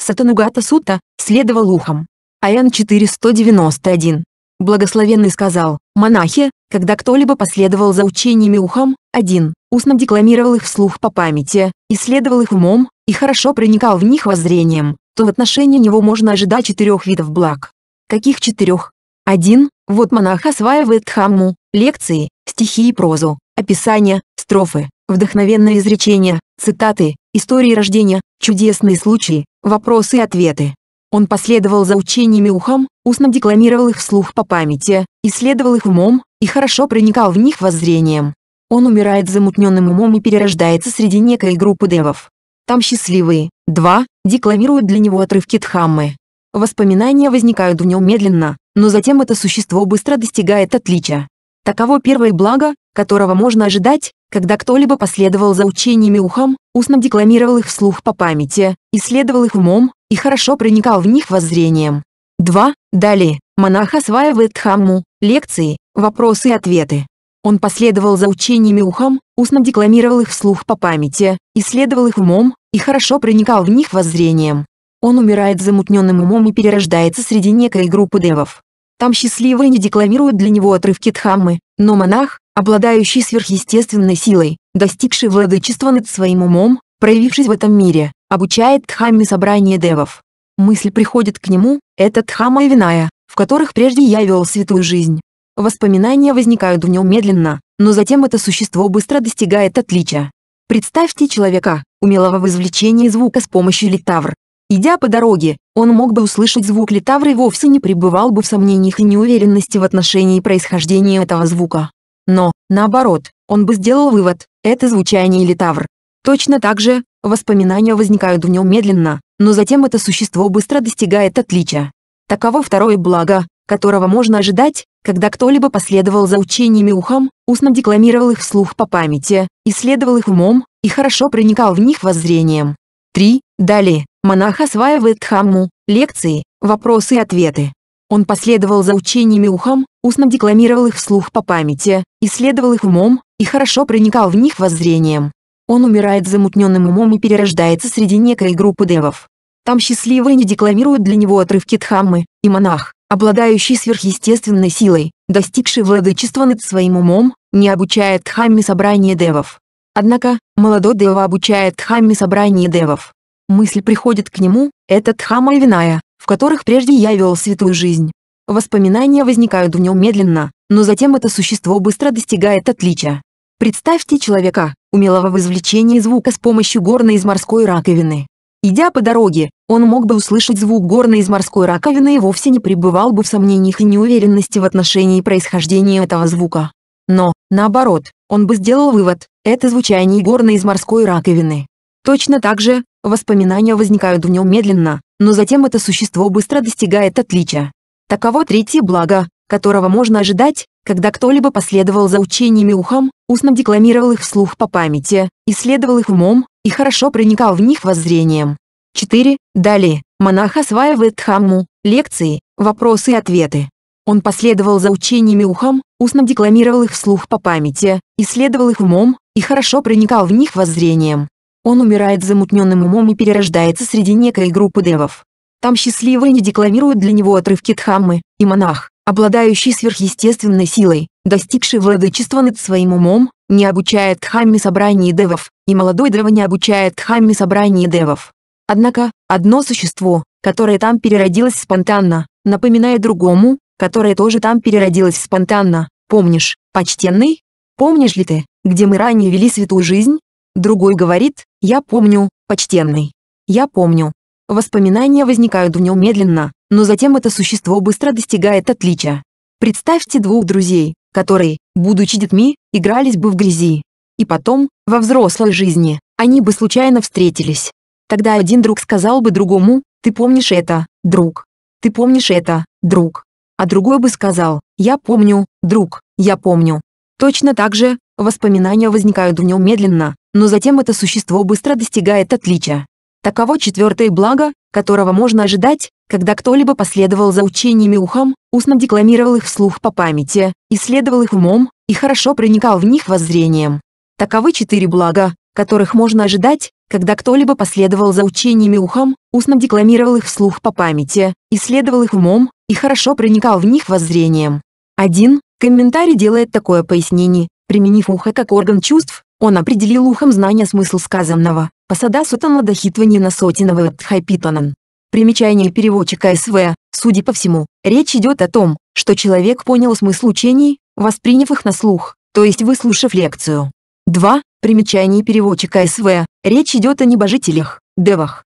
S1: Сатанугата Сута, следовал ухом. АН 4191. Благословенный сказал, монахи, когда кто-либо последовал за учениями ухом, один, устно декламировал их вслух по памяти, исследовал их умом, и хорошо проникал в них воззрением, то в отношении него можно ожидать четырех видов благ. Каких четырех? Один. Вот монах осваивает хамму, лекции, стихи и прозу, описания, строфы, вдохновенные изречения, цитаты, истории рождения, чудесные случаи, Вопросы и ответы. Он последовал за учениями ухом, устно декламировал их вслух по памяти, исследовал их умом и хорошо проникал в них воззрением. Он умирает замутненным умом и перерождается среди некой группы девов. Там счастливые, два, декламируют для него отрывки Дхаммы. Воспоминания возникают в нем медленно, но затем это существо быстро достигает отличия. Таково первое благо, которого можно ожидать, когда кто-либо последовал за учениями ухом, устно декламировал их вслух по памяти, исследовал их умом и хорошо проникал в них воззрением. 2. Далее, монах осваивает дхамму, лекции, вопросы и ответы. Он последовал за учениями ухом, устно декламировал их вслух по памяти, исследовал их умом и хорошо проникал в них воззрением. Он умирает замутненным умом и перерождается среди некой группы девов. Там счастливые не декламируют для него отрывки дхаммы, но монах, обладающий сверхъестественной силой, достигший владычества над своим умом, проявившись в этом мире, обучает Дхамме собрание девов. Мысль приходит к нему, это Дхама и Виная, в которых прежде я вел святую жизнь. Воспоминания возникают в нем медленно, но затем это существо быстро достигает отличия. Представьте человека, умелого в извлечении звука с помощью литавр. Идя по дороге, он мог бы услышать звук литавры и вовсе не пребывал бы в сомнениях и неуверенности в отношении происхождения этого звука. Но, наоборот, он бы сделал вывод, это звучание или тавр. Точно так же, воспоминания возникают в нем медленно, но затем это существо быстро достигает отличия. Таково второе благо, которого можно ожидать, когда кто-либо последовал за учениями ухом, устно декламировал их вслух по памяти, исследовал их умом и хорошо проникал в них воззрением. 3. Далее, монах осваивает хамму, лекции, вопросы и ответы. Он последовал за учениями ухом, устно декламировал их вслух по памяти, исследовал их умом и хорошо проникал в них воззрением. Он умирает замутненным умом и перерождается среди некой группы девов. Там счастливые не декламируют для него отрывки Дхаммы, и монах, обладающий сверхъестественной силой, достигший владычества над своим умом, не обучает Дхамме собрание девов. Однако, молодой дева обучает Дхамме собрание девов. Мысль приходит к нему, это Дхамма и Виная, в которых прежде я вел святую жизнь. Воспоминания возникают в нем медленно, но затем это существо быстро достигает отличия. Представьте человека, умелого в извлечении звука с помощью горной из морской раковины. Идя по дороге, он мог бы услышать звук горной из морской раковины и вовсе не пребывал бы в сомнениях и неуверенности в отношении происхождения этого звука. Но, наоборот, он бы сделал вывод, это звучание горной из морской раковины. Точно так же, воспоминания возникают в нем медленно, но затем это существо быстро достигает отличия. Таково третье благо, которого можно ожидать, когда кто-либо последовал за учениями ухом, устно декламировал их вслух по памяти, исследовал их умом и хорошо проникал в них воззрением. 4. Далее, монах осваивает дхамму, лекции, вопросы и ответы. Он последовал за учениями ухом, устно декламировал их вслух по памяти, исследовал их умом и хорошо проникал в них воззрением. Он умирает замутненным умом и перерождается среди некой группы девов. Там счастливые не декламируют для него отрывки Дхаммы, и монах, обладающий сверхъестественной силой, достигший владычества над своим умом, не обучает Дхамме собрании девов, и молодой дева не обучает Дхамме собрании девов. Однако, одно существо, которое там переродилось спонтанно, напоминает другому, которое тоже там переродилось спонтанно. Помнишь, почтенный? Помнишь ли ты, где мы ранее вели святую жизнь? Другой говорит, я помню, почтенный. Я помню. Воспоминания возникают в нем медленно, но затем это существо быстро достигает отличия. Представьте двух друзей, которые, будучи детьми, игрались бы в грязи. И потом, во взрослой жизни, они бы случайно встретились. Тогда один друг сказал бы другому, ты помнишь это, друг. Ты помнишь это, друг. А другой бы сказал, я помню, друг, я помню. Точно так же, Воспоминания возникают в нем медленно, но затем это существо быстро достигает отличия. Таково четвертое благо, которого можно ожидать, когда кто-либо последовал за учениями ухом, устно декламировал их вслух по памяти, исследовал их умом и хорошо проникал в них воззрением. Таковы четыре блага, которых можно ожидать, когда кто-либо последовал за учениями ухом, устно декламировал их вслух по памяти, исследовал их умом и хорошо проникал в них воззрением. 1. Комментарий делает такое пояснение. Применив ухо как орган чувств, он определил ухом знания смысл сказанного «Пасада сутана на сотинова тхайпитанан». Примечание переводчика СВ. Судя по всему, речь идет о том, что человек понял смысл учений, восприняв их на слух, то есть выслушав лекцию. 2. Примечание переводчика СВ. Речь идет о небожителях, девах.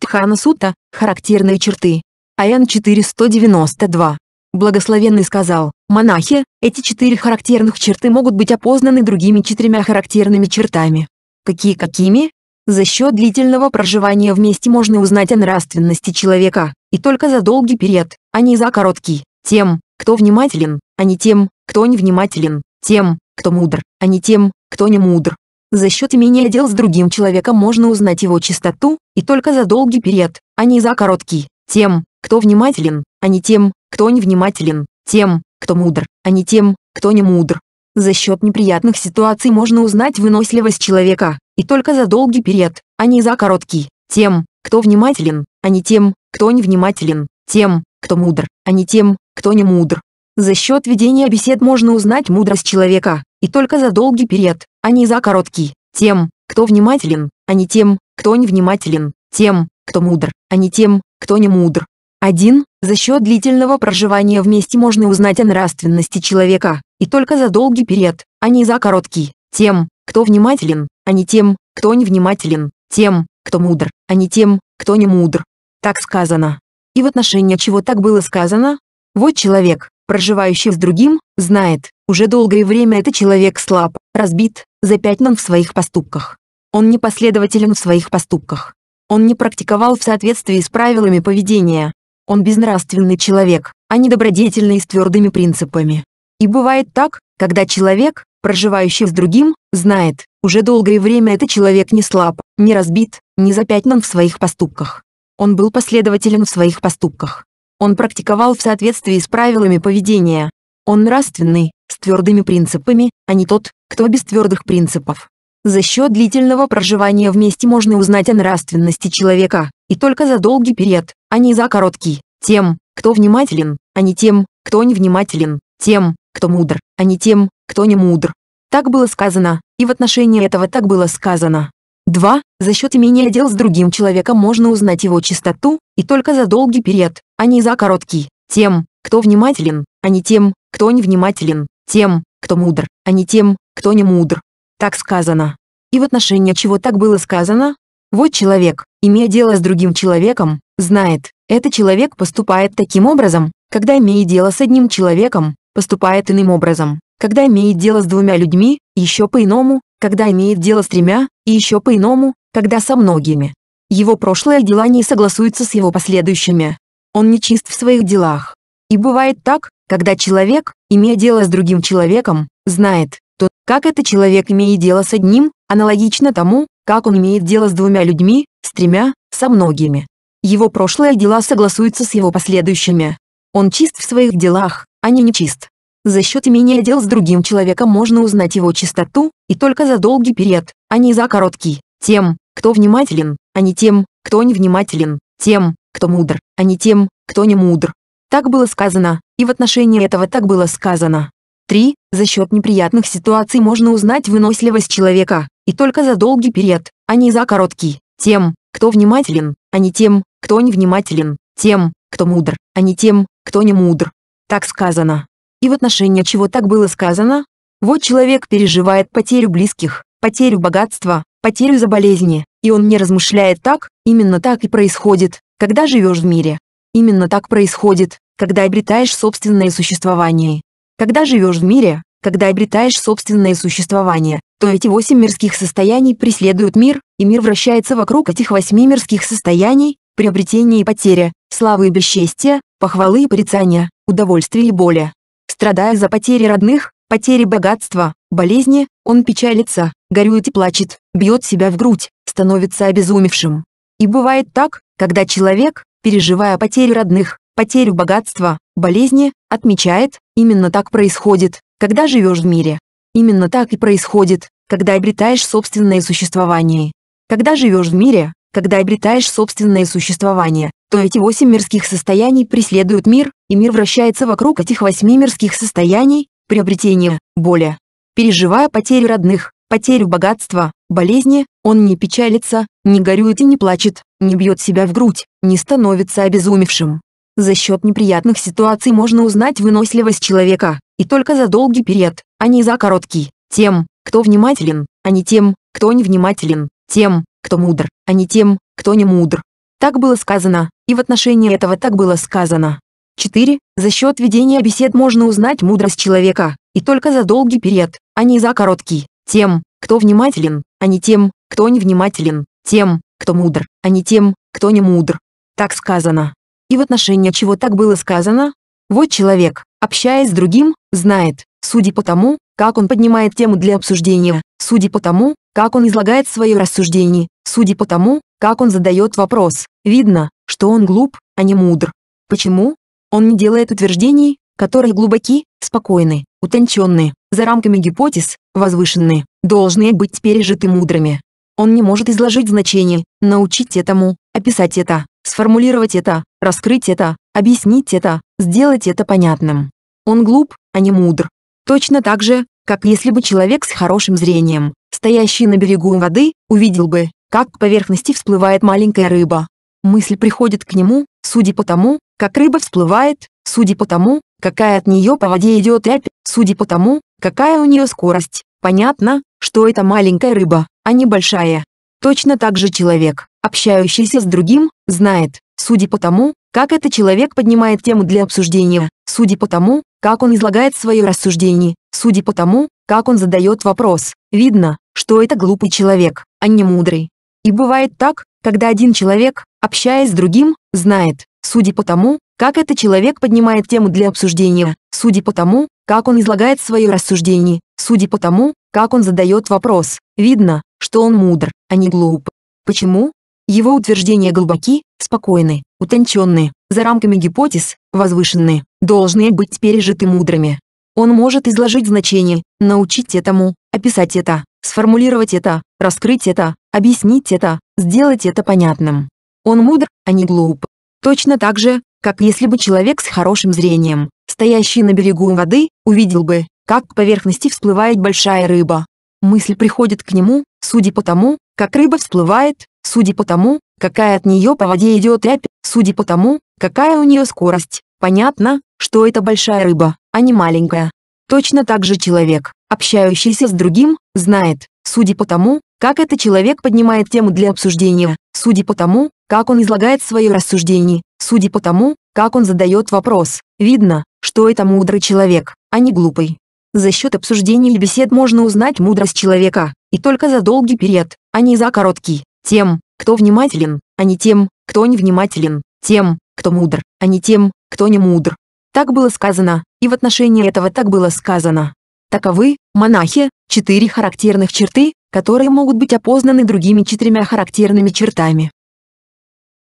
S1: Тхана Сута – характерные черты. АН 492. Благословенный сказал, монахи, эти четыре характерных черты могут быть опознаны другими четырьмя характерными чертами. Какие какими? За счет длительного проживания вместе можно узнать о нравственности человека, и только за долгий период, а не за короткий, тем, кто внимателен, а не тем, кто невнимателен, тем, кто мудр, а не тем, кто не мудр. За счет имения дел с другим человеком можно узнать его чистоту, и только за долгий период, а не за короткий, тем, кто внимателен, а не тем, кто невнимателен, тем, кто мудр, а не тем, кто не мудр. За счет неприятных ситуаций можно узнать выносливость человека, и только за долгий период, а не за короткий, тем, кто внимателен, а не тем, кто невнимателен, тем, кто мудр, а не тем, кто не мудр. За счет ведения бесед можно узнать мудрость человека, и только за долгий период, а не за короткий, тем, кто внимателен, а не тем, кто невнимателен, тем, кто мудр, а не тем, кто не мудр. Один, за счет длительного проживания вместе можно узнать о нравственности человека, и только за долгий период, а не за короткий, тем, кто внимателен, а не тем, кто невнимателен, тем, кто мудр, а не тем, кто не мудр. Так сказано. И в отношении чего так было сказано? Вот человек, проживающий с другим, знает, уже долгое время этот человек слаб, разбит, запятнан в своих поступках. Он непоследователен в своих поступках. Он не практиковал в соответствии с правилами поведения, он безнравственный человек, а не добродетельный с твердыми принципами. И бывает так, когда человек, проживающий с другим, знает, уже долгое время этот человек не слаб, не разбит, не запятнан в своих поступках. Он был последователен в своих поступках. Он практиковал в соответствии с правилами поведения. Он нравственный, с твердыми принципами, а не тот, кто без твердых принципов. За счет длительного проживания вместе можно узнать о нравственности человека, и только за долгий период, а не за короткий, тем, кто внимателен, а не тем, кто невнимателен, тем, кто мудр, а не тем, кто не мудр. Так было сказано, и в отношении этого так было сказано. 2. За счет имения дел с другим человеком можно узнать его чистоту, и только за долгий период, а не за короткий, тем, кто внимателен, а не тем, кто невнимателен, тем, кто мудр, а не тем, кто не мудр. Так сказано. И в отношении чего так было сказано? Вот человек, имея дело с другим человеком, знает, этот человек поступает таким образом, когда имеет дело с одним человеком, поступает иным образом, когда имеет дело с двумя людьми, еще по-иному, когда имеет дело с тремя, и еще по-иному, когда со многими. Его прошлые дела не согласуются с его последующими. Он не чист в своих делах. И бывает так, когда человек, имея дело с другим человеком, знает, то, как этот человек имеет дело с одним, аналогично тому, как он имеет дело с двумя людьми, с тремя, со многими. Его прошлые дела согласуются с его последующими. Он чист в своих делах, а не нечист. За счет имения дел с другим человеком можно узнать его чистоту, и только за долгий период, а не за короткий, тем, кто внимателен, а не тем, кто невнимателен, тем, кто мудр, а не тем, кто не мудр. Так было сказано, и в отношении этого так было сказано. 3. За счет неприятных ситуаций можно узнать выносливость человека, и только за долгий период, а не за короткий, тем, кто внимателен, а не тем, кто невнимателен, тем, кто мудр, а не тем, кто не мудр. Так сказано. И в отношении чего так было сказано? Вот человек переживает потерю близких, потерю богатства, потерю за болезни, и он не размышляет так, именно так и происходит, когда живешь в мире. Именно так происходит, когда обретаешь собственное существование. Когда живешь в мире, когда обретаешь собственное существование, то эти восемь мирских состояний преследуют мир, и мир вращается вокруг этих восьми мирских состояний, приобретения и потеря, славы и бесчестия, похвалы и порицания, удовольствия и боли. Страдая за потери родных, потери богатства, болезни, он печалится, горюет и плачет, бьет себя в грудь, становится обезумевшим. И бывает так, когда человек, переживая потерю родных, потерю богатства, болезни, отмечает, именно так происходит, когда живешь в мире, именно так и происходит, когда обретаешь собственное существование. Когда живешь в мире, когда обретаешь собственное существование, то эти восемь мирских состояний преследуют мир, и мир вращается вокруг этих восьми мирских состояний, приобретения, боли. Переживая потерю родных, потерю богатства, болезни, он не печалится, не горюет и не плачет, не бьет себя в грудь, не становится обезумевшим. За счет неприятных ситуаций можно узнать выносливость человека, и только за долгий период, а не за короткий, тем, кто внимателен, а не тем, кто невнимателен, тем, кто мудр, а не тем, кто не мудр. Так было сказано, и в отношении этого так было сказано. 4. За счет ведения бесед можно узнать мудрость человека, и только за долгий период, а не за короткий, тем, кто внимателен, а не тем, кто невнимателен, тем, кто мудр, а не тем, кто не мудр. Так сказано и в отношении чего так было сказано. Вот человек, общаясь с другим, знает, судя по тому, как он поднимает тему для обсуждения, судя по тому, как он излагает свое рассуждение, судя по тому, как он задает вопрос, видно, что он глуп, а не мудр. Почему? Он не делает утверждений, которые глубоки, спокойны, утонченны, за рамками гипотез, возвышенны, должны быть пережиты мудрыми. Он не может изложить значение, научить этому, описать это. Сформулировать это, раскрыть это, объяснить это, сделать это понятным. Он глуп, а не мудр. Точно так же, как если бы человек с хорошим зрением, стоящий на берегу воды, увидел бы, как к поверхности всплывает маленькая рыба. Мысль приходит к нему, судя по тому, как рыба всплывает, судя по тому, какая от нее по воде идет рябь, судя по тому, какая у нее скорость. Понятно, что это маленькая рыба, а не большая. Точно так же человек, Общающийся с другим, знает, судя по тому, как этот человек поднимает тему для обсуждения, судя по тому, как он излагает свое рассуждение, судя по тому, как он задает вопрос, видно, что это глупый человек, а не мудрый. И бывает так, когда один человек, общаясь с другим, знает, судя по тому, как этот человек поднимает тему для обсуждения, судя по тому, как он излагает свое рассуждение, судя по тому, как он задает вопрос, видно, что он мудр, а не глуп. Почему? Его утверждения глубоки, спокойны, утонченные, за рамками гипотез, возвышенные, должны быть пережиты мудрыми. Он может изложить значение, научить этому, описать это, сформулировать это, раскрыть это, объяснить это, сделать это понятным. Он мудр, а не глуп. Точно так же, как если бы человек с хорошим зрением, стоящий на берегу воды, увидел бы, как к поверхности всплывает большая рыба, Мысль приходит к нему, судя по тому, как рыба всплывает, судя по тому, какая от нее по воде идет рябь, судя по тому, какая у нее скорость. Понятно, что это большая рыба, а не маленькая. Точно так же человек, общающийся с другим, знает, судя по тому, как этот человек поднимает тему для обсуждения, судя по тому, как он излагает свое рассуждение; судя по тому, как он задает вопрос, видно, что это мудрый человек, а не глупый. За счет обсуждений и бесед можно узнать мудрость человека, и только за долгий период, а не за короткий, тем, кто внимателен, а не тем, кто невнимателен, тем, кто мудр, а не тем, кто не мудр. Так было сказано, и в отношении этого так было сказано. Таковы, монахи, четыре характерных черты, которые могут быть опознаны другими четырьмя характерными чертами.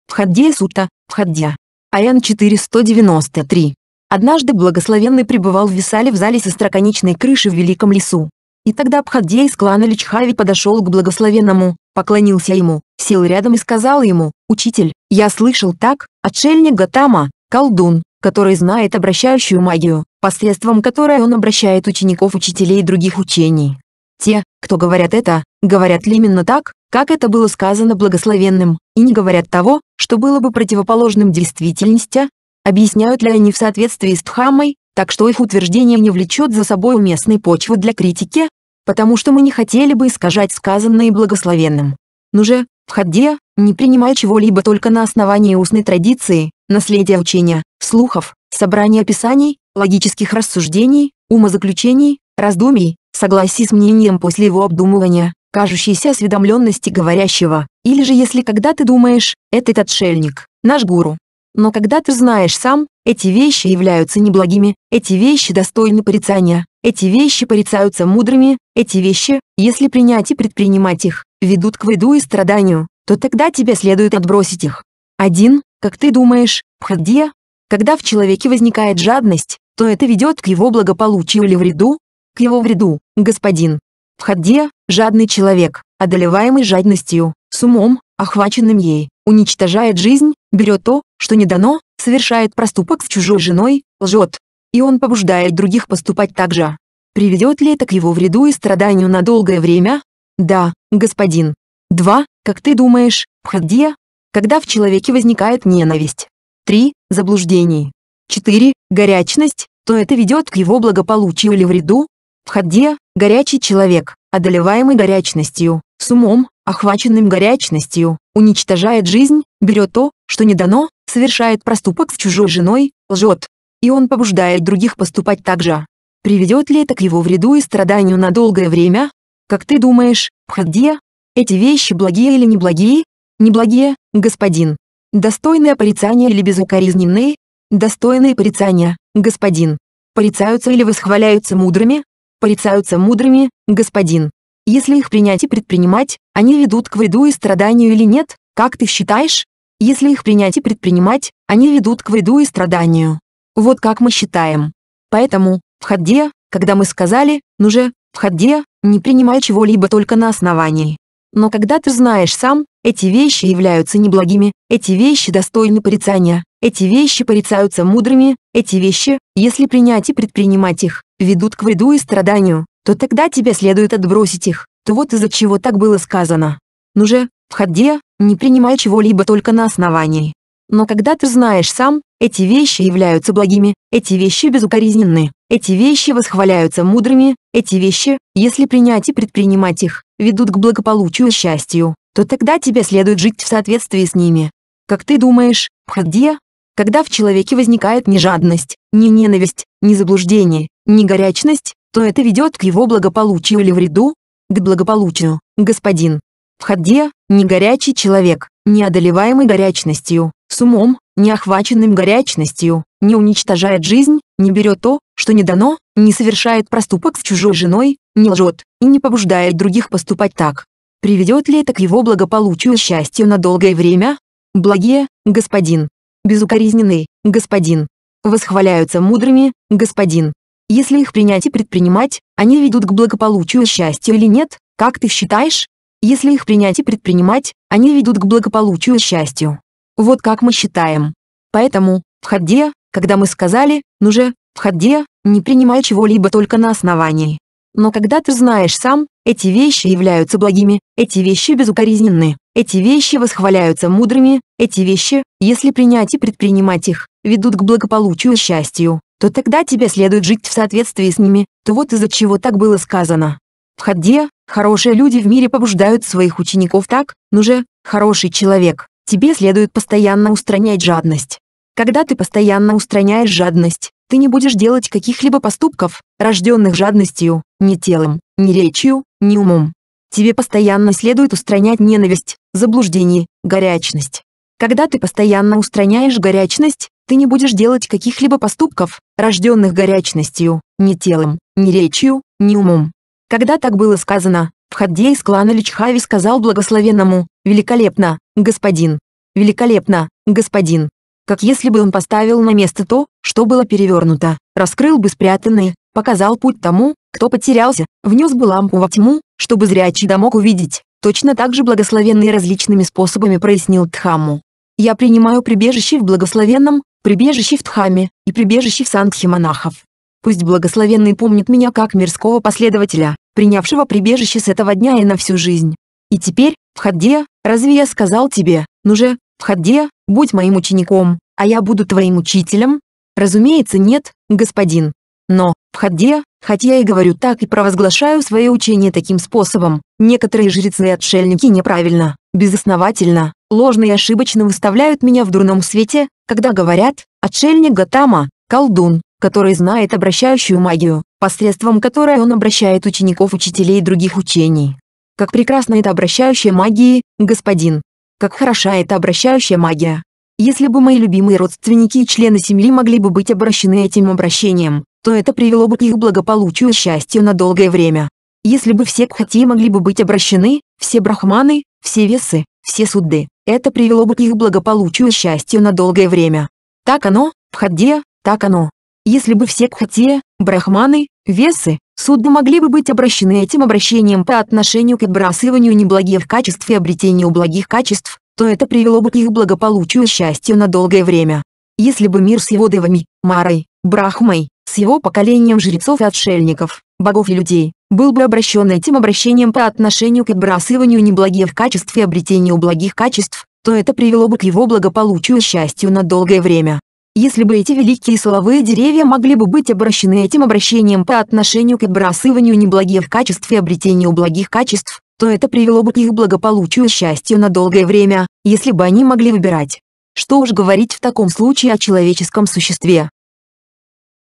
S1: Вхаддея сутта, Вхаддя. АЯН 493. Однажды благословенный пребывал в Висале в зале со строконечной крышей в Великом лесу. И тогда Бхаддей из клана Личхави подошел к благословенному, поклонился ему, сел рядом и сказал ему, «Учитель, я слышал так, отшельник Гатама, колдун, который знает обращающую магию, посредством которой он обращает учеников учителей других учений. Те, кто говорят это, говорят ли именно так, как это было сказано благословенным, и не говорят того, что было бы противоположным действительности, Объясняют ли они в соответствии с Дхаммой, так что их утверждение не влечет за собой уместной почвы для критики, потому что мы не хотели бы искажать сказанное благословенным. Ну же, в Хадде, не принимая чего-либо только на основании устной традиции, наследия учения, слухов, собрания писаний, логических рассуждений, умозаключений, раздумий, согласий с мнением после его обдумывания, кажущейся осведомленности говорящего, или же если когда ты думаешь, этот отшельник, наш гуру, но когда ты знаешь сам, эти вещи являются неблагими, эти вещи достойны порицания, эти вещи порицаются мудрыми, эти вещи, если принять и предпринимать их, ведут к вреду и страданию, то тогда тебе следует отбросить их. Один, Как ты думаешь, Пхаддия? Когда в человеке возникает жадность, то это ведет к его благополучию или вреду? К его вреду, господин. Пхаддия – жадный человек, одолеваемый жадностью, с умом, охваченным ей, уничтожает жизнь, берет то, что не дано, совершает проступок с чужой женой, лжет. И он побуждает других поступать так же. Приведет ли это к его вреду и страданию на долгое время? Да, господин. 2. Как ты думаешь, Пхаддия? Когда в человеке возникает ненависть. 3. Заблуждение. 4. Горячность, то это ведет к его благополучию или вреду. Пхаддия – горячий человек, одолеваемый горячностью, с умом, охваченным горячностью, уничтожает жизнь, берет то, что не дано, совершает проступок с чужой женой, лжет. И он побуждает других поступать так же. Приведет ли это к его вреду и страданию на долгое время? Как ты думаешь, Пхаддия? Эти вещи благие или неблагие? Неблагие, господин. Достойные порицания или безукоризненные? Достойные порицания, господин. Порицаются или восхваляются мудрыми? Порицаются мудрыми, господин. Если их принять и предпринимать, они ведут к вреду и страданию или нет? Как ты считаешь? Если их принять и предпринимать, они ведут к вреду и страданию. Вот как мы считаем. Поэтому, в хадде, когда мы сказали, ну же, в хадде, не принимай чего-либо только на основании. Но когда ты знаешь сам, эти вещи являются неблагими, эти вещи достойны порицания, эти вещи порицаются мудрыми, эти вещи, если принять и предпринимать их, ведут к вреду и страданию, то тогда тебе следует отбросить их, то вот из-за чего так было сказано. Ну же, в ходе, не принимай чего-либо только на основании. Но когда ты знаешь сам, эти вещи являются благими, эти вещи безукоризненны, эти вещи восхваляются мудрыми, эти вещи, если принять и предпринимать их, ведут к благополучию и счастью, то тогда тебе следует жить в соответствии с ними. Как ты думаешь, Пхаддия? Когда в человеке возникает ни жадность, ни ненависть, ни заблуждение, ни горячность, то это ведет к его благополучию или вреду, к благополучию, господин. Входе, не горячий человек, не одолеваемый горячностью, с умом, не охваченным горячностью, не уничтожает жизнь, не берет то, что не дано, не совершает проступок с чужой женой, не лжет и не побуждает других поступать так. Приведет ли это к его благополучию и счастью на долгое время? Благие, господин. Безукоризненный, господин. Восхваляются мудрыми, господин. Если их принять и предпринимать, они ведут к благополучию и счастью или нет, как ты считаешь? Если их принять и предпринимать, они ведут к благополучию и счастью. Вот как мы считаем. Поэтому, в хадде, когда мы сказали, ну же, в хадде, не принимай чего-либо только на основании. Но когда ты знаешь сам, эти вещи являются благими, эти вещи безукоризненны, эти вещи восхваляются мудрыми, эти вещи, если принять и предпринимать их, ведут к благополучию и счастью то тогда тебе следует жить в соответствии с ними, то вот из-за чего так было сказано. В Хадде, хорошие люди в мире побуждают своих учеников так, ну же, хороший человек, тебе следует постоянно устранять жадность. Когда ты постоянно устраняешь жадность, ты не будешь делать каких-либо поступков, рожденных жадностью, ни телом, ни речью, ни умом. Тебе постоянно следует устранять ненависть, заблуждение, горячность. Когда ты постоянно устраняешь горячность, ты не будешь делать каких-либо поступков, рожденных горячностью, ни телом, ни речью, ни умом. Когда так было сказано, в Хадде из клана Личхави сказал благословенному, «Великолепно, господин! Великолепно, господин!» Как если бы он поставил на место то, что было перевернуто, раскрыл бы спрятанное, показал путь тому, кто потерялся, внес бы лампу во тьму, чтобы зрячий да мог увидеть. Точно так же благословенный различными способами прояснил Тхаму. «Я принимаю прибежище в благословенном, прибежище в Тхаме и прибежище в Сангхе монахов. Пусть благословенный помнит меня как мирского последователя, принявшего прибежище с этого дня и на всю жизнь. И теперь, Вхаддея, разве я сказал тебе, ну же, Вхаддея, будь моим учеником, а я буду твоим учителем? Разумеется, нет, господин. Но, Вхаддея, хотя и говорю так и провозглашаю свое учение таким способом, некоторые жрецы и отшельники неправильно, безосновательно, ложно и ошибочно выставляют меня в дурном свете, когда говорят «отшельник Гатама, колдун, который знает обращающую магию, посредством которой он обращает учеников учителей других учений. Как прекрасна эта обращающая магия, господин! Как хороша эта обращающая магия! Если бы мои любимые родственники и члены семьи могли бы быть обращены этим обращением, то это привело бы к их благополучию и счастью на долгое время. Если бы все кхати могли бы быть обращены, все брахманы, все весы, все суды, это привело бы к их благополучию и счастью на долгое время. Так оно, Пхаддия, так оно. Если бы все кхатия, брахманы, весы, судьбы могли бы быть обращены этим обращением по отношению к отбрасыванию неблагих качеств и обретению благих качеств, то это привело бы к их благополучию и счастью на долгое время. Если бы мир с его девами, Марой, Брахмой, с его поколением жрецов и отшельников, богов и людей, был бы обращен этим обращением по отношению к отбрасыванию неблагих качеств и обретению благих качеств, то это привело бы к его благополучию и счастью на долгое время. Если бы эти великие соловые деревья могли бы быть обращены этим обращением по отношению к отбрасыванию неблагих качеств и обретению благих качеств, то это привело бы к их благополучию и счастью на долгое время, если бы они могли выбирать. Что уж говорить в таком случае о человеческом существе.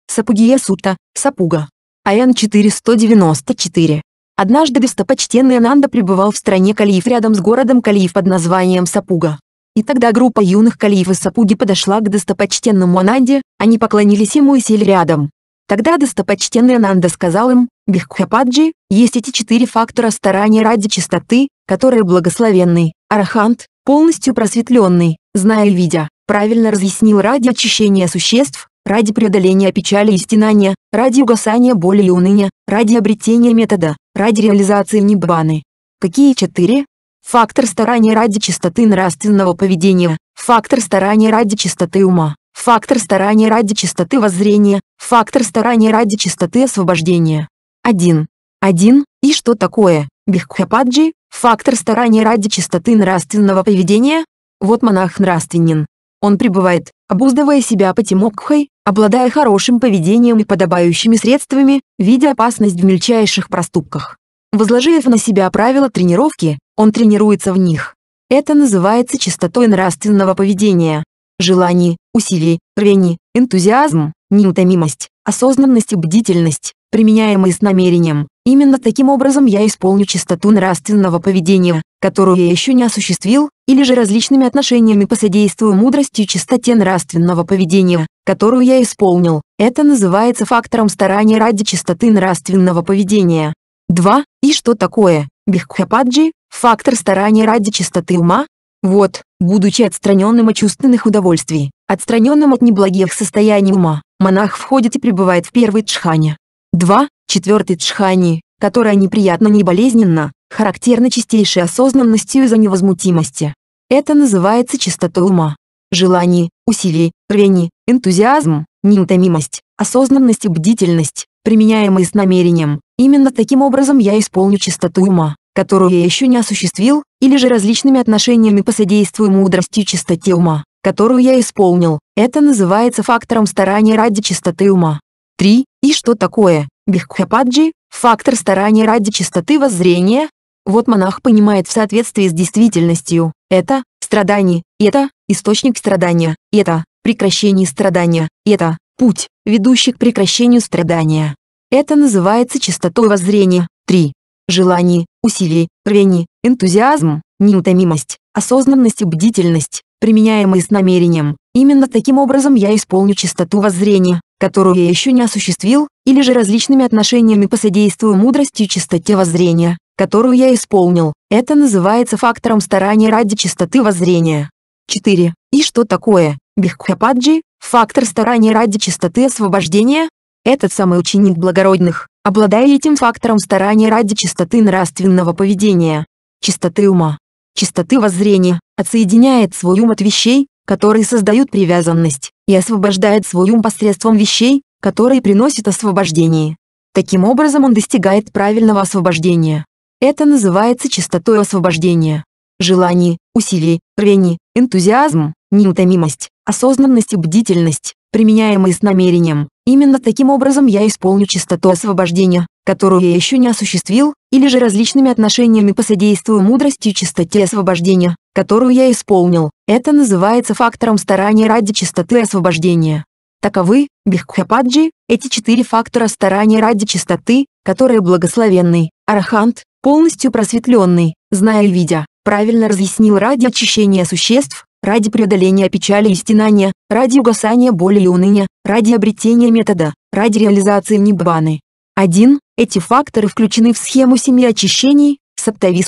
S1: Сапугия Сута, Сапуга АН 4194. Однажды достопочтенный Ананда пребывал в стране Калиев рядом с городом Калиев под названием Сапуга. И тогда группа юных Калиев из Сапуги подошла к достопочтенному Ананде, они поклонились ему и сели рядом. Тогда достопочтенный Ананда сказал им, Биххападжи, есть эти четыре фактора старания ради чистоты, которые благословенный, арахант, полностью просветленный, зная и видя, правильно разъяснил ради очищения существ, ради преодоления печали и стенания, ради угасания боли и уныния, ради обретения метода, ради реализации ниббаны. Какие четыре? Фактор старания ради чистоты нравственного поведения, фактор старания ради чистоты ума, фактор старания ради чистоты воззрения, фактор старания ради чистоты освобождения. 1. 1. И что такое, Биххападжи, фактор старания ради чистоты нравственного поведения? Вот монах нравственен. Он пребывает, обуздывая себя потемокхой, обладая хорошим поведением и подобающими средствами, видя опасность в мельчайших проступках. Возложив на себя правила тренировки, он тренируется в них. Это называется чистотой нравственного поведения. Желание, усилий, рвение, энтузиазм, неутомимость, осознанность и бдительность, применяемые с намерением. Именно таким образом я исполню чистоту нравственного поведения, которую я еще не осуществил, или же различными отношениями посодействую мудрости чистоте нравственного поведения, которую я исполнил. Это называется фактором старания ради чистоты нравственного поведения. 2. И что такое, Биххападжи, фактор старания ради чистоты ума? Вот, будучи отстраненным от чувственных удовольствий, отстраненным от неблагих состояний ума, монах входит и пребывает в первой джхане. 2. Четвертый джхани, которая неприятно не болезненно, характерна чистейшей осознанностью из-за невозмутимости. Это называется чистотой ума желании, усилии, рвении, энтузиазм, неутомимость, осознанность и бдительность, применяемые с намерением. Именно таким образом я исполню чистоту ума, которую я еще не осуществил, или же различными отношениями посодействую мудрости и чистоте ума, которую я исполнил. Это называется фактором старания ради чистоты ума. 3. И что такое? Бхикхападжи – фактор старания ради чистоты воззрения. Вот монах понимает в соответствии с действительностью. Это – страдание, и это источник страдания, и это прекращение страдания, и это путь, ведущий к прекращению страдания. Это называется чистотой воззрения. 3. Желание, усилие, рвение, энтузиазм, неутомимость, осознанность и бдительность, применяемые с намерением. Именно таким образом я исполню чистоту воззрения, которую я еще не осуществил, или же различными отношениями посодействую мудрости и чистоте воззрения, которую я исполнил. Это называется фактором старания ради чистоты воззрения. 4. И что такое Бхикхападжи, фактор старания ради чистоты освобождения? Этот самый ученик благородных, обладая этим фактором старания ради чистоты нравственного поведения, чистоты ума, чистоты воззрения, отсоединяет свой ум от вещей, которые создают привязанность, и освобождает свой ум посредством вещей, которые приносят освобождение. Таким образом он достигает правильного освобождения. Это называется чистотой освобождения желании, усилий, рвении, энтузиазм, неутомимость, осознанность и бдительность, применяемые с намерением. Именно таким образом я исполню чистоту освобождения, которую я еще не осуществил, или же различными отношениями посодействую мудрости чистоте освобождения, которую я исполнил. Это называется фактором старания ради чистоты освобождения. Таковы, Биххападжи, эти четыре фактора старания ради чистоты, которые благословенный, арахант, полностью просветленный, зная и видя, правильно разъяснил ради очищения существ, ради преодоления печали и стенания, ради угасания боли и уныния, ради обретения метода, ради реализации ниббаны. 1. Эти факторы включены в схему семи очищений, Саптави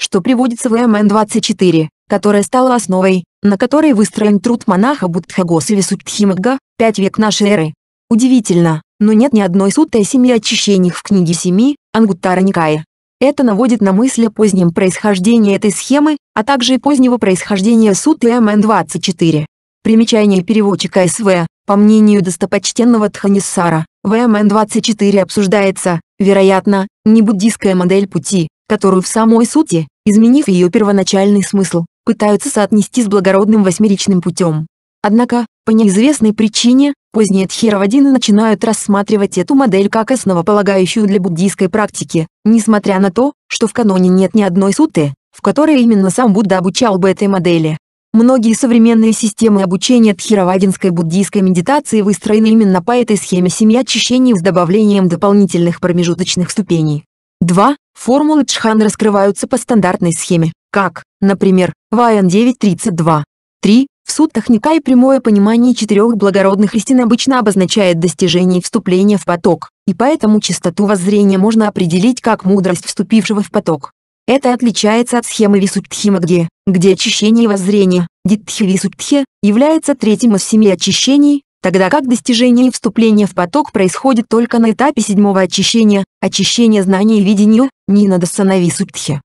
S1: что приводится в МН-24, которая стала основой, на которой выстроен труд монаха Буддхагосави Суктхимага, 5 век нашей эры. Удивительно, но нет ни одной сутты о семи очищений в книге семи, Ангуттара Никая. Это наводит на мысль о позднем происхождении этой схемы, а также и позднего происхождения суд МН-24. Примечание переводчика СВ. По мнению достопочтенного Тханисара, мн 24 обсуждается, вероятно, не буддийская модель пути, которую в самой сути, изменив ее первоначальный смысл, пытаются соотнести с благородным восьмеричным путем. Однако, по неизвестной причине, Поздние тхировадины начинают рассматривать эту модель как основополагающую для буддийской практики, несмотря на то, что в каноне нет ни одной суты, в которой именно сам Будда обучал бы этой модели. Многие современные системы обучения тхировадинской буддийской медитации выстроены именно по этой схеме семьи очищений с добавлением дополнительных промежуточных ступеней. 2. Формулы Чхан раскрываются по стандартной схеме, как, например, ВАН 932. 3. В суд-техника и прямое понимание четырех благородных истин обычно обозначает достижение вступления в поток, и поэтому чистоту воззрения можно определить как мудрость вступившего в поток. Это отличается от схемы Висуттхимагги, где очищение воззрения, Дитхи Висуттхи, является третьим из семи очищений, тогда как достижение и вступление в поток происходит только на этапе седьмого очищения, очищение знания и видения, Нинадасана Висуттхи.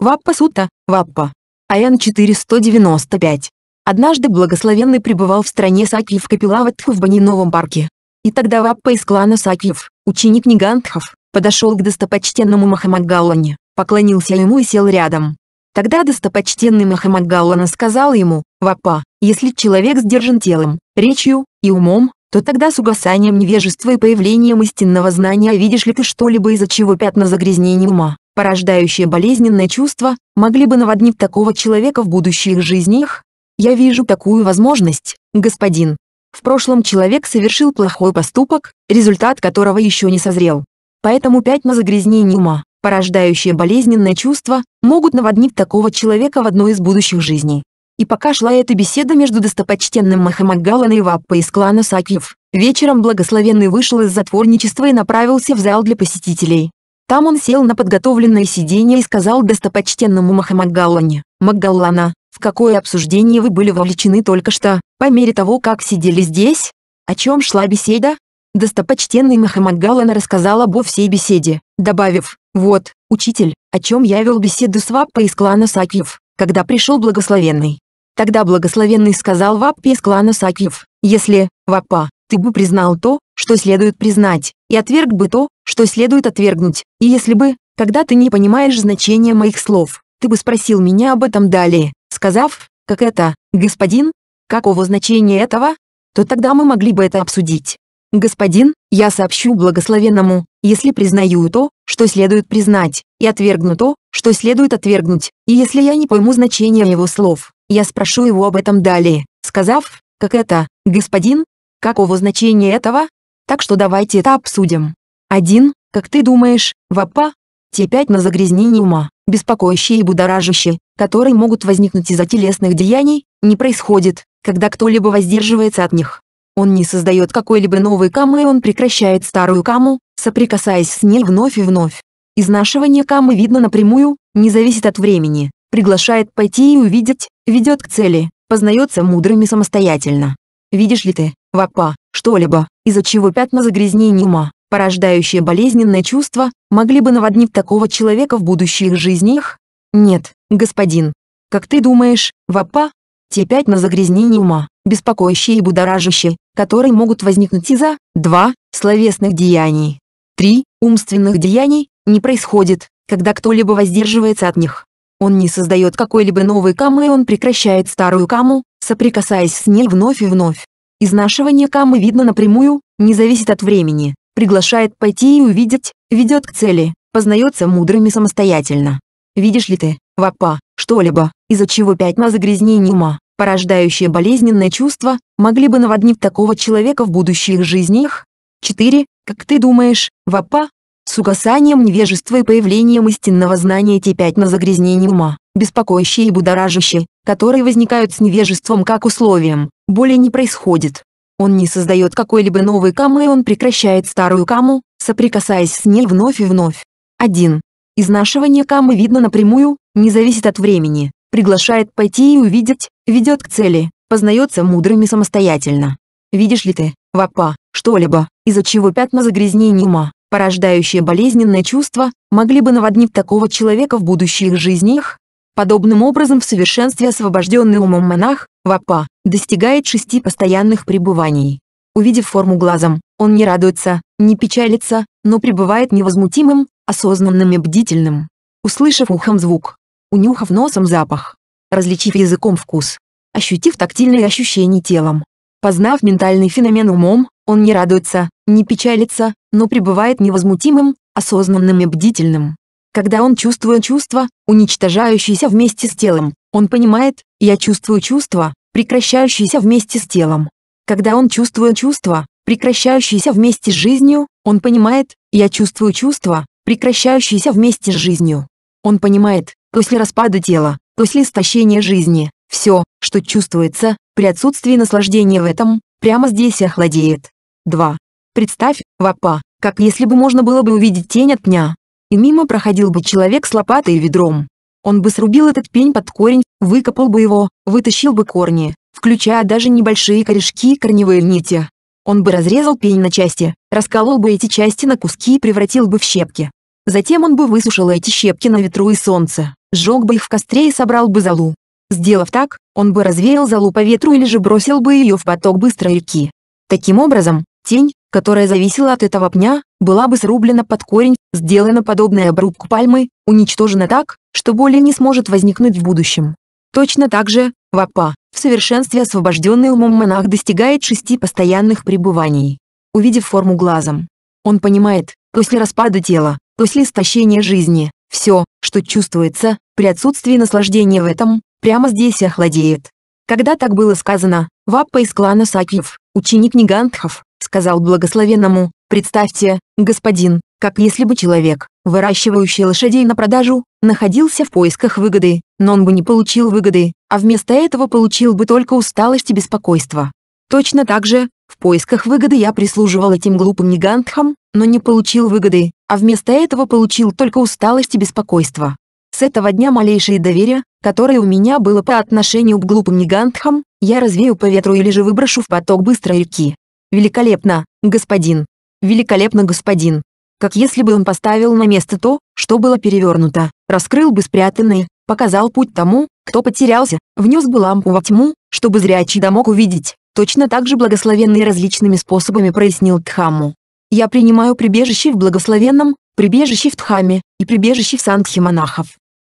S1: Ваппа Сута, Ваппа, АН 4195. Однажды благословенный пребывал в стране Сакьев Капилаватху в Баниновом парке. И тогда Ваппа из клана Сакьев, ученик Нигантхов, подошел к достопочтенному Махамагаллане, поклонился ему и сел рядом. Тогда достопочтенный Махамагаллана сказал ему, «Ваппа, если человек сдержан телом, речью и умом, то тогда с угасанием невежества и появлением истинного знания видишь ли ты что-либо из-за чего пятна загрязнения ума?» порождающие болезненное чувство, могли бы наводнить такого человека в будущих жизнях? Я вижу такую возможность, господин. В прошлом человек совершил плохой поступок, результат которого еще не созрел. Поэтому пятна загрязнений ума, порождающие болезненное чувство, могут наводнить такого человека в одной из будущих жизней. И пока шла эта беседа между достопочтенным Махамагалана и Ваппа из клана Сакиев, вечером благословенный вышел из затворничества и направился в зал для посетителей. Там он сел на подготовленное сиденье и сказал достопочтенному Махамагалане: «Магаллана, в какое обсуждение вы были вовлечены только что, по мере того, как сидели здесь? О чем шла беседа?» Достопочтенный Махамагалана рассказал обо всей беседе, добавив, «Вот, учитель, о чем я вел беседу с Ваппой из клана Сакьев, когда пришел благословенный». Тогда благословенный сказал Ваппе из клана Сакьев, «Если, Ваппа, ты бы признал то, что следует признать, и отверг бы то, что следует отвергнуть, и если бы, когда ты не понимаешь значения моих слов, ты бы спросил меня об этом далее, сказав, как это, господин, какого значения этого, то тогда мы могли бы это обсудить. Господин, я сообщу благословенному, если признаю то, что следует признать, и отвергну то, что следует отвергнуть, и если я не пойму значения его слов, я спрошу его об этом далее, сказав, как это, господин, какого значения этого, так что давайте это обсудим. 1. Как ты думаешь, ВАПА? Те пять на загрязнение ума, беспокоящие и будоражащие, которые могут возникнуть из-за телесных деяний, не происходит, когда кто-либо воздерживается от них. Он не создает какой-либо новой камы и он прекращает старую каму, соприкасаясь с ней вновь и вновь. Изнашивание камы видно напрямую, не зависит от времени, приглашает пойти и увидеть, ведет к цели, познается мудрыми самостоятельно. Видишь ли ты, Вапа, что-либо, из-за чего пятна загрязнения ума, порождающие болезненное чувство, могли бы наводнить такого человека в будущих жизнях? Нет, господин. Как ты думаешь, вапа? Те пятна загрязнения ума, беспокоящие и будоражащие, которые могут возникнуть из-за два словесных деяний. три умственных деяний, не происходит, когда кто-либо воздерживается от них. Он не создает какой-либо новой камы и он прекращает старую каму, соприкасаясь с ней вновь и вновь. Изнашивание камы видно напрямую, не зависит от времени, приглашает пойти и увидеть, ведет к цели, познается мудрыми самостоятельно. Видишь ли ты, вапа, что-либо, из-за чего пятна загрязнений ума, порождающие болезненное чувство, могли бы наводнить такого человека в будущих жизнях? 4. Как ты думаешь, вапа? С угасанием невежества и появлением истинного знания эти пятна загрязнений ума, Беспокоящие и будоражащие, которые возникают с невежеством как условием, более не происходит. Он не создает какой-либо новой камы и он прекращает старую каму, соприкасаясь с ней вновь и вновь. 1. Изнашивание камы видно напрямую, не зависит от времени, приглашает пойти и увидеть, ведет к цели, познается мудрыми самостоятельно. Видишь ли ты, вапа, что-либо, из-за чего пятна загрязнения ума, порождающие болезненное чувство, могли бы наводнить такого человека в будущих жизнях, Подобным образом в совершенстве освобожденный умом монах, вапа, достигает шести постоянных пребываний. Увидев форму глазом, он не радуется, не печалится, но пребывает невозмутимым, осознанным и бдительным. Услышав ухом звук, унюхав носом запах, различив языком вкус, ощутив тактильные ощущения телом, познав ментальный феномен умом, он не радуется, не печалится, но пребывает невозмутимым, осознанным и бдительным. Когда он чувствует чувства, уничтожающиеся вместе с телом, он понимает, я чувствую чувства, прекращающиеся вместе с телом. Когда он чувствует чувства, прекращающиеся вместе с жизнью, он понимает, я чувствую чувства, прекращающиеся вместе с жизнью. Он понимает, после распада тела, после истощения жизни, все, что чувствуется, при отсутствии наслаждения в этом, прямо здесь и охладеет. 2. Представь, Вапа, как если бы можно было бы увидеть тень от дня, мимо проходил бы человек с лопатой и ведром. Он бы срубил этот пень под корень, выкопал бы его, вытащил бы корни, включая даже небольшие корешки и корневые нити. Он бы разрезал пень на части, расколол бы эти части на куски и превратил бы в щепки. Затем он бы высушил эти щепки на ветру и солнце, сжег бы их в костре и собрал бы золу. Сделав так, он бы развеял золу по ветру или же бросил бы ее в поток быстрой реки. Таким образом, тень, которая зависела от этого пня, была бы срублена под корень, сделана подобная обрубку пальмы, уничтожена так, что более не сможет возникнуть в будущем. Точно так же, Вапа, в совершенстве освобожденный умом монах достигает шести постоянных пребываний. Увидев форму глазом, он понимает, после распада тела, после истощения жизни, все, что чувствуется, при отсутствии наслаждения в этом, прямо здесь и охладеет. Когда так было сказано, Ваппа из клана Сакьев, ученик Нигантхов, сказал благословенному, «Представьте, господин, как если бы человек, выращивающий лошадей на продажу, находился в поисках выгоды, но он бы не получил выгоды, а вместо этого получил бы только усталость и беспокойство. Точно так же, в поисках выгоды я прислуживал этим глупым гигантхам, но не получил выгоды, а вместо этого получил только усталость и беспокойство. С этого дня малейшее доверие, которое у меня было по отношению к глупым гигантхам, я развею по ветру или же выброшу в поток быстрой реки. Великолепно, господин. Великолепно, господин. Как если бы он поставил на место то, что было перевернуто, раскрыл бы спрятанное, показал путь тому, кто потерялся, внес бы лампу во тьму, чтобы зрячий да мог увидеть. Точно так же благословенный различными способами прояснил Тхаму. Я принимаю прибежище в благословенном, прибежище в Тхаме и прибежище в Сангхе монахов.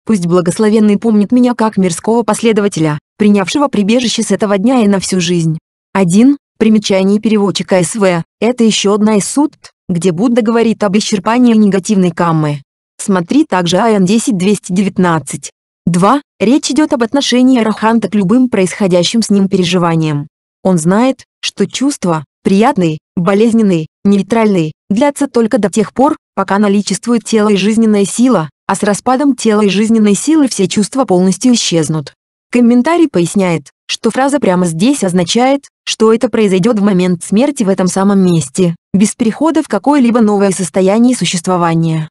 S1: Пусть благословенный помнит меня как мирского последователя, принявшего прибежище с этого дня и на всю жизнь. Один. Примечание переводчика СВ. Это еще одна из сутт, где Будда говорит об исчерпании негативной каммы. Смотри также АН 10 2. Речь идет об отношении Араханта к любым происходящим с ним переживаниям. Он знает, что чувства, приятные, болезненные, нейтральные, длятся только до тех пор, пока наличествует тело и жизненная сила, а с распадом тела и жизненной силы все чувства полностью исчезнут. Комментарий поясняет, что фраза прямо здесь означает, что это произойдет в момент смерти в этом самом месте, без перехода в какое-либо новое состояние существования.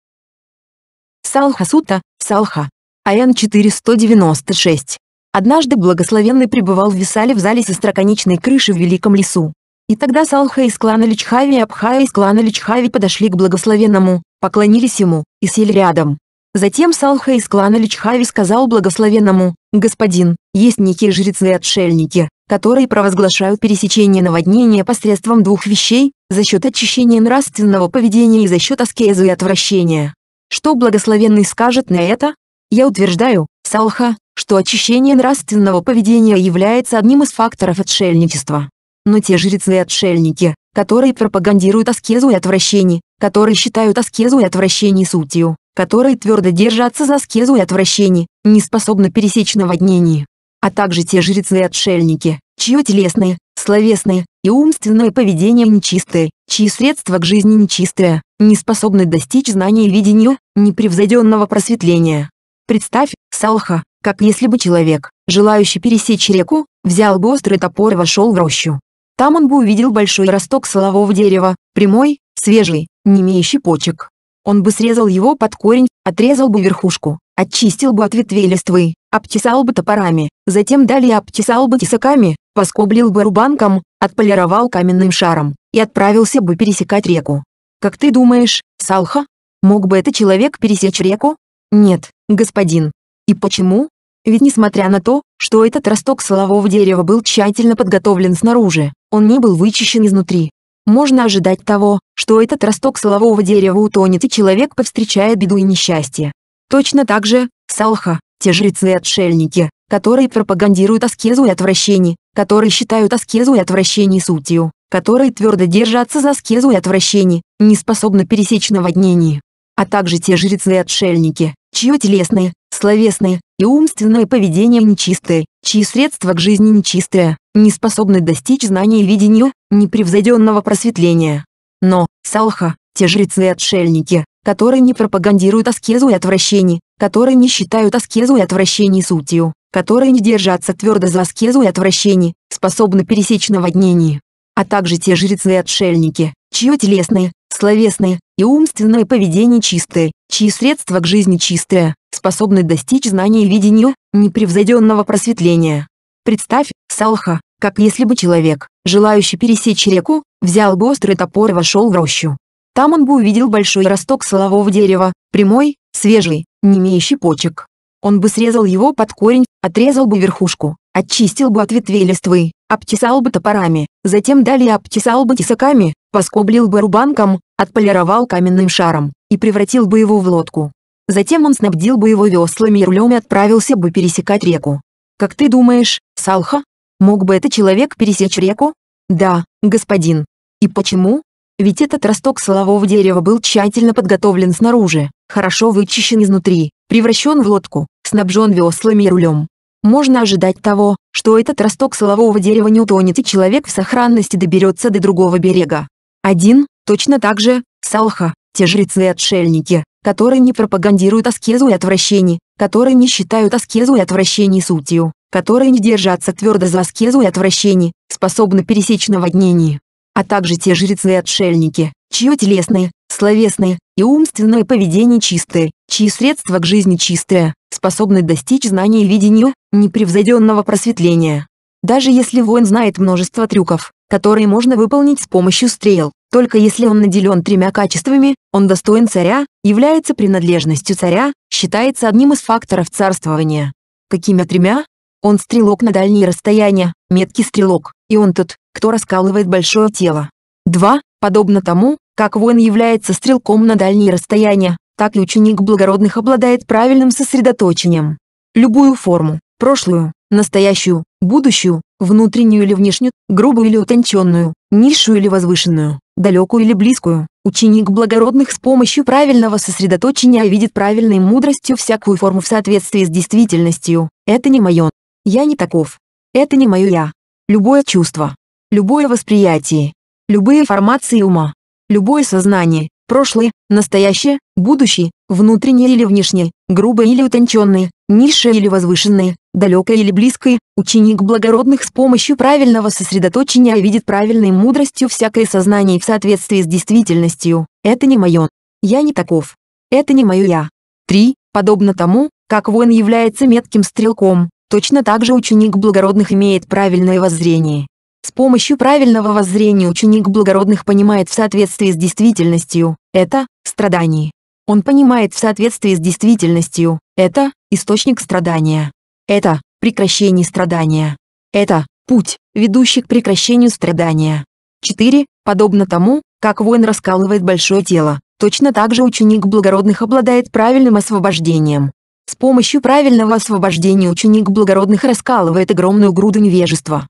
S1: Салха-сута, Салха. АН 4196. Однажды благословенный пребывал в Висале в зале сестроконечной крыши в Великом лесу. И тогда Салха из клана Личхави и Абхая из клана Личхави подошли к благословенному, поклонились ему, и сели рядом. Затем Салха из клана Личхави сказал благословенному, «Господин, есть некие жрецы и отшельники, которые провозглашают пересечение наводнения посредством двух вещей, за счет очищения нравственного поведения и за счет аскезы и отвращения. Что благословенный скажет на это? Я утверждаю, Салха, что очищение нравственного поведения является одним из факторов отшельничества. Но те жрецы и отшельники, которые пропагандируют аскезу и отвращение, которые считают аскезу и отвращение сутью, которые твердо держатся за скезу и отвращение, не способны пересечь наводнение. А также те жрецы и отшельники, чье телесное, словесное и умственное поведение нечистое, чьи средства к жизни нечистые, не способны достичь знания и видения, непревзойденного просветления. Представь, Салха, как если бы человек, желающий пересечь реку, взял бы острый топор и вошел в рощу. Там он бы увидел большой росток солового дерева, прямой, свежий, не имеющий почек. Он бы срезал его под корень, отрезал бы верхушку, очистил бы от ветвей листвы, обтесал бы топорами, затем далее обтесал бы тесаками, поскоблил бы рубанком, отполировал каменным шаром и отправился бы пересекать реку. Как ты думаешь, Салха? Мог бы этот человек пересечь реку? Нет, господин. И почему? Ведь несмотря на то, что этот росток солового дерева был тщательно подготовлен снаружи, он не был вычищен изнутри. Можно ожидать того, что этот росток солового дерева утонет и человек повстречает беду и несчастье. Точно так же, салха, те жрецы-отшельники, и которые пропагандируют аскезу и отвращение, которые считают аскезу и отвращение сутью, которые твердо держатся за аскезу и отвращение, не способны пересечь наводнение. А также те жрецы и отшельники, чье телесное, словесное и умственное поведение нечистое, чьи средства к жизни нечистые, не способны достичь знания и видения, непревзойденного просветления. Но, салха, те жрецы и отшельники, которые не пропагандируют аскезу и отвращение, которые не считают аскезу и отвращение сутью, которые не держатся твердо за аскезу и отвращение, способны пересечь наводнение. А также те жрецы и отшельники, чье телесное, словесное и умственное поведение чистое, чьи средства к жизни чистые, способны достичь знания и видения, непревзойденного просветления. Представь, Салха, как если бы человек, желающий пересечь реку, взял бы острый топор и вошел в рощу. Там он бы увидел большой росток солового дерева, прямой, свежий, не имеющий почек. Он бы срезал его под корень, отрезал бы верхушку, очистил бы от ветвей листвы, обтесал бы топорами, затем далее обтесал бы тесаками, поскоблил бы рубанком, отполировал каменным шаром и превратил бы его в лодку. Затем он снабдил бы его веслами и рулем и отправился бы пересекать реку. «Как ты думаешь, Салха?» Мог бы этот человек пересечь реку? Да, господин. И почему? Ведь этот росток солового дерева был тщательно подготовлен снаружи, хорошо вычищен изнутри, превращен в лодку, снабжен веслами и рулем. Можно ожидать того, что этот росток солового дерева не утонет и человек в сохранности доберется до другого берега. Один, точно так же, салха, те жрецы и отшельники, которые не пропагандируют аскезу и отвращение, которые не считают аскезу и отвращение сутью, которые не держатся твердо за аскезу и отвращение, способны пересечь наводнение. А также те жрецы и отшельники, чье телесное, словесное и умственное поведение чистое, чьи средства к жизни чистые, способны достичь знания и видения непревзойденного просветления. Даже если воин знает множество трюков, которые можно выполнить с помощью стрел, только если он наделен тремя качествами, он достоин царя, является принадлежностью царя, считается одним из факторов царствования. Какими тремя? Он стрелок на дальние расстояния, меткий стрелок, и он тот, кто раскалывает большое тело. 2. Подобно тому, как воин является стрелком на дальние расстояния, так и ученик благородных обладает правильным сосредоточением. Любую форму, прошлую, настоящую, будущую, внутреннюю или внешнюю, грубую или утонченную, низшую или возвышенную, далекую или близкую, ученик благородных с помощью правильного сосредоточения видит правильной мудростью всякую форму в соответствии с действительностью. Это не мое, я не таков. Это не мое «я». Любое чувство, любое восприятие, любые формации ума, любое сознание, прошлое, настоящее, будущее, внутреннее или внешнее, грубое или утонченное, низшее или возвышенное, далекое или близкое, ученик благородных с помощью правильного сосредоточения видит правильной мудростью всякое сознание в соответствии с действительностью. Это не мое. Я не таков. Это не мое «я». 3. Подобно тому, как воин является метким стрелком, Точно так же ученик благородных имеет правильное воззрение. С помощью правильного воззрения ученик благородных понимает в соответствии с действительностью, это, страдание. Он понимает в соответствии с действительностью, это, источник страдания. Это, прекращение страдания. Это, путь, ведущий к прекращению страдания. 4. Подобно тому, как воин раскалывает большое тело, точно так же ученик благородных обладает правильным освобождением, с помощью правильного освобождения ученик благородных раскалывает огромную груду невежества.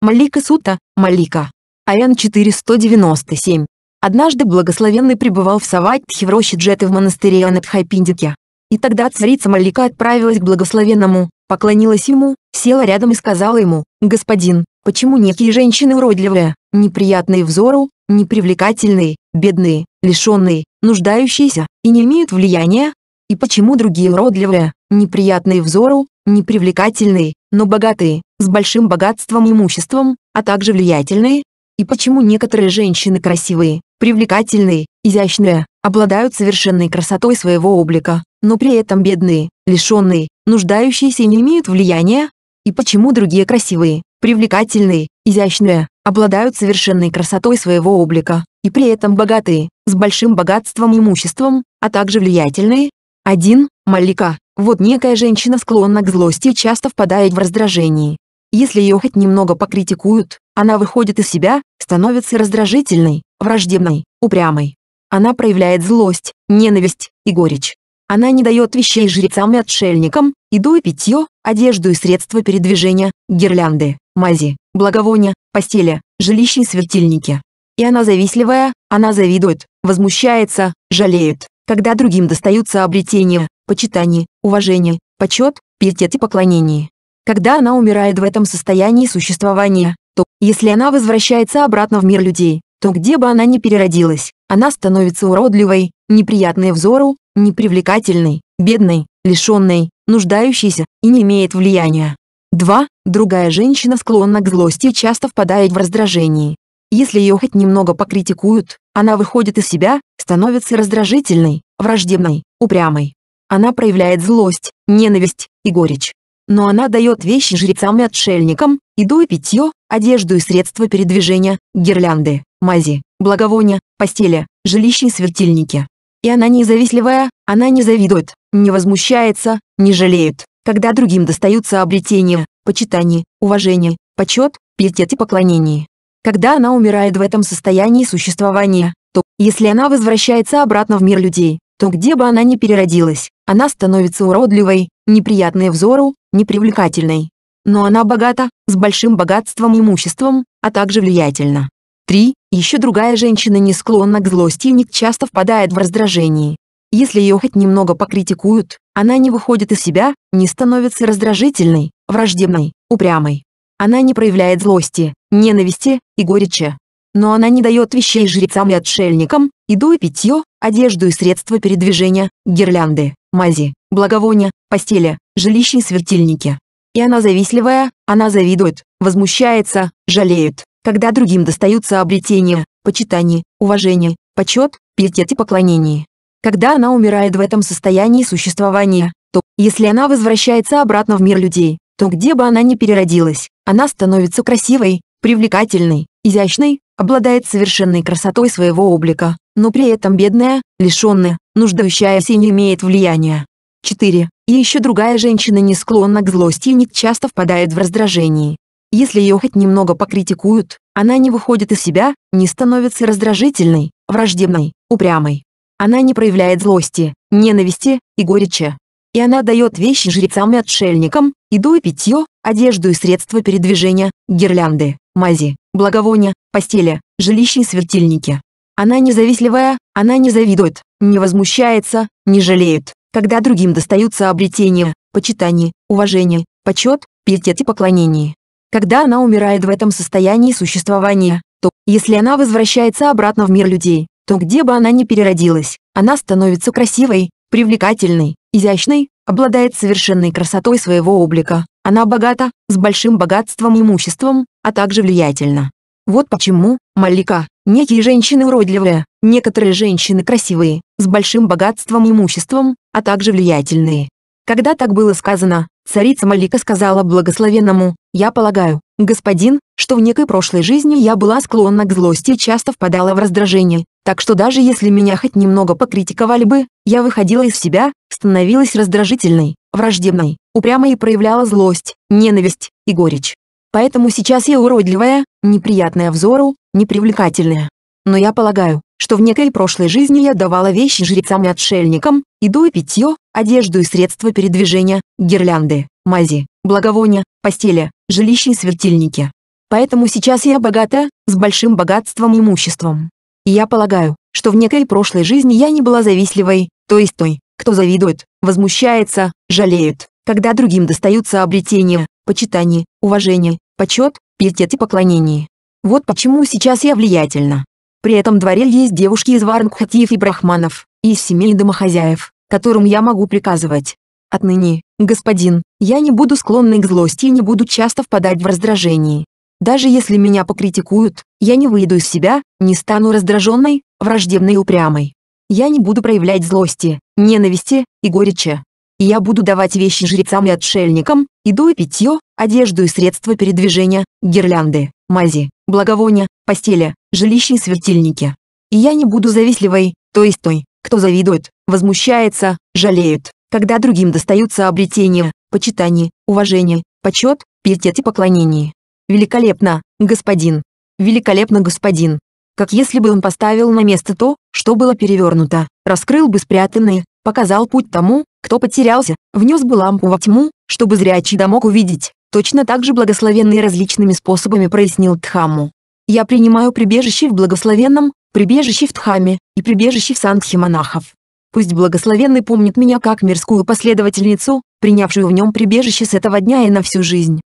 S1: Малика Сута, Малика. АН 497. Однажды благословенный пребывал в Саватхе в роще Джеты в монастыре Анатхайпиндике. И тогда царица Малика отправилась к благословенному, поклонилась ему, села рядом и сказала ему, «Господин, почему некие женщины уродливые, неприятные взору, непривлекательные, бедные, лишенные, нуждающиеся и не имеют влияния, и почему другие уродливые, неприятные взору, непривлекательные, но богатые, с большим богатством и имуществом, а также влиятельные? И почему некоторые женщины красивые, привлекательные, изящные, обладают совершенной красотой своего облика, но при этом бедные, лишенные, нуждающиеся и не имеют влияния? И почему другие красивые, привлекательные, изящные, обладают совершенной красотой своего облика, и при этом богатые, с большим богатством и имуществом, а также влиятельные, 1. Малика. Вот некая женщина склонна к злости и часто впадает в раздражение. Если ее хоть немного покритикуют, она выходит из себя, становится раздражительной, враждебной, упрямой. Она проявляет злость, ненависть и горечь. Она не дает вещей жрецам и отшельникам, еду и питье, одежду и средства передвижения, гирлянды, мази, благовония, постели, жилища и светильники. И она завистливая, она завидует, возмущается, жалеет когда другим достаются обретение, почитание, уважение, почет, пиетет и поклонение. Когда она умирает в этом состоянии существования, то, если она возвращается обратно в мир людей, то где бы она ни переродилась, она становится уродливой, неприятной взору, непривлекательной, бедной, лишенной, нуждающейся и не имеет влияния. 2. Другая женщина склонна к злости и часто впадает в раздражение. Если ее хоть немного покритикуют, она выходит из себя, становится раздражительной, враждебной, упрямой. Она проявляет злость, ненависть и горечь. Но она дает вещи жрецам и отшельникам, еду и питье, одежду и средства передвижения, гирлянды, мази, благовония, постели, жилища и светильники. И она независливая, она не завидует, не возмущается, не жалеет, когда другим достаются обретения, почитание, уважение, почет, пиетет и поклонение. Когда она умирает в этом состоянии существования, то, если она возвращается обратно в мир людей, то где бы она ни переродилась, она становится уродливой, неприятной взору, непривлекательной. Но она богата, с большим богатством и имуществом, а также влиятельна. 3. Еще другая женщина не склонна к злости и не часто впадает в раздражение. Если ее хоть немного покритикуют, она не выходит из себя, не становится раздражительной, враждебной, упрямой. Она не проявляет злости, ненависти и горечи, но она не дает вещей жрецам и отшельникам, еду и питье, одежду и средства передвижения, гирлянды, мази, благовония, постели, жилище и светильники. И она завистливая, она завидует, возмущается, жалеет, когда другим достаются обретения, почитание, уважение, почет, пиетет и поклонение. Когда она умирает в этом состоянии существования, то, если она возвращается обратно в мир людей, то где бы она ни переродилась, она становится красивой, привлекательной, изящной, обладает совершенной красотой своего облика, но при этом бедная, лишенная, нуждающаяся и не имеет влияния. 4. И еще другая женщина не склонна к злости и не часто впадает в раздражение. Если ее хоть немного покритикуют, она не выходит из себя, не становится раздражительной, враждебной, упрямой. Она не проявляет злости, ненависти и горечи. И она дает вещи жрецам и отшельникам, еду и питье, одежду и средства передвижения, гирлянды мази, благовония, постели, жилища и светильники. Она независтливая, она не завидует, не возмущается, не жалеет, когда другим достаются обретения, почитание, уважение, почет, пиетет и поклонение. Когда она умирает в этом состоянии существования, то, если она возвращается обратно в мир людей, то где бы она ни переродилась, она становится красивой, привлекательной, изящной, обладает совершенной красотой своего облика, она богата, с большим богатством и имуществом, а также влиятельна. Вот почему, Малика, некие женщины уродливые, некоторые женщины красивые, с большим богатством и имуществом, а также влиятельные. Когда так было сказано, царица Малика сказала благословенному, «Я полагаю, господин, что в некой прошлой жизни я была склонна к злости и часто впадала в раздражение, так что даже если меня хоть немного покритиковали бы, я выходила из себя, становилась раздражительной, враждебной, упрямо и проявляла злость, ненависть и горечь. Поэтому сейчас я уродливая, неприятная взору, непривлекательная. Но я полагаю, что в некой прошлой жизни я давала вещи жрецам и отшельникам, еду и питье, одежду и средства передвижения, гирлянды, мази, благовония, постели, жилище и светильники. Поэтому сейчас я богата, с большим богатством и имуществом. И я полагаю, что в некой прошлой жизни я не была завистливой, то есть той, кто завидует, возмущается, жалеет, когда другим достаются обретение, почитание, уважение, почет, пиетет и поклонение. Вот почему сейчас я влиятельна. При этом дворе есть девушки из варнгхатиев и Брахманов, и из семей домохозяев, которым я могу приказывать. Отныне, господин, я не буду склонной к злости и не буду часто впадать в раздражение. Даже если меня покритикуют, я не выйду из себя, не стану раздраженной, враждебной и упрямой. Я не буду проявлять злости, ненависти и горечи и я буду давать вещи жрецам и отшельникам, еду и питье, одежду и средства передвижения, гирлянды, мази, благовония, постели, жилища и светильники. И я не буду завистливой, то есть той, кто завидует, возмущается, жалеет, когда другим достаются обретения, почитание, уважение, почет, пиетет и поклонение. Великолепно, господин. Великолепно, господин. Как если бы он поставил на место то, что было перевернуто, раскрыл бы спрятанные, показал путь тому, кто потерялся, внес бы лампу во тьму, чтобы зрячий да мог увидеть. Точно так же благословенный различными способами прояснил Тхаму. Я принимаю прибежище в благословенном, прибежище в Тхаме и прибежище в Сангхе монахов. Пусть благословенный помнит меня как мирскую последовательницу, принявшую в нем прибежище с этого дня и на всю жизнь.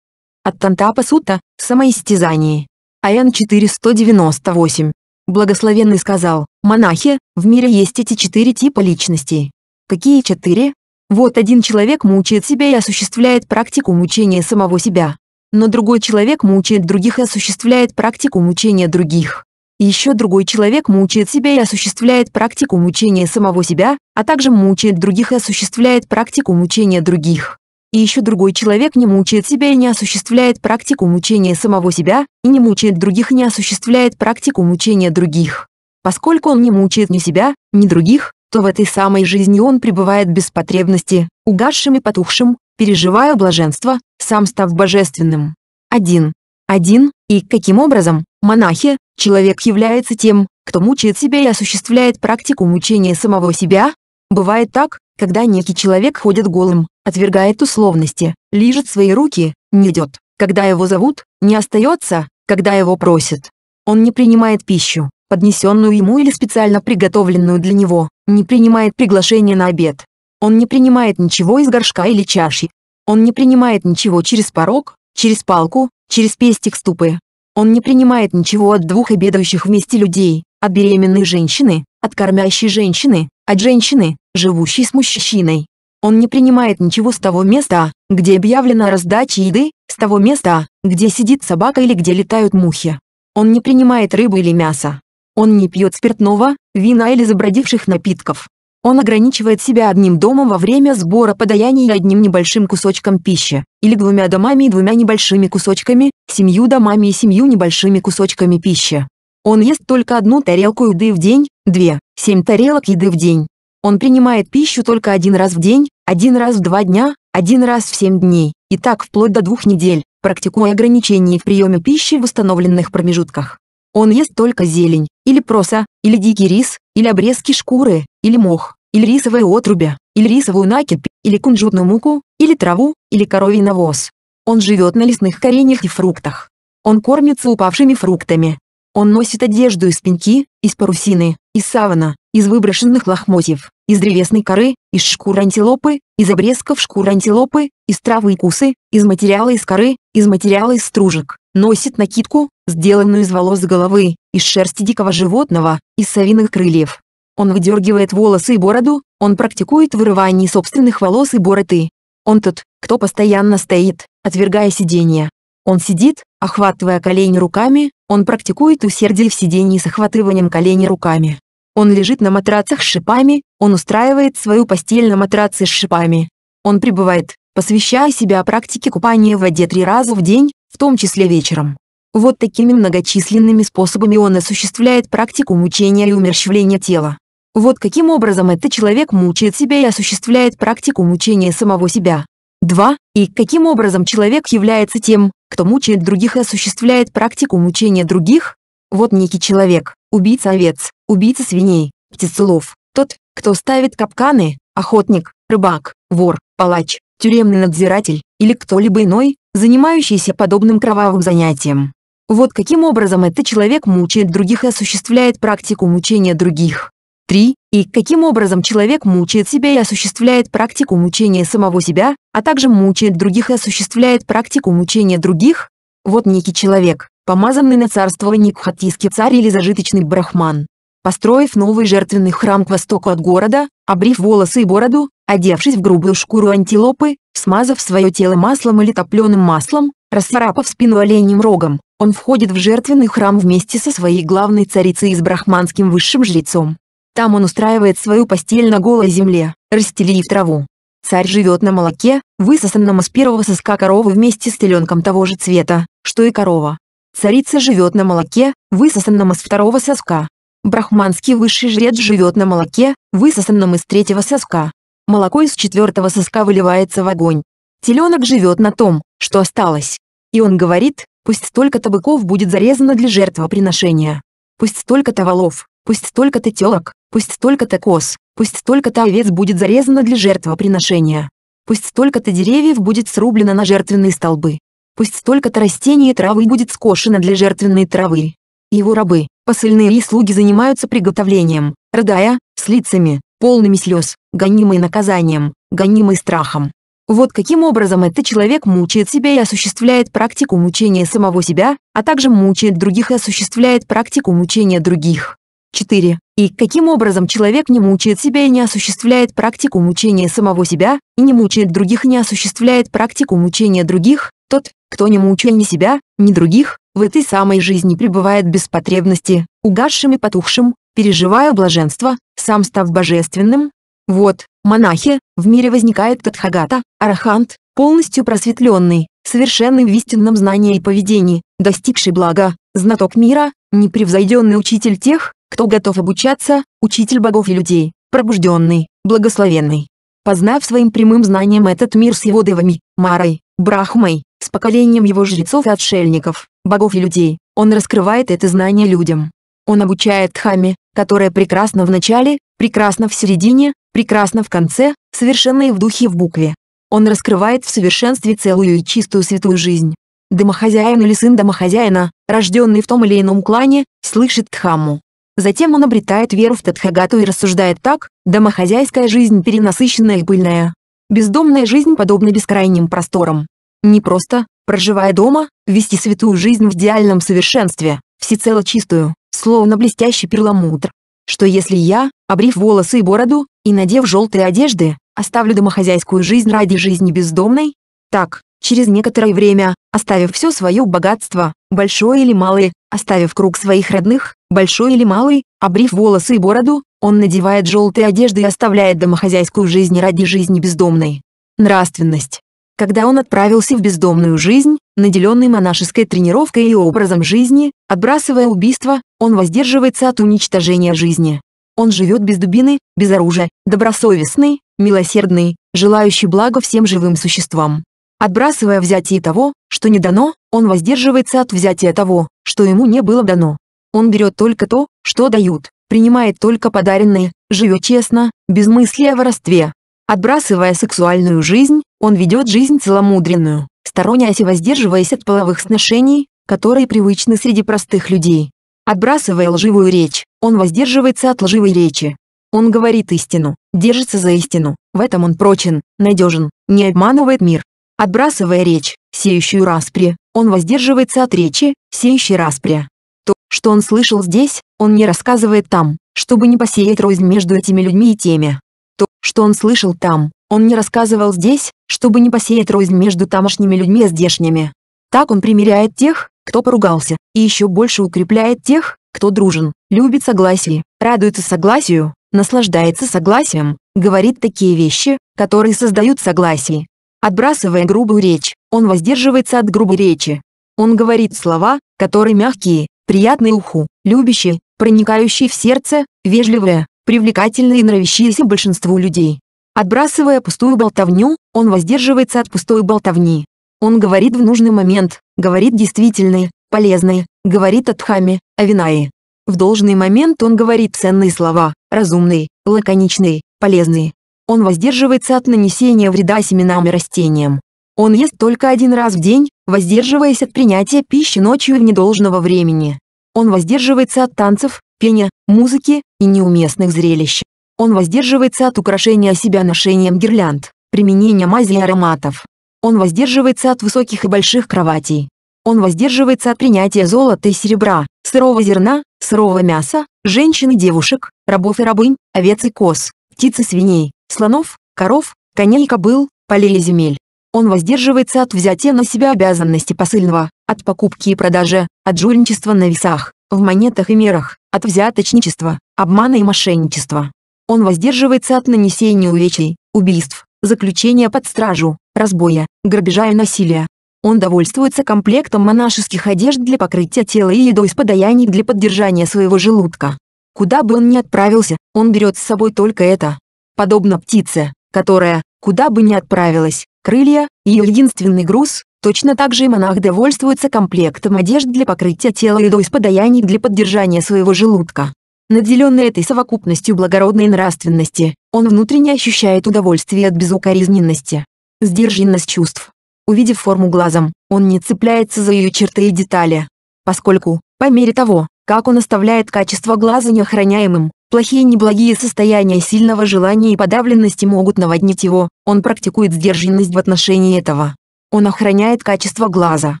S1: От Тантапа Сута, самоистязание. АН 498. Благословенный сказал, монахи, в мире есть эти четыре типа личностей. Какие четыре? Вот один человек мучает себя и осуществляет практику мучения самого себя. Но другой человек мучает других и осуществляет практику мучения других. Еще другой человек мучает себя и осуществляет практику мучения самого себя, а также мучает других и осуществляет практику мучения других и еще другой человек не мучает себя и не осуществляет практику мучения самого себя, и не мучает других и не осуществляет практику мучения других. Поскольку он не мучает ни себя, ни других, то в этой самой жизни он пребывает без потребности, угасшим и потухшим, переживая блаженство, сам став божественным. 1. 1. И каким образом, монахи, человек является тем, кто мучает себя и осуществляет практику мучения самого себя? Бывает так, когда некий человек ходит голым, отвергает условности, лижет свои руки, не идет. Когда его зовут, не остается, когда его просят. Он не принимает пищу, поднесенную ему или специально приготовленную для него, не принимает приглашение на обед. Он не принимает ничего из горшка или чаши. Он не принимает ничего через порог, через палку, через пестик ступы. Он не принимает ничего от двух обедающих вместе людей, от беременной женщины, от кормящей женщины, от женщины, живущей с мужчиной. Он не принимает ничего с того места, где объявлена раздача еды, с того места, где сидит собака или где летают мухи. Он не принимает рыбу или мясо. Он не пьет спиртного, вина или забродивших напитков. Он ограничивает себя одним домом во время сбора подаяний и одним небольшим кусочком пищи, или двумя домами и двумя небольшими кусочками, семью домами и семью небольшими кусочками пищи. Он ест только одну тарелку еды в день, две, семь тарелок еды в день, он принимает пищу только один раз в день, один раз в два дня, один раз в семь дней, и так вплоть до двух недель, практикуя ограничения в приеме пищи в установленных промежутках. Он ест только зелень, или проса, или дикий рис, или обрезки шкуры, или мох, или рисовые отрубя, или рисовую накипь, или кунжутную муку, или траву, или коровий навоз. Он живет на лесных кореньях и фруктах. Он кормится упавшими фруктами. Он носит одежду из пеньки, из парусины, из савана, из выброшенных лохмотьев, из древесной коры, из шкур антилопы, из обрезков шкур антилопы, из травы и кусы, из материала из коры, из материала из стружек. Носит накидку, сделанную из волос головы, из шерсти дикого животного, из совиных крыльев. Он выдергивает волосы и бороду, он практикует вырывание собственных волос и бороды. Он тот, кто постоянно стоит, отвергая сидение. Он сидит, Охватывая колени руками, он практикует усердие в сидении с охватыванием колени руками. Он лежит на матрацах с шипами, он устраивает свою постель на матраце с шипами. Он пребывает, посвящая себя практике купания в воде три раза в день, в том числе вечером. Вот такими многочисленными способами он осуществляет практику мучения и умерщвления тела. Вот каким образом этот человек мучает себя и осуществляет практику мучения самого себя. 2. И каким образом человек является тем, кто мучает других и осуществляет практику мучения других? Вот некий человек, убийца овец, убийца свиней, птицелов, тот, кто ставит капканы, охотник, рыбак, вор, палач, тюремный надзиратель или кто-либо иной, занимающийся подобным кровавым занятием. Вот каким образом этот человек мучает других и осуществляет практику мучения других. 3. И каким образом человек мучает себя и осуществляет практику мучения самого себя, а также мучает других и осуществляет практику мучения других? Вот некий человек, помазанный на царствование кхатийский царь или зажиточный брахман. Построив новый жертвенный храм к востоку от города, обрив волосы и бороду, одевшись в грубую шкуру антилопы, смазав свое тело маслом или топленым маслом, расцарапав спину оленем рогом, он входит в жертвенный храм вместе со своей главной царицей и с брахманским высшим жрецом. Там он устраивает свою постель на голой земле, расстелив траву. Царь живет на молоке, высосанном из первого соска коровы вместе с теленком того же цвета, что и корова. Царица живет на молоке, высосанном из второго соска. Брахманский высший жрец живет на молоке, высосанном из третьего соска. Молоко из четвертого соска выливается в огонь. Теленок живет на том, что осталось. И он говорит, пусть столько табыков будет зарезано для жертвоприношения. Пусть столько-то волов, пусть столько-то телок, пусть столько-то коз, пусть столько-то овец будет зарезано для жертвоприношения, пусть столько-то деревьев будет срублено на жертвенные столбы, пусть столько-то растений и травы будет скошено для жертвенной травы. Его рабы, посыльные и слуги занимаются приготовлением, рыдая, с лицами, полными слез, гонимые наказанием, гонимые страхом. Вот каким образом этот человек мучает себя и осуществляет практику мучения самого себя, а также мучает других и осуществляет практику мучения других. 4. И каким образом человек не мучает себя и не осуществляет практику мучения самого себя, и не мучает других не осуществляет практику мучения других, тот, кто не мучает ни себя, ни других, в этой самой жизни пребывает без потребности, угасшим и потухшим, переживая блаженство, сам став божественным. Вот, монахи, в мире возникает Тадхагата, Арахант, полностью просветленный, совершенный в истинном знании и поведении, достигший блага, знаток мира, непревзойденный учитель тех, кто готов обучаться, учитель богов и людей, пробужденный, благословенный. Познав своим прямым знанием этот мир с его девами, Марой, Брахмой, с поколением его жрецов и отшельников, богов и людей, он раскрывает это знание людям. Он обучает Дхаме, которая прекрасна в начале, прекрасна в середине, прекрасна в конце, совершенна и в духе и в букве. Он раскрывает в совершенстве целую и чистую святую жизнь. Домохозяин или сын домохозяина, рожденный в том или ином клане, слышит Дхамму. Затем он обретает веру в Тадхагату и рассуждает так, домохозяйская жизнь перенасыщенная и пыльная. Бездомная жизнь подобна бескрайним просторам. Не просто, проживая дома, вести святую жизнь в идеальном совершенстве, всецело чистую, словно блестящий перламутр. Что если я, обрив волосы и бороду, и надев желтые одежды, оставлю домохозяйскую жизнь ради жизни бездомной? Так, через некоторое время, оставив все свое богатство, большое или малое, оставив круг своих родных, большой или малый, обрив волосы и бороду, он надевает желтые одежды и оставляет домохозяйскую жизнь ради жизни бездомной. Нравственность. Когда он отправился в бездомную жизнь, наделенный монашеской тренировкой и образом жизни, отбрасывая убийство, он воздерживается от уничтожения жизни. Он живет без дубины, без оружия, добросовестный, милосердный, желающий блага всем живым существам. Отбрасывая взятие того, что не дано, он воздерживается от взятия того, что ему не было дано. Он берет только то, что дают, принимает только подаренные, живет честно, без мысли о воровстве. Отбрасывая сексуальную жизнь, он ведет жизнь целомудренную, сторонясь и воздерживаясь от половых сношений, которые привычны среди простых людей. Отбрасывая лживую речь, он воздерживается от лживой речи. Он говорит истину, держится за истину, в этом он прочен, надежен, не обманывает мир. Отбрасывая речь, сеющую распри, он воздерживается от речи, сеющей распри. То, что он слышал здесь, он не рассказывает там, чтобы не посеять рознь между этими людьми и теми. То, что он слышал там, он не рассказывал здесь, чтобы не посеять рознь между тамошними людьми и здешними. Так он примиряет тех, кто поругался, и еще больше укрепляет тех, кто дружен, любит согласие, радуется согласию, наслаждается согласием, говорит такие вещи, которые создают согласие. Отбрасывая грубую речь, он воздерживается от грубой речи. Он говорит слова, которые мягкие, приятный уху, любящий, проникающий в сердце, вежливая, привлекательная и нравящаяся большинству людей. Отбрасывая пустую болтовню, он воздерживается от пустой болтовни. Он говорит в нужный момент, говорит действительные, полезные, говорит о Дхаме, о Винае. В должный момент он говорит ценные слова, разумные, лаконичные, полезные. Он воздерживается от нанесения вреда семенам и растениям. Он ест только один раз в день, воздерживаясь от принятия пищи ночью в недолжного времени. Он воздерживается от танцев, пения, музыки и неуместных зрелищ. Он воздерживается от украшения себя ношением гирлянд, применения мази и ароматов. Он воздерживается от высоких и больших кроватей. Он воздерживается от принятия золота и серебра, сырого зерна, сырого мяса, женщин и девушек, рабов и рабынь, овец и коз, птиц и свиней, слонов, коров, коней и кобыл, полей и земель. Он воздерживается от взятия на себя обязанности посыльного, от покупки и продажи, от жульничества на весах, в монетах и мерах, от взяточничества, обмана и мошенничества. Он воздерживается от нанесения увечий, убийств, заключения под стражу, разбоя, грабежа и насилия. Он довольствуется комплектом монашеских одежд для покрытия тела и едой из подаяний для поддержания своего желудка. Куда бы он ни отправился, он берет с собой только это. Подобно птице, которая, куда бы ни отправилась, крылья, ее единственный груз, точно так же и монах довольствуется комплектом одежд для покрытия тела и до исподаяний для поддержания своего желудка. Наделенный этой совокупностью благородной нравственности, он внутренне ощущает удовольствие от безукоризненности. Сдержанность чувств. Увидев форму глазом, он не цепляется за ее черты и детали. Поскольку, по мере того, как он оставляет качество глаза неохраняемым, Плохие неблагие состояния сильного желания и подавленности могут наводнить его, он практикует сдержанность в отношении этого. Он охраняет качество глаза.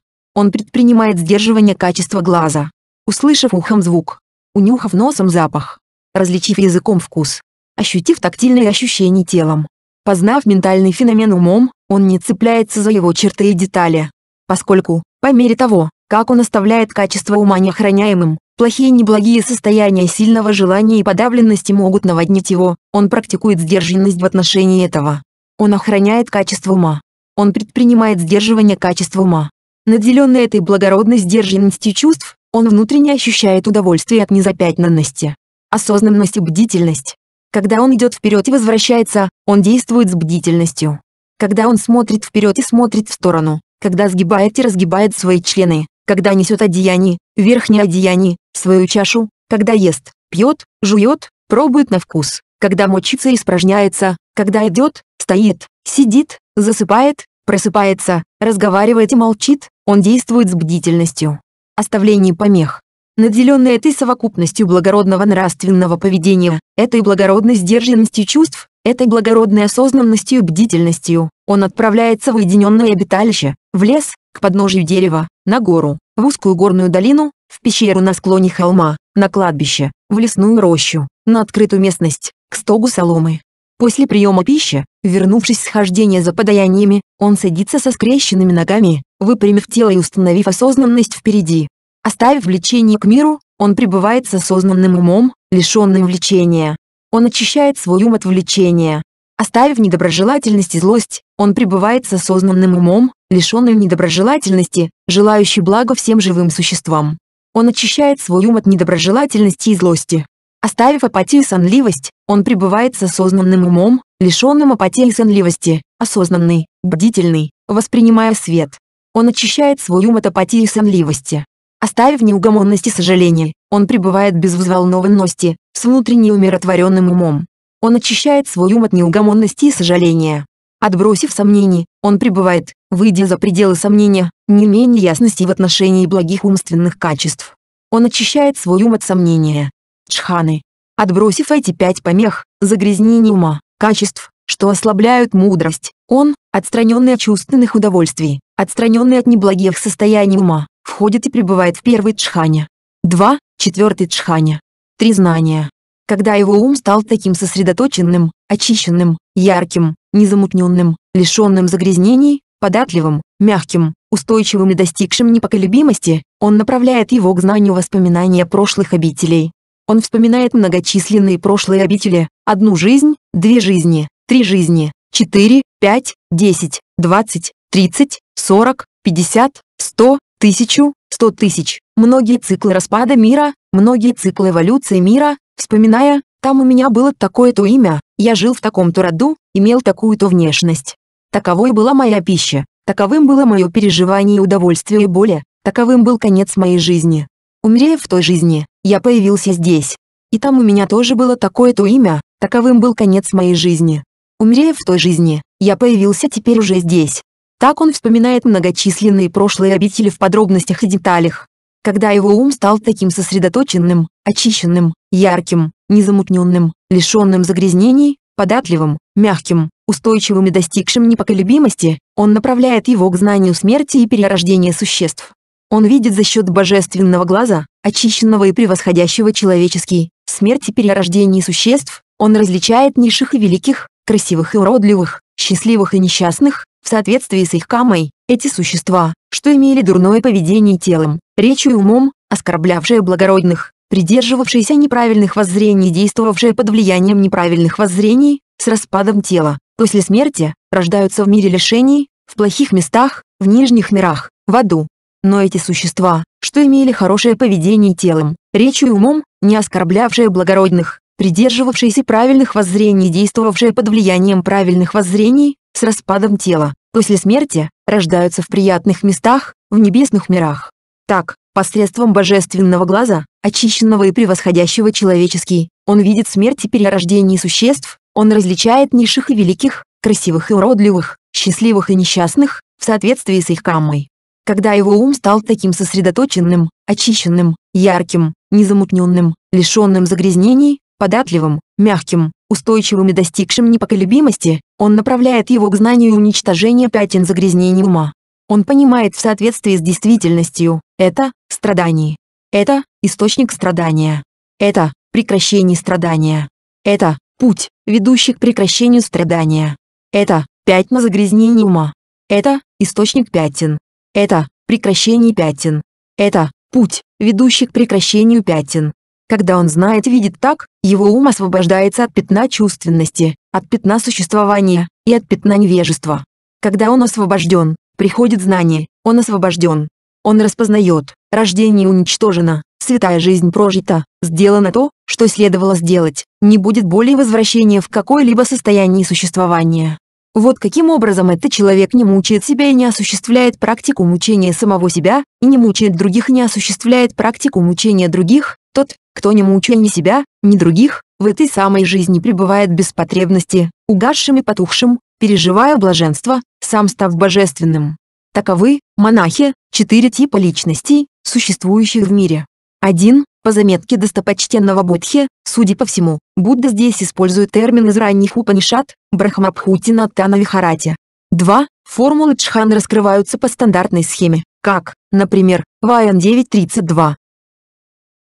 S1: Он предпринимает сдерживание качества глаза. Услышав ухом звук, унюхав носом запах, различив языком вкус, ощутив тактильные ощущения телом, познав ментальный феномен умом, он не цепляется за его черты и детали, поскольку, по мере того, как он оставляет качество ума неохраняемым, Плохие неблагие состояния сильного желания и подавленности могут наводнить его, он практикует сдержанность в отношении этого. Он охраняет качество ума. Он предпринимает сдерживание качества ума. Наделенный этой благородной сдержанностью чувств, он внутренне ощущает удовольствие от незапятнанности. Осознанность и бдительность. Когда он идет вперед и возвращается, он действует с бдительностью. Когда он смотрит вперед и смотрит в сторону, когда сгибает и разгибает свои члены, когда несет одеяние, верхнее одеяние, свою чашу, когда ест, пьет, жует, пробует на вкус, когда мочится и испражняется, когда идет, стоит, сидит, засыпает, просыпается, разговаривает и молчит, он действует с бдительностью. Оставление помех. Наделенный этой совокупностью благородного нравственного поведения, этой благородной сдержанностью чувств, этой благородной осознанностью и бдительностью, он отправляется в уединенное обиталище, в лес, к подножию дерева, на гору, в узкую горную долину, в пещеру на склоне холма, на кладбище, в лесную рощу, на открытую местность, к стогу соломы. После приема пищи, вернувшись с хождения за подаяниями, он садится со скрещенными ногами, выпрямив тело и установив осознанность впереди. Оставив влечение к миру, он пребывает с осознанным умом, лишенным влечения. Он очищает свой ум от влечения. Оставив недоброжелательность и злость, он пребывает с осознанным умом, лишенный недоброжелательности, желающий блага всем живым существам. Он очищает свой ум от недоброжелательности и злости. Оставив апатию и сонливость, он пребывает с осознанным умом, лишенным апатии и сонливости, осознанный, бдительный, воспринимая свет. Он очищает свой ум от апатии и сонливости. Оставив неугомонность и сожаление, он пребывает без взволнованности, с внутренне умиротворенным умом. Он очищает свой ум от неугомонности и сожаления. Отбросив сомнения, он пребывает, выйдя за пределы сомнения, не менее ясности в отношении благих умственных качеств. Он очищает свой ум от сомнения. Чханы. Отбросив эти пять помех, загрязнений ума, качеств, что ослабляют мудрость, он, отстраненный от чувственных удовольствий, отстраненный от неблагих состояний ума, входит и пребывает в первой чхане. 2. Четвертый чхане. Три знания. Когда его ум стал таким сосредоточенным, очищенным, ярким, незамутненным, лишенным загрязнений, податливым, мягким, устойчивым и достигшим непоколебимости, он направляет его к знанию воспоминания прошлых обителей. Он вспоминает многочисленные прошлые обители, одну жизнь, две жизни, три жизни, четыре, пять, десять, двадцать, тридцать, сорок, пятьдесят, сто, тысячу, сто тысяч, многие циклы распада мира, многие циклы эволюции мира, вспоминая, там у меня было такое-то имя, я жил в таком-то роду, имел такую-то внешность. Таковой была моя пища, таковым было мое переживание и удовольствие и боли, таковым был конец моей жизни. Умерев в той жизни, я появился здесь. И там у меня тоже было такое-то имя, таковым был конец моей жизни. Умерев в той жизни, я появился теперь уже здесь. Так он вспоминает многочисленные прошлые обители в подробностях и деталях. Когда его ум стал таким сосредоточенным, очищенным, ярким, незамутненным, лишенным загрязнений, податливым, мягким, устойчивым и достигшим непоколебимости, он направляет его к знанию смерти и перерождения существ. Он видит за счет божественного глаза, очищенного и превосходящего человеческий, смерти перерождений существ, он различает низших и великих, красивых и уродливых, счастливых и несчастных, в соответствии с их камой, эти существа, что имели дурное поведение телом, речью и умом, оскорблявшие благородных, Придерживавшиеся неправильных воззрений, действовавшие под влиянием неправильных воззрений, с распадом тела. После смерти рождаются в мире лишений, в плохих местах, в нижних мирах, в аду. Но эти существа, что имели хорошее поведение телом, речью и умом, не оскорблявшие благородных, придерживавшиеся правильных воззрений, действовавшие под влиянием правильных воззрений, с распадом тела, после смерти рождаются в приятных местах, в небесных мирах. Так, посредством божественного глаза, очищенного и превосходящего человеческий, он видит смерть и перерождение существ, он различает низших и великих, красивых и уродливых, счастливых и несчастных, в соответствии с их каммой. Когда его ум стал таким сосредоточенным, очищенным, ярким, незамутненным, лишенным загрязнений, податливым, мягким, устойчивым и достигшим непоколебимости, он направляет его к знанию уничтожения пятен загрязнений ума он понимает в соответствии с действительностью. Это – страдание. Это – источник страдания. Это – прекращение страдания. Это – путь, ведущий к прекращению страдания. Это – пятна загрязнения ума. Это – источник пятен. Это – прекращение пятен. Это – путь, ведущий к прекращению пятен. Когда он знает и видит так, его ум освобождается от пятна чувственности, от пятна существования и от пятна невежества. Когда он освобожден, Приходит знание, он освобожден. Он распознает, рождение уничтожено, святая жизнь прожита, сделано то, что следовало сделать, не будет более возвращения в какое-либо состояние существования. Вот каким образом этот человек не мучает себя и не осуществляет практику мучения самого себя, и не мучает других и не осуществляет практику мучения других, тот, кто не мучая ни себя, ни других, в этой самой жизни пребывает без потребности, угасшим и потухшим, переживая блаженство, сам став божественным. Таковы, монахи, четыре типа личностей, существующих в мире. 1. По заметке достопочтенного Будхи, судя по всему, Будда здесь использует термин из ранних Упанишат, Брахмабхути Натана Вихарати. 2. Формулы Чхан раскрываются по стандартной схеме, как, например, Ваян 9.32.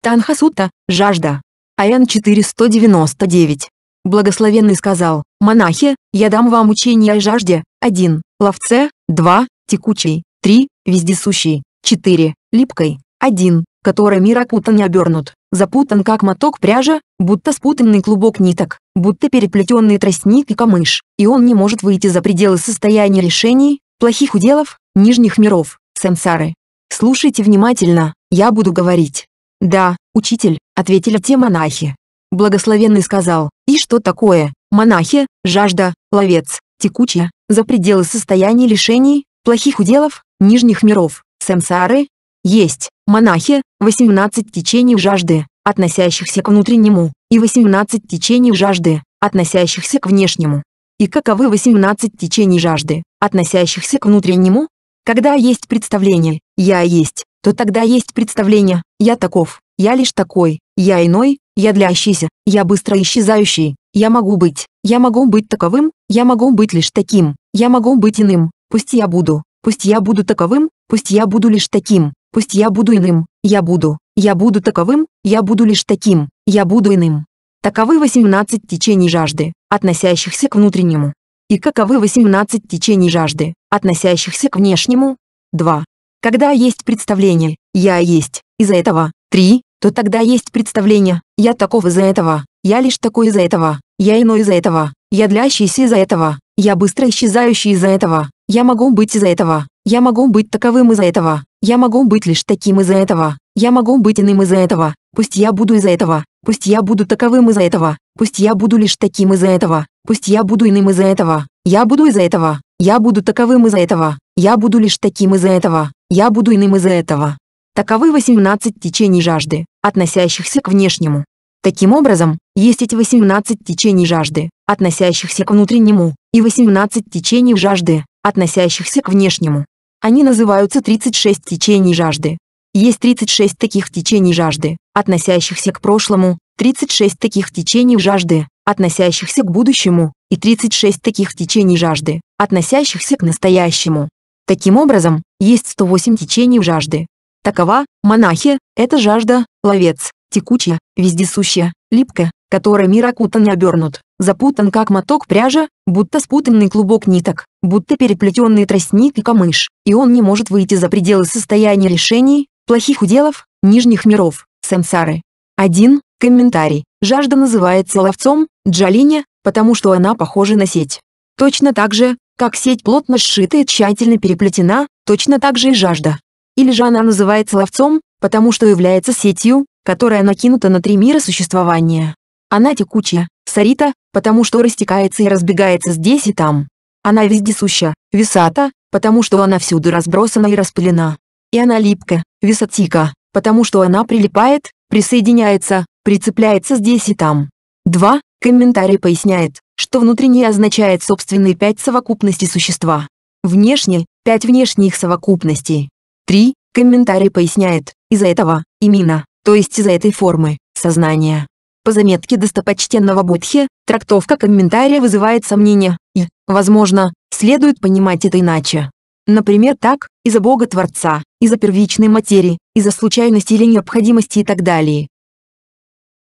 S1: Танхасута, жажда. АН 499. Благословенный сказал, «Монахи, я дам вам учение о жажде, 1, ловце, 2, текучий; 3, вездесущий; 4, липкой, 1, который мир окутан и обернут, запутан как моток пряжа, будто спутанный клубок ниток, будто переплетенный тростник и камыш, и он не может выйти за пределы состояния решений, плохих уделов, нижних миров, сансары. Слушайте внимательно, я буду говорить, «Да, учитель», — ответили те монахи. Благословенный сказал, «И что такое, монахи, жажда, ловец, текучая, за пределы состояния лишений, плохих уделов, нижних миров, самсары? Есть, монахи, 18 течений жажды, относящихся к внутреннему, и 18 течений жажды, относящихся к внешнему. И каковы 18 течений жажды, относящихся к внутреннему? Когда есть представление «я есть», то тогда есть представление «я таков», «я лишь такой», «я иной», «я длящийся», «я быстро исчезающий», «я могу быть», «я могу быть таковым», «я могу быть лишь таким», «я могу быть иным», «пусть я буду», «пусть я буду таковым», «пусть я буду лишь таким», «пусть я буду иным», «я буду», «я буду таковым», «я буду лишь таким», «я буду иным». Таковы 18 течений жажды, относящихся к внутреннему. И каковы 18 течений жажды, относящихся к внешнему? 2. Когда есть представление «я есть» из-за этого, Три, то тогда есть представление «я таков из-за этого», «я лишь такой из-за этого», «я иной из-за этого», «я длящийся из-за этого», «я быстро исчезающий из-за этого», «я могу быть из-за этого», «я могу быть таковым из-за этого», «я могу быть лишь таким из-за этого», «я могу быть иным из-за этого», «пусть я буду из-за этого», «пусть я буду таковым из-за этого», «пусть я буду лишь таким из-за этого», «пусть я буду иным из-за этого», «я буду из-за этого», «я буду таковым из-за этого», «я буду лишь таким из-за этого», я буду иным из-за этого. Таковы 18 течений жажды, относящихся к внешнему. Таким образом, есть эти 18 течений жажды, относящихся к внутреннему, и 18 течений жажды, относящихся к внешнему. Они называются 36 течений жажды. Есть 36 таких течений жажды, относящихся к прошлому, 36 таких течений жажды, относящихся к будущему, и 36 таких течений жажды, относящихся к настоящему. Таким образом, есть 108 течений жажды. Такова, монахи, это жажда, ловец, текучая, вездесущая, липкая, которой мир окутан и обернут, запутан как моток пряжа, будто спутанный клубок ниток, будто переплетенный тростник и камыш, и он не может выйти за пределы состояния решений, плохих уделов, нижних миров, сансары. Один Комментарий. Жажда называется ловцом, джалиня, потому что она похожа на сеть. Точно так же, как сеть плотно сшита и тщательно переплетена, точно так же и жажда. Или же она называется ловцом, потому что является сетью, которая накинута на три мира существования. Она текучая, сарита, потому что растекается и разбегается здесь и там. Она вездесуща, висата, потому что она всюду разбросана и распылена. И она липкая, висатика, потому что она прилипает, присоединяется, прицепляется здесь и там. 2. Комментарий поясняет, что внутреннее означает собственные пять совокупностей существа. Внешне – пять внешних совокупностей. Три Комментарий поясняет, из-за этого, имена, то есть из-за этой формы, сознания. По заметке достопочтенного Будхи трактовка комментария вызывает сомнения, и, возможно, следует понимать это иначе. Например так, из-за Бога Творца, из-за первичной материи, из-за случайности или необходимости и так далее.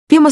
S1: Пема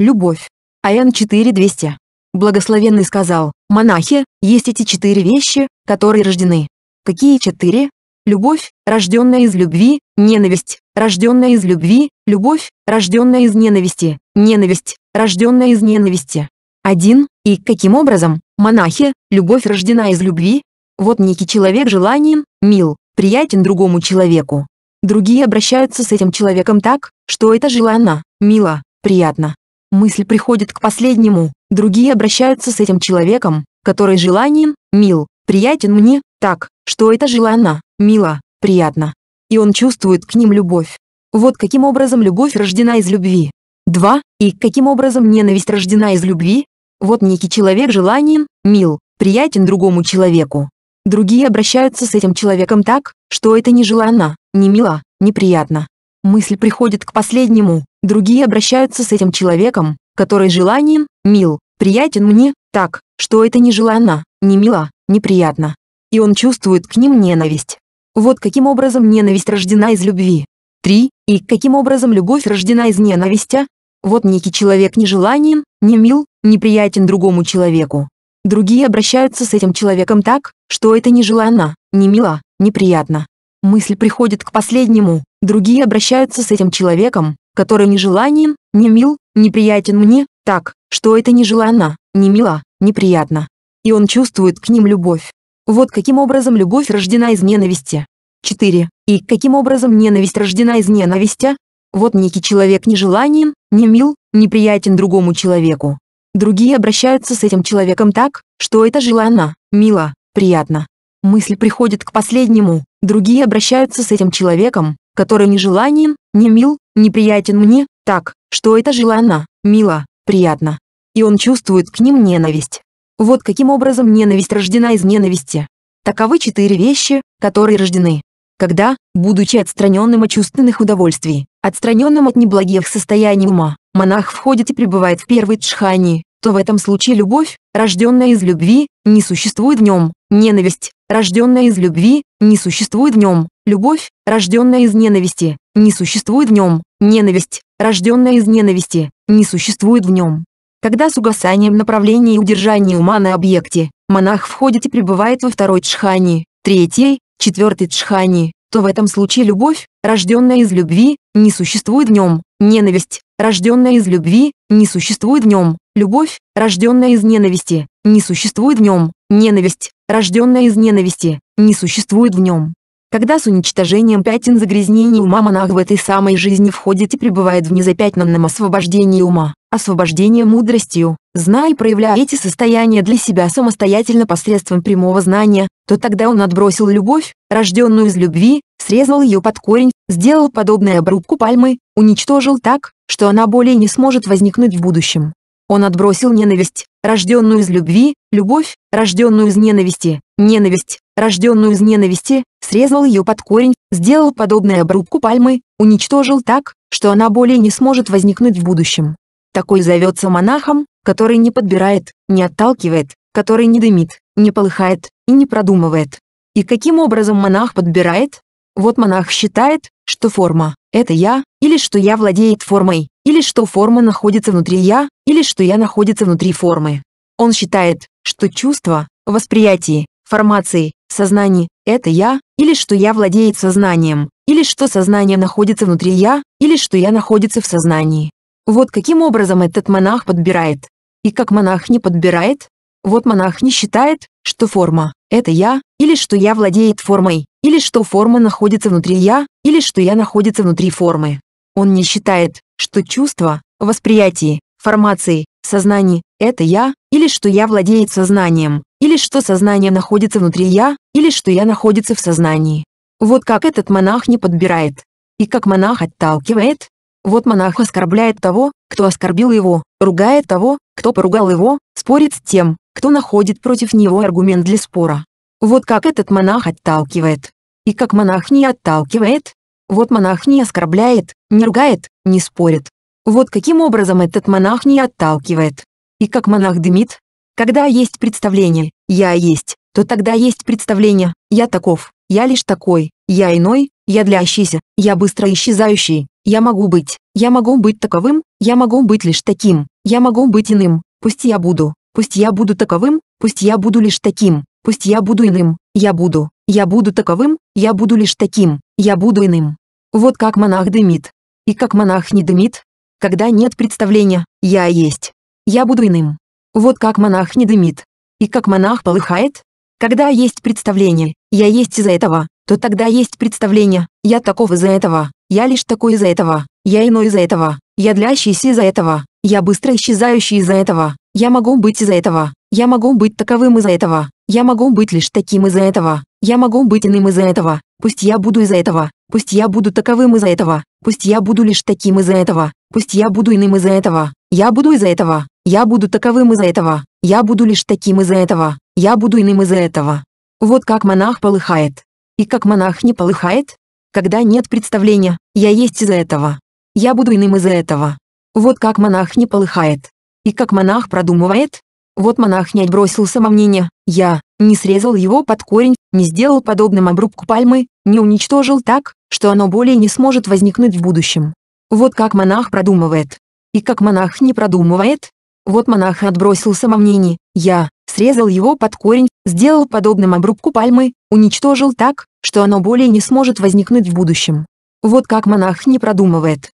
S1: Любовь. АН 4200. Благословенный сказал, «Монахи, есть эти четыре вещи, которые рождены». Какие четыре? Любовь, рожденная из любви, ненависть, рожденная из любви, любовь, рожденная из ненависти, ненависть, рожденная из ненависти. Один И каким образом, монахи, любовь рождена из любви? Вот некий человек желанием, мил, приятен другому человеку. Другие обращаются с этим человеком так, что это желанно, мило, приятно мысль приходит к последнему, другие обращаются с этим человеком, который желанием, мил, приятен мне, так, что это желанно, мило, приятно. И он чувствует к ним любовь. Вот каким образом любовь рождена из любви. 2. И каким образом ненависть рождена из любви? Вот некий человек желанием, мил, приятен другому человеку. Другие обращаются с этим человеком так, что это не желанно, не мило, неприятно мысль приходит к последнему, другие обращаются с этим человеком, который желанен, мил, приятен мне, так, что это не желанно, не мило, неприятно. И он чувствует к ним ненависть. Вот каким образом ненависть рождена из любви. 3. И каким образом любовь рождена из ненависти? Вот некий человек нежеланен, не мил, неприятен другому человеку. Другие обращаются с этим человеком так, что это нежеланно, не мило, неприятно. Мысль приходит к последнему, Другие обращаются с этим человеком, который нежеланен, не мил, неприятен мне, так, что это нежеланно, не мило, неприятно. И он чувствует к ним любовь. Вот каким образом любовь рождена из ненависти. 4. И каким образом ненависть рождена из ненависти? Вот некий человек нежеланен, не мил, неприятен другому человеку. Другие обращаются с этим человеком так, что это желанно, мило, приятно. Мысль приходит к последнему, другие обращаются с этим человеком, который не желанен, не мил, неприятен мне, так, что это желанно, мило, приятно. И он чувствует к ним ненависть. Вот каким образом ненависть рождена из ненависти. Таковы четыре вещи, которые рождены. Когда, будучи отстраненным от чувственных удовольствий, отстраненным от неблагих состояний ума, монах входит и пребывает в первой джхани, то в этом случае любовь, рожденная из любви, не существует в нем, ненависть, рожденная из любви, не существует в нем, Любовь, рожденная из ненависти, не существует в нем. Ненависть, рожденная из ненависти, не существует в нем. Когда с угасанием направления и удержания ума на объекте, монах входит и пребывает во второй джхани, третьей, четвертой джхани, то в этом случае любовь, рожденная из любви, не существует в нем. Ненависть, рожденная из любви, не существует в нем. Любовь, рожденная из ненависти, не существует в нем. Ненависть, рожденная из ненависти, не существует в нем. Когда с уничтожением пятен загрязнений ума монах в этой самой жизни входит и пребывает в незапятнанном освобождении ума, освобождение мудростью, зная и проявляя эти состояния для себя самостоятельно посредством прямого знания, то тогда он отбросил любовь, рожденную из любви, срезал ее под корень, сделал подобную обрубку пальмы, уничтожил так, что она более не сможет возникнуть в будущем. Он отбросил ненависть, рожденную из любви, любовь, рожденную из ненависти, ненависть, рожденную из ненависти, срезал ее под корень, сделал подобную обрубку пальмы, уничтожил так, что она более не сможет возникнуть в будущем. Такой зовется монахом, который не подбирает, не отталкивает, который не дымит, не полыхает и не продумывает. И каким образом монах подбирает? Вот монах считает, что форма – это я, или что я владеет формой, или что форма находится внутри я, или что я находится внутри формы. Он считает, что чувство, восприятие, формации, сознание – это я, или что я владеет сознанием, или что сознание находится внутри я, или что я находится в сознании. Вот каким образом этот монах подбирает. И как монах не подбирает? Вот монах не считает, что форма – это я, или что я владеет формой, или что форма находится внутри я, или что я находится внутри формы. Он не считает, что чувство, восприятие, формации, сознание – это я, или что я владеет сознанием, или что сознание находится внутри я, или что я находится в сознании. Вот как этот монах не подбирает. И как монах отталкивает, вот монах оскорбляет того, кто оскорбил его, ругает того, кто поругал его, спорит с тем, кто находит против него аргумент для спора. Вот как этот монах отталкивает. И как монах не отталкивает. Вот монах не оскорбляет, не ругает, не спорит. Вот каким образом этот монах не отталкивает. И как монах дымит. Когда есть представление «я есть», то тогда есть представление «я таков», «я лишь такой», «я иной», «я длящийся», «я быстро исчезающий», я могу быть, я могу быть таковым, я могу быть лишь таким, я могу быть иным, пусть я буду, пусть я буду таковым, пусть я буду лишь таким, пусть я буду иным, я буду, я буду таковым, я буду лишь таким, я буду иным. Вот как монах дымит. И как монах не дымит, когда нет представления «я есть», «я буду иным». Вот как монах не дымит. И как монах полыхает, когда есть представление «я есть из-за этого», то тогда есть представление «я таков из-за этого», «я лишь такой из-за этого», «я иной из-за этого», «я длящийся из-за этого», «я быстро исчезающий из-за этого», «я могу быть из-за этого», «я могу быть таковым из-за этого», «я могу быть лишь таким из-за этого», «я могу быть иным из-за этого», «пусть я буду из-за этого», «пусть я буду таковым из-за этого», «пусть я буду лишь таким из-за этого», «пусть я буду иным из-за этого», «я буду из-за этого», «я буду таковым из-за этого», «я буду лишь таким из-за этого», «я буду иным из-за этого». Вот как монах полыхает. И как монах не полыхает? Когда нет представления, я есть из-за этого. Я буду иным из-за этого. Вот как монах не полыхает. И как монах продумывает? Вот монах не отбросил самомнение, я, не срезал его под корень, не сделал подобным обрубку пальмы, не уничтожил так, что оно более не сможет возникнуть в будущем. Вот как монах продумывает. И как монах не продумывает? Вот монах отбросил самомнение, я, срезал его под корень, сделал подобным обрубку пальмы, уничтожил так, что оно более не сможет возникнуть в будущем. Вот как монах не продумывает.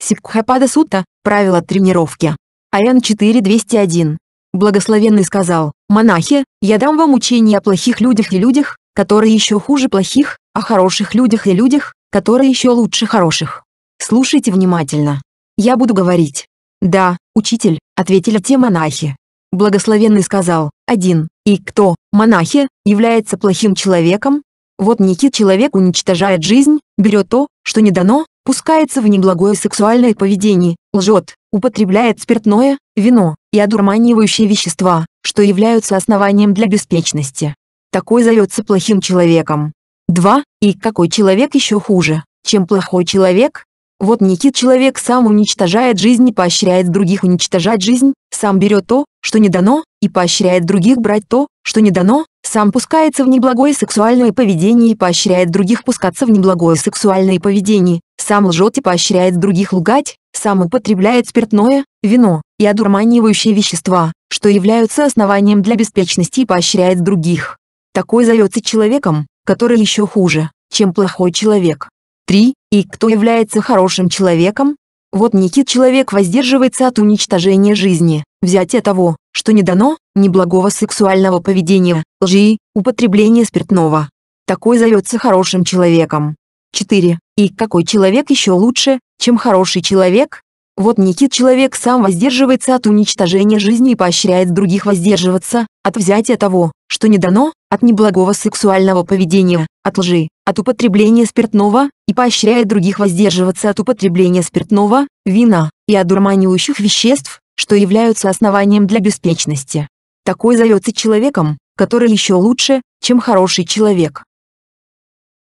S1: Сипхапада Сутта, правила тренировки. Аян 4201. Благословенный сказал, «Монахи, я дам вам учение о плохих людях и людях, которые еще хуже плохих, о хороших людях и людях, которые еще лучше хороших. Слушайте внимательно. Я буду говорить». «Да, учитель», — ответили те монахи. Благословенный сказал, один, и кто, монахи, является плохим человеком? Вот некий человек уничтожает жизнь, берет то, что не дано, пускается в неблагое сексуальное поведение, лжет, употребляет спиртное, вино и одурманивающие вещества, что являются основанием для беспечности. Такой зовется плохим человеком. 2. И какой человек еще хуже, чем плохой человек? Вот Никит человек сам уничтожает жизнь и поощряет других уничтожать жизнь, сам берет то, что не дано, и поощряет других брать то, что не дано, сам пускается в неблагое сексуальное поведение и поощряет других пускаться в неблагое сексуальное поведение, сам лжет и поощряет других лгать, сам употребляет спиртное, вино и одурманивающие вещества, что являются основанием для беспечности и поощряет других. Такой зовется человеком, который еще хуже, чем плохой человек. 3. И кто является хорошим человеком? Вот Никит человек воздерживается от уничтожения жизни, взятия того, что не дано, неблагого сексуального поведения, лжи, употребления спиртного. Такой зовется хорошим человеком. 4. И какой человек еще лучше, чем хороший человек? Вот Никит человек сам воздерживается от уничтожения жизни и поощряет других воздерживаться, от взятия того, что не дано, от неблагого сексуального поведения, от лжи, от употребления спиртного, и поощряет других воздерживаться от употребления спиртного, вина, и одурманивающих веществ, что являются основанием для беспечности. Такой зовется человеком, который еще лучше, чем хороший человек.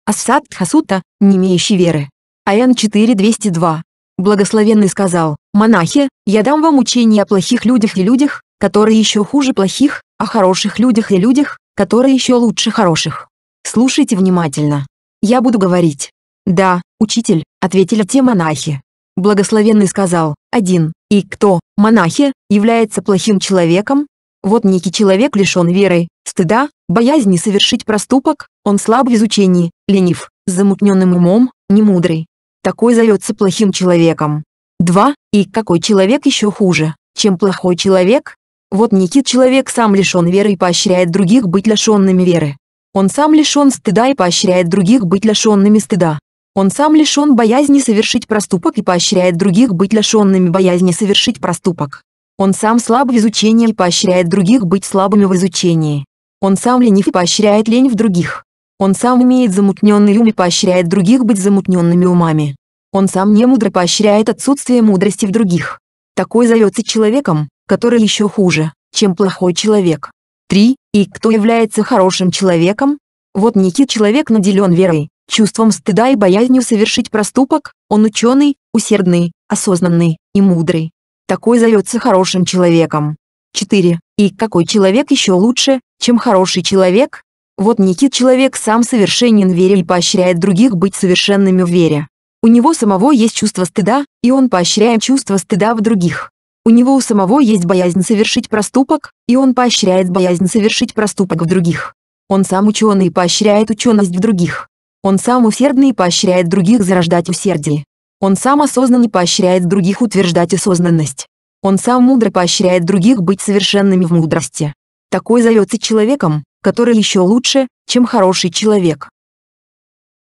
S1: Асад Хасута, не имеющий веры. Аян 4202. Благословенный сказал, «Монахи, я дам вам учение о плохих людях и людях, которые еще хуже плохих, о а хороших людях и людях, которые еще лучше хороших. Слушайте внимательно. Я буду говорить. «Да, учитель», — ответили те монахи. Благословенный сказал, «Один, и кто, монахи, является плохим человеком? Вот некий человек лишен веры, стыда, боязни совершить проступок, он слаб в изучении, ленив, с замутненным умом, немудрый. Такой зовется плохим человеком. Два, и какой человек еще хуже, чем плохой человек, вот Никит человек сам лишен веры и поощряет других быть лишенными веры. Он сам лишен стыда и поощряет других быть лишенными стыда. Он сам лишен боязни совершить проступок и поощряет других быть лишенными боязни совершить проступок. Он сам слаб в изучении и поощряет других быть слабыми в изучении. Он сам ленив и поощряет лень в других. Он сам имеет замутненный ум и поощряет других быть замутненными умами. Он сам немудро поощряет отсутствие мудрости в других. Такой зовется человеком, который еще хуже, чем плохой человек. 3. И кто является хорошим человеком? Вот Никит человек наделен верой, чувством стыда и боязнью совершить проступок, он ученый, усердный, осознанный и мудрый. Такой зовется хорошим человеком. 4. И какой человек еще лучше, чем хороший человек? Вот Никит человек сам совершенен в вере и поощряет других быть совершенными в вере. У него самого есть чувство стыда, и он поощряет чувство стыда в других. У него у самого есть боязнь совершить проступок, и он поощряет боязнь совершить проступок в других. Он сам ученый и поощряет ученость в других. Он сам усердный и поощряет других зарождать усердие. Он сам осознанный поощряет других утверждать осознанность. Он сам мудро поощряет других быть совершенными в мудрости. Такой зовется человеком, который еще лучше, чем хороший человек.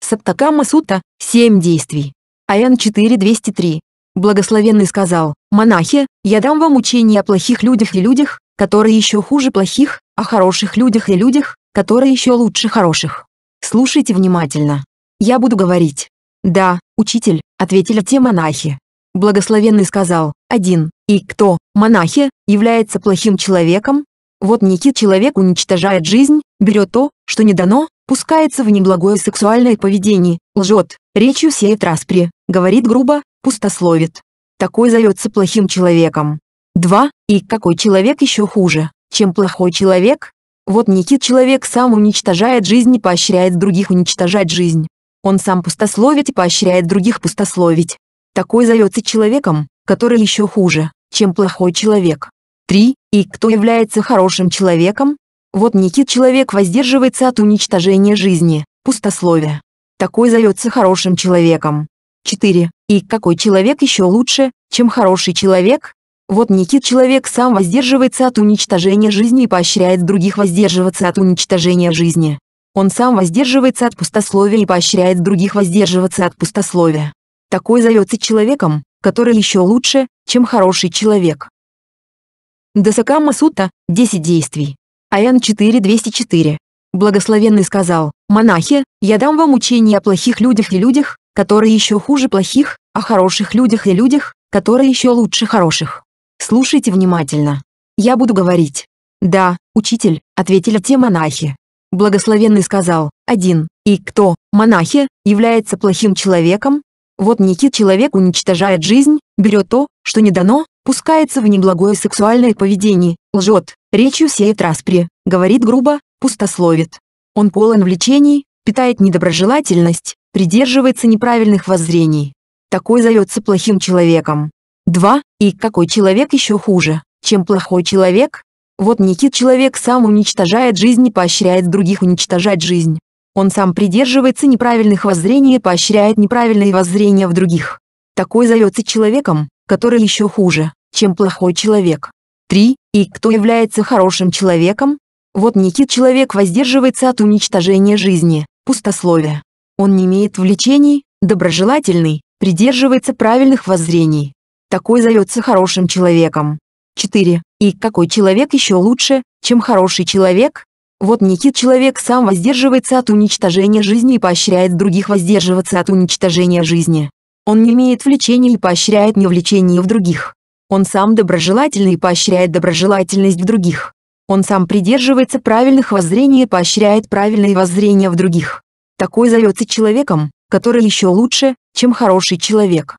S1: Саптакама Сута, 7 действий. АН 4203, Благословенный сказал, «Монахи, я дам вам учение о плохих людях и людях, которые еще хуже плохих, о хороших людях и людях, которые еще лучше хороших. Слушайте внимательно. Я буду говорить». «Да, учитель», — ответили те монахи. Благословенный сказал, «Один, и кто, монахи, является плохим человеком?» Вот некий человек уничтожает жизнь, берет то, что не дано, пускается в неблагое сексуальное поведение, лжет, речью сеет распри, говорит грубо, пустословит. Такой зовется плохим человеком. два И какой человек еще хуже, чем плохой человек? Вот Никит человек сам уничтожает жизнь и поощряет других уничтожать жизнь. Он сам пустословит и поощряет других пустословить. Такой зовется человеком, который еще хуже, чем плохой человек. три И кто является хорошим человеком? Вот Никит человек воздерживается от уничтожения жизни, пустословия. Такой зовется хорошим человеком. 4. И какой человек еще лучше, чем хороший человек? Вот Никит человек сам воздерживается от уничтожения жизни и поощряет других воздерживаться от уничтожения жизни. Он сам воздерживается от пустословия и поощряет других воздерживаться от пустословия. Такой зовется человеком, который еще лучше, чем хороший человек. Дасакамма Сутта, 10 действий. Аян 4.204. Благословенный сказал, «Монахи, я дам вам учение о плохих людях и людях, которые еще хуже плохих, о хороших людях и людях, которые еще лучше хороших. Слушайте внимательно. Я буду говорить. «Да, учитель», — ответили те монахи. Благословенный сказал, «Один, и кто, монахи, является плохим человеком?» Вот некий человек уничтожает жизнь, берет то, что не дано, пускается в неблагое сексуальное поведение, лжет, речью сеет распри, говорит грубо, пустословит. Он полон влечений, питает недоброжелательность, придерживается неправильных воззрений. Такой зовется плохим человеком. 2. И какой человек еще хуже, чем плохой человек? Вот Никит человек сам уничтожает жизнь и поощряет других уничтожать жизнь. Он сам придерживается неправильных воззрений и поощряет неправильные воззрения в других. Такой зовется человеком, который еще хуже, чем плохой человек. 3. И кто является хорошим человеком? Вот Никит человек воздерживается от уничтожения жизни, пустословия, он не имеет влечений, доброжелательный, придерживается правильных воззрений. Такой зовется хорошим человеком. 4. И какой человек еще лучше, чем хороший человек? Вот некий человек сам воздерживается от уничтожения жизни и поощряет других воздерживаться от уничтожения жизни. Он не имеет влечения и поощряет невлечение в других. Он сам доброжелательный и поощряет доброжелательность в других. Он сам придерживается правильных воззрений и поощряет правильные воззрения в других такой зовется человеком, который еще лучше, чем хороший человек.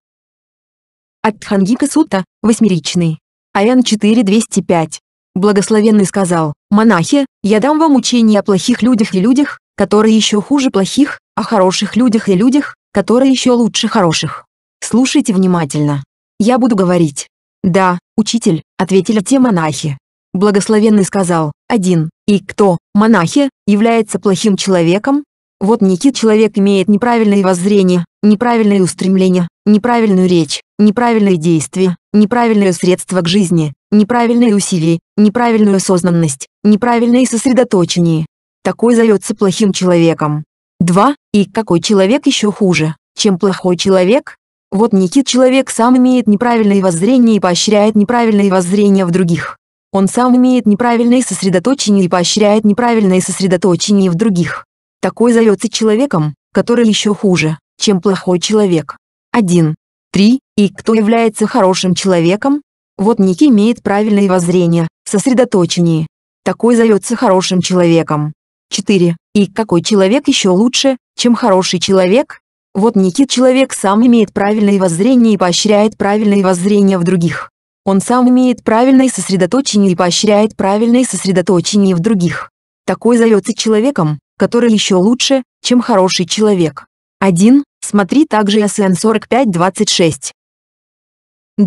S1: Атхангика Сутта, восьмеричный. Аян 4205. Благословенный сказал, «Монахи, я дам вам учение о плохих людях и людях, которые еще хуже плохих, о хороших людях и людях, которые еще лучше хороших. Слушайте внимательно. Я буду говорить». «Да, учитель», — ответили те монахи. Благословенный сказал, «Один, и кто, монахи, является плохим человеком, вот Никит человек имеет неправильные воззрения, неправильные устремления, неправильную речь, неправильные действия, неправильное средство к жизни, неправильные усилия, неправильную осознанность, неправильное сосредоточение. Такой зовется плохим человеком. 2. И какой человек еще хуже, чем плохой человек? Вот Никит человек сам имеет неправильные воззрения и поощряет неправильные воззрения в других. Он сам имеет неправильное сосредоточение и поощряет неправильное сосредоточение в других. Такой зовется человеком, который еще хуже, чем плохой человек. 1. 3. И кто является хорошим человеком? Вот Ник имеет правильное воззрение, сосредоточение. Такой зовется хорошим человеком. 4. И какой человек еще лучше, чем хороший человек? Вот Никит человек сам имеет правильное воззрение и поощряет правильное воззрение в других. Он сам имеет правильное сосредоточение и поощряет правильное сосредоточение в других. Такой зовется человеком, который еще лучше, чем хороший человек. 1. Смотри также СН 4526.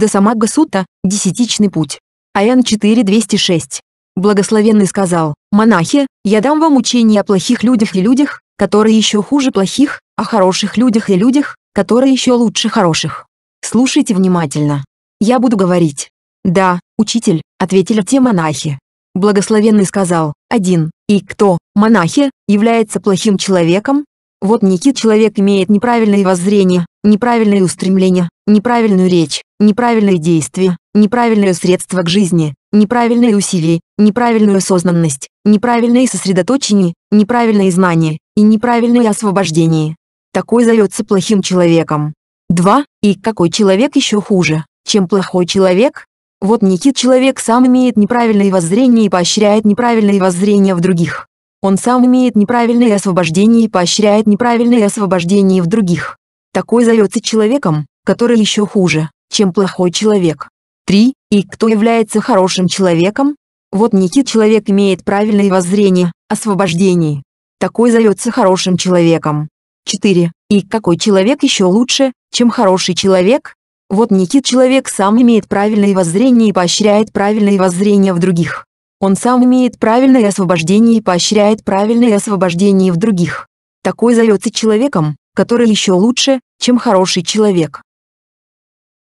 S1: сама гасута Десятичный путь. АН 4206. Благословенный сказал, «Монахи, я дам вам учение о плохих людях и людях, которые еще хуже плохих, о хороших людях и людях, которые еще лучше хороших. Слушайте внимательно. Я буду говорить». «Да, учитель», — ответили те монахи. Благословенный сказал, один, и кто, монахи, является плохим человеком? Вот Никит человек имеет неправильное воззрение, неправильное устремление, неправильную речь, неправильные действия, неправильное средство к жизни, неправильные усилия, неправильную осознанность, неправильное сосредоточение, неправильные знания и неправильное освобождение. Такой зовется плохим человеком. 2. И какой человек еще хуже, чем плохой человек? Вот Никит человек сам имеет неправильные воззрения и поощряет неправильные воззрения в других. Он сам имеет неправильные освобождения и поощряет неправильные освобождения в других. Такой зовется человеком, который еще хуже, чем плохой человек. 3. И кто является хорошим человеком? Вот Никит человек имеет правильные воззрения, освобождение. Такой зовется хорошим человеком. 4. И какой человек еще лучше, чем хороший человек? Вот Никит человек сам имеет правильное воззрение и поощряет правильное воззрение в других. Он сам имеет правильное освобождение и поощряет правильное освобождение в других. Такой зовется человеком, который еще лучше, чем хороший человек.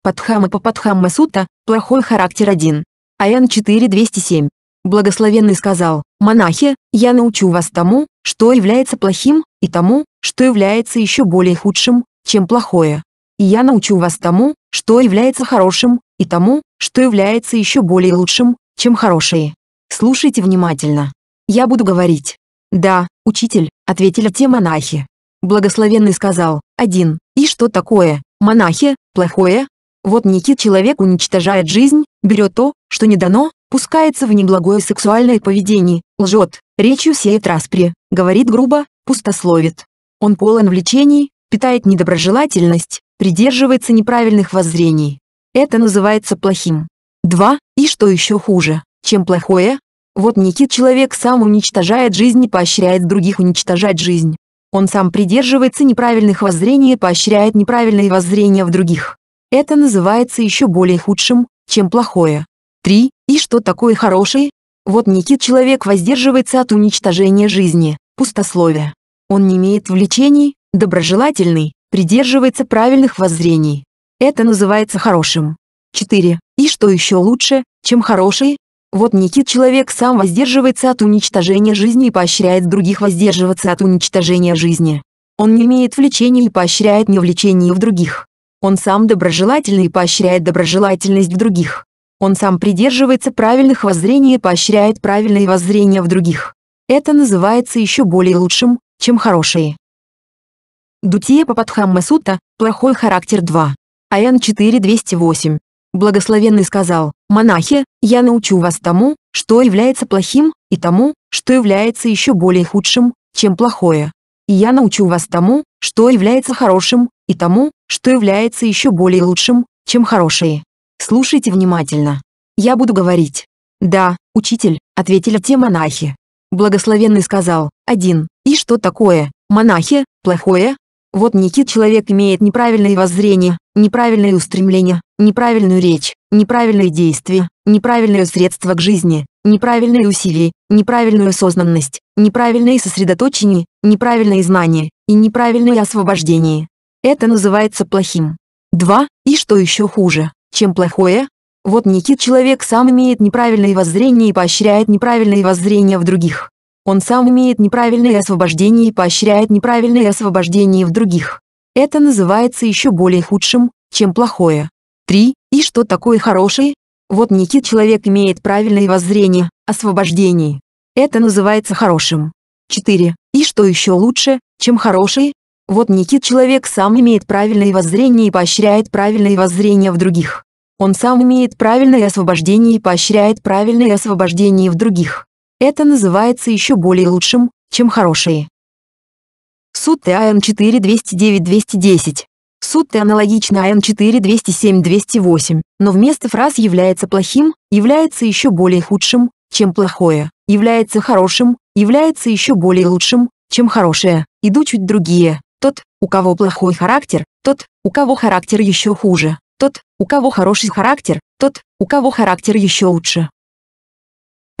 S1: Подхама по подхамма Сута, плохой характер 1. Аян 4207. Благословенный сказал, «Монахи, я научу вас тому, что является плохим, и тому, что является еще более худшим, чем плохое. И я научу вас тому, что является хорошим, и тому, что является еще более лучшим, чем хорошие. Слушайте внимательно. Я буду говорить. «Да, учитель», — ответили те монахи. Благословенный сказал, «Один, и что такое, монахи, плохое?» Вот некий человек уничтожает жизнь, берет то, что не дано, пускается в неблагое сексуальное поведение, лжет, речью сеет распри, говорит грубо, пустословит. Он полон влечений, питает недоброжелательность, придерживается неправильных воззрений. Это называется плохим. 2. И что еще хуже, чем плохое? Вот Никит человек сам уничтожает жизнь и поощряет других уничтожать жизнь. Он сам придерживается неправильных воззрений и поощряет неправильные воззрения в других. Это называется еще более худшим, чем плохое. 3. И что такое хороший? Вот Никит человек воздерживается от уничтожения жизни, пустословия. Он не имеет влечений, доброжелательный, придерживается правильных воззрений. Это называется хорошим. 4. И что еще лучше, чем хороший? Вот Никит человек сам воздерживается от уничтожения жизни и поощряет других воздерживаться от уничтожения жизни. Он не имеет влечения и поощряет невлечение в других. Он сам доброжелательный и поощряет доброжелательность в других. Он сам придерживается правильных воззрений и поощряет правильные воззрения в других. Это называется еще более лучшим, чем хорошие. Дутие Пападхамма Сутта, плохой характер 2. АН 4208. Благословенный сказал, «Монахи, я научу вас тому, что является плохим, и тому, что является еще более худшим, чем плохое. И я научу вас тому, что является хорошим, и тому, что является еще более лучшим, чем хорошее. Слушайте внимательно. Я буду говорить». «Да, учитель», — ответили те монахи. Благословенный сказал, «Один, и что такое, монахи, плохое, вот Никит человек имеет неправильное воззрение, неправильное устремление, неправильную речь, неправильные действия, неправильное средство к жизни, неправильные усилия, неправильную осознанность, неправильные сосредоточения, неправильные знания и неправильное освобождение. Это называется плохим. 2. И что еще хуже, чем плохое? Вот Никит человек сам имеет неправильное воззрение и поощряет неправильные воззрения в других. Он сам имеет неправильное освобождение и поощряет неправильное освобождение в других. Это называется еще более худшим, чем плохое. 3. И что такое хорошее? Вот некий человек имеет правильное воззрение, освобождение. Это называется хорошим. 4. И что еще лучше, чем хорошее? Вот некий человек сам имеет правильное воззрение и поощряет правильное воззрение в других. Он сам имеет правильное освобождение и поощряет правильное освобождение в других. Это называется еще более лучшим, чем хорошие. Суд ТАН-4-209-210. Суд аналогично АН-4-207-208, но вместо фраз «является плохим» является еще более худшим, чем плохое, является хорошим, является еще более лучшим, чем хорошее, иду чуть другие, тот, у кого плохой характер, тот, у кого характер еще хуже, тот, у кого хороший характер, тот, у кого характер еще лучше.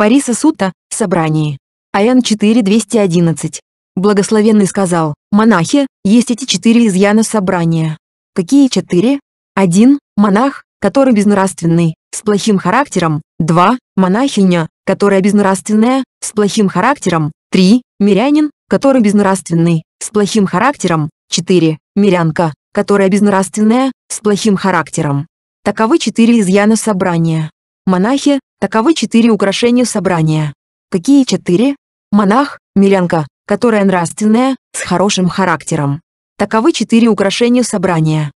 S1: Париса Сута, собрании. АН 4211. Благословенный сказал, монахи, есть эти четыре изъяна собрания. Какие четыре? Один, монах, который безнравственный, с плохим характером. Два, монахиня, которая безнравственная, с плохим характером. Три, мирянин, который безнравственный, с плохим характером. Четыре, мирянка, которая безнравственная, с плохим характером. Таковы четыре изъяна собрания. Монахи, Таковы четыре украшения собрания. Какие четыре? Монах, мирянка, которая нравственная, с хорошим характером. Таковы четыре украшения собрания.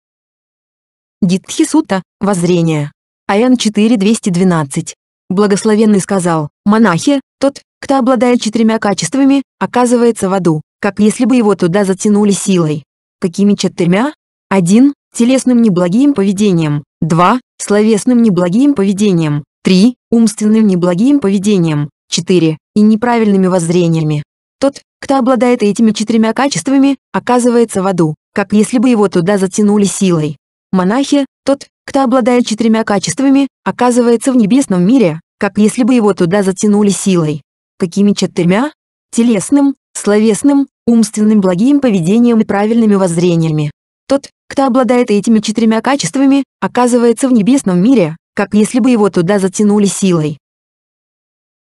S1: Дитхи Сута, воззрение. Аян 4.212. Благословенный сказал, монахи, тот, кто обладает четырьмя качествами, оказывается в аду, как если бы его туда затянули силой. Какими четырьмя? Один, Телесным неблагим поведением. Два, Словесным неблагим поведением. 3. Умственным неблагим поведением. 4. И неправильными воззрениями. Тот, кто обладает этими четырьмя качествами, оказывается в аду, как если бы его туда затянули силой. Монахи, тот, кто обладает четырьмя качествами, оказывается в небесном мире, как если бы его туда затянули силой. Какими четырьмя? Телесным, словесным, умственным благим поведением и правильными воззрениями. Тот, кто обладает этими четырьмя качествами, оказывается в небесном мире, как если бы его туда затянули силой.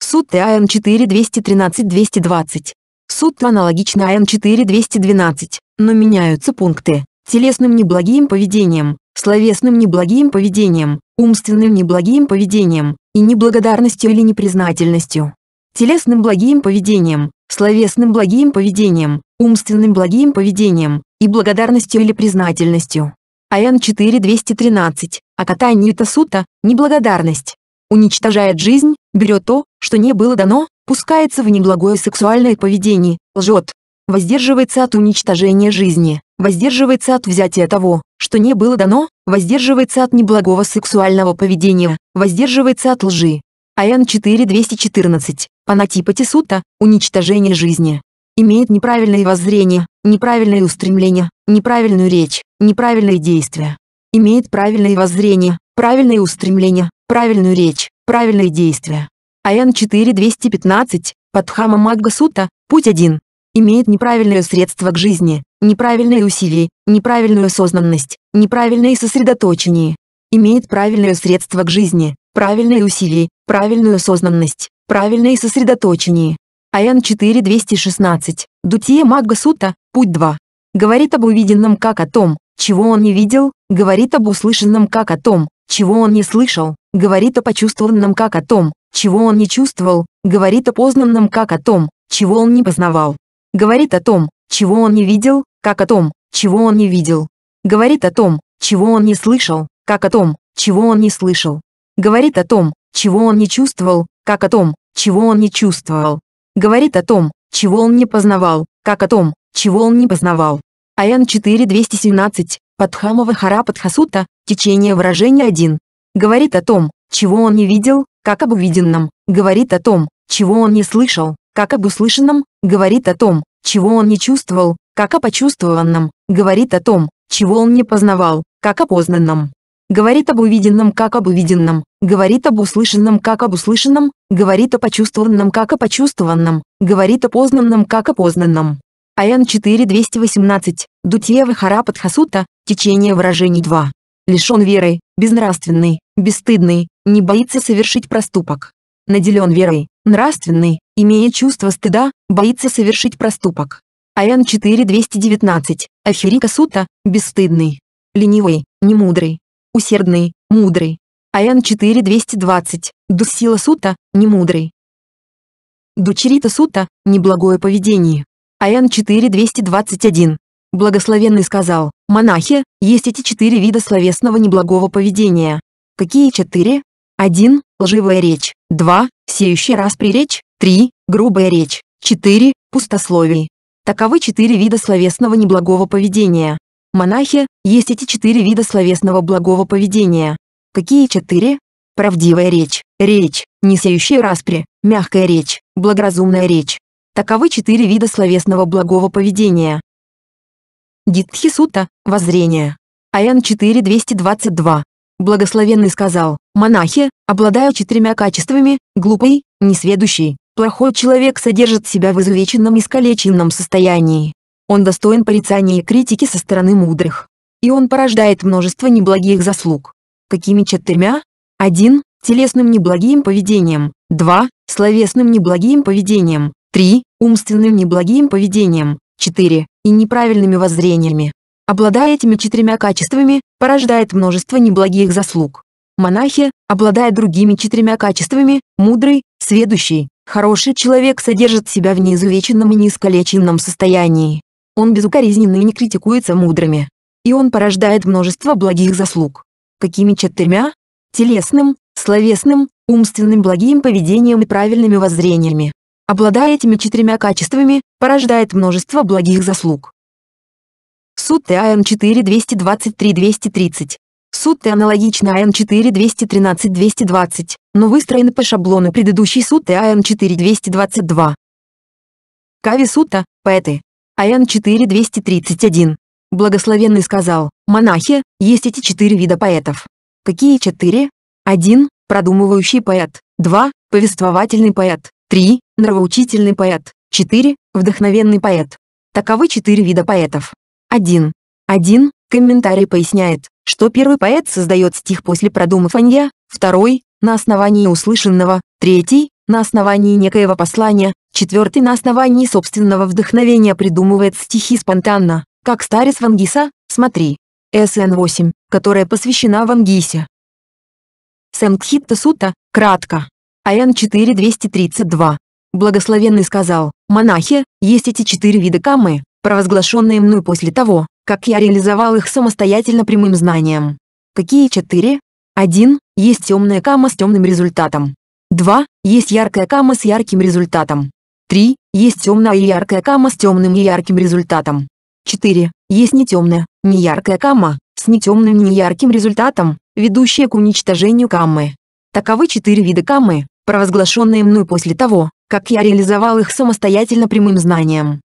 S1: Суд ТАН 4-213-220. Суд аналогично АН 4-212, но меняются пункты. Телесным неблагим поведением, словесным неблагим поведением, умственным неблагим поведением и неблагодарностью или непризнательностью. Телесным благим поведением, словесным благим поведением, умственным благим поведением и благодарностью или признательностью. АН-4213, Аката Ньютасута, неблагодарность. Уничтожает жизнь, берет то, что не было дано, пускается в неблагое сексуальное поведение, лжет. Воздерживается от уничтожения жизни, воздерживается от взятия того, что не было дано, воздерживается от неблагого сексуального поведения, воздерживается от лжи. АН-4214, Панатипа Тесута, уничтожение жизни. Имеет неправильное воззрение, неправильное устремление, неправильную речь, неправильные действия. Имеет правильное воззрение, правильные устремления, правильную речь, правильные действия. АН 4215, Падхама Маггасута, путь 1. Имеет неправильное средство к жизни, неправильные усилия, неправильную осознанность, неправильное сосредоточение. Имеет правильное средство к жизни, правильные усилия, правильную осознанность, правильное сосредоточение. АН 4216, Дутия Маггасута, путь 2. Говорит об увиденном как о том, чего он не видел, говорит об услышанном как о том, чего он не слышал, говорит о почувствованном как о том, чего он не чувствовал, говорит о познанном как о том, чего он не познавал. Говорит о том, чего он не видел, как о том, чего он не видел. Говорит о том, чего он не слышал, как о том, чего он не слышал. Говорит о том, чего он не чувствовал, как о том, чего он не чувствовал. Говорит о том, чего он не познавал, как о том, чего он не познавал. АН 4217, Падхамова Хара Падхасута, течение выражения 1. Говорит о том, чего он не видел, как об увиденном, говорит о том, чего он не слышал, как об услышанном, говорит о том, чего он не чувствовал, как о почувствованном, говорит о том, чего он не познавал, как о познанном. Говорит об увиденном как об увиденном, говорит об услышанном как об услышанном, говорит о почувствованном как о почувствованном, говорит о познанном как о познанном. АН 4218, Дутьева Хара Подхасута, течение выражений 2. Лишен верой, безнравственный, бесстыдный, не боится совершить проступок. Наделен верой, нравственный, имея чувство стыда, боится совершить проступок. АН 4219, Аферика Сута, бесстыдный, ленивый, немудрый, усердный, мудрый. АН 4220, Дусила Сута, немудрый. Дучерита Сута, неблагое поведение. АН 4.221. Благословенный сказал, монахи, есть эти четыре вида словесного неблагого поведения. Какие четыре? 1. Лживая речь. 2. Сеющая распри речь. 3. Грубая речь. 4. Пустословие. Таковы четыре вида словесного неблагого поведения. Монахи, есть эти четыре вида словесного благого поведения. Какие четыре? Правдивая речь, речь, несеющая распри, мягкая речь, благоразумная речь, Таковы четыре вида словесного благого поведения. Дитхисута – воззрение. АН 4.222. Благословенный сказал, монахи, обладая четырьмя качествами, глупый, несведущий, плохой человек содержит себя в изувеченном и искалеченном состоянии. Он достоин порицания и критики со стороны мудрых. И он порождает множество неблагих заслуг. Какими четырьмя? Один, Телесным неблагим поведением. Два, Словесным неблагим поведением. 3. Умственным неблагим поведением. 4. И неправильными воззрениями. Обладая этими четырьмя качествами, порождает множество неблагих заслуг. Монахи, обладая другими четырьмя качествами, мудрый, сведущий, хороший человек содержит себя в неизувеченном и неискалеченном состоянии. Он безукоризненно и не критикуется мудрыми. И он порождает множество благих заслуг. Какими четырьмя? Телесным, словесным, умственным благим поведением и правильными воззрениями обладая этими четырьмя качествами, порождает множество благих заслуг. Сутте АН 4 223 230 Сутте аналогично АН 4 213 220 но выстроен по шаблону предыдущей Сутте АН 4 222 Кави сута, поэты. АН 4 231 Благословенный сказал, монахи, есть эти четыре вида поэтов. Какие четыре? 1. Продумывающий поэт. 2. Повествовательный поэт. 3. Нравоучительный поэт. 4. Вдохновенный поэт. Таковы четыре вида поэтов. 1. 1. Комментарий поясняет, что первый поэт создает стих после продумывания, второй – на основании услышанного, третий – на основании некоего послания, четвертый – на основании собственного вдохновения придумывает стихи спонтанно, как старец Вангиса, смотри. СН 8, которая посвящена Вангисе. Сангхитта Сута, кратко. АН 4232. Благословенный сказал, «Монахи, есть эти четыре вида каммы, провозглашенные мной после того, как я реализовал их самостоятельно прямым знанием. Какие четыре? 1. Есть темная кама с темным результатом. 2. Есть яркая кама с ярким результатом. 3. Есть темная и яркая кама с темным и ярким результатом. 4. Есть не темная, не яркая кама, с нетемным и неярким результатом, ведущая к уничтожению каммы. Таковы четыре вида каммы, провозглашенные мной после того, как я реализовал их самостоятельно прямым знанием.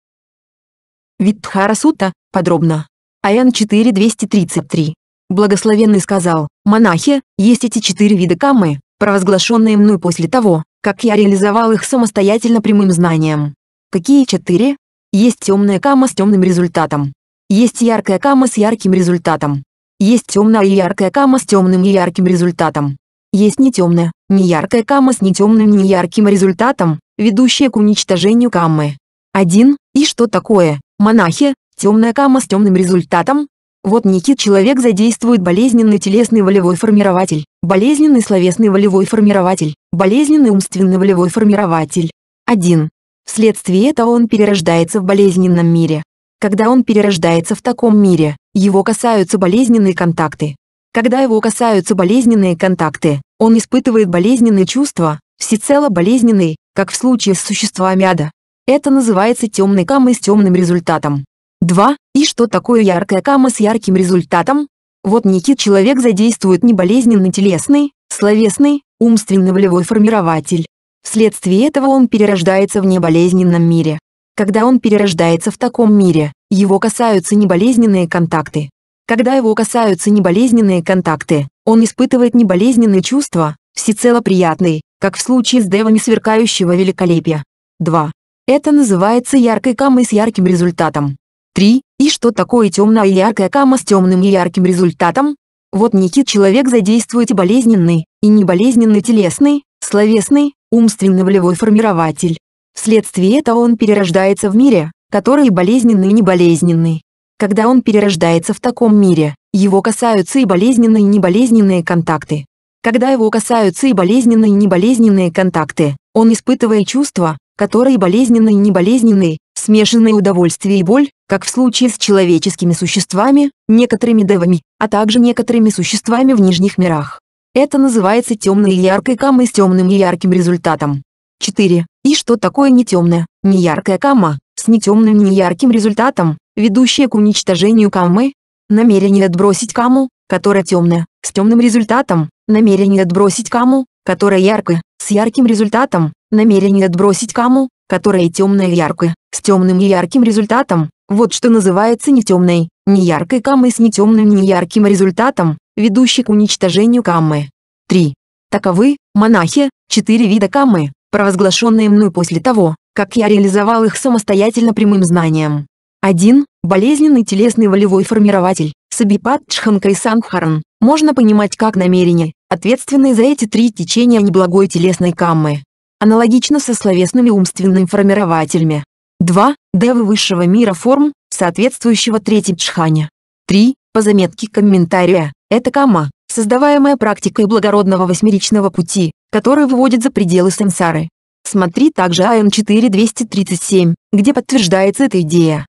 S1: Витхара Сута, подробно. АН 4233. Благословенный сказал, монахи, есть эти четыре вида каммы, провозглашенные мной после того, как я реализовал их самостоятельно прямым знанием. Какие четыре? Есть темная кама с темным результатом. Есть яркая кама с ярким результатом. Есть темная и яркая кама с темным и ярким результатом есть не темная, не яркая камма с не темным, не ярким результатом, ведущая к уничтожению каммы. 1. И что такое, монахи, темная камма с темным результатом? Вот Никит человек задействует болезненный телесный волевой формирователь, болезненный словесный волевой формирователь, болезненный умственный волевой формирователь. 1. Вследствие этого он перерождается в болезненном мире. Когда он перерождается в таком мире, его касаются болезненные контакты, когда его касаются болезненные контакты, он испытывает болезненные чувства, всецело болезненные, как в случае с существами ада. Это называется темной камой с темным результатом. 2. И что такое яркая кама с ярким результатом? Вот некий человек задействует не болезненный телесный, словесный, умственно-волевой формирователь. Вследствие этого он перерождается в неболезненном мире. Когда он перерождается в таком мире, его касаются неболезненные контакты, когда его касаются неболезненные контакты, он испытывает неболезненные чувства, всецело приятные, как в случае с девами сверкающего великолепия. 2. Это называется яркой камой с ярким результатом. 3. И что такое темная и яркая кама с темным и ярким результатом? Вот некий человек задействует и болезненный, и неболезненный телесный, словесный, умственно-волевой формирователь. Вследствие этого он перерождается в мире, который и болезненный и неболезненный, когда он перерождается в таком мире, его касаются и болезненные и неболезненные контакты. Когда его касаются и болезненные и неболезненные контакты, он испытывает чувства, которые болезненные и неболезненные, смешанные удовольствие и боль, как в случае с человеческими существами, некоторыми девами, а также некоторыми существами в нижних мирах. Это называется темной и яркой камой с темным и ярким результатом. 4. И что такое не темная, не яркая кама, с не нетемным не ярким результатом, ведущее к уничтожению Камы, намерение отбросить Каму, которая темная, с темным результатом, намерение отбросить Каму, которая яркая, с ярким результатом, намерение отбросить Каму, которая темная и яркая, с темным и ярким результатом, вот что называется не темной, не яркой Камой с не темным не ярким результатом, ведущей к уничтожению Камы. 3. Таковы, монахи, четыре вида Камы, провозглашенные мной после того, как я реализовал их самостоятельно прямым знанием. 1. Болезненный телесный волевой формирователь, Сабипат Чханкрисангхаран, можно понимать как намерение, ответственное за эти три течения неблагой телесной каммы. Аналогично со словесными умственными формирователями. 2. Девы высшего мира форм, соответствующего третьей джхане. 3. По заметке комментария, это кама, создаваемая практикой благородного восьмеричного пути, который выводит за пределы сансары. Смотри также АН 4237, где подтверждается эта идея.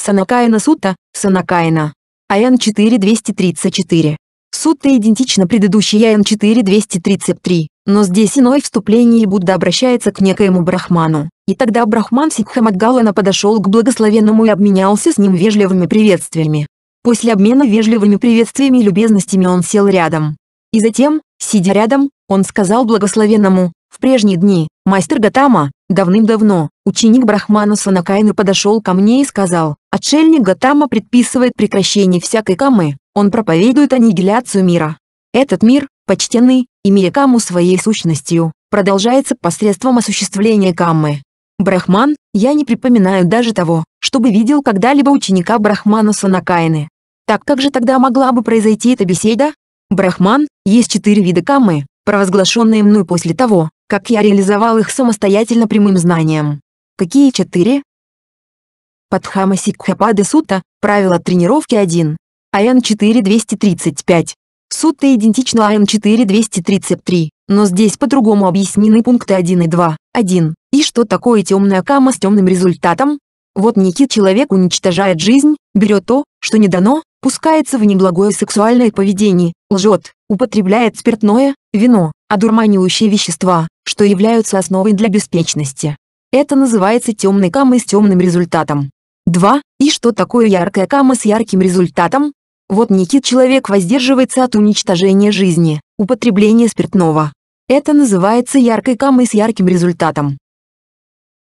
S1: Санакайна Сутта, Санакаина. АН-4234. Сутта идентична предыдущей АН-4233, но здесь иное вступление и Будда обращается к некоему Брахману. И тогда Брахман Сикхамадгалана подошел к благословенному и обменялся с ним вежливыми приветствиями. После обмена вежливыми приветствиями и любезностями он сел рядом. И затем, сидя рядом, он сказал благословенному, в прежние дни, мастер Гатама, давным-давно, ученик Брахмана Санакайны подошел ко мне и сказал, «Отшельник Гатама предписывает прекращение всякой камы, он проповедует аннигиляцию мира. Этот мир, почтенный, имея каму своей сущностью, продолжается посредством осуществления камы. Брахман, я не припоминаю даже того, чтобы видел когда-либо ученика Брахмана Санакайны. Так как же тогда могла бы произойти эта беседа? Брахман, есть четыре вида камы, провозглашенные мной после того, как я реализовал их самостоятельно прямым знанием. Какие четыре? Падхама Сикхапады Сута, правило тренировки 1. АН 4235. Сутта идентична АН 4233, но здесь по-другому объяснены пункты 1 и 2. 1. И что такое темная кама с темным результатом? Вот некий человек уничтожает жизнь, берет то, что не дано, пускается в неблагое сексуальное поведение, лжет, употребляет спиртное, вино, одурманивающие вещества, что являются основой для беспечности. Это называется темной камой с темным результатом. 2. И что такое яркая кама с ярким результатом? Вот Никит человек воздерживается от уничтожения жизни, употребления спиртного. Это называется яркой камой с ярким результатом.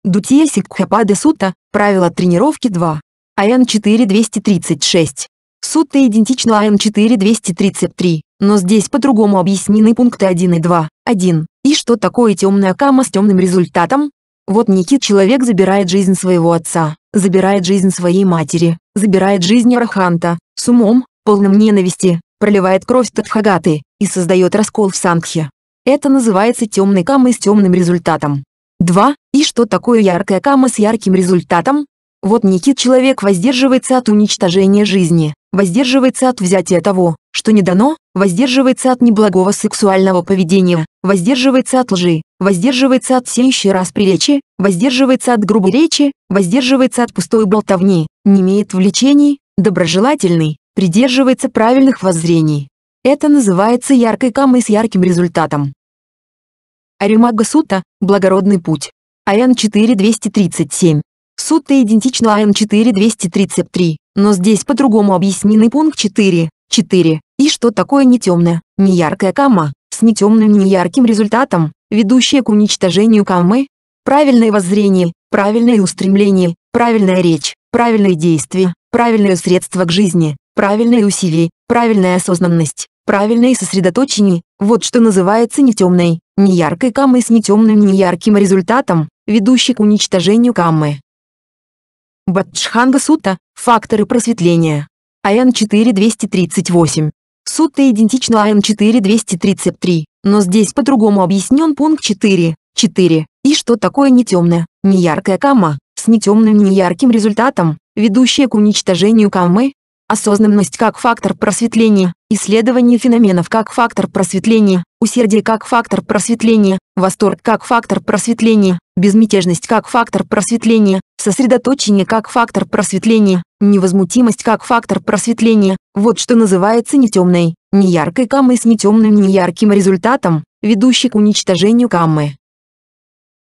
S1: Дутия Сикхапада Сута, правило тренировки 2. АН 4236. Сутта идентична АН 4233, но здесь по-другому объяснены пункты 1 и 2. 1. И что такое темная кама с темным результатом? Вот Никит человек забирает жизнь своего отца, забирает жизнь своей матери, забирает жизнь араханта, с умом, полным ненависти, проливает кровь татхагаты и создает раскол в Сангхе. Это называется темной камой с темным результатом. 2. И что такое яркая кама с ярким результатом? Вот Никит человек воздерживается от уничтожения жизни, воздерживается от взятия того, что не дано, воздерживается от неблагого сексуального поведения, воздерживается от лжи, воздерживается от сеющей расприлечи, воздерживается от грубой речи, воздерживается от пустой болтовни, не имеет влечений, доброжелательный, придерживается правильных воззрений. Это называется яркой камой с ярким результатом. Аримагасута, благородный путь. АН 4237 Суть-то идентична АН-4233, но здесь по-другому объяснены пункт 4, 4, и что такое нетемное, неяркая кама с нетемным неярким результатом, ведущая к уничтожению камы. правильное воззрение, правильное устремление, правильная речь, правильные действия, правильное средство к жизни, правильные усилия, правильная осознанность, правильное сосредоточение, вот что называется нетемной, неяркой каммой с нетемным неярким результатом, ведущей к уничтожению камы. Батчханга Сутта – факторы просветления. АН-4238. Сутта идентична АН-4233, но здесь по-другому объяснен пункт 4, 4. И что такое нетемное, неяркая кама, с нетемным неярким результатом, ведущая к уничтожению камы, Осознанность как фактор просветления, исследование феноменов как фактор просветления, усердие как фактор просветления, восторг как фактор просветления, безмятежность как фактор просветления, сосредоточение как фактор просветления, невозмутимость как фактор просветления, вот что называется не темной, не яркой каммой с не темным не ярким результатом, ведущей к уничтожению каммы.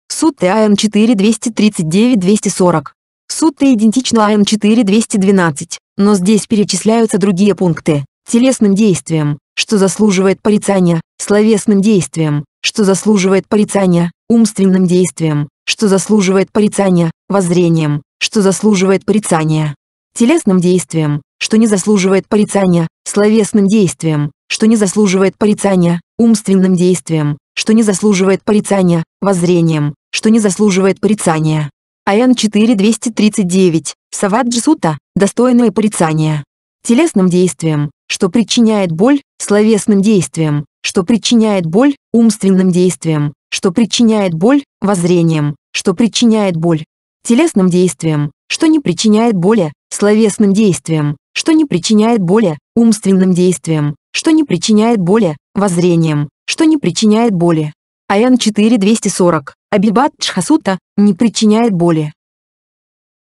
S1: Суд АМ 4 239 240 Сутта идентична АМ-4212, но здесь перечисляются другие пункты. Телесным действием, что заслуживает порицания, словесным действием, что заслуживает порицания, умственным действием, что заслуживает порицания, воззрением, что заслуживает порицания, телесным действием, что не заслуживает порицания, словесным действием, что не заслуживает порицания, умственным действием, что не заслуживает порицания, воззрением, что не заслуживает порицания. АН 4.239, Саваджи достойное порицания. Телесным действием, что причиняет боль, словесным действием, что причиняет боль умственным действиям, что причиняет боль воззрением, что причиняет боль телесным действиям, что не причиняет боли словесным действиям, что не причиняет боли умственным действиям, что не причиняет боли воззрением, что не причиняет боли. Аян 4240. Абибат Чхасута не причиняет боли.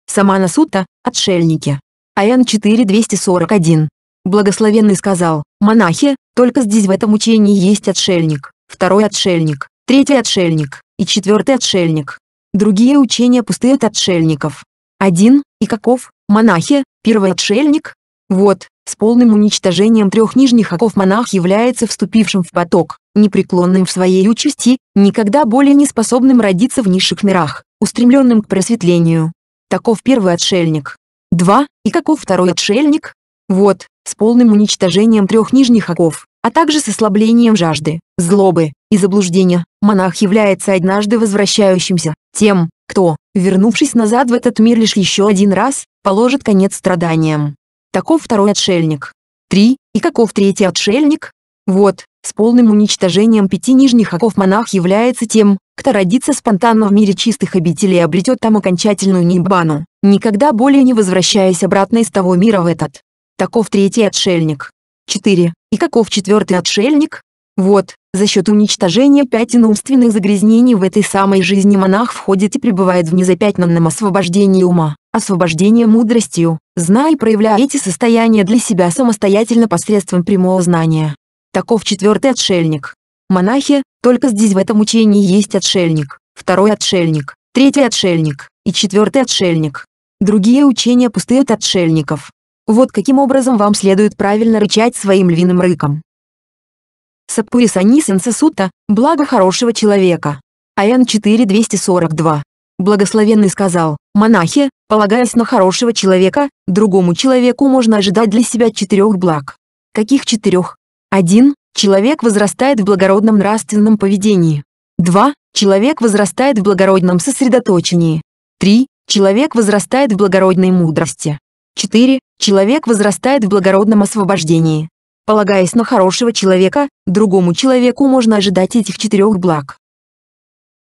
S1: Самана Сута – отшельники. Аян 4241. Благословенный сказал, «Монахи, только здесь в этом учении есть отшельник, второй отшельник, третий отшельник и четвертый отшельник. Другие учения пусты от отшельников. Один, и каков, монахи, первый отшельник? Вот, с полным уничтожением трех нижних оков монах является вступившим в поток, непреклонным в своей участи, никогда более не способным родиться в низших мирах, устремленным к просветлению. Таков первый отшельник. Два, и каков второй отшельник? Вот, с полным уничтожением трех нижних оков, а также с ослаблением жажды, злобы и заблуждения, монах является однажды возвращающимся, тем, кто, вернувшись назад в этот мир лишь еще один раз, положит конец страданиям. Таков второй отшельник. Три И каков третий отшельник? Вот, с полным уничтожением пяти нижних оков монах является тем, кто родится спонтанно в мире чистых обителей и обретет там окончательную ниббану, никогда более не возвращаясь обратно из того мира в этот таков третий отшельник. 4. И каков четвертый отшельник? Вот, за счет уничтожения пятен умственных загрязнений в этой самой жизни монах входит и пребывает в незапятнанном освобождении ума, освобождение мудростью, зная и проявляя эти состояния для себя самостоятельно посредством прямого знания. Таков четвертый отшельник. Монахи, только здесь в этом учении есть отшельник, второй отшельник, третий отшельник и четвертый отшельник. Другие учения пустые от отшельников. Вот каким образом вам следует правильно рычать своим львиным рыком. Саппурисани Сенсесута, благо хорошего человека. АН 4242. Благословенный сказал, монахи, полагаясь на хорошего человека, другому человеку можно ожидать для себя четырех благ. Каких четырех? 1. Человек возрастает в благородном нравственном поведении. 2. Человек возрастает в благородном сосредоточении. 3. Человек возрастает в благородной мудрости. 4. Человек возрастает в благородном освобождении. Полагаясь на хорошего человека, другому человеку можно ожидать этих четырех благ.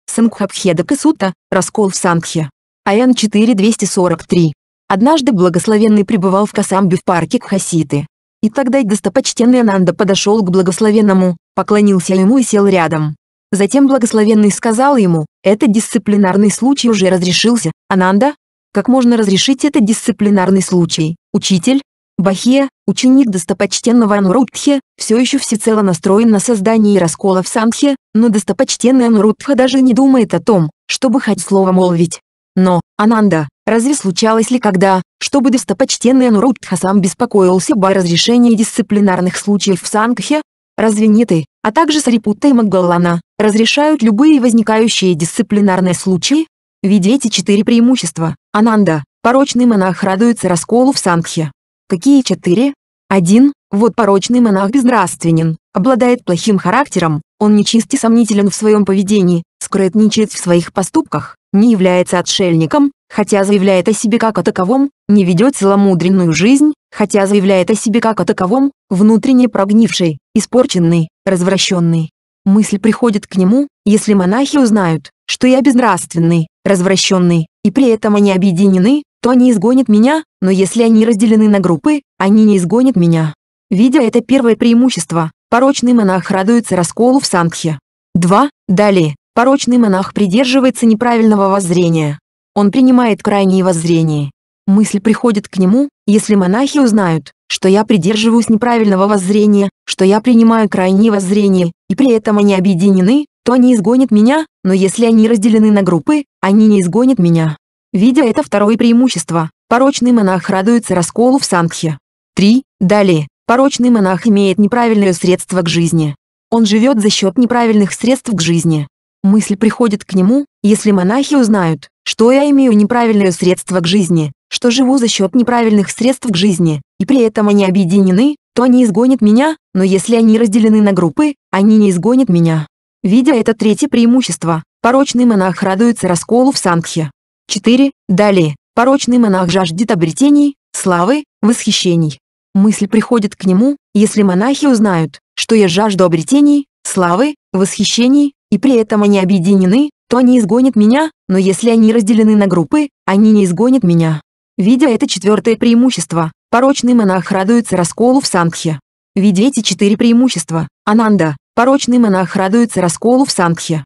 S1: Сангхабхеда Касута, раскол в Сангхе. АН 4243. Однажды благословенный пребывал в Касамбе в парке Кхаситы. И тогда достопочтенный Ананда подошел к благословенному, поклонился ему и сел рядом. Затем благословенный сказал ему, этот дисциплинарный случай уже разрешился, Ананда, как можно разрешить этот дисциплинарный случай? Учитель, Бахия, ученик достопочтенного Анурудхи, все еще всецело настроен на создание раскола в Санхе, но достопочтенный Анурудха даже не думает о том, чтобы хоть слово молвить. Но, Ананда, разве случалось ли когда, чтобы достопочтенный Анурудха сам беспокоился бы о разрешении дисциплинарных случаев в Сангхе? Разве не ты, а также Сарипутта и Маггалана, разрешают любые возникающие дисциплинарные случаи, ведь эти четыре преимущества, Ананда, порочный монах радуется расколу в Сангхе. Какие четыре? Один. Вот порочный монах безнравственен, обладает плохим характером, он нечист и сомнителен в своем поведении, скрытничает в своих поступках, не является отшельником, хотя заявляет о себе как о таковом, не ведет целомудренную жизнь, хотя заявляет о себе как о таковом, внутренне прогнивший, испорченный, развращенный. Мысль приходит к нему, если монахи узнают, что я безнравственный, развращенный, и при этом они объединены, то они изгонят меня, но если они разделены на группы, они не изгонят меня. Видя это первое преимущество, порочный монах радуется расколу в Сангхе. 2. Далее, порочный монах придерживается неправильного воззрения. Он принимает крайние воззрения. Мысль приходит к нему, если монахи узнают, что я придерживаюсь неправильного воззрения, что я принимаю крайние воззрения, и при этом они объединены, то они изгонят меня, но если они разделены на группы, они не изгонят меня. Видя это второе преимущество, порочный монах радуется расколу в Сангхе. 3. Далее, порочный монах имеет неправильное средство к жизни. Он живет за счет неправильных средств к жизни. Мысль приходит к нему, если монахи узнают, что я имею неправильное средство к жизни, что живу за счет неправильных средств к жизни, и при этом они объединены, то они изгонят меня, но если они разделены на группы, они не изгонят меня. Видя это третье преимущество, порочный монах радуется расколу в Сангхе. 4. Далее, порочный монах жаждет обретений, славы, восхищений. Мысль приходит к нему, если монахи узнают, что я жажду обретений, славы, восхищений, и при этом они объединены, то они изгонят меня, но если они разделены на группы, они не изгонят меня. Видя это четвертое преимущество, порочный монах радуется расколу в Сангхе. Видя эти четыре преимущества, Ананда, Порочный монах радуется расколу в Сангхе.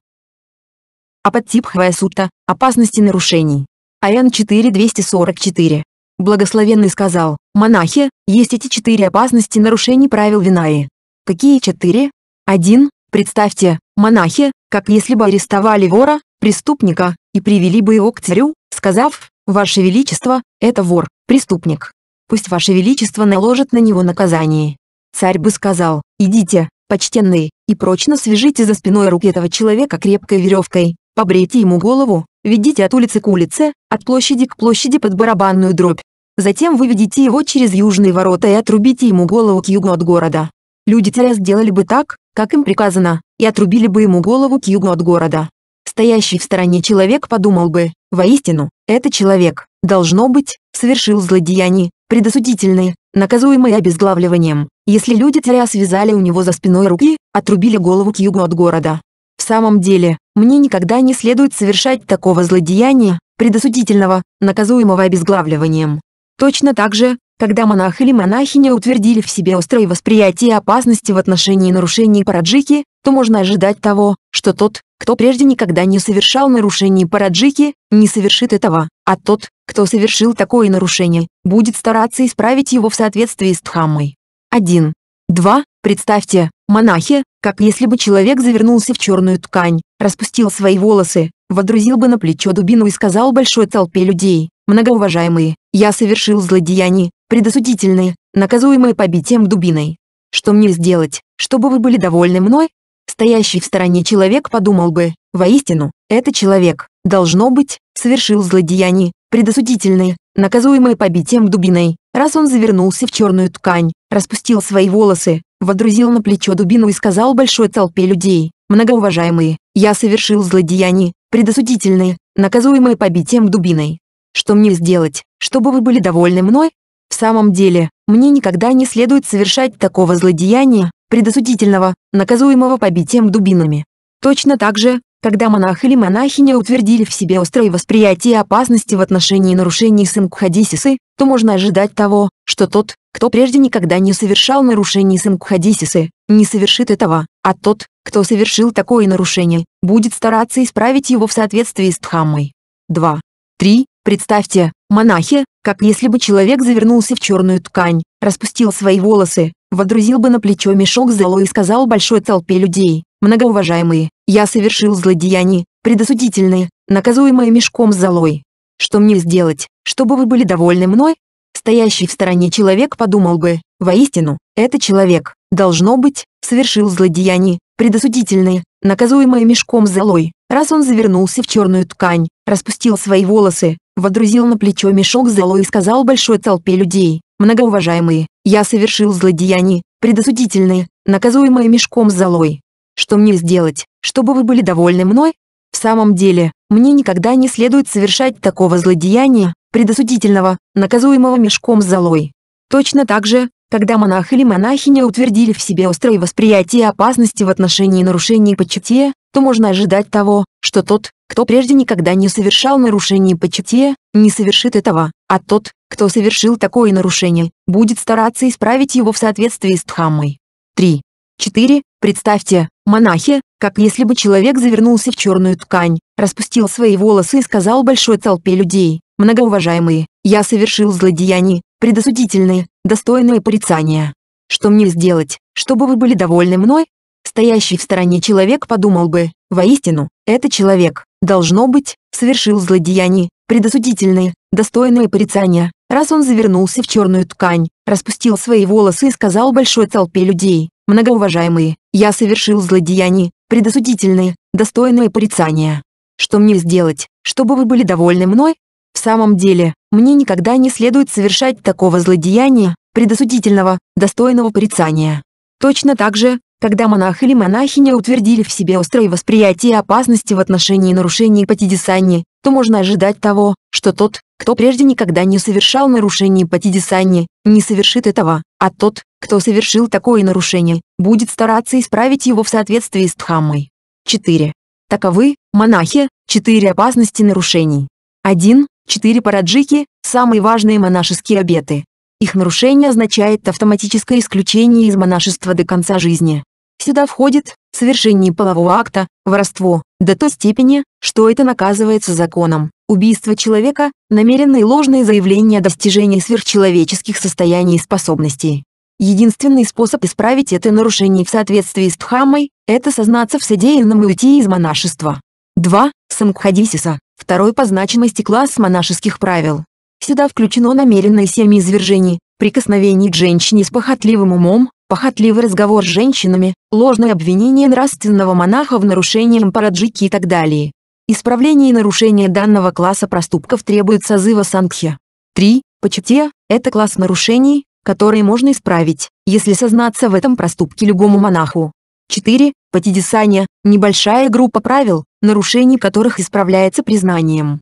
S1: Апаттип Хвайсутта – опасности нарушений. Аян 4.244. Благословенный сказал, монахи, есть эти четыре опасности нарушений правил Винаи. Какие четыре? Один, представьте, монахи, как если бы арестовали вора, преступника, и привели бы его к царю, сказав, «Ваше Величество, это вор, преступник. Пусть Ваше Величество наложит на него наказание». Царь бы сказал, «Идите, почтенный, и прочно свяжите за спиной руки этого человека крепкой веревкой, побрейте ему голову, ведите от улицы к улице, от площади к площади под барабанную дробь. Затем выведите его через южные ворота и отрубите ему голову к югу от города. Люди царя сделали бы так, как им приказано, и отрубили бы ему голову к югу от города. Стоящий в стороне человек подумал бы, воистину, это человек, должно быть, совершил злодеяние, предосудительное, наказуемое обезглавливанием. Если люди Тиа связали у него за спиной руки, отрубили голову к югу от города. В самом деле, мне никогда не следует совершать такого злодеяния, предосудительного, наказуемого обезглавливанием. Точно так же, когда монах или монахиня утвердили в себе острое восприятие опасности в отношении нарушений параджики, то можно ожидать того, что тот, кто прежде никогда не совершал нарушений параджики, не совершит этого, а тот, кто совершил такое нарушение, будет стараться исправить его в соответствии с Дхаммой. 1. 2. Представьте, монахи, как если бы человек завернулся в черную ткань, распустил свои волосы, водрузил бы на плечо дубину и сказал большой толпе людей, многоуважаемые, я совершил злодеяние, предосудительное, наказуемое побитием дубиной. Что мне сделать, чтобы вы были довольны мной? Стоящий в стороне человек подумал бы, воистину, этот человек, должно быть, совершил злодеяние, предосудительное, наказуемое побитием дубиной. Раз он завернулся в черную ткань, распустил свои волосы, водрузил на плечо дубину и сказал большой толпе людей, «Многоуважаемые, я совершил злодеяние, предосудительное, наказуемое побитием дубиной. Что мне сделать, чтобы вы были довольны мной? В самом деле, мне никогда не следует совершать такого злодеяния, предосудительного, наказуемого побитием дубинами. Точно так же, когда монах или монахиня утвердили в себе острое восприятие опасности в отношении нарушений сингхадисисы, то можно ожидать того, что тот, кто прежде никогда не совершал нарушений сингхадисисы, не совершит этого, а тот, кто совершил такое нарушение, будет стараться исправить его в соответствии с Дхаммой. 2. 3. Представьте, монахи, как если бы человек завернулся в черную ткань, распустил свои волосы, водрузил бы на плечо мешок с золой и сказал большой толпе людей, «Многоуважаемые, я совершил злодеяние, предосудительное, наказуемое мешком с золой. Что мне сделать, чтобы вы были довольны мной? Стоящий в стороне человек подумал бы, воистину, это человек, должно быть, совершил злодеяние, предосудительное, наказуемое мешком с золой, раз он завернулся в черную ткань, распустил свои волосы, водрузил на плечо мешок с золой и сказал большой толпе людей, многоуважаемые, я совершил злодеяние, предосудительное, наказуемое мешком с золой. Что мне сделать, чтобы вы были довольны мной. В самом деле, мне никогда не следует совершать такого злодеяния, предосудительного, наказуемого мешком с золой. Точно так же, когда монах или монахиня утвердили в себе острое восприятие опасности в отношении нарушений почете, то можно ожидать того, что тот, кто прежде никогда не совершал нарушений почете, не совершит этого, а тот, кто совершил такое нарушение, будет стараться исправить его в соответствии с Дхаммой. 3. 4. Представьте, Монахи, как если бы человек завернулся в черную ткань, распустил свои волосы и сказал большой толпе людей, «Многоуважаемые, я совершил злодеяние, предосудительные, достойные порицания. Что мне сделать, чтобы вы были довольны мной?» Стоящий в стороне человек подумал бы, воистину, это человек, должно быть, совершил злодеяние, предосудительные, достойные порицания, раз он завернулся в черную ткань, распустил свои волосы и сказал большой толпе людей, Многоуважаемые, я совершил злодеяние, предосудительное, достойное порицания. Что мне сделать, чтобы вы были довольны мной? В самом деле, мне никогда не следует совершать такого злодеяния, предосудительного, достойного порицания. Точно так же, когда монах или монахиня утвердили в себе острое восприятие опасности в отношении нарушений патидисани, то можно ожидать того, что тот, кто прежде никогда не совершал нарушений патидисани, не совершит этого, а тот, кто совершил такое нарушение, будет стараться исправить его в соответствии с Дхаммой. 4. Таковы, монахи, четыре опасности нарушений. 1. Четыре параджики – самые важные монашеские обеты. Их нарушение означает автоматическое исключение из монашества до конца жизни. Сюда входит совершение полового акта, воровство, до той степени, что это наказывается законом, убийство человека, намеренные ложные заявления о достижении сверхчеловеческих состояний и способностей, Единственный способ исправить это нарушение в соответствии с Дхаммой – это сознаться в содеянном и уйти из монашества. 2. Сангхадисиса – второй по значимости класс монашеских правил. Сюда включено намеренное семя извержений, прикосновение к женщине с похотливым умом, похотливый разговор с женщинами, ложное обвинение нравственного монаха в нарушении параджики и так далее. Исправление нарушения данного класса проступков требует созыва сангхи. 3. Почете – это класс нарушений, которые можно исправить, если сознаться в этом проступке любому монаху. 4. Патидисания – небольшая группа правил, нарушение которых исправляется признанием.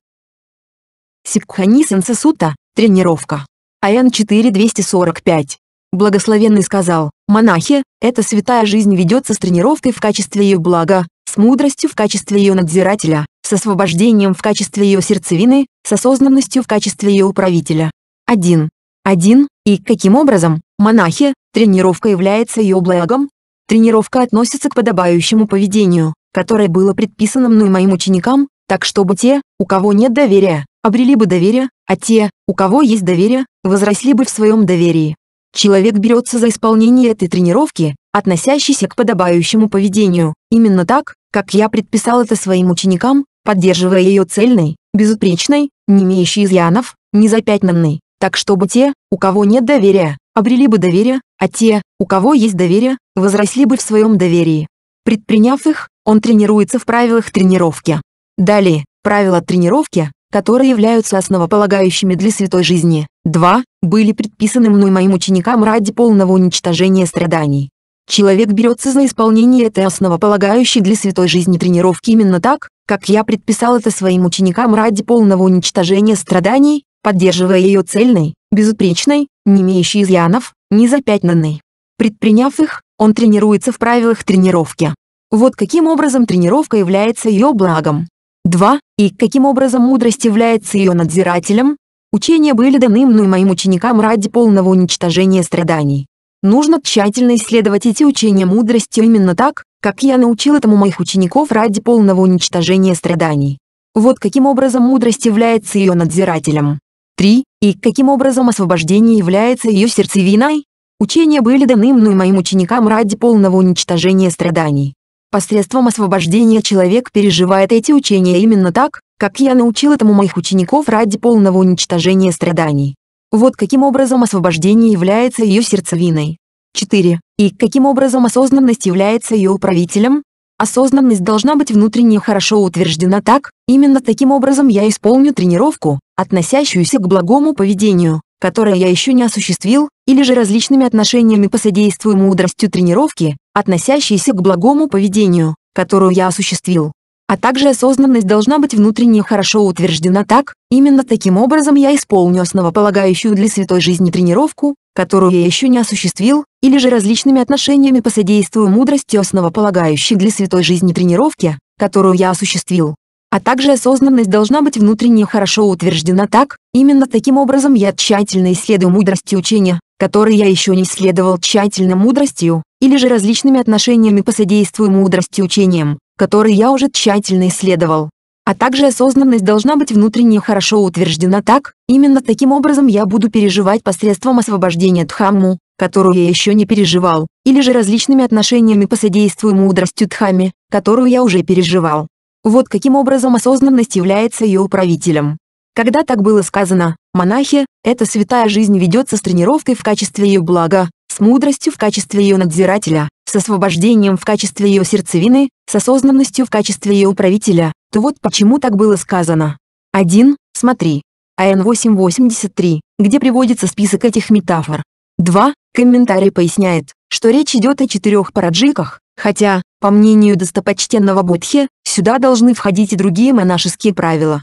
S1: Сикхани Сенсасута – тренировка. АН 4245. Благословенный сказал, монахи, эта святая жизнь ведется с тренировкой в качестве ее блага, с мудростью в качестве ее надзирателя, с освобождением в качестве ее сердцевины, с осознанностью в качестве ее управителя. 1. 1. И каким образом, монахи, тренировка является ее благом? Тренировка относится к подобающему поведению, которое было предписано мной моим ученикам, так чтобы те, у кого нет доверия, обрели бы доверие, а те, у кого есть доверие, возросли бы в своем доверии. Человек берется за исполнение этой тренировки, относящейся к подобающему поведению, именно так, как я предписал это своим ученикам, поддерживая ее цельной, безупречной, не имеющей изъянов, незапятнанной так чтобы те, у кого нет доверия, обрели бы доверие, а те, у кого есть доверие, возросли бы в своем доверии. Предприняв их, он тренируется в правилах тренировки. Далее, правила тренировки, которые являются основополагающими для святой жизни, 2, были предписаны мной моим ученикам ради полного уничтожения страданий. Человек берется за исполнение этой основополагающей для святой жизни тренировки именно так, как я предписал это своим ученикам ради полного уничтожения страданий, поддерживая ее цельной, безупречной, не имеющей изъянов, не запятнанной. Предприняв их, он тренируется в правилах тренировки. Вот каким образом тренировка является ее благом. 2. И каким образом мудрость является ее надзирателем? Учения были даны мной моим ученикам ради полного уничтожения страданий. Нужно тщательно исследовать эти учения мудрости именно так, как я научил этому моих учеников ради полного уничтожения страданий. Вот каким образом мудрость является ее надзирателем. 3. И каким образом освобождение является ее сердцевиной? Учения были даны мной и моим ученикам ради полного уничтожения страданий. Посредством освобождения человек переживает эти учения именно так, как я научил этому моих учеников ради полного уничтожения страданий. Вот каким образом освобождение является ее сердцевиной. 4. И каким образом осознанность является ее управителем? Осознанность должна быть внутренне хорошо утверждена так, именно таким образом я исполню тренировку, относящуюся к благому поведению, которое я еще не осуществил, или же различными отношениями посодействую мудростью тренировки, относящейся к благому поведению, которую я осуществил. А также осознанность должна быть внутренне хорошо утверждена так, именно таким образом я исполню основополагающую для святой жизни тренировку, которую я еще не осуществил, или же различными отношениями посодействую мудрости основополагающей для святой жизни тренировки, которую я осуществил. А также осознанность должна быть внутренне хорошо утверждена так, именно таким образом я тщательно исследую мудрости учения, которые я еще не исследовал тщательно мудростью, или же различными отношениями посодействую мудрости учениям, которые я уже тщательно исследовал. А также осознанность должна быть внутренне хорошо утверждена так, именно таким образом я буду переживать посредством освобождения Дхамму, которую я еще не переживал, или же различными отношениями по содействию мудростью Дхамме, которую я уже переживал. Вот каким образом осознанность является ее управителем. Когда так было сказано, монахи, эта святая жизнь ведется с тренировкой в качестве ее блага, с мудростью в качестве ее надзирателя, с освобождением в качестве ее сердцевины, с осознанностью в качестве ее управителя, то вот почему так было сказано. 1. Смотри. АН 883, где приводится список этих метафор. 2. Комментарий поясняет, что речь идет о четырех параджиках, хотя, по мнению достопочтенного Бодхи, сюда должны входить и другие монашеские правила.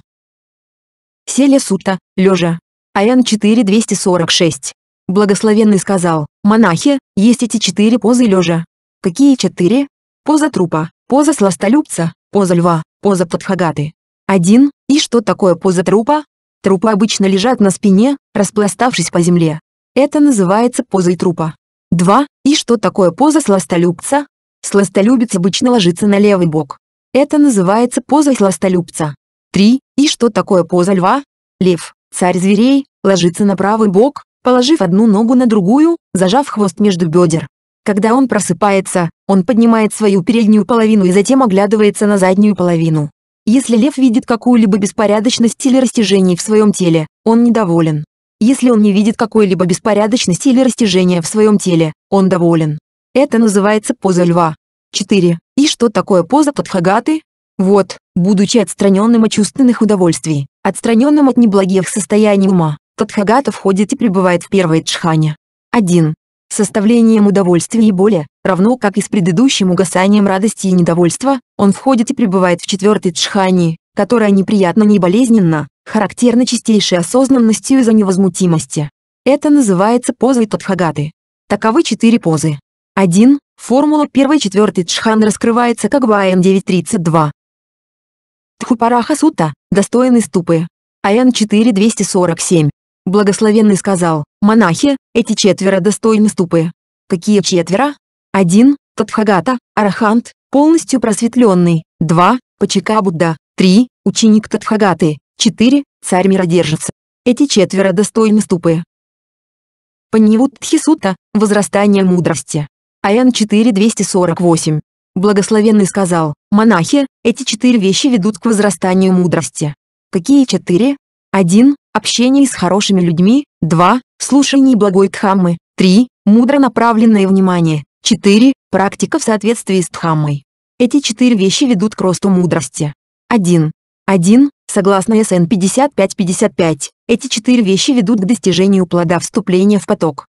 S1: Селя Сута, лежа. АН 4246. Благословенный сказал, монахи, есть эти четыре позы лежа. Какие четыре? Поза трупа, поза сластолюбца, поза льва, Поза подхагаты. 1. И что такое поза трупа? Трупы обычно лежат на спине, распластавшись по земле. Это называется позой трупа. 2. И что такое поза сластолюбца? Сластолюбец обычно ложится на левый бок. Это называется позой сластолюбца. 3. И что такое поза льва? Лев, царь зверей, ложится на правый бок, положив одну ногу на другую, зажав хвост между бедер. Когда он просыпается, он поднимает свою переднюю половину и затем оглядывается на заднюю половину. Если лев видит какую-либо беспорядочность или растяжение в своем теле, он недоволен. Если он не видит какой-либо беспорядочности или растяжения в своем теле, он доволен. Это называется поза льва. 4. И что такое поза тадхагаты? Вот, будучи отстраненным от чувственных удовольствий, отстраненным от неблагих состояний ума, Тадхагата входит и пребывает в первой джхане. 1 составлением удовольствия и боли, равно как и с предыдущим угасанием радости и недовольства, он входит и пребывает в четвертой джхани, которая неприятно и болезненно, характерна чистейшей осознанностью из-за невозмутимости. Это называется позой Тадхагаты. Таковы четыре позы. 1. Формула 1 четвертой джхан раскрывается как Баэн 9.32. Тхупараха Сута, достойный ступы. АН 4247. Благословенный сказал, «Монахи, эти четверо достойны ступы». Какие четверо? Один, Татхагата, Арахант, полностью просветленный. Два, Пачика Будда. Три, Ученик Татхагаты. Четыре, Царь миродержец. Эти четверо достойны ступы. Панивуттхисута – возрастание мудрости. Аян 4.248. Благословенный сказал, «Монахи, эти четыре вещи ведут к возрастанию мудрости». Какие четыре? Один. Общение с хорошими людьми. 2. Слушание благой Дхаммы. 3. Мудро направленное внимание. 4. Практика в соответствии с Дхаммой. Эти четыре вещи ведут к росту мудрости. 1. 1. Согласно СН 55-55, эти четыре вещи ведут к достижению плода вступления в поток.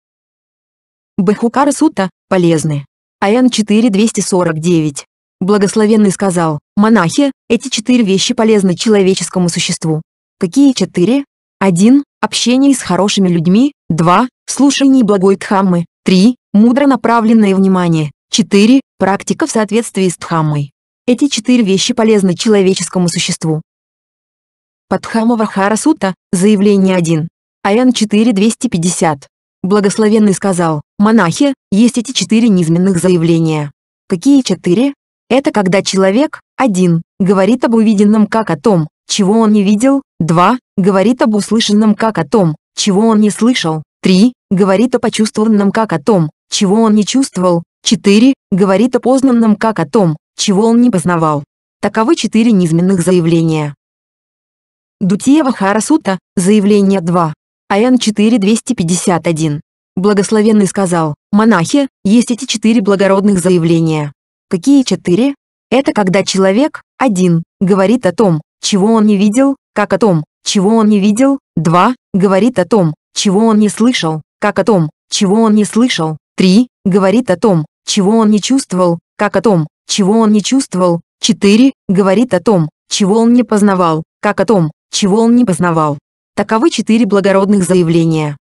S1: Бхукара Сута – полезны. АН 4249. Благословенный сказал, монахи, эти четыре вещи полезны человеческому существу. Какие четыре? 1. Общение с хорошими людьми. 2. Слушание благой Дхаммы. 3. Мудро направленное внимание. 4. Практика в соответствии с Дхаммой. Эти четыре вещи полезны человеческому существу. Падхама Вахара Сута, заявление 1. Аян 4.250. Благословенный сказал, монахи, есть эти четыре низменных заявления. Какие четыре? Это когда человек, один Говорит об увиденном как о том, чего он не видел, два говорит об услышанном как о том, чего он не слышал. 3. Говорит о почувствованном как о том, чего он не чувствовал. 4. Говорит о познанном как о том, чего он не познавал. Таковы четыре низменных заявления. Дутиева Харасута, заявление 2. АН 4251. Благословенный сказал, монахи, есть эти четыре благородных заявления. Какие четыре? Это когда человек, один, говорит о том, чего он не видел, как о том, чего он не видел, 2. Говорит о том, чего он не слышал, как о том, чего он не слышал, 3. Говорит о том, чего он не чувствовал, как о том, чего он не чувствовал, 4. Говорит о том, чего он не познавал, как о том, чего он не познавал. Таковы четыре благородных заявления.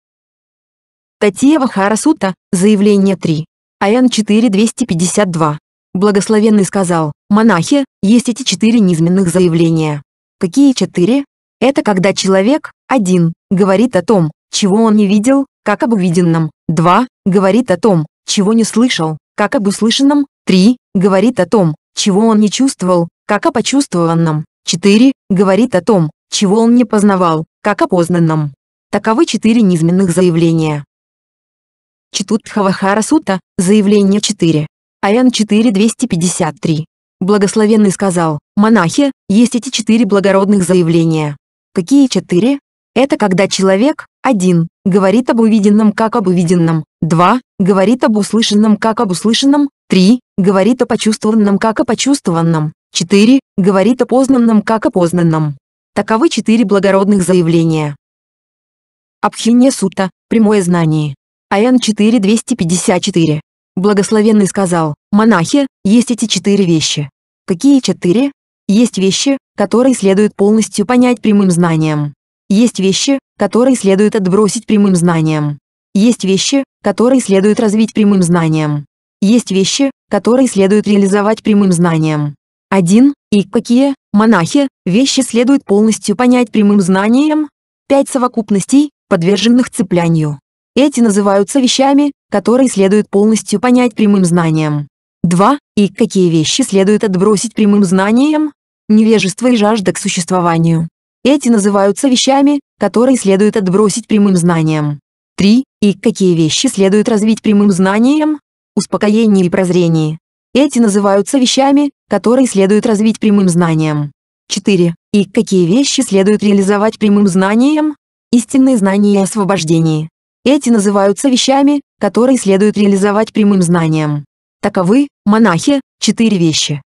S1: Татьева Харасута, заявление 3. АН 4252. Благословенный сказал, монахи, есть эти четыре низменных заявления. Какие четыре? Это когда человек, один, говорит о том, чего он не видел, как об увиденном, два, говорит о том, чего не слышал, как об услышанном, три, говорит о том, чего он не чувствовал, как о почувствованном, четыре, говорит о том, чего он не познавал, как о познанном. Таковы четыре низменных заявления. Читутхавахара Сута, заявление 4. Аян 4253. Благословенный сказал, монахи, есть эти четыре благородных заявления. Какие четыре? Это когда человек, один, говорит об увиденном как об увиденном, два, говорит об услышанном как об услышанном, три, говорит о почувствованном как о почувствованном, четыре, говорит о познанном как о познанном. Таковы четыре благородных заявления. Абхине Сута, прямое знание. АН 4254. Благословенный сказал, монахи, есть эти четыре вещи. Какие четыре? Есть вещи, которые следует полностью понять прямым знанием. Есть вещи, которые следует отбросить прямым знанием. Есть вещи, которые следует развить прямым знанием. Есть вещи, которые следует реализовать прямым знанием. 1. И какие, монахи, вещи следует полностью понять прямым знанием? 5 совокупностей, подверженных цеплянию. Эти называются вещами, которые следует полностью понять прямым знанием. 2. И какие вещи следует отбросить прямым знанием? невежество и жажда к существованию. Эти называются вещами, которые следует отбросить прямым знанием. 3. И какие вещи следует развить прямым знанием? Успокоение и прозрение. Эти называются вещами, которые следует развить прямым знанием. 4. И какие вещи следует реализовать прямым знанием? Истинные знания и освобождение. Эти называются вещами, которые следует реализовать прямым знанием. Таковы, монахи, четыре вещи.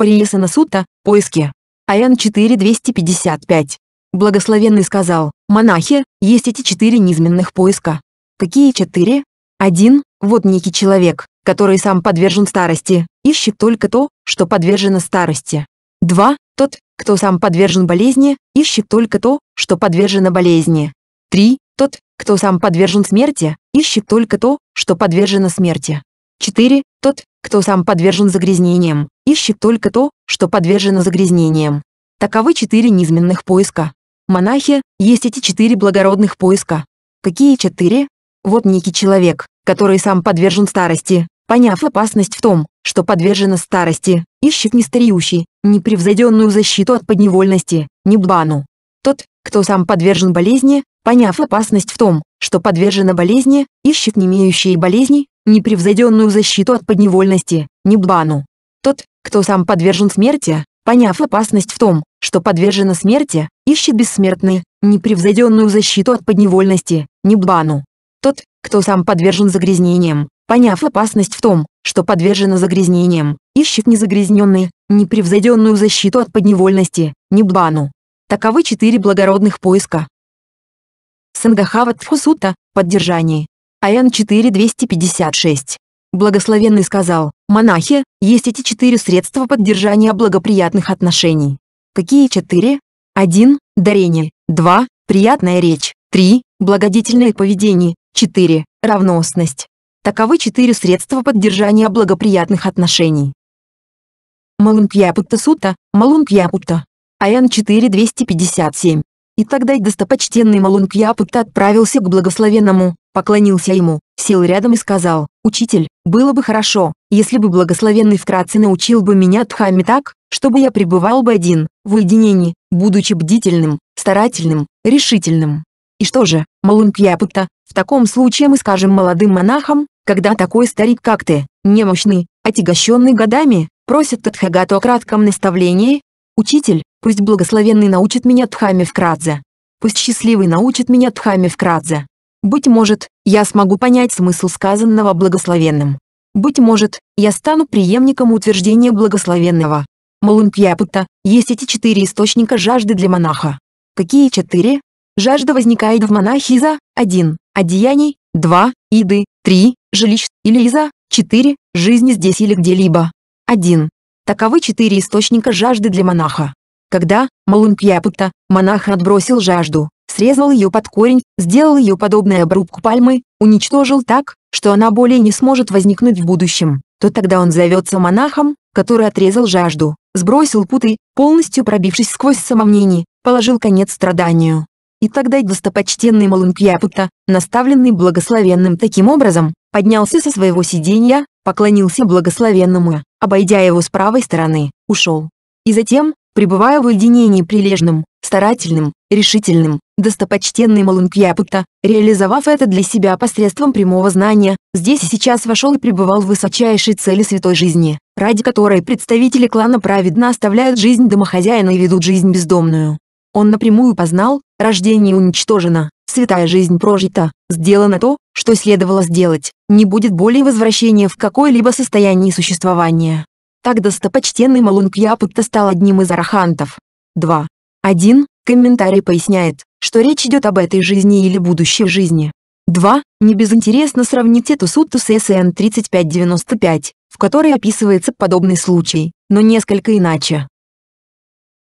S1: Париесана Сута, поиски. АН 4255. Благословенный сказал, монахи, есть эти четыре низменных поиска. Какие четыре? Один, вот некий человек, который сам подвержен старости, ищет только то, что подвержено старости. Два, тот, кто сам подвержен болезни, ищет только то, что подвержено болезни. Три, тот, кто сам подвержен смерти, ищет только то, что подвержено смерти. 4. Тот, кто сам подвержен загрязнениям, ищет только то, что подвержено загрязнениям. Таковы четыре низменных поиска. Монахи, есть эти четыре благородных поиска. Какие четыре? Вот некий человек, который сам подвержен старости, поняв опасность в том, что подвержена старости, ищет не стареющий, непревзойденную защиту от подневольности, не бану. Тот, кто сам подвержен болезни, поняв опасность в том, что подвержена болезни, ищет не имеющие болезни, непревзойденную защиту от подневольности, Ниббану. Тот, кто сам подвержен смерти, поняв опасность в том, что подвержена смерти, ищет бессмертный, непревзойденную защиту от подневольности, Ниббану. Тот, кто сам подвержен загрязнениям, поняв опасность в том, что подвержена загрязнениям, ищет незагрязненный, непревзойденную защиту от подневольности, Ниббану. Таковы четыре благородных поиска. Сангахават Фусута, поддержание. АН 4256. Благословенный сказал, монахи, есть эти четыре средства поддержания благоприятных отношений. Какие четыре? 1. Дарение. 2. Приятная речь. 3. Благодетельное поведение. 4. Равносность. Таковы четыре средства поддержания благоприятных отношений. Малунпьяпутта сута, Малунпьяпутта. АН 4257. И тогда достопочтенный Малункьяпутта отправился к благословенному, поклонился ему, сел рядом и сказал, «Учитель, было бы хорошо, если бы благословенный вкратце научил бы меня Дхамме так, чтобы я пребывал бы один, в уединении, будучи бдительным, старательным, решительным». И что же, Малункьяпутта, в таком случае мы скажем молодым монахам, когда такой старик, как ты, немощный, отягощенный годами, просит Тадхагату о кратком наставлении? Учитель, пусть благословенный научит меня Дхамме вкратце. Пусть счастливый научит меня Дхамме вкратце. Быть может, я смогу понять смысл сказанного благословенным. Быть может, я стану преемником утверждения благословенного. Малункьяпута, есть эти четыре источника жажды для монаха. Какие четыре? Жажда возникает в монахе из-за 1. Одеяний, 2. Еды, 3. Жилищ, или из-за 4. Жизни здесь или где-либо. 1. Таковы четыре источника жажды для монаха. Когда Малункьяпута, монах отбросил жажду, срезал ее под корень, сделал ее подобной обрубку пальмы, уничтожил так, что она более не сможет возникнуть в будущем, то тогда он зовется монахом, который отрезал жажду, сбросил путы, полностью пробившись сквозь самомнение, положил конец страданию. И тогда достопочтенный Малункьяпута, наставленный благословенным таким образом, поднялся со своего сиденья, поклонился благословенному, обойдя его с правой стороны, ушел. И затем, пребывая в уединении прилежным, старательным, решительным, достопочтенный Малункьяпута, реализовав это для себя посредством прямого знания, здесь и сейчас вошел и пребывал в высочайшей цели святой жизни, ради которой представители клана праведно оставляют жизнь домохозяина и ведут жизнь бездомную. Он напрямую познал, рождение уничтожено, святая жизнь прожита, сделано то, что следовало сделать, не будет более возвращения в какое-либо состояние существования. Так достопочтенный Малункьяпута стал одним из арахантов. 2. 1. Комментарий поясняет, что речь идет об этой жизни или будущей жизни. 2. Небезынтересно сравнить эту сутту с СН 3595, в которой описывается подобный случай, но несколько иначе.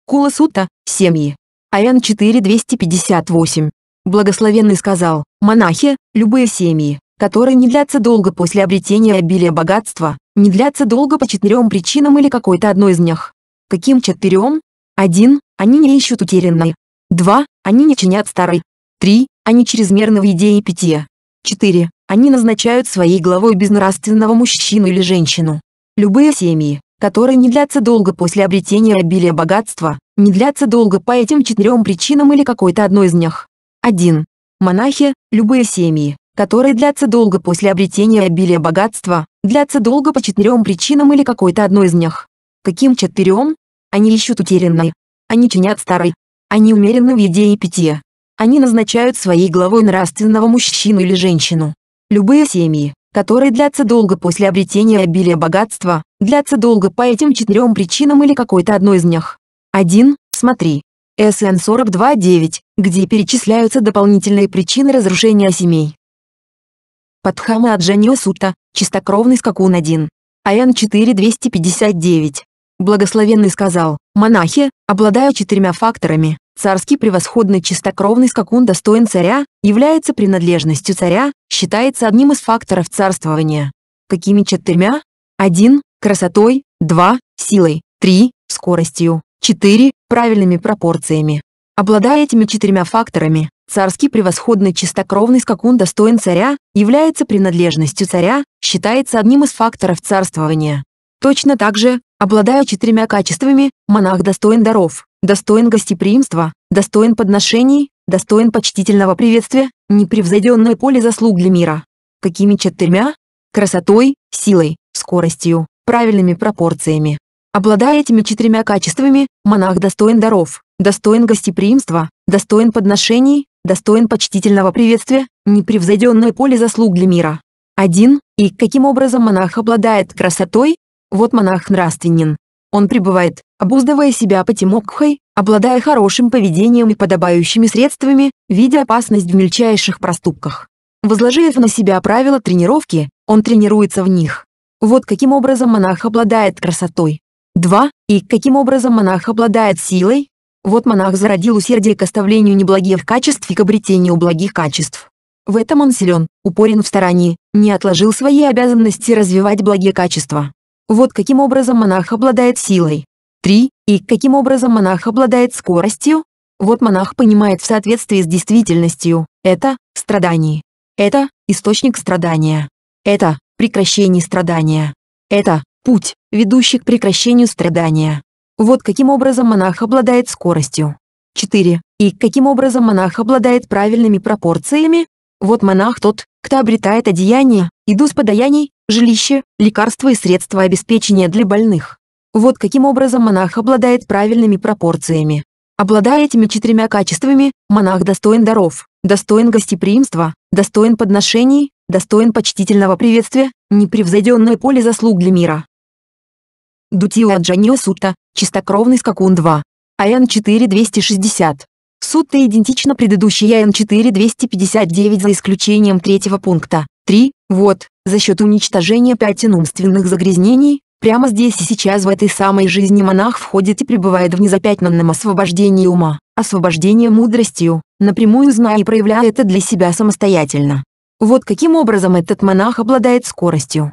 S1: Кула Сутта, семьи. АН 4258. Благословенный сказал, монахи, любые семьи, которые не длятся долго после обретения обилия богатства, не длятся долго по четырем причинам или какой-то одной из них. Каким четырем? 1. Они не ищут утерянное. 2. Они не чинят старый. 3. Они чрезмерно в еде и 4. Они назначают своей главой безнравственного мужчину или женщину. Любые семьи, которые не длятся долго после обретения обилия богатства, не длятся долго по этим четырем причинам или какой-то одной из них. 1. Монахи, любые семьи, которые длятся долго после обретения обилия богатства, длятся долго по четырем причинам или какой-то одной из них. Каким четырем? Они ищут утерянное. Они чинят старый. Они умерены в еде и питье. Они назначают своей главой нравственного мужчину или женщину. Любые семьи, которые длятся долго после обретения обилия богатства, длятся долго по этим четырем причинам или какой-то одной из них. 1. Смотри. СН 42.9, где перечисляются дополнительные причины разрушения семей. Падхама Аджанио Сута, чистокровный скакун 1. АН 4259. Благословенный сказал, «Монахи, обладая четырьмя факторами. Царский превосходный чистокровный скакун достоин царя, является принадлежностью царя, считается одним из факторов царствования. Какими четырьмя? 1. Красотой. 2. Силой. 3. Скоростью. 4. Правильными пропорциями. Обладая этими четырьмя факторами, царский превосходный чистокровный скакун достоин царя, является принадлежностью царя, считается одним из факторов царствования. Точно так же, Обладая четырьмя качествами, монах достоин даров, достоин гостеприимства, достоин подношений, достоин почтительного приветствия, непревзойденное поле заслуг для мира. Какими четырьмя? Красотой, силой, скоростью, правильными пропорциями. Обладая этими четырьмя качествами, монах достоин даров, достоин гостеприимства, достоин подношений, достоин почтительного приветствия, непревзойденное поле заслуг для мира. 1. И каким образом монах обладает красотой, вот монах нравственен. Он пребывает, обуздывая себя потемокхой, обладая хорошим поведением и подобающими средствами, видя опасность в мельчайших проступках. Возложив на себя правила тренировки, он тренируется в них. Вот каким образом монах обладает красотой. 2. И каким образом монах обладает силой? Вот монах зародил усердие к оставлению неблагих качеств и к обретению благих качеств. В этом он силен, упорен в старании, не отложил свои обязанности развивать благие качества. Вот каким образом монах обладает силой. 3. И каким образом монах обладает скоростью? Вот монах понимает в соответствии с действительностью. Это – страдание. Это – источник страдания. Это – прекращение страдания. Это – путь, ведущий к прекращению страдания. Вот каким образом монах обладает скоростью. 4. И каким образом монах обладает правильными пропорциями? Вот монах тот, кто обретает одеяние, еду с подаяний, жилище, лекарства и средства обеспечения для больных. Вот каким образом монах обладает правильными пропорциями. Обладая этими четырьмя качествами, монах достоин даров, достоин гостеприимства, достоин подношений, достоин почтительного приветствия, непревзойденное поле заслуг для мира. Дутио Джанио Сутта, чистокровный скакун 2. АН 4260 суть-то идентична предыдущей АН-4259 за исключением третьего пункта. 3. Вот, за счет уничтожения пятен умственных загрязнений, прямо здесь и сейчас в этой самой жизни монах входит и пребывает в незапятнанном освобождении ума, освобождении мудростью, напрямую зная и проявляя это для себя самостоятельно. Вот каким образом этот монах обладает скоростью.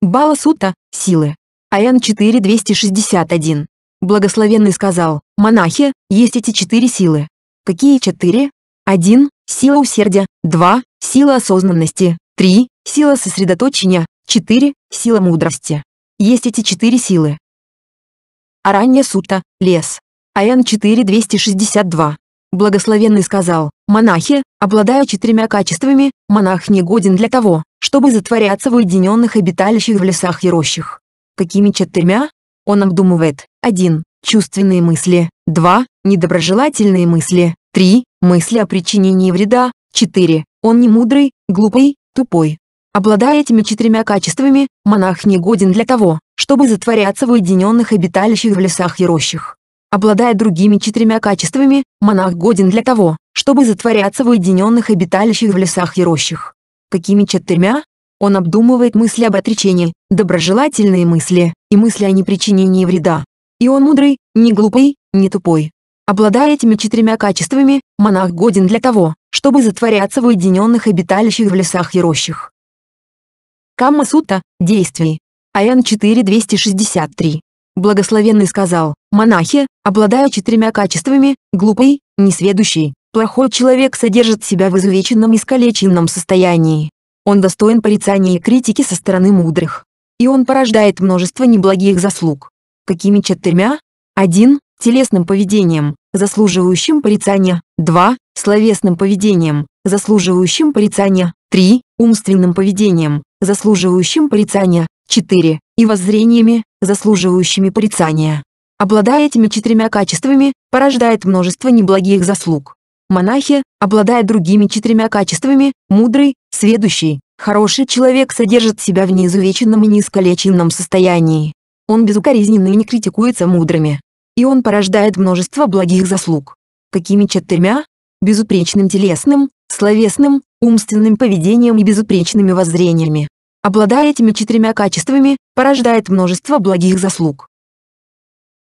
S1: Бала Сута, силы. АН-4261. Благословенный сказал, «Монахи, есть эти четыре силы». Какие четыре? Один, Сила усердия. Два, Сила осознанности. Три, Сила сосредоточения. Четыре, Сила мудрости. Есть эти четыре силы. Аранья Сута, Лес. АН 4262. Благословенный сказал, «Монахи, обладая четырьмя качествами, монах не годен для того, чтобы затворяться в уединенных обиталищах в лесах и рощах». Какими четырьмя? Он обдумывает, 1. Чувственные мысли. 2. Недоброжелательные мысли. 3. Мысли о причинении вреда. 4. Он не мудрый, глупый, тупой. Обладая этими четырьмя качествами, монах не годен для того, чтобы затворяться в уединенных обиталищах в лесах и рощах. Обладая другими четырьмя качествами, монах годен для того, чтобы затворяться в уединенных обиталищах в лесах и рощах. Какими четырьмя? Он обдумывает мысли об отречении, доброжелательные мысли и мысли о непричинении вреда. И он мудрый, не глупый, не тупой. Обладая этими четырьмя качествами, монах годен для того, чтобы затворяться в уединенных обиталищах в лесах и рощах. Камма Сутта, действий. АН 4263. Благословенный сказал, монахи, обладая четырьмя качествами, глупый, несведущий, плохой человек содержит себя в изувеченном и искалеченном состоянии. Он достоин порицания и критики со стороны мудрых. И он порождает множество неблагих заслуг какими четырьмя? 1. Телесным поведением, заслуживающим порицания. 2. Словесным поведением, заслуживающим порицания. 3. Умственным поведением, заслуживающим порицания. 4. И воззрениями, заслуживающими порицания. Обладая этими четырьмя качествами, порождает множество неблагих заслуг. Монахи, обладая другими четырьмя качествами, мудрый, сведущий, хороший человек содержит себя в неизувеченном и неискалеченном состоянии, он безукоризненно и не критикуется мудрыми. И он порождает множество благих заслуг. Какими четырьмя? Безупречным телесным, словесным, умственным поведением и безупречными воззрениями. Обладая этими четырьмя качествами, порождает множество благих заслуг.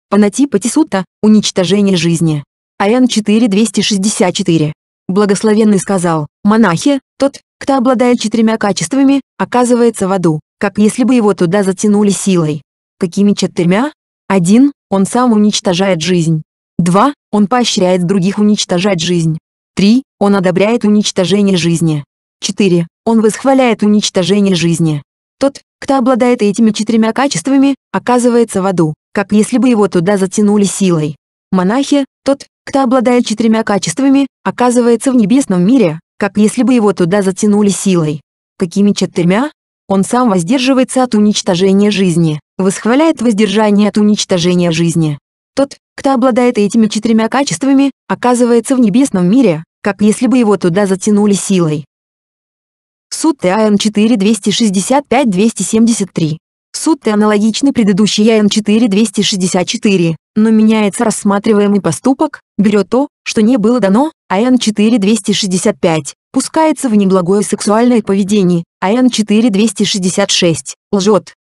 S1: Панатипа Тисута – уничтожение жизни. Аян 4.264. Благословенный сказал, монахи, тот, кто обладает четырьмя качествами, оказывается в аду, как если бы его туда затянули силой. Какими четырьмя? Один, он сам уничтожает жизнь. Два, он поощряет других уничтожать жизнь. Три, он одобряет уничтожение жизни. Четыре, он восхваляет уничтожение жизни. Тот, кто обладает этими четырьмя качествами, оказывается в аду, как если бы его туда затянули силой. Монахи, тот, кто обладает четырьмя качествами, оказывается в небесном мире, как если бы его туда затянули силой. Какими четырьмя? Он сам воздерживается от уничтожения жизни восхваляет воздержание от уничтожения жизни. Тот, кто обладает этими четырьмя качествами, оказывается в небесном мире, как если бы его туда затянули силой. Сутты АН 4 265 273 Сутты аналогичны предыдущей АН 4 264 но меняется рассматриваемый поступок, берет то, что не было дано, АН 4 265 пускается в неблагое сексуальное поведение, АН 4 266 лжет,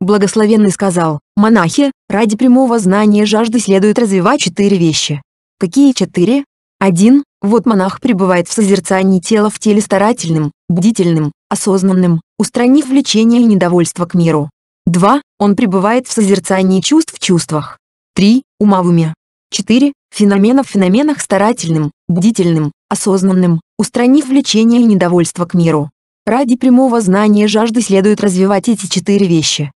S1: Благословенный сказал, монахи, ради прямого знания жажды следует развивать четыре вещи. Какие четыре? Один, вот монах пребывает в созерцании тела в теле старательным, бдительным, осознанным, устранив влечение и недовольство к миру. Два: Он пребывает в созерцании чувств в чувствах. Три: Ума в уме. 4. Феномена в феноменах старательным, бдительным, осознанным, устранив влечение и недовольство к миру. Ради прямого знания жажды следует развивать эти четыре вещи.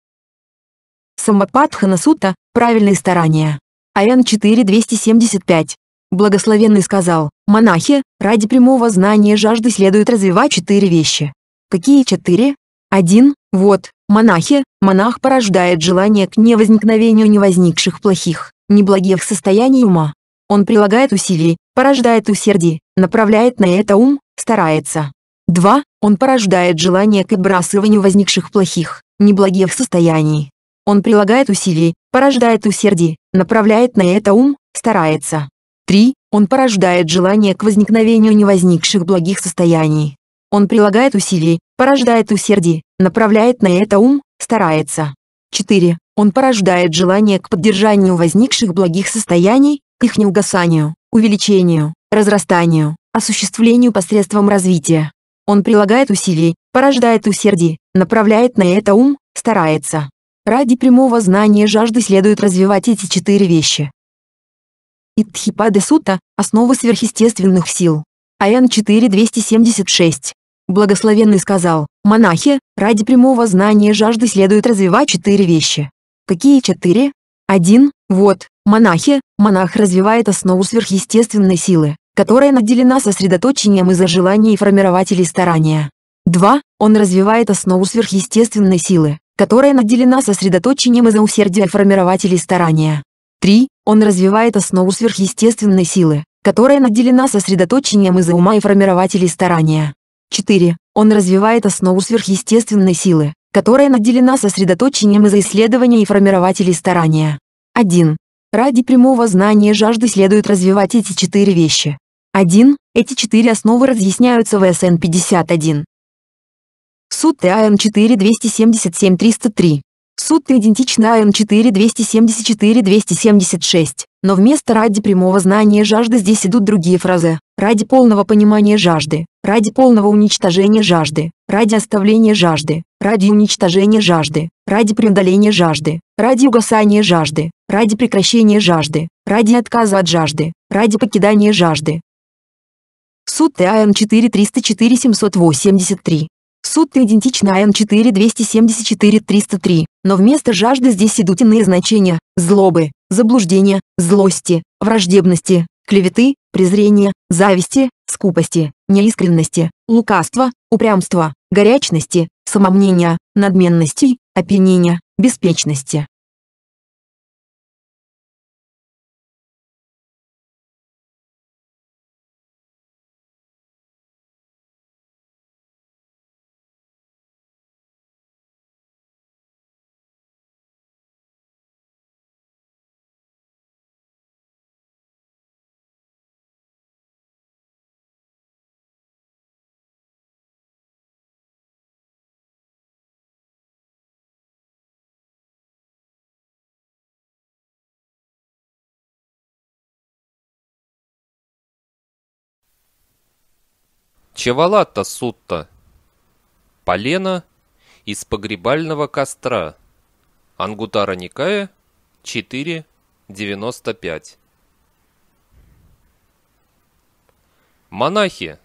S1: Самападхана Сута, правильные старания. АН 4.275. Благословенный сказал, монахи, ради прямого знания жажды следует развивать четыре вещи. Какие четыре? Один, вот, монахи, монах порождает желание к невозникновению невозникших плохих, неблагих состояний ума. Он прилагает усилий, порождает усердие, направляет на это ум, старается. 2. Он порождает желание к отбрасыванию возникших плохих, неблагих состояний, он прилагает усилий, порождает усердие, направляет на это ум, старается. 3. Он порождает желание к возникновению невозникших благих состояний. Он прилагает усилий, порождает усердие, направляет на это ум, старается. 4. Он порождает желание к поддержанию возникших благих состояний, к их неугасанию, увеличению, разрастанию, осуществлению посредством развития. Он прилагает усилий, порождает усердие, направляет на это ум, старается. Ради прямого знания жажды следует развивать эти четыре вещи. Итхипаде Сута – основа сверхъестественных сил. АН 4.276. Благословенный сказал, монахи, ради прямого знания жажды следует развивать четыре вещи. Какие четыре? Один, вот, монахи, монах развивает основу сверхъестественной силы, которая наделена сосредоточением из-за желаний и формирователей старания. Два, Он развивает основу сверхъестественной силы, которая наделена сосредоточением и заусердия формирователей старания. 3. Он развивает основу сверхъестественной силы, которая наделена сосредоточением из-за ума и формирователей старания. 4. Он развивает основу сверхъестественной силы, которая наделена сосредоточением из-за исследования и формирователей старания. 1. Ради прямого знания жажды следует развивать эти четыре вещи. 1. Эти четыре основы разъясняются в СН 51. Суд а ТАН-4-277-303. Суд идентично АН-4-274-276, но вместо «ради прямого знания жажды» здесь идут другие фразы. «Ради полного понимания жажды», «ради полного уничтожения жажды», «ради оставления жажды», «ради уничтожения жажды», «ради преодоления жажды», «ради угасания жажды», «ради прекращения жажды», «ради отказа от жажды», «ради покидания жажды». Суд а ТАН-4-304-783 сутта идентична N4 274 303, но вместо жажды здесь идут иные значения – злобы, заблуждения, злости, враждебности, клеветы, презрения, зависти, скупости, неискренности, лукавства, упрямства, горячности, самомнения, надменности, опьянения, беспечности.
S2: Чевалата сутта. Полена из погребального костра. Ангутара Никая 4.95. Монахи.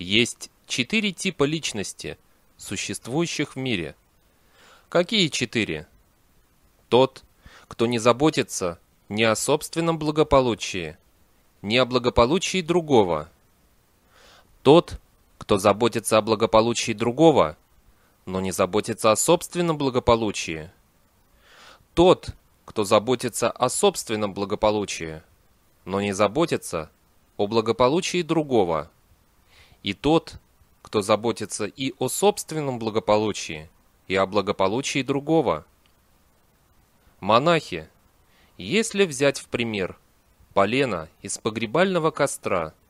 S2: Есть четыре типа личности, существующих в мире. Какие четыре? Тот, кто не заботится ни о собственном благополучии, ни о благополучии другого – тот, кто заботится о благополучии другого, но не заботится о собственном благополучии. Тот, кто заботится о собственном благополучии, но не заботится о благополучии другого. И тот, кто заботится и о собственном благополучии, и о благополучии другого. Монахи, если взять в пример полено из погребального костра –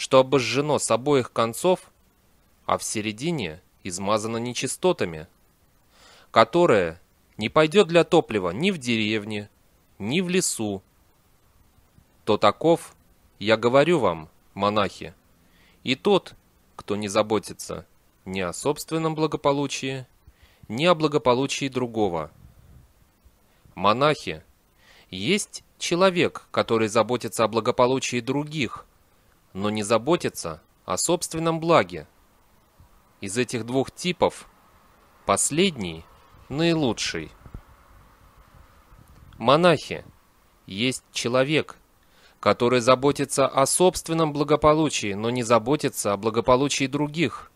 S2: что обожжено с обоих концов, а в середине измазано нечистотами, которое не пойдет для топлива ни в деревне, ни в лесу, то таков, я говорю вам, монахи, и тот, кто не заботится ни о собственном благополучии, ни о благополучии другого. Монахи, есть человек, который заботится о благополучии других – но не заботится о собственном благе. Из этих двух типов последний наилучший. Монахи есть человек, который заботится о собственном благополучии, но не заботится о благополучии других.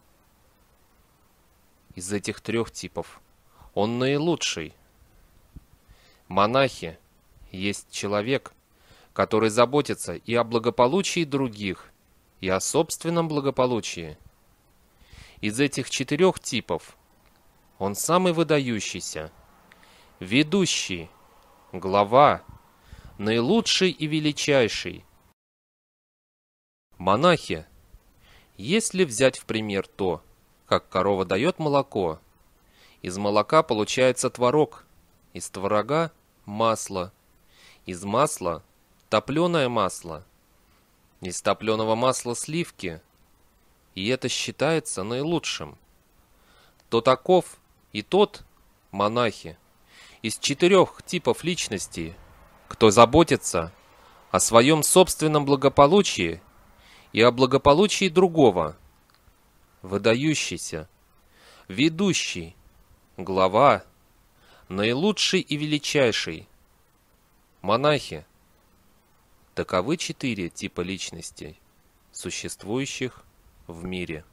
S2: Из этих трех типов он наилучший. Монахи есть человек, который заботится и о благополучии других, и о собственном благополучии. Из этих четырех типов он самый выдающийся, ведущий, глава, наилучший и величайший. Монахи, если взять в пример то, как корова дает молоко, из молока получается творог, из творога – масло, из масла Топленое масло. Из топленого масла сливки. И это считается наилучшим. То таков и тот монахи из четырех типов личности, кто заботится о своем собственном благополучии и о благополучии другого, выдающийся, ведущий, глава, наилучший и величайший. Монахи – Таковы четыре типа личностей, существующих в мире.